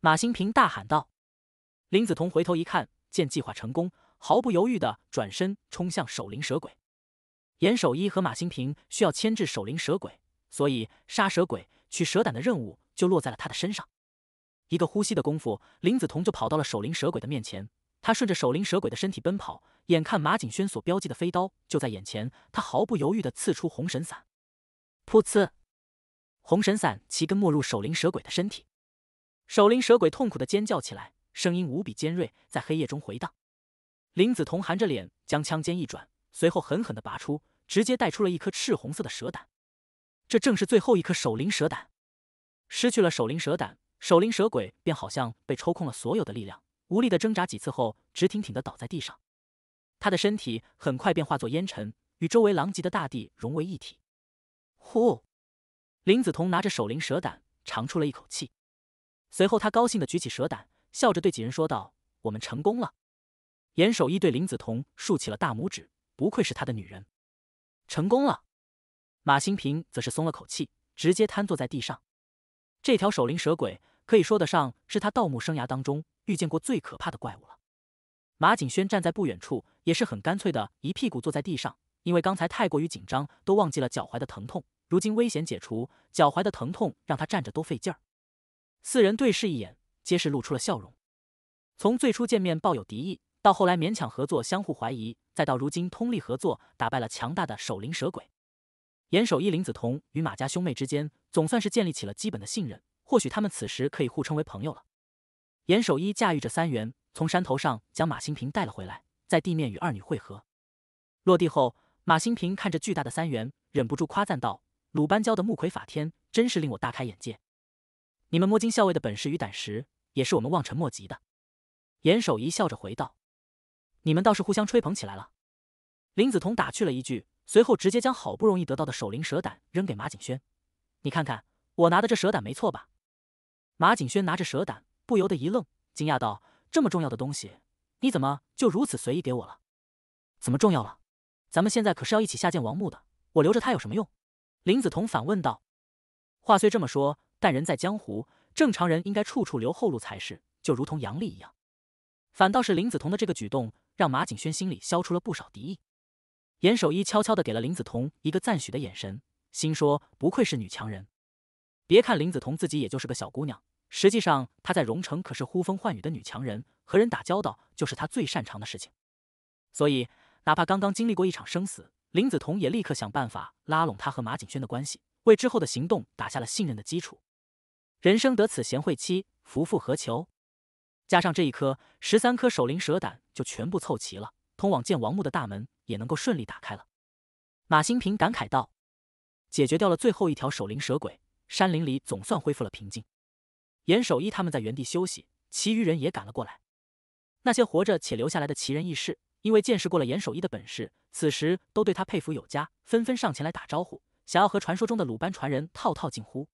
Speaker 1: 马新平大喊道。林子彤回头一看，见计划成功，毫不犹豫的转身冲向守灵蛇鬼。严守一和马新平需要牵制守灵蛇鬼，所以杀蛇鬼取蛇胆的任务就落在了他的身上。一个呼吸的功夫，林子彤就跑到了守灵蛇鬼的面前。他顺着守灵蛇鬼的身体奔跑，眼看马景轩所标记的飞刀就在眼前，他毫不犹豫地刺出红神伞。噗呲！红神伞齐根没入守灵蛇鬼的身体，守灵蛇鬼痛苦的尖叫起来，声音无比尖锐，在黑夜中回荡。林子彤含着脸将枪尖一转，随后狠狠地拔出，直接带出了一颗赤红色的蛇胆。这正是最后一颗守灵蛇胆。失去了守灵蛇胆，守灵蛇鬼便好像被抽空了所有的力量。无力的挣扎几次后，直挺挺的倒在地上，他的身体很快便化作烟尘，与周围狼藉的大地融为一体。呼，林子彤拿着守灵蛇胆，长出了一口气。随后，他高兴的举起蛇胆，笑着对几人说道：“我们成功了。”严守一对林子彤竖起了大拇指，不愧是他的女人，成功了。马新平则是松了口气，直接瘫坐在地上。这条守灵蛇鬼。可以说得上是他盗墓生涯当中遇见过最可怕的怪物了。马景轩站在不远处，也是很干脆的一屁股坐在地上，因为刚才太过于紧张，都忘记了脚踝的疼痛。如今危险解除，脚踝的疼痛让他站着都费劲儿。四人对视一眼，皆是露出了笑容。从最初见面抱有敌意，到后来勉强合作、相互怀疑，再到如今通力合作，打败了强大的守灵蛇鬼，严守一林子彤与马家兄妹之间总算是建立起了基本的信任。或许他们此时可以互称为朋友了。严守一驾驭着三元从山头上将马兴平带了回来，在地面与二女会合。落地后，马兴平看着巨大的三元，忍不住夸赞道：“鲁班教的木魁法天真是令我大开眼界。你们摸金校尉的本事与胆识，也是我们望尘莫及的。”严守一笑着回道：“你们倒是互相吹捧起来了。”林子彤打趣了一句，随后直接将好不容易得到的守灵蛇胆扔给马景轩：“你看看，我拿的这蛇胆没错吧？”马景轩拿着蛇胆，不由得一愣，惊讶道：“这么重要的东西，你怎么就如此随意给我了？怎么重要了？咱们现在可是要一起下见王墓的，我留着它有什么用？”林子彤反问道。话虽这么说，但人在江湖，正常人应该处处留后路才是，就如同杨丽一样。反倒是林子彤的这个举动，让马景轩心里消除了不少敌意。严守一悄悄地给了林子彤一个赞许的眼神，心说不愧是女强人。别看林子彤自己也就是个小姑娘，实际上她在荣城可是呼风唤雨的女强人，和人打交道就是她最擅长的事情。所以，哪怕刚刚经历过一场生死，林子彤也立刻想办法拉拢她和马景轩的关系，为之后的行动打下了信任的基础。人生得此贤惠妻，夫复何求？加上这一颗、十三颗守灵蛇胆，就全部凑齐了，通往剑王墓的大门也能够顺利打开了。马新平感慨道：“解决掉了最后一条守灵蛇鬼。”山林里总算恢复了平静，严守一他们在原地休息，其余人也赶了过来。那些活着且留下来的奇人异士，因为见识过了严守一的本事，此时都对他佩服有加，纷纷上前来打招呼，想要和传说中的鲁班传人套套近乎。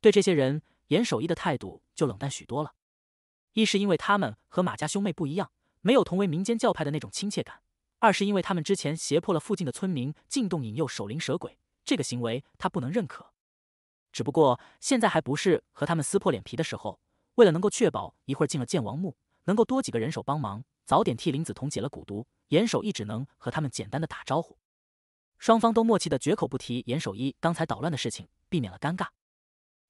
Speaker 1: 对这些人，严守一的态度就冷淡许多了。一是因为他们和马家兄妹不一样，没有同为民间教派的那种亲切感；二是因为他们之前胁迫了附近的村民进洞引诱守灵蛇鬼，这个行为他不能认可。只不过现在还不是和他们撕破脸皮的时候。为了能够确保一会儿进了剑王墓能够多几个人手帮忙，早点替林子彤解了蛊毒，严守一只能和他们简单的打招呼。双方都默契的绝口不提严守一刚才捣乱的事情，避免了尴尬。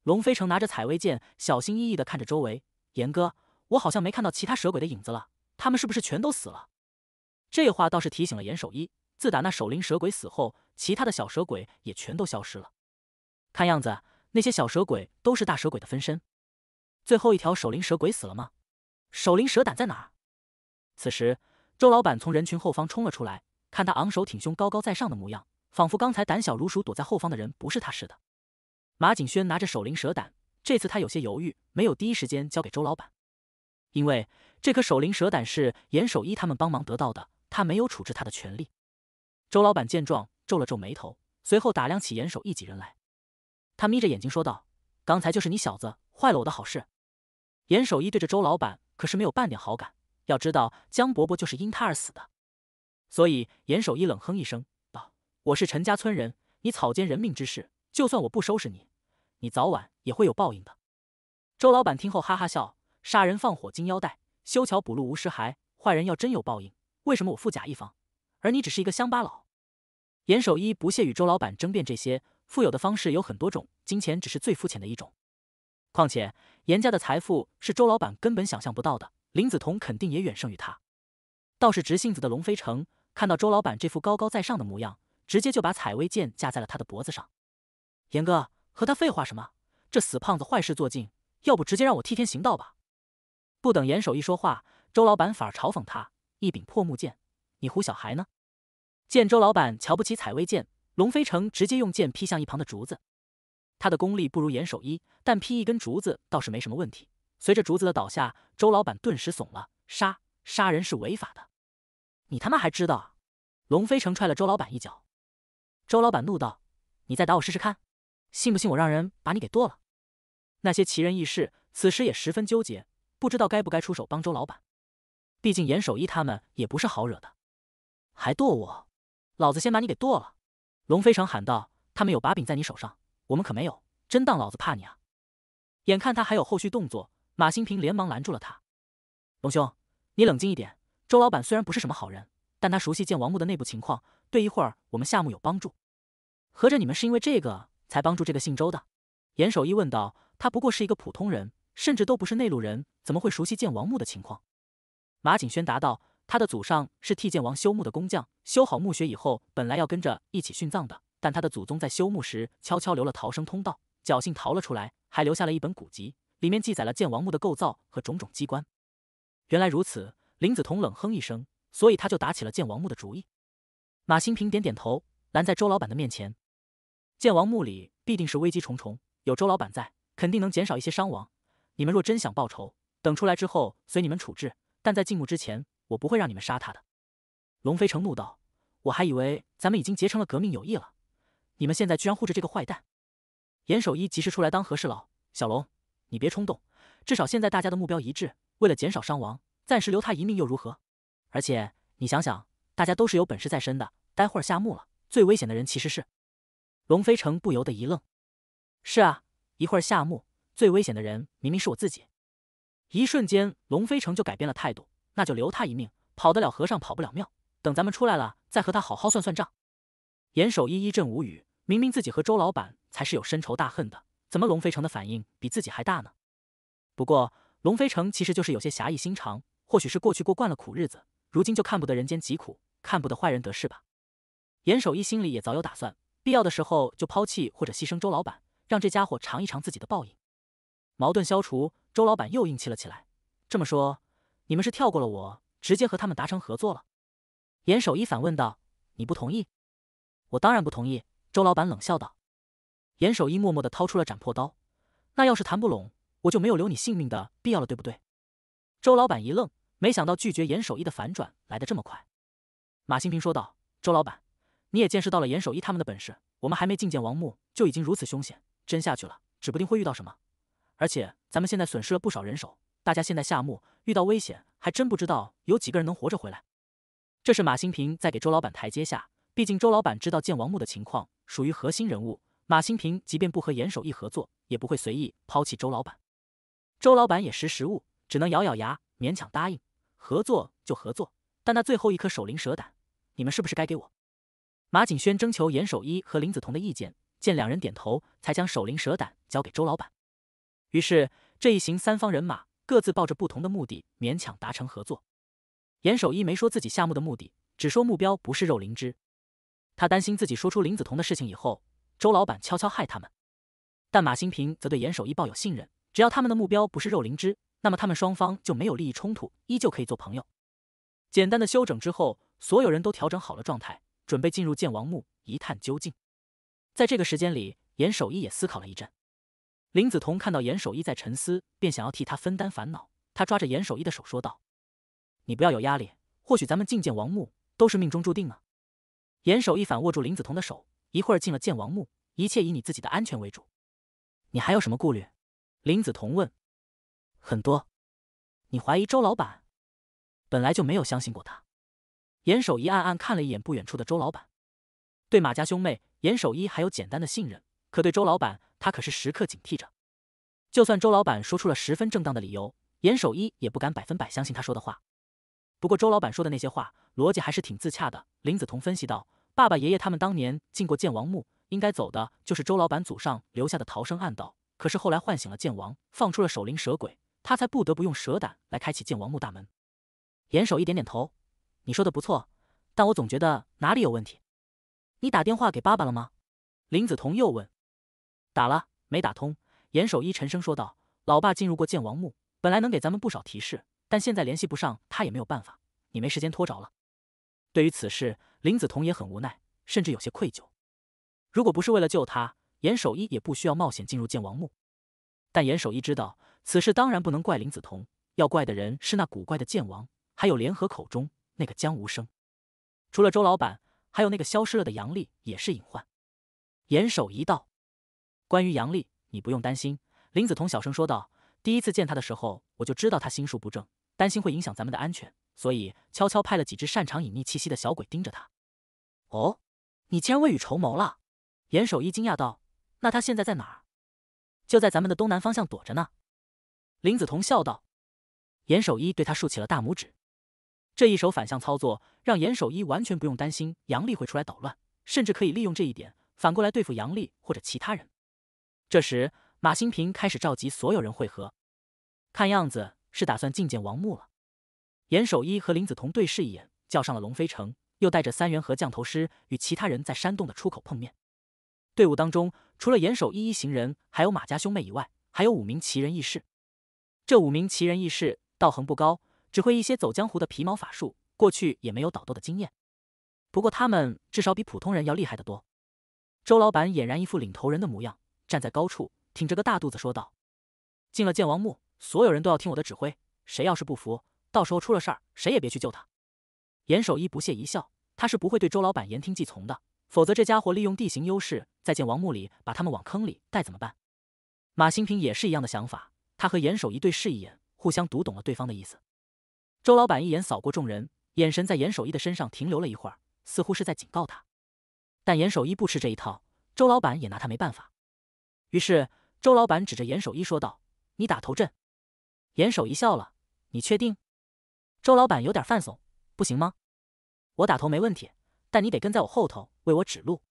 Speaker 1: 龙飞城拿着采薇剑，小心翼翼的看着周围。严哥，我好像没看到其他蛇鬼的影子了，他们是不是全都死了？这话倒是提醒了严守一，自打那守灵蛇鬼死后，其他的小蛇鬼也全都消失了。看样子，那些小蛇鬼都是大蛇鬼的分身。最后一条守灵蛇鬼死了吗？守灵蛇胆在哪？此时，周老板从人群后方冲了出来，看他昂首挺胸、高高在上的模样，仿佛刚才胆小如鼠躲在后方的人不是他似的。马景轩拿着守灵蛇胆，这次他有些犹豫，没有第一时间交给周老板，因为这颗守灵蛇胆是严守一他们帮忙得到的，他没有处置他的权利。周老板见状皱了皱眉头，随后打量起严守一几人来。他眯着眼睛说道：“刚才就是你小子坏了我的好事。”严守一对着周老板可是没有半点好感。要知道江伯伯就是因他而死的，所以严守一冷哼一声道：“我是陈家村人，你草菅人命之事，就算我不收拾你，你早晚也会有报应的。”周老板听后哈哈笑：“杀人放火金腰带，修桥补路无尸骸。坏人要真有报应，为什么我富甲一方，而你只是一个乡巴佬？”严守一不屑与周老板争辩这些。富有的方式有很多种，金钱只是最肤浅的一种。况且严家的财富是周老板根本想象不到的，林子彤肯定也远胜于他。倒是直性子的龙飞城，看到周老板这副高高在上的模样，直接就把采薇剑架在了他的脖子上。严哥，和他废话什么？这死胖子坏事做尽，要不直接让我替天行道吧！不等严守一说话，周老板反而嘲讽他：“一柄破木剑，你唬小孩呢？”见周老板瞧不起采薇剑。龙飞城直接用剑劈向一旁的竹子，他的功力不如严守一，但劈一根竹子倒是没什么问题。随着竹子的倒下，周老板顿时怂了：杀杀人是违法的，你他妈还知道？龙飞城踹了周老板一脚，周老板怒道：“你再打我试试看，信不信我让人把你给剁了？”那些奇人异士此时也十分纠结，不知道该不该出手帮周老板，毕竟严守一他们也不是好惹的。还剁我，老子先把你给剁了！龙飞常喊道：“他们有把柄在你手上，我们可没有。真当老子怕你啊！”眼看他还有后续动作，马新平连忙拦住了他：“龙兄，你冷静一点。周老板虽然不是什么好人，但他熟悉建王墓的内部情况，对一会儿我们夏墓有帮助。合着你们是因为这个才帮助这个姓周的？”严守一问道：“他不过是一个普通人，甚至都不是内陆人，怎么会熟悉建王墓的情况？”马景轩答道。他的祖上是替剑王修墓的工匠，修好墓穴以后，本来要跟着一起殉葬的，但他的祖宗在修墓时悄悄留了逃生通道，侥幸逃了出来，还留下了一本古籍，里面记载了剑王墓的构造和种种机关。原来如此，林子彤冷哼一声，所以他就打起了剑王墓的主意。马新平点点头，拦在周老板的面前。剑王墓里必定是危机重重，有周老板在，肯定能减少一些伤亡。你们若真想报仇，等出来之后随你们处置。但在进墓之前。我不会让你们杀他的，龙飞城怒道：“我还以为咱们已经结成了革命友谊了，你们现在居然护着这个坏蛋！”严守一及时出来当和事佬：“小龙，你别冲动，至少现在大家的目标一致。为了减少伤亡，暂时留他一命又如何？而且你想想，大家都是有本事在身的。待会儿下墓了，最危险的人其实是……”龙飞城不由得一愣：“是啊，一会儿下墓，最危险的人明明是我自己。”一瞬间，龙飞城就改变了态度。那就留他一命，跑得了和尚跑不了庙。等咱们出来了，再和他好好算算账。严守一一阵无语，明明自己和周老板才是有深仇大恨的，怎么龙飞城的反应比自己还大呢？不过龙飞城其实就是有些侠义心肠，或许是过去过惯了苦日子，如今就看不得人间疾苦，看不得坏人得势吧。严守一心里也早有打算，必要的时候就抛弃或者牺牲周老板，让这家伙尝一尝自己的报应。矛盾消除，周老板又硬气了起来。这么说。你们是跳过了我，直接和他们达成合作了？严守一反问道：“你不同意？”我当然不同意。”周老板冷笑道。严守一默默地掏出了斩破刀。那要是谈不拢，我就没有留你性命的必要了，对不对？”周老板一愣，没想到拒绝严守一的反转来得这么快。马新平说道：“周老板，你也见识到了严守一他们的本事，我们还没觐见王木就已经如此凶险，真下去了，指不定会遇到什么。而且咱们现在损失了不少人手。”大家现在下墓遇到危险，还真不知道有几个人能活着回来。这是马新平在给周老板台阶下，毕竟周老板知道建王墓的情况，属于核心人物。马新平即便不和严守一合作，也不会随意抛弃周老板。周老板也识时务，只能咬咬牙，勉强答应合作就合作。但那最后一颗守灵蛇胆，你们是不是该给我？马景轩征求严守一和林子彤的意见，见两人点头，才将守灵蛇胆交给周老板。于是这一行三方人马。各自抱着不同的目的，勉强达成合作。严守一没说自己下墓的目的，只说目标不是肉灵芝。他担心自己说出林子彤的事情以后，周老板悄悄害他们。但马新平则对严守一抱有信任，只要他们的目标不是肉灵芝，那么他们双方就没有利益冲突，依旧可以做朋友。简单的休整之后，所有人都调整好了状态，准备进入剑王墓一探究竟。在这个时间里，严守一也思考了一阵。林子桐看到严守一在沉思，便想要替他分担烦恼。他抓着严守一的手说道：“你不要有压力，或许咱们觐见王墓都是命中注定呢。”严守一反握住林子桐的手，一会儿进了见王墓，一切以你自己的安全为主。你还有什么顾虑？林子桐问。很多。你怀疑周老板？本来就没有相信过他。严守一暗暗看了一眼不远处的周老板，对马家兄妹，严守一还有简单的信任，可对周老板。他可是时刻警惕着，就算周老板说出了十分正当的理由，严守一也不敢百分百相信他说的话。不过周老板说的那些话，逻辑还是挺自洽的。林子彤分析道：“爸爸、爷爷他们当年进过剑王墓，应该走的就是周老板祖上留下的逃生暗道。可是后来唤醒了剑王，放出了守灵蛇鬼，他才不得不用蛇胆来开启剑王墓大门。”严守一点点头：“你说的不错，但我总觉得哪里有问题。你打电话给爸爸了吗？”林子彤又问。打了？没打通。严守一沉声说道：“老爸进入过剑王墓，本来能给咱们不少提示，但现在联系不上他，也没有办法。你没时间拖着了。”对于此事，林子彤也很无奈，甚至有些愧疚。如果不是为了救他，严守一也不需要冒险进入剑王墓。但严守一知道，此事当然不能怪林子彤，要怪的人是那古怪的剑王，还有联合口中那个江无声。除了周老板，还有那个消失了的杨丽也是隐患。严守一道。关于杨丽，你不用担心。”林子彤小声说道，“第一次见他的时候，我就知道他心术不正，担心会影响咱们的安全，所以悄悄派了几只擅长隐匿气息的小鬼盯着他。”“哦，你竟然未雨绸缪了。”严守一惊讶道，“那他现在在哪儿？”“就在咱们的东南方向躲着呢。”林子彤笑道。严守一对他竖起了大拇指。这一手反向操作，让严守一完全不用担心杨丽会出来捣乱，甚至可以利用这一点反过来对付杨丽或者其他人。这时，马新平开始召集所有人会合，看样子是打算觐见王木了。严守一和林子彤对视一眼，叫上了龙飞城，又带着三元和降头师与其他人在山洞的出口碰面。队伍当中，除了严守一一行人，还有马家兄妹以外，还有五名奇人异士。这五名奇人异士道行不高，只会一些走江湖的皮毛法术，过去也没有倒斗的经验。不过他们至少比普通人要厉害得多。周老板俨然一副领头人的模样。站在高处，挺着个大肚子说道：“进了剑王墓，所有人都要听我的指挥。谁要是不服，到时候出了事儿，谁也别去救他。”严守一不屑一笑，他是不会对周老板言听计从的。否则，这家伙利用地形优势，在剑王墓里把他们往坑里带，怎么办？马新平也是一样的想法。他和严守一对视一眼，互相读懂了对方的意思。周老板一眼扫过众人，眼神在严守一的身上停留了一会儿，似乎是在警告他。但严守一不吃这一套，周老板也拿他没办法。于是，周老板指着严守一说道：“你打头阵。”严守一笑了：“你确定？”周老板有点犯怂：“不行吗？我打头没问题，但你得跟在我后头为我指路。”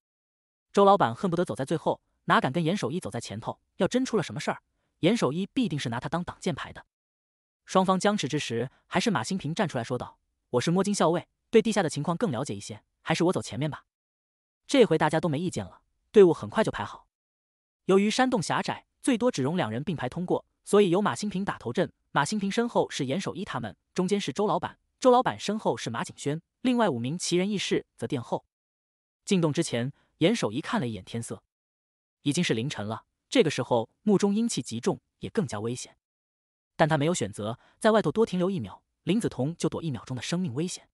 Speaker 1: 周老板恨不得走在最后，哪敢跟严守一走在前头？要真出了什么事儿，严守一必定是拿他当挡箭牌的。双方僵持之时，还是马新平站出来说道：“我是摸金校尉，对地下的情况更了解一些，还是我走前面吧。”这回大家都没意见了，队伍很快就排好。由于山洞狭窄，最多只容两人并排通过，所以由马新平打头阵。马新平身后是严守一，他们中间是周老板，周老板身后是马景轩，另外五名奇人异士则殿后。进洞之前，严守一看了一眼天色，已经是凌晨了。这个时候墓中阴气极重，也更加危险。但他没有选择在外头多停留一秒，林子彤就躲一秒钟的生命危险。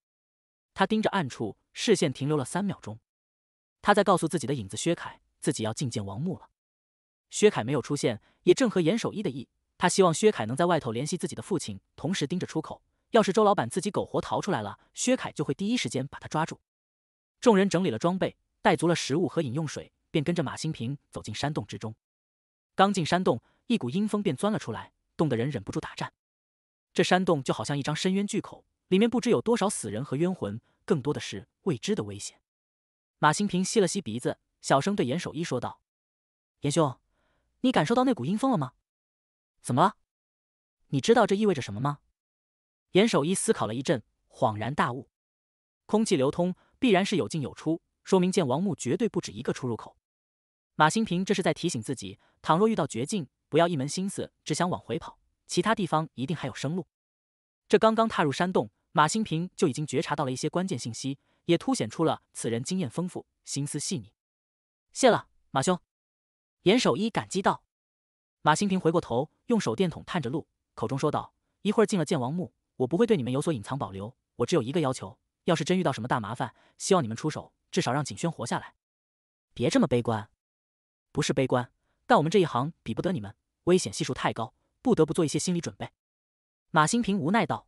Speaker 1: 他盯着暗处，视线停留了三秒钟。他在告诉自己的影子薛凯，自己要觐见王墓了。薛凯没有出现，也正合严守一的意。他希望薛凯能在外头联系自己的父亲，同时盯着出口。要是周老板自己苟活逃出来了，薛凯就会第一时间把他抓住。众人整理了装备，带足了食物和饮用水，便跟着马新平走进山洞之中。刚进山洞，一股阴风便钻了出来，冻得人忍不住打颤。这山洞就好像一张深渊巨口，里面不知有多少死人和冤魂，更多的是未知的危险。马新平吸了吸鼻子，小声对严守一说道：“严兄。”你感受到那股阴风了吗？怎么了？你知道这意味着什么吗？严守一思考了一阵，恍然大悟：空气流通必然是有进有出，说明剑王墓绝对不止一个出入口。马新平这是在提醒自己，倘若遇到绝境，不要一门心思只想往回跑，其他地方一定还有生路。这刚刚踏入山洞，马新平就已经觉察到了一些关键信息，也凸显出了此人经验丰富，心思细腻。谢了，马兄。严守一感激道：“马新平回过头，用手电筒探着路，口中说道：‘一会儿进了剑王墓，我不会对你们有所隐藏保留。我只有一个要求，要是真遇到什么大麻烦，希望你们出手，至少让景轩活下来。’别这么悲观，不是悲观，但我们这一行比不得你们，危险系数太高，不得不做一些心理准备。”马新平无奈道。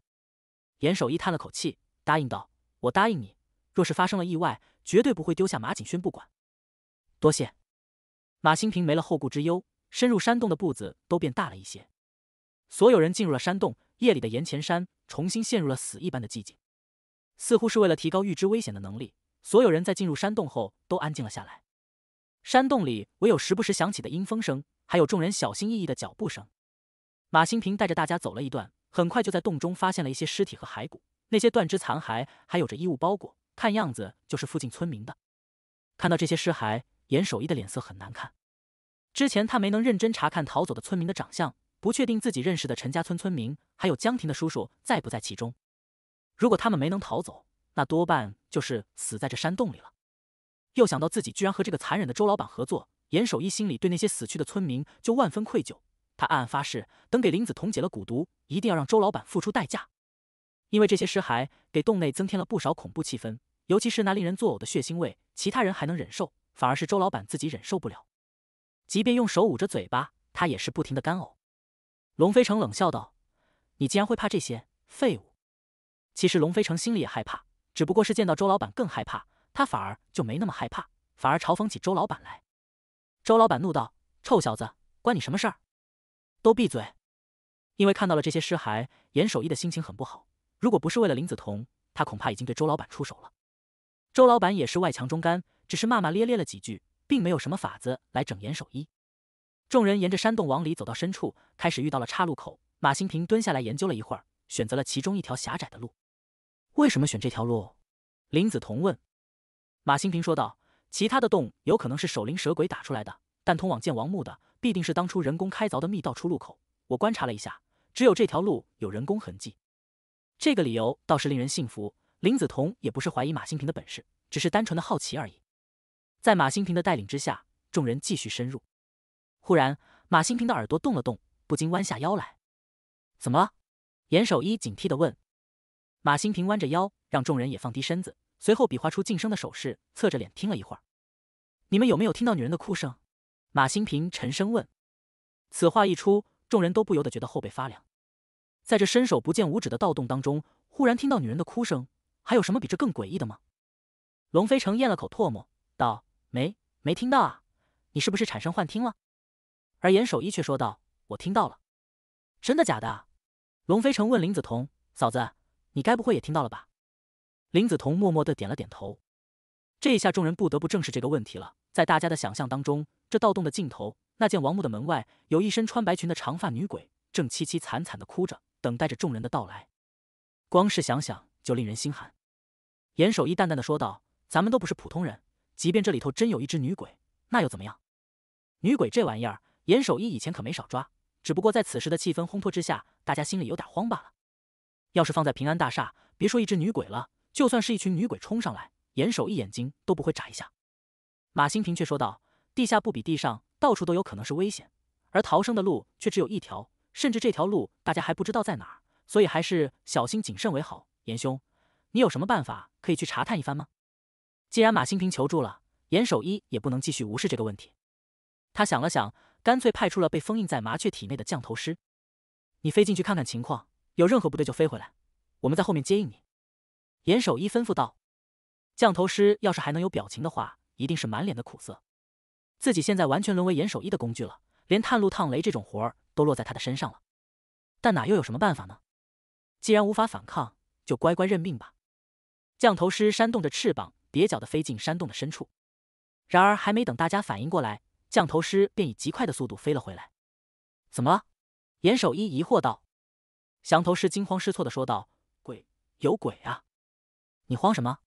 Speaker 1: 严守一叹了口气，答应道：“我答应你，若是发生了意外，绝对不会丢下马景轩不管。”多谢。马新平没了后顾之忧，深入山洞的步子都变大了一些。所有人进入了山洞，夜里的岩前山重新陷入了死一般的寂静。似乎是为了提高预知危险的能力，所有人在进入山洞后都安静了下来。山洞里唯有时不时响起的阴风声，还有众人小心翼翼的脚步声。马新平带着大家走了一段，很快就在洞中发现了一些尸体和骸骨，那些断肢残骸还有着衣物包裹，看样子就是附近村民的。看到这些尸骸。严守一的脸色很难看，之前他没能认真查看逃走的村民的长相，不确定自己认识的陈家村村民还有江婷的叔叔在不在其中。如果他们没能逃走，那多半就是死在这山洞里了。又想到自己居然和这个残忍的周老板合作，严守一心里对那些死去的村民就万分愧疚。他暗暗发誓，等给林子彤解了蛊毒，一定要让周老板付出代价。因为这些尸骸给洞内增添了不少恐怖气氛，尤其是那令人作呕的血腥味，其他人还能忍受。反而是周老板自己忍受不了，即便用手捂着嘴巴，他也是不停的干呕。龙飞成冷笑道：“你竟然会怕这些废物！”其实龙飞成心里也害怕，只不过是见到周老板更害怕，他反而就没那么害怕，反而嘲讽起周老板来。周老板怒道：“臭小子，关你什么事儿？都闭嘴！”因为看到了这些尸骸，严守义的心情很不好。如果不是为了林子彤，他恐怕已经对周老板出手了。周老板也是外强中干。只是骂骂咧咧了几句，并没有什么法子来整严守一。众人沿着山洞往里走到深处，开始遇到了岔路口。马新平蹲下来研究了一会儿，选择了其中一条狭窄的路。为什么选这条路？林子彤问。马新平说道：“其他的洞有可能是守灵蛇鬼打出来的，但通往剑王墓的必定是当初人工开凿的密道出入口。我观察了一下，只有这条路有人工痕迹。”这个理由倒是令人信服。林子彤也不是怀疑马新平的本事，只是单纯的好奇而已。在马新平的带领之下，众人继续深入。忽然，马新平的耳朵动了动，不禁弯下腰来。“怎么了？”严守一警惕地问。马新平弯着腰，让众人也放低身子，随后比划出晋升的手势，侧着脸听了一会儿。“你们有没有听到女人的哭声？”马新平沉声问。此话一出，众人都不由得觉得后背发凉。在这伸手不见五指的盗洞当中，忽然听到女人的哭声，还有什么比这更诡异的吗？龙飞成咽了口唾沫，道。没没听到啊？你是不是产生幻听了？而严守一却说道：“我听到了。”真的假的？龙飞成问林子彤嫂子：“你该不会也听到了吧？”林子彤默默的点了点头。这一下，众人不得不正视这个问题了。在大家的想象当中，这盗洞的尽头，那间王墓的门外，有一身穿白裙的长发女鬼，正凄凄惨惨的哭着，等待着众人的到来。光是想想就令人心寒。严守一淡淡的说道：“咱们都不是普通人。”即便这里头真有一只女鬼，那又怎么样？女鬼这玩意儿，严守一以前可没少抓，只不过在此时的气氛烘托之下，大家心里有点慌罢了。要是放在平安大厦，别说一只女鬼了，就算是一群女鬼冲上来，严守一眼睛都不会眨一下。马新平却说道：“地下不比地上，到处都有可能是危险，而逃生的路却只有一条，甚至这条路大家还不知道在哪，所以还是小心谨慎为好。严兄，你有什么办法可以去查探一番吗？”既然马新平求助了，严守一也不能继续无视这个问题。他想了想，干脆派出了被封印在麻雀体内的降头师：“你飞进去看看情况，有任何不对就飞回来，我们在后面接应你。”严守一吩咐道。降头师要是还能有表情的话，一定是满脸的苦涩。自己现在完全沦为严守一的工具了，连探路趟雷这种活儿都落在他的身上了。但哪又有什么办法呢？既然无法反抗，就乖乖认命吧。降头师扇动着翅膀。蹩脚的飞进山洞的深处，然而还没等大家反应过来，降头师便以极快的速度飞了回来。怎么了？严守一疑惑道。降头师惊慌失措的说道：“鬼有鬼啊！”你慌什么？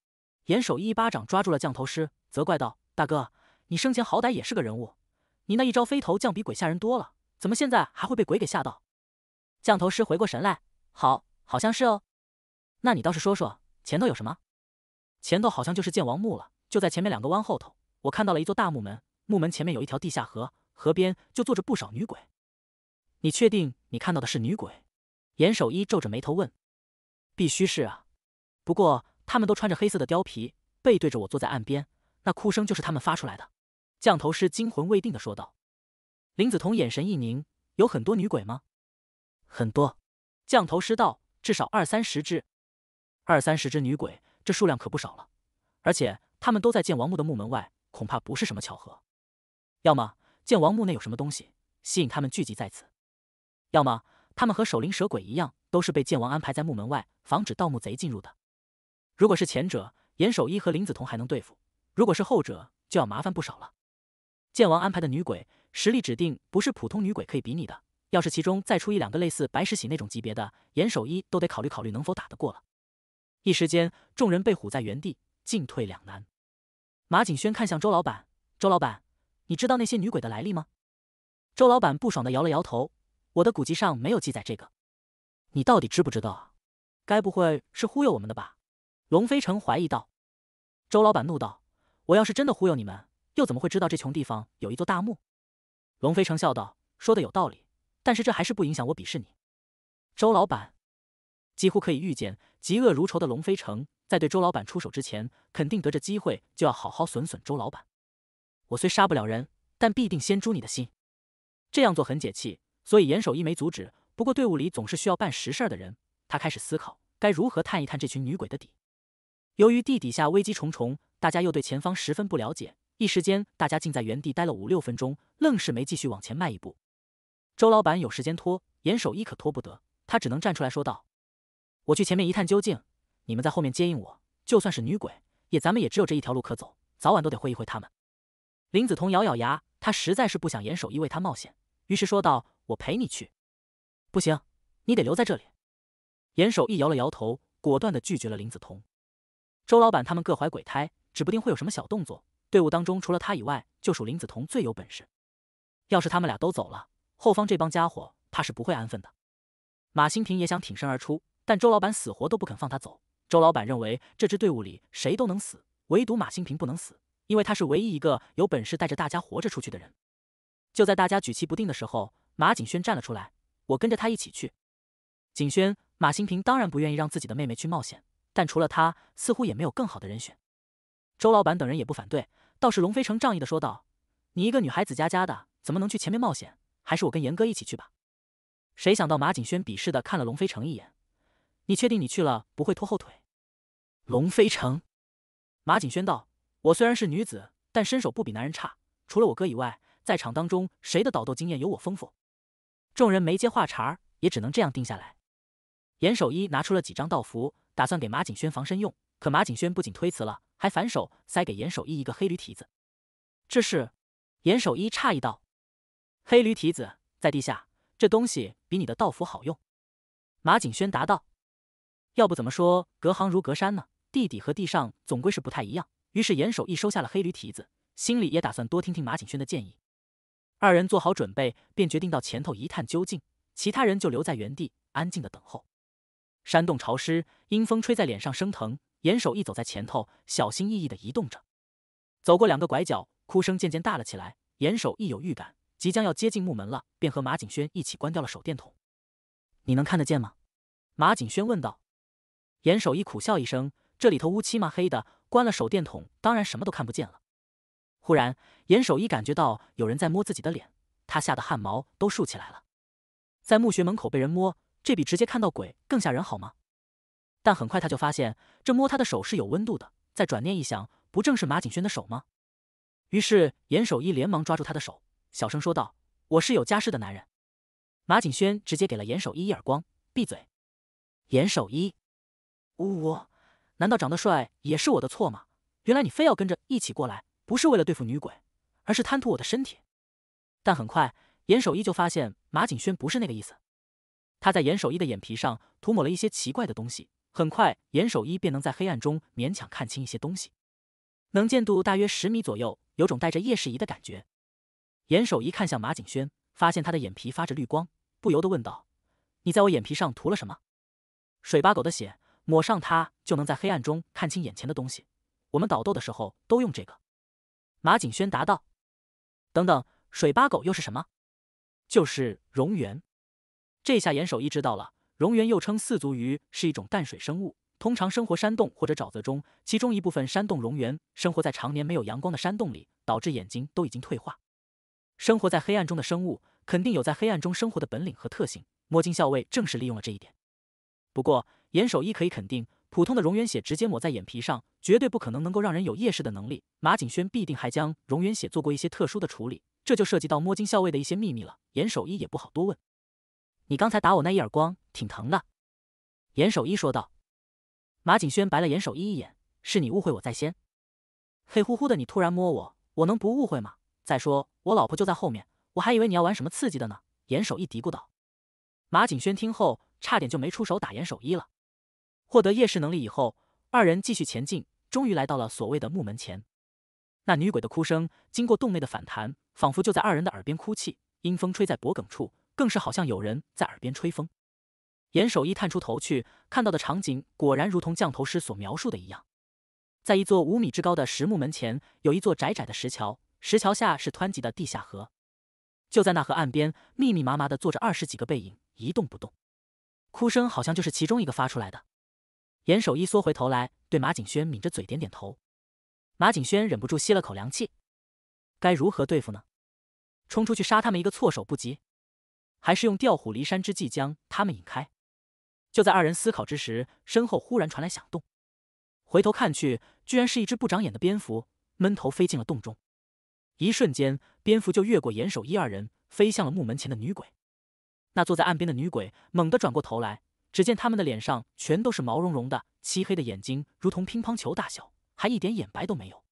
Speaker 1: 严守一一巴掌抓住了降头师，责怪道：“大哥，你生前好歹也是个人物，你那一招飞头降比鬼吓人多了，怎么现在还会被鬼给吓到？”降头师回过神来：“好，好像是哦。那你倒是说说，前头有什么？”前头好像就是剑王墓了，就在前面两个弯后头，我看到了一座大木门，木门前面有一条地下河，河边就坐着不少女鬼。你确定你看到的是女鬼？严守一皱着眉头问。必须是啊，不过他们都穿着黑色的貂皮，背对着我坐在岸边，那哭声就是他们发出来的。降头师惊魂未定的说道。林子彤眼神一凝：“有很多女鬼吗？”“很多。”降头师道，“至少二三十只。”“二三十只女鬼。”这数量可不少了，而且他们都在剑王墓的墓门外，恐怕不是什么巧合。要么剑王墓内有什么东西吸引他们聚集在此，要么他们和守灵蛇鬼一样，都是被剑王安排在墓门外，防止盗墓贼进入的。如果是前者，严守一和林子彤还能对付；如果是后者，就要麻烦不少了。剑王安排的女鬼实力指定不是普通女鬼可以比拟的，要是其中再出一两个类似白石喜那种级别的，严守一都得考虑考虑能否打得过了。一时间，众人被唬在原地，进退两难。马景轩看向周老板：“周老板，你知道那些女鬼的来历吗？”周老板不爽的摇了摇头：“我的古籍上没有记载这个。”“你到底知不知道啊？该不会是忽悠我们的吧？”龙飞成怀疑道。周老板怒道：“我要是真的忽悠你们，又怎么会知道这穷地方有一座大墓？”龙飞成笑道：“说的有道理，但是这还是不影响我鄙视你，周老板。”几乎可以预见。嫉恶如仇的龙飞城，在对周老板出手之前，肯定得着机会就要好好损损周老板。我虽杀不了人，但必定先诛你的心。这样做很解气，所以严守一没阻止。不过队伍里总是需要办实事的人，他开始思考该如何探一探这群女鬼的底。由于地底下危机重重，大家又对前方十分不了解，一时间大家竟在原地待了五六分钟，愣是没继续往前迈一步。周老板有时间拖，严守一可拖不得，他只能站出来说道。我去前面一探究竟，你们在后面接应我。就算是女鬼，也咱们也只有这一条路可走，早晚都得会一会他们。林子彤咬咬牙，他实在是不想严守一为他冒险，于是说道：“我陪你去。”不行，你得留在这里。严守一摇了摇头，果断的拒绝了林子彤。周老板他们各怀鬼胎，指不定会有什么小动作。队伍当中除了他以外，就属林子彤最有本事。要是他们俩都走了，后方这帮家伙怕是不会安分的。马新平也想挺身而出。但周老板死活都不肯放他走。周老板认为这支队伍里谁都能死，唯独马新平不能死，因为他是唯一一个有本事带着大家活着出去的人。就在大家举棋不定的时候，马景轩站了出来：“我跟着他一起去。”景轩，马新平当然不愿意让自己的妹妹去冒险，但除了他，似乎也没有更好的人选。周老板等人也不反对，倒是龙飞城仗义的说道：“你一个女孩子家家的，怎么能去前面冒险？还是我跟严哥一起去吧。”谁想到马景轩鄙视的看了龙飞城一眼。你确定你去了不会拖后腿？龙飞城，马景轩道：“我虽然是女子，但身手不比男人差。除了我哥以外，在场当中谁的倒斗经验有我丰富？”众人没接话茬，也只能这样定下来。严守一拿出了几张道符，打算给马景轩防身用。可马景轩不仅推辞了，还反手塞给严守一一个黑驴蹄子。这是严守一诧异道：“黑驴蹄子在地下，这东西比你的道符好用。”马景轩答道。要不怎么说隔行如隔山呢？地底和地上总归是不太一样。于是严守一收下了黑驴蹄子，心里也打算多听听马景轩的建议。二人做好准备，便决定到前头一探究竟，其他人就留在原地安静的等候。山洞潮湿，阴风吹在脸上生疼。严守一走在前头，小心翼翼的移动着，走过两个拐角，哭声渐渐大了起来。严守一有预感，即将要接近木门了，便和马景轩一起关掉了手电筒。你能看得见吗？马景轩问道。严守一苦笑一声，这里头乌漆嘛黑的，关了手电筒，当然什么都看不见了。忽然，严守一感觉到有人在摸自己的脸，他吓得汗毛都竖起来了。在墓穴门口被人摸，这比直接看到鬼更吓人，好吗？但很快他就发现，这摸他的手是有温度的。再转念一想，不正是马景轩的手吗？于是严守一连忙抓住他的手，小声说道：“我是有家室的男人。”马景轩直接给了严守一一耳光：“闭嘴！”严守一。呜呜，难道长得帅也是我的错吗？原来你非要跟着一起过来，不是为了对付女鬼，而是贪图我的身体。但很快，严守一就发现马景轩不是那个意思。他在严守一的眼皮上涂抹了一些奇怪的东西，很快严守一便能在黑暗中勉强看清一些东西，能见度大约十米左右，有种带着夜视仪的感觉。严守一看向马景轩，发现他的眼皮发着绿光，不由得问道：“你在我眼皮上涂了什么？”“水八狗的血。”抹上它就能在黑暗中看清眼前的东西。我们倒斗的时候都用这个。马景轩答道：“等等，水八狗又是什么？就是蝾螈。这下严守一知道了，蝾螈又称四足鱼，是一种淡水生物，通常生活山洞或者沼泽中。其中一部分山洞蝾螈生活在常年没有阳光的山洞里，导致眼睛都已经退化。生活在黑暗中的生物肯定有在黑暗中生活的本领和特性。摸金校尉正是利用了这一点。不过。”严守一可以肯定，普通的熔岩血直接抹在眼皮上，绝对不可能能够让人有夜视的能力。马景轩必定还将熔岩血做过一些特殊的处理，这就涉及到摸金校尉的一些秘密了。严守一也不好多问。你刚才打我那一耳光，挺疼的。”严守一说道。马景轩白了严守一一眼：“是你误会我在先。黑乎乎的你突然摸我，我能不误会吗？再说我老婆就在后面，我还以为你要玩什么刺激的呢。”严守一嘀咕道。马景轩听后，差点就没出手打严守一了。获得夜视能力以后，二人继续前进，终于来到了所谓的墓门前。那女鬼的哭声经过洞内的反弹，仿佛就在二人的耳边哭泣。阴风吹在脖梗处，更是好像有人在耳边吹风。严守一探出头去，看到的场景果然如同降头师所描述的一样：在一座五米之高的石墓门前，有一座窄窄的石桥，石桥下是湍急的地下河。就在那河岸边，密密麻麻的坐着二十几个背影，一动不动。哭声好像就是其中一个发出来的。严守一缩回头来，对马景轩抿着嘴点点头。马景轩忍不住吸了口凉气，该如何对付呢？冲出去杀他们一个措手不及，还是用调虎离山之计将他们引开？就在二人思考之时，身后忽然传来响动，回头看去，居然是一只不长眼的蝙蝠，闷头飞进了洞中。一瞬间，蝙蝠就越过严守一二人，飞向了木门前的女鬼。那坐在岸边的女鬼猛地转过头来。只见他们的脸上全都是毛茸茸的，漆黑的眼睛如同乒乓球大小，还一点眼白都没有。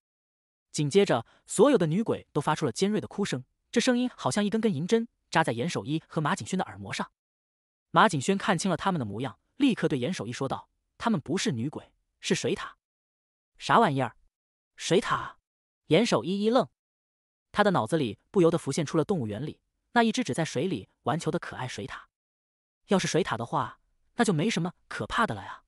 Speaker 1: 紧接着，所有的女鬼都发出了尖锐的哭声，这声音好像一根根银针扎在严守一和马景轩的耳膜上。马景轩看清了他们的模样，立刻对严守一说道：“他们不是女鬼，是水獭。”啥玩意儿？水獭？严守一一愣，他的脑子里不由得浮现出了动物园里那一只只在水里玩球的可爱水獭。要是水獭的话。那就没什么可怕的了呀。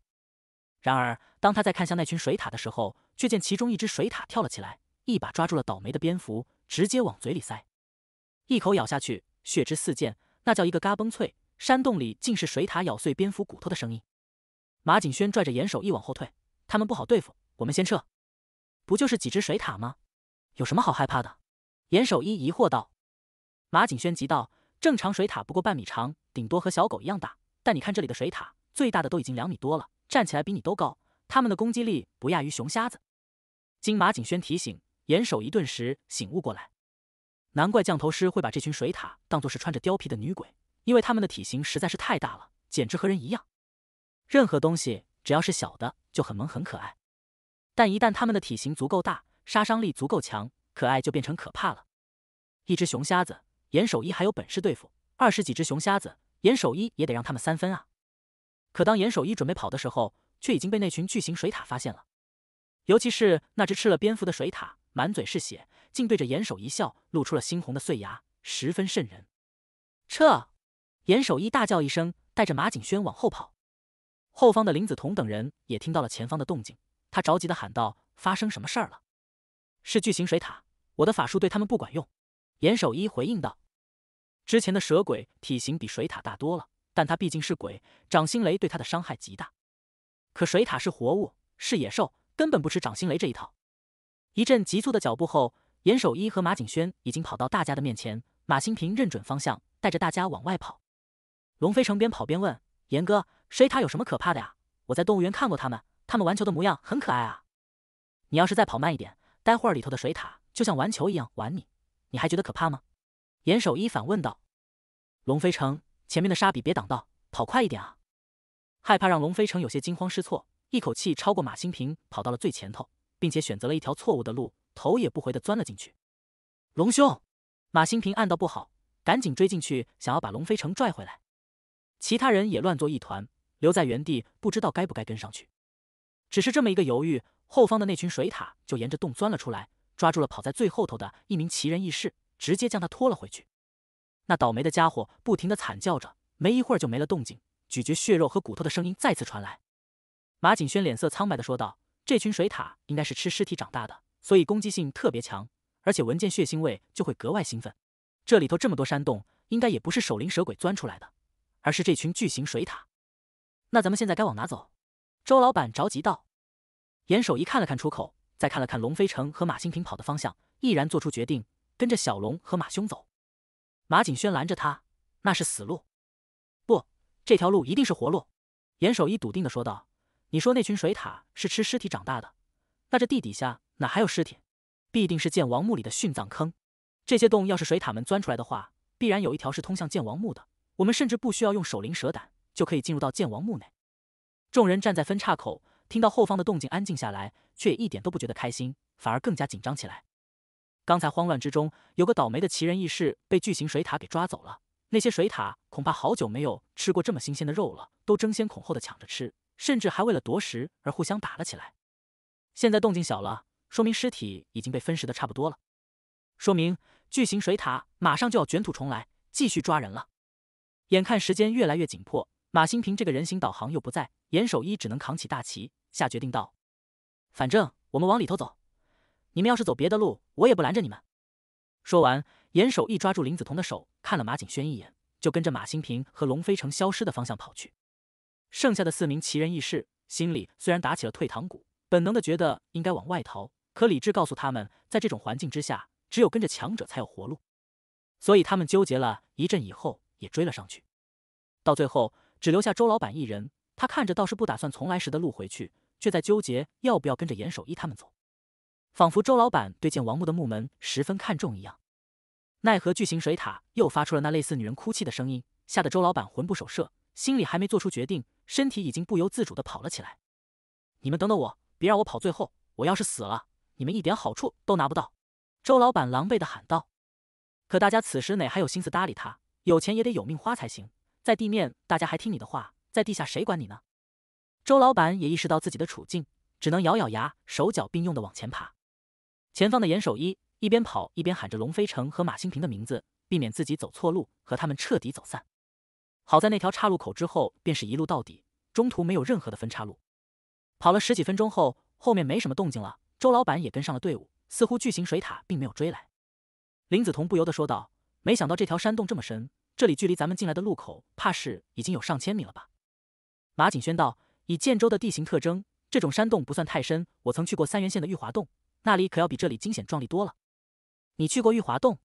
Speaker 1: 然而，当他在看向那群水獭的时候，却见其中一只水獭跳了起来，一把抓住了倒霉的蝙蝠，直接往嘴里塞。一口咬下去，血汁四溅，那叫一个嘎嘣脆。山洞里竟是水獭咬碎蝙蝠骨头的声音。马景轩拽着严守一往后退：“他们不好对付，我们先撤。不就是几只水獭吗？有什么好害怕的？”严守一疑惑道。马景轩急道：“正常水獭不过半米长，顶多和小狗一样大。”但你看这里的水獭，最大的都已经两米多了，站起来比你都高。它们的攻击力不亚于熊瞎子。经马景轩提醒，严守一顿时醒悟过来，难怪降头师会把这群水獭当作是穿着貂皮的女鬼，因为它们的体型实在是太大了，简直和人一样。任何东西只要是小的就很萌很可爱，但一旦它们的体型足够大，杀伤力足够强，可爱就变成可怕了。一只熊瞎子，严守一还有本事对付二十几只熊瞎子。严守一也得让他们三分啊！可当严守一准备跑的时候，却已经被那群巨型水獭发现了。尤其是那只吃了蝙蝠的水獭，满嘴是血，竟对着严守一笑，露出了猩红的碎牙，十分瘆人。撤！严守一大叫一声，带着马景轩往后跑。后方的林子彤等人也听到了前方的动静，他着急的喊道：“发生什么事儿了？”“是巨型水獭，我的法术对他们不管用。”严守一回应道。之前的蛇鬼体型比水獭大多了，但它毕竟是鬼，掌心雷对它的伤害极大。可水獭是活物，是野兽，根本不吃掌心雷这一套。一阵急促的脚步后，严守一和马景轩已经跑到大家的面前。马新平认准方向，带着大家往外跑。龙飞城边跑边问：“严哥，水獭有什么可怕的呀？我在动物园看过他们，他们玩球的模样很可爱啊。你要是再跑慢一点，待会儿里头的水獭就像玩球一样玩你，你还觉得可怕吗？”严守一反问道：“龙飞城，前面的沙比别挡道，跑快一点啊！”害怕让龙飞城有些惊慌失措，一口气超过马新平，跑到了最前头，并且选择了一条错误的路，头也不回的钻了进去。龙兄，马新平暗道不好，赶紧追进去，想要把龙飞城拽回来。其他人也乱作一团，留在原地不知道该不该跟上去。只是这么一个犹豫，后方的那群水獭就沿着洞钻了出来，抓住了跑在最后头的一名奇人异士。直接将他拖了回去，那倒霉的家伙不停的惨叫着，没一会儿就没了动静，咀嚼血肉和骨头的声音再次传来。马景轩脸色苍白的说道：“这群水獭应该是吃尸体长大的，所以攻击性特别强，而且闻见血腥味就会格外兴奋。这里头这么多山洞，应该也不是守灵蛇鬼钻出来的，而是这群巨型水獭。那咱们现在该往哪走？”周老板着急道。严守一看了看出口，再看了看龙飞城和马新平跑的方向，毅然做出决定。跟着小龙和马兄走，马景轩拦着他，那是死路。不，这条路一定是活路。严守一笃定的说道：“你说那群水獭是吃尸体长大的，那这地底下哪还有尸体？必定是剑王墓里的殉葬坑。这些洞要是水獭们钻出来的话，必然有一条是通向剑王墓的。我们甚至不需要用手灵蛇胆就可以进入到剑王墓内。”众人站在分叉口，听到后方的动静安静下来，却也一点都不觉得开心，反而更加紧张起来。刚才慌乱之中，有个倒霉的奇人异士被巨型水獭给抓走了。那些水獭恐怕好久没有吃过这么新鲜的肉了，都争先恐后的抢着吃，甚至还为了夺食而互相打了起来。现在动静小了，说明尸体已经被分食的差不多了，说明巨型水獭马上就要卷土重来，继续抓人了。眼看时间越来越紧迫，马新平这个人形导航又不在，严守一只能扛起大旗，下决定道：“反正我们往里头走。”你们要是走别的路，我也不拦着你们。说完，严守一抓住林子彤的手，看了马景轩一眼，就跟着马新平和龙飞城消失的方向跑去。剩下的四名奇人异士心里虽然打起了退堂鼓，本能的觉得应该往外逃，可理智告诉他们，在这种环境之下，只有跟着强者才有活路。所以他们纠结了一阵以后，也追了上去。到最后，只留下周老板一人。他看着倒是不打算从来时的路回去，却在纠结要不要跟着严守一他们走。仿佛周老板对建王墓的墓门十分看重一样，奈何巨型水塔又发出了那类似女人哭泣的声音，吓得周老板魂不守舍，心里还没做出决定，身体已经不由自主的跑了起来。你们等等我，别让我跑最后，我要是死了，你们一点好处都拿不到。周老板狼狈的喊道。可大家此时哪还有心思搭理他？有钱也得有命花才行。在地面大家还听你的话，在地下谁管你呢？周老板也意识到自己的处境，只能咬咬牙，手脚并用的往前爬。前方的严守一一边跑一边喊着龙飞城和马兴平的名字，避免自己走错路和他们彻底走散。好在那条岔路口之后便是一路到底，中途没有任何的分岔路。跑了十几分钟后，后面没什么动静了。周老板也跟上了队伍，似乎巨型水獭并没有追来。林子彤不由得说道：“没想到这条山洞这么深，这里距离咱们进来的路口，怕是已经有上千米了吧？”马景轩道：“以建州的地形特征，这种山洞不算太深。我曾去过三原县的玉华洞。”那里可要比这里惊险壮丽多了。你去过玉华洞？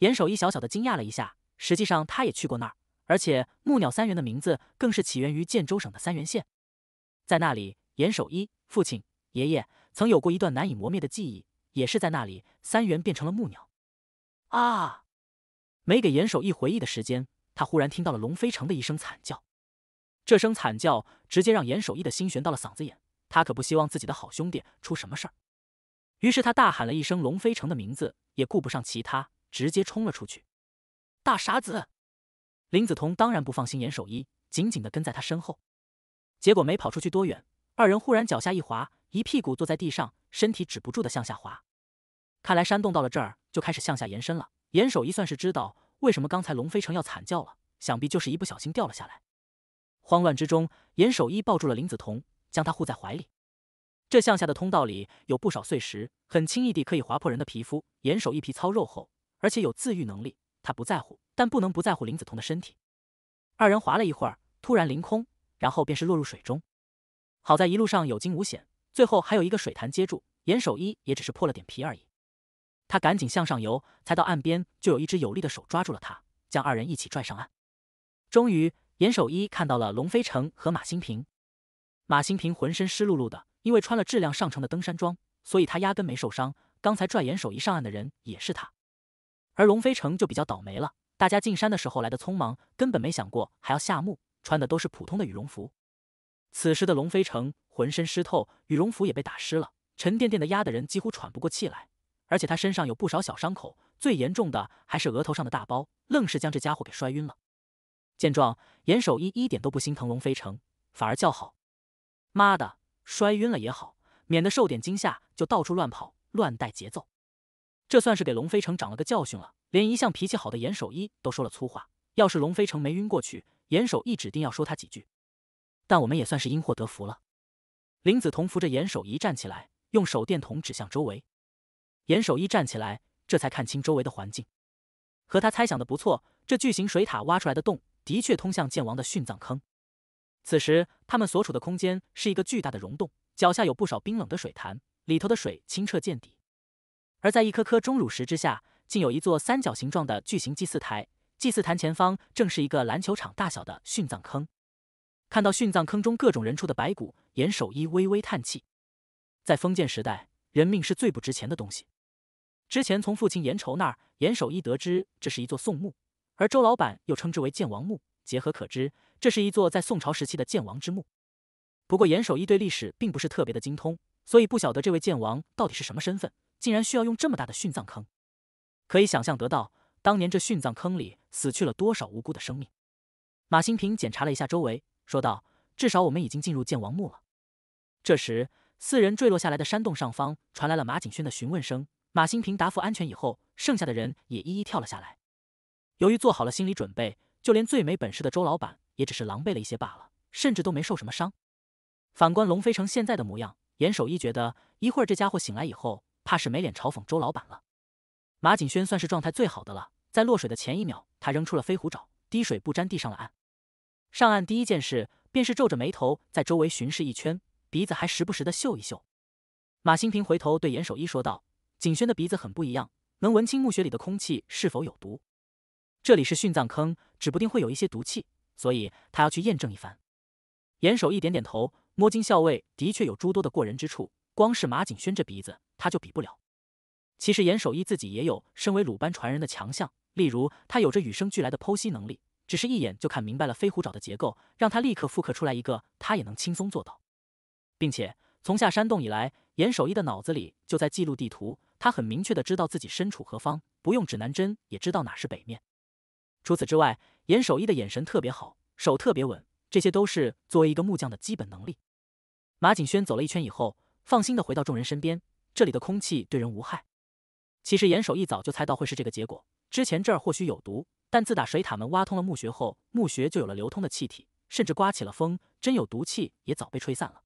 Speaker 1: 严守一小小的惊讶了一下，实际上他也去过那儿，而且木鸟三元的名字更是起源于建州省的三原县。在那里，严守一父亲、爷爷曾有过一段难以磨灭的记忆，也是在那里，三元变成了木鸟。啊！没给严守一回忆的时间，他忽然听到了龙飞城的一声惨叫。这声惨叫直接让严守一的心悬到了嗓子眼，他可不希望自己的好兄弟出什么事儿。于是他大喊了一声龙飞城的名字，也顾不上其他，直接冲了出去。大傻子，林子彤当然不放心严守一，紧紧的跟在他身后。结果没跑出去多远，二人忽然脚下一滑，一屁股坐在地上，身体止不住的向下滑。看来山洞到了这儿就开始向下延伸了。严守一算是知道为什么刚才龙飞城要惨叫了，想必就是一不小心掉了下来。慌乱之中，严守一抱住了林子彤，将他护在怀里。这向下的通道里有不少碎石，很轻易地可以划破人的皮肤。严守一皮糙肉厚，而且有自愈能力，他不在乎，但不能不在乎林子彤的身体。二人划了一会儿，突然凌空，然后便是落入水中。好在一路上有惊无险，最后还有一个水潭接住。严守一也只是破了点皮而已。他赶紧向上游，才到岸边就有一只有力的手抓住了他，将二人一起拽上岸。终于，严守一看到了龙飞城和马新平。马新平浑身湿漉漉的。因为穿了质量上乘的登山装，所以他压根没受伤。刚才拽严守一上岸的人也是他，而龙飞城就比较倒霉了。大家进山的时候来的匆忙，根本没想过还要下墓，穿的都是普通的羽绒服。此时的龙飞城浑身湿透，羽绒服也被打湿了，沉甸甸的压的人几乎喘不过气来。而且他身上有不少小伤口，最严重的还是额头上的大包，愣是将这家伙给摔晕了。见状，严守一一点都不心疼龙飞城，反而叫好：“妈的！”摔晕了也好，免得受点惊吓就到处乱跑、乱带节奏。这算是给龙飞城长了个教训了。连一向脾气好的严守一都说了粗话。要是龙飞城没晕过去，严守一指定要说他几句。但我们也算是因祸得福了。林子彤扶着严守一站起来，用手电筒指向周围。严守一站起来，这才看清周围的环境，和他猜想的不错，这巨型水塔挖出来的洞，的确通向剑王的殉葬坑。此时，他们所处的空间是一个巨大的溶洞，脚下有不少冰冷的水潭，里头的水清澈见底。而在一颗颗钟乳石之下，竟有一座三角形状的巨型祭祀台。祭祀台前方正是一个篮球场大小的殉葬坑。看到殉葬坑中各种人畜的白骨，严守一微微叹气。在封建时代，人命是最不值钱的东西。之前从父亲严愁那儿，严守一得知这是一座宋墓，而周老板又称之为建王墓。结合可知。这是一座在宋朝时期的剑王之墓，不过严守一对历史并不是特别的精通，所以不晓得这位剑王到底是什么身份，竟然需要用这么大的殉葬坑。可以想象得到，当年这殉葬坑里死去了多少无辜的生命。马新平检查了一下周围，说道：“至少我们已经进入剑王墓了。”这时，四人坠落下来的山洞上方传来了马景轩的询问声。马新平答复安全以后，剩下的人也一一跳了下来。由于做好了心理准备，就连最没本事的周老板。也只是狼狈了一些罢了，甚至都没受什么伤。反观龙飞成现在的模样，严守一觉得一会儿这家伙醒来以后，怕是没脸嘲讽周老板了。马景轩算是状态最好的了，在落水的前一秒，他扔出了飞虎爪，滴水不沾地上了岸。上岸第一件事便是皱着眉头在周围巡视一圈，鼻子还时不时的嗅一嗅。马新平回头对严守一说道：“景轩的鼻子很不一样，能闻清墓穴里的空气是否有毒。这里是殉葬坑，指不定会有一些毒气。”所以他要去验证一番。严守一点点头，摸金校尉的确有诸多的过人之处，光是马景轩这鼻子他就比不了。其实严守一自己也有身为鲁班传人的强项，例如他有着与生俱来的剖析能力，只是一眼就看明白了飞虎爪的结构，让他立刻复刻出来一个，他也能轻松做到。并且从下山洞以来，严守一的脑子里就在记录地图，他很明确的知道自己身处何方，不用指南针也知道哪是北面。除此之外，严守一的眼神特别好，手特别稳，这些都是作为一个木匠的基本能力。马景轩走了一圈以后，放心的回到众人身边。这里的空气对人无害。其实严守一早就猜到会是这个结果。之前这儿或许有毒，但自打水塔门挖通了墓穴后，墓穴就有了流通的气体，甚至刮起了风，真有毒气也早被吹散了。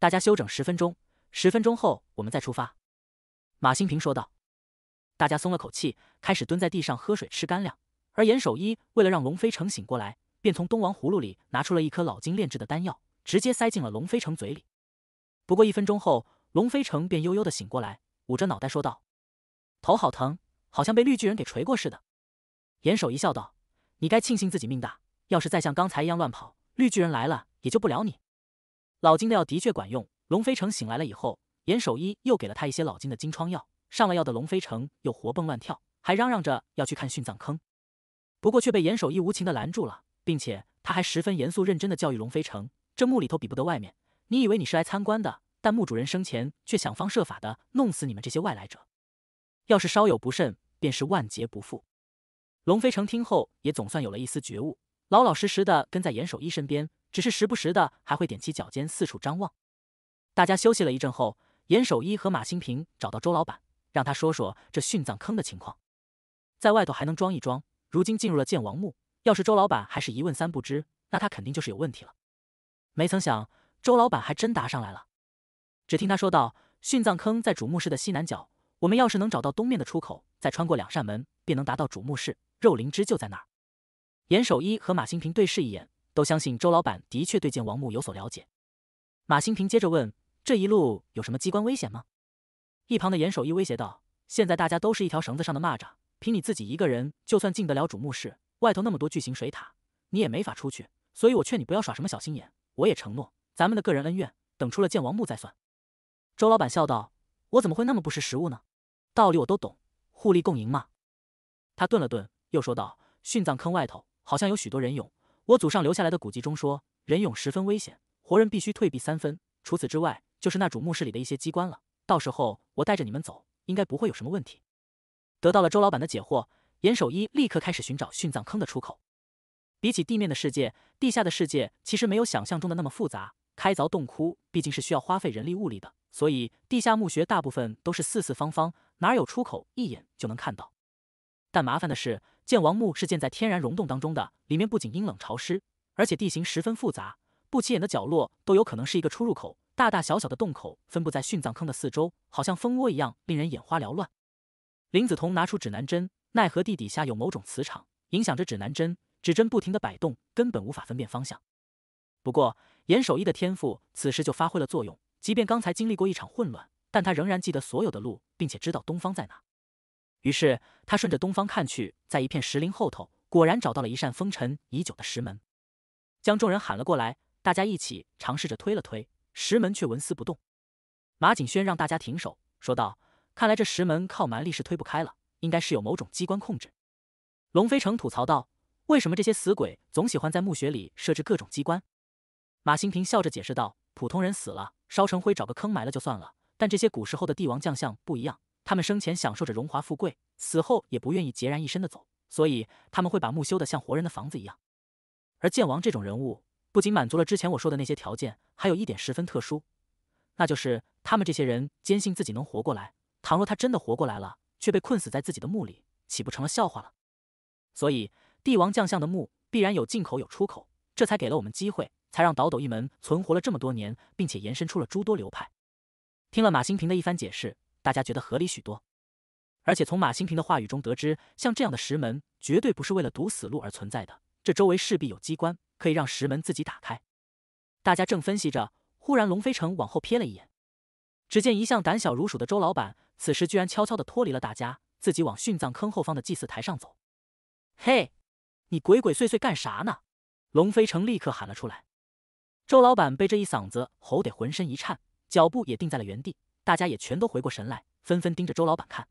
Speaker 1: 大家休整十分钟，十分钟后我们再出发。马新平说道。大家松了口气，开始蹲在地上喝水、吃干粮。而严守一为了让龙飞城醒过来，便从东王葫芦里拿出了一颗老金炼制的丹药，直接塞进了龙飞城嘴里。不过一分钟后，龙飞城便悠悠的醒过来，捂着脑袋说道：“头好疼，好像被绿巨人给锤过似的。”严守一笑道：“你该庆幸自己命大，要是再像刚才一样乱跑，绿巨人来了也救不了你。”老金的药的确管用，龙飞城醒来了以后，严守一又给了他一些老金的金疮药，上了药的龙飞城又活蹦乱跳，还嚷嚷着要去看殉葬坑。不过却被严守一无情的拦住了，并且他还十分严肃认真的教育龙飞城：“这墓里头比不得外面，你以为你是来参观的，但墓主人生前却想方设法的弄死你们这些外来者，要是稍有不慎，便是万劫不复。”龙飞城听后也总算有了一丝觉悟，老老实实的跟在严守一身边，只是时不时的还会踮起脚尖四处张望。大家休息了一阵后，严守一和马新平找到周老板，让他说说这殉葬坑的情况，在外头还能装一装。如今进入了剑王墓，要是周老板还是一问三不知，那他肯定就是有问题了。没曾想，周老板还真答上来了。只听他说道：“殉葬坑在主墓室的西南角，我们要是能找到东面的出口，再穿过两扇门，便能达到主墓室。肉灵芝就在那儿。”严守一和马新平对视一眼，都相信周老板的确对剑王墓有所了解。马新平接着问：“这一路有什么机关危险吗？”一旁的严守一威胁道：“现在大家都是一条绳子上的蚂蚱。”凭你自己一个人，就算进得了主墓室，外头那么多巨型水塔，你也没法出去。所以我劝你不要耍什么小心眼。我也承诺，咱们的个人恩怨，等出了剑王墓再算。周老板笑道：“我怎么会那么不识时务呢？道理我都懂，互利共赢嘛。”他顿了顿，又说道：“殉葬坑外头好像有许多人俑。我祖上留下来的古籍中说，人俑十分危险，活人必须退避三分。除此之外，就是那主墓室里的一些机关了。到时候我带着你们走，应该不会有什么问题。”得到了周老板的解惑，严守一立刻开始寻找殉葬坑的出口。比起地面的世界，地下的世界其实没有想象中的那么复杂。开凿洞窟毕竟是需要花费人力物力的，所以地下墓穴大部分都是四四方方，哪有出口一眼就能看到。但麻烦的是，建王墓是建在天然溶洞当中的，里面不仅阴冷潮湿，而且地形十分复杂，不起眼的角落都有可能是一个出入口。大大小小的洞口分布在殉葬坑的四周，好像蜂窝一样，令人眼花缭乱。林子彤拿出指南针，奈何地底下有某种磁场影响着指南针，指针不停地摆动，根本无法分辨方向。不过严守一的天赋此时就发挥了作用，即便刚才经历过一场混乱，但他仍然记得所有的路，并且知道东方在哪。于是他顺着东方看去，在一片石林后头，果然找到了一扇封尘已久的石门，将众人喊了过来，大家一起尝试着推了推石门，却纹丝不动。马景轩让大家停手，说道。看来这石门靠蛮力是推不开了，应该是有某种机关控制。龙飞成吐槽道：“为什么这些死鬼总喜欢在墓穴里设置各种机关？”马新平笑着解释道：“普通人死了，烧成灰找个坑埋了就算了。但这些古时候的帝王将相不一样，他们生前享受着荣华富贵，死后也不愿意孑然一身的走，所以他们会把墓修的像活人的房子一样。而剑王这种人物，不仅满足了之前我说的那些条件，还有一点十分特殊，那就是他们这些人坚信自己能活过来。”倘若他真的活过来了，却被困死在自己的墓里，岂不成了笑话了？所以，帝王将相的墓必然有进口有出口，这才给了我们机会，才让倒斗一门存活了这么多年，并且延伸出了诸多流派。听了马新平的一番解释，大家觉得合理许多。而且从马新平的话语中得知，像这样的石门绝对不是为了堵死路而存在的，这周围势必有机关，可以让石门自己打开。大家正分析着，忽然龙飞城往后瞥了一眼，只见一向胆小如鼠的周老板。此时居然悄悄的脱离了大家，自己往殉葬坑后方的祭祀台上走。嘿，你鬼鬼祟祟干啥呢？龙飞成立刻喊了出来。周老板被这一嗓子吼得浑身一颤，脚步也定在了原地。大家也全都回过神来，纷纷盯着周老板看。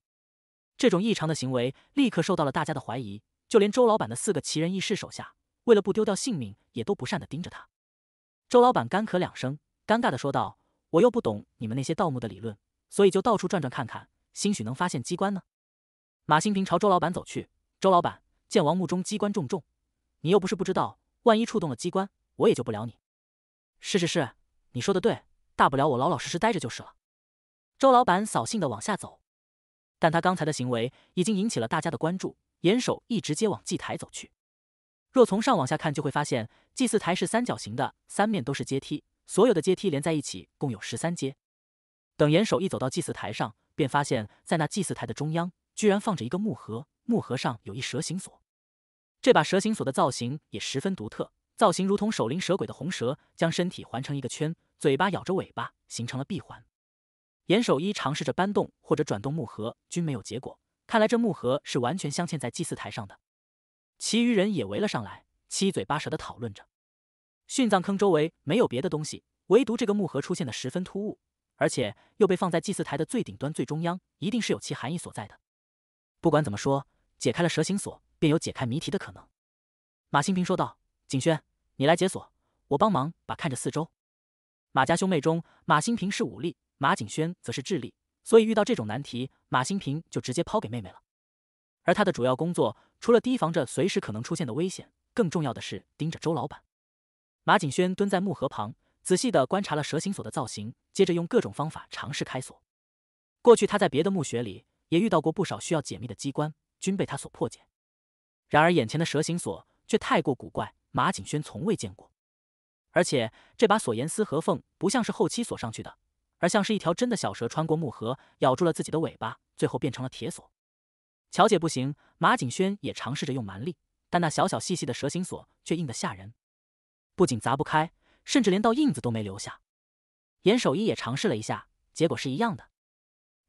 Speaker 1: 这种异常的行为立刻受到了大家的怀疑，就连周老板的四个奇人异士手下，为了不丢掉性命，也都不善的盯着他。周老板干咳两声，尴尬的说道：“我又不懂你们那些盗墓的理论。”所以就到处转转看看，兴许能发现机关呢。马兴平朝周老板走去。周老板见王墓中机关重重，你又不是不知道，万一触动了机关，我也救不了你。是是是，你说的对，大不了我老老实实待着就是了。周老板扫兴地往下走，但他刚才的行为已经引起了大家的关注。严守一直接往祭台走去。若从上往下看，就会发现祭祀台是三角形的，三面都是阶梯，所有的阶梯连在一起，共有十三阶。等严守一走到祭祀台上，便发现，在那祭祀台的中央，居然放着一个木盒。木盒上有一蛇形锁，这把蛇形锁的造型也十分独特，造型如同守灵蛇鬼的红蛇，将身体环成一个圈，嘴巴咬着尾巴，形成了闭环。严守一尝试着搬动或者转动木盒，均没有结果。看来这木盒是完全镶嵌在祭祀台上的。其余人也围了上来，七嘴八舌地讨论着。殉葬坑周围没有别的东西，唯独这个木盒出现的十分突兀。而且又被放在祭祀台的最顶端、最中央，一定是有其含义所在的。不管怎么说，解开了蛇形锁，便有解开谜题的可能。马新平说道：“景轩，你来解锁，我帮忙把看着四周。”马家兄妹中，马新平是武力，马景轩则是智力，所以遇到这种难题，马新平就直接抛给妹妹了。而他的主要工作，除了提防着随时可能出现的危险，更重要的是盯着周老板。马景轩蹲在木盒旁。仔细的观察了蛇形锁的造型，接着用各种方法尝试开锁。过去他在别的墓穴里也遇到过不少需要解密的机关，均被他所破解。然而眼前的蛇形锁却太过古怪，马景轩从未见过。而且这把锁严丝合缝，不像是后期锁上去的，而像是一条真的小蛇穿过木盒，咬住了自己的尾巴，最后变成了铁锁。乔姐不行，马景轩也尝试着用蛮力，但那小小细细的蛇形锁却硬得吓人，不仅砸不开。甚至连道印子都没留下。严守一也尝试了一下，结果是一样的。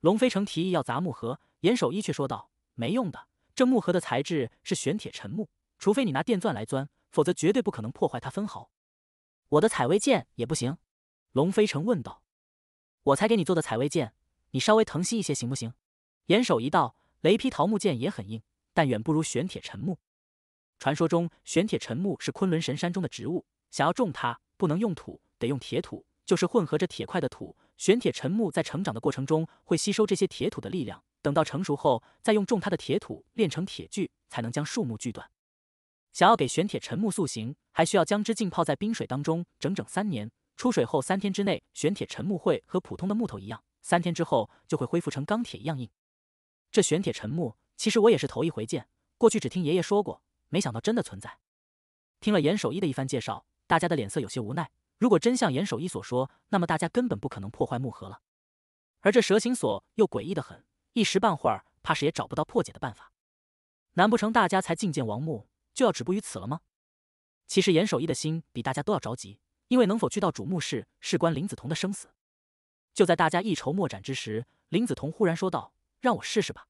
Speaker 1: 龙飞城提议要砸木盒，严守一却说道：“没用的，这木盒的材质是玄铁沉木，除非你拿电钻来钻，否则绝对不可能破坏它分毫。”我的采薇剑也不行。龙飞城问道：“我才给你做的采薇剑，你稍微疼惜一些行不行？”严守一道：“雷劈桃木剑也很硬，但远不如玄铁沉木。传说中，玄铁沉木是昆仑神山中的植物，想要种它。”不能用土，得用铁土，就是混合着铁块的土。玄铁沉木在成长的过程中会吸收这些铁土的力量，等到成熟后，再用重它的铁土炼成铁锯，才能将树木锯断。想要给玄铁沉木塑形，还需要将之浸泡在冰水当中整整三年。出水后三天之内，玄铁沉木会和普通的木头一样；三天之后，就会恢复成钢铁一样硬。这玄铁沉木，其实我也是头一回见，过去只听爷爷说过，没想到真的存在。听了严守一的一番介绍。大家的脸色有些无奈。如果真像严守一所说，那么大家根本不可能破坏木盒了。而这蛇形锁又诡异的很，一时半会儿怕是也找不到破解的办法。难不成大家才觐见王墓就要止步于此了吗？其实严守一的心比大家都要着急，因为能否去到主墓室事关林子彤的生死。就在大家一筹莫展之时，林子彤忽然说道：“让我试试吧。”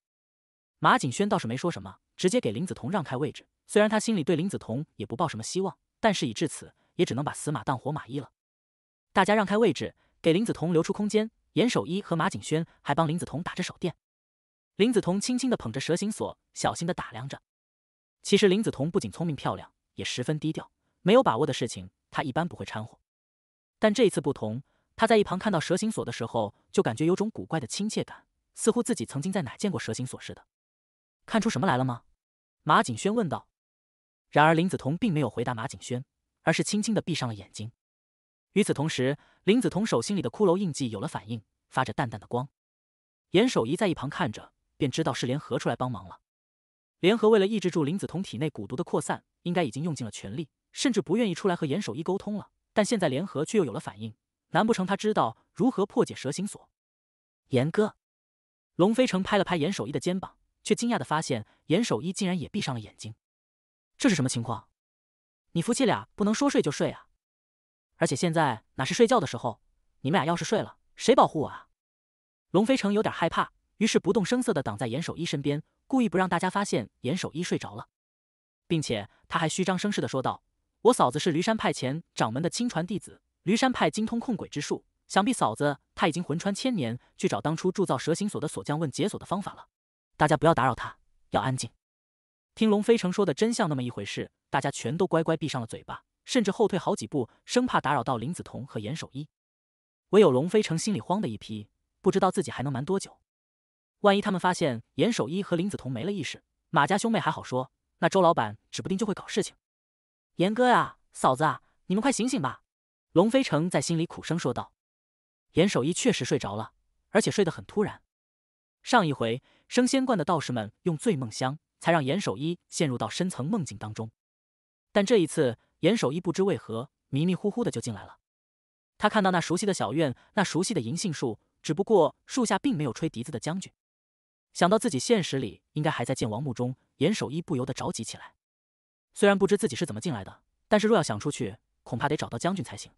Speaker 1: 马景轩倒是没说什么，直接给林子彤让开位置。虽然他心里对林子彤也不抱什么希望，但事已至此。也只能把死马当活马医了。大家让开位置，给林子彤留出空间。严守一和马景轩还帮林子彤打着手电。林子彤轻轻地捧着蛇形锁，小心地打量着。其实林子彤不仅聪明漂亮，也十分低调，没有把握的事情，她一般不会掺和。但这一次不同，她在一旁看到蛇形锁的时候，就感觉有种古怪的亲切感，似乎自己曾经在哪见过蛇形锁似的。看出什么来了吗？马景轩问道。然而林子彤并没有回答马景轩。而是轻轻地闭上了眼睛。与此同时，林子彤手心里的骷髅印记有了反应，发着淡淡的光。严守一在一旁看着，便知道是联合出来帮忙了。联合为了抑制住林子彤体内蛊毒的扩散，应该已经用尽了全力，甚至不愿意出来和严守一沟通了。但现在联合却又有了反应，难不成他知道如何破解蛇形锁？严哥，龙飞城拍了拍严守一的肩膀，却惊讶地发现严守一竟然也闭上了眼睛。这是什么情况？你夫妻俩不能说睡就睡啊！而且现在哪是睡觉的时候？你们俩要是睡了，谁保护我啊？龙飞成有点害怕，于是不动声色的挡在严守一身边，故意不让大家发现严守一睡着了，并且他还虚张声势的说道：“我嫂子是驴山派前掌门的亲传弟子，驴山派精通控鬼之术，想必嫂子她已经魂穿千年去找当初铸造蛇形锁的锁匠问解锁的方法了。大家不要打扰他，要安静。”听龙飞成说的，真像那么一回事。大家全都乖乖闭上了嘴巴，甚至后退好几步，生怕打扰到林子彤和严守一。唯有龙飞成心里慌的一批，不知道自己还能瞒多久。万一他们发现严守一和林子彤没了意识，马家兄妹还好说，那周老板指不定就会搞事情。严哥呀，嫂子，啊，你们快醒醒吧！龙飞成在心里苦声说道。严守一确实睡着了，而且睡得很突然。上一回升仙观的道士们用醉梦香。才让严守一陷入到深层梦境当中，但这一次严守一不知为何迷迷糊糊的就进来了。他看到那熟悉的小院，那熟悉的银杏树，只不过树下并没有吹笛子的将军。想到自己现实里应该还在建王墓中，严守一不由得着急起来。虽然不知自己是怎么进来的，但是若要想出去，恐怕得找到将军才行。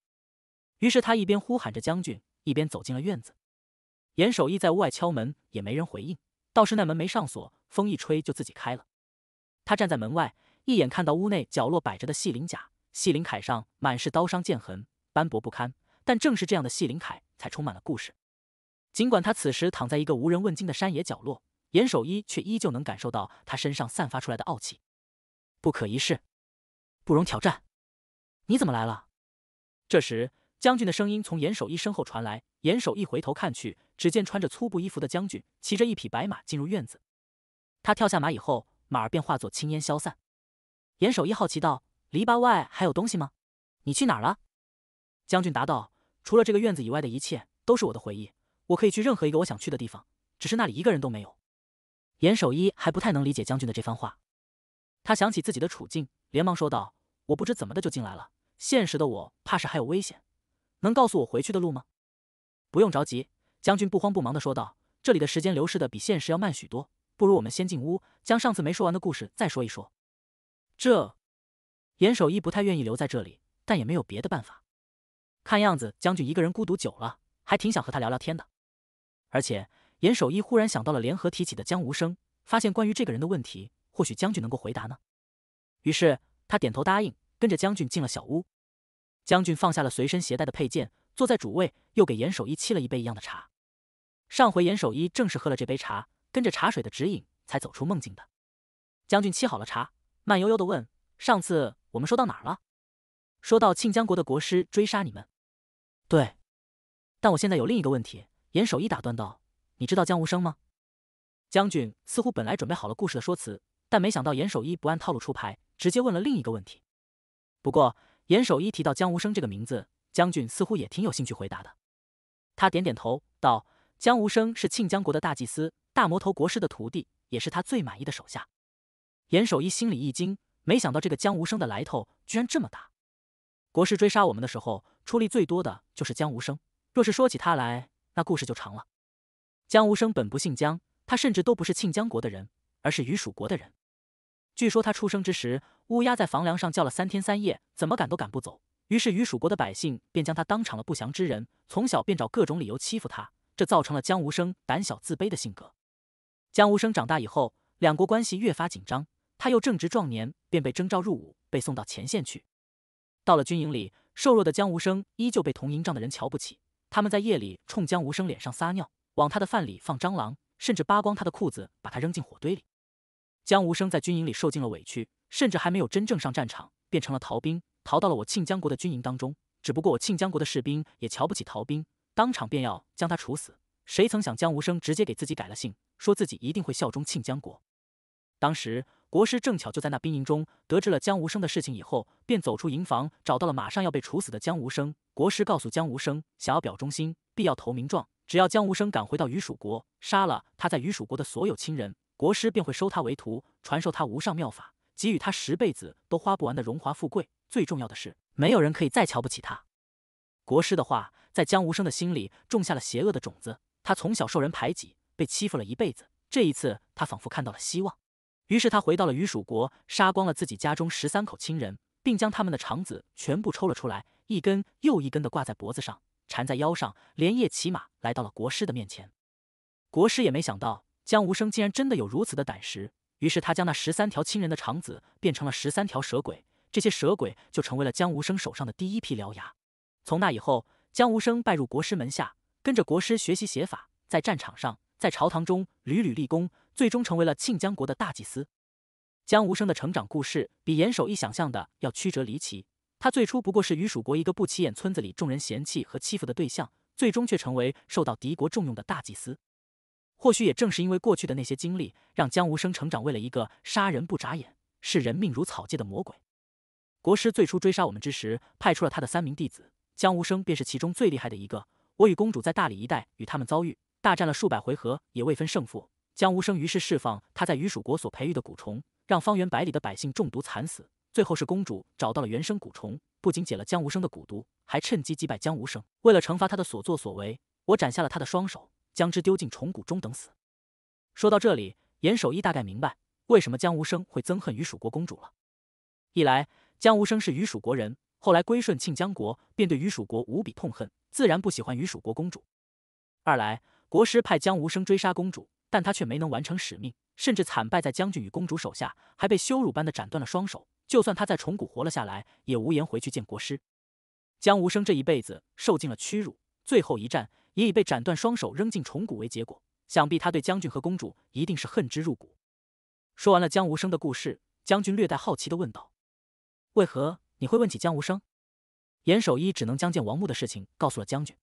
Speaker 1: 于是他一边呼喊着将军，一边走进了院子。严守一在屋外敲门，也没人回应。倒是那门没上锁，风一吹就自己开了。他站在门外，一眼看到屋内角落摆着的细鳞甲，细鳞铠上满是刀伤剑痕，斑驳不堪。但正是这样的细鳞铠，才充满了故事。尽管他此时躺在一个无人问津的山野角落，严守一却依旧能感受到他身上散发出来的傲气，不可一世，不容挑战。你怎么来了？这时，将军的声音从严守一身后传来。严守一回头看去，只见穿着粗布衣服的将军骑着一匹白马进入院子。他跳下马以后，马儿便化作青烟消散。严守一好奇道：“篱笆外还有东西吗？你去哪儿了？”将军答道：“除了这个院子以外的一切都是我的回忆，我可以去任何一个我想去的地方，只是那里一个人都没有。”严守一还不太能理解将军的这番话，他想起自己的处境，连忙说道：“我不知怎么的就进来了，现实的我怕是还有危险，能告诉我回去的路吗？”不用着急，将军不慌不忙的说道：“这里的时间流逝的比现实要慢许多，不如我们先进屋，将上次没说完的故事再说一说。”这严守一不太愿意留在这里，但也没有别的办法。看样子，将军一个人孤独久了，还挺想和他聊聊天的。而且，严守一忽然想到了联合提起的江无声，发现关于这个人的问题，或许将军能够回答呢。于是，他点头答应，跟着将军进了小屋。将军放下了随身携带的佩剑。坐在主位，又给严守一沏了一杯一样的茶。上回严守一正是喝了这杯茶，跟着茶水的指引才走出梦境的。将军沏好了茶，慢悠悠的问：“上次我们说到哪儿了？”“说到庆江国的国师追杀你们。”“对，但我现在有另一个问题。”严守一打断道，“你知道江无生吗？”将军似乎本来准备好了故事的说辞，但没想到严守一不按套路出牌，直接问了另一个问题。不过严守一提到江无生这个名字。将军似乎也挺有兴趣回答的，他点点头道：“江无声是庆江国的大祭司，大魔头国师的徒弟，也是他最满意的手下。”严守一心里一惊，没想到这个江无声的来头居然这么大。国师追杀我们的时候，出力最多的就是江无声。若是说起他来，那故事就长了。江无声本不姓江，他甚至都不是庆江国的人，而是于蜀国的人。据说他出生之时，乌鸦在房梁上叫了三天三夜，怎么赶都赶不走。于是，于蜀国的百姓便将他当成了不祥之人，从小便找各种理由欺负他，这造成了江无生胆小自卑的性格。江无生长大以后，两国关系越发紧张，他又正值壮年，便被征召入伍，被送到前线去。到了军营里，瘦弱的江无生依旧被同营帐的人瞧不起，他们在夜里冲江无生脸上撒尿，往他的饭里放蟑螂，甚至扒光他的裤子，把他扔进火堆里。江无生在军营里受尽了委屈，甚至还没有真正上战场，变成了逃兵。逃到了我庆江国的军营当中，只不过我庆江国的士兵也瞧不起逃兵，当场便要将他处死。谁曾想江无生直接给自己改了姓，说自己一定会效忠庆江国。当时国师正巧就在那兵营中，得知了江无生的事情以后，便走出营房，找到了马上要被处死的江无生。国师告诉江无生，想要表忠心，必要投名状。只要江无生赶回到于蜀国，杀了他在于蜀国的所有亲人，国师便会收他为徒，传授他无上妙法，给予他十辈子都花不完的荣华富贵。最重要的是，没有人可以再瞧不起他。国师的话在江无生的心里种下了邪恶的种子。他从小受人排挤，被欺负了一辈子。这一次，他仿佛看到了希望。于是，他回到了于蜀国，杀光了自己家中十三口亲人，并将他们的肠子全部抽了出来，一根又一根的挂在脖子上，缠在腰上，连夜骑马来到了国师的面前。国师也没想到江无生竟然真的有如此的胆识，于是他将那十三条亲人的肠子变成了十三条蛇鬼。这些蛇鬼就成为了江无生手上的第一批獠牙。从那以后，江无生拜入国师门下，跟着国师学习写法，在战场上、在朝堂中屡屡立功，最终成为了庆江国的大祭司。江无生的成长故事比严守义想象的要曲折离奇。他最初不过是与蜀国一个不起眼村子里众人嫌弃和欺负的对象，最终却成为受到敌国重用的大祭司。或许也正是因为过去的那些经历，让江无生成长为了一个杀人不眨眼、视人命如草芥的魔鬼。国师最初追杀我们之时，派出了他的三名弟子，江无生便是其中最厉害的一个。我与公主在大理一带与他们遭遇，大战了数百回合，也未分胜负。江无生于是释放他在于蜀国所培育的蛊虫，让方圆百里的百姓中毒惨死。最后是公主找到了原生蛊虫，不仅解了江无生的蛊毒，还趁机击败江无生。为了惩罚他的所作所为，我斩下了他的双手，将之丢进虫蛊中等死。说到这里，严守义大概明白为什么江无生会憎恨于蜀国公主了。一来。江无生是于蜀国人，后来归顺庆江国，便对于蜀国无比痛恨，自然不喜欢于蜀国公主。二来，国师派江无生追杀公主，但他却没能完成使命，甚至惨败在将军与公主手下，还被羞辱般的斩断了双手。就算他在虫谷活了下来，也无颜回去见国师。江无生这一辈子受尽了屈辱，最后一战也以被斩断双手扔进虫谷为结果。想必他对将军和公主一定是恨之入骨。说完了江无生的故事，将军略带好奇地问道。为何你会问起江无生？严守一只能将建王墓的事情告诉了将军。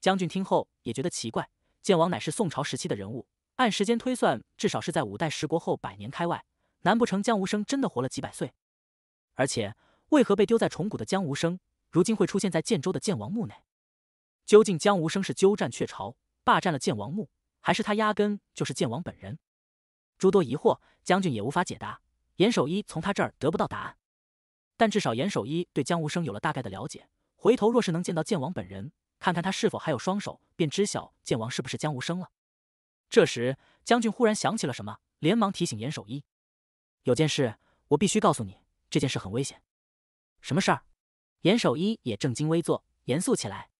Speaker 1: 将军听后也觉得奇怪，建王乃是宋朝时期的人物，按时间推算，至少是在五代十国后百年开外。难不成江无生真的活了几百岁？而且，为何被丢在崇古的江无生，如今会出现在建州的建王墓内？究竟江无生是鸠占鹊巢，霸占了建王墓，还是他压根就是建王本人？诸多疑惑，将军也无法解答。严守一从他这儿得不到答案。但至少严守一对江无生有了大概的了解。回头若是能见到剑王本人，看看他是否还有双手，便知晓剑王是不是江无生了。这时，将军忽然想起了什么，连忙提醒严守一：“有件事，我必须告诉你。这件事很危险。”“什么事儿？”严守一也正襟危坐，严肃起来。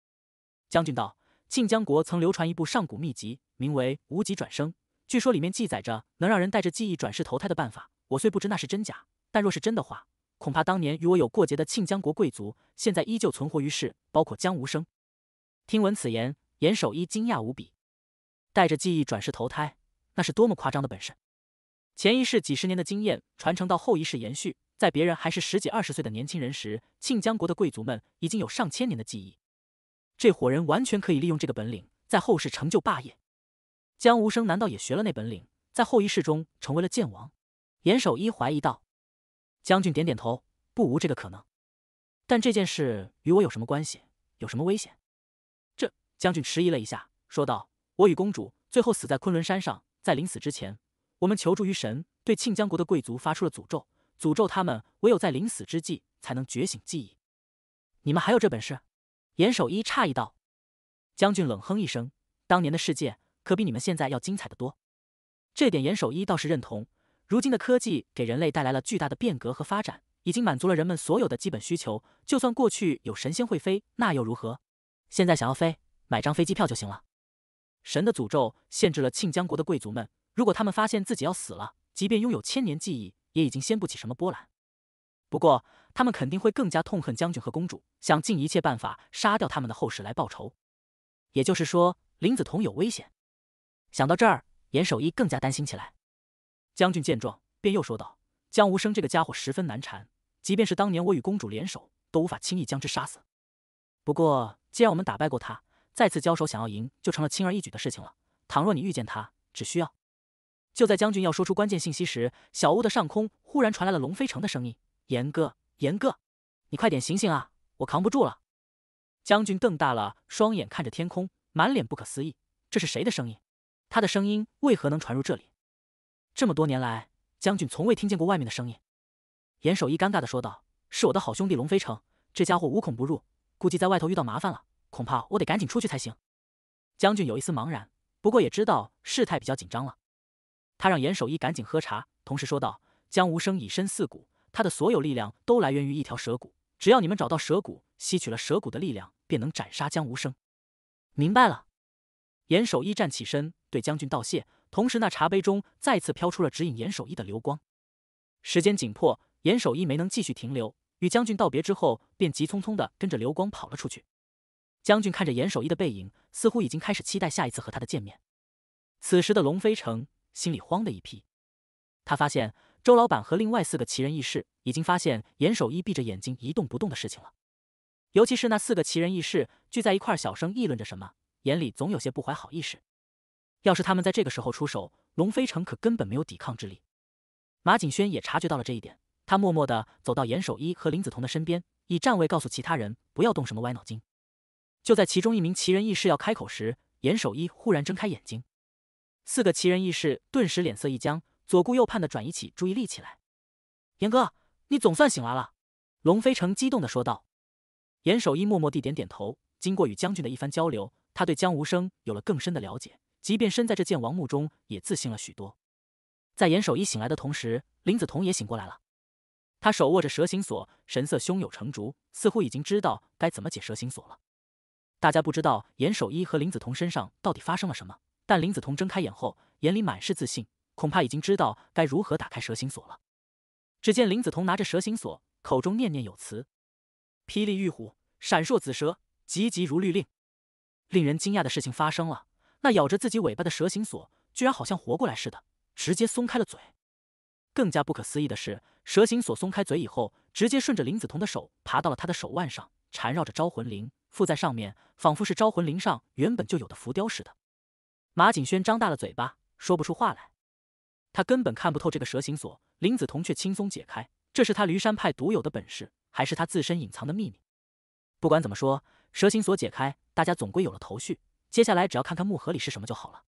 Speaker 1: 将军道：“晋江国曾流传一部上古秘籍，名为《无极转生》，据说里面记载着能让人带着记忆转世投胎的办法。我虽不知那是真假，但若是真的话……”恐怕当年与我有过节的庆江国贵族，现在依旧存活于世，包括江无生。听闻此言，严守一惊讶无比。带着记忆转世投胎，那是多么夸张的本事！前一世几十年的经验传承到后一世延续，在别人还是十几二十岁的年轻人时，庆江国的贵族们已经有上千年的记忆。这伙人完全可以利用这个本领，在后世成就霸业。江无生难道也学了那本领，在后一世中成为了剑王？严守一怀疑道。将军点点头，不无这个可能。但这件事与我有什么关系？有什么危险？这将军迟疑了一下，说道：“我与公主最后死在昆仑山上，在临死之前，我们求助于神，对庆江国的贵族发出了诅咒，诅咒他们唯有在临死之际才能觉醒记忆。你们还有这本事？”严守一诧异道。将军冷哼一声：“当年的世界可比你们现在要精彩的多。”这点严守一倒是认同。如今的科技给人类带来了巨大的变革和发展，已经满足了人们所有的基本需求。就算过去有神仙会飞，那又如何？现在想要飞，买张飞机票就行了。神的诅咒限制了庆江国的贵族们，如果他们发现自己要死了，即便拥有千年记忆，也已经掀不起什么波澜。不过，他们肯定会更加痛恨将军和公主，想尽一切办法杀掉他们的后世来报仇。也就是说，林子彤有危险。想到这儿，严守一更加担心起来。将军见状，便又说道：“江无生这个家伙十分难缠，即便是当年我与公主联手，都无法轻易将之杀死。不过，既然我们打败过他，再次交手，想要赢就成了轻而易举的事情了。倘若你遇见他，只需要……”就在将军要说出关键信息时，小屋的上空忽然传来了龙飞城的声音：“严哥，严哥，你快点醒醒啊，我扛不住了！”将军瞪大了双眼，看着天空，满脸不可思议：“这是谁的声音？他的声音为何能传入这里？”这么多年来，将军从未听见过外面的声音。严守一尴尬的说道：“是我的好兄弟龙飞城，这家伙无孔不入，估计在外头遇到麻烦了，恐怕我得赶紧出去才行。”将军有一丝茫然，不过也知道事态比较紧张了。他让严守一赶紧喝茶，同时说道：“江无生以身似骨，他的所有力量都来源于一条蛇骨。只要你们找到蛇骨，吸取了蛇骨的力量，便能斩杀江无生。”明白了。严守一站起身，对将军道谢。同时，那茶杯中再次飘出了指引严守一的流光。时间紧迫，严守一没能继续停留，与将军道别之后，便急匆匆地跟着流光跑了出去。将军看着严守一的背影，似乎已经开始期待下一次和他的见面。此时的龙飞城心里慌的一批，他发现周老板和另外四个奇人异士已经发现严守一闭着眼睛一动不动的事情了，尤其是那四个奇人异士聚在一块小声议论着什么，眼里总有些不怀好意识。要是他们在这个时候出手，龙飞城可根本没有抵抗之力。马景轩也察觉到了这一点，他默默地走到严守一和林子彤的身边，以站位告诉其他人不要动什么歪脑筋。就在其中一名奇人异士要开口时，严守一忽然睁开眼睛，四个奇人异士顿时脸色一僵，左顾右盼的转移起注意力起来。严哥，你总算醒来了！龙飞城激动地说道。严守一默默地点点头。经过与将军的一番交流，他对江无生有了更深的了解。即便身在这剑王墓中，也自信了许多。在严守一醒来的同时，林子彤也醒过来了。他手握着蛇形锁，神色胸有成竹，似乎已经知道该怎么解蛇形锁了。大家不知道严守一和林子彤身上到底发生了什么，但林子彤睁开眼后，眼里满是自信，恐怕已经知道该如何打开蛇形锁了。只见林子彤拿着蛇形锁，口中念念有词：“霹雳玉虎，闪烁紫蛇，急急如律令。”令人惊讶的事情发生了。那咬着自己尾巴的蛇形锁，居然好像活过来似的，直接松开了嘴。更加不可思议的是，蛇形锁松开嘴以后，直接顺着林子彤的手爬到了他的手腕上，缠绕着招魂铃，附在上面，仿佛是招魂铃上原本就有的浮雕似的。马景轩张大了嘴巴，说不出话来。他根本看不透这个蛇形锁，林子彤却轻松解开。这是他驴山派独有的本事，还是他自身隐藏的秘密？不管怎么说，蛇形锁解开，大家总归有了头绪。接下来只要看看木盒里是什么就好了。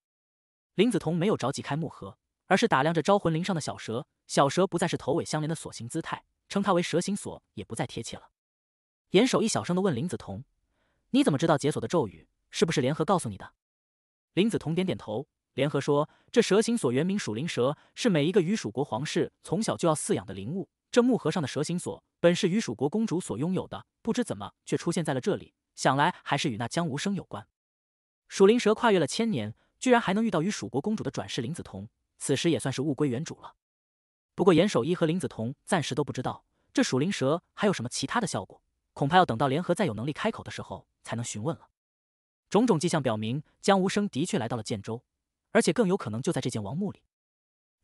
Speaker 1: 林子桐没有着急开木盒，而是打量着招魂铃上的小蛇。小蛇不再是头尾相连的锁形姿态，称它为蛇形锁也不再贴切了。严守一小声的问林子彤：“你怎么知道解锁的咒语？是不是联合告诉你的？”林子彤点点头。联合说：“这蛇形锁原名鼠灵蛇，是每一个与蜀国皇室从小就要饲养的灵物。这木盒上的蛇形锁本是与蜀国公主所拥有的，不知怎么却出现在了这里。想来还是与那江无声有关。”蜀灵蛇跨越了千年，居然还能遇到与蜀国公主的转世林子彤，此时也算是物归原主了。不过严守一和林子彤暂时都不知道这蜀灵蛇还有什么其他的效果，恐怕要等到联合再有能力开口的时候才能询问了。种种迹象表明，江无生的确来到了建州，而且更有可能就在这建王墓里。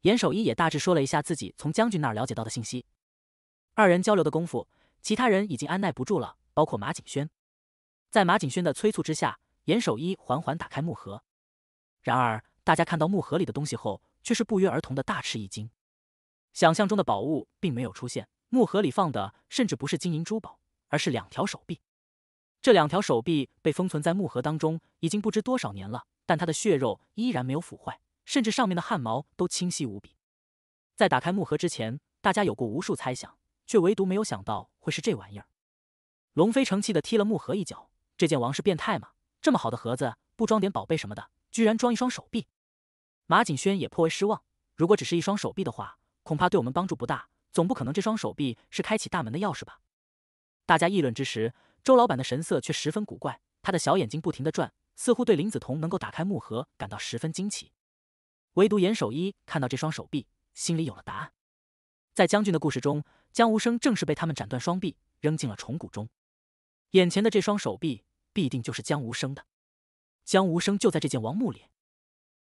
Speaker 1: 严守一也大致说了一下自己从将军那儿了解到的信息。二人交流的功夫，其他人已经按耐不住了，包括马景轩。在马景轩的催促之下。严守一缓缓打开木盒，然而大家看到木盒里的东西后，却是不约而同的大吃一惊。想象中的宝物并没有出现，木盒里放的甚至不是金银珠宝，而是两条手臂。这两条手臂被封存在木盒当中，已经不知多少年了，但它的血肉依然没有腐坏，甚至上面的汗毛都清晰无比。在打开木盒之前，大家有过无数猜想，却唯独没有想到会是这玩意儿。龙飞成气的踢了木盒一脚，这件王是变态吗？这么好的盒子，不装点宝贝什么的，居然装一双手臂。马景轩也颇为失望。如果只是一双手臂的话，恐怕对我们帮助不大。总不可能这双手臂是开启大门的钥匙吧？大家议论之时，周老板的神色却十分古怪。他的小眼睛不停地转，似乎对林子桐能够打开木盒感到十分惊奇。唯独严守一看到这双手臂，心里有了答案。在将军的故事中，江无声正是被他们斩断双臂，扔进了虫谷中。眼前的这双手臂……必定就是江无声的，江无声就在这件王墓里。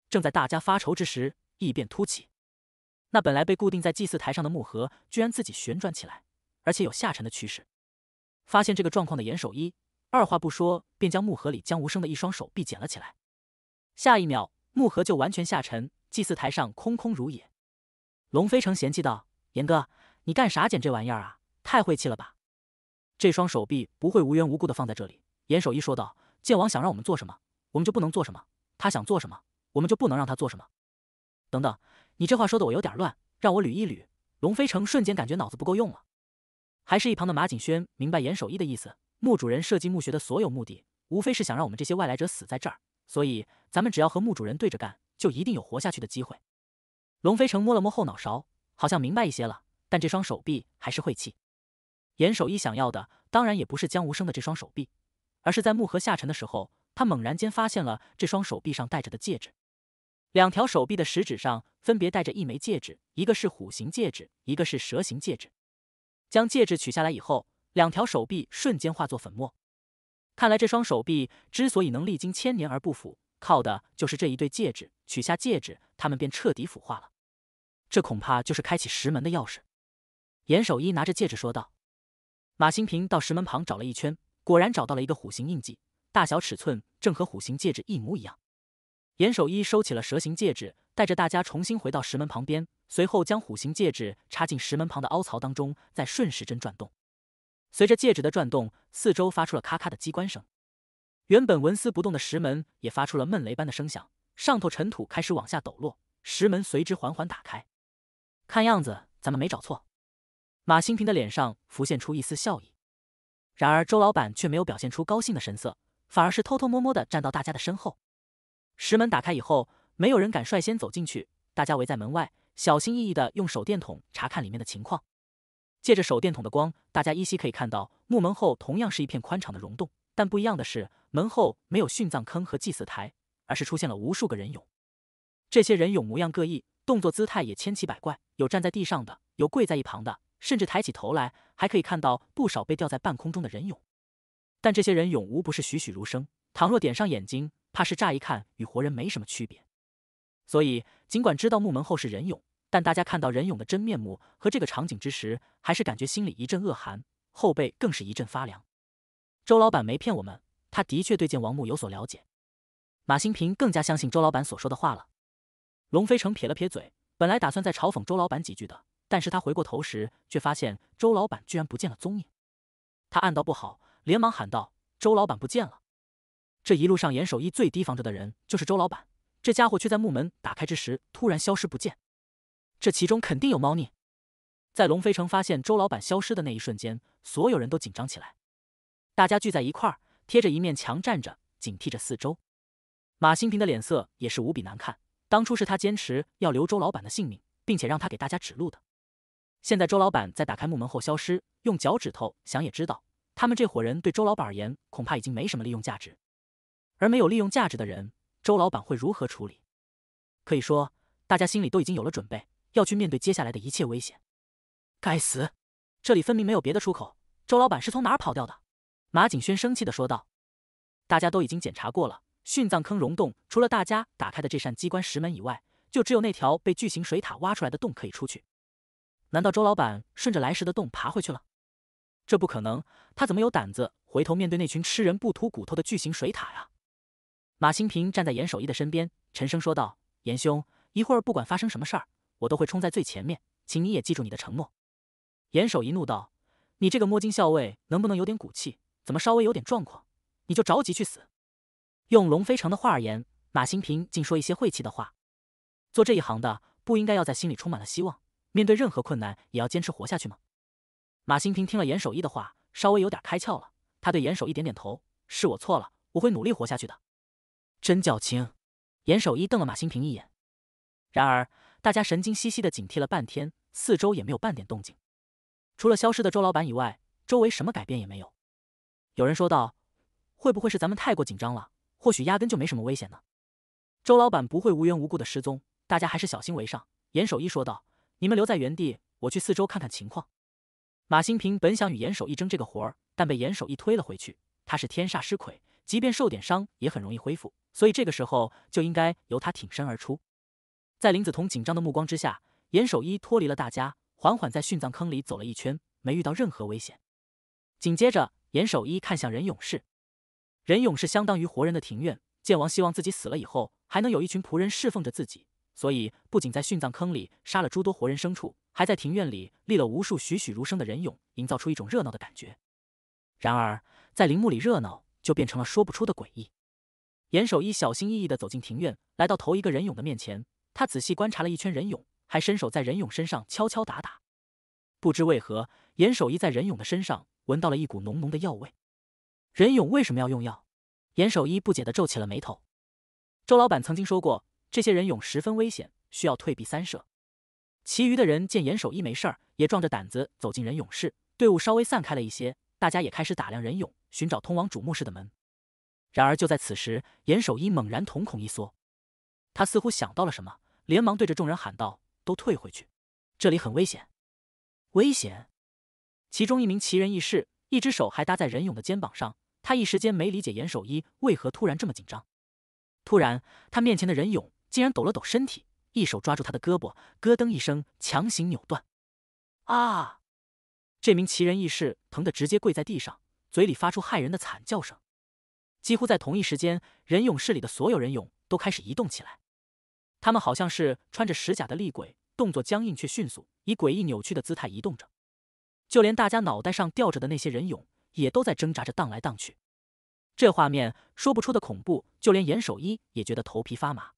Speaker 1: 正在大家发愁之时，异变突起，那本来被固定在祭祀台上的木盒居然自己旋转起来，而且有下沉的趋势。发现这个状况的严守一，二话不说便将木盒里江无声的一双手臂捡了起来。下一秒，木盒就完全下沉，祭祀台上空空如也。龙飞成嫌弃道：“严哥，你干啥捡这玩意儿啊？太晦气了吧！这双手臂不会无缘无故的放在这里。”严守一说道：“剑王想让我们做什么，我们就不能做什么；他想做什么，我们就不能让他做什么。”等等，你这话说的我有点乱，让我捋一捋。龙飞成瞬间感觉脑子不够用了。还是一旁的马景轩明白严守一的意思：墓主人设计墓穴的所有目的，无非是想让我们这些外来者死在这儿。所以，咱们只要和墓主人对着干，就一定有活下去的机会。龙飞成摸了摸后脑勺，好像明白一些了，但这双手臂还是晦气。严守一想要的，当然也不是江无声的这双手臂。而是在木盒下沉的时候，他猛然间发现了这双手臂上戴着的戒指。两条手臂的食指上分别戴着一枚戒指，一个是虎形戒指，一个是蛇形戒指。将戒指取下来以后，两条手臂瞬间化作粉末。看来这双手臂之所以能历经千年而不腐，靠的就是这一对戒指。取下戒指，他们便彻底腐化了。这恐怕就是开启石门的钥匙。严守一拿着戒指说道。马新平到石门旁找了一圈。果然找到了一个虎形印记，大小尺寸正和虎形戒指一模一样。严守一收起了蛇形戒指，带着大家重新回到石门旁边，随后将虎形戒指插进石门旁的凹槽当中，再顺时针转动。随着戒指的转动，四周发出了咔咔的机关声，原本纹丝不动的石门也发出了闷雷般的声响，上头尘土开始往下抖落，石门随之缓缓打开。看样子咱们没找错。马新平的脸上浮现出一丝笑意。然而，周老板却没有表现出高兴的神色，反而是偷偷摸摸的站到大家的身后。石门打开以后，没有人敢率先走进去，大家围在门外，小心翼翼的用手电筒查看里面的情况。借着手电筒的光，大家依稀可以看到木门后同样是一片宽敞的溶洞，但不一样的是，门后没有殉葬坑和祭祀台，而是出现了无数个人俑。这些人俑模样各异，动作姿态也千奇百怪，有站在地上的，有跪在一旁的。甚至抬起头来，还可以看到不少被吊在半空中的人俑，但这些人俑无不是栩栩如生。倘若点上眼睛，怕是乍一看与活人没什么区别。所以，尽管知道木门后是人俑，但大家看到人俑的真面目和这个场景之时，还是感觉心里一阵恶寒，后背更是一阵发凉。周老板没骗我们，他的确对建王墓有所了解。马新平更加相信周老板所说的话了。龙飞成撇了撇嘴，本来打算再嘲讽周老板几句的。但是他回过头时，却发现周老板居然不见了踪影。他暗道不好，连忙喊道：“周老板不见了！”这一路上，严守一最提防着的人就是周老板。这家伙却在木门打开之时突然消失不见，这其中肯定有猫腻。在龙飞城发现周老板消失的那一瞬间，所有人都紧张起来。大家聚在一块儿，贴着一面墙站着，警惕着四周。马新平的脸色也是无比难看。当初是他坚持要留周老板的性命，并且让他给大家指路的。现在周老板在打开木门后消失，用脚趾头想也知道，他们这伙人对周老板而言恐怕已经没什么利用价值。而没有利用价值的人，周老板会如何处理？可以说，大家心里都已经有了准备，要去面对接下来的一切危险。该死，这里分明没有别的出口，周老板是从哪儿跑掉的？马景轩生气地说道。大家都已经检查过了，殉葬坑溶洞除了大家打开的这扇机关石门以外，就只有那条被巨型水塔挖出来的洞可以出去。难道周老板顺着来时的洞爬回去了？这不可能！他怎么有胆子回头面对那群吃人不吐骨头的巨型水獭呀？马新平站在严守一的身边，沉声说道：“严兄，一会儿不管发生什么事儿，我都会冲在最前面，请你也记住你的承诺。”严守一怒道：“你这个摸金校尉，能不能有点骨气？怎么稍微有点状况，你就着急去死？”用龙飞城的话而言，马新平竟说一些晦气的话。做这一行的，不应该要在心里充满了希望。面对任何困难也要坚持活下去吗？马新平听了严守一的话，稍微有点开窍了。他对严守一点点头：“是我错了，我会努力活下去的。”真矫情！严守一瞪了马新平一眼。然而，大家神经兮兮的警惕了半天，四周也没有半点动静。除了消失的周老板以外，周围什么改变也没有。有人说道：“会不会是咱们太过紧张了？或许压根就没什么危险呢？”周老板不会无缘无故的失踪，大家还是小心为上。”严守一说道。你们留在原地，我去四周看看情况。马新平本想与严守一争这个活儿，但被严守一推了回去。他是天煞尸魁，即便受点伤也很容易恢复，所以这个时候就应该由他挺身而出。在林子彤紧张的目光之下，严守一脱离了大家，缓缓在殉葬坑里走了一圈，没遇到任何危险。紧接着，严守一看向任勇士。任勇士相当于活人的庭院，剑王希望自己死了以后还能有一群仆人侍奉着自己。所以，不仅在殉葬坑里杀了诸多活人牲畜，还在庭院里立了无数栩栩如生的人俑，营造出一种热闹的感觉。然而，在陵墓里热闹就变成了说不出的诡异。严守一小心翼翼地走进庭院，来到头一个人俑的面前，他仔细观察了一圈人俑，还伸手在人俑身上敲敲打打。不知为何，严守一在人俑的身上闻到了一股浓浓的药味。人俑为什么要用药？严守一不解地皱起了眉头。周老板曾经说过。这些人俑十分危险，需要退避三舍。其余的人见严守一没事儿，也壮着胆子走进人俑室，队伍稍微散开了一些，大家也开始打量人俑，寻找通往主墓室的门。然而就在此时，严守一猛然瞳孔一缩，他似乎想到了什么，连忙对着众人喊道：“都退回去，这里很危险！”危险？其中一名奇人异士，一只手还搭在人俑的肩膀上，他一时间没理解严守一为何突然这么紧张。突然，他面前的人俑。竟然抖了抖身体，一手抓住他的胳膊，咯噔一声，强行扭断。啊！这名奇人异士疼得直接跪在地上，嘴里发出骇人的惨叫声。几乎在同一时间，人俑室里的所有人俑都开始移动起来。他们好像是穿着石甲的厉鬼，动作僵硬却迅速，以诡异扭曲的姿态移动着。就连大家脑袋上吊着的那些人俑，也都在挣扎着荡来荡去。这画面说不出的恐怖，就连严守一也觉得头皮发麻。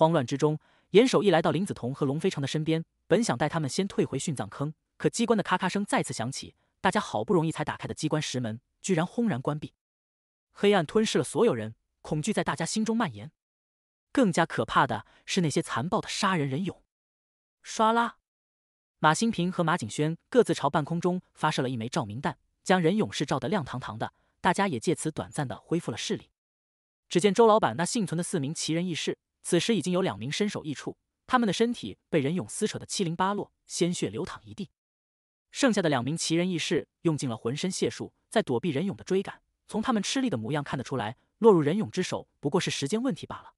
Speaker 1: 慌乱之中，严守一来到林子彤和龙飞城的身边，本想带他们先退回殉葬坑，可机关的咔咔声再次响起，大家好不容易才打开的机关石门，居然轰然关闭，黑暗吞噬了所有人，恐惧在大家心中蔓延。更加可怕的是那些残暴的杀人人俑。唰啦，马新平和马景轩各自朝半空中发射了一枚照明弹，将人俑士照得亮堂堂的，大家也借此短暂的恢复了视力。只见周老板那幸存的四名奇人异士。此时已经有两名身首异处，他们的身体被人俑撕扯的七零八落，鲜血流淌一地。剩下的两名奇人异士用尽了浑身解数，在躲避人俑的追赶。从他们吃力的模样看得出来，落入人俑之手不过是时间问题罢了。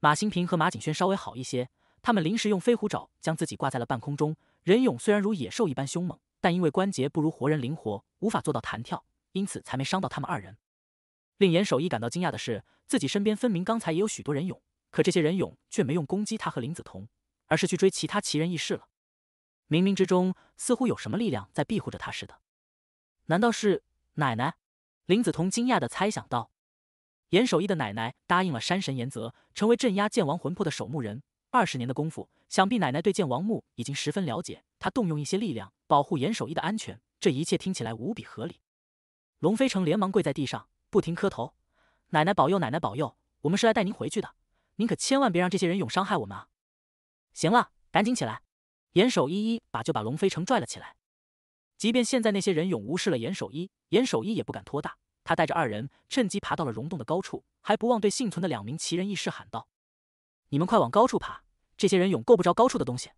Speaker 1: 马新平和马景轩稍微好一些，他们临时用飞虎爪将自己挂在了半空中。人俑虽然如野兽一般凶猛，但因为关节不如活人灵活，无法做到弹跳，因此才没伤到他们二人。令严守一感到惊讶的是，自己身边分明刚才也有许多人俑。可这些人俑却没用攻击他和林子彤，而是去追其他奇人异事了。冥冥之中，似乎有什么力量在庇护着他似的。难道是奶奶？林子彤惊讶地猜想道。严守义的奶奶答应了山神严泽，成为镇压剑王魂魄的守墓人。二十年的功夫，想必奶奶对剑王墓已经十分了解。她动用一些力量保护严守义的安全，这一切听起来无比合理。龙飞成连忙跪在地上，不停磕头：“奶奶保佑，奶奶保佑，我们是来带您回去的。”您可千万别让这些人俑伤害我们啊！行了，赶紧起来！严守一一把就把龙飞成拽了起来。即便现在那些人俑无视了严守一，严守一也不敢拖大。他带着二人趁机爬到了溶洞的高处，还不忘对幸存的两名奇人异士喊道：“你们快往高处爬，这些人俑够不着高处的东西。”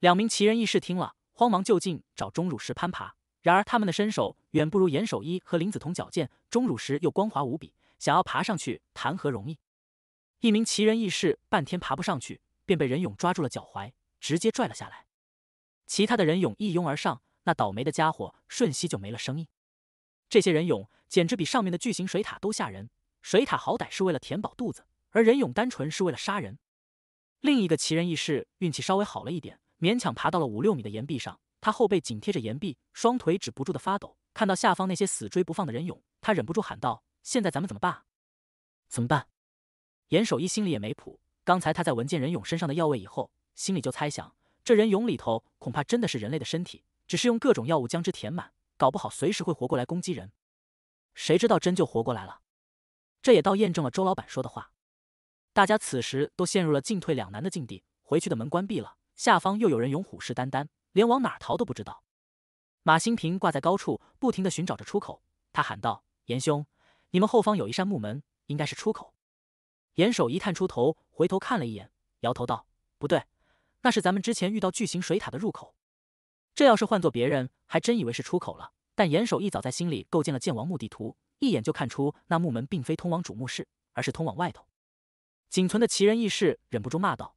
Speaker 1: 两名奇人异士听了，慌忙就近找钟乳石攀爬。然而他们的身手远不如严守一和林子彤矫健，钟乳石又光滑无比，想要爬上去谈何容易？一名奇人异士半天爬不上去，便被人俑抓住了脚踝，直接拽了下来。其他的人俑一拥而上，那倒霉的家伙瞬息就没了声音。这些人俑简直比上面的巨型水塔都吓人。水塔好歹是为了填饱肚子，而人俑单纯是为了杀人。另一个奇人异士运气稍微好了一点，勉强爬到了五六米的岩壁上。他后背紧贴着岩壁，双腿止不住的发抖。看到下方那些死追不放的人俑，他忍不住喊道：“现在咱们怎么办？怎么办？”严守一心里也没谱。刚才他在闻见人俑身上的药味以后，心里就猜想，这人俑里头恐怕真的是人类的身体，只是用各种药物将之填满，搞不好随时会活过来攻击人。谁知道真就活过来了？这也倒验证了周老板说的话。大家此时都陷入了进退两难的境地。回去的门关闭了，下方又有人俑虎视眈眈，连往哪逃都不知道。马新平挂在高处，不停地寻找着出口。他喊道：“严兄，你们后方有一扇木门，应该是出口。”严守一探出头，回头看了一眼，摇头道：“不对，那是咱们之前遇到巨型水塔的入口。这要是换做别人，还真以为是出口了。但严守一早在心里构建了剑王墓地图，一眼就看出那墓门并非通往主墓室，而是通往外头。”仅存的奇人异士忍不住骂道：“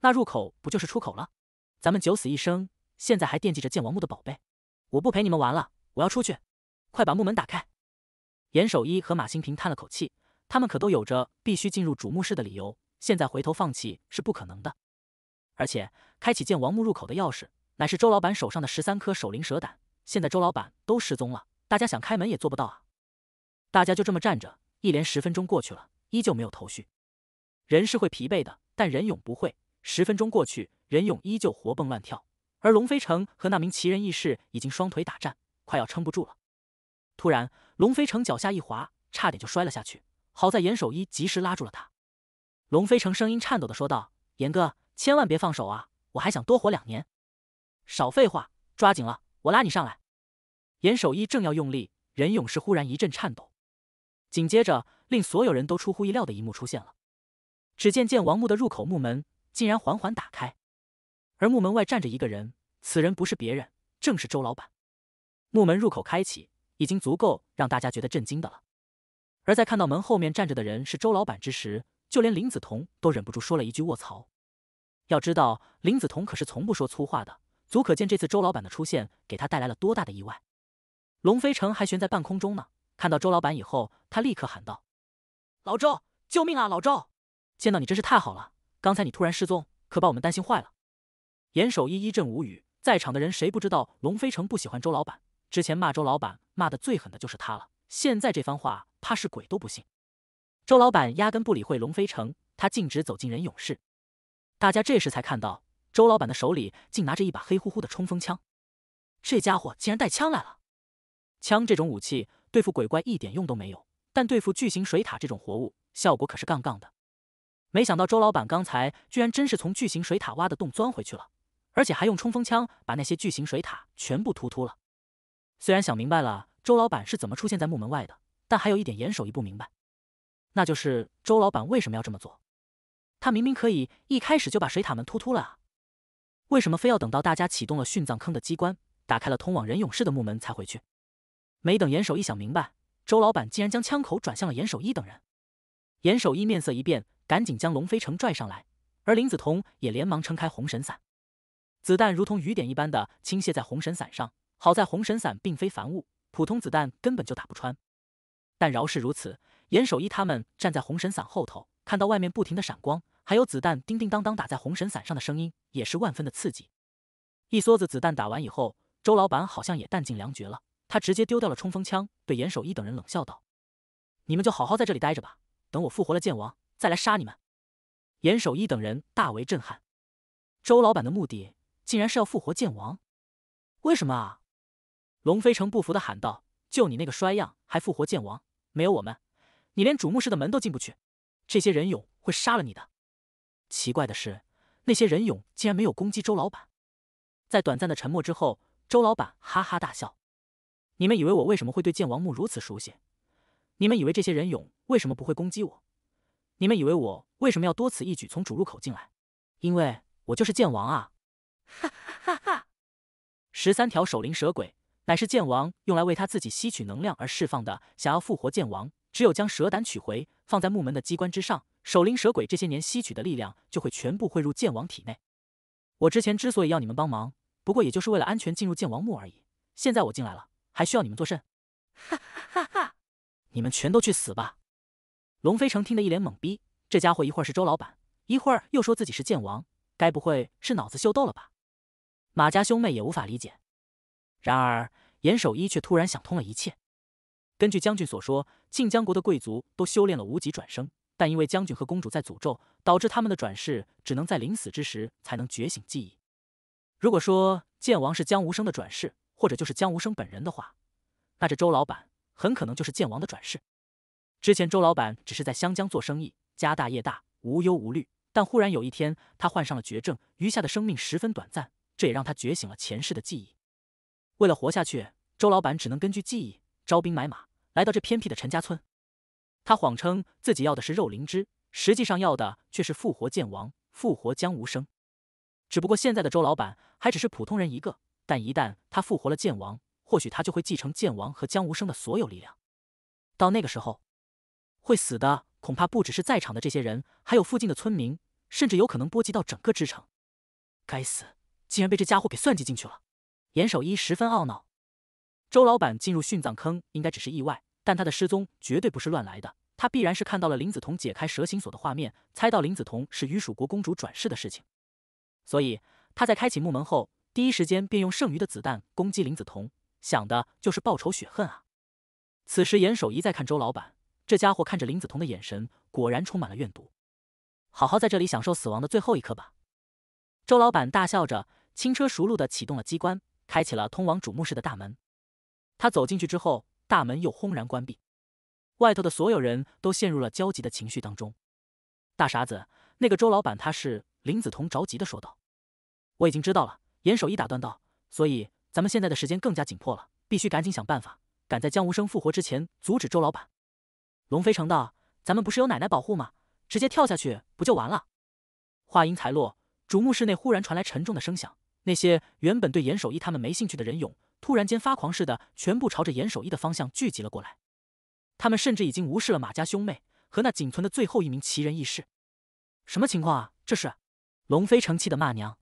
Speaker 1: 那入口不就是出口了？咱们九死一生，现在还惦记着剑王墓的宝贝？我不陪你们玩了，我要出去！快把木门打开！”严守一和马新平叹了口气。他们可都有着必须进入主墓室的理由，现在回头放弃是不可能的。而且开启剑王墓入口的钥匙，乃是周老板手上的十三颗守灵蛇胆，现在周老板都失踪了，大家想开门也做不到啊！大家就这么站着，一连十分钟过去了，依旧没有头绪。人是会疲惫的，但任勇不会。十分钟过去，任勇依旧活蹦乱跳，而龙飞城和那名奇人异士已经双腿打颤，快要撑不住了。突然，龙飞城脚下一滑，差点就摔了下去。好在严守一及时拉住了他，龙飞城声音颤抖的说道：“严哥，千万别放手啊，我还想多活两年。”少废话，抓紧了，我拉你上来。严守一正要用力，任勇是忽然一阵颤抖，紧接着，令所有人都出乎意料的一幕出现了。只见见王墓的入口木门竟然缓缓打开，而木门外站着一个人，此人不是别人，正是周老板。木门入口开启，已经足够让大家觉得震惊的了。而在看到门后面站着的人是周老板之时，就连林子彤都忍不住说了一句：“卧槽！”要知道，林子彤可是从不说粗话的，足可见这次周老板的出现给他带来了多大的意外。龙飞成还悬在半空中呢，看到周老板以后，他立刻喊道：“老周，救命啊！老周，见到你真是太好了！刚才你突然失踪，可把我们担心坏了。”严守一一阵无语，在场的人谁不知道龙飞成不喜欢周老板，之前骂周老板骂的最狠的就是他了。现在这番话，怕是鬼都不信。周老板压根不理会龙飞城，他径直走进人勇士。大家这时才看到，周老板的手里竟拿着一把黑乎乎的冲锋枪。这家伙竟然带枪来了！枪这种武器对付鬼怪一点用都没有，但对付巨型水塔这种活物，效果可是杠杠的。没想到周老板刚才居然真是从巨型水塔挖的洞钻回去了，而且还用冲锋枪把那些巨型水塔全部突突了。虽然想明白了。周老板是怎么出现在木门外的？但还有一点，严守一不明白，那就是周老板为什么要这么做？他明明可以一开始就把水塔门突突了啊！为什么非要等到大家启动了殉葬坑的机关，打开了通往人勇士的木门才回去？没等严守一想明白，周老板竟然将枪口转向了严守一等人。严守一面色一变，赶紧将龙飞城拽上来，而林子彤也连忙撑开红神伞，子弹如同雨点一般的倾泻在红神伞上。好在红神伞并非凡物。普通子弹根本就打不穿，但饶是如此，严守一他们站在红神伞后头，看到外面不停的闪光，还有子弹叮叮当当打在红神伞上的声音，也是万分的刺激。一梭子子弹打完以后，周老板好像也弹尽粮绝了，他直接丢掉了冲锋枪，对严守一等人冷笑道：“你们就好好在这里待着吧，等我复活了剑王再来杀你们。”严守一等人大为震撼，周老板的目的竟然是要复活剑王？为什么啊？龙飞城不服的喊道：“就你那个衰样，还复活剑王？没有我们，你连主墓室的门都进不去。这些人俑会杀了你的。”奇怪的是，那些人俑竟然没有攻击周老板。在短暂的沉默之后，周老板哈哈大笑：“你们以为我为什么会对剑王墓如此熟悉？你们以为这些人俑为什么不会攻击我？你们以为我为什么要多此一举从主入口进来？因为我就是剑王啊！哈哈哈哈！”十三条守灵蛇鬼。乃是剑王用来为他自己吸取能量而释放的。想要复活剑王，只有将蛇胆取回，放在木门的机关之上，守灵蛇鬼这些年吸取的力量就会全部汇入剑王体内。我之前之所以要你们帮忙，不过也就是为了安全进入剑王墓而已。现在我进来了，还需要你们做甚？哈哈哈哈！你们全都去死吧！龙飞成听得一脸懵逼，这家伙一会儿是周老板，一会儿又说自己是剑王，该不会是脑子秀逗了吧？马家兄妹也无法理解。然而，严守一却突然想通了一切。根据将军所说，晋江国的贵族都修炼了无极转生，但因为将军和公主在诅咒，导致他们的转世只能在临死之时才能觉醒记忆。如果说剑王是江无生的转世，或者就是江无生本人的话，那这周老板很可能就是剑王的转世。之前，周老板只是在湘江做生意，家大业大，无忧无虑。但忽然有一天，他患上了绝症，余下的生命十分短暂，这也让他觉醒了前世的记忆。为了活下去，周老板只能根据记忆招兵买马，来到这偏僻的陈家村。他谎称自己要的是肉灵芝，实际上要的却是复活剑王、复活江无生。只不过现在的周老板还只是普通人一个，但一旦他复活了剑王，或许他就会继承剑王和江无生的所有力量。到那个时候，会死的恐怕不只是在场的这些人，还有附近的村民，甚至有可能波及到整个之城。该死，竟然被这家伙给算计进去了！严守一十分懊恼，周老板进入殉葬坑应该只是意外，但他的失踪绝对不是乱来的。他必然是看到了林子彤解开蛇形锁的画面，猜到林子彤是与蜀国公主转世的事情，所以他在开启木门后，第一时间便用剩余的子弹攻击林子彤，想的就是报仇雪恨啊。此时严守一再看周老板，这家伙看着林子彤的眼神果然充满了怨毒。好好在这里享受死亡的最后一刻吧！周老板大笑着，轻车熟路的启动了机关。开启了通往主墓室的大门，他走进去之后，大门又轰然关闭。外头的所有人都陷入了焦急的情绪当中。大傻子，那个周老板他是林子彤着急的说道。我已经知道了，严守一打断道。所以咱们现在的时间更加紧迫了，必须赶紧想办法，赶在江无声复活之前阻止周老板。龙飞城道，咱们不是有奶奶保护吗？直接跳下去不就完了？话音才落，主墓室内忽然传来沉重的声响。那些原本对严守一他们没兴趣的人俑，突然间发狂似的，全部朝着严守一的方向聚集了过来。他们甚至已经无视了马家兄妹和那仅存的最后一名奇人异士。什么情况啊？这是？龙飞成气的骂娘。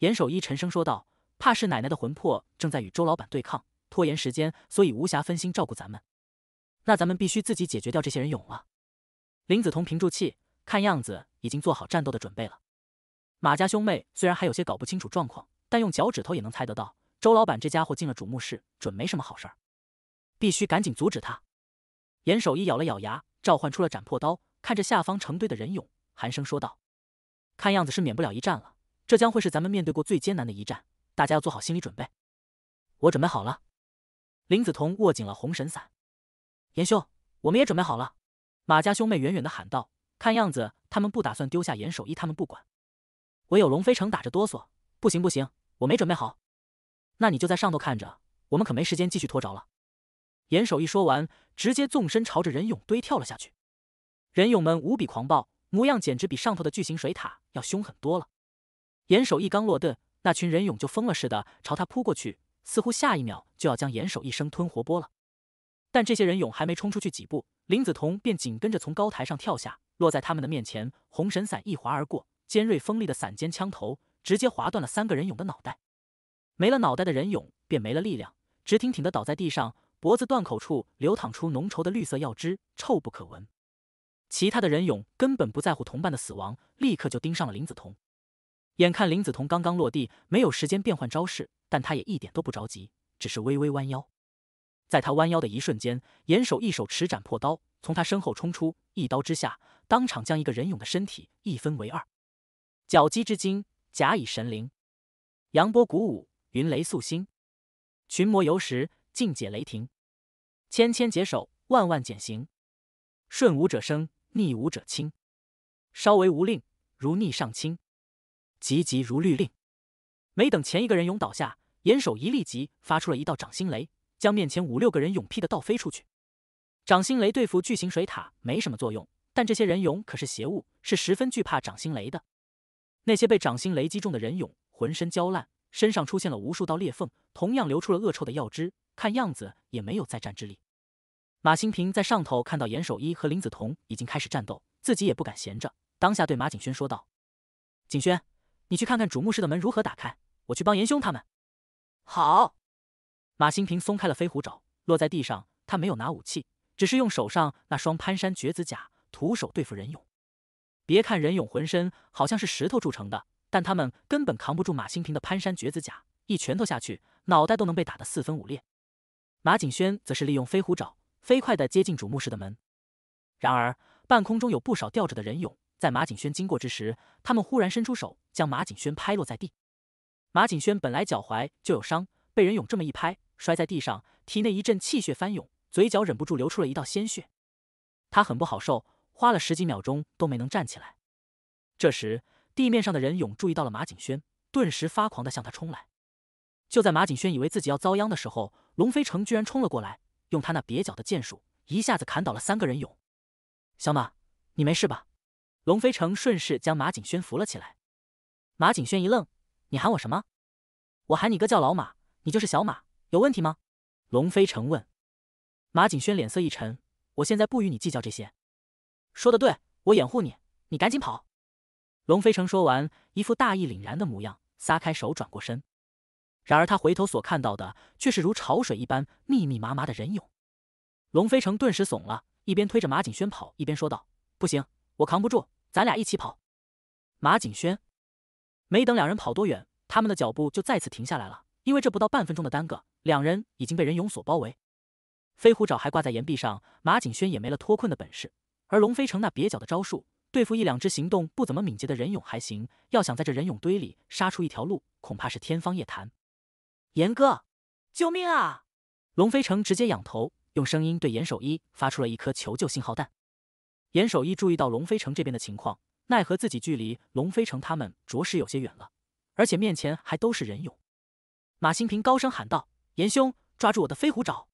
Speaker 1: 严守一沉声说道：“怕是奶奶的魂魄正在与周老板对抗，拖延时间，所以无暇分心照顾咱们。那咱们必须自己解决掉这些人俑了。”林子彤屏住气，看样子已经做好战斗的准备了。马家兄妹虽然还有些搞不清楚状况，但用脚趾头也能猜得到，周老板这家伙进了主墓室，准没什么好事儿，必须赶紧阻止他。严守一咬了咬牙，召唤出了斩破刀，看着下方成堆的人俑，寒声说道：“看样子是免不了一战了，这将会是咱们面对过最艰难的一战，大家要做好心理准备。”“我准备好了。”林子彤握紧了红神伞，“严兄，我们也准备好了。”马家兄妹远远的喊道：“看样子他们不打算丢下严守一他们不管。”唯有龙飞城打着哆嗦：“不行不行，我没准备好。”“那你就在上头看着，我们可没时间继续拖着了。”严守一说完，直接纵身朝着人俑堆跳了下去。人俑们无比狂暴，模样简直比上头的巨型水塔要凶狠多了。严守一刚落盾，那群人俑就疯了似的朝他扑过去，似乎下一秒就要将严守一生吞活剥了。但这些人俑还没冲出去几步，林子彤便紧跟着从高台上跳下，落在他们的面前，红神伞一划而过。尖锐锋利的散尖枪头直接划断了三个人俑的脑袋，没了脑袋的人俑便没了力量，直挺挺的倒在地上，脖子断口处流淌出浓稠的绿色药汁，臭不可闻。其他的人俑根本不在乎同伴的死亡，立刻就盯上了林子彤。眼看林子彤刚刚落地，没有时间变换招式，但他也一点都不着急，只是微微弯腰。在他弯腰的一瞬间，严守一手持斩破刀从他身后冲出，一刀之下，当场将一个人俑的身体一分为二。角击之精，甲乙神灵，扬波鼓舞，云雷肃心，群魔游时，尽解雷霆，千千解手，万万减刑，顺吾者生，逆吾者轻，稍为无令，如逆上轻，急急如律令。没等前一个人勇倒下，严守一立即发出了一道掌心雷，将面前五六个人勇劈的倒飞出去。掌心雷对付巨型水塔没什么作用，但这些人俑可是邪物，是十分惧怕掌心雷的。那些被掌心雷击中的人俑，浑身焦烂，身上出现了无数道裂缝，同样流出了恶臭的药汁，看样子也没有再战之力。马新平在上头看到严守一和林子彤已经开始战斗，自己也不敢闲着，当下对马景轩说道：“景轩，你去看看主墓室的门如何打开，我去帮严兄他们。”好。马新平松开了飞虎爪，落在地上，他没有拿武器，只是用手上那双攀山绝子甲，徒手对付人俑。别看任勇浑身好像是石头铸成的，但他们根本扛不住马兴平的攀山绝子甲，一拳头下去，脑袋都能被打得四分五裂。马景轩则是利用飞虎爪，飞快地接近主墓室的门。然而，半空中有不少吊着的人俑，在马景轩经过之时，他们忽然伸出手，将马景轩拍落在地。马景轩本来脚踝就有伤，被人俑这么一拍，摔在地上，体内一阵气血翻涌，嘴角忍不住流出了一道鲜血。他很不好受。花了十几秒钟都没能站起来，这时地面上的人勇注意到了马景轩，顿时发狂的向他冲来。就在马景轩以为自己要遭殃的时候，龙飞城居然冲了过来，用他那蹩脚的剑术一下子砍倒了三个人勇。小马，你没事吧？龙飞城顺势将马景轩扶了起来。马景轩一愣：“你喊我什么？我喊你哥叫老马，你就是小马，有问题吗？”龙飞城问。马景轩脸色一沉：“我现在不与你计较这些。”说的对，我掩护你，你赶紧跑。龙飞城说完，一副大义凛然的模样，撒开手转过身。然而他回头所看到的却是如潮水一般密密麻麻的人影。龙飞城顿时怂了，一边推着马景轩跑，一边说道：“不行，我扛不住，咱俩一起跑。”马景轩没等两人跑多远，他们的脚步就再次停下来了，因为这不到半分钟的耽搁，两人已经被人勇所包围。飞虎爪还挂在岩壁上，马景轩也没了脱困的本事。而龙飞城那蹩脚的招数，对付一两只行动不怎么敏捷的人勇还行，要想在这人勇堆里杀出一条路，恐怕是天方夜谭。严哥，救命啊！龙飞城直接仰头，用声音对严守一发出了一颗求救信号弹。严守一注意到龙飞城这边的情况，奈何自己距离龙飞城他们着实有些远了，而且面前还都是人勇。马新平高声喊道：“严兄，抓住我的飞虎爪！”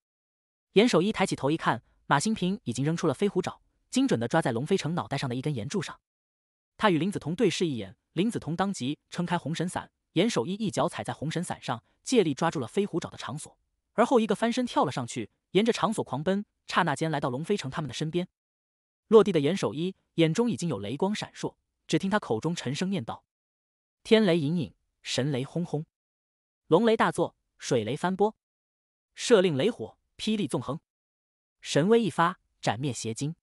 Speaker 1: 严守一抬起头一看，马新平已经扔出了飞虎爪。精准的抓在龙飞城脑袋上的一根岩柱上，他与林子彤对视一眼，林子彤当即撑开红神伞，严守一一脚踩在红神伞上，借力抓住了飞虎爪的长索，而后一个翻身跳了上去，沿着场所狂奔，刹那间来到龙飞城他们的身边。落地的严守一眼中已经有雷光闪烁，只听他口中沉声念道：“天雷隐隐，神雷轰轰，龙雷大作，水雷翻波，摄令雷火，霹雳纵横，神威一发，斩灭邪精。”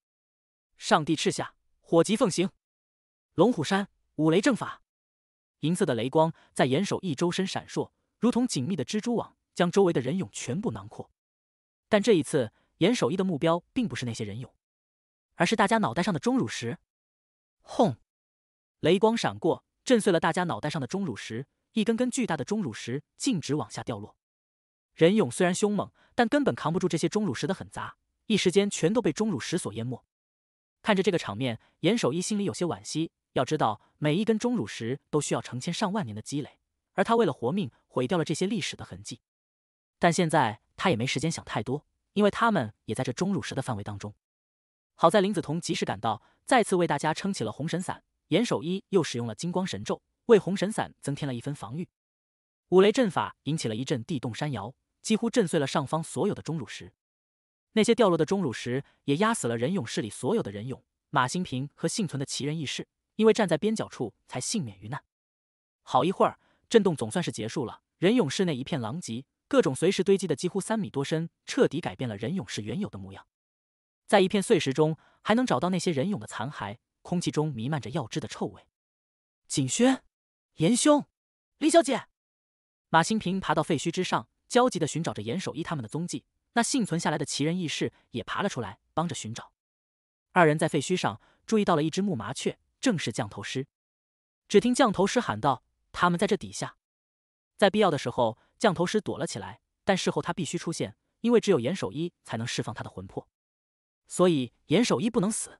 Speaker 1: 上帝赤下，火急奉行。龙虎山五雷正法，银色的雷光在严守一周身闪烁，如同紧密的蜘蛛网，将周围的人俑全部囊括。但这一次，严守一的目标并不是那些人俑，而是大家脑袋上的钟乳石。轰！雷光闪过，震碎了大家脑袋上的钟乳石，一根根巨大的钟乳石径直往下掉落。人俑虽然凶猛，但根本扛不住这些钟乳石的狠砸，一时间全都被钟乳石所淹没。看着这个场面，严守一心里有些惋惜。要知道，每一根钟乳石都需要成千上万年的积累，而他为了活命，毁掉了这些历史的痕迹。但现在他也没时间想太多，因为他们也在这钟乳石的范围当中。好在林子彤及时赶到，再次为大家撑起了红神伞。严守一又使用了金光神咒，为红神伞增添了一分防御。五雷阵法引起了一阵地动山摇，几乎震碎了上方所有的钟乳石。那些掉落的钟乳石也压死了人俑室里所有的人俑，马新平和幸存的奇人异士，因为站在边角处才幸免于难。好一会儿，震动总算是结束了，人俑室内一片狼藉，各种随时堆积的几乎三米多深，彻底改变了人俑室原有的模样。在一片碎石中，还能找到那些人俑的残骸，空气中弥漫着药汁的臭味。景轩，严兄，林小姐，马新平爬到废墟之上，焦急地寻找着严守一他们的踪迹。那幸存下来的奇人异士也爬了出来，帮着寻找。二人在废墟上注意到了一只木麻雀，正是降头师。只听降头师喊道：“他们在这底下。”在必要的时候，降头师躲了起来，但事后他必须出现，因为只有严守一才能释放他的魂魄，所以严守一不能死。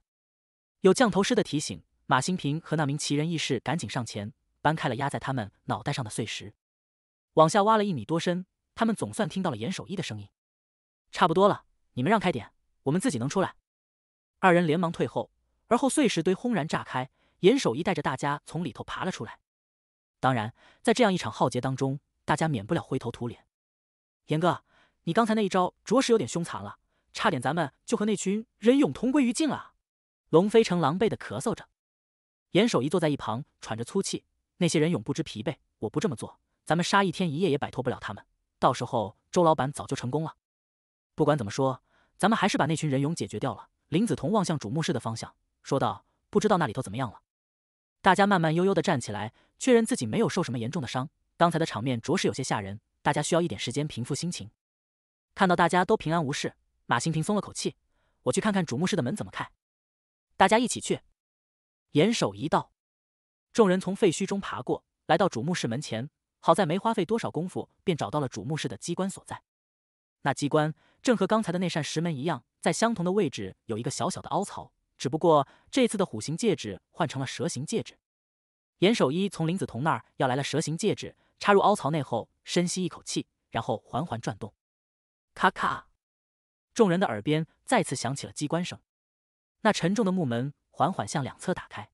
Speaker 1: 有降头师的提醒，马新平和那名奇人异士赶紧上前，搬开了压在他们脑袋上的碎石，往下挖了一米多深，他们总算听到了严守一的声音。差不多了，你们让开点，我们自己能出来。二人连忙退后，而后碎石堆轰然炸开，严守一带着大家从里头爬了出来。当然，在这样一场浩劫当中，大家免不了灰头土脸。严哥，你刚才那一招着实有点凶残了，差点咱们就和那群人俑同归于尽了。龙飞城狼狈的咳嗽着，严守一坐在一旁喘着粗气。那些人俑不知疲惫，我不这么做，咱们杀一天一夜也摆脱不了他们。到时候周老板早就成功了。不管怎么说，咱们还是把那群人俑解决掉了。林子彤望向主墓室的方向，说道：“不知道那里头怎么样了。”大家慢慢悠悠的站起来，确认自己没有受什么严重的伤。刚才的场面着实有些吓人，大家需要一点时间平复心情。看到大家都平安无事，马新平松了口气：“我去看看主墓室的门怎么开。”大家一起去。严守一道，众人从废墟中爬过来到主墓室门前，好在没花费多少功夫，便找到了主墓室的机关所在。那机关。正和刚才的那扇石门一样，在相同的位置有一个小小的凹槽，只不过这次的虎形戒指换成了蛇形戒指。严守一从林子彤那儿要来了蛇形戒指，插入凹槽内后，深吸一口气，然后缓缓转动。咔咔，众人的耳边再次响起了机关声，那沉重的木门缓缓向两侧打开。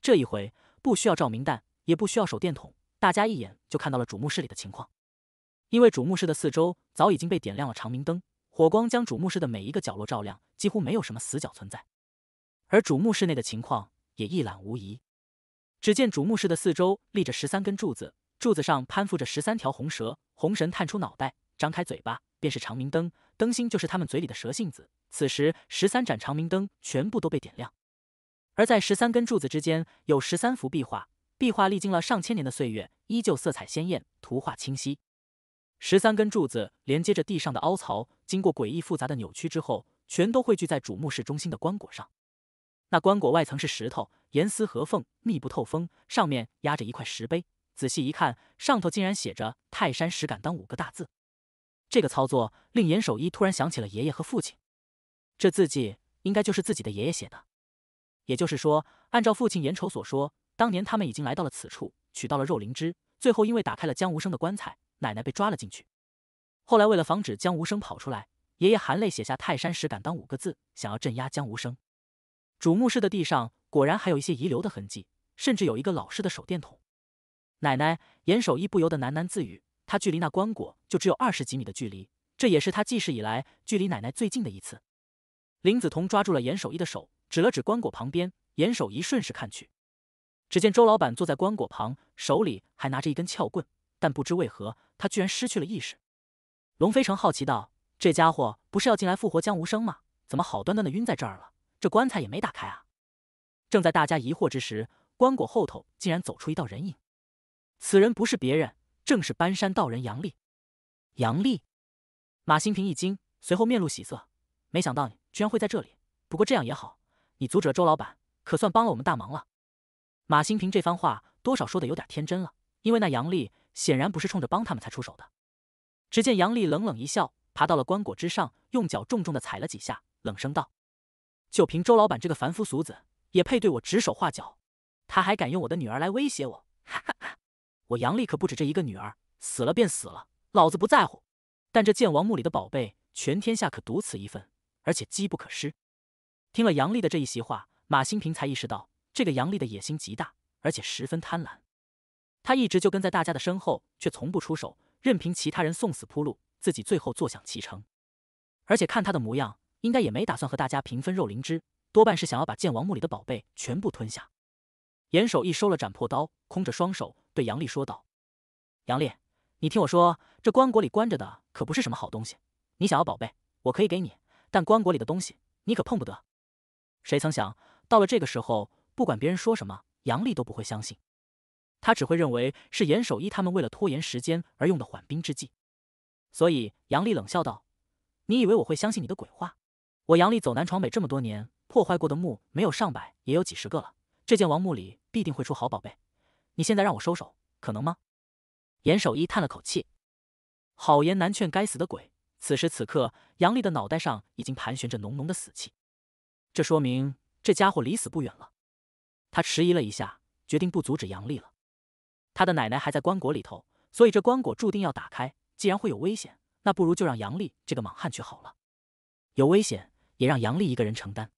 Speaker 1: 这一回不需要照明弹，也不需要手电筒，大家一眼就看到了主墓室里的情况。因为主墓室的四周早已经被点亮了长明灯，火光将主墓室的每一个角落照亮，几乎没有什么死角存在。而主墓室内的情况也一览无遗。只见主墓室的四周立着十三根柱子，柱子上攀附着十三条红蛇，红神探出脑袋，张开嘴巴，便是长明灯，灯芯就是他们嘴里的蛇信子。此时，十三盏长明灯全部都被点亮。而在十三根柱子之间，有十三幅壁画，壁画历经了上千年的岁月，依旧色彩鲜艳，图画清晰。十三根柱子连接着地上的凹槽，经过诡异复杂的扭曲之后，全都汇聚在主墓室中心的棺椁上。那棺椁外层是石头，严丝合缝，密不透风，上面压着一块石碑。仔细一看，上头竟然写着“泰山石敢当”五个大字。这个操作令严守一突然想起了爷爷和父亲。这字迹应该就是自己的爷爷写的。也就是说，按照父亲眼瞅所说，当年他们已经来到了此处，取到了肉灵芝，最后因为打开了江无声的棺材。奶奶被抓了进去，后来为了防止江无声跑出来，爷爷含泪写下“泰山石敢当”五个字，想要镇压江无声。主墓室的地上果然还有一些遗留的痕迹，甚至有一个老式的手电筒。奶奶严守一不由得喃喃自语：“他距离那棺椁就只有二十几米的距离，这也是他记事以来距离奶奶最近的一次。”林子彤抓住了严守一的手，指了指棺椁旁边，严守一顺势看去，只见周老板坐在棺椁旁，手里还拿着一根撬棍。但不知为何，他居然失去了意识。龙飞成好奇道：“这家伙不是要进来复活江无声吗？怎么好端端的晕在这儿了？这棺材也没打开啊！”正在大家疑惑之时，棺椁后头竟然走出一道人影。此人不是别人，正是搬山道人杨丽。杨丽，马新平一惊，随后面露喜色：“没想到你居然会在这里。不过这样也好，你阻止了周老板，可算帮了我们大忙了。”马新平这番话多少说的有点天真了，因为那杨丽。显然不是冲着帮他们才出手的。只见杨丽冷冷一笑，爬到了棺椁之上，用脚重重的踩了几下，冷声道：“就凭周老板这个凡夫俗子，也配对我指手画脚？他还敢用我的女儿来威胁我？哈哈哈！我杨丽可不止这一个女儿，死了便死了，老子不在乎。但这剑王墓里的宝贝，全天下可独此一份，而且机不可失。”听了杨丽的这一席话，马新平才意识到，这个杨丽的野心极大，而且十分贪婪。他一直就跟在大家的身后，却从不出手，任凭其他人送死铺路，自己最后坐享其成。而且看他的模样，应该也没打算和大家平分肉灵芝，多半是想要把剑王墓里的宝贝全部吞下。严守义收了斩破刀，空着双手对杨丽说道：“杨丽，你听我说，这棺椁里关着的可不是什么好东西。你想要宝贝，我可以给你，但棺椁里的东西你可碰不得。”谁曾想，到了这个时候，不管别人说什么，杨丽都不会相信。他只会认为是严守一他们为了拖延时间而用的缓兵之计，所以杨丽冷笑道：“你以为我会相信你的鬼话？我杨丽走南闯北这么多年，破坏过的墓没有上百也有几十个了。这件王墓里必定会出好宝贝，你现在让我收手，可能吗？”严守一叹了口气：“好言难劝，该死的鬼！”此时此刻，杨丽的脑袋上已经盘旋着浓浓的死气，这说明这家伙离死不远了。他迟疑了一下，决定不阻止杨丽了。他的奶奶还在棺椁里头，所以这棺椁注定要打开。既然会有危险，那不如就让杨丽这个莽汉去好了。有危险，也让杨丽一个人承担。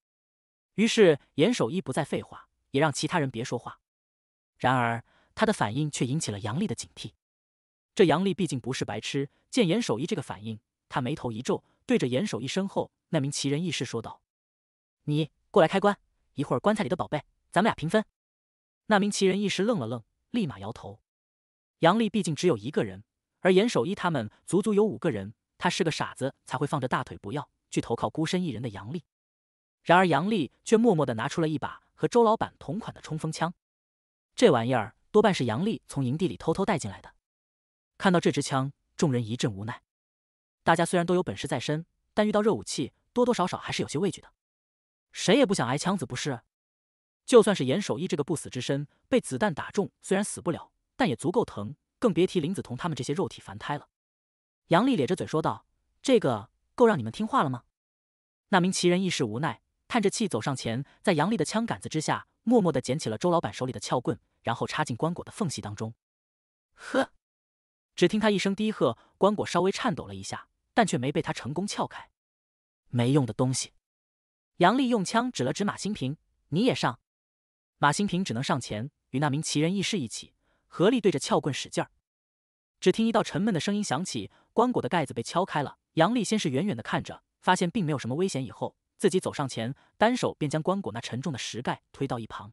Speaker 1: 于是严守一不再废话，也让其他人别说话。然而他的反应却引起了杨丽的警惕。这杨丽毕竟不是白痴，见严守一这个反应，他眉头一皱，对着严守一身后那名奇人异士说道：“你过来开棺，一会儿棺材里的宝贝，咱们俩平分。”那名奇人一时愣了愣。立马摇头。杨丽毕竟只有一个人，而严守一他们足足有五个人，他是个傻子才会放着大腿不要去投靠孤身一人的杨丽。然而杨丽却默默的拿出了一把和周老板同款的冲锋枪，这玩意儿多半是杨丽从营地里偷偷带进来的。看到这支枪，众人一阵无奈。大家虽然都有本事在身，但遇到热武器，多多少少还是有些畏惧的。谁也不想挨枪子，不是？就算是严守一这个不死之身被子弹打中，虽然死不了，但也足够疼。更别提林子彤他们这些肉体凡胎了。杨丽咧着嘴说道：“这个够让你们听话了吗？”那名奇人一时无奈，叹着气走上前，在杨丽的枪杆子之下，默默的捡起了周老板手里的撬棍，然后插进棺椁的缝隙当中。呵，只听他一声低喝，棺椁稍微颤抖了一下，但却没被他成功撬开。没用的东西！杨丽用枪指了指马新平：“你也上。”马新平只能上前，与那名奇人异士一起合力对着撬棍使劲儿。只听一道沉闷的声音响起，棺椁的盖子被敲开了。杨丽先是远远地看着，发现并没有什么危险，以后自己走上前，单手便将棺椁那沉重的石盖推到一旁。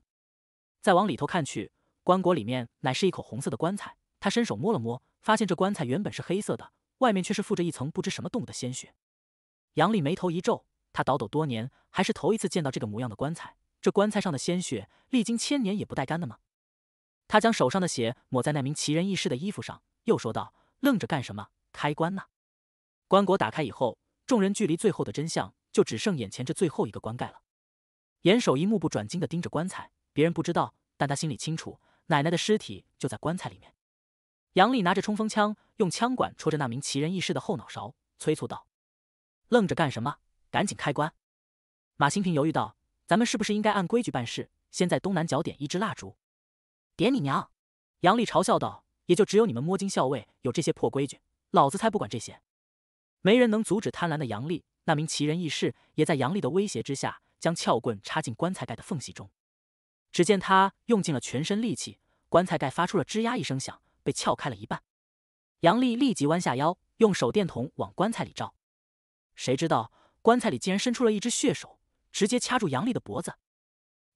Speaker 1: 再往里头看去，棺椁里面乃是一口红色的棺材。他伸手摸了摸，发现这棺材原本是黑色的，外面却是附着一层不知什么动物的鲜血。杨丽眉头一皱，他倒斗多年，还是头一次见到这个模样的棺材。这棺材上的鲜血，历经千年也不带干的吗？他将手上的血抹在那名奇人异士的衣服上，又说道：“愣着干什么？开棺呐！”棺椁打开以后，众人距离最后的真相就只剩眼前这最后一个棺盖了。严守一目不转睛的盯着棺材，别人不知道，但他心里清楚，奶奶的尸体就在棺材里面。杨丽拿着冲锋枪，用枪管戳着那名奇人异士的后脑勺，催促道：“愣着干什么？赶紧开棺！”马新平犹豫道。咱们是不是应该按规矩办事？先在东南角点一支蜡烛。点你娘！杨丽嘲笑道：“也就只有你们摸金校尉有这些破规矩，老子才不管这些。”没人能阻止贪婪的杨丽。那名奇人异士也在杨丽的威胁之下，将撬棍插进棺材盖的缝隙中。只见他用尽了全身力气，棺材盖发出了吱呀一声响，被撬开了一半。杨丽立即弯下腰，用手电筒往棺材里照。谁知道棺材里竟然伸出了一只血手。直接掐住杨丽的脖子，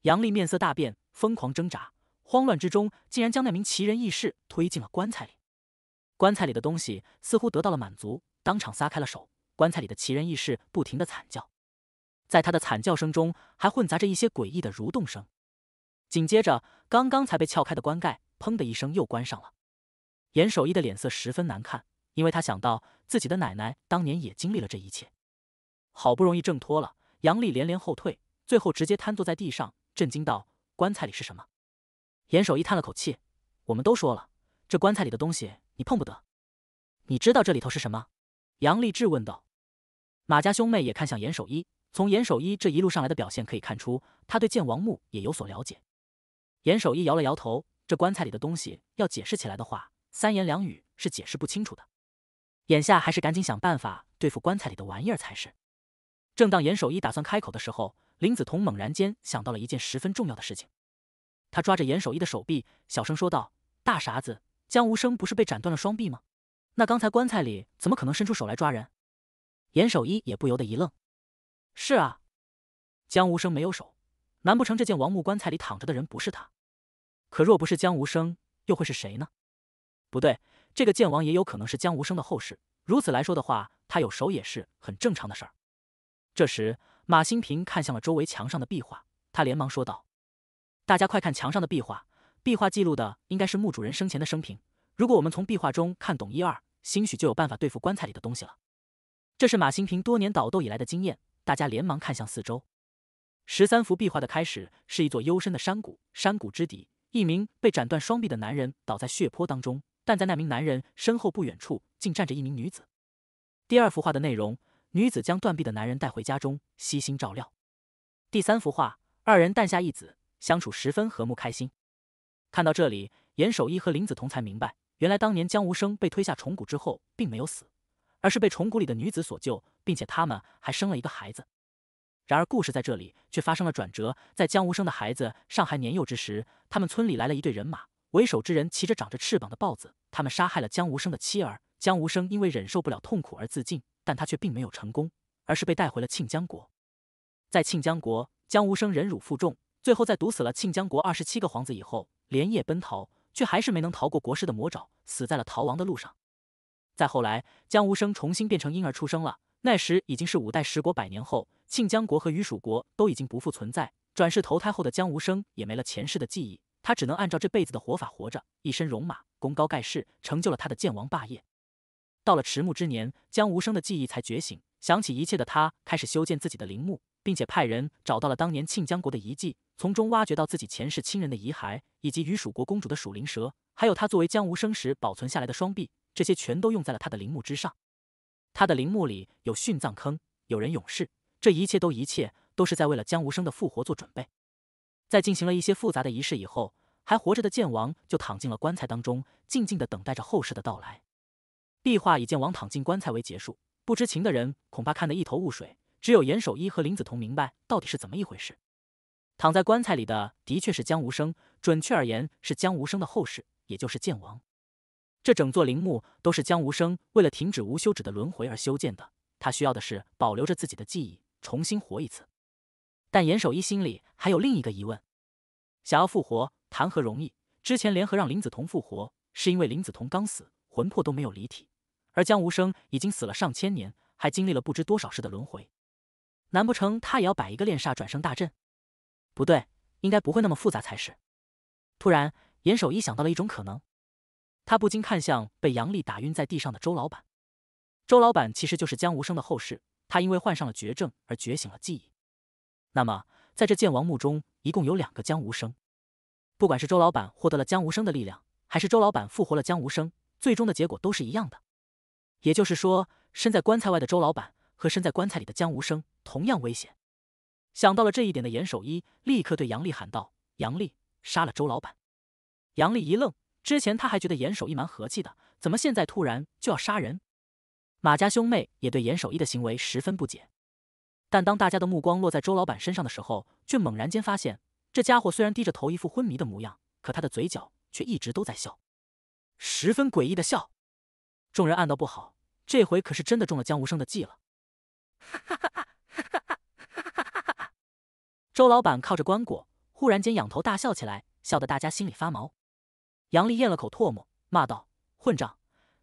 Speaker 1: 杨丽面色大变，疯狂挣扎，慌乱之中竟然将那名奇人异士推进了棺材里。棺材里的东西似乎得到了满足，当场撒开了手。棺材里的奇人异士不停的惨叫，在他的惨叫声中还混杂着一些诡异的蠕动声。紧接着，刚刚才被撬开的棺盖，砰的一声又关上了。严守一的脸色十分难看，因为他想到自己的奶奶当年也经历了这一切，好不容易挣脱了。杨丽连连后退，最后直接瘫坐在地上，震惊道：“棺材里是什么？”严守一叹了口气：“我们都说了，这棺材里的东西你碰不得。你知道这里头是什么？”杨丽质问道。马家兄妹也看向严守一，从严守一这一路上来的表现可以看出，他对剑王墓也有所了解。严守一摇了摇头：“这棺材里的东西要解释起来的话，三言两语是解释不清楚的。眼下还是赶紧想办法对付棺材里的玩意儿才是。”正当严守一打算开口的时候，林子彤猛然间想到了一件十分重要的事情，他抓着严守一的手臂，小声说道：“大傻子，江无生不是被斩断了双臂吗？那刚才棺材里怎么可能伸出手来抓人？”严守一也不由得一愣：“是啊，江无生没有手，难不成这件王墓棺材里躺着的人不是他？可若不是江无生，又会是谁呢？不对，这个剑王也有可能是江无生的后世。如此来说的话，他有手也是很正常的事儿。”这时，马新平看向了周围墙上的壁画，他连忙说道：“大家快看墙上的壁画！壁画记录的应该是墓主人生前的生平。如果我们从壁画中看懂一二，兴许就有办法对付棺材里的东西了。”这是马新平多年倒斗以来的经验。大家连忙看向四周。十三幅壁画的开始是一座幽深的山谷，山谷之底，一名被斩断双臂的男人倒在血泊当中，但在那名男人身后不远处，竟站着一名女子。第二幅画的内容。女子将断臂的男人带回家中，悉心照料。第三幅画，二人诞下一子，相处十分和睦开心。看到这里，严守一和林子彤才明白，原来当年江无生被推下虫谷之后，并没有死，而是被虫谷里的女子所救，并且他们还生了一个孩子。然而，故事在这里却发生了转折。在江无生的孩子尚还年幼之时，他们村里来了一队人马，为首之人骑着长着翅膀的豹子，他们杀害了江无生的妻儿。江无生因为忍受不了痛苦而自尽。但他却并没有成功，而是被带回了庆江国。在庆江国，江无生忍辱负重，最后在毒死了庆江国二十七个皇子以后，连夜奔逃，却还是没能逃过国师的魔爪，死在了逃亡的路上。再后来，江无生重新变成婴儿出生了。那时已经是五代十国百年后，庆江国和鱼蜀国都已经不复存在。转世投胎后的江无生也没了前世的记忆，他只能按照这辈子的活法活着。一身戎马，功高盖世，成就了他的剑王霸业。到了迟暮之年，江无声的记忆才觉醒，想起一切的他开始修建自己的陵墓，并且派人找到了当年庆江国的遗迹，从中挖掘到自己前世亲人的遗骸，以及与蜀国公主的蜀灵蛇，还有他作为江无声时保存下来的双臂，这些全都用在了他的陵墓之上。他的陵墓里有殉葬坑，有人勇士，这一切都一切都是在为了江无声的复活做准备。在进行了一些复杂的仪式以后，还活着的剑王就躺进了棺材当中，静静的等待着后世的到来。壁画以剑王躺进棺材为结束，不知情的人恐怕看得一头雾水。只有严守一和林子彤明白到底是怎么一回事。躺在棺材里的，的确是江无生，准确而言是江无生的后世，也就是剑王。这整座陵墓都是江无生为了停止无休止的轮回而修建的。他需要的是保留着自己的记忆，重新活一次。但严守一心里还有另一个疑问：想要复活，谈何容易？之前联合让林子彤复活，是因为林子彤刚死，魂魄都没有离体。而江无生已经死了上千年，还经历了不知多少世的轮回，难不成他也要摆一个炼煞转生大阵？不对，应该不会那么复杂才是。突然，严守一想到了一种可能，他不禁看向被杨丽打晕在地上的周老板。周老板其实就是江无生的后世，他因为患上了绝症而觉醒了记忆。那么，在这剑王墓中一共有两个江无生，不管是周老板获得了江无生的力量，还是周老板复活了江无生，最终的结果都是一样的。也就是说，身在棺材外的周老板和身在棺材里的江无声同样危险。想到了这一点的严守一立刻对杨丽喊道：“杨丽，杀了周老板！”杨丽一愣，之前他还觉得严守一蛮和气的，怎么现在突然就要杀人？马家兄妹也对严守一的行为十分不解。但当大家的目光落在周老板身上的时候，却猛然间发现，这家伙虽然低着头，一副昏迷的模样，可他的嘴角却一直都在笑，十分诡异的笑。众人暗道不好。这回可是真的中了江无生的计了！哈哈哈哈哈哈哈哈哈哈！周老板靠着棺椁，忽然间仰头大笑起来，笑得大家心里发毛。杨丽咽了口唾沫，骂道：“混账！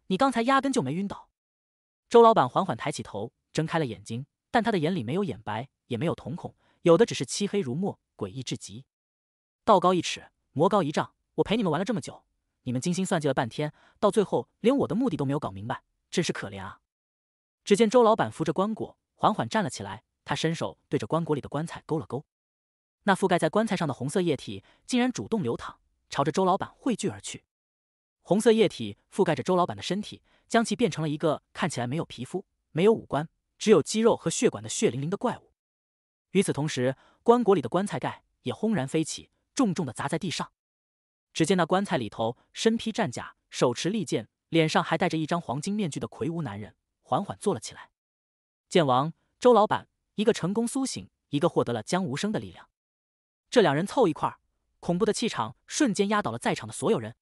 Speaker 1: 你刚才压根就没晕倒！”周老板缓缓抬起头，睁开了眼睛，但他的眼里没有眼白，也没有瞳孔，有的只是漆黑如墨，诡异至极。道高一尺，魔高一丈。我陪你们玩了这么久，你们精心算计了半天，到最后连我的目的都没有搞明白。真是可怜啊！只见周老板扶着棺椁，缓缓站了起来。他伸手对着棺椁里的棺材勾了勾，那覆盖在棺材上的红色液体竟然主动流淌，朝着周老板汇聚而去。红色液体覆盖着周老板的身体，将其变成了一个看起来没有皮肤、没有五官，只有肌肉和血管的血淋淋的怪物。与此同时，棺椁里的棺材盖也轰然飞起，重重的砸在地上。只见那棺材里头，身披战甲，手持利剑。脸上还带着一张黄金面具的魁梧男人缓缓坐了起来。剑王周老板，一个成功苏醒，一个获得了江无声的力量，这两人凑一块儿，恐怖的气场瞬间压倒了在场的所有人。